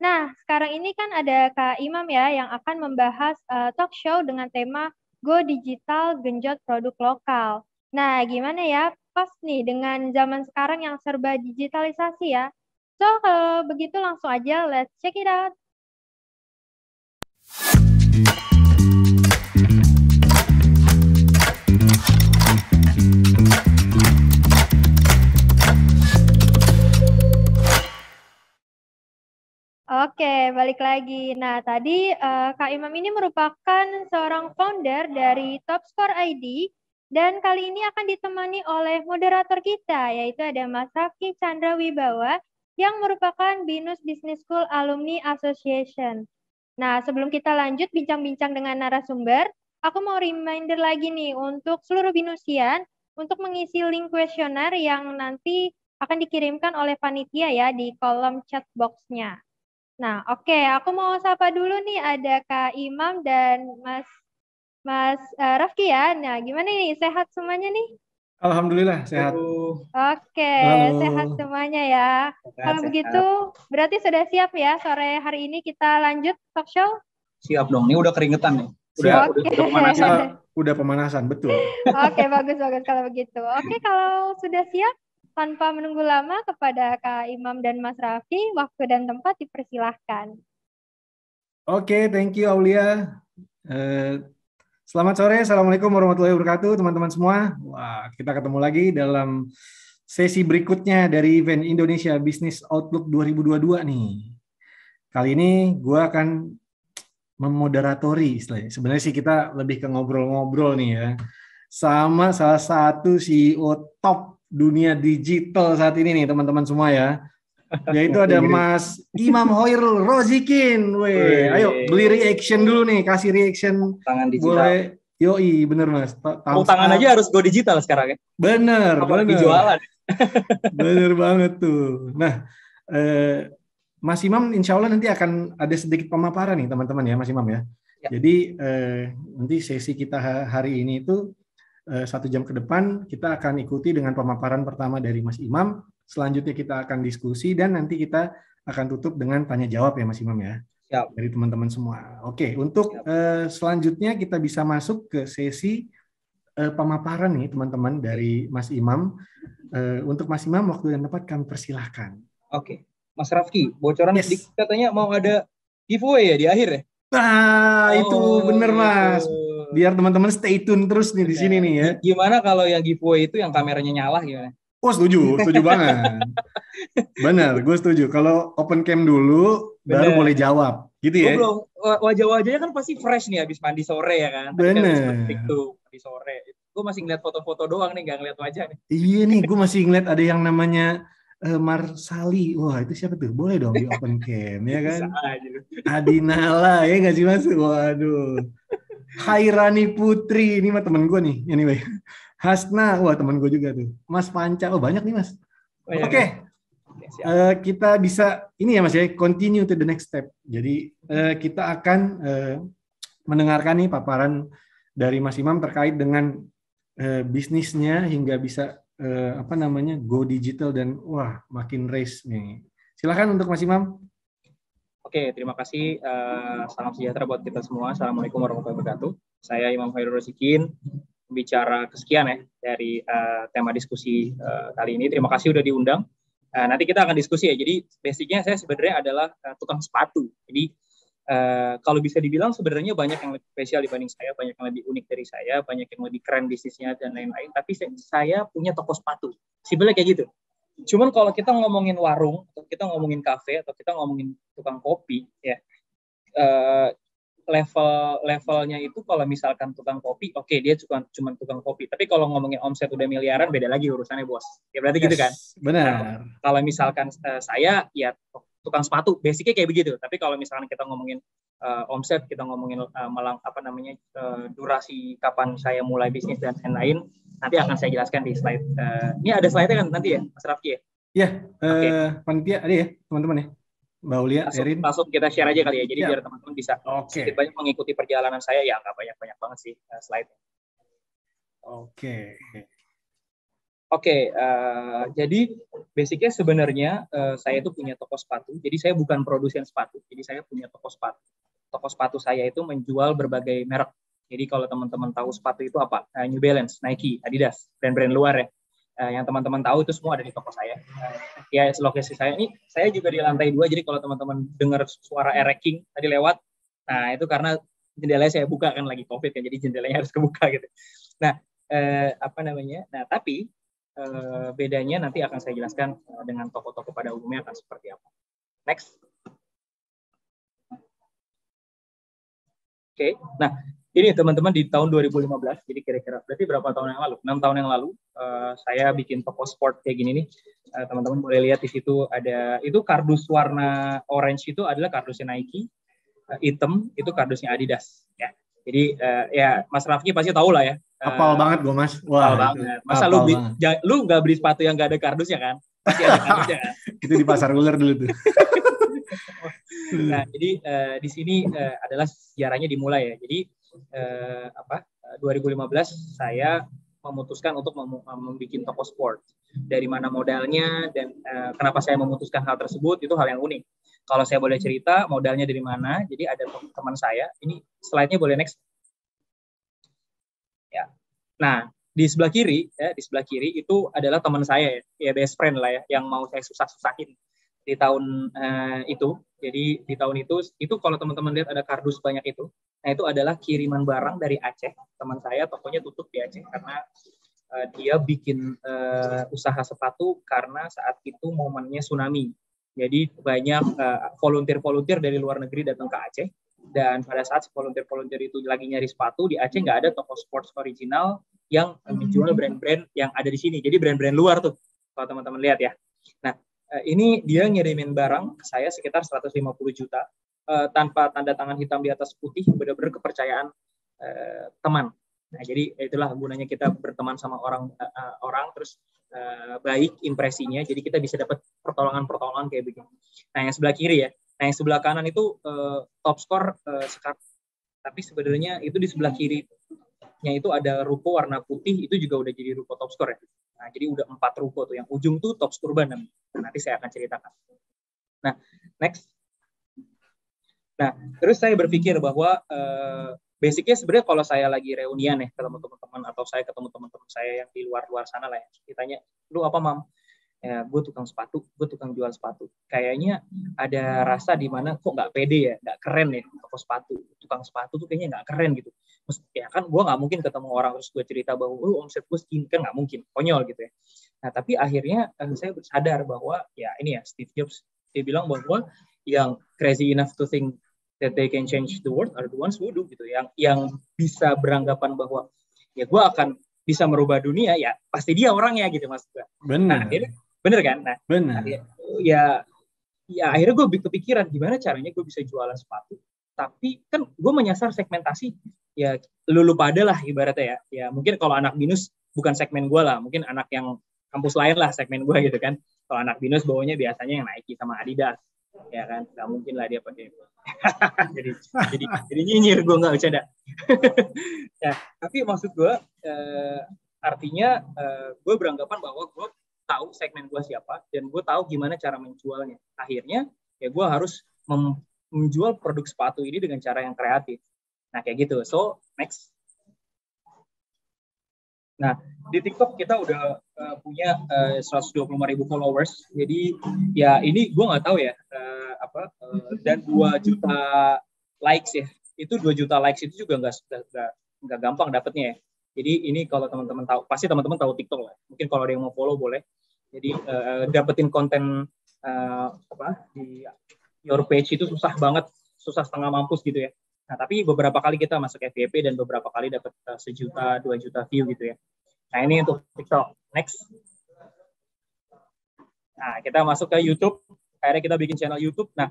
Nah, sekarang ini kan ada Kak Imam ya yang akan membahas uh, talk show dengan tema go digital, genjot produk lokal. Nah, gimana ya? Pas nih dengan zaman sekarang yang serba digitalisasi ya. So, kalau begitu langsung aja let's check it out. Oke, balik lagi. Nah, tadi uh, Kak Imam ini merupakan seorang founder dari Top Score ID dan kali ini akan ditemani oleh moderator kita yaitu ada Mas Rafki Chandra Wibawa yang merupakan Binus Business School Alumni Association. Nah, sebelum kita lanjut bincang-bincang dengan narasumber, aku mau reminder lagi nih untuk seluruh Binusian untuk mengisi link kuesioner yang nanti akan dikirimkan oleh panitia ya di kolom chat box Nah, oke, okay. aku mau sapa dulu nih ada Kak Imam dan Mas Mas uh, Rafki ya. Nah, gimana nih? Sehat semuanya nih? Alhamdulillah sehat. Oke, okay, sehat semuanya ya. Sehat, Kalau sehat. begitu berarti sudah siap ya sore hari ini kita lanjut talk show? Siap dong. Ini udah keringetan nih. Udah, okay. udah pemanasan. udah pemanasan, betul. Oke, okay, bagus bagus kalau begitu. Oke, okay, kalau sudah siap, tanpa menunggu lama kepada Kak Imam dan Mas Raffi, waktu dan tempat dipersilahkan. Oke, okay, thank you Aulia. Uh, selamat sore, Assalamualaikum warahmatullahi wabarakatuh teman-teman semua. Wah, kita ketemu lagi dalam sesi berikutnya dari event Indonesia Business Outlook 2022 nih. Kali ini gue akan memoderatori Sebenarnya sih kita lebih ke ngobrol-ngobrol nih ya. Sama salah satu CEO top dunia digital saat ini nih teman-teman semua ya. Yaitu ada Mas Imam Hoirul Rozikin. Weh, ayo beli reaction dulu nih, kasih reaction. Tangan digital. Boleh. Yoi, bener mas. oh, tangan aja harus go digital sekarang ya? Bener, Apalagi bener. jualan. bener banget tuh. Nah, eh, Mas Imam insya Allah nanti akan ada sedikit pemaparan nih teman-teman ya Mas Imam ya. ya. Jadi eh, nanti sesi kita hari ini itu Eh, satu jam ke depan kita akan ikuti dengan pemaparan pertama dari Mas Imam. Selanjutnya kita akan diskusi dan nanti kita akan tutup dengan tanya jawab ya Mas Imam ya. Dari teman-teman semua. Oke, untuk eh, selanjutnya kita bisa masuk ke sesi uh, pemaparan nih teman-teman dari Mas Imam. untuk Mas Imam waktu dan tempat kami persilahkan. Oke, Mas Rafki, bocoran yes. katanya mau ada giveaway ya di akhir ya? Nah, oh. itu bener mas. Biar teman-teman stay tune terus nih di sini nah, nih ya. Gimana kalau yang giveaway itu yang kameranya nyala gimana? Oh setuju, setuju banget. Bener, gue setuju. Kalau open cam dulu, Bener. baru boleh jawab, gitu ya. Belum, wajah-wajahnya kan pasti fresh nih habis mandi sore ya kan. kan bener. Itu mandi sore. Gue masih ngeliat foto-foto doang nih, gak ngeliat wajah nih. Iya nih, gue masih ngeliat ada yang namanya uh, Marsali. Wah, itu siapa tuh? Boleh dong di open cam, ya kan? Adinala, ya nggak sih Mas? Waduh. Hairani Putri, ini mah temen gue nih. Anyway. Hasna, wah temen gue juga tuh. Mas Panca, oh banyak nih Mas. Oh, iya, Oke. Iya. Okay. uh, eh, kita bisa, ini ya Mas ya, continue to the next step. Jadi uh, kita akan uh, mendengarkan nih paparan dari Mas Imam terkait dengan uh, bisnisnya hingga bisa eh, apa namanya go digital dan wah makin race nih. Silakan untuk Mas Imam. Oke, terima kasih. Uh, salam sejahtera buat kita semua. Assalamualaikum warahmatullahi wabarakatuh. Saya Imam Khairul Rosikin, bicara kesekian ya dari uh, tema diskusi uh, kali ini. Terima kasih sudah diundang. Uh, nanti kita akan diskusi ya. Jadi basicnya saya sebenarnya adalah uh, tukang sepatu. Jadi Uh, kalau bisa dibilang sebenarnya banyak yang lebih spesial dibanding saya, banyak yang lebih unik dari saya, banyak yang lebih keren bisnisnya dan lain-lain. Tapi saya punya toko sepatu, Sebenarnya kayak gitu. Cuman kalau kita ngomongin warung, atau kita ngomongin kafe, atau kita ngomongin tukang kopi, ya uh, level levelnya itu kalau misalkan tukang kopi, oke okay, dia cuma cuma tukang kopi. Tapi kalau ngomongin omset udah miliaran, beda lagi urusannya bos. Ya berarti gitu yes, gitu kan? Benar. Nah, kalau misalkan uh, saya ya tukang sepatu basicnya kayak begitu tapi kalau misalkan kita ngomongin uh, omset kita ngomongin uh, melang apa namanya uh, durasi kapan saya mulai bisnis dan lain-lain nanti akan saya jelaskan di slide uh, ini ada slide-nya kan nanti ya Mas Rafki ya Iya, okay. uh, panitia ada ya teman-teman ya Mbak Ulia, langsung, Erin. langsung kita share aja kali ya jadi ya. biar teman-teman bisa okay. sedikit banyak mengikuti perjalanan saya ya nggak banyak-banyak banget sih uh, slide Oke. Okay. Oke, okay, uh, eh, jadi basicnya sebenarnya uh, saya itu punya toko sepatu. Jadi saya bukan produsen sepatu. Jadi saya punya toko sepatu. Toko sepatu saya itu menjual berbagai merek. Jadi kalau teman-teman tahu sepatu itu apa? Uh, New Balance, Nike, Adidas, brand-brand luar ya. Uh, yang teman-teman tahu itu semua ada di toko saya. Uh, ya lokasi saya ini, saya juga di lantai dua. Jadi kalau teman-teman dengar suara ereking tadi lewat, nah itu karena jendelanya saya buka kan lagi covid kan. Jadi jendelanya harus kebuka gitu. Nah eh, apa namanya? Nah tapi Eh, bedanya nanti akan saya jelaskan eh, dengan toko-toko pada umumnya akan seperti apa. Next. Oke, okay. nah ini teman-teman di tahun 2015, jadi kira-kira berarti berapa tahun yang lalu? 6 tahun yang lalu uh, saya bikin toko sport kayak gini nih. Teman-teman uh, boleh lihat di situ ada itu kardus warna orange itu adalah kardusnya Nike, uh, hitam itu kardusnya Adidas ya. Jadi uh, ya Mas Rafki pasti tahu lah ya. Apal uh, banget gue mas. Wah. Apal banget. Masa apal lu banget. Ja, lu nggak beli sepatu yang gak ada kardusnya kan? Pasti ada kardusnya kan? itu di pasar ular dulu tuh. nah jadi uh, di sini uh, adalah sejarahnya dimulai ya. Jadi uh, apa? 2015 saya memutuskan untuk mem membuat toko sport. Dari mana modalnya dan uh, kenapa saya memutuskan hal tersebut itu hal yang unik kalau saya boleh cerita, modalnya dari mana? Jadi ada teman saya. Ini slide-nya boleh next. Ya. Nah, di sebelah kiri, ya, di sebelah kiri itu adalah teman saya, ya, ya best friend lah ya, yang mau saya susah-susahin di tahun eh, itu. Jadi di tahun itu, itu kalau teman-teman lihat ada kardus banyak itu, nah itu adalah kiriman barang dari Aceh. Teman saya tokonya tutup di Aceh karena eh, dia bikin uh, usaha sepatu karena saat itu momennya tsunami jadi banyak eh, volunteer-volunteer uh, dari luar negeri datang ke Aceh dan pada saat volunteer-volunteer itu lagi nyari sepatu di Aceh nggak ada toko sports original yang menjual hmm. brand-brand yang ada di sini. Jadi brand-brand luar tuh kalau teman-teman lihat ya. Nah, eh, ini dia ngirimin barang ke saya sekitar 150 juta eh, tanpa tanda tangan hitam di atas putih benar-benar kepercayaan teman. Nah, jadi itulah gunanya kita berteman sama orang orang terus Eh, baik impresinya, jadi kita bisa dapat pertolongan-pertolongan kayak begini. Nah yang sebelah kiri ya, nah yang sebelah kanan itu uh, top score uh, tapi sebenarnya itu di sebelah kiri nya itu ada ruko warna putih itu juga udah jadi ruko top score ya. Nah, jadi udah empat ruko tuh yang ujung tuh top score banget. Nanti saya akan ceritakan. Nah, next. Nah, terus saya berpikir bahwa eh, basicnya sebenarnya kalau saya lagi reunian ya ketemu teman-teman atau saya ketemu teman-teman saya yang di luar-luar sana lah ya ditanya lu apa mam ya gue tukang sepatu gue tukang jual sepatu kayaknya ada rasa di mana kok nggak pede ya nggak keren ya toko sepatu tukang sepatu tuh kayaknya nggak keren gitu Maksud, ya kan gue nggak mungkin ketemu orang terus gue cerita bahwa lu oh, omset gue skin kan nggak mungkin konyol gitu ya nah tapi akhirnya eh, saya sadar bahwa ya ini ya Steve Jobs dia bilang bahwa yang crazy enough to think that they can change the world are the ones who do gitu yang yang bisa beranggapan bahwa ya gue akan bisa merubah dunia ya pasti dia orangnya gitu mas gue benar nah, akhirnya, bener kan nah benar ya ya akhirnya gue kepikiran gimana caranya gue bisa jualan sepatu tapi kan gue menyasar segmentasi ya lulu pada lah ibaratnya ya ya mungkin kalau anak minus bukan segmen gue lah mungkin anak yang kampus lain lah segmen gue gitu kan kalau anak binus bawahnya biasanya yang Nike sama Adidas ya kan nggak mungkin lah dia pakai jadi jadi jadi nyinyir gue nggak bercanda ya tapi maksud gue eh, artinya eh, gue beranggapan bahwa gue tahu segmen gue siapa dan gue tahu gimana cara menjualnya akhirnya ya gue harus menjual produk sepatu ini dengan cara yang kreatif nah kayak gitu so next Nah, di TikTok kita udah uh, punya eh, uh, 125 ribu followers. Jadi ya ini gue nggak tahu ya uh, apa uh, dan 2 juta likes ya. Itu 2 juta likes itu juga nggak gampang dapetnya ya. Jadi ini kalau teman-teman tahu, pasti teman-teman tahu TikTok lah. Mungkin kalau ada yang mau follow boleh. Jadi uh, dapetin konten uh, apa di your page itu susah banget, susah setengah mampus gitu ya. Nah, tapi beberapa kali kita masuk FYP dan beberapa kali dapat eh, sejuta, dua juta view gitu ya. Nah, ini untuk TikTok. Next. Nah, kita masuk ke YouTube. Akhirnya kita bikin channel YouTube. Nah,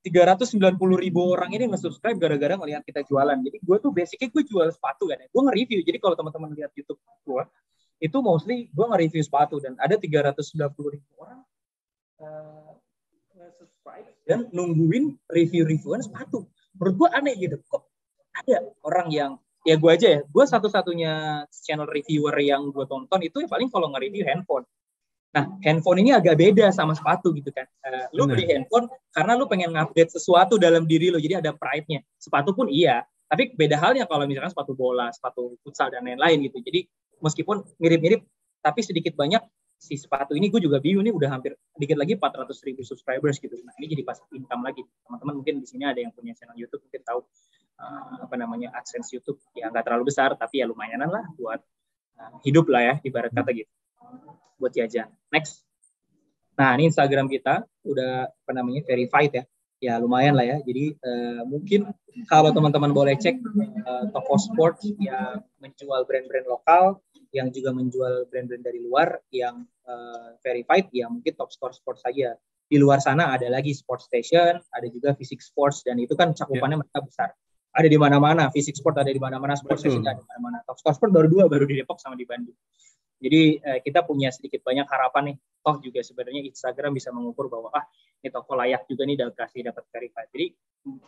390 ribu orang ini nge-subscribe gara-gara ngelihat kita jualan. Jadi gue tuh basicnya gue jual sepatu kan ya. Gue nge-review. Jadi kalau teman-teman lihat YouTube gue, itu mostly gue nge-review sepatu. Dan ada 390 ribu orang uh, nge-subscribe dan nungguin review-reviewan sepatu menurut gue aneh gitu kok ada orang yang ya gue aja ya gue satu-satunya channel reviewer yang gue tonton itu ya paling kalau nge-review handphone nah handphone ini agak beda sama sepatu gitu kan uh, lu beli handphone karena lu pengen ngupdate sesuatu dalam diri lo jadi ada pride-nya sepatu pun iya tapi beda halnya kalau misalkan sepatu bola sepatu futsal dan lain-lain gitu jadi meskipun mirip-mirip tapi sedikit banyak si sepatu ini gue juga bingung nih udah hampir dikit lagi 400 ribu subscribers gitu nah ini jadi pasif income lagi teman-teman mungkin di sini ada yang punya channel YouTube mungkin tahu uh, apa namanya adsense YouTube ya nggak terlalu besar tapi ya lumayanan lah buat uh, hidup lah ya ibarat kata gitu buat jajan next nah ini Instagram kita udah apa namanya verified ya ya lumayan lah ya jadi uh, mungkin kalau teman-teman boleh cek uh, toko sport yang menjual brand-brand lokal yang juga menjual brand-brand dari luar yang uh, verified ya mungkin top score sports saja di luar sana ada lagi sports station ada juga fisik sports dan itu kan cakupannya yeah. mereka besar ada di mana-mana fisik sport ada di mana-mana sport station ada di mana-mana top score sport baru dua baru di Depok sama di Bandung jadi eh, kita punya sedikit banyak harapan nih. Toh juga sebenarnya Instagram bisa mengukur bahwa ah ini toko layak juga nih dapat kasih dapat verified. Jadi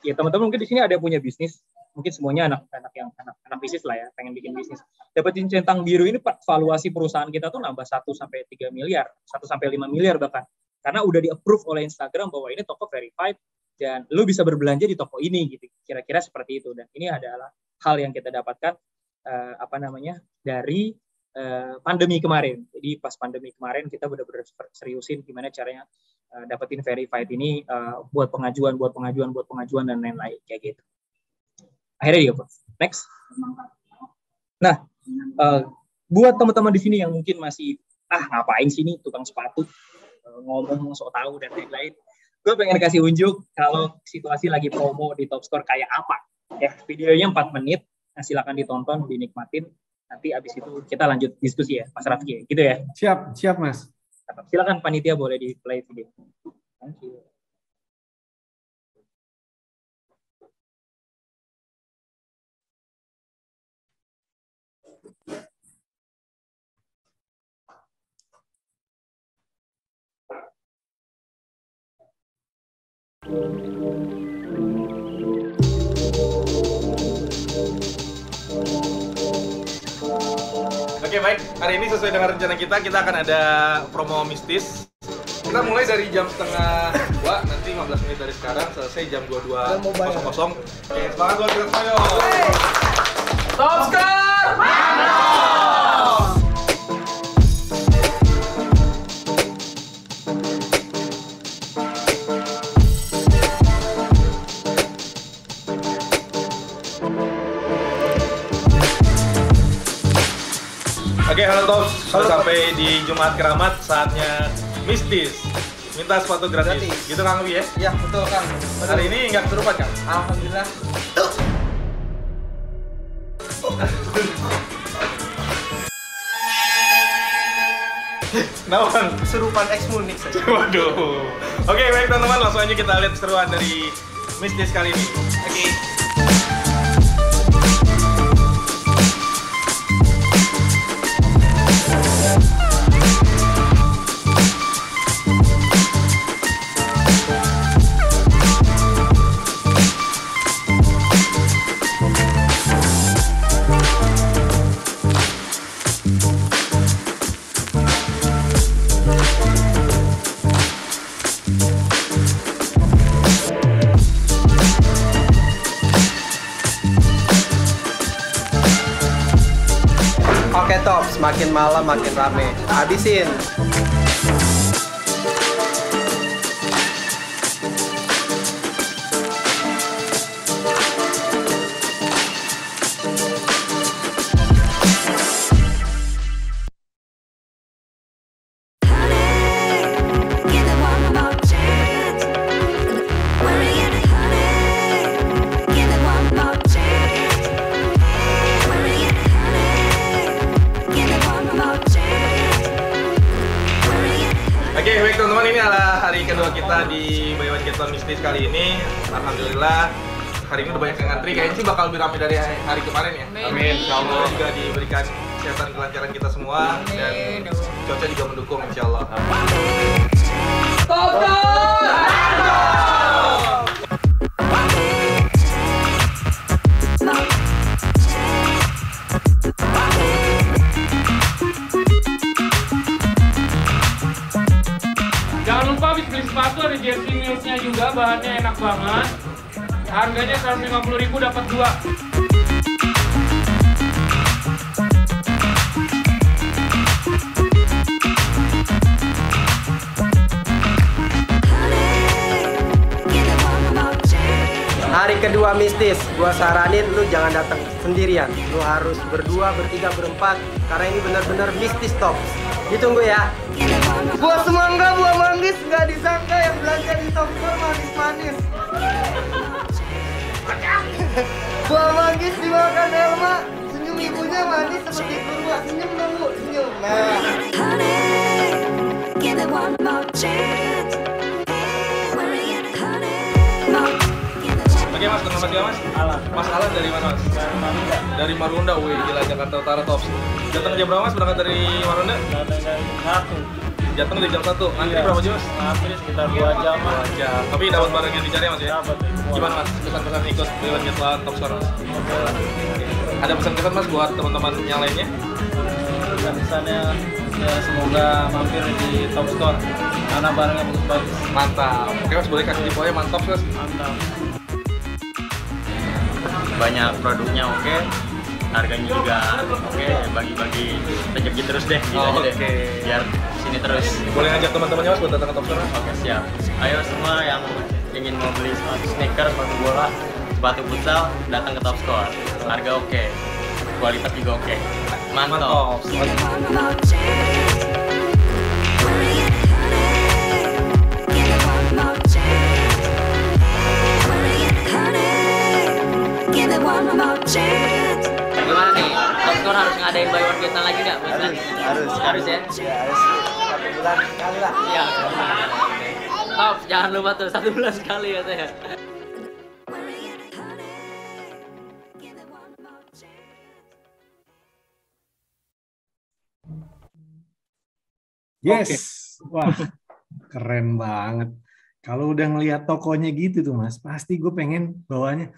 ya teman-teman mungkin di sini ada punya bisnis, mungkin semuanya anak-anak yang anak-anak bisnis lah ya, pengen bikin bisnis. Dapetin centang biru ini valuasi perusahaan kita tuh nambah 1 sampai 3 miliar, 1 sampai 5 miliar bahkan. Karena udah di-approve oleh Instagram bahwa ini toko verified dan lu bisa berbelanja di toko ini gitu. Kira-kira seperti itu dan ini adalah hal yang kita dapatkan uh, apa namanya dari Eh, pandemi kemarin. Jadi pas pandemi kemarin kita benar-benar seriusin gimana caranya uh, dapetin verified ini uh, buat pengajuan, buat pengajuan, buat pengajuan dan lain-lain kayak gitu. Akhirnya dia diupload. Next. Nah, uh, buat teman-teman di sini yang mungkin masih ah ngapain sih ini tukang sepatu ngomong so tau dan lain-lain. Gue pengen kasih unjuk kalau situasi lagi promo di Top Score kayak apa. Ya, videonya 4 menit, nah, silakan ditonton, dinikmatin Nanti abis itu kita lanjut diskusi ya, Mas Rafki. Gitu ya? Siap, siap Mas. Silakan panitia boleh di play video. Thank you. Thank you. Oke baik, hari ini sesuai dengan rencana kita, kita akan ada promo mistis. Kita mulai dari jam setengah dua, nanti 15 menit dari sekarang, selesai jam dua 22.00. Oke, semangat buat kita semua yuk! Hey. Subscribe! Oke, halo Tops. Sudah sampai di Jumat Keramat, saatnya mistis. Minta sepatu gratis. gratis. Gitu Kang Wi ya? Iya, betul Kang. Betul. Hari ini nggak kesurupan Kang? Alhamdulillah. Nah kan Kesurupan Exmunix saja. Waduh. Oke, baik teman-teman, langsung aja kita lihat seruan dari mistis kali ini. Oke. Okay. malam makin rame habisin dapat barang yang dicari mas ya? Dapat. Ya, Gimana mas? Pesan-pesan ikut Dewan Gatlan Top Score mas? Ada pesan-pesan mas buat teman-teman yang lainnya? Pesan-pesannya ya semoga mampir di Top Score karena barangnya bagus-bagus. Mantap. Oke mas boleh kasih infonya mantap mas? Mantap. Banyak produknya oke. Okay harganya juga oke okay, bagi-bagi rezeki terus deh gitu oh, aja deh okay. biar sini terus boleh ngajak teman-temannya mas buat datang ke Top Oke okay, siap ayo semua yang ingin beli sepatu sneaker, sepatu bola, sepatu futsal, datang ke Top Score. Harga oke, okay. kualitas juga oke. Okay. Mantap. Gimana nih? Score harus ngadain buy one get lagi nggak? Harus, harus, harus ya. Iya, harus. Satu bulan sekali lah. Iya. Mantap, jangan lupa tuh satu bulan sekali katanya. Yes, okay. wah keren banget. Kalau udah ngelihat tokonya gitu tuh mas, pasti gue pengen bawanya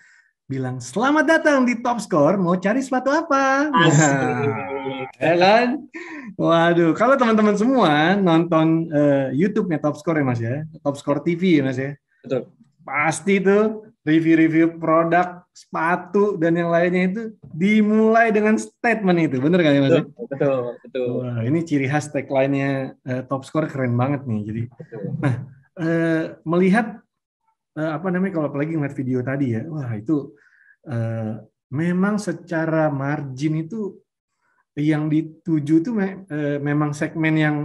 bilang selamat datang di Top Score. Mau cari sepatu apa? Ya kan? Waduh, kalau teman-teman semua nonton uh, YouTube-nya Top Score ya Mas ya, Top Score TV ya Mas ya. Betul. Pasti itu review-review produk, sepatu dan yang lainnya itu dimulai dengan statement itu, bener gak ya Mas? Ya? Betul, betul. betul. Wah, ini ciri khas tagline-nya uh, Top Score keren banget nih. Jadi, betul. nah uh, melihat Eh, apa namanya kalau apalagi ngeliat video tadi ya, wah itu eh, memang secara margin itu yang dituju itu me, eh, memang segmen yang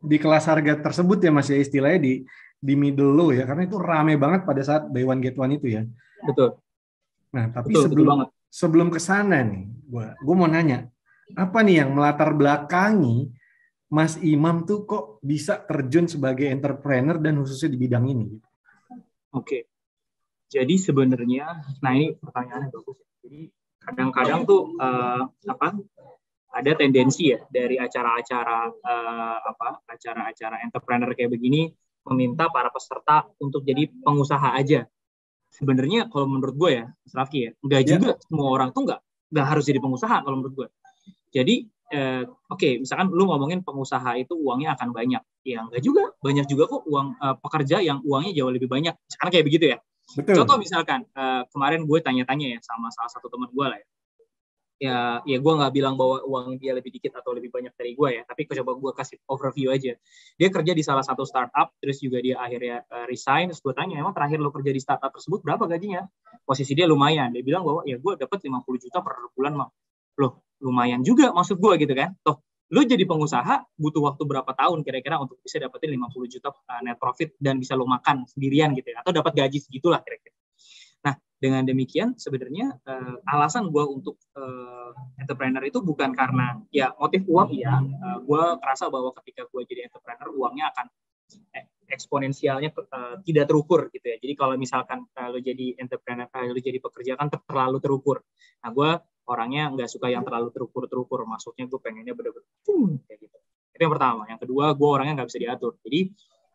di kelas harga tersebut ya masih ya istilahnya di di middle low ya karena itu rame banget pada saat buy one get one itu ya. Betul. Nah, tapi betul, sebelum betul sebelum kesana nih, gua gua mau nanya, apa nih yang melatar belakangi Mas Imam tuh kok bisa terjun sebagai entrepreneur dan khususnya di bidang ini? Oke. Jadi sebenarnya, nah ini pertanyaannya bagus. Ya. Jadi kadang-kadang tuh uh, apa? Ada tendensi ya dari acara-acara uh, apa? Acara-acara entrepreneur kayak begini meminta para peserta untuk jadi pengusaha aja. Sebenarnya kalau menurut gue ya, Mas Rafki ya, nggak iya. juga semua orang tuh nggak nggak harus jadi pengusaha kalau menurut gue. Jadi eh, oke okay, misalkan lu ngomongin pengusaha itu uangnya akan banyak ya enggak juga banyak juga kok uang eh, pekerja yang uangnya jauh lebih banyak sekarang kayak begitu ya Betul. contoh misalkan eh, kemarin gue tanya-tanya ya sama salah satu teman gue lah ya ya ya gue nggak bilang bahwa uang dia lebih dikit atau lebih banyak dari gue ya tapi coba gue kasih overview aja dia kerja di salah satu startup terus juga dia akhirnya eh, resign terus gue tanya emang terakhir lo kerja di startup tersebut berapa gajinya posisi dia lumayan dia bilang bahwa ya gue dapat 50 juta per bulan mah loh lumayan juga maksud gue gitu kan. Toh lu jadi pengusaha butuh waktu berapa tahun kira-kira untuk bisa dapetin 50 juta eh, net profit dan bisa lu makan sendirian gitu ya. atau dapat gaji segitulah kira-kira. Nah, dengan demikian sebenarnya uh, alasan gue untuk uh, entrepreneur itu bukan karena ya motif uang ya. Uh, gue merasa bahwa ketika gue jadi entrepreneur uangnya akan e-, eksponensialnya uh, tidak terukur gitu ya. Jadi kalau misalkan uh, lo jadi entrepreneur, uh, lo jadi pekerja kan terlalu terukur. Nah, gue orangnya nggak suka yang terlalu terukur-terukur maksudnya gue pengennya bener-bener kayak gitu itu yang pertama yang kedua gue orangnya nggak bisa diatur jadi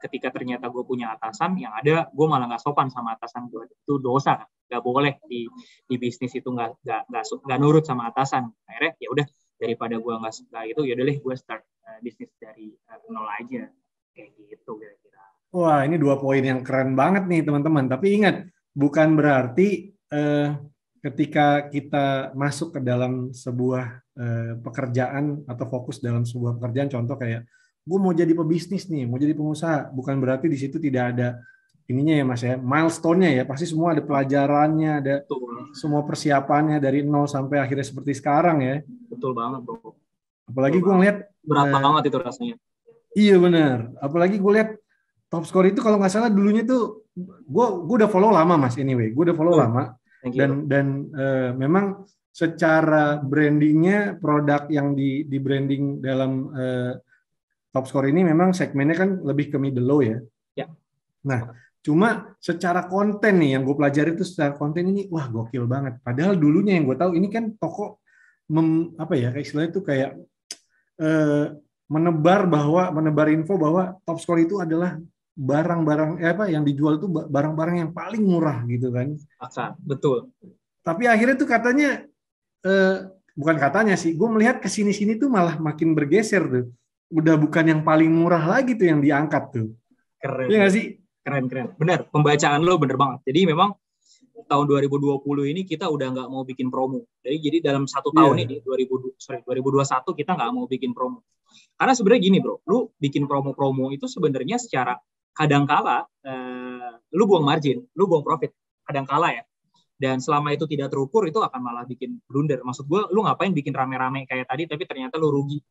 ketika ternyata gue punya atasan yang ada gue malah nggak sopan sama atasan gue itu dosa kan? nggak boleh di di bisnis itu nggak nggak nggak nurut sama atasan akhirnya ya udah daripada gue nggak suka itu ya udah deh gue start uh, bisnis dari uh, nol aja kayak gitu kira-kira wah ini dua poin yang keren banget nih teman-teman tapi ingat bukan berarti uh, ketika kita masuk ke dalam sebuah eh, pekerjaan atau fokus dalam sebuah pekerjaan contoh kayak gue mau jadi pebisnis nih mau jadi pengusaha bukan berarti di situ tidak ada ininya ya mas ya milestone-nya ya pasti semua ada pelajarannya ada betul. semua persiapannya dari nol sampai akhirnya seperti sekarang ya betul banget bro apalagi gue ngeliat berat uh, banget itu rasanya iya benar apalagi gue lihat top score itu kalau nggak salah dulunya tuh gue gue udah follow lama mas anyway gue udah follow lama dan dan uh, memang secara brandingnya produk yang di di branding dalam uh, top score ini memang segmennya kan lebih ke middle low ya. Ya. Nah, cuma secara konten nih yang gue pelajari itu secara konten ini wah gokil banget. Padahal dulunya yang gue tahu ini kan toko mem, apa ya istilahnya itu kayak uh, menebar bahwa menebar info bahwa top score itu adalah barang-barang eh apa yang dijual tuh barang-barang yang paling murah gitu kan. Paksa, betul. Tapi akhirnya tuh katanya eh, bukan katanya sih, gue melihat ke sini-sini tuh malah makin bergeser tuh. Udah bukan yang paling murah lagi tuh yang diangkat tuh. Keren. Iya gak sih? Keren, keren. Bener, pembacaan lo bener banget. Jadi memang tahun 2020 ini kita udah nggak mau bikin promo. Jadi jadi dalam satu iya. tahun yeah. ini 2000 sorry 2021 kita nggak mau bikin promo. Karena sebenarnya gini bro, lu bikin promo-promo itu sebenarnya secara kadangkala eh, lu buang margin, lu buang profit, kadangkala ya. Dan selama itu tidak terukur itu akan malah bikin blunder. Maksud gue, lu ngapain bikin rame-rame kayak tadi, tapi ternyata lu rugi.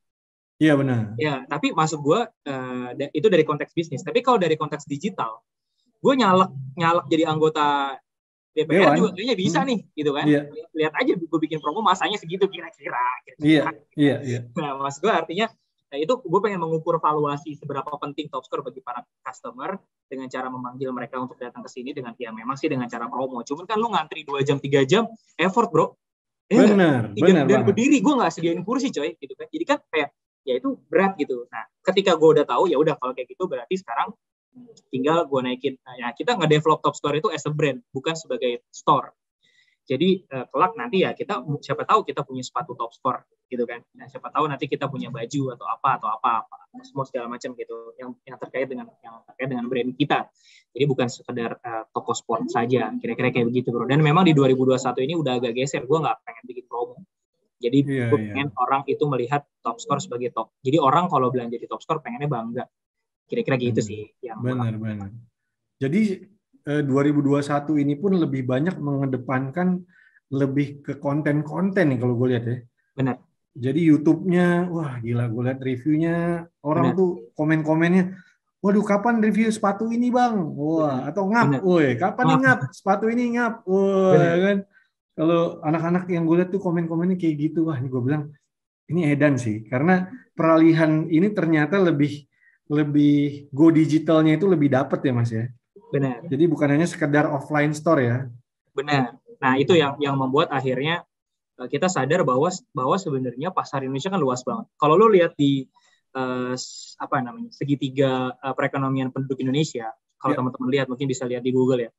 Iya benar. Ya, tapi maksud gue eh, itu dari konteks bisnis. Tapi kalau dari konteks digital, gue nyalek nyalek jadi anggota DPR Dewan. juga kayaknya bisa hmm. nih gitu kan Iya. lihat aja gue bikin promo masanya segitu kira-kira iya iya iya nah mas gue artinya Nah, itu gue pengen mengukur valuasi seberapa penting top score bagi para customer dengan cara memanggil mereka untuk datang ke sini dengan ya memang sih dengan cara promo. Cuman kan lu ngantri 2 jam, 3 jam, effort bro. Eh, bener, bener dan berdiri gue nggak sediain kursi coy gitu kan. Jadi kan kayak ya itu berat gitu. Nah, ketika gue udah tahu ya udah kalau kayak gitu berarti sekarang tinggal gue naikin. Nah, ya kita nggak develop top score itu as a brand, bukan sebagai store. Jadi uh, kelak nanti ya kita siapa tahu kita punya sepatu top score gitu kan. Nah, siapa tahu nanti kita punya baju atau apa atau apa apa semua segala macam gitu yang yang terkait dengan yang terkait dengan brand kita. Jadi bukan sekedar uh, toko sport saja kira-kira kayak begitu bro. Dan memang di 2021 ini udah agak geser. Gue nggak pengen bikin promo. Jadi yeah, gue iya. pengen yeah. orang itu melihat top score sebagai top. Jadi orang kalau belanja di top score pengennya bangga. Kira-kira gitu hmm. sih. Yang benar, benar. Jadi 2021 eh, ini pun lebih banyak mengedepankan lebih ke konten-konten nih kalau gue lihat ya. Benar. Jadi YouTube-nya, wah gila gue lihat reviewnya orang Benar. tuh komen-komennya, waduh kapan review sepatu ini bang, wah atau ngap, woi kapan nih ngap sepatu ini ngap, wah ya kan. Kalau anak-anak yang gue lihat tuh komen-komennya kayak gitu, wah ini gue bilang ini edan sih karena peralihan ini ternyata lebih lebih go digitalnya itu lebih dapet ya mas ya Benar. Jadi bukan hanya sekedar offline store ya. Benar. Nah, itu yang yang membuat akhirnya eh, kita sadar bahwa bahwa sebenarnya pasar Indonesia kan luas banget. Kalau lo lihat di uh, apa namanya segitiga uh, perekonomian penduduk Indonesia, kalau ya. teman-teman lihat mungkin bisa lihat di Google ya.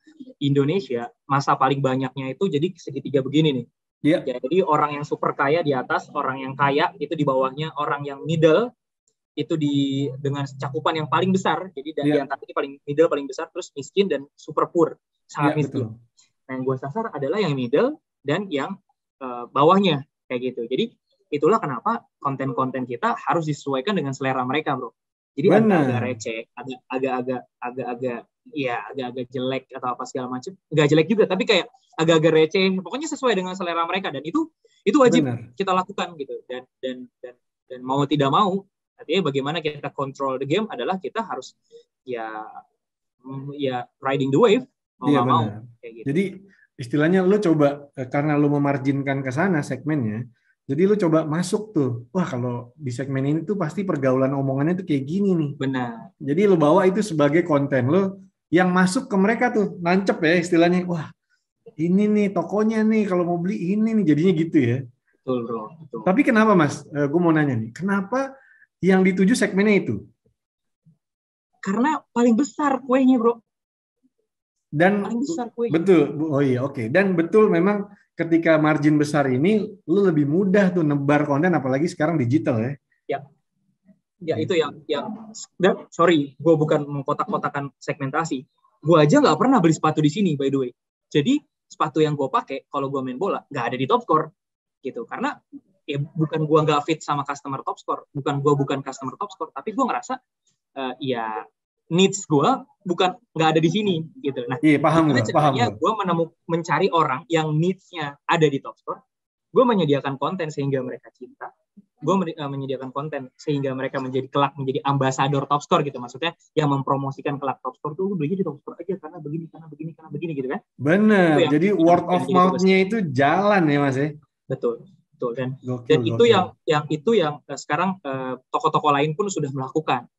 Indonesia masa paling banyaknya itu jadi segitiga begini nih. Ya. Jadi orang yang super kaya di atas, orang yang kaya itu di bawahnya, orang yang middle itu di dengan cakupan yang paling besar jadi dari yeah. yang tadi paling middle paling besar terus miskin dan super poor sangat yeah, miskin betul. nah yang gue sasar adalah yang middle dan yang uh, bawahnya kayak gitu jadi itulah kenapa konten-konten kita harus disesuaikan dengan selera mereka bro jadi agak-agak receh agak-agak agak-agak ya agak-agak jelek atau apa segala macam nggak jelek juga tapi kayak agak-agak receh pokoknya sesuai dengan selera mereka dan itu itu wajib Bener. kita lakukan gitu dan dan dan dan mau tidak mau Artinya bagaimana kita kontrol the game adalah kita harus ya mm, ya riding the wave mau iya, mau. Kayak gitu. Jadi istilahnya lo coba eh, karena lu memarjinkan ke sana segmennya, jadi lu coba masuk tuh. Wah, kalau di segmen ini tuh pasti pergaulan omongannya tuh kayak gini nih. Benar. Jadi lu bawa itu sebagai konten lu yang masuk ke mereka tuh nancep ya istilahnya. Wah, ini nih tokonya nih kalau mau beli ini nih jadinya gitu ya. Betul, Betul. Tapi kenapa Mas? Eh, gue mau nanya nih. Kenapa yang dituju segmennya itu? Karena paling besar kuenya, Bro. Dan paling besar kuenya. Betul. Oh iya, oke. Okay. Dan betul memang ketika margin besar ini lu lebih mudah tuh nebar konten apalagi sekarang digital ya. Ya. Ya itu yang yang dan, sorry, gue bukan mengkotak-kotakan segmentasi. Gue aja nggak pernah beli sepatu di sini by the way. Jadi sepatu yang gue pakai kalau gue main bola nggak ada di top score gitu karena ya bukan gua nggak fit sama customer top score, bukan gua bukan customer top score, tapi gua ngerasa uh, ya needs gua bukan nggak ada di sini gitu. Nah, iya paham gue, paham gue. Gua menemu mencari orang yang needsnya ada di top score, gua menyediakan konten sehingga mereka cinta, gue eh, menyediakan konten sehingga mereka menjadi kelak menjadi ambasador top score gitu maksudnya yang mempromosikan kelak top score tuh oh, beli di top score aja karena begini karena begini karena begini gitu kan bener jadi word of mouth-nya itu jalan ya mas ya betul betul gitu, dan gokil, dan itu gokil. yang yang itu yang uh, sekarang eh, toko-toko uh, lain pun sudah melakukan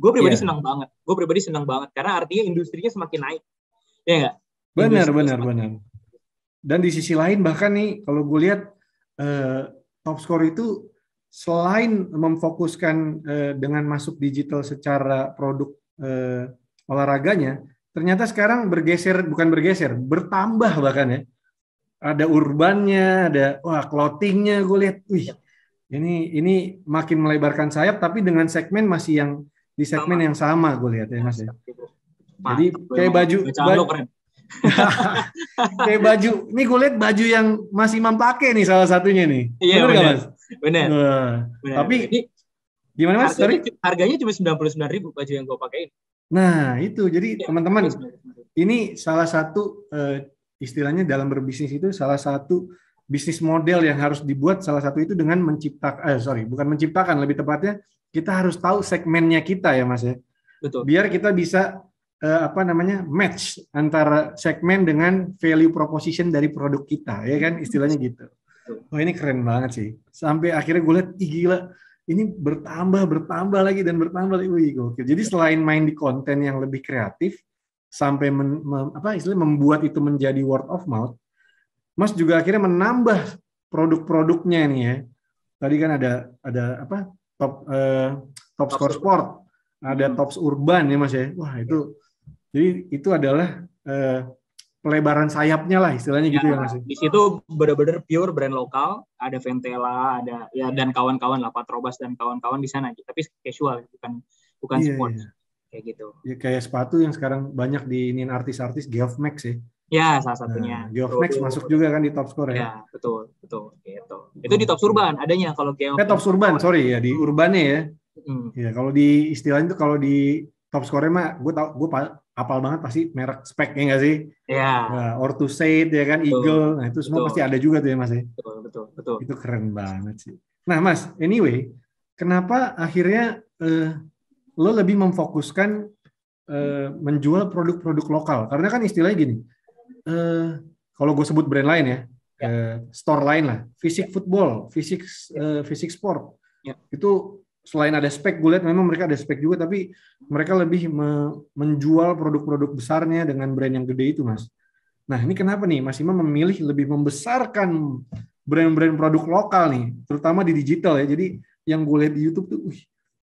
gue pribadi yeah. senang banget gue pribadi senang banget karena artinya industrinya semakin naik ya enggak benar benar benar dan di sisi lain bahkan nih kalau gue lihat uh, top score itu selain memfokuskan uh, dengan masuk digital secara produk uh, olahraganya ternyata sekarang bergeser bukan bergeser bertambah bahkan ya ada urbannya, ada wah clothingnya gue lihat, wih iya. ini ini makin melebarkan sayap tapi dengan segmen masih yang di segmen sama. yang sama gue lihat ya mas ya. Jadi kayak baju, baju kayak baju, ini gue lihat baju yang masih Imam pakai nih salah satunya nih. Iya, benar, benar. mas? Tapi ini, gimana mas? Harganya, harganya cuma sembilan puluh sembilan ribu baju yang gue pakaiin. Nah itu, jadi iya. teman-teman ya, ini salah satu uh, istilahnya dalam berbisnis itu salah satu bisnis model yang harus dibuat salah satu itu dengan menciptakan eh sorry bukan menciptakan lebih tepatnya kita harus tahu segmennya kita ya mas ya betul biar kita bisa eh, apa namanya match antara segmen dengan value proposition dari produk kita ya kan istilahnya gitu Wah oh, ini keren banget sih sampai akhirnya gue lihat Ih, gila ini bertambah bertambah lagi dan bertambah lagi wih gokil jadi selain main di konten yang lebih kreatif sampai men, mem, apa istilahnya membuat itu menjadi word of mouth, Mas juga akhirnya menambah produk-produknya nih ya. Tadi kan ada ada apa top eh, top score sport, ada hmm. tops urban ya Mas ya. Wah itu iya. jadi itu adalah eh, pelebaran sayapnya lah istilahnya gitu ya, Mas. Ya. Di situ benar-benar pure brand lokal, ada Ventela, ada ya dan kawan-kawan lah Patrobas dan kawan-kawan di sana. Gitu. Tapi casual bukan bukan yeah, sport. Yeah kayak gitu. Ya, kayak sepatu yang sekarang banyak diinin artis-artis Geoff Max ya. Ya, salah satunya. Nah, Geoff Max masuk juga kan di top score ya. Ya, betul, betul gitu. Itu di top surban adanya kalau Geoff. Eh, top surban, sorry ya di urbannya ya. Hmm. Ya, kalau di istilahnya itu kalau di top score mah gue tau gue apal banget pasti merek spek ya nggak sih? Iya. Nah, or to Said ya kan, betul. Eagle. Nah, itu semua betul. pasti ada juga tuh ya, Mas ya. Betul, betul, betul. Itu keren banget sih. Nah, Mas, anyway, kenapa akhirnya eh, lo lebih memfokuskan uh, menjual produk-produk lokal karena kan istilahnya gini uh, kalau gue sebut brand lain ya, ya. Uh, store lain lah fisik football fisik uh, ya. sport ya. itu selain ada spek gue lihat memang mereka ada spek juga tapi mereka lebih me menjual produk-produk besarnya dengan brand yang gede itu mas nah ini kenapa nih mas Ima memilih lebih membesarkan brand-brand produk lokal nih terutama di digital ya jadi yang gue lihat di YouTube tuh, wih,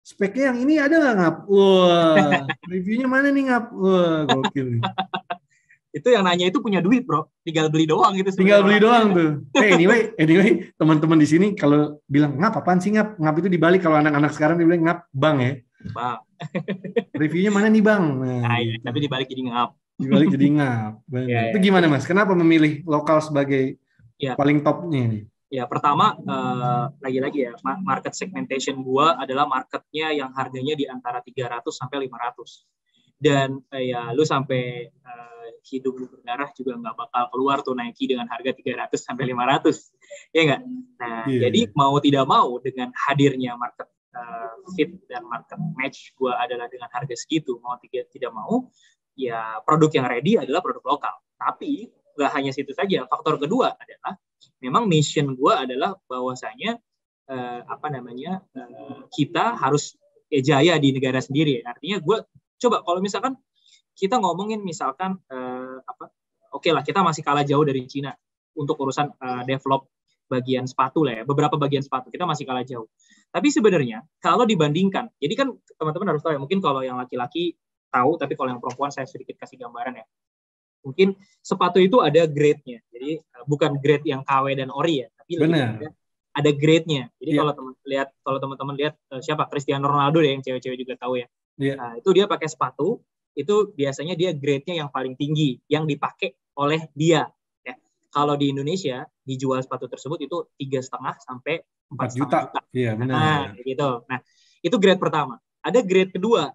speknya yang ini ada nggak ngap? Wah, reviewnya mana nih ngap? Wah, gokil itu yang nanya itu punya duit bro, tinggal beli doang gitu. Tinggal beli doang tuh. Hey, eh, anyway, anyway, teman-teman di sini kalau bilang ngap apaan sih ngap? Ngap itu dibalik kalau anak-anak sekarang bilang ngap bang ya. Bang. reviewnya mana nih bang? Nah, nah tapi dibalik jadi ngap. Dibalik jadi ngap. ya, ya. Itu gimana ya. mas? Kenapa memilih lokal sebagai ya. paling topnya nih? Ya, pertama eh, lagi-lagi uh, ya, market segmentation gua adalah marketnya yang harganya di antara 300 sampai 500. Dan uh, ya lu sampai uh, eh, hidup lu berdarah juga nggak bakal keluar tuh Nike dengan harga 300 sampai 500. ya enggak? Nah, yeah. jadi iya. mau tidak mau dengan hadirnya market uh, fit dan market match gua adalah dengan harga segitu mau tidak tidak mau ya produk yang ready adalah produk lokal tapi nggak hanya situ saja. Faktor kedua adalah memang mission gue adalah bahwasanya eh, apa namanya eh, kita harus jaya di negara sendiri. Artinya gue coba kalau misalkan kita ngomongin misalkan eh, apa? Oke okay lah kita masih kalah jauh dari Cina untuk urusan eh, develop bagian sepatu lah ya, beberapa bagian sepatu kita masih kalah jauh. Tapi sebenarnya kalau dibandingkan, jadi kan teman-teman harus tahu ya, mungkin kalau yang laki-laki tahu, tapi kalau yang perempuan saya sedikit kasih gambaran ya. Mungkin sepatu itu ada grade-nya. Jadi eh, bukan grade yang KW dan ori ya, tapi Bener. ada, grade-nya. Jadi yeah. kalau teman lihat kalau teman-teman lihat eh, siapa Cristiano Ronaldo ya yang cewek-cewek juga tahu ya. Yeah. Nah, itu dia pakai sepatu itu biasanya dia grade-nya yang paling tinggi yang dipakai oleh dia. Ya. Kalau di Indonesia dijual sepatu tersebut itu tiga setengah sampai empat juta. Iya benar. Nah, gitu. Nah itu grade pertama. Ada grade kedua,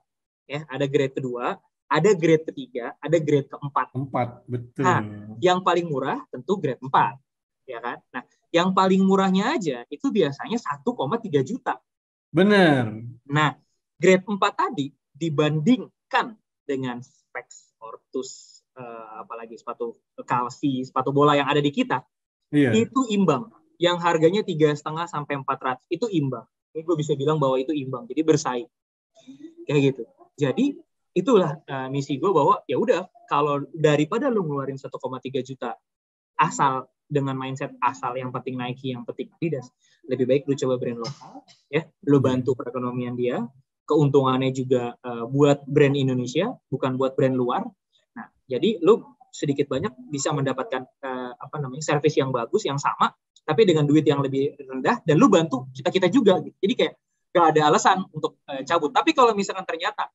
ya ada grade kedua ada grade ketiga, ada grade keempat. Empat, betul. Nah, yang paling murah tentu grade empat, ya kan? Nah, yang paling murahnya aja itu biasanya 1,3 juta. Benar. Nah, grade 4 tadi dibandingkan dengan specs ortus eh, apalagi sepatu kalsi, sepatu bola yang ada di kita, iya. itu imbang. Yang harganya tiga setengah sampai 400 itu imbang. Ini gue bisa bilang bahwa itu imbang, jadi bersaing kayak gitu. Jadi itulah uh, misi gue bahwa ya udah kalau daripada lu ngeluarin 1,3 juta asal dengan mindset asal yang penting Nike yang penting Adidas lebih baik lu coba brand lokal ya lu bantu perekonomian dia keuntungannya juga uh, buat brand Indonesia bukan buat brand luar nah jadi lu sedikit banyak bisa mendapatkan uh, apa namanya service yang bagus yang sama tapi dengan duit yang lebih rendah dan lu bantu kita kita juga gitu. jadi kayak gak ada alasan untuk uh, cabut tapi kalau misalkan ternyata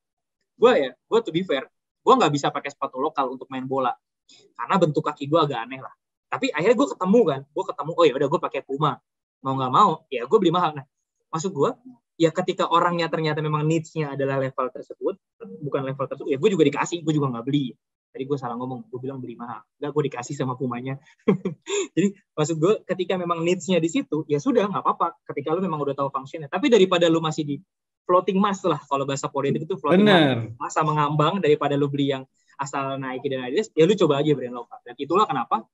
gue ya gue to be fair gue nggak bisa pakai sepatu lokal untuk main bola karena bentuk kaki gue agak aneh lah tapi akhirnya gue ketemu kan gue ketemu oh ya udah gue pakai puma mau nggak mau ya gue beli mahal nah maksud gue ya ketika orangnya ternyata memang needs-nya adalah level tersebut bukan level tersebut ya gue juga dikasih gue juga nggak beli tadi gue salah ngomong gue bilang beli mahal nggak gue dikasih sama pumanya jadi maksud gue ketika memang needs-nya di situ ya sudah nggak apa-apa ketika lu memang udah tahu fungsinya tapi daripada lu masih di floating mass lah kalau bahasa politik itu floating Bener. mass masa mengambang daripada lo beli yang asal naik dan naik ya lo coba aja brand lokal dan itulah kenapa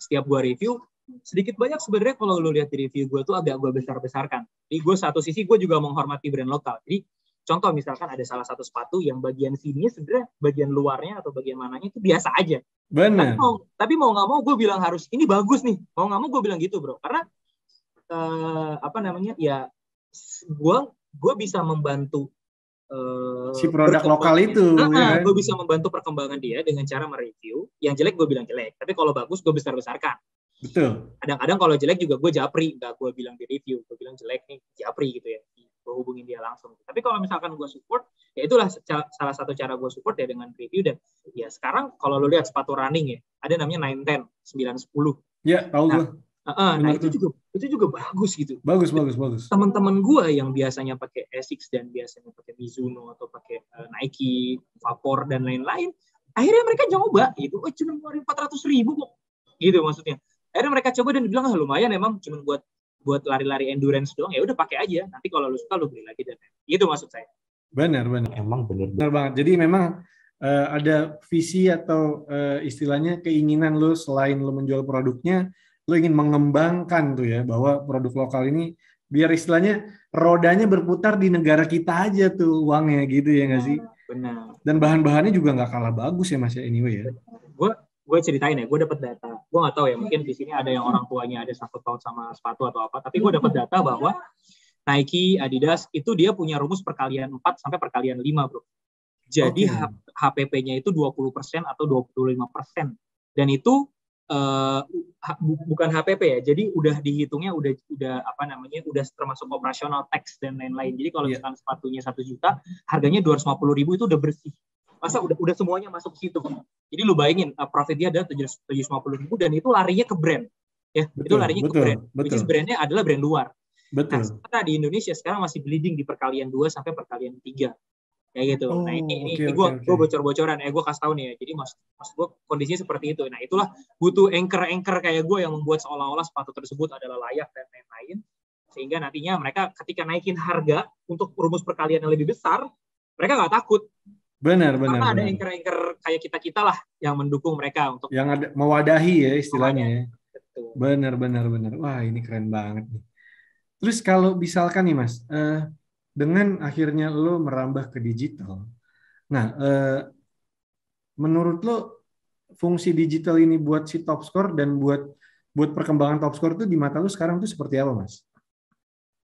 setiap gua review sedikit banyak sebenarnya kalau lo lihat di review gue tuh agak gue besar besarkan jadi gue satu sisi gue juga menghormati brand lokal jadi contoh misalkan ada salah satu sepatu yang bagian sini sebenarnya bagian luarnya atau bagian mananya itu biasa aja benar tapi mau, nggak mau gue bilang harus ini bagus nih mau nggak mau gue bilang gitu bro karena uh, apa namanya ya gue gue bisa membantu uh, si produk lokal itu. Nah, ya. Ah, kan? Gue bisa membantu perkembangan dia dengan cara mereview. Yang jelek gue bilang jelek, tapi kalau bagus gue besar besarkan. Betul. Kadang-kadang kalau jelek juga gue japri, nggak gue bilang di review, gue bilang jelek nih japri gitu ya. Gue hubungin dia langsung. Tapi kalau misalkan gue support, ya itulah salah satu cara gue support ya dengan review dan ya sekarang kalau lo lihat sepatu running ya, ada namanya 910, 910. Ya, tahu nah, gue Uh, nah itu juga itu juga bagus gitu. Bagus bagus bagus. Teman-teman gue yang biasanya pakai Asics dan biasanya pakai Mizuno atau pakai uh, Nike, Vapor dan lain-lain, akhirnya mereka coba gitu. Oh cuma ngeluarin empat ratus ribu kok, gitu maksudnya. Akhirnya mereka coba dan bilang ah, lumayan emang cuma buat buat lari-lari endurance doang ya udah pakai aja. Nanti kalau lu suka lu beli lagi dan gitu maksud saya. Benar benar. Emang benar benar banget. Jadi memang uh, ada visi atau uh, istilahnya keinginan lu selain lu menjual produknya lu ingin mengembangkan tuh ya bahwa produk lokal ini biar istilahnya rodanya berputar di negara kita aja tuh uangnya gitu ya nggak sih? Benar. Dan bahan-bahannya juga nggak kalah bagus ya mas ya anyway ya. Gue gue ceritain ya, gue dapat data. Gue nggak tahu ya, mungkin di sini ada yang orang tuanya ada sangkut paut sama sepatu atau apa. Tapi gue dapat data bahwa Nike, Adidas itu dia punya rumus perkalian 4 sampai perkalian 5, Bro. Jadi okay. HPP-nya itu 20% atau 25%. Dan itu uh, bu, bukan HPP ya. Jadi udah dihitungnya udah udah apa namanya udah termasuk operasional tax dan lain-lain. Jadi kalau iya. misalkan yeah. sepatunya satu juta, harganya dua ratus lima puluh ribu itu udah bersih. Masa udah udah semuanya masuk situ. Jadi lu bayangin uh, profit dia ada tujuh ratus lima puluh ribu dan itu larinya ke brand. Ya, betul, itu larinya betul, ke brand. Betul. Which is brandnya adalah brand luar. Nah, betul. Nah, di Indonesia sekarang masih bleeding di perkalian dua sampai perkalian tiga kayak gitu. Oh, nah ini, okay, oh, ini gue okay, okay. bocor-bocoran ya, eh, gue kasih tau nih ya. Jadi maksud, maksud gue kondisinya seperti itu. Nah itulah butuh anchor-anchor kayak gue yang membuat seolah-olah sepatu tersebut adalah layak dan lain-lain. Sehingga nantinya mereka ketika naikin harga untuk rumus perkalian yang lebih besar, mereka nggak takut. Benar, benar. Karena ada anchor-anchor kayak kita-kita lah yang mendukung mereka untuk yang ada, mewadahi ya istilahnya. Ya. Benar, benar, benar. Wah ini keren banget nih. Terus kalau misalkan nih mas, uh, dengan akhirnya lo merambah ke digital. Nah, eh, menurut lo fungsi digital ini buat si top score dan buat buat perkembangan top score itu di mata lo sekarang itu seperti apa, Mas?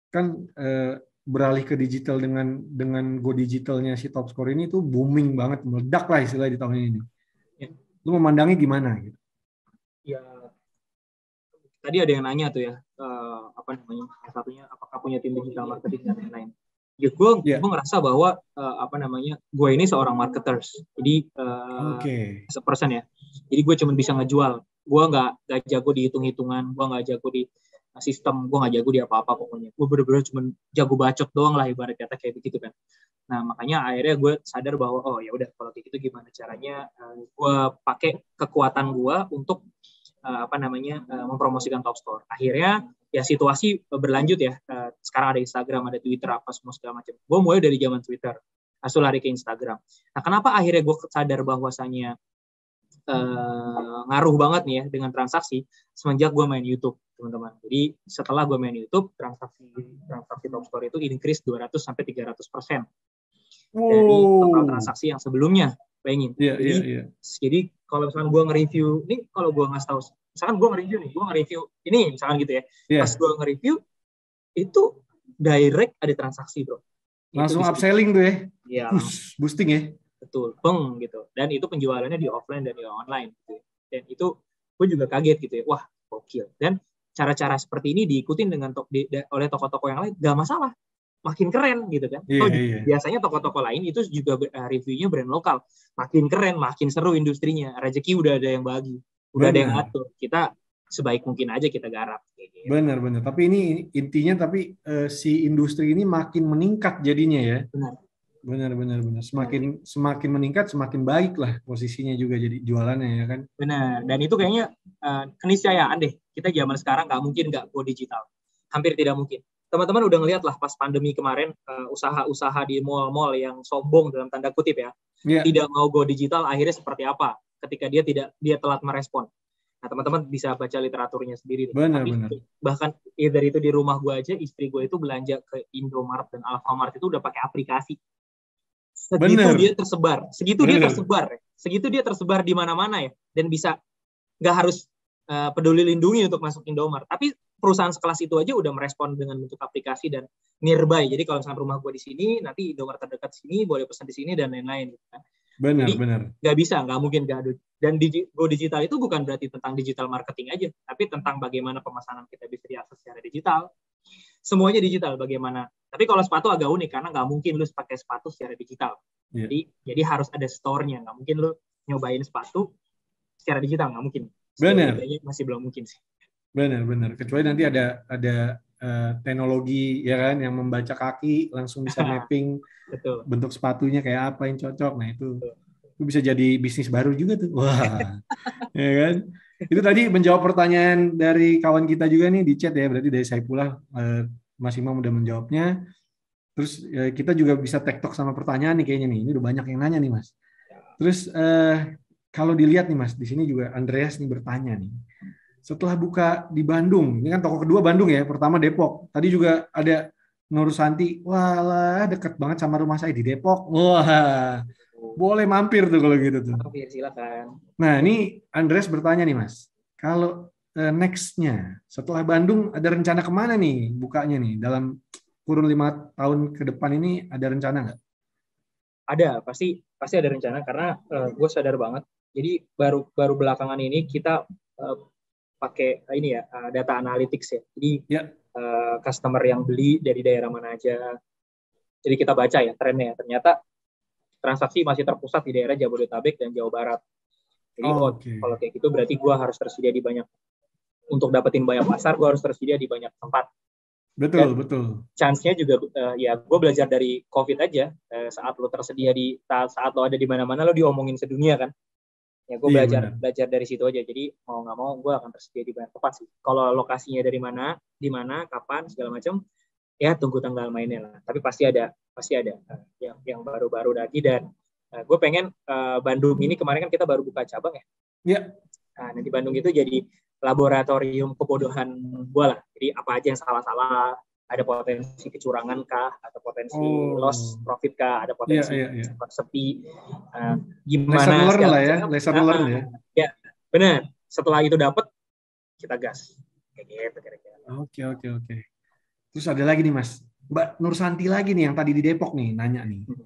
Kan eh, beralih ke digital dengan dengan go digitalnya si top score ini tuh booming banget, meledak lah istilahnya di tahun ini. Ya. Lo memandangi gimana gitu? Ya tadi ada yang nanya tuh ya, uh, apa namanya? Salah satunya apakah punya tim digital marketing dan lain-lain gue yeah. gue ngerasa bahwa uh, apa namanya gue ini seorang marketers jadi uh, eh, okay. sepersen ya jadi gue cuma bisa ngejual gue nggak nggak jago di hitung hitungan gue nggak jago di eh, sistem gue nggak jago di apa apa pokoknya gue bener-bener cuma jago bacot doang lah ibarat kata kayak begitu kan nah makanya akhirnya gue sadar bahwa oh ya udah kalau kayak gitu gimana caranya uh, gue pakai kekuatan gue untuk Eh, apa namanya eh, mempromosikan top store. Akhirnya ya situasi eh, berlanjut ya. Sekarang ada Instagram, ada Twitter, apa semua segala macam. Gue mulai dari zaman Twitter, asal lari ke Instagram. Nah kenapa akhirnya gue sadar bahwasanya eh, ngaruh banget nih ya dengan transaksi semenjak gue main YouTube teman-teman. Jadi setelah gue main YouTube transaksi transaksi top store itu increase 200 sampai 300 persen dari total transaksi yang sebelumnya. Bayangin. Yeah, iya, jadi, yeah, yeah. jadi kalau misalkan gue nge-review ini kalau gue nggak tahu misalkan gue nge-review nih gue nge-review ini misalkan gitu ya yeah. pas gue nge-review itu direct ada transaksi bro langsung itu upselling tuh ya iya boosting ya betul peng gitu dan itu penjualannya di offline dan di online gitu ya. dan itu gue juga kaget gitu ya wah gokil dan cara-cara seperti ini diikutin dengan to di, oleh toko-toko yang lain gak masalah makin keren gitu kan. Yeah, oh, yeah. Biasanya toko-toko lain itu juga eh, reviewnya brand lokal, makin keren, makin seru industrinya. Rezeki udah ada yang bagi, udah bener. ada yang atur. Kita sebaik mungkin aja kita garap. Gitu. Benar, benar. Tapi ini intinya tapi uh, si industri ini makin meningkat jadinya ya. Benar. Benar, benar, benar. Semakin benar. semakin meningkat, semakin baik lah posisinya juga jadi jualannya ya kan. Benar. Dan itu kayaknya uh, keniscayaan deh. Kita zaman sekarang nggak mungkin nggak go digital. Hampir tidak mungkin teman-teman udah ngeliat lah pas pandemi kemarin eh, usaha-usaha di mall-mall yang sombong dalam tanda kutip ya yeah. tidak mau go digital akhirnya seperti apa ketika dia tidak dia telat merespon nah teman-teman bisa baca literaturnya sendiri benar, Tapi, benar. bahkan ya dari itu di rumah gue aja istri gue itu belanja ke Indomaret dan Alfamart itu udah pakai aplikasi segitu bener. dia tersebar segitu bener. dia tersebar segitu dia tersebar di mana-mana ya dan bisa nggak harus uh, peduli lindungi untuk masuk Indomaret tapi perusahaan sekelas itu aja udah merespon dengan bentuk aplikasi dan nearby. Jadi kalau misalnya rumah gue di sini, nanti Indomaret terdekat sini, boleh pesan di sini dan lain-lain. Gitu kan. Benar, Jadi, benar. Gak bisa, gak mungkin gak ada. Dan digi, go digital itu bukan berarti tentang digital marketing aja, tapi tentang bagaimana pemesanan kita bisa diakses secara digital. Semuanya digital, bagaimana. Tapi kalau sepatu agak unik karena gak mungkin lu pakai sepatu secara digital. Yeah. Jadi jadi harus ada store-nya, nggak mungkin lu nyobain sepatu secara digital nggak mungkin. Benar. Masih belum mungkin sih. Benar, benar. Kecuali nanti ada ada uh, teknologi ya kan yang membaca kaki langsung bisa mapping Betul. bentuk sepatunya kayak apa yang cocok. Nah, itu itu bisa jadi bisnis baru juga tuh. Wah. ya kan? Itu tadi menjawab pertanyaan dari kawan kita juga nih di chat ya. Berarti dari saya pula uh, eh, Mas Imam udah menjawabnya. Terus uh, kita juga bisa tektok sama pertanyaan nih kayaknya nih. Ini udah banyak yang nanya nih, Mas. Ya. Terus uh, kalau dilihat nih Mas, di sini juga Andreas nih bertanya nih setelah buka di Bandung, ini kan toko kedua Bandung ya, pertama Depok. Tadi juga ada Nur Santi, walah deket banget sama rumah saya di Depok. Wah, boleh mampir tuh kalau gitu tuh. Mampir silakan. Nah ini Andres bertanya nih mas, kalau eh, nextnya setelah Bandung ada rencana kemana nih bukanya nih dalam kurun lima tahun ke depan ini ada rencana nggak? Ada pasti pasti ada rencana karena uh, eh, gue sadar banget. Jadi baru baru belakangan ini kita uh, pakai eh, ini ya eh, data analytics ya. Jadi yeah. Ya. uh, customer yang beli dari daerah mana aja. Jadi kita baca ya trennya. Ya. Ternyata transaksi masih terpusat di daerah Jabodetabek dan Jawa Barat. Jadi oh, okay. kalau kayak gitu berarti gue harus tersedia di banyak untuk dapetin banyak pasar gue harus tersedia di banyak tempat. Betul dan betul. Chance-nya juga uh, ya gue belajar dari COVID aja uh, saat lo tersedia di saat, saat lo ada di mana-mana lo diomongin sedunia kan ya gue iya, belajar iya, belajar dari situ aja jadi mau nggak mau gue akan tersedia di banyak tempat sih kalau lokasinya dari mana di mana kapan segala macam ya tunggu tanggal mainnya lah tapi pasti ada pasti ada eh, yang yang baru-baru lagi dan uh, eh, gue pengen uh, Bandung ini kemarin kan kita baru buka cabang ya ya yeah. nah nanti Bandung itu jadi laboratorium kebodohan gue lah jadi apa aja yang salah-salah ada potensi kecurangan kah atau potensi oh. loss profit kah ada potensi yeah, yeah, yeah. sepi uh, gimana lesson learn lah ya lesson nah, learn ya ya benar setelah itu dapat kita gas kayak gitu kira-kira oke oke oke terus ada lagi nih mas mbak Nur Santi lagi nih yang tadi di Depok nih nanya nih hmm.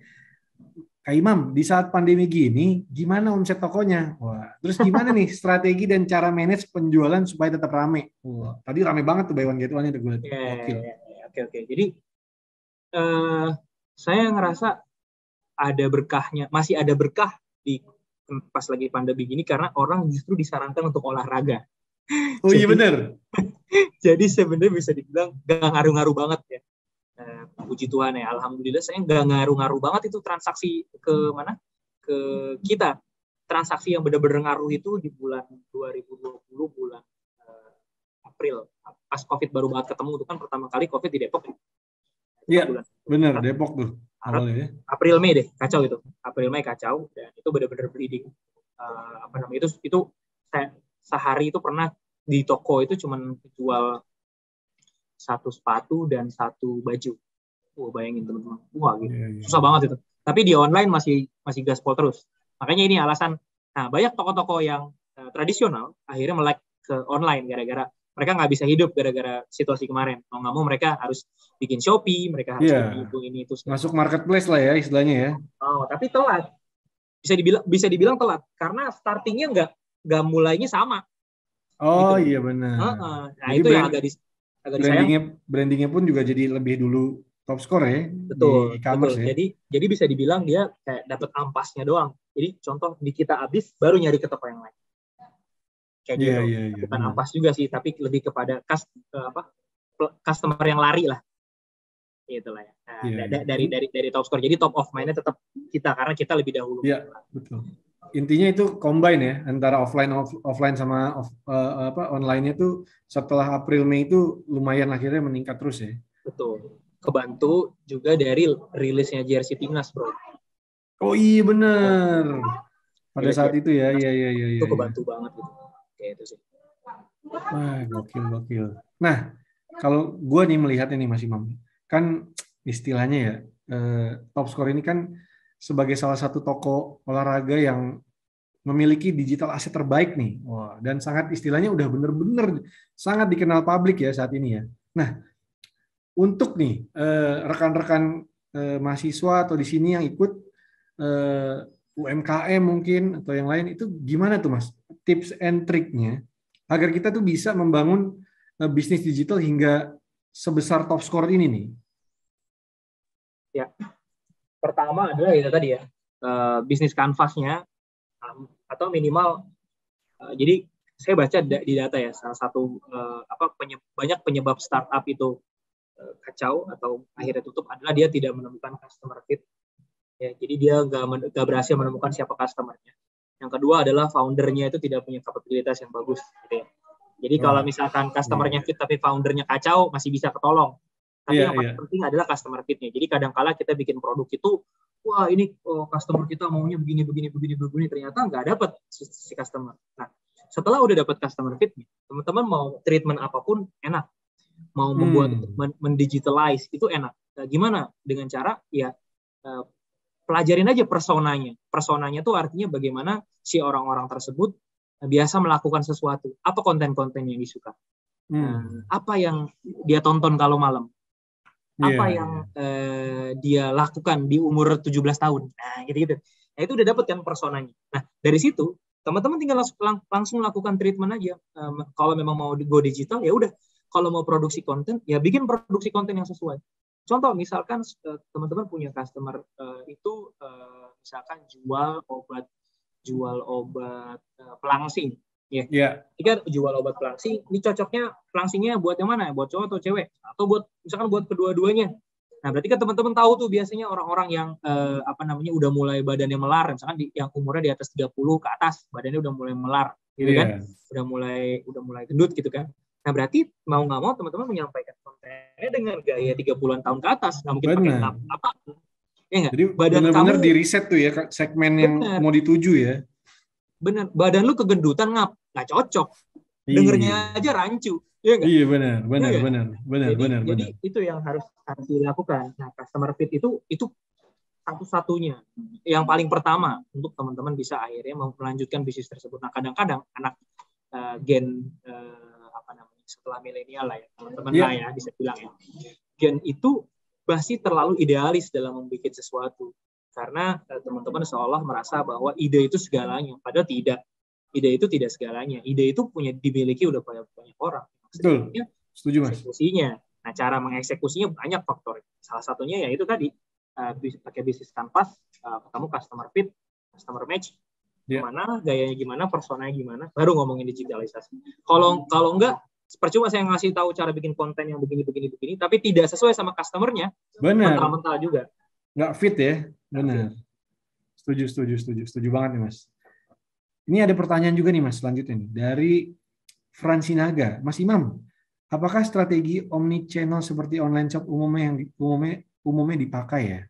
Kak Imam, di saat pandemi gini, gimana omset tokonya? Wah, terus gimana nih strategi dan cara manage penjualan supaya tetap rame? Wah, tadi rame banget tuh bayuan gateway nya Yeah, yeah, yeah. Oke oke. Jadi uh, saya ngerasa ada berkahnya, masih ada berkah di pas lagi pandemi gini karena orang justru disarankan untuk olahraga. Oh iya benar. jadi sebenarnya bisa dibilang gak ngaruh-ngaruh banget ya. uh, puji Tuhan ya, alhamdulillah saya gak ngaruh-ngaruh banget itu transaksi ke mana? Ke kita. Transaksi yang benar-benar ngaruh itu di bulan 2020 bulan uh, April pas covid baru banget ketemu itu kan pertama kali covid di Depok ya iya bener nah, Depok tuh awalnya ya. April Mei deh kacau itu April Mei kacau dan itu benar-benar bleeding uh, apa namanya itu itu sehari itu pernah di toko itu cuman jual satu sepatu dan satu baju wah bayangin teman-teman wah gitu Ya, ya. susah banget itu tapi di online masih masih gaspol terus makanya ini alasan nah banyak toko-toko yang uh, tradisional akhirnya melek ke online gara-gara mereka nggak bisa hidup gara-gara situasi kemarin. Mau nggak mau mereka harus bikin Shopee, mereka harus yeah. Iya. bikin ini itu. Masuk marketplace lah ya istilahnya ya. Oh, tapi telat. Bisa dibilang bisa dibilang telat karena startingnya nggak nggak mulainya sama. Oh gitu. iya benar. Uh -uh. Nah jadi itu yang agak di agak brandingnya disayang. brandingnya pun juga jadi lebih dulu top score ya. Betul. Di e-commerce Ya. Jadi jadi bisa dibilang dia kayak dapat ampasnya doang. Jadi contoh di kita habis baru nyari ke toko yang lain kayak yeah, gitu. Yeah, yeah, bukan yeah. ampas juga sih, tapi lebih kepada kas eh, apa customer yang lari lah. Gitu lah ya. Nah, yeah, da yeah. dari dari dari top score. Jadi top of mind-nya tetap kita karena kita lebih dahulu. Iya, yeah, betul. Intinya itu combine ya antara offline off, offline sama off, uh, apa online-nya tuh setelah April Mei itu lumayan akhirnya meningkat terus ya. Betul. Kebantu juga dari rilisnya jersey timnas, Bro. Oh iya bener. Pada iya, saat itu ya, iya, iya iya iya. Itu iya. kebantu banget gitu kayak itu sih gokil gokil nah kalau gue nih melihat ini Mas Imam kan istilahnya ya eh, top score ini kan sebagai salah satu toko olahraga yang memiliki digital aset terbaik nih. Wah, dan sangat istilahnya udah bener-bener sangat dikenal publik ya saat ini ya. Nah, untuk nih eh, rekan-rekan eh, mahasiswa atau di sini yang ikut UMKM mungkin atau yang lain itu gimana tuh mas tips and triknya agar kita tuh bisa membangun eh, bisnis digital hingga sebesar top score ini nih? Ya, pertama adalah itu tadi ya eh, bisnis kanvasnya atau minimal eh, jadi saya baca di data ya salah satu apa banyak penyebab startup itu kacau atau akhirnya tutup adalah dia tidak menemukan customer fit Ya, jadi dia gak berhasil menemukan siapa customernya. Yang kedua adalah foundernya itu tidak punya kapabilitas yang bagus. Gitu ya. Jadi kalau oh, misalkan iya, customernya iya. fit tapi foundernya kacau masih bisa ketolong. Tapi yeah, yang paling yeah. penting adalah customer fitnya. Jadi kadangkala kita bikin produk itu, wah ini oh, customer kita maunya begini begini begini begini ternyata nggak dapat si customer. Nah setelah udah dapat customer fitnya, teman-teman mau treatment apapun enak, mau membuat hmm. mendigitalize itu enak. Nah, gimana dengan cara ya eh, pelajarin aja personanya. Personanya tuh artinya bagaimana si orang-orang tersebut eh, biasa melakukan sesuatu. Apa konten-konten yang disuka? Hmm. Nah, apa yang dia tonton kalau malam? Apa yeah. yang eh, dia lakukan di umur 17 tahun? Nah, gitu-gitu. Nah, itu udah dapet kan personanya. Nah, dari situ teman-teman tinggal langsung, lang langsung lakukan treatment aja. Um, kalau memang mau go digital ya udah. Kalau mau produksi konten ya bikin produksi konten yang sesuai. Contoh misalkan eh, teman-teman punya customer eh, itu eh, misalkan jual obat jual obat pelangsing ya. Yeah. Jika jual obat pelangsing, ini cocoknya pelangsingnya buat yang mana? Buat cowok atau cewek? Atau buat misalkan buat kedua-duanya? Nah, berarti kan teman-teman tahu tuh biasanya orang-orang yang eh, apa namanya udah mulai badannya melar, misalkan yang umurnya di atas 30 ke atas, badannya udah mulai melar, gitu yeah. kan? Iya. Udah mulai udah mulai gendut gitu kan. Nah, berarti mau nggak mau teman-teman menyampaikan saya dengar gaya 30-an tahun ke atas nggak mungkin bener. pakai apa. Ya gak? Jadi badan benar-benar di reset tuh ya segmen bener. yang mau dituju ya. Bener, badan lu kegendutan ngap, nggak cocok. Iyi. Dengernya aja rancu. Iya gak? Iya benar, iya benar, benar, benar, benar, jadi itu yang harus harus dilakukan. Nah, customer fit itu itu satu-satunya yang paling pertama untuk teman-teman bisa akhirnya melanjutkan bisnis tersebut. Nah, kadang-kadang anak uh, gen uh, setelah milenial lah ya teman-teman yeah. lah ya bisa bilang ya gen itu masih terlalu idealis dalam membuat sesuatu karena eh, teman-teman seolah merasa bahwa ide itu segalanya padahal tidak ide itu tidak segalanya ide itu punya dimiliki udah banyak banyak orang betul setuju mas eksekusinya nah cara mengeksekusinya banyak faktor salah satunya ya itu tadi uh, pakai bisnis kanvas uh, eh, kamu customer fit customer match yeah. gimana gayanya gimana personanya gimana baru ngomongin digitalisasi kalau kalau enggak percuma saya ngasih tahu cara bikin konten yang begini begini begini tapi tidak sesuai sama customernya benar mental mental juga nggak fit ya benar setuju setuju setuju setuju banget nih mas ini ada pertanyaan juga nih mas selanjutnya nih dari Fransinaga mas Imam apakah strategi omni channel seperti online shop umumnya yang umumnya umumnya dipakai ya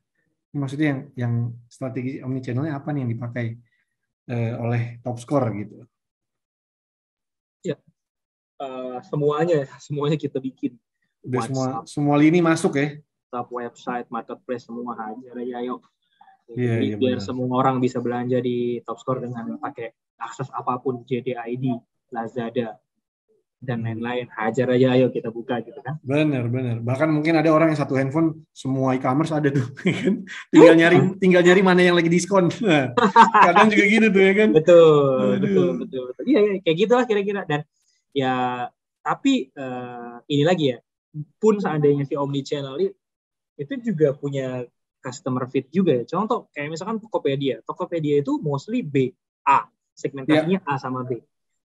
ini maksudnya yang yang strategi omni channelnya apa nih yang dipakai eh, oleh top score gitu Eh, semuanya semuanya kita bikin. Udah semua semua ini masuk ya. Top website, marketplace semua hajar ya yuk. Yeah, iya, Jadi biar semua orang bisa belanja di Top Score dengan pakai akses apapun JDID, Lazada dan hmm. lain-lain. Hajar aja ayo kita buka gitu kan. Benar, benar. Bahkan mungkin ada orang yang satu handphone semua e-commerce ada tuh ya kan? tinggal nyari tinggal nyari mana yang lagi diskon. Nah, kadang juga gitu tuh ya kan. Betul, betul, betul, betul. Iya, iya, kayak gitulah kira-kira dan ya tapi uh, ini lagi ya pun seandainya si omni channel itu juga punya customer fit juga ya contoh kayak misalkan Tokopedia Tokopedia itu mostly B A segmentasinya yeah. A sama B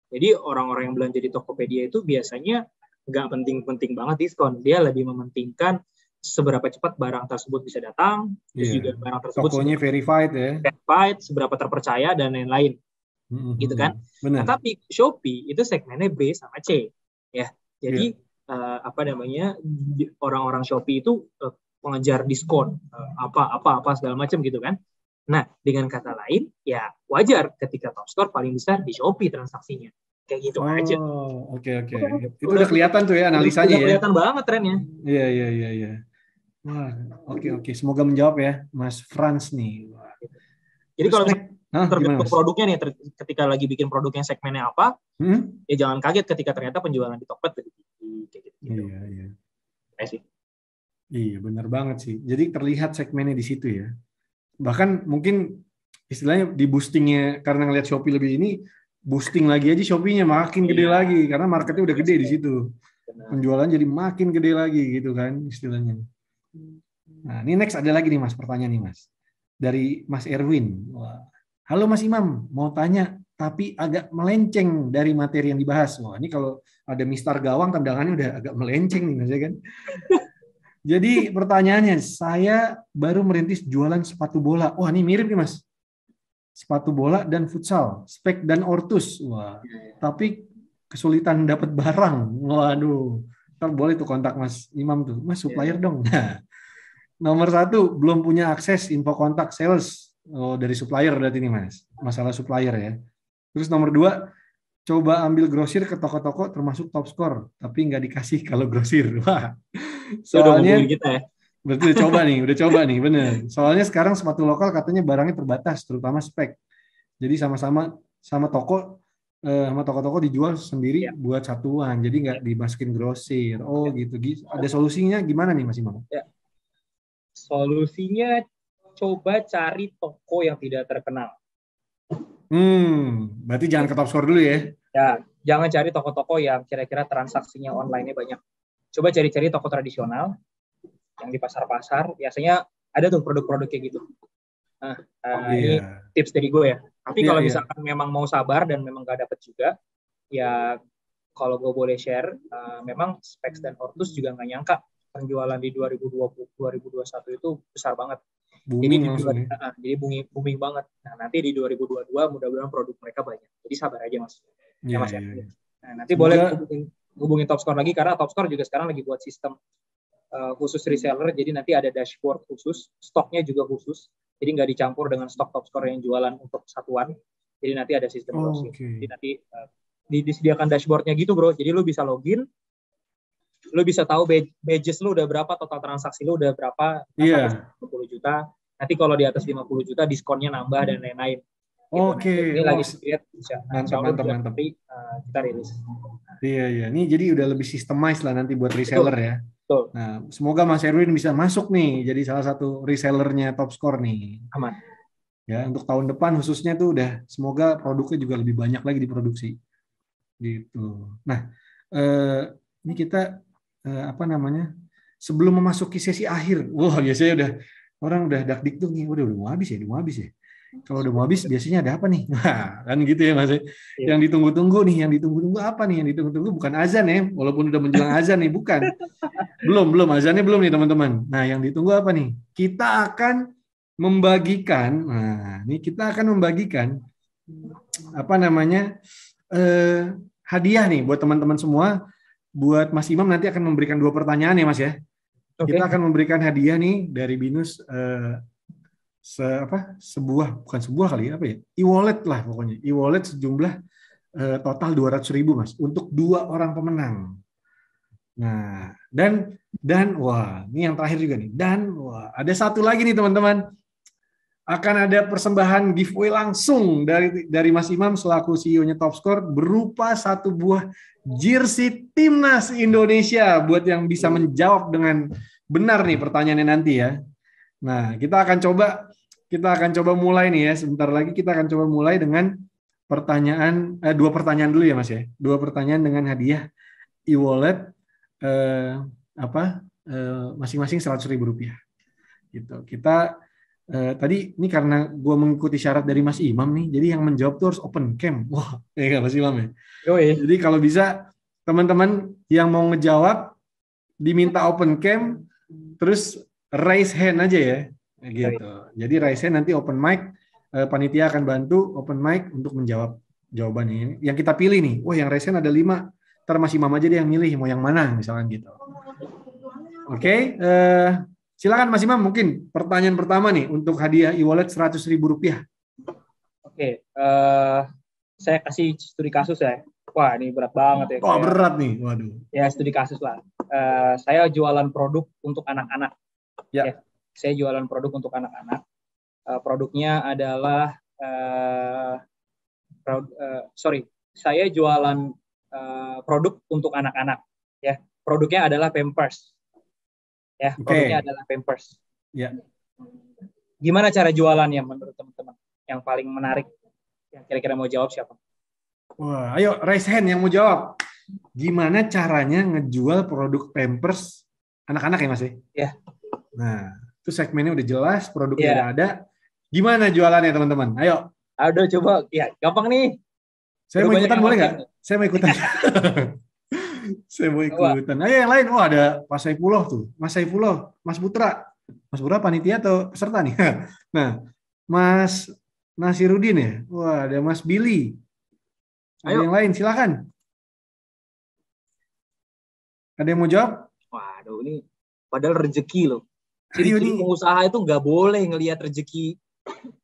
jadi orang-orang yang belanja di Tokopedia itu biasanya nggak penting-penting banget diskon dia lebih mementingkan seberapa cepat barang tersebut bisa datang yeah. dan juga barang tersebut tokonya verified ya verified seberapa terpercaya dan lain-lain hmm, gitu mm-hmm. kan. Bener. Nah, tapi Shopee itu segmennya B sama C, ya. Jadi yeah. Iya. uh, apa namanya orang-orang Shopee itu uh, mengejar diskon eh, apa apa apa uh, segala macam gitu kan. Nah dengan kata lain ya wajar ketika top store paling besar di Shopee transaksinya kayak gitu oh, aja. Oke okay, oke. Okay. itu udah, udah kelihatan tuh ya analisanya. Udah ya. kelihatan banget trennya. Iya iya iya. iya. Wah oke oke. Okay. Semoga menjawab ya Mas Franz nih. Wah. Jadi kalau Hah, terbentuk produknya nih ter, ketika lagi bikin produknya segmennya apa hmm? ya jangan kaget ketika ternyata penjualan di Tokped lebih tinggi kayak gitu, Iya iya. Eh, sih. Iya benar banget sih. Jadi terlihat segmennya di situ ya. Bahkan mungkin istilahnya di boostingnya karena ngelihat Shopee lebih ini boosting lagi aja Shopee-nya makin iya. gede lagi karena marketnya udah gede di situ. Penjualan jadi makin gede lagi gitu kan istilahnya. Hmm. Nah, ini next ada lagi nih Mas pertanyaan nih Mas. Dari Mas Erwin. Wah. Halo Mas Imam, mau tanya, tapi agak melenceng dari materi yang dibahas. Wah, ini kalau ada mistar gawang, tendangannya udah agak melenceng nih Mas ya kan. Jadi pertanyaannya, saya baru merintis jualan sepatu bola. Wah, ini mirip nih Mas. Sepatu bola dan futsal, spek dan ortus. Wah, tapi kesulitan dapat barang. Waduh, ntar boleh tuh kontak Mas Imam tuh. Mas supplier yeah. dong. Nah, nomor satu, belum punya akses info kontak sales Oh, dari supplier berarti ini, Mas. Masalah supplier ya. Terus nomor dua, coba ambil grosir ke toko-toko termasuk top score, tapi nggak dikasih kalau grosir. Wah. Soalnya ya. berarti udah coba nih, udah coba nih, bener. Soalnya sekarang sepatu lokal katanya barangnya terbatas, terutama spek. Jadi sama-sama sama toko eh, sama toko-toko dijual sendiri ya. buat satuan, jadi nggak dimasukin grosir. Oh ya. gitu, ada solusinya gimana nih Mas Imam? Ya. Solusinya coba cari toko yang tidak terkenal. Hmm, berarti jangan ke top score dulu ya. Ya, jangan cari toko-toko yang kira-kira transaksinya online-nya banyak. Coba cari-cari toko tradisional yang di pasar-pasar. Biasanya ada tuh produk-produk kayak gitu. Nah, oh, nah, iya. ini tips dari gue ya. Tapi iya, kalau iya. misalkan memang mau sabar dan memang gak dapet juga, ya kalau gue boleh share, uh, memang Specs dan Ortus juga nggak nyangka penjualan di 2020 2021 itu besar banget booming jadi, gitu langsung kan. ya. Nah, jadi booming, booming banget. Nah, nanti di 2022 mudah-mudahan produk mereka banyak. Jadi sabar aja Mas. Ya, ya Mas. Iya, ya. ya. Nah, nanti Semoga... boleh hubungin, hubungin Top Score lagi karena Top Score juga sekarang lagi buat sistem uh, khusus reseller. Jadi nanti ada dashboard khusus, stoknya juga khusus. Jadi nggak dicampur dengan stok Top Score yang jualan untuk satuan. Jadi nanti ada sistem oh, Okay. Jadi nanti uh, disediakan dashboardnya gitu bro. Jadi lu bisa login, lu bisa tahu badges lu udah berapa, total transaksi lu udah berapa, yeah. Iya. juta. Nanti kalau di atas 50 juta diskonnya nambah dan lain-lain. Gitu, Oke. Okay. Gitu. Ini lagi sedikit oh, bisa. Mantap, mantap, mantap. Tapi uh, kita rilis. Iya, iya. Ini jadi udah lebih systemize lah nanti buat reseller Betul. ya. Betul. Nah, semoga Mas Erwin bisa masuk nih jadi salah satu resellernya top score nih. Aman. Ya, untuk tahun depan khususnya tuh udah semoga produknya juga lebih banyak lagi diproduksi. Gitu. Nah, eh, ini kita eh, apa namanya sebelum memasuki sesi akhir wah wow, biasanya udah orang udah dak tuh nih udah udah mau habis ya udah mau habis ya kalau udah mau habis biasanya ada apa nih nah, kan gitu ya mas ya. Iya. yang ditunggu-tunggu nih yang ditunggu-tunggu apa nih yang ditunggu-tunggu bukan azan ya walaupun udah menjelang azan nih bukan belum belum azannya belum nih teman-teman nah yang ditunggu apa nih kita akan membagikan nah ini kita akan membagikan apa namanya eh, hadiah nih buat teman-teman semua buat Mas Imam nanti akan memberikan dua pertanyaan ya Mas ya. Okay. Kita akan memberikan hadiah nih dari Binus eh, se apa sebuah bukan sebuah kali ya, apa ya e-wallet lah pokoknya e-wallet sejumlah eh, total dua ratus ribu mas untuk dua orang pemenang nah dan dan wah ini yang terakhir juga nih dan wah ada satu lagi nih teman-teman akan ada persembahan giveaway langsung dari dari Mas Imam selaku CEO-nya Top Score berupa satu buah jersey timnas Indonesia buat yang bisa menjawab dengan benar nih pertanyaannya nanti ya. Nah, kita akan coba kita akan coba mulai nih ya. Sebentar lagi kita akan coba mulai dengan pertanyaan eh, dua pertanyaan dulu ya Mas ya. Dua pertanyaan dengan hadiah e-wallet eh, apa eh, masing-masing seratus -masing ribu rupiah. Gitu. Kita uh, tadi ini karena gue mengikuti syarat dari Mas Imam nih, jadi yang menjawab tuh harus open cam. Wah, ya gak Mas Imam ya? Yoi. Jadi kalau bisa teman-teman yang mau ngejawab diminta open cam, terus raise hand aja ya, gitu. Jadi raise hand nanti open mic, uh, panitia akan bantu open mic untuk menjawab jawaban ini. Yang kita pilih nih, wah yang raise hand ada lima, ntar Mas Imam aja dia yang milih mau yang mana misalnya gitu. Oke, okay, uh, eh, Silakan Mas Imam mungkin pertanyaan pertama nih untuk hadiah e-wallet seratus ribu rupiah. Oke, uh, saya kasih studi kasus ya. Wah ini berat banget ya. Wah oh, berat nih, waduh. Ya studi kasus lah. Uh, saya jualan produk untuk anak-anak. Ya. ya. Saya jualan produk untuk anak-anak. Uh, produknya adalah, uh, pro, uh, sorry, saya jualan uh, produk untuk anak-anak. Ya, produknya adalah Pampers Ya, okay. produknya adalah Pampers. Ya. Gimana cara jualannya menurut teman-teman? Yang paling menarik yang kira-kira mau jawab siapa? Wah, ayo raise hand yang mau jawab. Gimana caranya ngejual produk Pampers anak-anak ya Mas ya? Iya. Nah, itu segmennya udah jelas, produknya yeah. udah ada. Gimana jualannya teman-teman? Ayo. Aduh coba, ya gampang nih. Saya mau ikutan boleh nggak? Saya mau ikutan. saya mau ikutan. Ayo nah, yang lain. Oh ada Mas Saifullah tuh. Mas Saifullah, Mas Putra. Mas Putra panitia atau peserta nih? nah, Mas Nasirudin ya. Wah, ada Mas Billy. Ada Ayo. yang lain, silakan. Ada yang mau jawab? Waduh, ini padahal rezeki loh. Jadi ini pengusaha itu nggak boleh ngelihat rezeki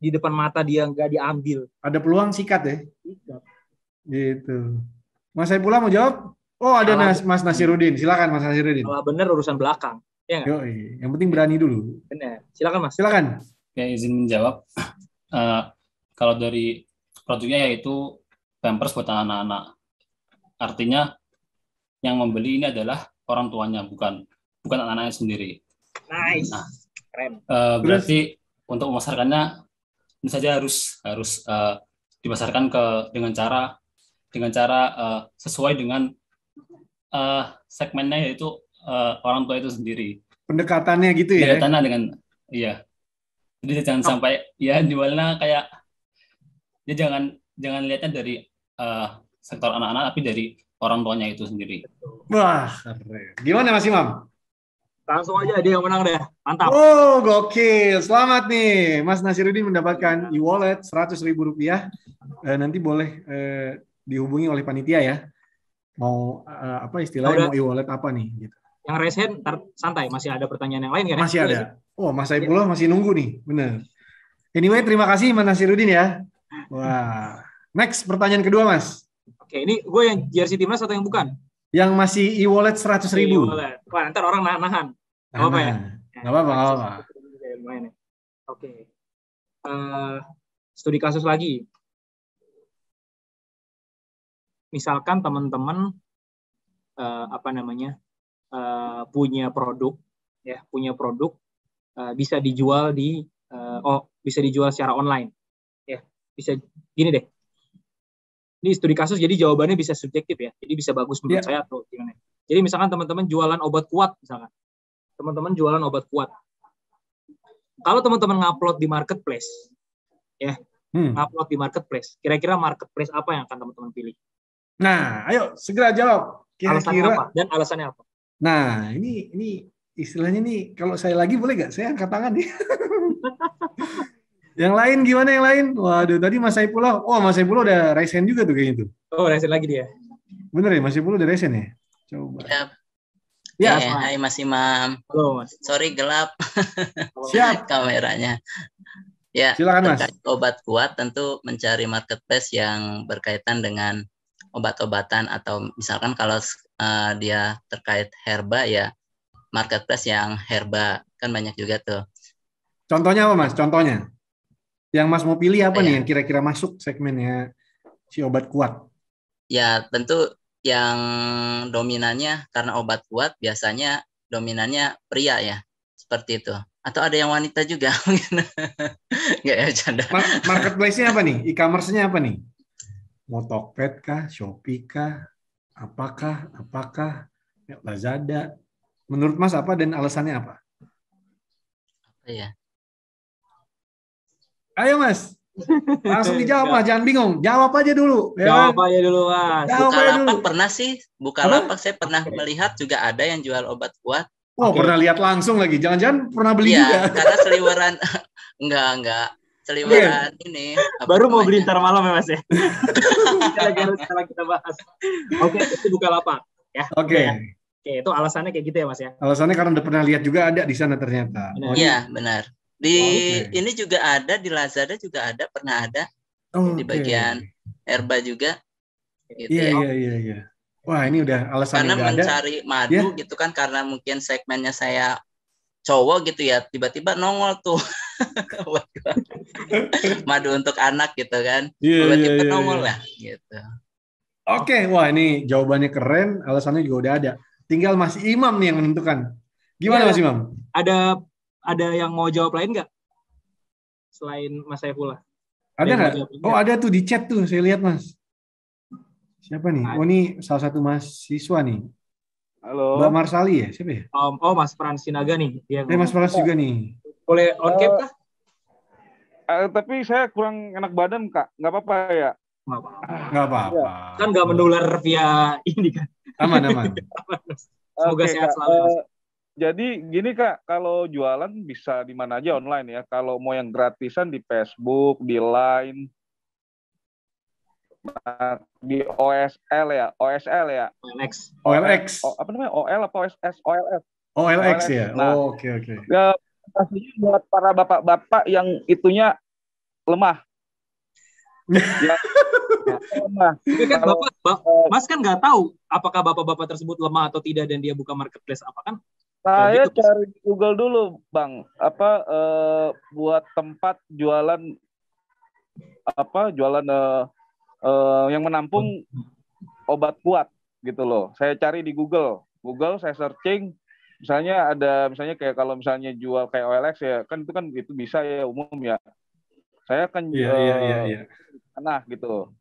di depan mata dia nggak diambil. Ada peluang sikat ya? Sikat. Gitu. Mas Saipuloh mau jawab? Oh ada Mas, Mas Nasirudin, silakan Mas Nasirudin. Kalau bener urusan belakang, ya Yo, Yang penting berani dulu. Benar, silakan Mas. Silakan. Ya izin menjawab. Uh, kalau dari produknya yaitu pampers buat anak-anak. Artinya yang membeli ini adalah orang tuanya, bukan bukan anak-anaknya sendiri. Nice. Nah, Keren. Uh, berarti Terus. untuk memasarkannya ini saja harus harus uh, eh, dipasarkan ke dengan cara dengan cara uh, sesuai dengan uh, segmennya yaitu uh, orang tua itu sendiri. Pendekatannya gitu ya. Pendekatannya dengan iya. Jadi jangan oh. sampai ya jualnya kayak dia jangan jangan lihatnya dari uh, sektor anak-anak tapi dari orang tuanya itu sendiri. Wah, keren. Gimana Mas Imam? Langsung aja dia yang menang deh. Mantap. Oh, gokil. Selamat nih. Mas Nasiruddin mendapatkan e-wallet 100 ribu rupiah. nanti boleh dihubungi oleh panitia ya mau uh, apa istilahnya Udah. mau e-wallet apa nih gitu. Yang resen ntar santai masih ada pertanyaan yang lain kan? Masih ada. Oh, Mas iya. Saifullah masih nunggu nih. benar. Anyway, terima kasih Mas Nasirudin ya. Wah. Next pertanyaan kedua, Mas. Oke, ini gue yang jersey timnas atau yang bukan? Yang masih e-wallet 100 ribu. e Wah, ntar orang nahan. Gak apa-apa ya? Gak apa-apa, gak apa-apa. Oke. Okay. Uh, eh, studi kasus lagi misalkan teman-teman uh, apa namanya uh, punya produk ya punya produk uh, bisa dijual di uh, oh bisa dijual secara online ya bisa gini deh ini studi kasus jadi jawabannya bisa subjektif ya jadi bisa bagus menurut yeah. saya atau gimana jadi misalkan teman-teman jualan obat kuat misalkan teman-teman jualan obat kuat kalau teman-teman ngupload di marketplace ya hmm. ngupload di marketplace kira-kira marketplace apa yang akan teman-teman pilih Nah, ayo segera jawab. Kira-kira alasannya apa? dan alasannya apa? Nah, ini ini istilahnya nih kalau saya lagi boleh nggak? Saya angkat tangan nih. yang lain gimana yang lain? Waduh, tadi Mas Saifullah. Oh, Mas Saifullah udah raise hand juga tuh kayak tuh. Oh, raise hand lagi dia. Bener ya, Mas Saifullah udah raise hand ya? Coba. Ya. Ya, ya hai Mas Imam. Halo, Mas. Sorry gelap. Siap kameranya. Ya, silakan Mas. Obat kuat tentu mencari marketplace yang berkaitan dengan obat-obatan atau misalkan kalau uh, dia terkait herba ya marketplace yang herba kan banyak juga tuh. Contohnya apa mas? Contohnya yang mas mau pilih apa ya. nih yang kira-kira masuk segmennya si obat kuat? Ya tentu yang dominannya karena obat kuat biasanya dominannya pria ya seperti itu atau ada yang wanita juga mungkin nggak ya canda marketplace-nya apa nih e-commerce-nya apa nih mau Tokped kah, Shopee kah, apakah, apakah, Lazada. Menurut Mas apa dan alasannya apa? Apa ya? Ayo Mas, langsung dijawab Mas, jangan bingung. Jawab aja dulu. Ya. Jawab kan? aja dulu Mas. Jawab lapak dulu. pernah sih, Bukalapak saya pernah okay. melihat juga ada yang jual obat kuat. Oh, okay. pernah lihat langsung lagi. Jangan-jangan pernah beli ya, juga. karena seliweran. enggak, enggak Selimutan yeah. ini. Baru mau beli ntar malam ya Mas ya. kita bahas. Oke, okay, itu buka lapak ya. Oke. Okay. Oke, itu alasannya kayak gitu ya Mas ya. Alasannya karena udah pernah lihat juga ada di sana ternyata. Iya, oh, benar. Di oh, okay. ini juga ada di Lazada juga ada, pernah ada. Oh, di bagian Erba juga. Gitu iya, ya. iya, iya, iya, Wah, ini udah alasan Karena mencari ada. madu yeah. gitu kan karena mungkin segmennya saya cowok gitu ya tiba-tiba nongol tuh madu untuk anak gitu kan yeah, iya, tiba-tiba yeah, yeah, nongol yeah. lah gitu oke okay, wah ini jawabannya keren alasannya juga udah ada tinggal Mas Imam nih yang menentukan gimana yeah. Mas Imam ada ada yang mau jawab lain nggak selain Mas Saifullah ada nggak oh ada tuh di chat tuh saya lihat Mas siapa nih ada. oh ini salah satu mahasiswa nih Halo. Mbak Marsali ya? Siapa ya? Um, oh, Mas Pran Sinaga nih. Dia eh, Mas Pran juga nih. Boleh on cap kah? Uh, tapi saya kurang enak badan, Kak. Nggak apa-apa ya? Nggak apa-apa. Iya. Kan nggak menular via ini kan? Aman, aman. Semoga okay, sehat Kak. selalu, Mas. Eh, jadi gini Kak, kalau jualan bisa di mana aja online ya. Kalau mau yang gratisan di Facebook, di Line, Nah, di OSL ya, OSL ya. OLX. OLX. O, apa namanya? OL apa OSS? OLS. OLX, OLX ya. Nah, oh, oke okay, oke. Ya, Pastinya buat para bapak-bapak yang itunya lemah. ya, lemah. Kan bapak, bap, eh, mas kan nggak tahu apakah bapak-bapak tersebut lemah atau tidak dan dia buka marketplace apa kan? Saya gitu, cari di Google dulu, Bang. Apa uh, buat tempat jualan apa jualan uh, uh, yang menampung hmm. obat kuat gitu loh. Saya cari di Google, Google saya searching, misalnya ada misalnya kayak kalau misalnya jual kayak OLX ya kan itu kan itu bisa ya umum ya. Saya kan yeah, iya, iya, yeah, yeah, yeah. nah gitu.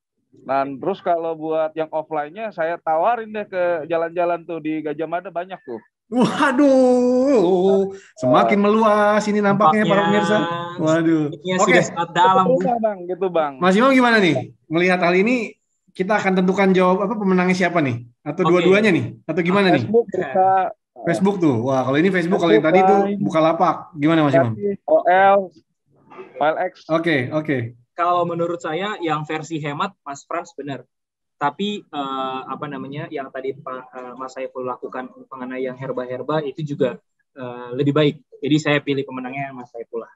Nah terus kalau buat yang offline-nya saya tawarin deh ke jalan-jalan tuh di Gajah Mada banyak tuh. Waduh, semakin meluas ini nampaknya, nampaknya para pemirsa. Waduh. Oke, okay. dalam. Bang, gitu, Bang. Mas Imam gimana nih? Melihat hal ini kita akan tentukan jawab apa pemenangnya siapa nih? Atau okay. dua-duanya nih? Atau gimana Facebook nih? Kita, Facebook tuh. Wah, kalau ini Facebook, Facebook kalau yang tadi tuh buka lapak. Gimana Mas Imam? OL X. Oke, okay, oke. Okay. Kalau menurut saya yang versi hemat Mas Frans benar tapi uh, apa namanya yang tadi Pak uh, Mas Saiful lakukan mengenai yang herba-herba itu juga uh, lebih baik. Jadi saya pilih pemenangnya Mas Saiful lah.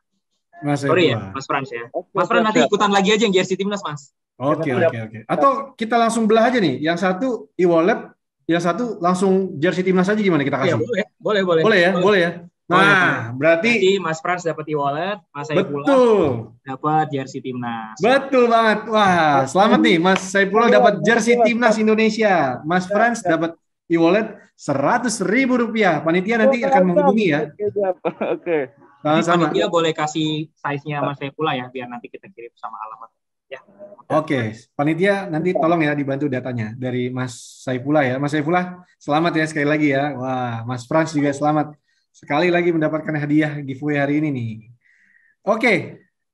Mas Sorry ya, Mas Frans ya. Oke, mas Frans nanti ikutan lagi aja yang jersey timnas Mas. Oke oke oke. Atau kita langsung belah aja nih. Yang satu e-wallet, yang satu langsung jersey timnas aja gimana kita kasih? Ya, boleh, boleh, boleh. Boleh ya, boleh, boleh ya. Nah, berarti, berarti Mas Frans dapat e-wallet, Mas Saipul dapat jersey timnas. Betul banget. Wah, selamat nih Mas Saipul dapat jersey timnas Indonesia. Mas Frans iya. dapat e-wallet seratus ribu rupiah. Panitia nanti akan iya, menghubungi ya. Iya, Oke. Sama-sama. Panitia boleh kasih size-nya Mas Saipul ya, biar nanti kita kirim sama alamat. Ya. Oke, panitia nanti tolong ya dibantu datanya dari Mas saipula ya. Mas saipula selamat ya sekali lagi ya. Wah, Mas Frans juga selamat sekali lagi mendapatkan hadiah giveaway hari ini nih. Oke, okay,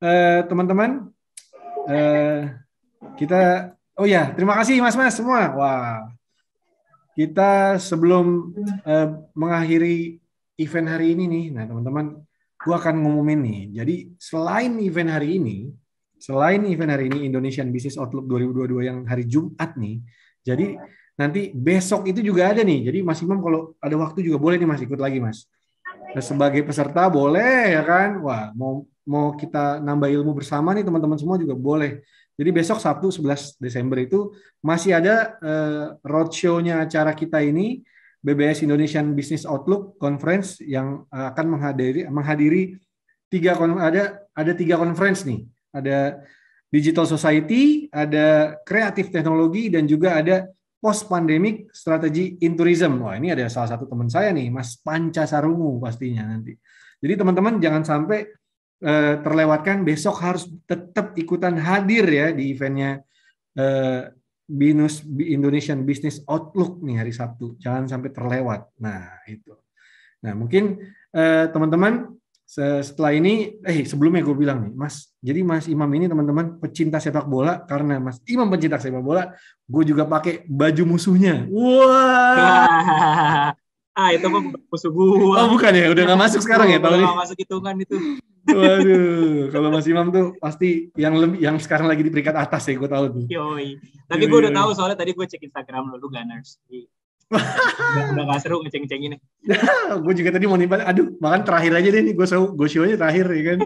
uh, eh, teman-teman, uh, kita oh ya terima kasih mas-mas semua. Wah, kita sebelum uh, mengakhiri event hari ini nih, nah teman-teman, gua akan ngumumin nih. Jadi selain event hari ini, selain event hari ini Indonesian Business Outlook 2022 yang hari Jumat nih, jadi nanti besok itu juga ada nih. Jadi Mas Imam kalau ada waktu juga boleh nih Mas ikut lagi Mas Nah, sebagai peserta boleh ya kan? Wah, mau mau kita nambah ilmu bersama nih teman-teman semua juga boleh. Jadi besok Sabtu 11 Desember itu masih ada uh, roadshow-nya acara kita ini BBS Indonesian Business Outlook Conference yang eh, akan menghadiri menghadiri tiga ada ada tiga conference nih. Ada Digital Society, ada creative Teknologi dan juga ada post pandemic strategi in tourism. Wah, ini ada salah satu teman saya nih, Mas Panca Sarungu pastinya nanti. Jadi teman-teman jangan sampai eh, terlewatkan besok harus tetap ikutan hadir ya di eventnya eh, Binus Indonesian Business Outlook nih hari Sabtu. Jangan sampai terlewat. Nah, itu. Nah, mungkin eh, teman -teman, setelah ini eh sebelumnya gue bilang nih mas jadi mas imam ini teman-teman pecinta sepak bola karena mas imam pecinta sepak bola gue juga pakai baju musuhnya wah ah itu musuh gue oh bukan ya udah gak masuk sekarang ya tahun ini masuk hitungan itu waduh kalau mas imam tuh pasti yang lebih yang sekarang lagi di peringkat atas ya gue tahu tuh Yoi. tapi gue udah tahu soalnya tadi gue cek instagram lo lu Gunners udah, udah gak seru ngeceng-ceng ini. gue juga tadi mau nimpal, aduh, bahkan terakhir aja deh nih, gue show, gue show aja terakhir, ya kan.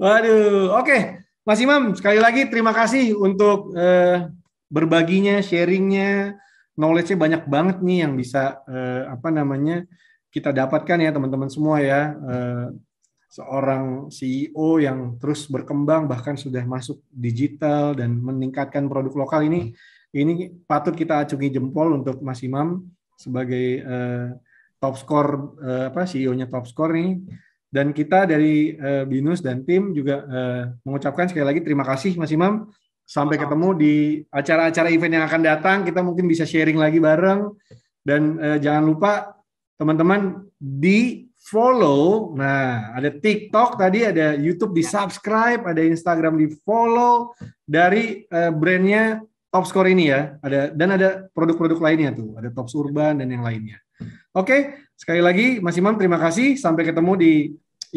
Waduh, oke. Okay. Mas Imam, sekali lagi terima kasih untuk uh, berbaginya, sharingnya, knowledge-nya banyak banget nih yang bisa, uh, apa namanya, kita dapatkan ya teman-teman semua ya. Uh, seorang CEO yang terus berkembang, bahkan sudah masuk digital dan meningkatkan produk lokal ini ini patut kita acungi jempol untuk Mas Imam sebagai uh, top score uh, apa CEO-nya top score nih. Dan kita dari uh, Binus dan tim juga uh, mengucapkan sekali lagi terima kasih Mas Imam. Sampai ketemu di acara-acara event yang akan datang, kita mungkin bisa sharing lagi bareng. Dan uh, jangan lupa teman-teman di follow. Nah, ada TikTok tadi, ada YouTube di ya. subscribe, ada Instagram di follow dari uh, brandnya top score ini ya. Ada dan ada produk-produk lainnya tuh, ada top Urban dan yang lainnya. Oke, okay, sekali lagi Mas Imam terima kasih. Sampai ketemu di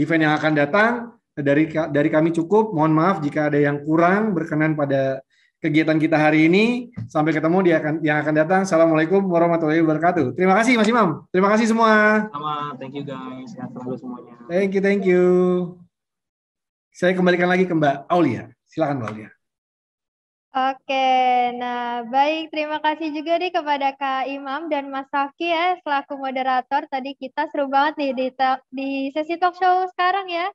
event yang akan datang. Dari dari kami cukup. Mohon maaf jika ada yang kurang berkenan pada kegiatan kita hari ini. Sampai ketemu di akan yang akan datang. Assalamualaikum warahmatullahi wabarakatuh. Terima kasih Mas Imam. Terima kasih semua. Sama, thank you guys. Sehat selalu semuanya. Thank you, thank you. Saya kembalikan lagi ke Mbak Aulia. Silakan Mbak Aulia. Oke, nah baik terima kasih juga nih kepada Kak Imam dan Mas Rafki ya selaku moderator. Tadi kita seru banget nih di, di sesi talk show sekarang ya.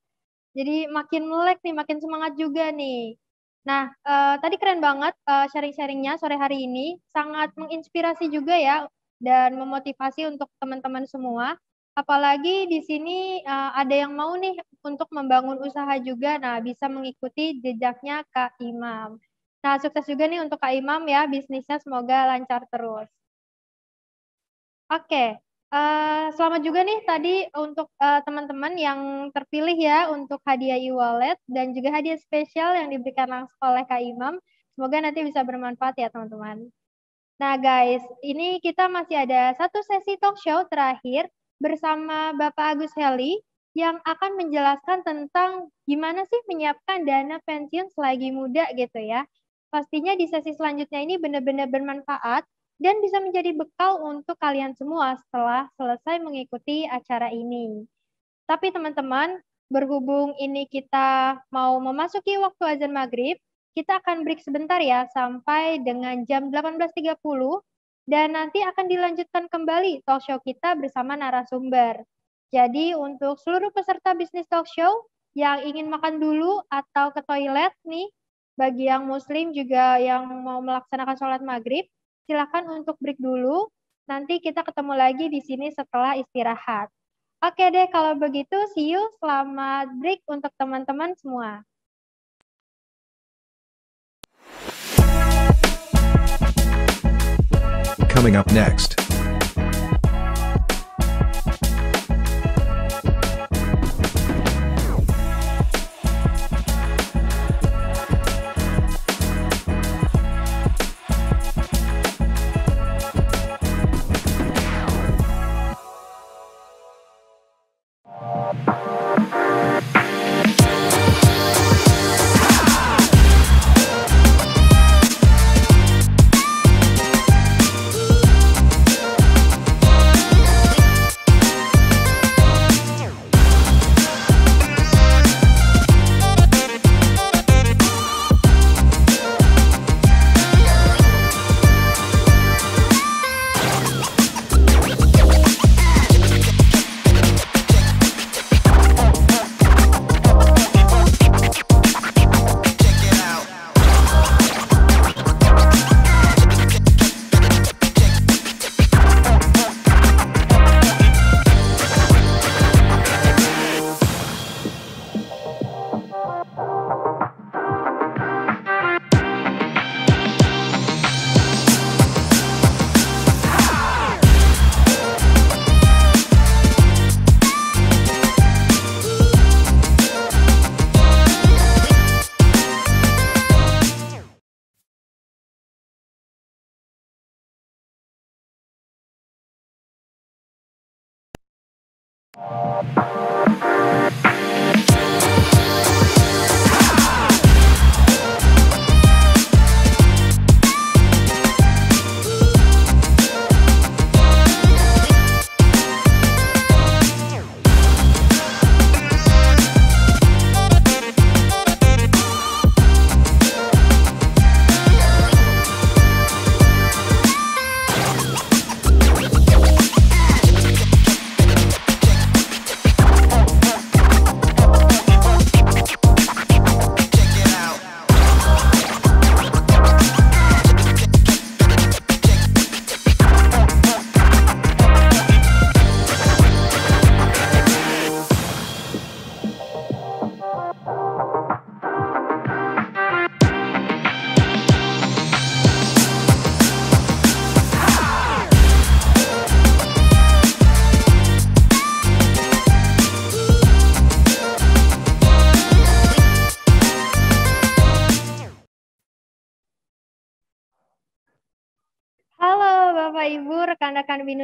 Jadi makin melek nih, makin semangat juga nih. Nah, uh, tadi keren banget uh, sharing-sharingnya sore hari ini. Sangat menginspirasi juga ya dan memotivasi untuk teman-teman semua. Apalagi di sini uh, ada yang mau nih untuk membangun usaha juga. Nah, bisa mengikuti jejaknya Kak Imam. Nah, sukses juga nih untuk Kak Imam ya, bisnisnya semoga lancar terus. Oke, okay. uh, eh, selamat juga nih tadi untuk teman eh, teman-teman yang terpilih ya untuk hadiah e-wallet dan juga hadiah spesial yang diberikan langsung oleh Kak Imam. Semoga nanti bisa bermanfaat ya teman-teman. Nah guys, ini kita masih ada satu sesi talk show terakhir bersama Bapak Agus Heli yang akan menjelaskan tentang gimana sih menyiapkan dana pensiun selagi muda gitu ya. Pastinya di sesi selanjutnya ini benar-benar bermanfaat dan bisa menjadi bekal untuk kalian semua setelah selesai mengikuti acara ini. Tapi teman-teman, berhubung ini kita mau memasuki waktu azan maghrib, kita akan break sebentar ya sampai dengan jam 18.30 dan nanti akan dilanjutkan kembali talk show kita bersama narasumber. Jadi untuk seluruh peserta bisnis talk show yang ingin makan dulu atau ke toilet nih, bagi yang Muslim juga yang mau melaksanakan sholat maghrib, silakan untuk break dulu. Nanti kita ketemu lagi di sini setelah istirahat. Oke deh, kalau begitu see you. Selamat break untuk teman-teman semua. Coming up next.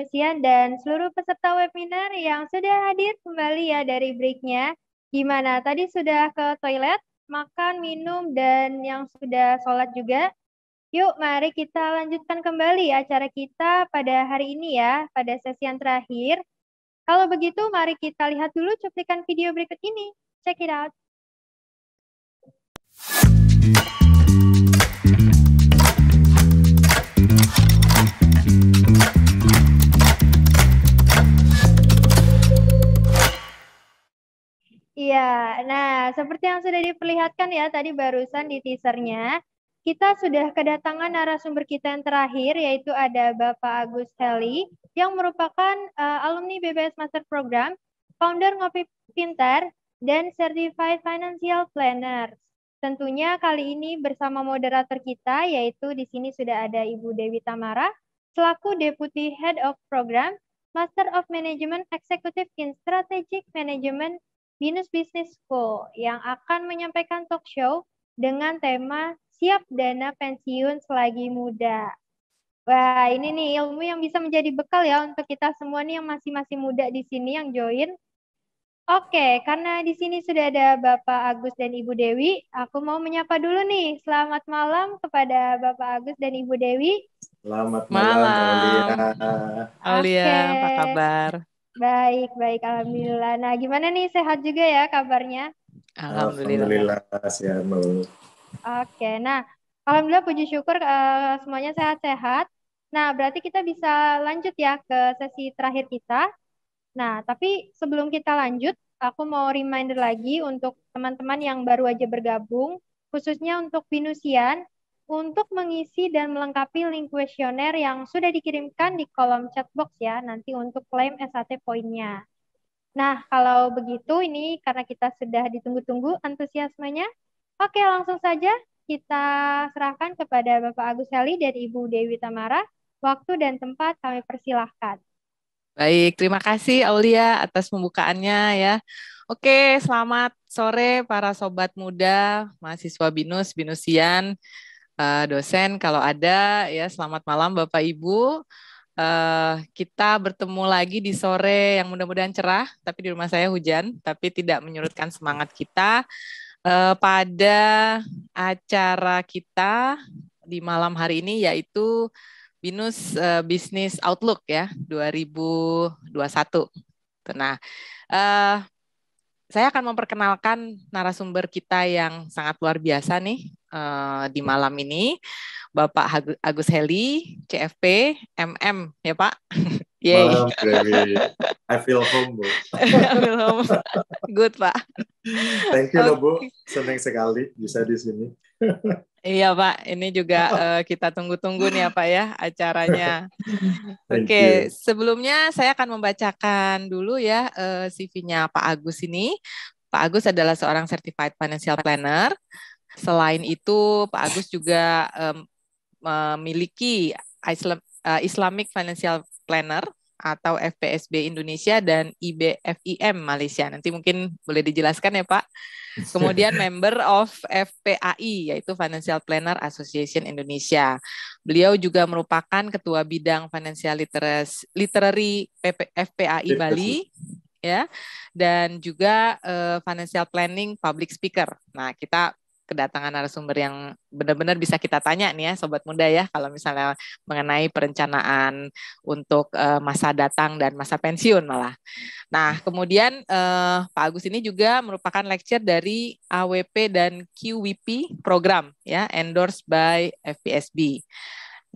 Lucian dan seluruh peserta webinar yang sudah hadir kembali ya dari breaknya. Gimana tadi sudah ke toilet, makan, minum, dan yang sudah sholat juga? Yuk, mari kita lanjutkan kembali acara kita pada hari ini ya, pada sesi yang terakhir. Kalau begitu, mari kita lihat dulu cuplikan video berikut ini. Check it out. Iya, nah seperti yang sudah diperlihatkan ya tadi barusan di teasernya, kita sudah kedatangan narasumber kita yang terakhir yaitu ada Bapak Agus Heli yang merupakan uh, alumni BBS Master Program, founder Ngopi Pintar, dan Certified Financial Planner. Tentunya kali ini bersama moderator kita yaitu di sini sudah ada Ibu Dewi Tamara selaku Deputy Head of Program Master of Management Executive in Strategic Management Binus Business School yang akan menyampaikan talk show dengan tema siap dana pensiun selagi muda. Wah, ini nih ilmu yang bisa menjadi bekal ya untuk kita semua nih yang masih masih muda di sini yang join. Oke, karena di sini sudah ada Bapak Agus dan Ibu Dewi, aku mau menyapa dulu nih. Selamat malam kepada Bapak Agus dan Ibu Dewi. Selamat malam, malam. Alia. Alia, okay. apa kabar? Baik, baik. Alhamdulillah. Nah, gimana nih? Sehat juga ya kabarnya? Alhamdulillah. Alhamdulillah, Oke, nah. Alhamdulillah, puji syukur uh, semuanya sehat-sehat. Nah, berarti kita bisa lanjut ya ke sesi terakhir kita. Nah, tapi sebelum kita lanjut, aku mau reminder lagi untuk teman-teman yang baru aja bergabung, khususnya untuk Binusian, untuk mengisi dan melengkapi link kuesioner yang sudah dikirimkan di kolom chatbox ya, nanti untuk klaim SAT poinnya. Nah, kalau begitu ini karena kita sudah ditunggu-tunggu antusiasmenya, oke langsung saja kita serahkan kepada Bapak Agus Heli dan Ibu Dewi Tamara. Waktu dan tempat kami persilahkan. Baik, terima kasih Aulia atas pembukaannya ya. Oke, selamat sore para sobat muda, mahasiswa BINUS, BINUSian. Eh, dosen kalau ada ya selamat malam Bapak Ibu. Uh, kita bertemu lagi di sore yang mudah-mudahan cerah, tapi di rumah saya hujan, tapi tidak menyurutkan semangat kita uh, pada acara kita di malam hari ini yaitu Binus uh, Business Outlook ya 2021. Nah, uh, saya akan memperkenalkan narasumber kita yang sangat luar biasa nih uh, di malam ini, Bapak Agus Heli, CFP, MM ya Pak. Yay. Malam, I feel home, Bu. I feel home. Good, Pak. Thank you, okay. Bu. Senang sekali bisa di sini. Iya Pak, ini juga uh, kita tunggu-tunggu nih ya Pak ya acaranya. Oke, okay. sebelumnya saya akan membacakan dulu ya uh, eh, CV-nya Pak Agus ini. Pak Agus adalah seorang Certified Financial Planner. Selain itu, Pak Agus juga um, memiliki Islam, uh, Islamic Financial Planner atau FPSB Indonesia dan IBFIM Malaysia. Nanti mungkin boleh dijelaskan ya Pak. Kemudian member of FPAI yaitu Financial Planner Association Indonesia. Beliau juga merupakan ketua bidang Financial Literacy, Literary PP, FPAI iya, Bali ya dan juga uh, Financial Planning Public Speaker. Nah, kita kedatangan narasumber yang benar-benar bisa kita tanya nih ya sobat muda ya kalau misalnya mengenai perencanaan untuk uh, masa datang dan masa pensiun malah. Nah, kemudian uh, Pak Agus ini juga merupakan lecture dari AWP dan QWP program ya endorsed by FPSB.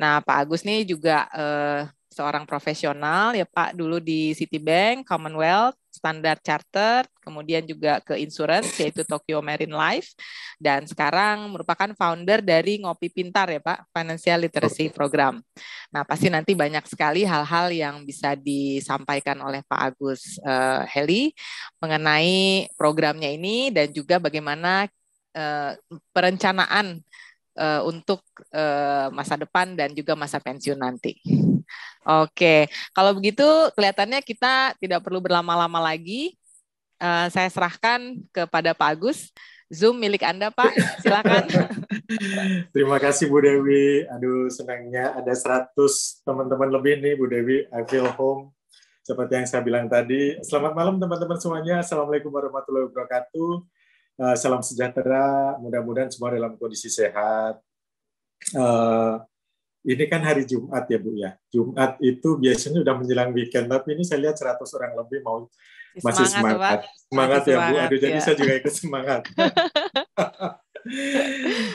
Nah, Pak Agus nih juga uh, seorang profesional ya Pak dulu di Citibank Commonwealth Standar Charter, kemudian juga ke insurance yaitu Tokyo Marine Life dan sekarang merupakan founder dari Ngopi Pintar ya Pak, Financial Literacy Program. Nah, pasti nanti banyak sekali hal-hal yang bisa disampaikan oleh Pak Agus uh, Heli mengenai programnya ini dan juga bagaimana uh, perencanaan uh, untuk uh, masa depan dan juga masa pensiun nanti. Oke, kalau begitu kelihatannya kita tidak perlu berlama-lama lagi. Uh, saya serahkan kepada Pak Agus. Zoom milik Anda, Pak. Silakan. Terima kasih Bu Dewi. Aduh, senangnya ada 100 teman-teman lebih nih Bu Dewi. I feel home. Seperti yang saya bilang tadi, selamat malam teman-teman semuanya. Assalamualaikum warahmatullahi wabarakatuh. Uh, salam sejahtera. Mudah-mudahan semua dalam kondisi sehat. Uh, ini kan hari Jumat ya Bu ya. Jumat itu biasanya udah menjelang weekend, tapi ini saya lihat 100 orang lebih mau masih semangat. Semangat, semangat ya Bu. Ya. Aduh, ya. jadi saya juga ikut semangat. Oke,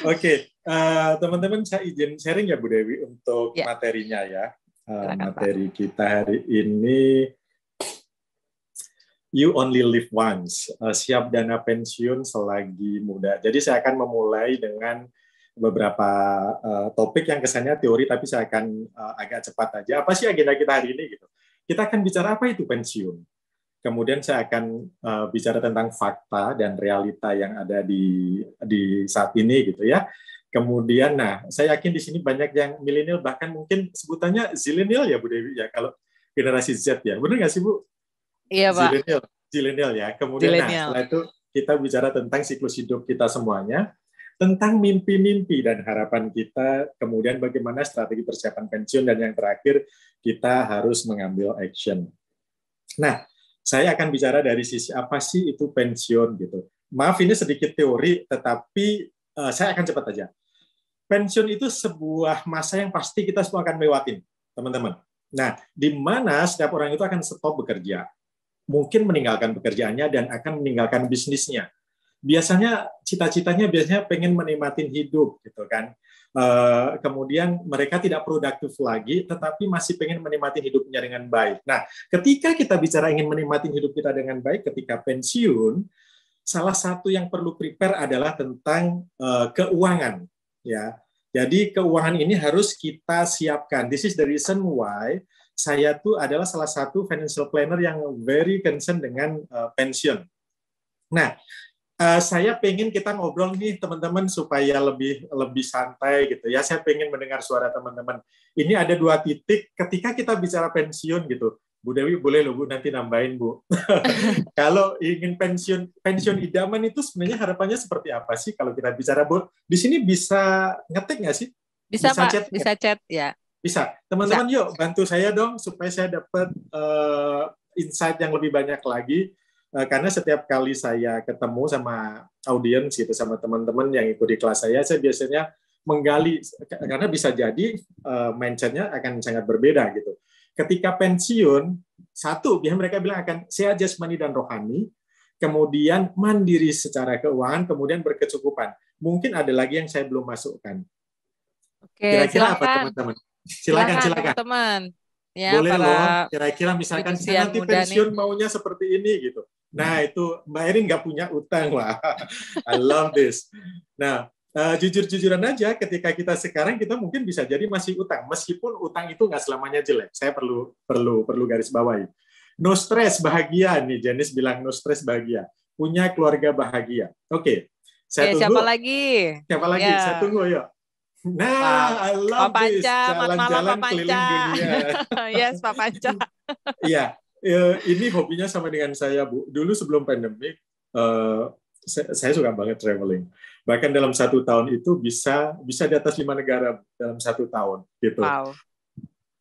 okay. uh, eh, teman-teman saya izin sharing ya Bu Dewi untuk ya. materinya ya. Uh, materi kita hari ini You only live once. Uh, siap dana pensiun selagi muda. Jadi saya akan memulai dengan beberapa uh, topik yang kesannya teori tapi saya akan uh, agak cepat aja. Apa sih agenda kita hari ini gitu? Kita akan bicara apa itu pensiun. Kemudian saya akan uh, bicara tentang fakta dan realita yang ada di di saat ini gitu ya. Kemudian nah, saya yakin di sini banyak yang milenial bahkan mungkin sebutannya zilenial ya Bu Dewi ya kalau generasi Z ya. Benar nggak sih Bu? Iya, Pak. Zilenial, zilenial ya. Kemudian nah, setelah itu kita bicara tentang siklus hidup kita semuanya tentang mimpi-mimpi dan harapan kita, kemudian bagaimana strategi persiapan pensiun, dan yang terakhir, kita harus mengambil action. Nah, saya akan bicara dari sisi apa sih itu pensiun gitu. Maaf ini sedikit teori, tetapi uh, saya akan cepat aja. Pensiun itu sebuah masa yang pasti kita semua akan lewatin, teman-teman. Nah, di mana setiap orang itu akan stop bekerja, mungkin meninggalkan pekerjaannya dan akan meninggalkan bisnisnya biasanya cita-citanya biasanya pengen menikmati hidup gitu kan. Uh, kemudian mereka tidak produktif lagi, tetapi masih pengen menikmati hidupnya dengan baik. Nah, ketika kita bicara ingin menikmati hidup kita dengan baik, ketika pensiun, salah satu yang perlu prepare adalah tentang uh, keuangan, ya. Jadi keuangan ini harus kita siapkan. This is the reason why saya tuh adalah salah satu financial planner yang very concern dengan uh, pensiun. Nah, Eh, saya pengen kita ngobrol nih teman-teman supaya lebih lebih santai gitu ya. Saya pengen mendengar suara teman-teman. Ini ada dua titik ketika kita bicara pensiun gitu. Bu Dewi boleh loh Bu nanti nambahin Bu. kalau ingin pensiun pensiun idaman itu sebenarnya harapannya seperti apa sih kalau kita bicara Bu? Di sini bisa ngetik nggak sih? Bisa, bisa Pak, chat, bisa chat ya. Bisa. Teman-teman yuk bantu saya dong supaya saya dapat uh, eh, insight yang lebih banyak lagi Eh, karena setiap kali saya ketemu sama audiens gitu sama teman-teman yang ikut di kelas saya saya biasanya menggali karena bisa jadi uh, mindsetnya akan sangat berbeda gitu ketika pensiun satu biasanya mereka bilang akan sehat jasmani dan rohani kemudian mandiri secara keuangan kemudian berkecukupan mungkin ada lagi yang saya belum masukkan Oke, kira-kira silakan. apa teman-teman silakan silakan, silakan. teman ya, boleh para loh kira-kira misalkan saya nanti pensiun nih. maunya seperti ini gitu nah hmm. itu mbak Erin nggak punya utang lah I love this nah uh, jujur-jujuran aja ketika kita sekarang kita mungkin bisa jadi masih utang meskipun utang itu nggak selamanya jelek saya perlu perlu perlu garis bawahi no stress bahagia nih Janis bilang no stress bahagia punya keluarga bahagia oke okay. saya eh, tunggu siapa lagi siapa lagi yeah. saya tunggu yuk Nah, I love Pak Panca, this. Jalan-jalan Pak dunia. yes, Pak Panca. Iya, ya, ini hobinya sama dengan saya, Bu. Dulu sebelum pandemik, eh, saya suka banget traveling. Bahkan dalam satu tahun itu bisa bisa di atas lima negara dalam satu tahun, gitu. Wow.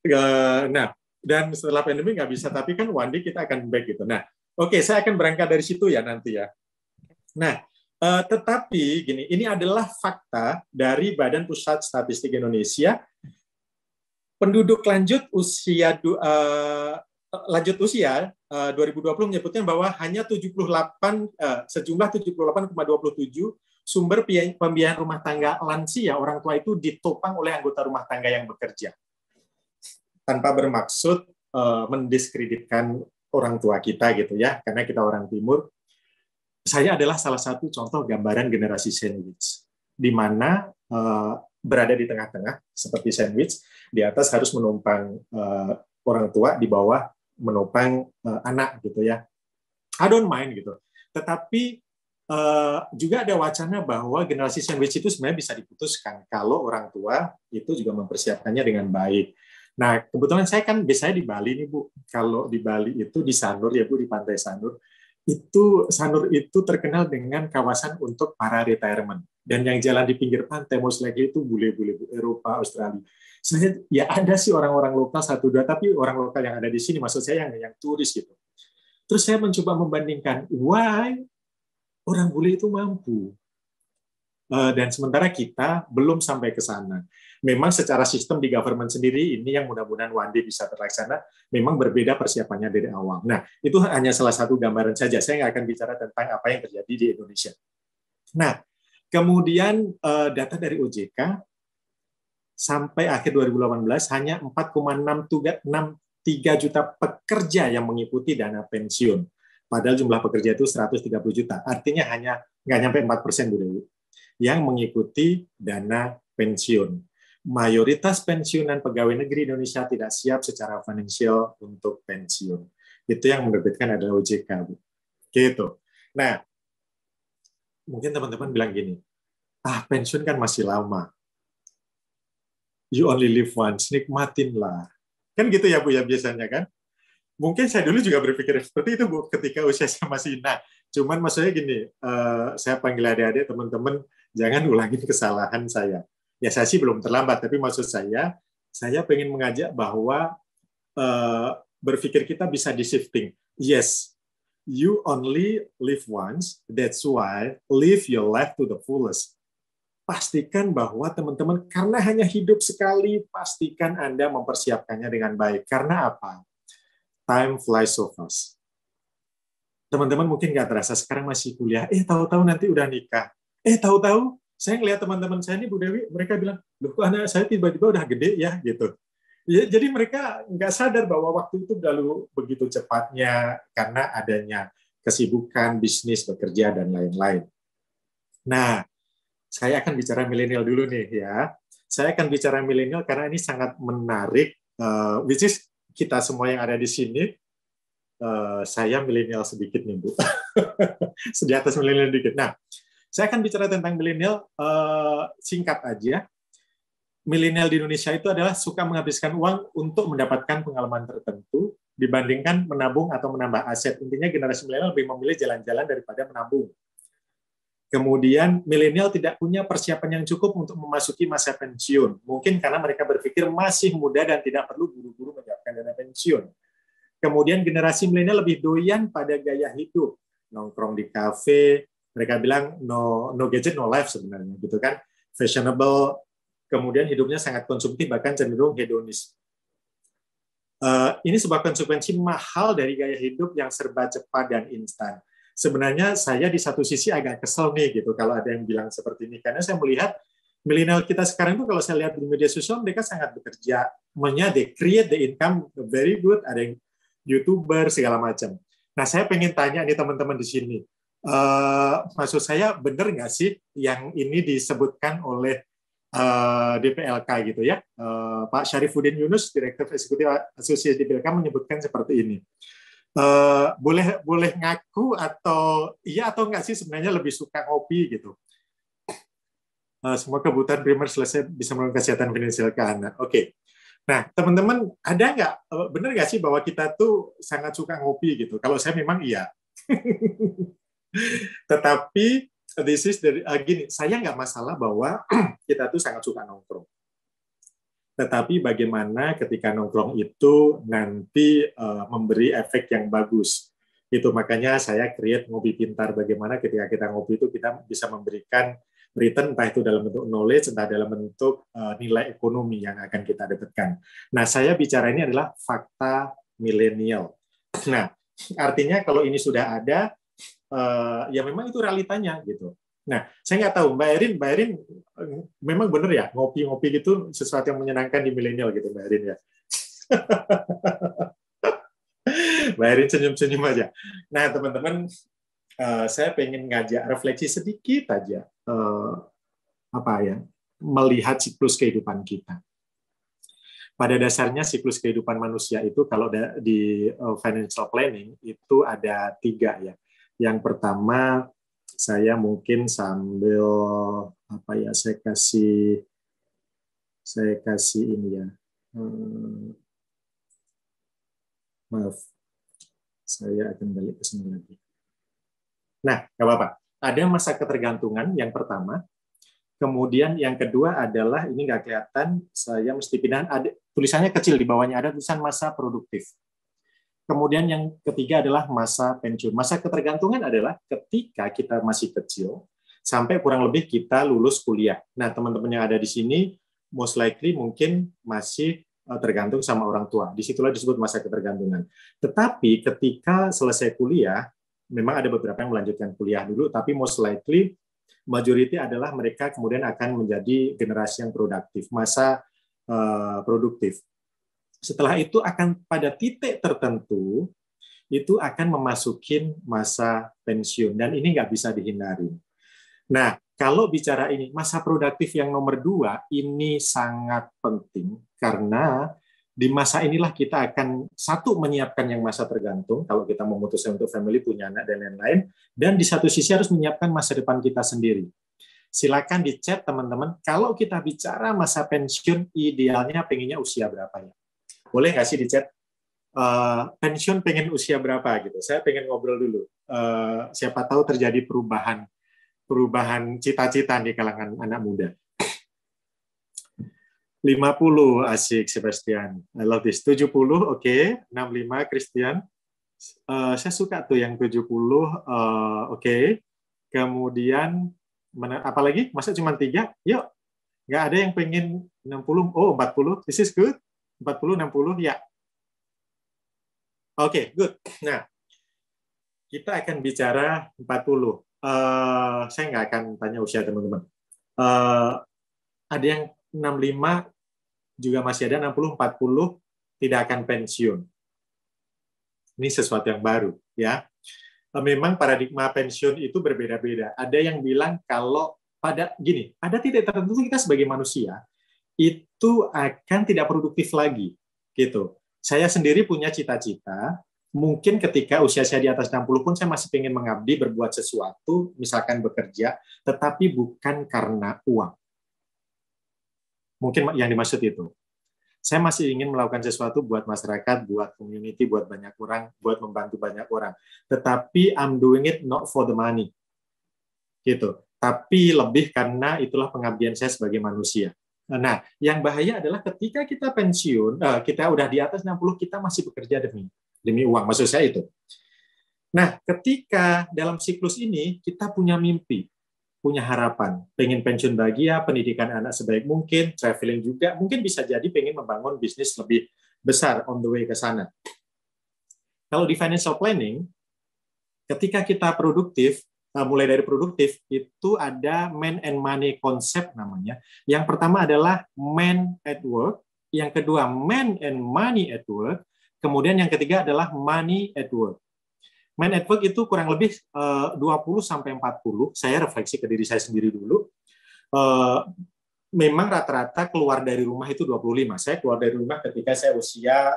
Eh, nah, dan setelah pandemi nggak bisa, tapi kan one day kita akan back gitu. Nah, oke, okay, saya akan berangkat dari situ ya nanti ya. Nah, Uh, tetapi gini, ini adalah fakta dari Badan Pusat Statistik Indonesia. Penduduk lanjut usia uh, lanjut usia eh, uh, 2020 menyebutkan bahwa hanya 78 uh, sejumlah 78,27 sumber pembiayaan rumah tangga lansia orang tua itu ditopang oleh anggota rumah tangga yang bekerja. Tanpa bermaksud uh, mendiskreditkan orang tua kita gitu ya, karena kita orang timur saya adalah salah satu contoh gambaran generasi sandwich, di mana uh, berada di tengah-tengah seperti sandwich, di atas harus menumpang uh, orang tua, di bawah menopang uh, anak gitu ya. I don't mind gitu. Tetapi uh, juga ada wacana bahwa generasi sandwich itu sebenarnya bisa diputuskan kalau orang tua itu juga mempersiapkannya dengan baik. Nah, kebetulan saya kan biasanya di Bali nih Bu. Kalau di Bali itu di Sanur ya Bu, di Pantai Sanur itu Sanur itu terkenal dengan kawasan untuk para retirement dan yang jalan di pinggir pantai most likely itu bule-bule Eropa Australia sebenarnya ya ada sih orang-orang lokal satu dua tapi orang lokal yang ada di sini maksud saya yang yang turis gitu terus saya mencoba membandingkan why orang bule itu mampu Eh, dan sementara kita belum sampai ke sana. Memang secara sistem di government sendiri ini yang mudah-mudahan one day bisa terlaksana, memang berbeda persiapannya dari awal. Nah, itu hanya salah satu gambaran saja. Saya nggak akan bicara tentang apa yang terjadi di Indonesia. Nah, kemudian eh, data dari OJK sampai akhir 2018 hanya 4,63 juta pekerja yang mengikuti dana pensiun. Padahal jumlah pekerja itu 130 juta. Artinya hanya nggak nyampe 4 persen, Bu Dewi yang mengikuti dana pensiun. Mayoritas pensiunan pegawai negeri Indonesia tidak siap secara finansial untuk pensiun. Itu yang menerbitkan adalah OJK, Bu. Gitu. Nah, mungkin teman-teman bilang gini, ah pensiun kan masih lama. You only live once, nikmatinlah. Kan gitu ya Bu ya biasanya kan? mungkin saya dulu juga berpikir seperti itu bu ketika usia saya masih nah cuman maksudnya gini uh, saya panggil adik-adik teman-teman jangan ulangi kesalahan saya. Ya saya sih belum terlambat, tapi maksud saya, saya ingin mengajak bahwa uh, berpikir kita bisa di shifting. Yes, you only live once, that's why live your life to the fullest. Pastikan bahwa teman-teman, karena hanya hidup sekali, pastikan Anda mempersiapkannya dengan baik. Karena apa? Time flies so fast. Teman-teman mungkin nggak terasa sekarang masih kuliah, eh tahu-tahu nanti udah nikah Eh tahu-tahu saya ngeliat teman-teman saya ini Bu Dewi, mereka bilang, loh kok anak saya tiba-tiba udah gede ya gitu. Ya, jadi mereka nggak sadar bahwa waktu itu lalu begitu cepatnya karena adanya kesibukan, bisnis, bekerja, dan lain-lain. Nah, saya akan bicara milenial dulu nih ya. Saya akan bicara milenial karena ini sangat menarik, uh, which is kita semua yang ada di sini, uh, saya milenial sedikit nih Bu. Di atas milenial sedikit. Nah, saya akan bicara tentang milenial uh, singkat aja. Milenial di Indonesia itu adalah suka menghabiskan uang untuk mendapatkan pengalaman tertentu dibandingkan menabung atau menambah aset. Intinya generasi milenial lebih memilih jalan-jalan daripada menabung. Kemudian milenial tidak punya persiapan yang cukup untuk memasuki masa pensiun. Mungkin karena mereka berpikir masih muda dan tidak perlu buru-buru menyiapkan dana pensiun. Kemudian generasi milenial lebih doyan pada gaya hidup, nongkrong di kafe, mereka bilang no no gadget no life sebenarnya gitu kan fashionable kemudian hidupnya sangat konsumtif bahkan cenderung hedonis uh, ini sebuah konsekuensi mahal dari gaya hidup yang serba cepat dan instan sebenarnya saya di satu sisi agak kesel nih gitu kalau ada yang bilang seperti ini karena saya melihat milenial kita sekarang itu kalau saya lihat di media sosial mereka sangat bekerja menyadik create the income very good ada yang youtuber segala macam nah saya pengen tanya nih teman-teman di sini Eh, maksud saya benar nggak sih yang ini disebutkan oleh uh, eh, DPLK gitu ya uh, Pak Syarifuddin Yunus Direktur Eksekutif Asosiasi DPLK menyebutkan seperti ini uh, boleh boleh ngaku atau iya atau nggak sih sebenarnya lebih suka kopi gitu uh, semua kebutuhan primer selesai bisa melakukan kesehatan finansial ke anak oke okay. Nah, teman-teman, ada nggak, benar nggak sih bahwa kita tuh sangat suka ngopi gitu? Kalau saya memang iya. Tetapi this is dari uh, gini, saya nggak masalah bahwa kita tuh sangat suka nongkrong. Tetapi bagaimana ketika nongkrong itu nanti uh, memberi efek yang bagus. Itu makanya saya create ngopi pintar bagaimana ketika kita ngopi itu kita bisa memberikan return entah itu dalam bentuk knowledge entah dalam bentuk uh, nilai ekonomi yang akan kita dapatkan. Nah, saya bicara ini adalah fakta milenial. Nah, artinya kalau ini sudah ada, Eh, ya memang itu realitanya gitu. Nah, saya nggak tahu Mbak Erin, Mbak Erin eh, memang benar ya ngopi-ngopi gitu sesuatu yang menyenangkan di milenial gitu Mbak Erin ya. Mbak Erin senyum-senyum aja. Nah, teman-teman, eh, saya pengen ngajak refleksi sedikit aja apa ya melihat siklus kehidupan kita. Pada dasarnya siklus kehidupan manusia itu kalau di financial planning itu ada tiga ya yang pertama saya mungkin sambil apa ya saya kasih saya kasih ini ya. Hmm, maaf, saya akan balik ke sini lagi. Nah, nggak apa-apa. Ada masa ketergantungan yang pertama, kemudian yang kedua adalah ini nggak kelihatan, saya mesti pindah. Ada tulisannya kecil di bawahnya ada tulisan masa produktif. Kemudian yang ketiga adalah masa pensiun. Masa ketergantungan adalah ketika kita masih kecil sampai kurang lebih kita lulus kuliah. Nah, teman-teman yang ada di sini most likely mungkin masih eh, tergantung sama orang tua. Disitulah disebut masa ketergantungan. Tetapi ketika selesai kuliah, memang ada beberapa yang melanjutkan kuliah dulu, tapi most likely majority adalah mereka kemudian akan menjadi generasi yang produktif, masa uh, produktif. Setelah itu akan pada titik tertentu itu akan memasuki masa pensiun dan ini nggak bisa dihindari. Nah, kalau bicara ini masa produktif yang nomor dua ini sangat penting karena di masa inilah kita akan satu menyiapkan yang masa tergantung kalau kita memutuskan untuk family punya anak dan lain-lain dan di satu sisi harus menyiapkan masa depan kita sendiri. Silakan dicat teman-teman kalau kita bicara masa pensiun idealnya pengennya usia berapa ya? boleh nggak sih di chat uh, pensiun pengen usia berapa gitu saya pengen ngobrol dulu uh, siapa tahu terjadi perubahan perubahan cita-cita di kalangan anak muda 50 asik Sebastian I love this 70 oke okay. 65 Christian uh, saya suka tuh yang 70 uh, oke okay. kemudian mana, apalagi masa cuma tiga yuk nggak ada yang pengen 60 oh 40 this is good 40, 60 ya. Oke, okay, good. Nah, kita akan bicara 40. Uh, eh, saya nggak akan tanya usia teman-teman. Uh, ada yang 65 juga masih ada 60, 40 tidak akan pensiun. Ini sesuatu yang baru, ya. Eh, memang paradigma pensiun itu berbeda-beda. Ada yang bilang kalau pada gini, ada tidak tertentu kita sebagai manusia itu akan tidak produktif lagi gitu. Saya sendiri punya cita-cita, mungkin ketika usia saya di atas 60 pun saya masih ingin mengabdi berbuat sesuatu, misalkan bekerja, tetapi bukan karena uang. Mungkin yang dimaksud itu. Saya masih ingin melakukan sesuatu buat masyarakat, buat community, buat banyak orang, buat membantu banyak orang. Tetapi I'm doing it not for the money. Gitu. Tapi lebih karena itulah pengabdian saya sebagai manusia Nah, yang bahaya adalah ketika kita pensiun, eh, kita udah di atas 60, kita masih bekerja demi demi uang. Maksud saya itu. Nah, ketika dalam siklus ini kita punya mimpi, punya harapan, pengen pensiun bahagia, pendidikan anak sebaik mungkin, traveling juga, mungkin bisa jadi pengen membangun bisnis lebih besar on the way ke sana. Kalau di financial planning, ketika kita produktif, Nah, mulai dari produktif itu ada man and money konsep namanya. Yang pertama adalah man at work, yang kedua man and money at work, kemudian yang ketiga adalah money at work. Man at work itu kurang lebih 20 eh, sampai 40. Saya refleksi ke diri saya sendiri dulu. Eh, memang rata-rata keluar dari rumah itu 25. Saya keluar dari rumah ketika saya usia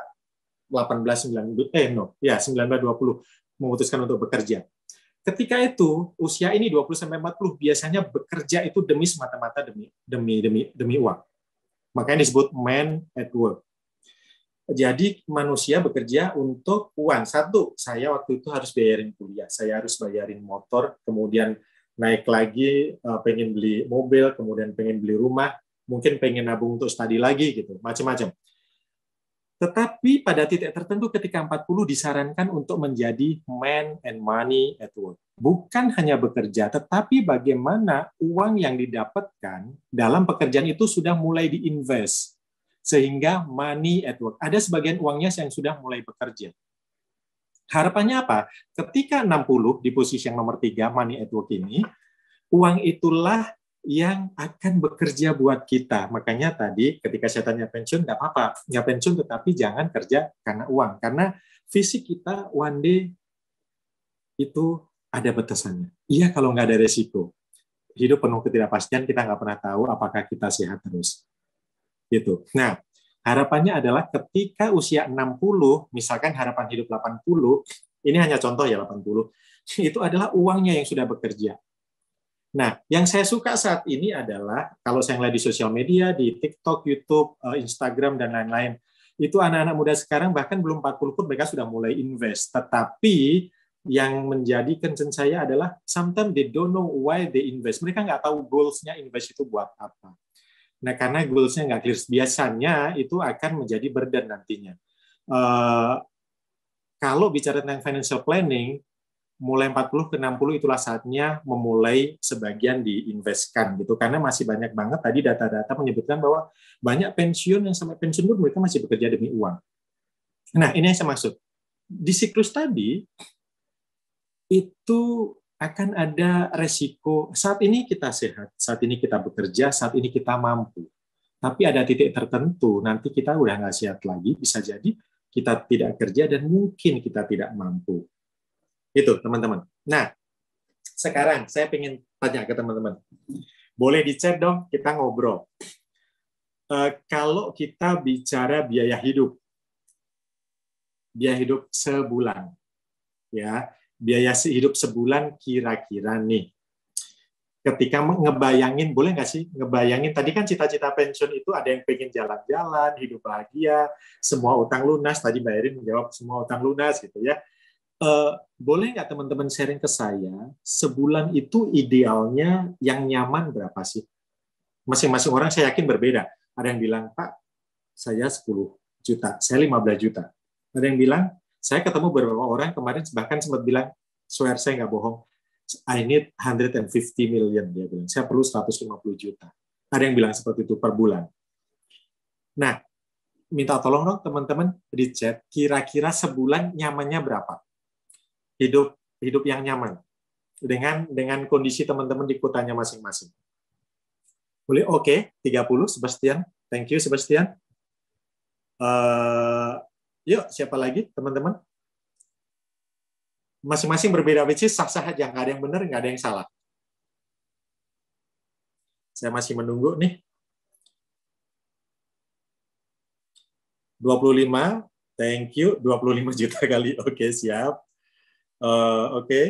18 19 eh no, ya 19 20 memutuskan untuk bekerja Ketika itu usia ini 20 sampai 40 biasanya bekerja itu demi semata-mata demi demi demi demi uang. Makanya disebut man at work. Jadi manusia bekerja untuk uang. Satu, saya waktu itu harus bayarin kuliah, saya harus bayarin motor, kemudian naik lagi eh, pengen beli mobil, kemudian pengen beli rumah, mungkin pengen nabung untuk studi lagi gitu, macam-macam. Tetapi pada titik tertentu ketika 40 disarankan untuk menjadi man and money at work. Bukan hanya bekerja, tetapi bagaimana uang yang didapatkan dalam pekerjaan itu sudah mulai diinvest. Sehingga money at work. Ada sebagian uangnya yang sudah mulai bekerja. Harapannya apa? Ketika 60 di posisi yang nomor 3 money at work ini, uang itulah yang akan bekerja buat kita. Makanya tadi ketika saya tanya pensiun, nggak apa-apa. Nggak pensiun tetapi jangan kerja karena uang. Karena visi kita one day itu ada batasannya. Iya kalau nggak ada resiko. Hidup penuh ketidakpastian, kita nggak pernah tahu apakah kita sehat terus. Gitu. Nah, harapannya adalah ketika usia 60, misalkan harapan hidup 80, ini hanya contoh ya 80, itu adalah uangnya yang sudah bekerja. Nah, yang saya suka saat ini adalah kalau saya lihat di sosial media, di TikTok, YouTube, eh, Instagram, dan lain-lain, itu anak-anak muda sekarang bahkan belum 40 pun mereka sudah mulai invest. Tetapi yang menjadi concern saya adalah sometimes they don't know why they invest. Mereka nggak tahu goals-nya invest itu buat apa. Nah, karena goals-nya nggak clear. Biasanya itu akan menjadi burden nantinya. Uh, kalau bicara tentang financial planning, mulai 40 ke 60 itulah saatnya memulai sebagian diinvestkan gitu karena masih banyak banget tadi data-data menyebutkan bahwa banyak pensiun yang sampai pensiun pun mereka masih bekerja demi uang. Nah, ini yang saya maksud. Di siklus tadi itu akan ada resiko saat ini kita sehat, saat ini kita bekerja, saat ini kita mampu. Tapi ada titik tertentu, nanti kita udah nggak sehat lagi, bisa jadi kita tidak kerja dan mungkin kita tidak mampu. Itu, teman-teman. Nah, sekarang saya ingin tanya ke teman-teman. Boleh di chat dong, kita ngobrol. Uh, kalau kita bicara biaya hidup, biaya hidup sebulan, ya biaya hidup sebulan kira-kira nih. Ketika ngebayangin, boleh nggak sih ngebayangin? Tadi kan cita-cita pensiun itu ada yang pengen jalan-jalan, hidup bahagia, semua utang lunas. Tadi Mbak Erin menjawab semua utang lunas gitu ya. Uh, boleh nggak teman-teman sharing ke saya sebulan itu idealnya yang nyaman berapa sih? Masing-masing orang saya yakin berbeda. Ada yang bilang, Pak, saya 10 juta, saya 15 juta. Ada yang bilang, saya ketemu beberapa orang kemarin bahkan sempat bilang, swear saya nggak bohong, I need 150 million, dia bilang. Saya perlu 150 juta. Ada yang bilang seperti itu per bulan. Nah, minta tolong dong teman-teman di chat, kira-kira sebulan nyamannya berapa? hidup hidup yang nyaman dengan dengan kondisi teman-teman di kotanya masing-masing. Boleh oke, okay, 30 Sebastian. Thank you Sebastian. Uh, yuk siapa lagi teman-teman? Masing-masing berbeda which sah-sah aja, nggak ada yang benar, nggak ada yang salah. Saya masih menunggu nih. 25, thank you. 25 juta kali. Oke, okay, siap. Eh, oke. Okay.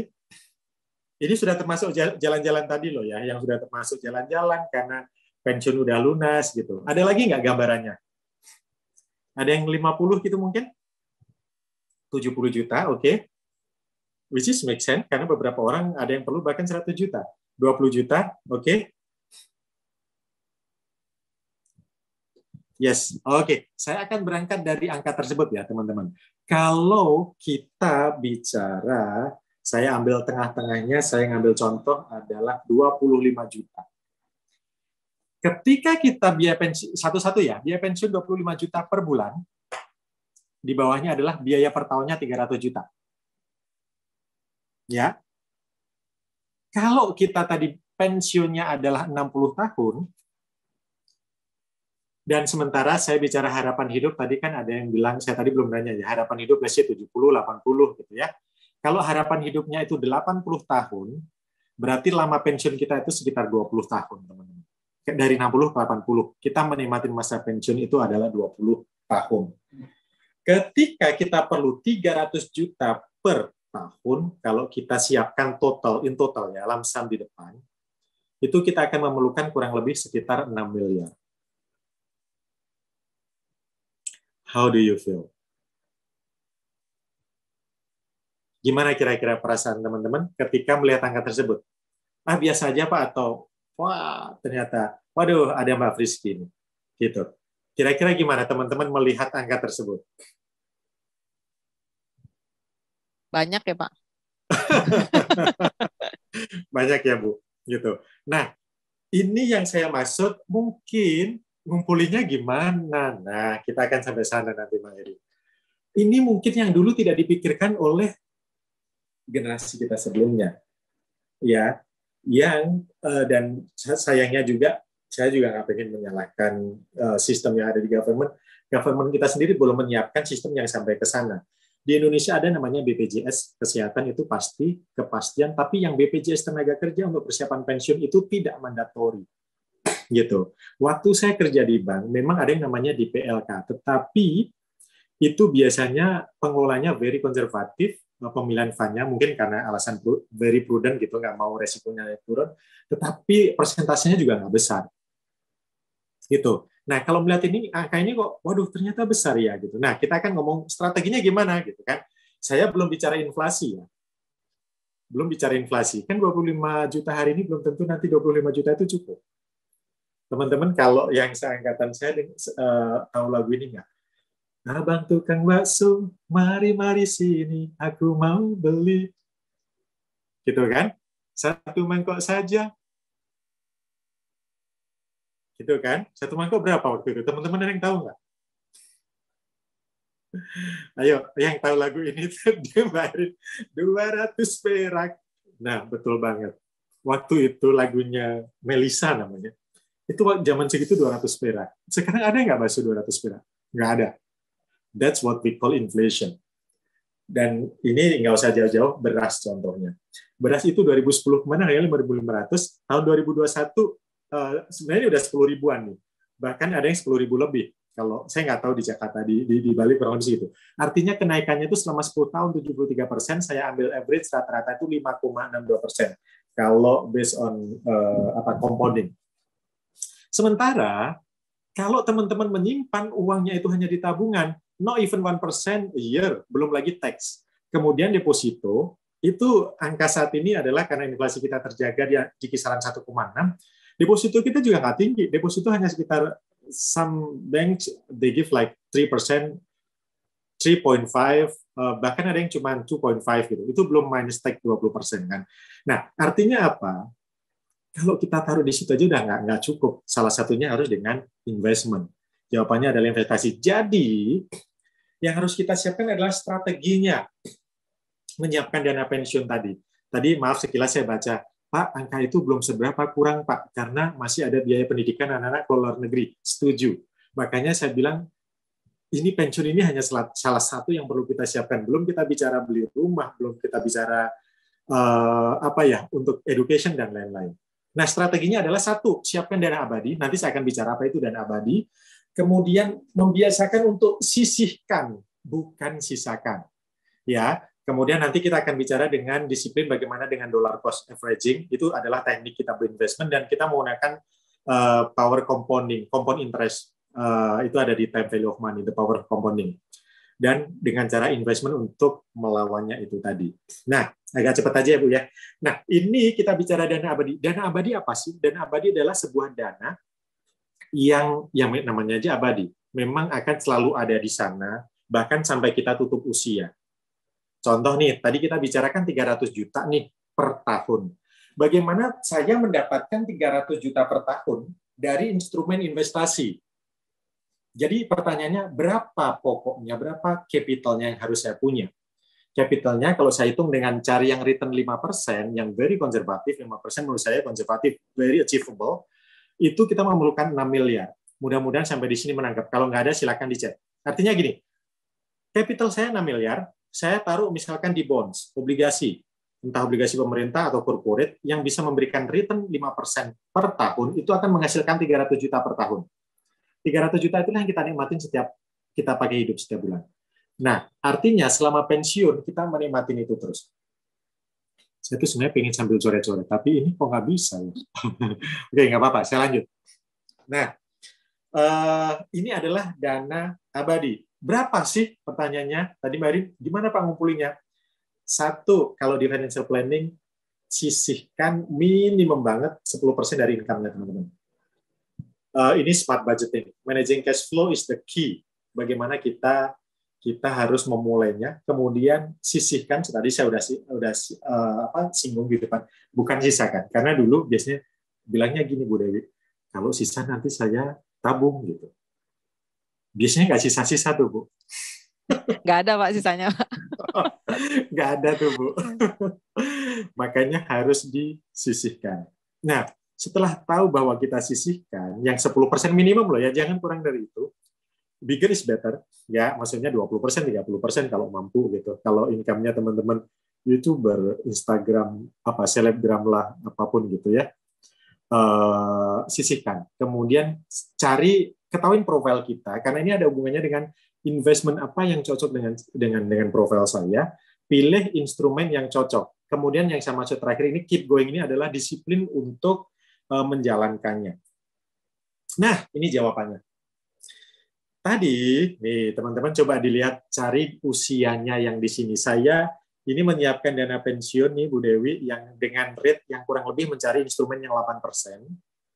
Ini sudah termasuk jalan-jalan tadi loh ya, yang sudah termasuk jalan-jalan karena pensiun udah lunas gitu. Ada lagi nggak gambarannya? Ada yang 50 gitu mungkin? 70 juta, oke. Okay. Which is make sense, karena beberapa orang ada yang perlu bahkan 100 juta. 20 juta, oke. Okay. Yes, oke. Okay. Saya akan berangkat dari angka tersebut ya, teman-teman. Kalau kita bicara, saya ambil tengah-tengahnya, saya ngambil contoh adalah 25 juta. Ketika kita biaya pensiun satu-satu ya, biaya pensiun 25 juta per bulan, di bawahnya adalah biaya per tahunnya 300 juta. Ya. Kalau kita tadi pensiunnya adalah 60 tahun, dan sementara saya bicara harapan hidup, tadi kan ada yang bilang, saya tadi belum nanya ya, harapan hidup biasanya 70, 80 gitu ya. Kalau harapan hidupnya itu 80 tahun, berarti lama pensiun kita itu sekitar 20 tahun, teman-teman. Dari 60 ke 80. Kita menikmati masa pensiun itu adalah 20 tahun. Ketika kita perlu 300 juta per tahun, kalau kita siapkan total, in total ya, lamsam di depan, itu kita akan memerlukan kurang lebih sekitar 6 miliar. How do you feel? Gimana kira-kira perasaan teman-teman ketika melihat angka tersebut? Ah, biasa aja Pak atau wah, ternyata waduh ada Mbak Frisky ini. Gitu. Kira-kira gimana teman-teman melihat angka tersebut? Banyak ya, Pak. Banyak ya, Bu. Gitu. Nah, ini yang saya maksud mungkin ngumpulinya gimana? Nah, kita akan sampai sana nanti, Mbak Eri. Ini mungkin yang dulu tidak dipikirkan oleh generasi kita sebelumnya, ya. Yang eh, dan sayangnya juga, saya juga nggak pengen menyalahkan eh, sistem yang ada di government. Government kita sendiri belum menyiapkan sistem yang sampai ke sana. Di Indonesia ada namanya BPJS kesehatan itu pasti kepastian, tapi yang BPJS tenaga kerja untuk persiapan pensiun itu tidak mandatori gitu. Waktu saya kerja di bank, memang ada yang namanya di PLK, tetapi itu biasanya pengelolanya very konservatif, eh, pemilihan fundnya mungkin karena alasan very prudent gitu, nggak mau resikonya turun, tetapi persentasenya juga nggak besar. Gitu. Nah, kalau melihat ini, angka ah, ini kok, waduh ternyata besar ya gitu. Nah, kita akan ngomong strateginya gimana gitu kan. Saya belum bicara inflasi ya, belum bicara inflasi. Kan 25 juta hari ini belum tentu nanti 25 juta itu cukup. Teman-teman kalau yang seangkatan saya uh, tahu lagu ini nggak? Abang tukang bakso, mari-mari sini, aku mau beli. Gitu kan? Satu mangkok saja. Gitu kan? Satu mangkok berapa waktu itu? Teman-teman ada yang tahu nggak? Ayo, yang tahu lagu ini Dua 200 perak. Nah, betul banget. Waktu itu lagunya Melisa namanya itu zaman segitu 200 perak. Sekarang ada nggak bakso 200 perak? Nggak ada. That's what we call inflation. Dan ini nggak usah jauh-jauh, beras contohnya. Beras itu 2010 kemana? Ya 5.500. Tahun 2021 satu eh, sebenarnya udah 10 ribuan nih. Bahkan ada yang 10 ribu lebih. Kalau saya nggak tahu di Jakarta, di, di, di Bali kurang lebih segitu. Artinya kenaikannya itu selama 10 tahun 73 persen, saya ambil average rata-rata itu 5,62 persen. Kalau based on uh, apa compounding. Sementara kalau teman-teman menyimpan uangnya itu hanya di tabungan, not even one percent a year, belum lagi tax. Kemudian deposito, itu angka saat ini adalah karena inflasi kita terjaga di, di kisaran 1,6, deposito kita juga nggak tinggi. Deposito hanya sekitar some banks they give like three three percent, point five. Eh, bahkan ada yang cuma 2.5 gitu. Itu belum minus tax 20% kan. Nah, artinya apa? Kalau kita taruh di situ aja udah nggak nggak cukup. Salah satunya harus dengan investment. Jawabannya adalah investasi. Jadi yang harus kita siapkan adalah strateginya menyiapkan dana pensiun tadi. Tadi maaf sekilas saya baca, Pak, angka itu belum seberapa kurang, Pak, karena masih ada biaya pendidikan anak-anak ke luar negeri. Setuju. Makanya saya bilang, ini pensiun ini hanya salah satu yang perlu kita siapkan. Belum kita bicara beli rumah, belum kita bicara uh, apa ya untuk education dan lain-lain. Nah, strateginya adalah satu, siapkan dana abadi. Nanti saya akan bicara apa itu dana abadi. Kemudian membiasakan untuk sisihkan, bukan sisakan. Ya, Kemudian nanti kita akan bicara dengan disiplin bagaimana dengan dollar cost averaging itu adalah teknik kita berinvestment dan kita menggunakan uh, power compounding, compound interest uh, itu ada di time value of money, the power compounding dan dengan cara investment untuk melawannya itu tadi. Nah, agak cepat aja ya Bu ya. Nah, ini kita bicara dana abadi. Dana abadi apa sih? Dana abadi adalah sebuah dana yang yang namanya aja abadi. Memang akan selalu ada di sana bahkan sampai kita tutup usia. Contoh nih, tadi kita bicarakan 300 juta nih per tahun. Bagaimana saya mendapatkan 300 juta per tahun dari instrumen investasi? Jadi pertanyaannya berapa pokoknya, berapa capitalnya yang harus saya punya? Capitalnya kalau saya hitung dengan cari yang return 5%, yang very konservatif, 5% menurut saya konservatif, very achievable, itu kita memerlukan 6 miliar. Mudah-mudahan sampai di sini menangkap. Kalau nggak ada silakan dicek. Artinya gini, capital saya 6 miliar, saya taruh misalkan di bonds, obligasi, entah obligasi pemerintah atau corporate yang bisa memberikan return 5% per tahun itu akan menghasilkan 300 juta per tahun. 300 juta itulah yang kita nikmatin setiap kita pakai hidup setiap bulan. Nah, artinya selama pensiun kita menikmatin itu terus. Saya tuh sebenarnya pengen sambil sore-sore, tapi ini kok nggak bisa ya. Oke, nggak apa-apa, saya lanjut. Nah, eh, ini adalah dana abadi. Berapa sih pertanyaannya? Tadi Mbak Rin, gimana Pak ngumpulinya? Satu, kalau di financial planning, sisihkan minimum banget 10% dari income-nya, teman-teman uh, ini smart budgeting. Managing cash flow is the key. Bagaimana kita kita harus memulainya, kemudian sisihkan. Tadi saya sudah sudah uh, eh, apa singgung di depan, bukan sisakan. Karena dulu biasanya bilangnya gini Bu Dewi, kalau sisa nanti saya tabung gitu. Biasanya nggak sisa-sisa tuh Bu. Nggak ada Pak sisanya. nggak ada tuh Bu. Hmm. Makanya harus disisihkan. Nah, setelah tahu bahwa kita sisihkan yang 10% minimum loh ya, jangan kurang dari itu. Bigger is better, ya maksudnya 20%, 30% kalau mampu gitu. Kalau income-nya teman-teman YouTuber, Instagram, apa selebgram lah, apapun gitu ya. Uh, sisihkan. Kemudian cari ketahuin profil kita karena ini ada hubungannya dengan investment apa yang cocok dengan dengan dengan profil saya. Pilih instrumen yang cocok. Kemudian yang sama terakhir ini keep going ini adalah disiplin untuk Eh, menjalankannya. Nah, ini jawabannya. Tadi, nih teman-teman coba dilihat cari usianya yang di sini saya ini menyiapkan dana pensiun nih Bu Dewi yang dengan rate yang kurang lebih mencari instrumen yang 8%,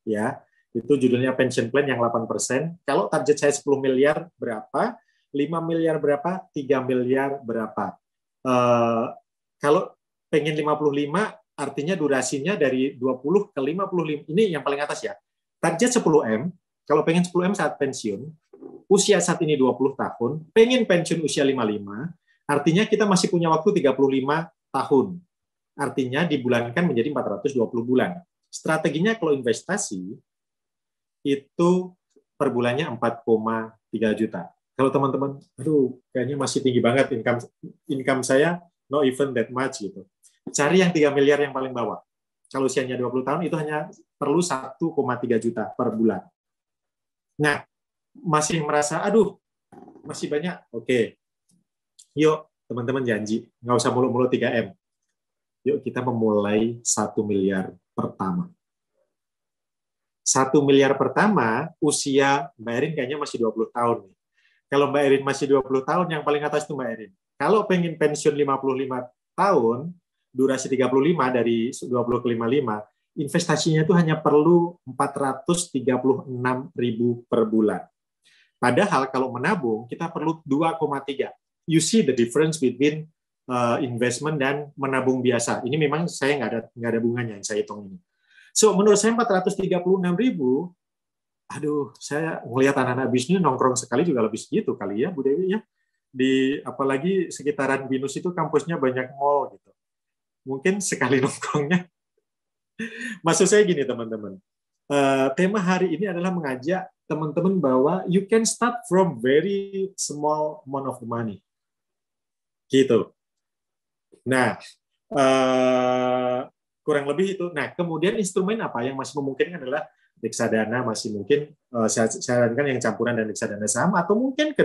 ya. Itu judulnya pension plan yang 8%. Kalau target saya 10 miliar berapa? 5 miliar berapa? 3 miliar berapa? Uh, kalau pengen 55 artinya durasinya dari 20 ke 55, ini yang paling atas ya. Target 10M, kalau pengen 10M saat pensiun, usia saat ini 20 tahun, pengen pensiun usia 55, artinya kita masih punya waktu 35 tahun. Artinya dibulankan menjadi 420 bulan. Strateginya kalau investasi, itu per bulannya 4,3 juta. Kalau teman-teman, aduh kayaknya masih tinggi banget income income saya, no even that much gitu Cari yang 3 miliar yang paling bawah. Kalau usianya 20 tahun itu hanya perlu 1,3 juta per bulan. Nah, masih merasa, aduh, masih banyak. Oke, yuk teman-teman janji, nggak usah mulu-mulu 3M. Yuk kita memulai 1 miliar pertama. 1 miliar pertama, usia Mbak Erin kayaknya masih 20 tahun. Nih. Kalau Mbak Erin masih 20 tahun, yang paling atas itu Mbak Erin. Kalau pengen pensiun 55 tahun, durasi 35 dari 20 ke 55, investasinya itu hanya perlu 436 ribu per bulan. Padahal kalau menabung, kita perlu 2,3. You see the difference between uh, investment dan menabung biasa. Ini memang saya nggak ada, nggak ada bunganya yang saya hitung ini. So, menurut saya 436 ribu, aduh, saya melihat anak-anak bisnis nongkrong sekali juga lebih segitu kali ya, Bu Dewi ya. Di apalagi sekitaran Binus itu kampusnya banyak mall gitu mungkin sekali nongkrongnya. Maksud saya gini teman-teman, uh, tema hari ini adalah mengajak teman-teman bahwa you can start from very small amount of money. Gitu. Nah, uh, kurang lebih itu. Nah, kemudian instrumen apa yang masih memungkinkan adalah reksadana masih mungkin uh, saya sarankan yang campuran dan reksadana saham atau mungkin ke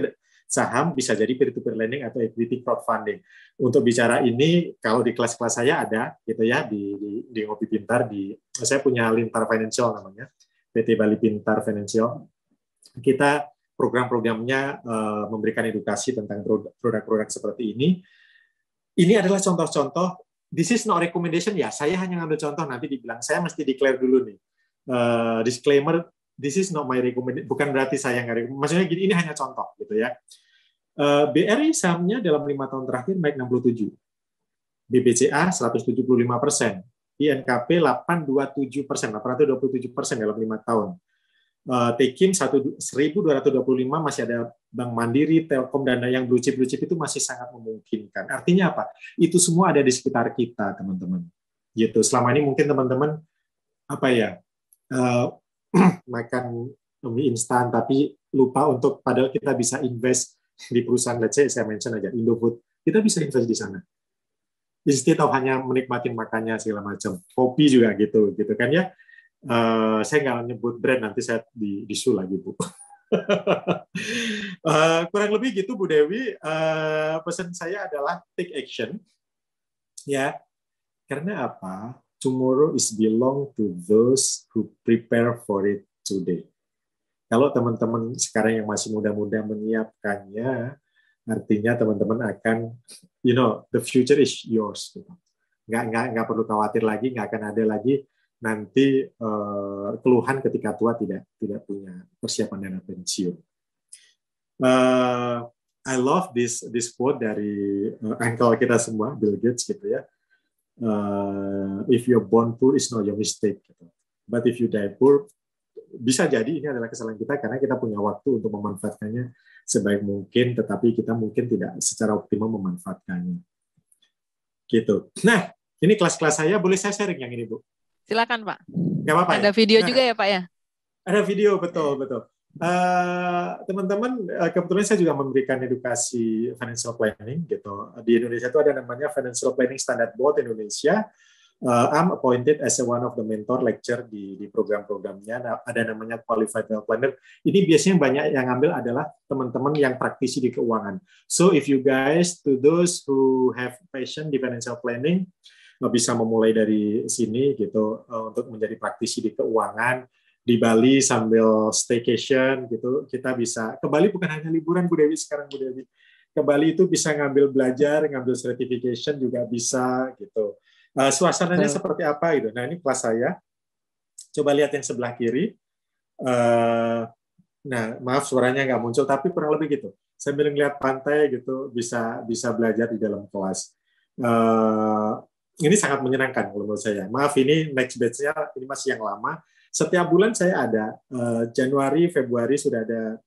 saham bisa jadi peer-to-peer lending atau equity crowdfunding. Untuk bicara ini, kalau di kelas-kelas saya ada, gitu ya, di, di, di Ngopi Pintar, di saya punya Lintar Financial namanya, PT Bali Pintar Financial. Kita program-programnya uh, memberikan edukasi tentang produk-produk seperti ini. Ini adalah contoh-contoh. This is not recommendation ya. Saya hanya ngambil contoh nanti dibilang saya mesti declare dulu nih. Uh, disclaimer this is not my recommendation, bukan berarti saya nggak rekomendasi. Maksudnya gini, ini hanya contoh gitu ya. Eh, BRI sahamnya dalam lima tahun terakhir naik 67, BBCA 175 persen, INKP 827 persen, 827 persen dalam lima tahun. Eh, Tekim 1.225 masih ada Bank Mandiri, Telkom dan yang blue chip blue chip itu masih sangat memungkinkan. Artinya apa? Itu semua ada di sekitar kita, teman-teman. Gitu. Selama ini mungkin teman-teman apa ya? Eh, makan mie instan tapi lupa untuk padahal kita bisa invest di perusahaan let's say saya mention aja Indofood kita bisa invest di sana instead of hanya menikmati makannya segala macam kopi juga gitu gitu kan ya uh, saya nggak nyebut brand nanti saya di disu lagi bu uh, kurang lebih gitu Bu Dewi uh, pesan saya adalah take action ya karena apa tomorrow is belong to those who prepare for it today. Kalau teman-teman sekarang yang masih muda-muda menyiapkannya, artinya teman-teman akan, you know, the future is yours. Gitu. Nggak, nggak, nggak perlu khawatir lagi, nggak akan ada lagi nanti uh, keluhan ketika tua tidak tidak punya persiapan dana pensiun. Uh, I love this this quote dari uh, uncle kita semua Bill Gates gitu ya. Uh, if you're born poor it's not your mistake gitu. but if you die poor bisa jadi ini adalah kesalahan kita karena kita punya waktu untuk memanfaatkannya sebaik mungkin tetapi kita mungkin tidak secara optimal memanfaatkannya gitu nah ini kelas-kelas saya boleh saya sharing yang ini bu silakan pak Gak apa-apa ada ya? video nah, juga ya pak ya ada video betul betul Eh, teman-teman uh, kebetulan saya juga memberikan edukasi financial planning gitu di Indonesia itu ada namanya Financial Planning Standard Board Indonesia uh, I'm appointed as one of the mentor lecture di, di program-programnya nah, ada namanya Qualified financial Planner ini biasanya banyak yang ambil adalah teman-teman yang praktisi di keuangan so if you guys to those who have passion di financial planning bisa memulai dari sini gitu untuk menjadi praktisi di keuangan di Bali sambil staycation gitu kita bisa ke Bali bukan hanya liburan Bu Dewi sekarang Bu Dewi ke Bali itu bisa ngambil belajar ngambil certification juga bisa gitu uh, suasananya hmm. seperti apa gitu nah ini kelas saya coba lihat yang sebelah kiri uh, nah maaf suaranya nggak muncul tapi kurang lebih gitu sambil ngeliat pantai gitu bisa bisa belajar di dalam kelas uh, ini sangat menyenangkan kalau menurut saya maaf ini next batch ini masih yang lama setiap bulan saya ada eh, Januari, Februari sudah ada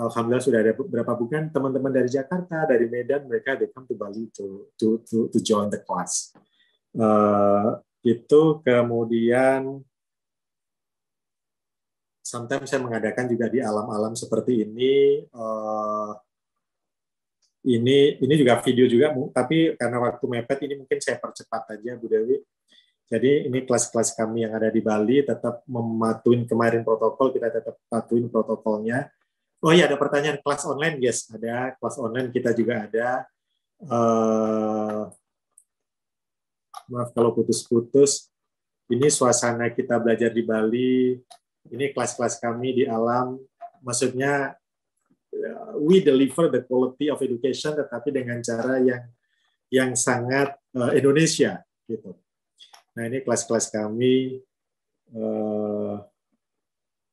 alhamdulillah sudah ada beberapa bukan teman-teman dari Jakarta, dari Medan mereka datang ke Bali to to to, to join the class. Uh, itu kemudian sometimes saya mengadakan juga di alam-alam seperti ini uh, ini ini juga video juga tapi karena waktu mepet ini mungkin saya percepat aja Bu Dewi jadi ini kelas-kelas kami yang ada di Bali tetap mematuin kemarin protokol, kita tetap patuin protokolnya. Oh iya, ada pertanyaan kelas online, guys ada kelas online kita juga ada. Uh, maaf kalau putus-putus. Ini suasana kita belajar di Bali. Ini kelas-kelas kami di alam. Maksudnya eh, we deliver the quality of education, tetapi dengan cara yang yang sangat uh, Indonesia gitu Nah ini kelas-kelas kami uh,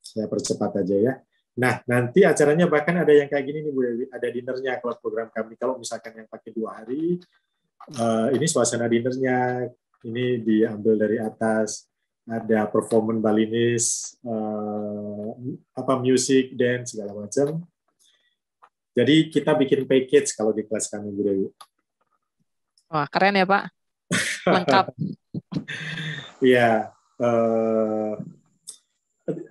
saya percepat aja ya. Nah nanti acaranya bahkan ada yang kayak gini nih Bu Dewi, ada dinernya kelas program kami. Kalau misalkan yang pakai dua hari, uh, ini suasana dinernya, ini diambil dari atas, ada performance Balinese, uh, apa music, dance segala macam. Jadi kita bikin package kalau di kelas kami Bu Dewi. Wah keren ya Pak, lengkap. yeah. Iya, uh,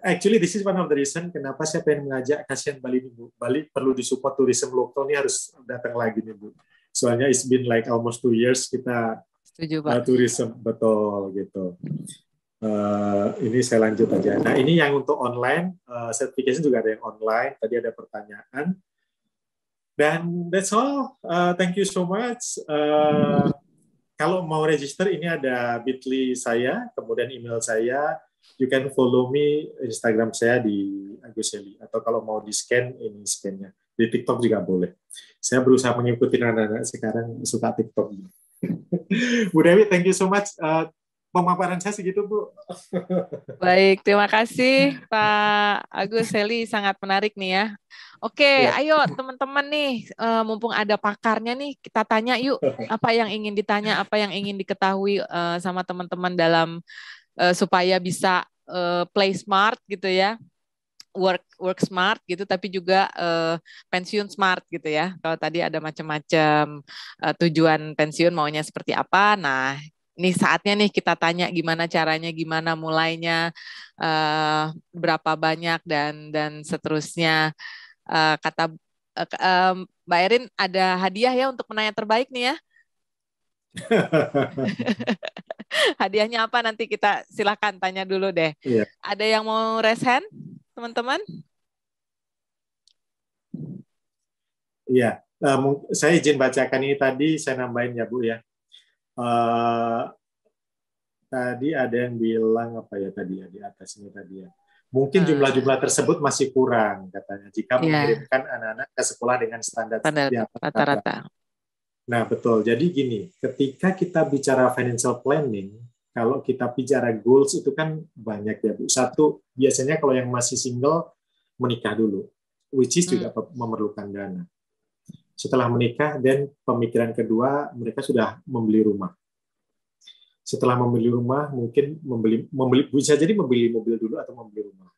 actually this is one of the reason kenapa saya pengen mengajak kasihan Bali nih Bu. Bali perlu disupport tourism lokal nih harus datang lagi nih Bu. Soalnya it's been like almost two years kita Setuju, Pak. Uh, tourism betul gitu. Uh, ini saya lanjut aja. Nah ini yang untuk online uh, certification juga ada yang online. Tadi ada pertanyaan. Dan that's all. Uh, thank you so much. Uh, kalau mau register ini ada bit.ly saya, kemudian email saya. You can follow me Instagram saya di Agus Atau kalau mau di scan, ini scannya. Di TikTok juga boleh. Saya berusaha mengikuti anak-anak sekarang suka TikTok. Bu Dewi, thank you so much. Uh, pemaparan saya segitu Bu. Baik, terima kasih Pak Agus Heli sangat menarik nih ya. Oke, ya. ayo teman-teman nih eh, mumpung ada pakarnya nih kita tanya yuk apa yang ingin ditanya, apa yang ingin diketahui eh, sama teman-teman dalam eh, supaya bisa play smart gitu ya. Work work smart gitu tapi juga uh, pensiun smart gitu ya. Kalau tadi ada macam-macam uh, tujuan pensiun maunya seperti apa. Nah, nih saatnya nih kita tanya gimana caranya, gimana mulainya, uh, berapa banyak dan dan seterusnya. Uh, kata uh, um, Mbak Erin ada hadiah ya untuk penanya terbaik nih ya. Hadiahnya apa nanti kita silahkan tanya dulu deh. Iya. Ada yang mau raise hand teman-teman? Iya, uh, saya izin bacakan ini tadi saya nambahin ya Bu ya. Eh, tadi ada yang bilang apa ya tadi ya di atasnya tadi ya. Mungkin hmm. jumlah-jumlah tersebut masih kurang katanya jika iya. mengirimkan anak-anak ke sekolah dengan standar rata-rata. Nah, betul. Jadi gini, ketika kita bicara financial planning, kalau kita bicara goals itu kan banyak ya, Bu. Satu, biasanya kalau yang masih single menikah dulu, which is hmm. juga memerlukan dana. Setelah menikah dan pemikiran kedua, mereka sudah membeli rumah. Setelah membeli rumah, mungkin membeli, membeli bisa jadi membeli mobil dulu atau membeli rumah.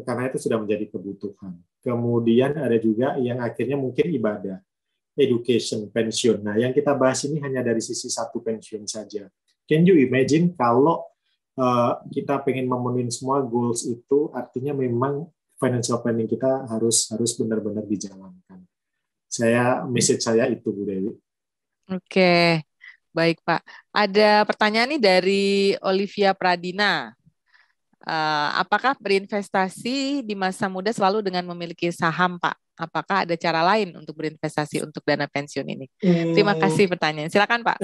Karena itu sudah menjadi kebutuhan. Kemudian ada juga yang akhirnya mungkin ibadah, education, pensiun. Nah, yang kita bahas ini hanya dari sisi satu pensiun saja. Can you imagine kalau eh, kita pengen memenuhi semua goals itu, artinya memang financial planning kita harus harus benar-benar dijalankan saya message saya itu Bu Dewi. Oke, baik Pak. Ada pertanyaan nih dari Olivia Pradina. Eh, apakah berinvestasi di masa muda selalu dengan memiliki saham, Pak? Apakah ada cara lain untuk berinvestasi untuk dana pensiun ini? Hmm. Terima kasih pertanyaan. Silakan, Pak.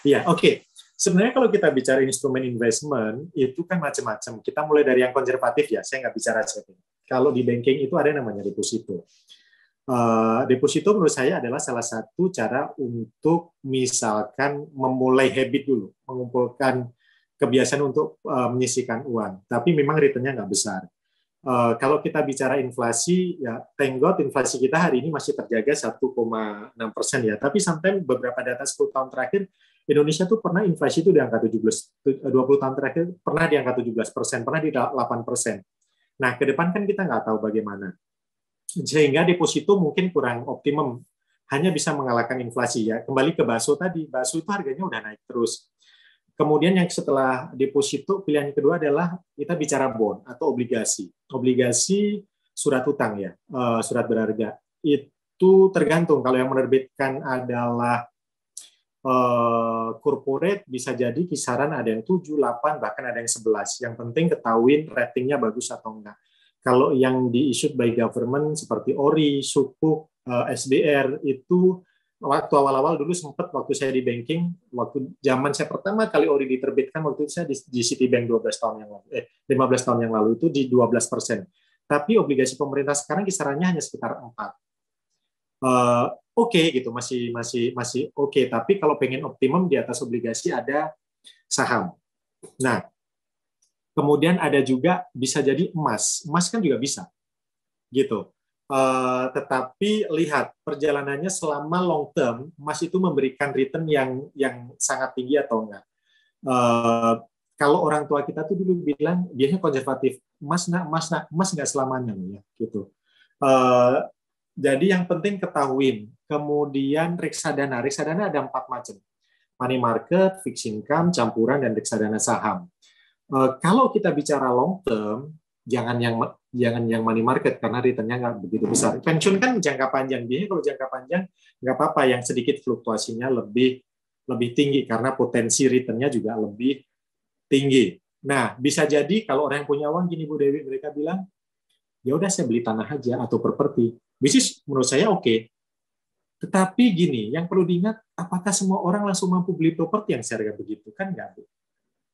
Iya, oke. Okay. Sebenarnya kalau kita bicara instrumen investment itu kan macam-macam. Kita mulai dari yang konservatif ya. Saya nggak bicara saving. Kalau di banking itu ada yang namanya deposito. Eh, deposito menurut saya adalah salah satu cara untuk misalkan memulai habit dulu, mengumpulkan kebiasaan untuk uh, eh, menyisihkan uang. Tapi memang returnnya nggak besar. Uh, kalau kita bicara inflasi, ya thank inflasi kita hari ini masih terjaga 1,6 persen ya. Tapi sometimes beberapa data 10 tahun terakhir, Indonesia tuh pernah inflasi itu di angka 17, 20 tahun terakhir pernah di angka 17 persen, pernah di 8 persen. Nah, ke depan kan kita nggak tahu bagaimana sehingga deposito mungkin kurang optimum hanya bisa mengalahkan inflasi ya kembali ke baso tadi baso itu harganya udah naik terus kemudian yang setelah deposito pilihan kedua adalah kita bicara bond atau obligasi obligasi surat utang ya eh, surat berharga itu tergantung kalau yang menerbitkan adalah eh, corporate bisa jadi kisaran ada yang 7, 8, bahkan ada yang 11. Yang penting ketahuin ratingnya bagus atau enggak. Kalau yang diisut issued by government seperti ORI, Sukuk, eh, SBR itu waktu awal-awal dulu sempat waktu saya di banking, waktu zaman saya pertama kali ORI diterbitkan waktu itu saya di, di Citibank 12 tahun yang lalu, eh 15 tahun yang lalu itu di 12 persen. Tapi obligasi pemerintah sekarang kisarannya hanya sekitar 4. Uh, eh, oke okay, gitu masih masih masih oke okay. tapi kalau pengen optimum di atas obligasi ada saham. Nah, Kemudian ada juga bisa jadi emas. Emas kan juga bisa. Gitu. Uh, tetapi lihat perjalanannya selama long term emas itu memberikan return yang yang sangat tinggi atau enggak. Uh, kalau orang tua kita tuh dulu bilang biasanya konservatif emas nak emas nak emas nggak selamanya ya gitu. Uh, jadi yang penting ketahuin. Kemudian reksadana, reksadana ada empat macam: money market, fixed income, campuran dan reksadana saham. Eh, kalau kita bicara long term, jangan yang jangan yang money market karena returnnya nggak begitu besar. Pensiun kan jangka panjang, biasanya kalau jangka panjang nggak apa-apa yang sedikit fluktuasinya lebih lebih tinggi karena potensi returnnya juga lebih tinggi. Nah, bisa jadi kalau orang yang punya uang gini Bu Dewi, mereka bilang, ya udah saya beli tanah aja atau properti. bisnis menurut saya oke. Okay. Tetapi gini, yang perlu diingat, apakah semua orang langsung mampu beli properti yang seharga begitu? Kan nggak, Bu?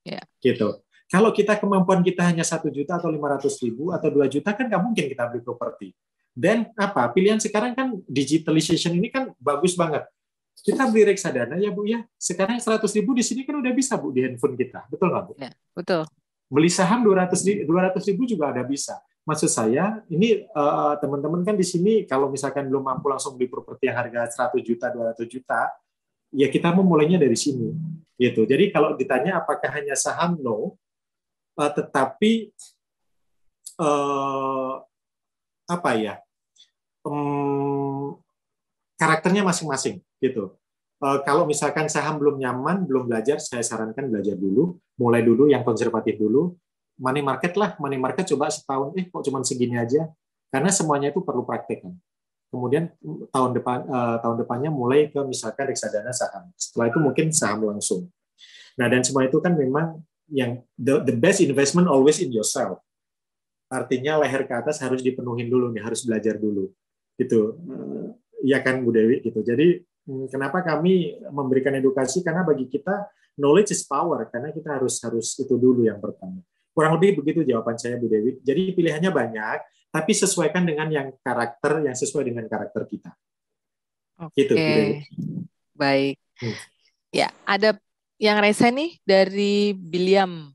Yeah. Gitu. Kalau kita kemampuan kita hanya satu juta atau lima ratus ribu atau dua juta kan nggak mungkin kita beli properti. Dan apa pilihan sekarang kan digitalization ini kan bagus banget. Kita beli reksadana ya bu ya. Sekarang seratus ribu di sini kan udah bisa bu di handphone kita, betul nggak bu? Ya, betul. Beli saham dua ratus ribu juga ada bisa maksud saya ini teman eh, teman-teman kan di sini kalau misalkan belum mampu langsung beli properti yang harga 100 juta dua ratus juta ya kita memulainya dari sini gitu jadi kalau ditanya apakah hanya saham no uh, tetapi uh, apa ya um, karakternya masing-masing gitu. Uh, kalau misalkan saham belum nyaman, belum belajar, saya sarankan belajar dulu, mulai dulu yang konservatif dulu, money market lah, money market coba setahun, eh kok cuma segini aja, karena semuanya itu perlu praktek kan. Kemudian tahun depan uh, tahun depannya mulai ke misalkan reksadana saham. Setelah itu mungkin saham langsung. Nah dan semua itu kan memang yang the, the best investment always in yourself. Artinya leher ke atas harus dipenuhin dulu nih, harus belajar dulu. Gitu. Ya kan Bu Dewi gitu. Jadi hmm, kenapa kami memberikan edukasi karena bagi kita knowledge is power karena kita harus harus itu dulu yang pertama. Kurang lebih begitu jawaban saya Bu Dewi. Jadi pilihannya banyak, tapi sesuaikan dengan yang karakter yang sesuai dengan karakter kita. Gitu, Oke. Okay. Gitu, Baik. Hmm. Ya, ada yang rese nih dari William.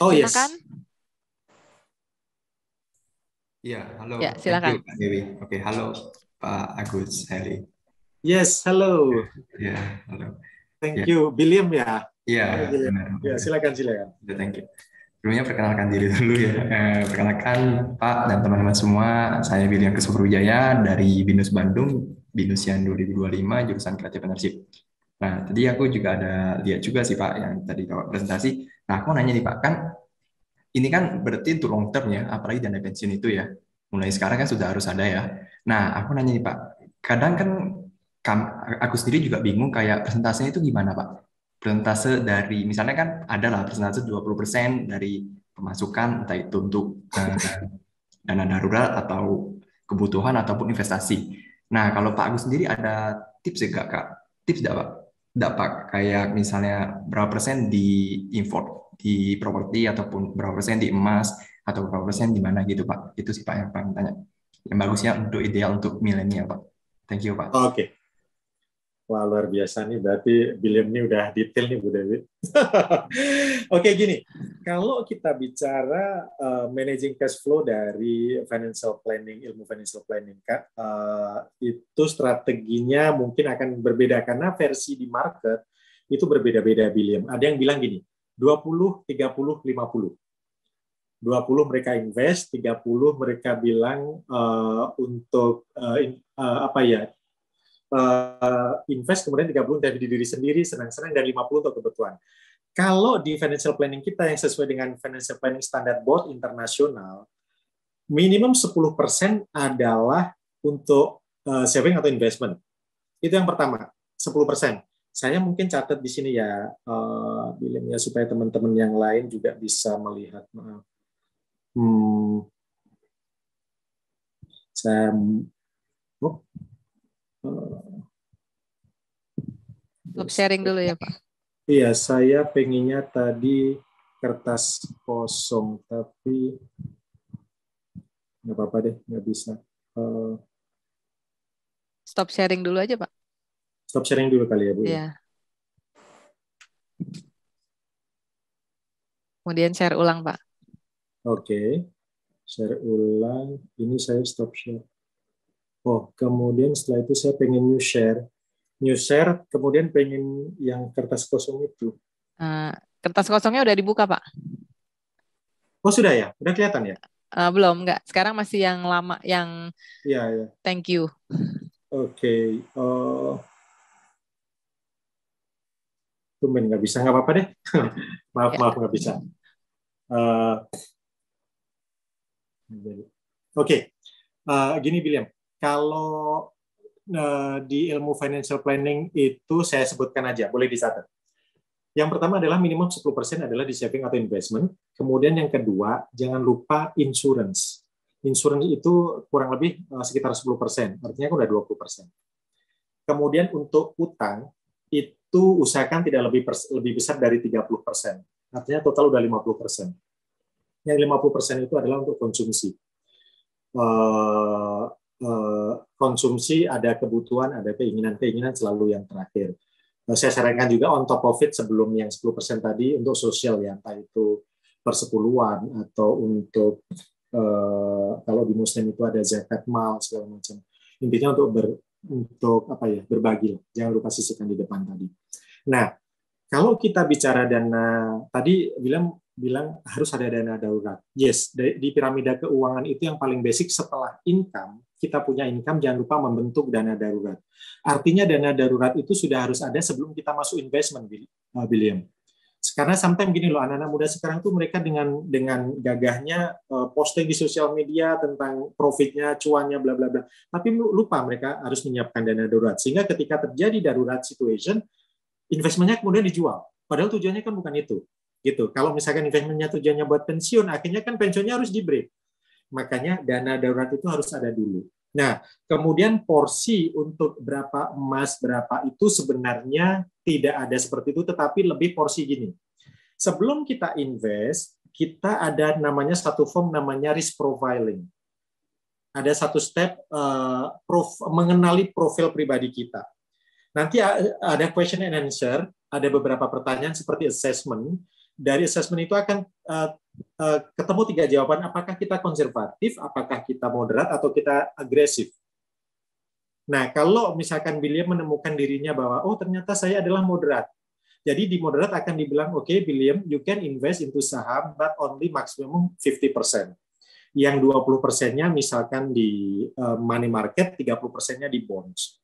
Oh silakan. yes. Silakan. Ya, halo. Ya, silakan. Oke, okay, Oke, halo Pak Agus Heri. Yes, halo. Ya, yeah, halo. Thank yeah. you, William ya. Ya, Yeah, ya, silakan silakan. Ya, thank you. Sebelumnya perkenalkan diri dulu ya. Eh, perkenalkan Pak dan teman-teman semua, saya William Kesuperwijaya dari Binus Bandung, Binus yang 2025, jurusan kreatif entrepreneurship. Nah, tadi aku juga ada lihat juga sih Pak yang tadi kalau presentasi. Nah, aku nanya nih Pak, kan ini kan berarti untuk long term ya, apalagi dana pensiun itu ya. Mulai sekarang kan sudah harus ada ya. Nah, aku nanya nih Pak, kadang kan aku sendiri juga bingung kayak presentasenya itu gimana Pak? Presentase dari, misalnya kan ada lah presentase 20% dari pemasukan, entah itu untuk eh, dana darurat atau kebutuhan ataupun investasi. Nah, kalau Pak Agus sendiri ada tips ya Kak? Tips tidak Pak? tidak pak kayak misalnya berapa persen di import di properti ataupun berapa persen di emas atau berapa persen di mana gitu pak itu sih pak yang pengen tanya yang bagusnya untuk ideal untuk milenial pak thank you pak oke okay. Wah luar biasa nih, berarti William ini udah detail nih Bu Dewi. Oke gini, kalau kita bicara uh, managing cash flow dari financial planning, ilmu financial planning Kak, uh, itu strateginya mungkin akan berbeda karena versi di market itu berbeda-beda William. Ada yang bilang gini, 20, 30, 50. 20 mereka invest, 30 mereka bilang uh, untuk uh, uh, apa ya uh, invest kemudian 30 untuk diri sendiri senang-senang dan 50 untuk kebutuhan. Kalau di financial planning kita yang sesuai dengan financial planning standard board internasional, minimum 10% adalah untuk uh, saving atau investment. Itu yang pertama, 10%. Saya mungkin catat di sini ya, uh, ya supaya teman-teman yang lain juga bisa melihat. Maaf. Hmm, saya, oh, Stop sharing dulu ya Pak. Iya, saya pengennya tadi kertas kosong, tapi nggak apa-apa deh, nggak bisa. Uh, Stop sharing dulu aja Pak. Stop sharing dulu kali ya Bu. Ya? Iya. Kemudian share ulang Pak. Oke, okay. share ulang. Ini saya stop share. Oh, kemudian setelah itu saya pengen new share. New share, kemudian pengen yang kertas kosong itu. Uh, kertas kosongnya udah dibuka, Pak? Oh, sudah ya? Udah kelihatan ya? Uh, belum, enggak. Sekarang masih yang lama, yang... Iya, iya. Thank you. Oke. Okay. Uh... Eh, tumben nggak bisa, nggak apa-apa deh. maaf, yeah. maaf nggak bisa. Uh... Oke, okay. uh, gini William, kalau eh, di ilmu financial planning itu saya sebutkan aja, boleh dicatat. Yang pertama adalah minimum 10% adalah di saving atau investment. Kemudian yang kedua, jangan lupa insurance. Insurance itu kurang lebih eh, sekitar sekitar 10%, artinya udah 20%. Kemudian untuk utang, itu usahakan tidak lebih besar lebih besar dari 30%. Artinya total udah 50%. Yang 50% itu adalah untuk konsumsi. Eh, Eh, konsumsi, ada kebutuhan, ada keinginan-keinginan selalu yang terakhir. Eh, saya sarankan juga on top of it sebelum yang 10% tadi untuk sosial ya, entah itu persepuluhan atau untuk eh, kalau di muslim itu ada zakat mal segala macam. Intinya untuk ber, untuk apa ya berbagi jangan lupa sisihkan di depan tadi. Nah kalau kita bicara dana tadi bilang bilang harus ada dana darurat. Yes, di piramida keuangan itu yang paling basic setelah income, kita punya income jangan lupa membentuk dana darurat. Artinya dana darurat itu sudah harus ada sebelum kita masuk investment, uh, William. Karena sometimes gini loh, anak-anak muda sekarang tuh mereka dengan dengan gagahnya uh, posting di sosial media tentang profitnya, cuannya, bla bla bla. Tapi lupa mereka harus menyiapkan dana darurat. Sehingga ketika terjadi darurat situation, investmentnya kemudian dijual. Padahal tujuannya kan bukan itu gitu. Kalau misalkan investmentnya tujuannya buat pensiun, akhirnya kan pensiunnya harus di break. Makanya dana darurat itu harus ada dulu. Nah, kemudian porsi untuk berapa emas, berapa itu sebenarnya tidak ada seperti itu, tetapi lebih porsi gini. Sebelum kita invest, kita ada namanya satu form namanya risk profiling. Ada satu step uh, prof, mengenali profil pribadi kita. Nanti ada question and answer, ada beberapa pertanyaan seperti assessment dari assessment itu akan uh, uh, ketemu tiga jawaban apakah kita konservatif, apakah kita moderat atau kita agresif. Nah, kalau misalkan William menemukan dirinya bahwa oh ternyata saya adalah moderat. Jadi di moderat akan dibilang oke okay, William you can invest into saham but only maximum 50%. Yang 20 persennya misalkan di eh, money market, 30 persennya di bonds.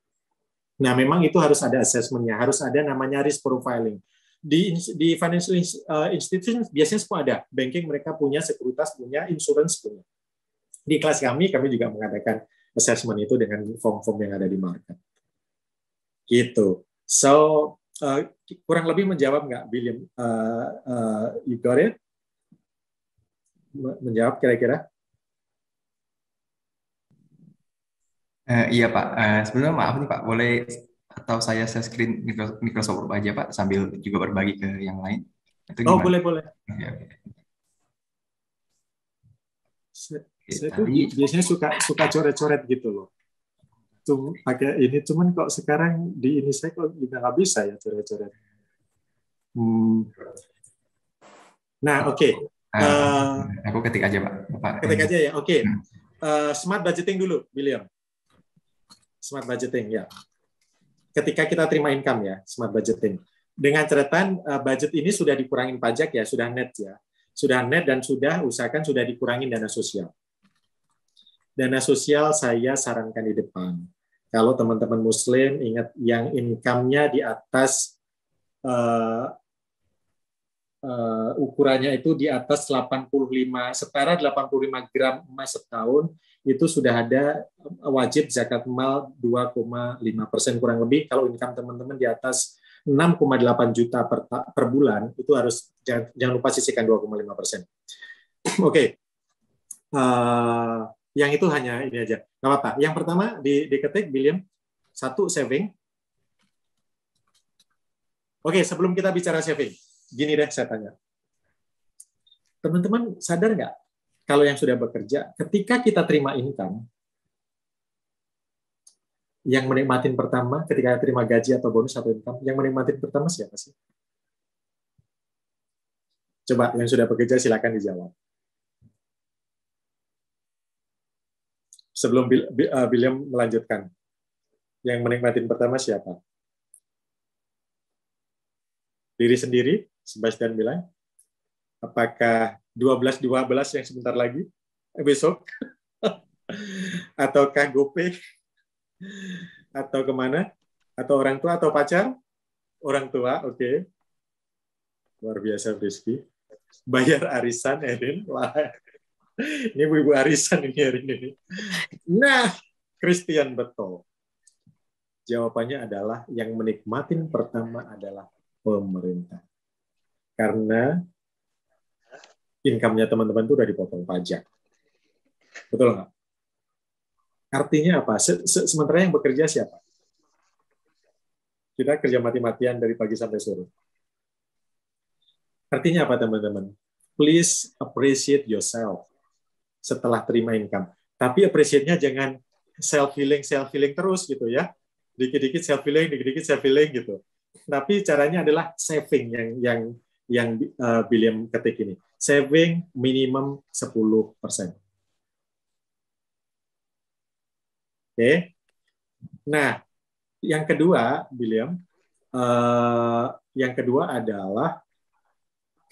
Nah, memang itu harus ada assessmentnya, harus ada namanya risk profiling di di financial eh, institution biasanya semua ada banking mereka punya sekuritas punya insurance punya di kelas kami kami juga mengadakan assessment itu dengan form-form yang ada di market gitu so uh, kurang lebih menjawab nggak William uh, uh, you got it menjawab kira-kira Uh, iya Pak, uh, sebelumnya maaf nih Pak, boleh atau saya saya screen Microsoft Word aja Pak sambil juga berbagi ke yang lain? Itu oh boleh boleh. Ya, Saya, tuh biasanya suka suka coret-coret gitu loh. Tuh pakai ini cuman kok sekarang di ini saya kok juga nggak bisa ya coret-coret. Hmm. Nah oke. Okay. Uh, eh, aku ketik aja pak. Bapak. Ketik aja ya. Oke. Okay. Hmm. Uh, eh, smart budgeting dulu, William. Smart budgeting ya ketika kita terima income ya, smart budgeting. Dengan catatan eh, budget ini sudah dikurangin pajak ya, sudah net ya. Sudah net dan sudah usahakan sudah dikurangin dana sosial. Dana sosial saya sarankan di depan. Kalau teman-teman muslim ingat yang income-nya di atas uh, uh, ukurannya itu di atas 85 setara 85 gram emas setahun itu sudah ada eh, wajib zakat mal 2,5 persen kurang lebih. Kalau income teman-teman di atas 6,8 juta per, per bulan, itu harus jangan, jangan lupa sisihkan 2,5 persen. Oke, eh, yang itu hanya ini aja, Gak apa-apa. Yang pertama di, diketik, William, satu saving. Oke, okay, sebelum kita bicara saving, gini deh saya tanya. Teman-teman sadar nggak kalau yang sudah bekerja, ketika kita terima income, yang menikmatin pertama ketika terima gaji atau bonus atau income, yang menikmatin pertama siapa sih? Coba yang sudah bekerja silakan dijawab. Sebelum eh, William melanjutkan, yang menikmatin pertama siapa? Diri sendiri, Sebastian bilang. Apakah 12-12 yang sebentar lagi, besok, atau kagope atau kemana, atau orang tua, atau pacar, orang tua, oke. Okay. Luar biasa, Rizky. Bayar arisan, Erin. lah Ini ibu-ibu arisan ini hari ini. Nah, Christian betul. Jawabannya adalah yang menikmatin pertama adalah pemerintah. Karena income-nya teman-teman itu udah dipotong pajak. Betul nggak? Artinya apa? Se -se Sementara yang bekerja siapa? Kita kerja mati-matian dari pagi sampai sore. Artinya apa, teman-teman? Please appreciate yourself setelah terima income. Tapi appreciate-nya jangan self-healing, self-healing terus gitu ya. Dikit-dikit self-healing, dikit-dikit self-healing gitu. Tapi caranya adalah saving yang yang yang eh, William ketik ini saving minimum 10%. Oke. Okay. Nah, yang kedua, William, uh, yang kedua adalah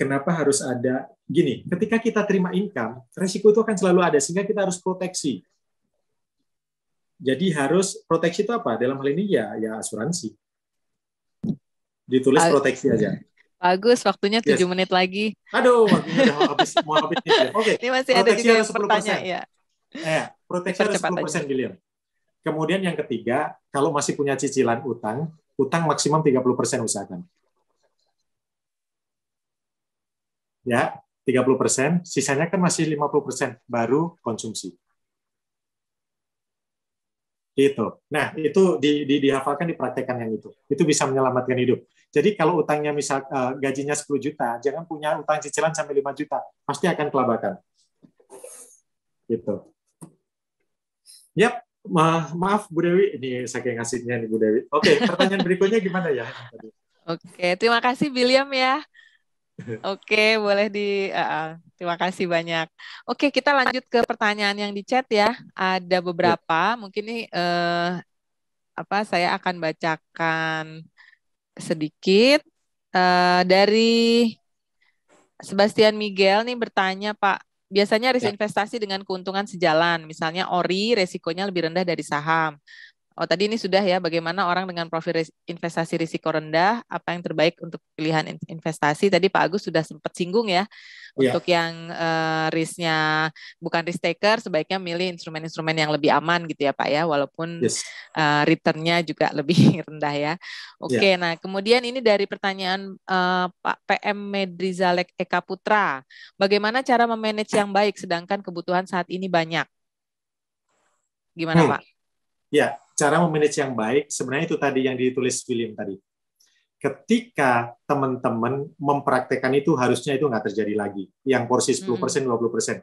kenapa harus ada gini, ketika kita terima income, resiko itu akan selalu ada sehingga kita harus proteksi. Jadi harus proteksi itu apa? Dalam hal ini ya ya asuransi. Ditulis proteksi aja. Bagus, waktunya yes. menit lagi. Aduh, waktunya udah habis, mau habis. Ya. Oke. Okay. Ini masih proteksi ada juga bertanya. Ya. Eh, proteksi sepuluh 10 persen, William. Kemudian yang ketiga, kalau masih punya cicilan utang, utang maksimum 30 persen usahakan. Ya, 30 persen, sisanya kan masih 50 persen, baru konsumsi. Itu. Nah, itu di, di, dihafalkan, dipraktekkan yang itu. Itu bisa menyelamatkan hidup. Jadi kalau utangnya misal uh, gajinya 10 juta, jangan punya utang cicilan sampai 5 juta. Pasti akan kelabakan. Gitu. Yap, Ma maaf Bu Dewi, ini saking ngasihnya nih Bu Dewi. Oke, pertanyaan berikutnya gimana ya? Oke, terima kasih William ya. Oke, boleh di. Uh, terima kasih banyak. Oke, kita lanjut ke pertanyaan yang di chat ya. Ada ya. beberapa, mungkin nih uh, apa? Saya akan bacakan sedikit uh, dari Sebastian Miguel nih bertanya Pak. Biasanya ya. risk investasi dengan keuntungan sejalan, misalnya ori resikonya lebih rendah dari saham. Oh, tadi ini sudah ya bagaimana orang dengan profil investasi risiko rendah, apa yang terbaik untuk pilihan investasi. Tadi Pak Agus sudah sempat singgung ya. Yeah. Untuk yang uh, risknya bukan risk taker, sebaiknya milih instrumen-instrumen yang lebih aman gitu ya Pak ya, walaupun yes. uh, returnnya juga lebih rendah ya. Oke, okay, iya. yeah. nah kemudian ini dari pertanyaan uh, Pak PM Medrizalek Eka Putra, bagaimana cara memanage yang baik sedangkan kebutuhan saat ini banyak? Gimana hmm. Pak? Ya, yeah cara memanage yang baik sebenarnya itu tadi yang ditulis William tadi. Ketika teman-teman mempraktekkan itu harusnya itu nggak terjadi lagi. Yang porsi 10 hmm. persen, 20 persen.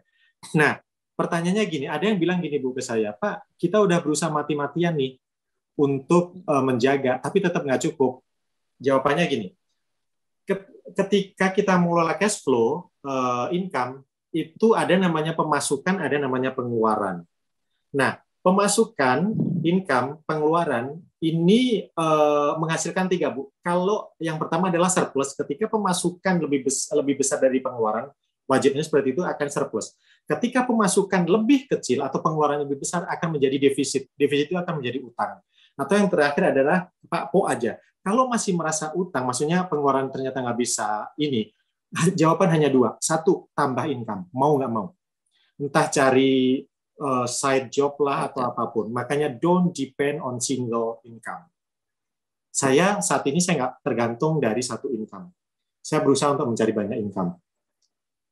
Nah, pertanyaannya gini, ada yang bilang gini bu ke saya, Pak, kita udah berusaha mati-matian nih untuk uh, menjaga, tapi tetap nggak cukup. Jawabannya gini, ketika kita mengelola cash flow, uh, income, itu ada namanya pemasukan, ada namanya pengeluaran. Nah, pemasukan income, pengeluaran ini uh, menghasilkan tiga bu. Kalau yang pertama adalah surplus, ketika pemasukan lebih bes lebih besar dari pengeluaran, wajibnya seperti itu akan surplus. Ketika pemasukan lebih kecil atau pengeluaran lebih besar akan menjadi defisit. Defisit itu akan menjadi utang. Atau yang terakhir adalah Pak Po aja. Kalau masih merasa utang, maksudnya pengeluaran ternyata nggak bisa ini, jawaban hanya dua. Satu, tambah income. Mau nggak mau. Entah cari Eh, side job lah atau apapun. Makanya don't depend on single income. Saya saat ini saya nggak tergantung dari satu income. Saya berusaha untuk mencari banyak income.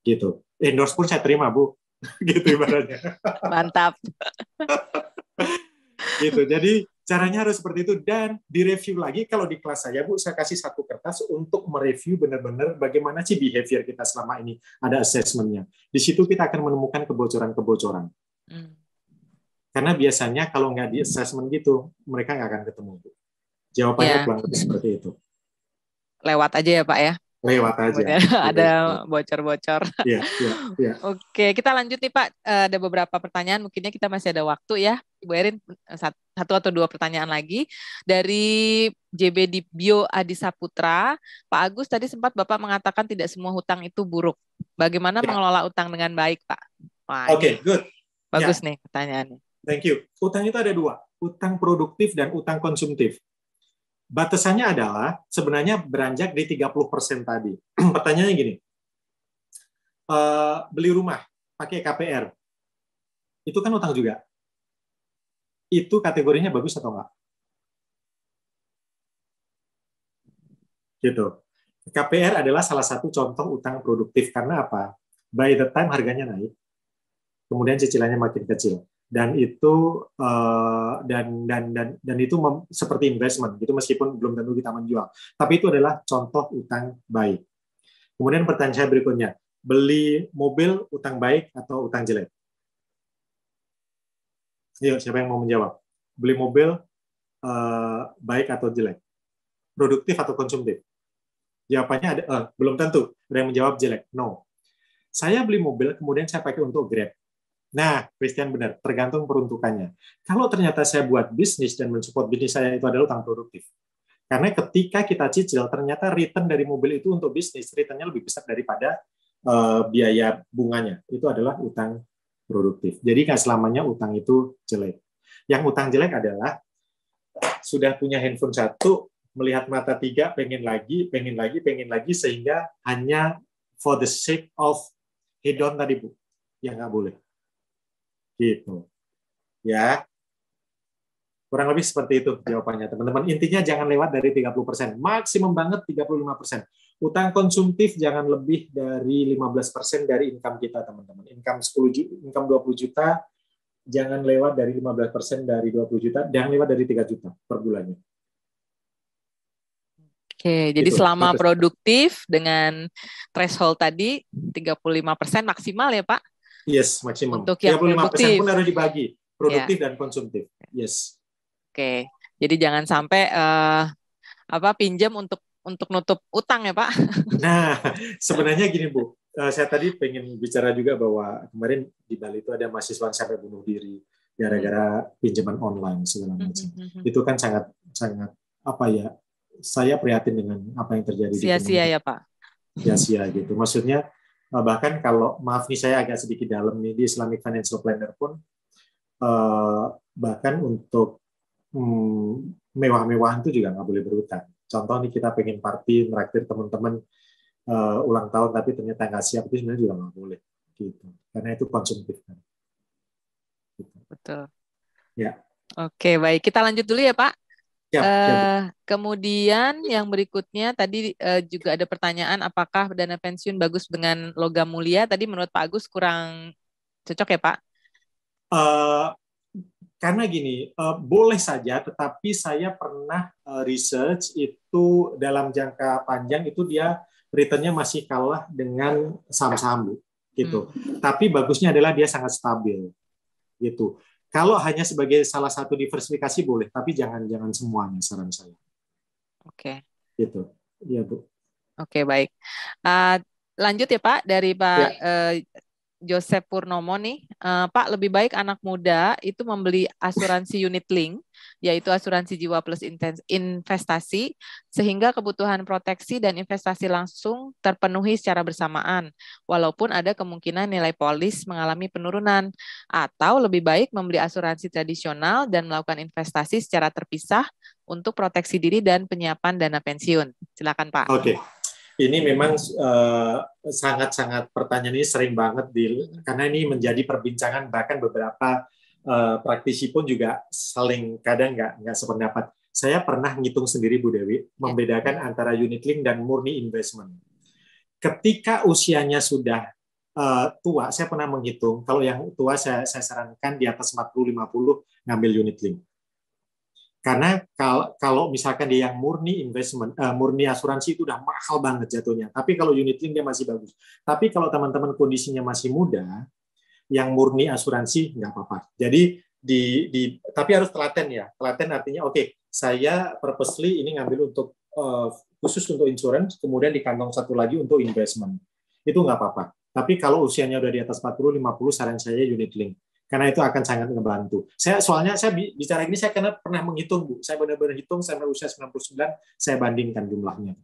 Gitu. Endorse pun saya terima, Bu. gitu ibaratnya. Mantap. gitu. Jadi caranya harus seperti itu dan direview lagi kalau di kelas saya Bu saya kasih satu kertas untuk mereview benar-benar bagaimana sih behavior kita selama ini ada assessmentnya di situ kita akan menemukan kebocoran-kebocoran Hmm. Karena biasanya kalau nggak di assessment gitu, mereka nggak akan ketemu. Jawabannya ya. kurang lebih seperti itu. Lewat aja ya Pak ya? Lewat aja. ada bocor-bocor. Ya, ya, ya. Oke, kita lanjut nih Pak. Eh, ada beberapa pertanyaan, mungkinnya kita masih ada waktu ya. Ibu Erin, satu atau dua pertanyaan lagi. Dari JB di Bio Adisa Putra. Pak Agus tadi sempat Bapak mengatakan tidak semua hutang itu buruk. Bagaimana ya. mengelola utang dengan baik Pak? Oke, okay, good. Bagus ya. nih pertanyaannya. Thank you. Utang itu ada dua, utang produktif dan utang konsumtif. Batasannya adalah sebenarnya beranjak di 30% tadi. Pertanyaannya gini, uh, beli rumah pakai KPR, itu kan utang juga. Itu kategorinya bagus atau enggak? Gitu. KPR adalah salah satu contoh utang produktif karena apa? By the time harganya naik, kemudian cicilannya makin kecil dan itu eh, dan dan dan dan itu seperti investment gitu meskipun belum tentu kita menjual tapi itu adalah contoh utang baik kemudian pertanyaan saya berikutnya beli mobil utang baik atau utang jelek Yuk, siapa yang mau menjawab beli mobil eh, baik atau jelek produktif atau konsumtif jawabannya ada uh, belum tentu ada yang menjawab jelek no saya beli mobil kemudian saya pakai untuk grab Nah, Christian benar, tergantung peruntukannya. Kalau ternyata saya buat bisnis dan mensupport bisnis saya itu adalah utang produktif. Karena ketika kita cicil, ternyata return dari mobil itu untuk bisnis, returnnya lebih besar daripada uh, biaya bunganya. Itu adalah utang produktif. Jadi nggak selamanya utang itu jelek. Yang utang jelek adalah sudah punya handphone satu, melihat mata tiga, pengen lagi, pengen lagi, pengen lagi, sehingga hanya for the sake of hedon tadi, Bu. Ya nggak boleh Gitu. Ya. Kurang lebih seperti itu jawabannya, teman-teman. Intinya jangan lewat dari 30%. Maksimum banget 35%. Utang konsumtif jangan lebih dari 15% dari income kita, teman-teman. Income 10 juta, income 20 juta jangan lewat dari 15% dari 20 juta, jangan lewat dari 3 juta per bulannya. Oke, jadi gitu. selama produktif dengan threshold tadi 35% maksimal ya, Pak? Yes, maksimum. Untuk yang 35% produktif. pun harus dibagi, produktif yeah. dan konsumtif. Yes. Oke. Jadi jangan sampai uh, apa pinjam untuk untuk nutup utang ya, Pak. Nah, sebenarnya gini, Bu. Eh, saya tadi pengen bicara juga bahwa kemarin di Bali itu ada mahasiswa sampai bunuh diri gara-gara pinjaman online segala mm-hmm, macam. Mm-hmm. Itu kan sangat sangat apa ya? Saya prihatin dengan apa yang terjadi. di Sia-sia ya, Pak. Sia-sia gitu. Maksudnya Nah, bahkan kalau maaf nih saya agak sedikit dalam nih di Islamic Financial Planner pun eh, bahkan untuk hmm, mewah-mewahan itu juga nggak boleh berhutang. Contoh nih kita pengen party merakit teman-teman uh, ulang tahun tapi ternyata nggak siap itu sebenarnya juga nggak boleh gitu karena itu konsumtif kan. Gitu. Betul. Ya. Oke baik kita lanjut dulu ya Pak. Siap, siap. Uh, eh, kemudian yang berikutnya tadi uh, juga ada pertanyaan apakah dana pensiun bagus dengan logam mulia? Tadi menurut Pak Agus kurang cocok ya Pak? Uh, karena gini, uh, boleh saja, tetapi saya pernah uh, research itu dalam jangka panjang itu dia returnnya masih kalah dengan saham-saham gitu. Hmm. Tapi bagusnya adalah dia sangat stabil gitu. Kalau hanya sebagai salah satu diversifikasi boleh, tapi jangan jangan semuanya saran saya. Oke. Okay. Gitu. Iya, Bu. Oke, okay, baik. Uh, lanjut ya, Pak, dari Pak ya. uh, Joseph Purnomo nih, uh, Pak lebih baik anak muda itu membeli asuransi unit link yaitu asuransi jiwa plus investasi, sehingga kebutuhan proteksi dan investasi langsung terpenuhi secara bersamaan, walaupun ada kemungkinan nilai polis mengalami penurunan, atau lebih baik membeli asuransi tradisional dan melakukan investasi secara terpisah untuk proteksi diri dan penyiapan dana pensiun. Silakan Pak. Oke. Okay ini memang eh, sangat-sangat uh, pertanyaan ini sering banget di karena ini menjadi perbincangan bahkan beberapa Eh, praktisi pun juga saling kadang nggak nggak sependapat. Saya pernah ngitung sendiri Bu Dewi ya, membedakan ya. antara unit link dan murni investment. Ketika usianya sudah uh, tua, saya pernah menghitung kalau yang tua saya, saya sarankan di atas 40 50 ngambil unit link. Karena kalau, kalau misalkan dia yang murni investment, uh, murni asuransi itu udah mahal banget jatuhnya. Tapi kalau unit link dia masih bagus. Tapi kalau teman-teman kondisinya masih muda, yang murni asuransi nggak apa-apa. Jadi di, di tapi harus telaten ya. Telaten artinya oke, okay, saya purposely ini ngambil untuk uh, khusus untuk insurance, kemudian di kantong satu lagi untuk investment. Itu nggak apa-apa. Tapi kalau usianya udah di atas 40 50 saran saya unit link. Karena itu akan sangat membantu. Saya soalnya saya bicara ini saya karena pernah menghitung, Bu. Saya benar-benar hitung saya usia 99 saya bandingkan jumlahnya.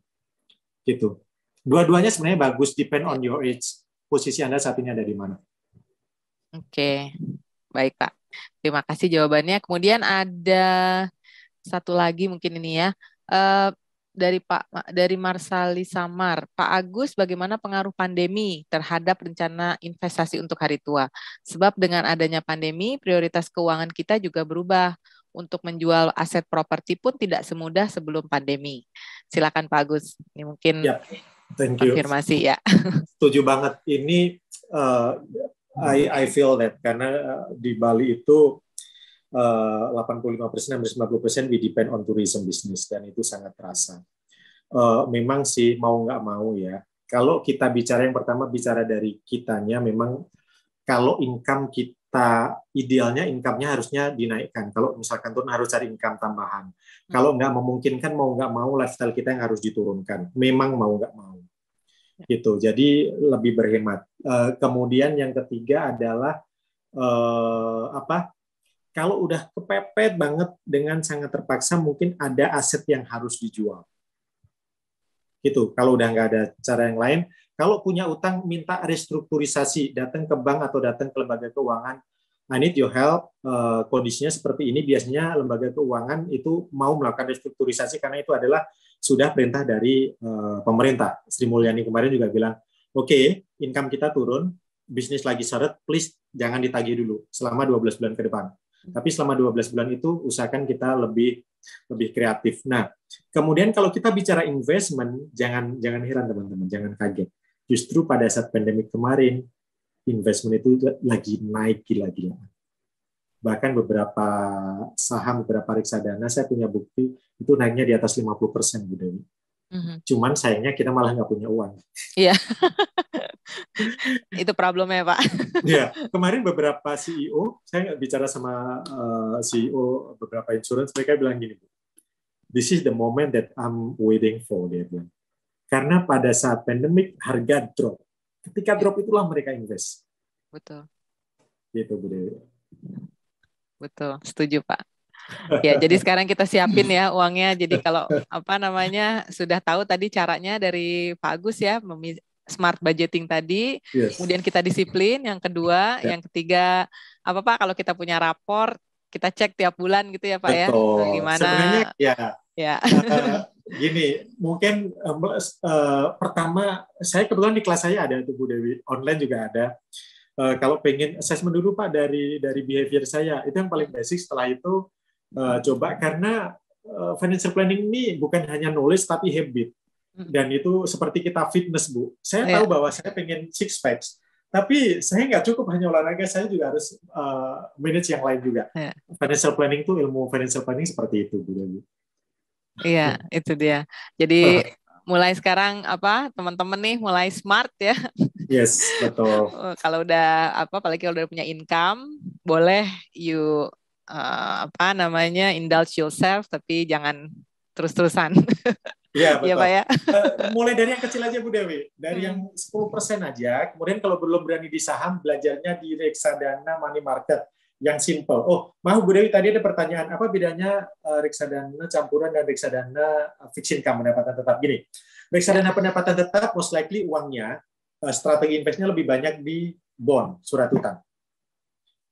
Gitu. Dua-duanya sebenarnya bagus depend on your age. Posisi Anda saat ini ada di mana. Oke, baik Pak. Terima kasih jawabannya. Kemudian ada satu lagi mungkin ini ya. Uh, dari Pak dari Marsali Samar. Pak Agus, bagaimana pengaruh pandemi terhadap rencana investasi untuk hari tua? Sebab dengan adanya pandemi, prioritas keuangan kita juga berubah. Untuk menjual aset properti pun tidak semudah sebelum pandemi. Silakan Pak Agus. Ini mungkin ya, thank you. konfirmasi ya. Setuju banget. Ini uh, I I feel that karena eh, di Bali itu uh, 85% sampai 90% we depend on tourism business dan itu sangat terasa. Uh, memang sih mau nggak mau ya. Kalau kita bicara yang pertama bicara dari kitanya memang kalau income kita idealnya income-nya harusnya dinaikkan. Kalau misalkan turun harus cari income tambahan. Kalau nggak memungkinkan mau nggak mau lifestyle kita yang harus diturunkan. Memang mau nggak mau gitu. Jadi lebih berhemat. Uh, kemudian yang ketiga adalah uh, apa? Kalau udah kepepet banget dengan sangat terpaksa, mungkin ada aset yang harus dijual. Gitu. Kalau udah nggak ada cara yang lain, kalau punya utang minta restrukturisasi, datang ke bank atau datang ke lembaga keuangan. I need your help. Eh, kondisinya seperti ini. Biasanya lembaga keuangan itu mau melakukan restrukturisasi karena itu adalah sudah perintah dari uh, pemerintah. Sri Mulyani kemarin juga bilang, oke, okay, income kita turun, bisnis lagi seret, please jangan ditagih dulu selama 12 bulan ke depan. Tapi selama 12 bulan itu usahakan kita lebih lebih kreatif. Nah, kemudian kalau kita bicara investment, jangan jangan heran teman-teman, jangan kaget. Justru pada saat pandemi kemarin, investment itu lagi naik gila-gilaan bahkan beberapa saham beberapa reksadana saya punya bukti itu naiknya di atas 50 persen Bu Dewi. Mm-hmm. Cuman sayangnya kita malah nggak punya uang. Iya, itu problemnya Pak. Iya, kemarin beberapa CEO saya nggak bicara sama uh, eh, CEO beberapa insurance mereka bilang gini Bu, this is the moment that I'm waiting for dia bilang. Karena pada saat pandemic, harga drop, ketika drop itulah mereka invest. Betul. Gitu Bu Dewi betul setuju pak ya jadi sekarang kita siapin ya uangnya jadi kalau apa namanya sudah tahu tadi caranya dari Pak Agus ya smart budgeting tadi yes. kemudian kita disiplin yang kedua ya. yang ketiga apa Pak kalau kita punya rapor kita cek tiap bulan gitu ya Pak ya. Betul. ya gimana sebenarnya ya ya eh, gini mungkin uh, uh, pertama saya kebetulan di kelas saya ada tuh Bu Dewi online juga ada Eh, kalau pengen assessment dulu Pak dari dari behavior saya itu yang paling basic setelah itu uh, coba karena uh, financial planning ini bukan hanya knowledge tapi habit hmm. dan itu seperti kita fitness Bu saya oh, ya. tahu bahwa saya pengen six packs tapi saya nggak cukup hanya olahraga saya juga harus uh, manage yang lain juga ya. financial planning itu ilmu financial planning seperti itu Bu Dewi iya itu dia jadi mulai sekarang apa teman-teman nih mulai smart ya Yes, betul. Eh, kalau udah apa apalagi kalau udah punya income, boleh you uh, apa namanya indulge yourself tapi jangan terus-terusan. Iya, iya betul. Iya, Pak ya. Eh, mulai dari yang kecil aja Bu Dewi, dari hmm. yang 10% aja. Kemudian kalau belum berani di saham, belajarnya di reksadana money market yang simple. Oh, mau Bu Dewi tadi ada pertanyaan, apa bedanya uh, reksadana campuran dan reksadana fixed income pendapatan tetap? Gini, reksadana pendapatan tetap most likely uangnya Eh, strategi investnya lebih banyak di bond, surat utang.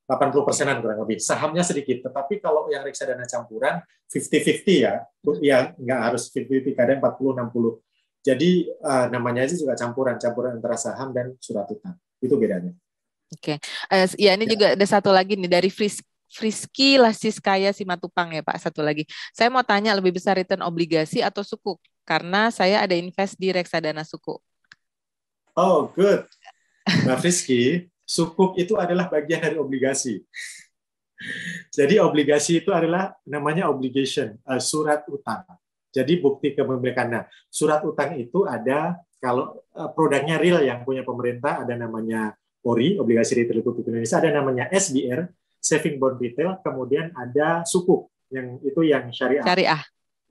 80 persenan kurang lebih. Sahamnya sedikit, tetapi kalau yang reksadana campuran 50-50 ya, ya nggak harus 50-50, kadang 40-60. Jadi uh, namanya aja juga campuran, campuran antara saham dan surat utang. Itu bedanya. Oke, okay. uh, eh, ya ini ya. juga ada satu lagi nih dari Fris Lasis Kaya Simatupang ya Pak, satu lagi. Saya mau tanya lebih besar return obligasi atau suku Karena saya ada invest di reksadana sukuk. Oh, good. Mbak nah, Friski, sukuk itu adalah bagian dari obligasi. Jadi obligasi itu adalah namanya obligation, uh, surat utang. Jadi bukti kepemilikan. Nah, surat utang itu ada kalau eh, produknya real yang punya pemerintah ada namanya ori obligasi retail publik Indonesia, ada namanya SBR, saving bond retail, kemudian ada sukuk yang itu yang syariah. Syariah.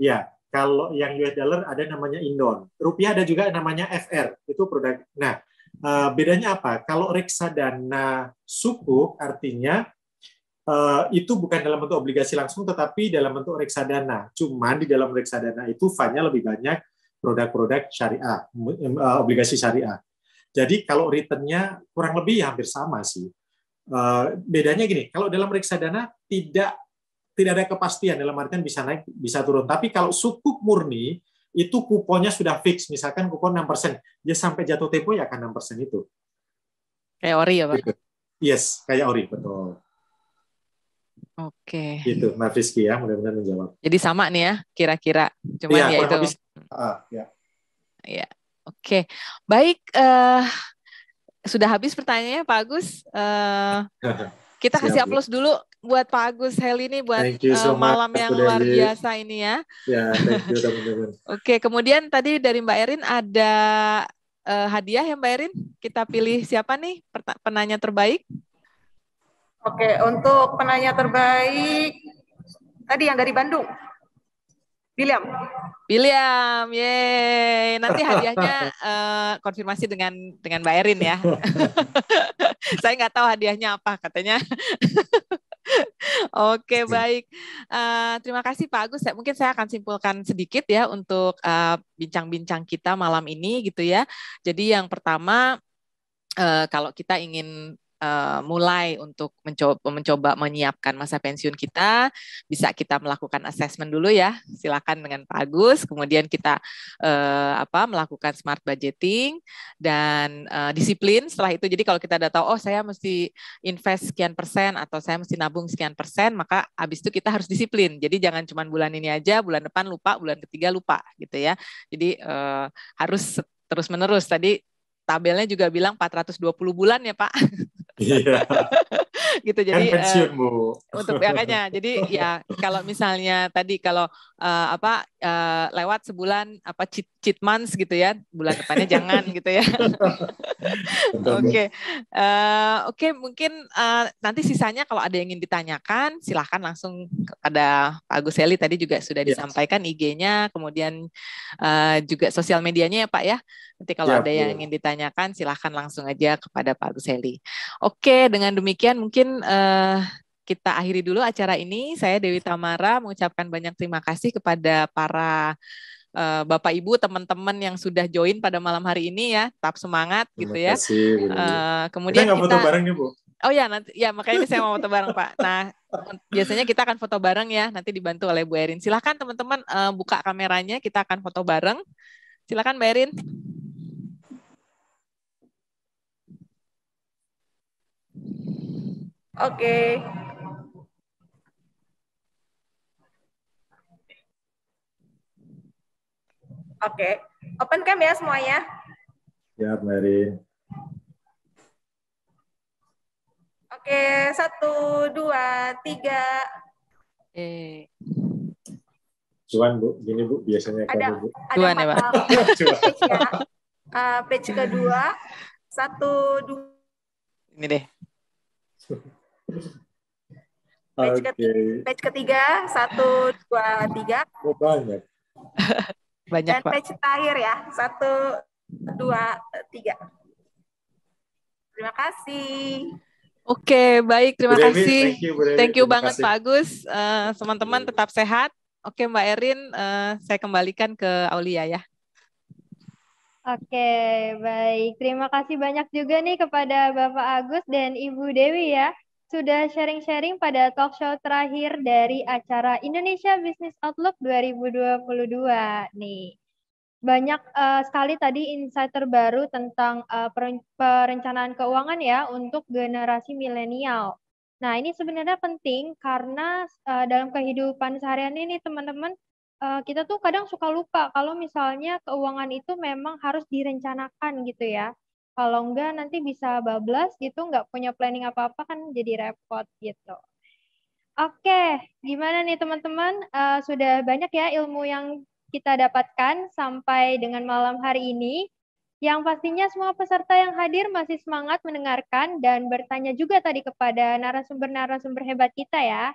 Iya. Kalau yang US dollar ada namanya indon. Rupiah ada juga namanya FR, itu produk. Nah, eh, bedanya apa? Kalau reksadana suku, artinya eh, itu bukan dalam bentuk obligasi langsung tetapi dalam bentuk reksadana. Cuman di dalam reksadana itu fanya lebih banyak produk-produk syariah, eh, obligasi syariah. Jadi kalau returnnya kurang lebih ya hampir sama sih. bedanya gini, kalau dalam reksadana tidak tidak ada kepastian dalam artian bisa naik bisa turun. Tapi kalau sukuk murni itu kuponnya sudah fix, misalkan kupon 6%, ya sampai jatuh tempo ya akan 6% itu. Kayak ori ya, iya, Pak? Yes, kayak ori, betul. Oke. Gitu, Mbak Fiski ya, mudah-mudahan menjawab. Jadi sama nih ya, kira-kira. cuma iya, ya, ya itu. Habis, uh, ah, ya. ya. Oke, baik. Uh, sudah habis pertanyaannya Pak Agus. Uh, kita kasih aplaus dulu buat Pak Agus Heli ini buat eh, so uh, malam much, yang luar biasa ini ya. Ya, thank you teman-teman. Oke, kemudian tadi dari Mbak Erin ada uh, hadiah ya Mbak Erin. Kita pilih siapa nih penanya terbaik? Oke, untuk penanya terbaik tadi yang dari Bandung. William. William, yeay. Nanti hadiahnya uh, konfirmasi dengan dengan Mbak Erin ya. Saya nggak tahu hadiahnya apa katanya. Oke, baik. Uh, terima kasih Pak Agus. Ya, mungkin saya akan simpulkan sedikit ya untuk eh, bincang-bincang uh, kita malam ini gitu ya. Jadi yang pertama uh, kalau kita ingin uh, mulai untuk mencoba, mencoba menyiapkan masa pensiun kita, bisa kita melakukan assessment dulu ya. Silakan dengan Pak Agus. Kemudian kita uh, apa melakukan smart budgeting dan uh, disiplin. Setelah itu jadi kalau kita ada tahu oh saya mesti invest sekian persen atau saya mesti nabung sekian persen, maka habis itu kita harus disiplin. Jadi jangan cuma bulan ini aja, bulan depan lupa, bulan ketiga lupa gitu ya. Jadi uh, harus terus menerus. Tadi tabelnya juga bilang 420 bulan ya Pak. Yeah. gitu jadi uh, untuk makanya jadi ya kalau misalnya tadi kalau uh, apa uh, lewat sebulan apa cheat, cheat months gitu ya bulan depannya jangan gitu ya oke oke okay. uh, okay, mungkin uh, nanti sisanya kalau ada yang ingin ditanyakan silahkan langsung kepada Pak Agus Heli tadi juga sudah yes. disampaikan IG-nya kemudian uh, juga sosial medianya ya Pak ya nanti kalau ya, ada yang ingin ditanyakan silahkan langsung aja kepada Pak Agus Heli oke okay, dengan demikian mungkin uh, kita akhiri dulu acara ini. Saya Dewi Tamara mengucapkan banyak terima kasih kepada para uh, Bapak Ibu, teman-teman yang sudah join pada malam hari ini ya. Tetap semangat terima gitu ya. Kasih, uh, kemudian kita, kita bareng ya, Bu. Oh ya, nanti ya makanya saya mau foto bareng, Pak. Nah, biasanya kita akan foto bareng ya, nanti dibantu oleh Bu Erin. silahkan teman-teman uh, buka kameranya, kita akan foto bareng. silahkan Mbak Erin. Oke. Okay. Oke, okay. open cam ya semuanya. Ya, Mary. Oke, okay. satu, dua, tiga. Eh. Cuan bu, gini bu, biasanya ada, kamu gitu. bu. Ada Cuan ya pak. Cuan. Uh, page kedua, satu, dua. Ini deh. Page, okay. ketiga, satu, dua, tiga. Oh, banyak. banyak, Dan page terakhir ya, satu, dua, tiga. Terima kasih. Oke, okay, baik. Terima kasih. Thank you, thank you banget kasih. Pak Agus. Eh, teman-teman uh, tetap sehat. Oke, okay, Mbak Erin, uh, saya kembalikan ke Aulia ya. Oke, okay, baik. Terima kasih banyak juga nih kepada Bapak Agus dan Ibu Dewi ya sudah sharing-sharing pada talk show terakhir dari acara Indonesia Business Outlook 2022 nih. Banyak uh, sekali tadi insight terbaru tentang uh, perencanaan keuangan ya untuk generasi milenial. Nah, ini sebenarnya penting karena uh, dalam kehidupan seharian ini teman-teman uh, kita tuh kadang suka lupa kalau misalnya keuangan itu memang harus direncanakan gitu ya. Kalau enggak nanti bisa bablas gitu, nggak punya planning apa-apa kan jadi repot gitu. Oke, gimana nih teman-teman? Uh, sudah banyak ya ilmu yang kita dapatkan sampai dengan malam hari ini. Yang pastinya semua peserta yang hadir masih semangat mendengarkan dan bertanya juga tadi kepada narasumber-narasumber hebat kita ya.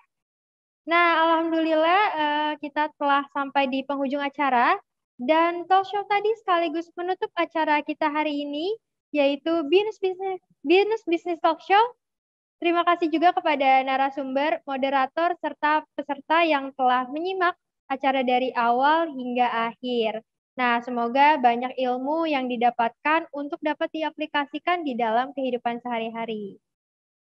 Nah, alhamdulillah eh, kita telah sampai di penghujung acara. Dan talk show tadi sekaligus menutup acara kita hari ini yaitu Binus Business, Binus Business Talk Show. Terima kasih juga kepada narasumber, moderator, serta peserta yang telah menyimak acara dari awal hingga akhir. Nah, semoga banyak ilmu yang didapatkan untuk dapat diaplikasikan di dalam kehidupan sehari-hari.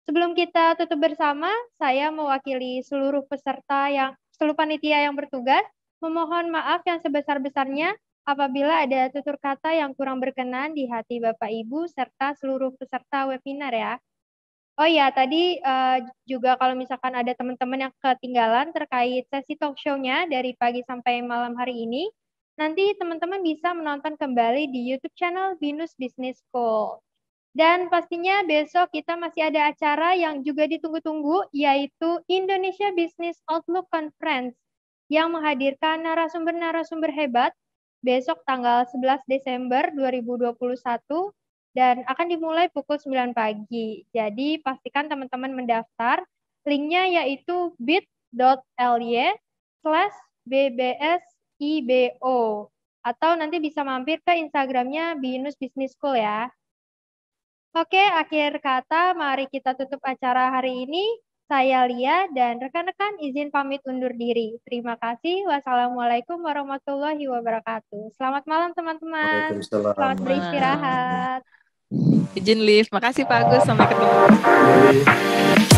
Sebelum kita tutup bersama, saya mewakili seluruh peserta yang seluruh panitia yang bertugas memohon maaf yang sebesar-besarnya apabila ada tutur kata yang kurang berkenan di hati Bapak Ibu serta seluruh peserta webinar ya. Oh iya, tadi uh, juga kalau misalkan ada teman-teman yang ketinggalan terkait sesi talk show-nya dari pagi sampai malam hari ini, nanti teman-teman bisa menonton kembali di YouTube channel Binus Business School. Dan pastinya besok kita masih ada acara yang juga ditunggu-tunggu, yaitu Indonesia Business Outlook Conference yang menghadirkan narasumber-narasumber hebat besok tanggal 11 Desember 2021 dan akan dimulai pukul 9 pagi. Jadi pastikan teman-teman mendaftar. Linknya yaitu bit.ly slash bbsibo atau nanti bisa mampir ke Instagramnya Binus Business School ya. Oke, akhir kata mari kita tutup acara hari ini. Saya Lia dan rekan-rekan izin pamit undur diri. Terima kasih. Wassalamualaikum warahmatullahi wabarakatuh. Selamat malam teman-teman. Selamat beristirahat. Izin lift. Makasih Pak Agus. Sampai ketemu.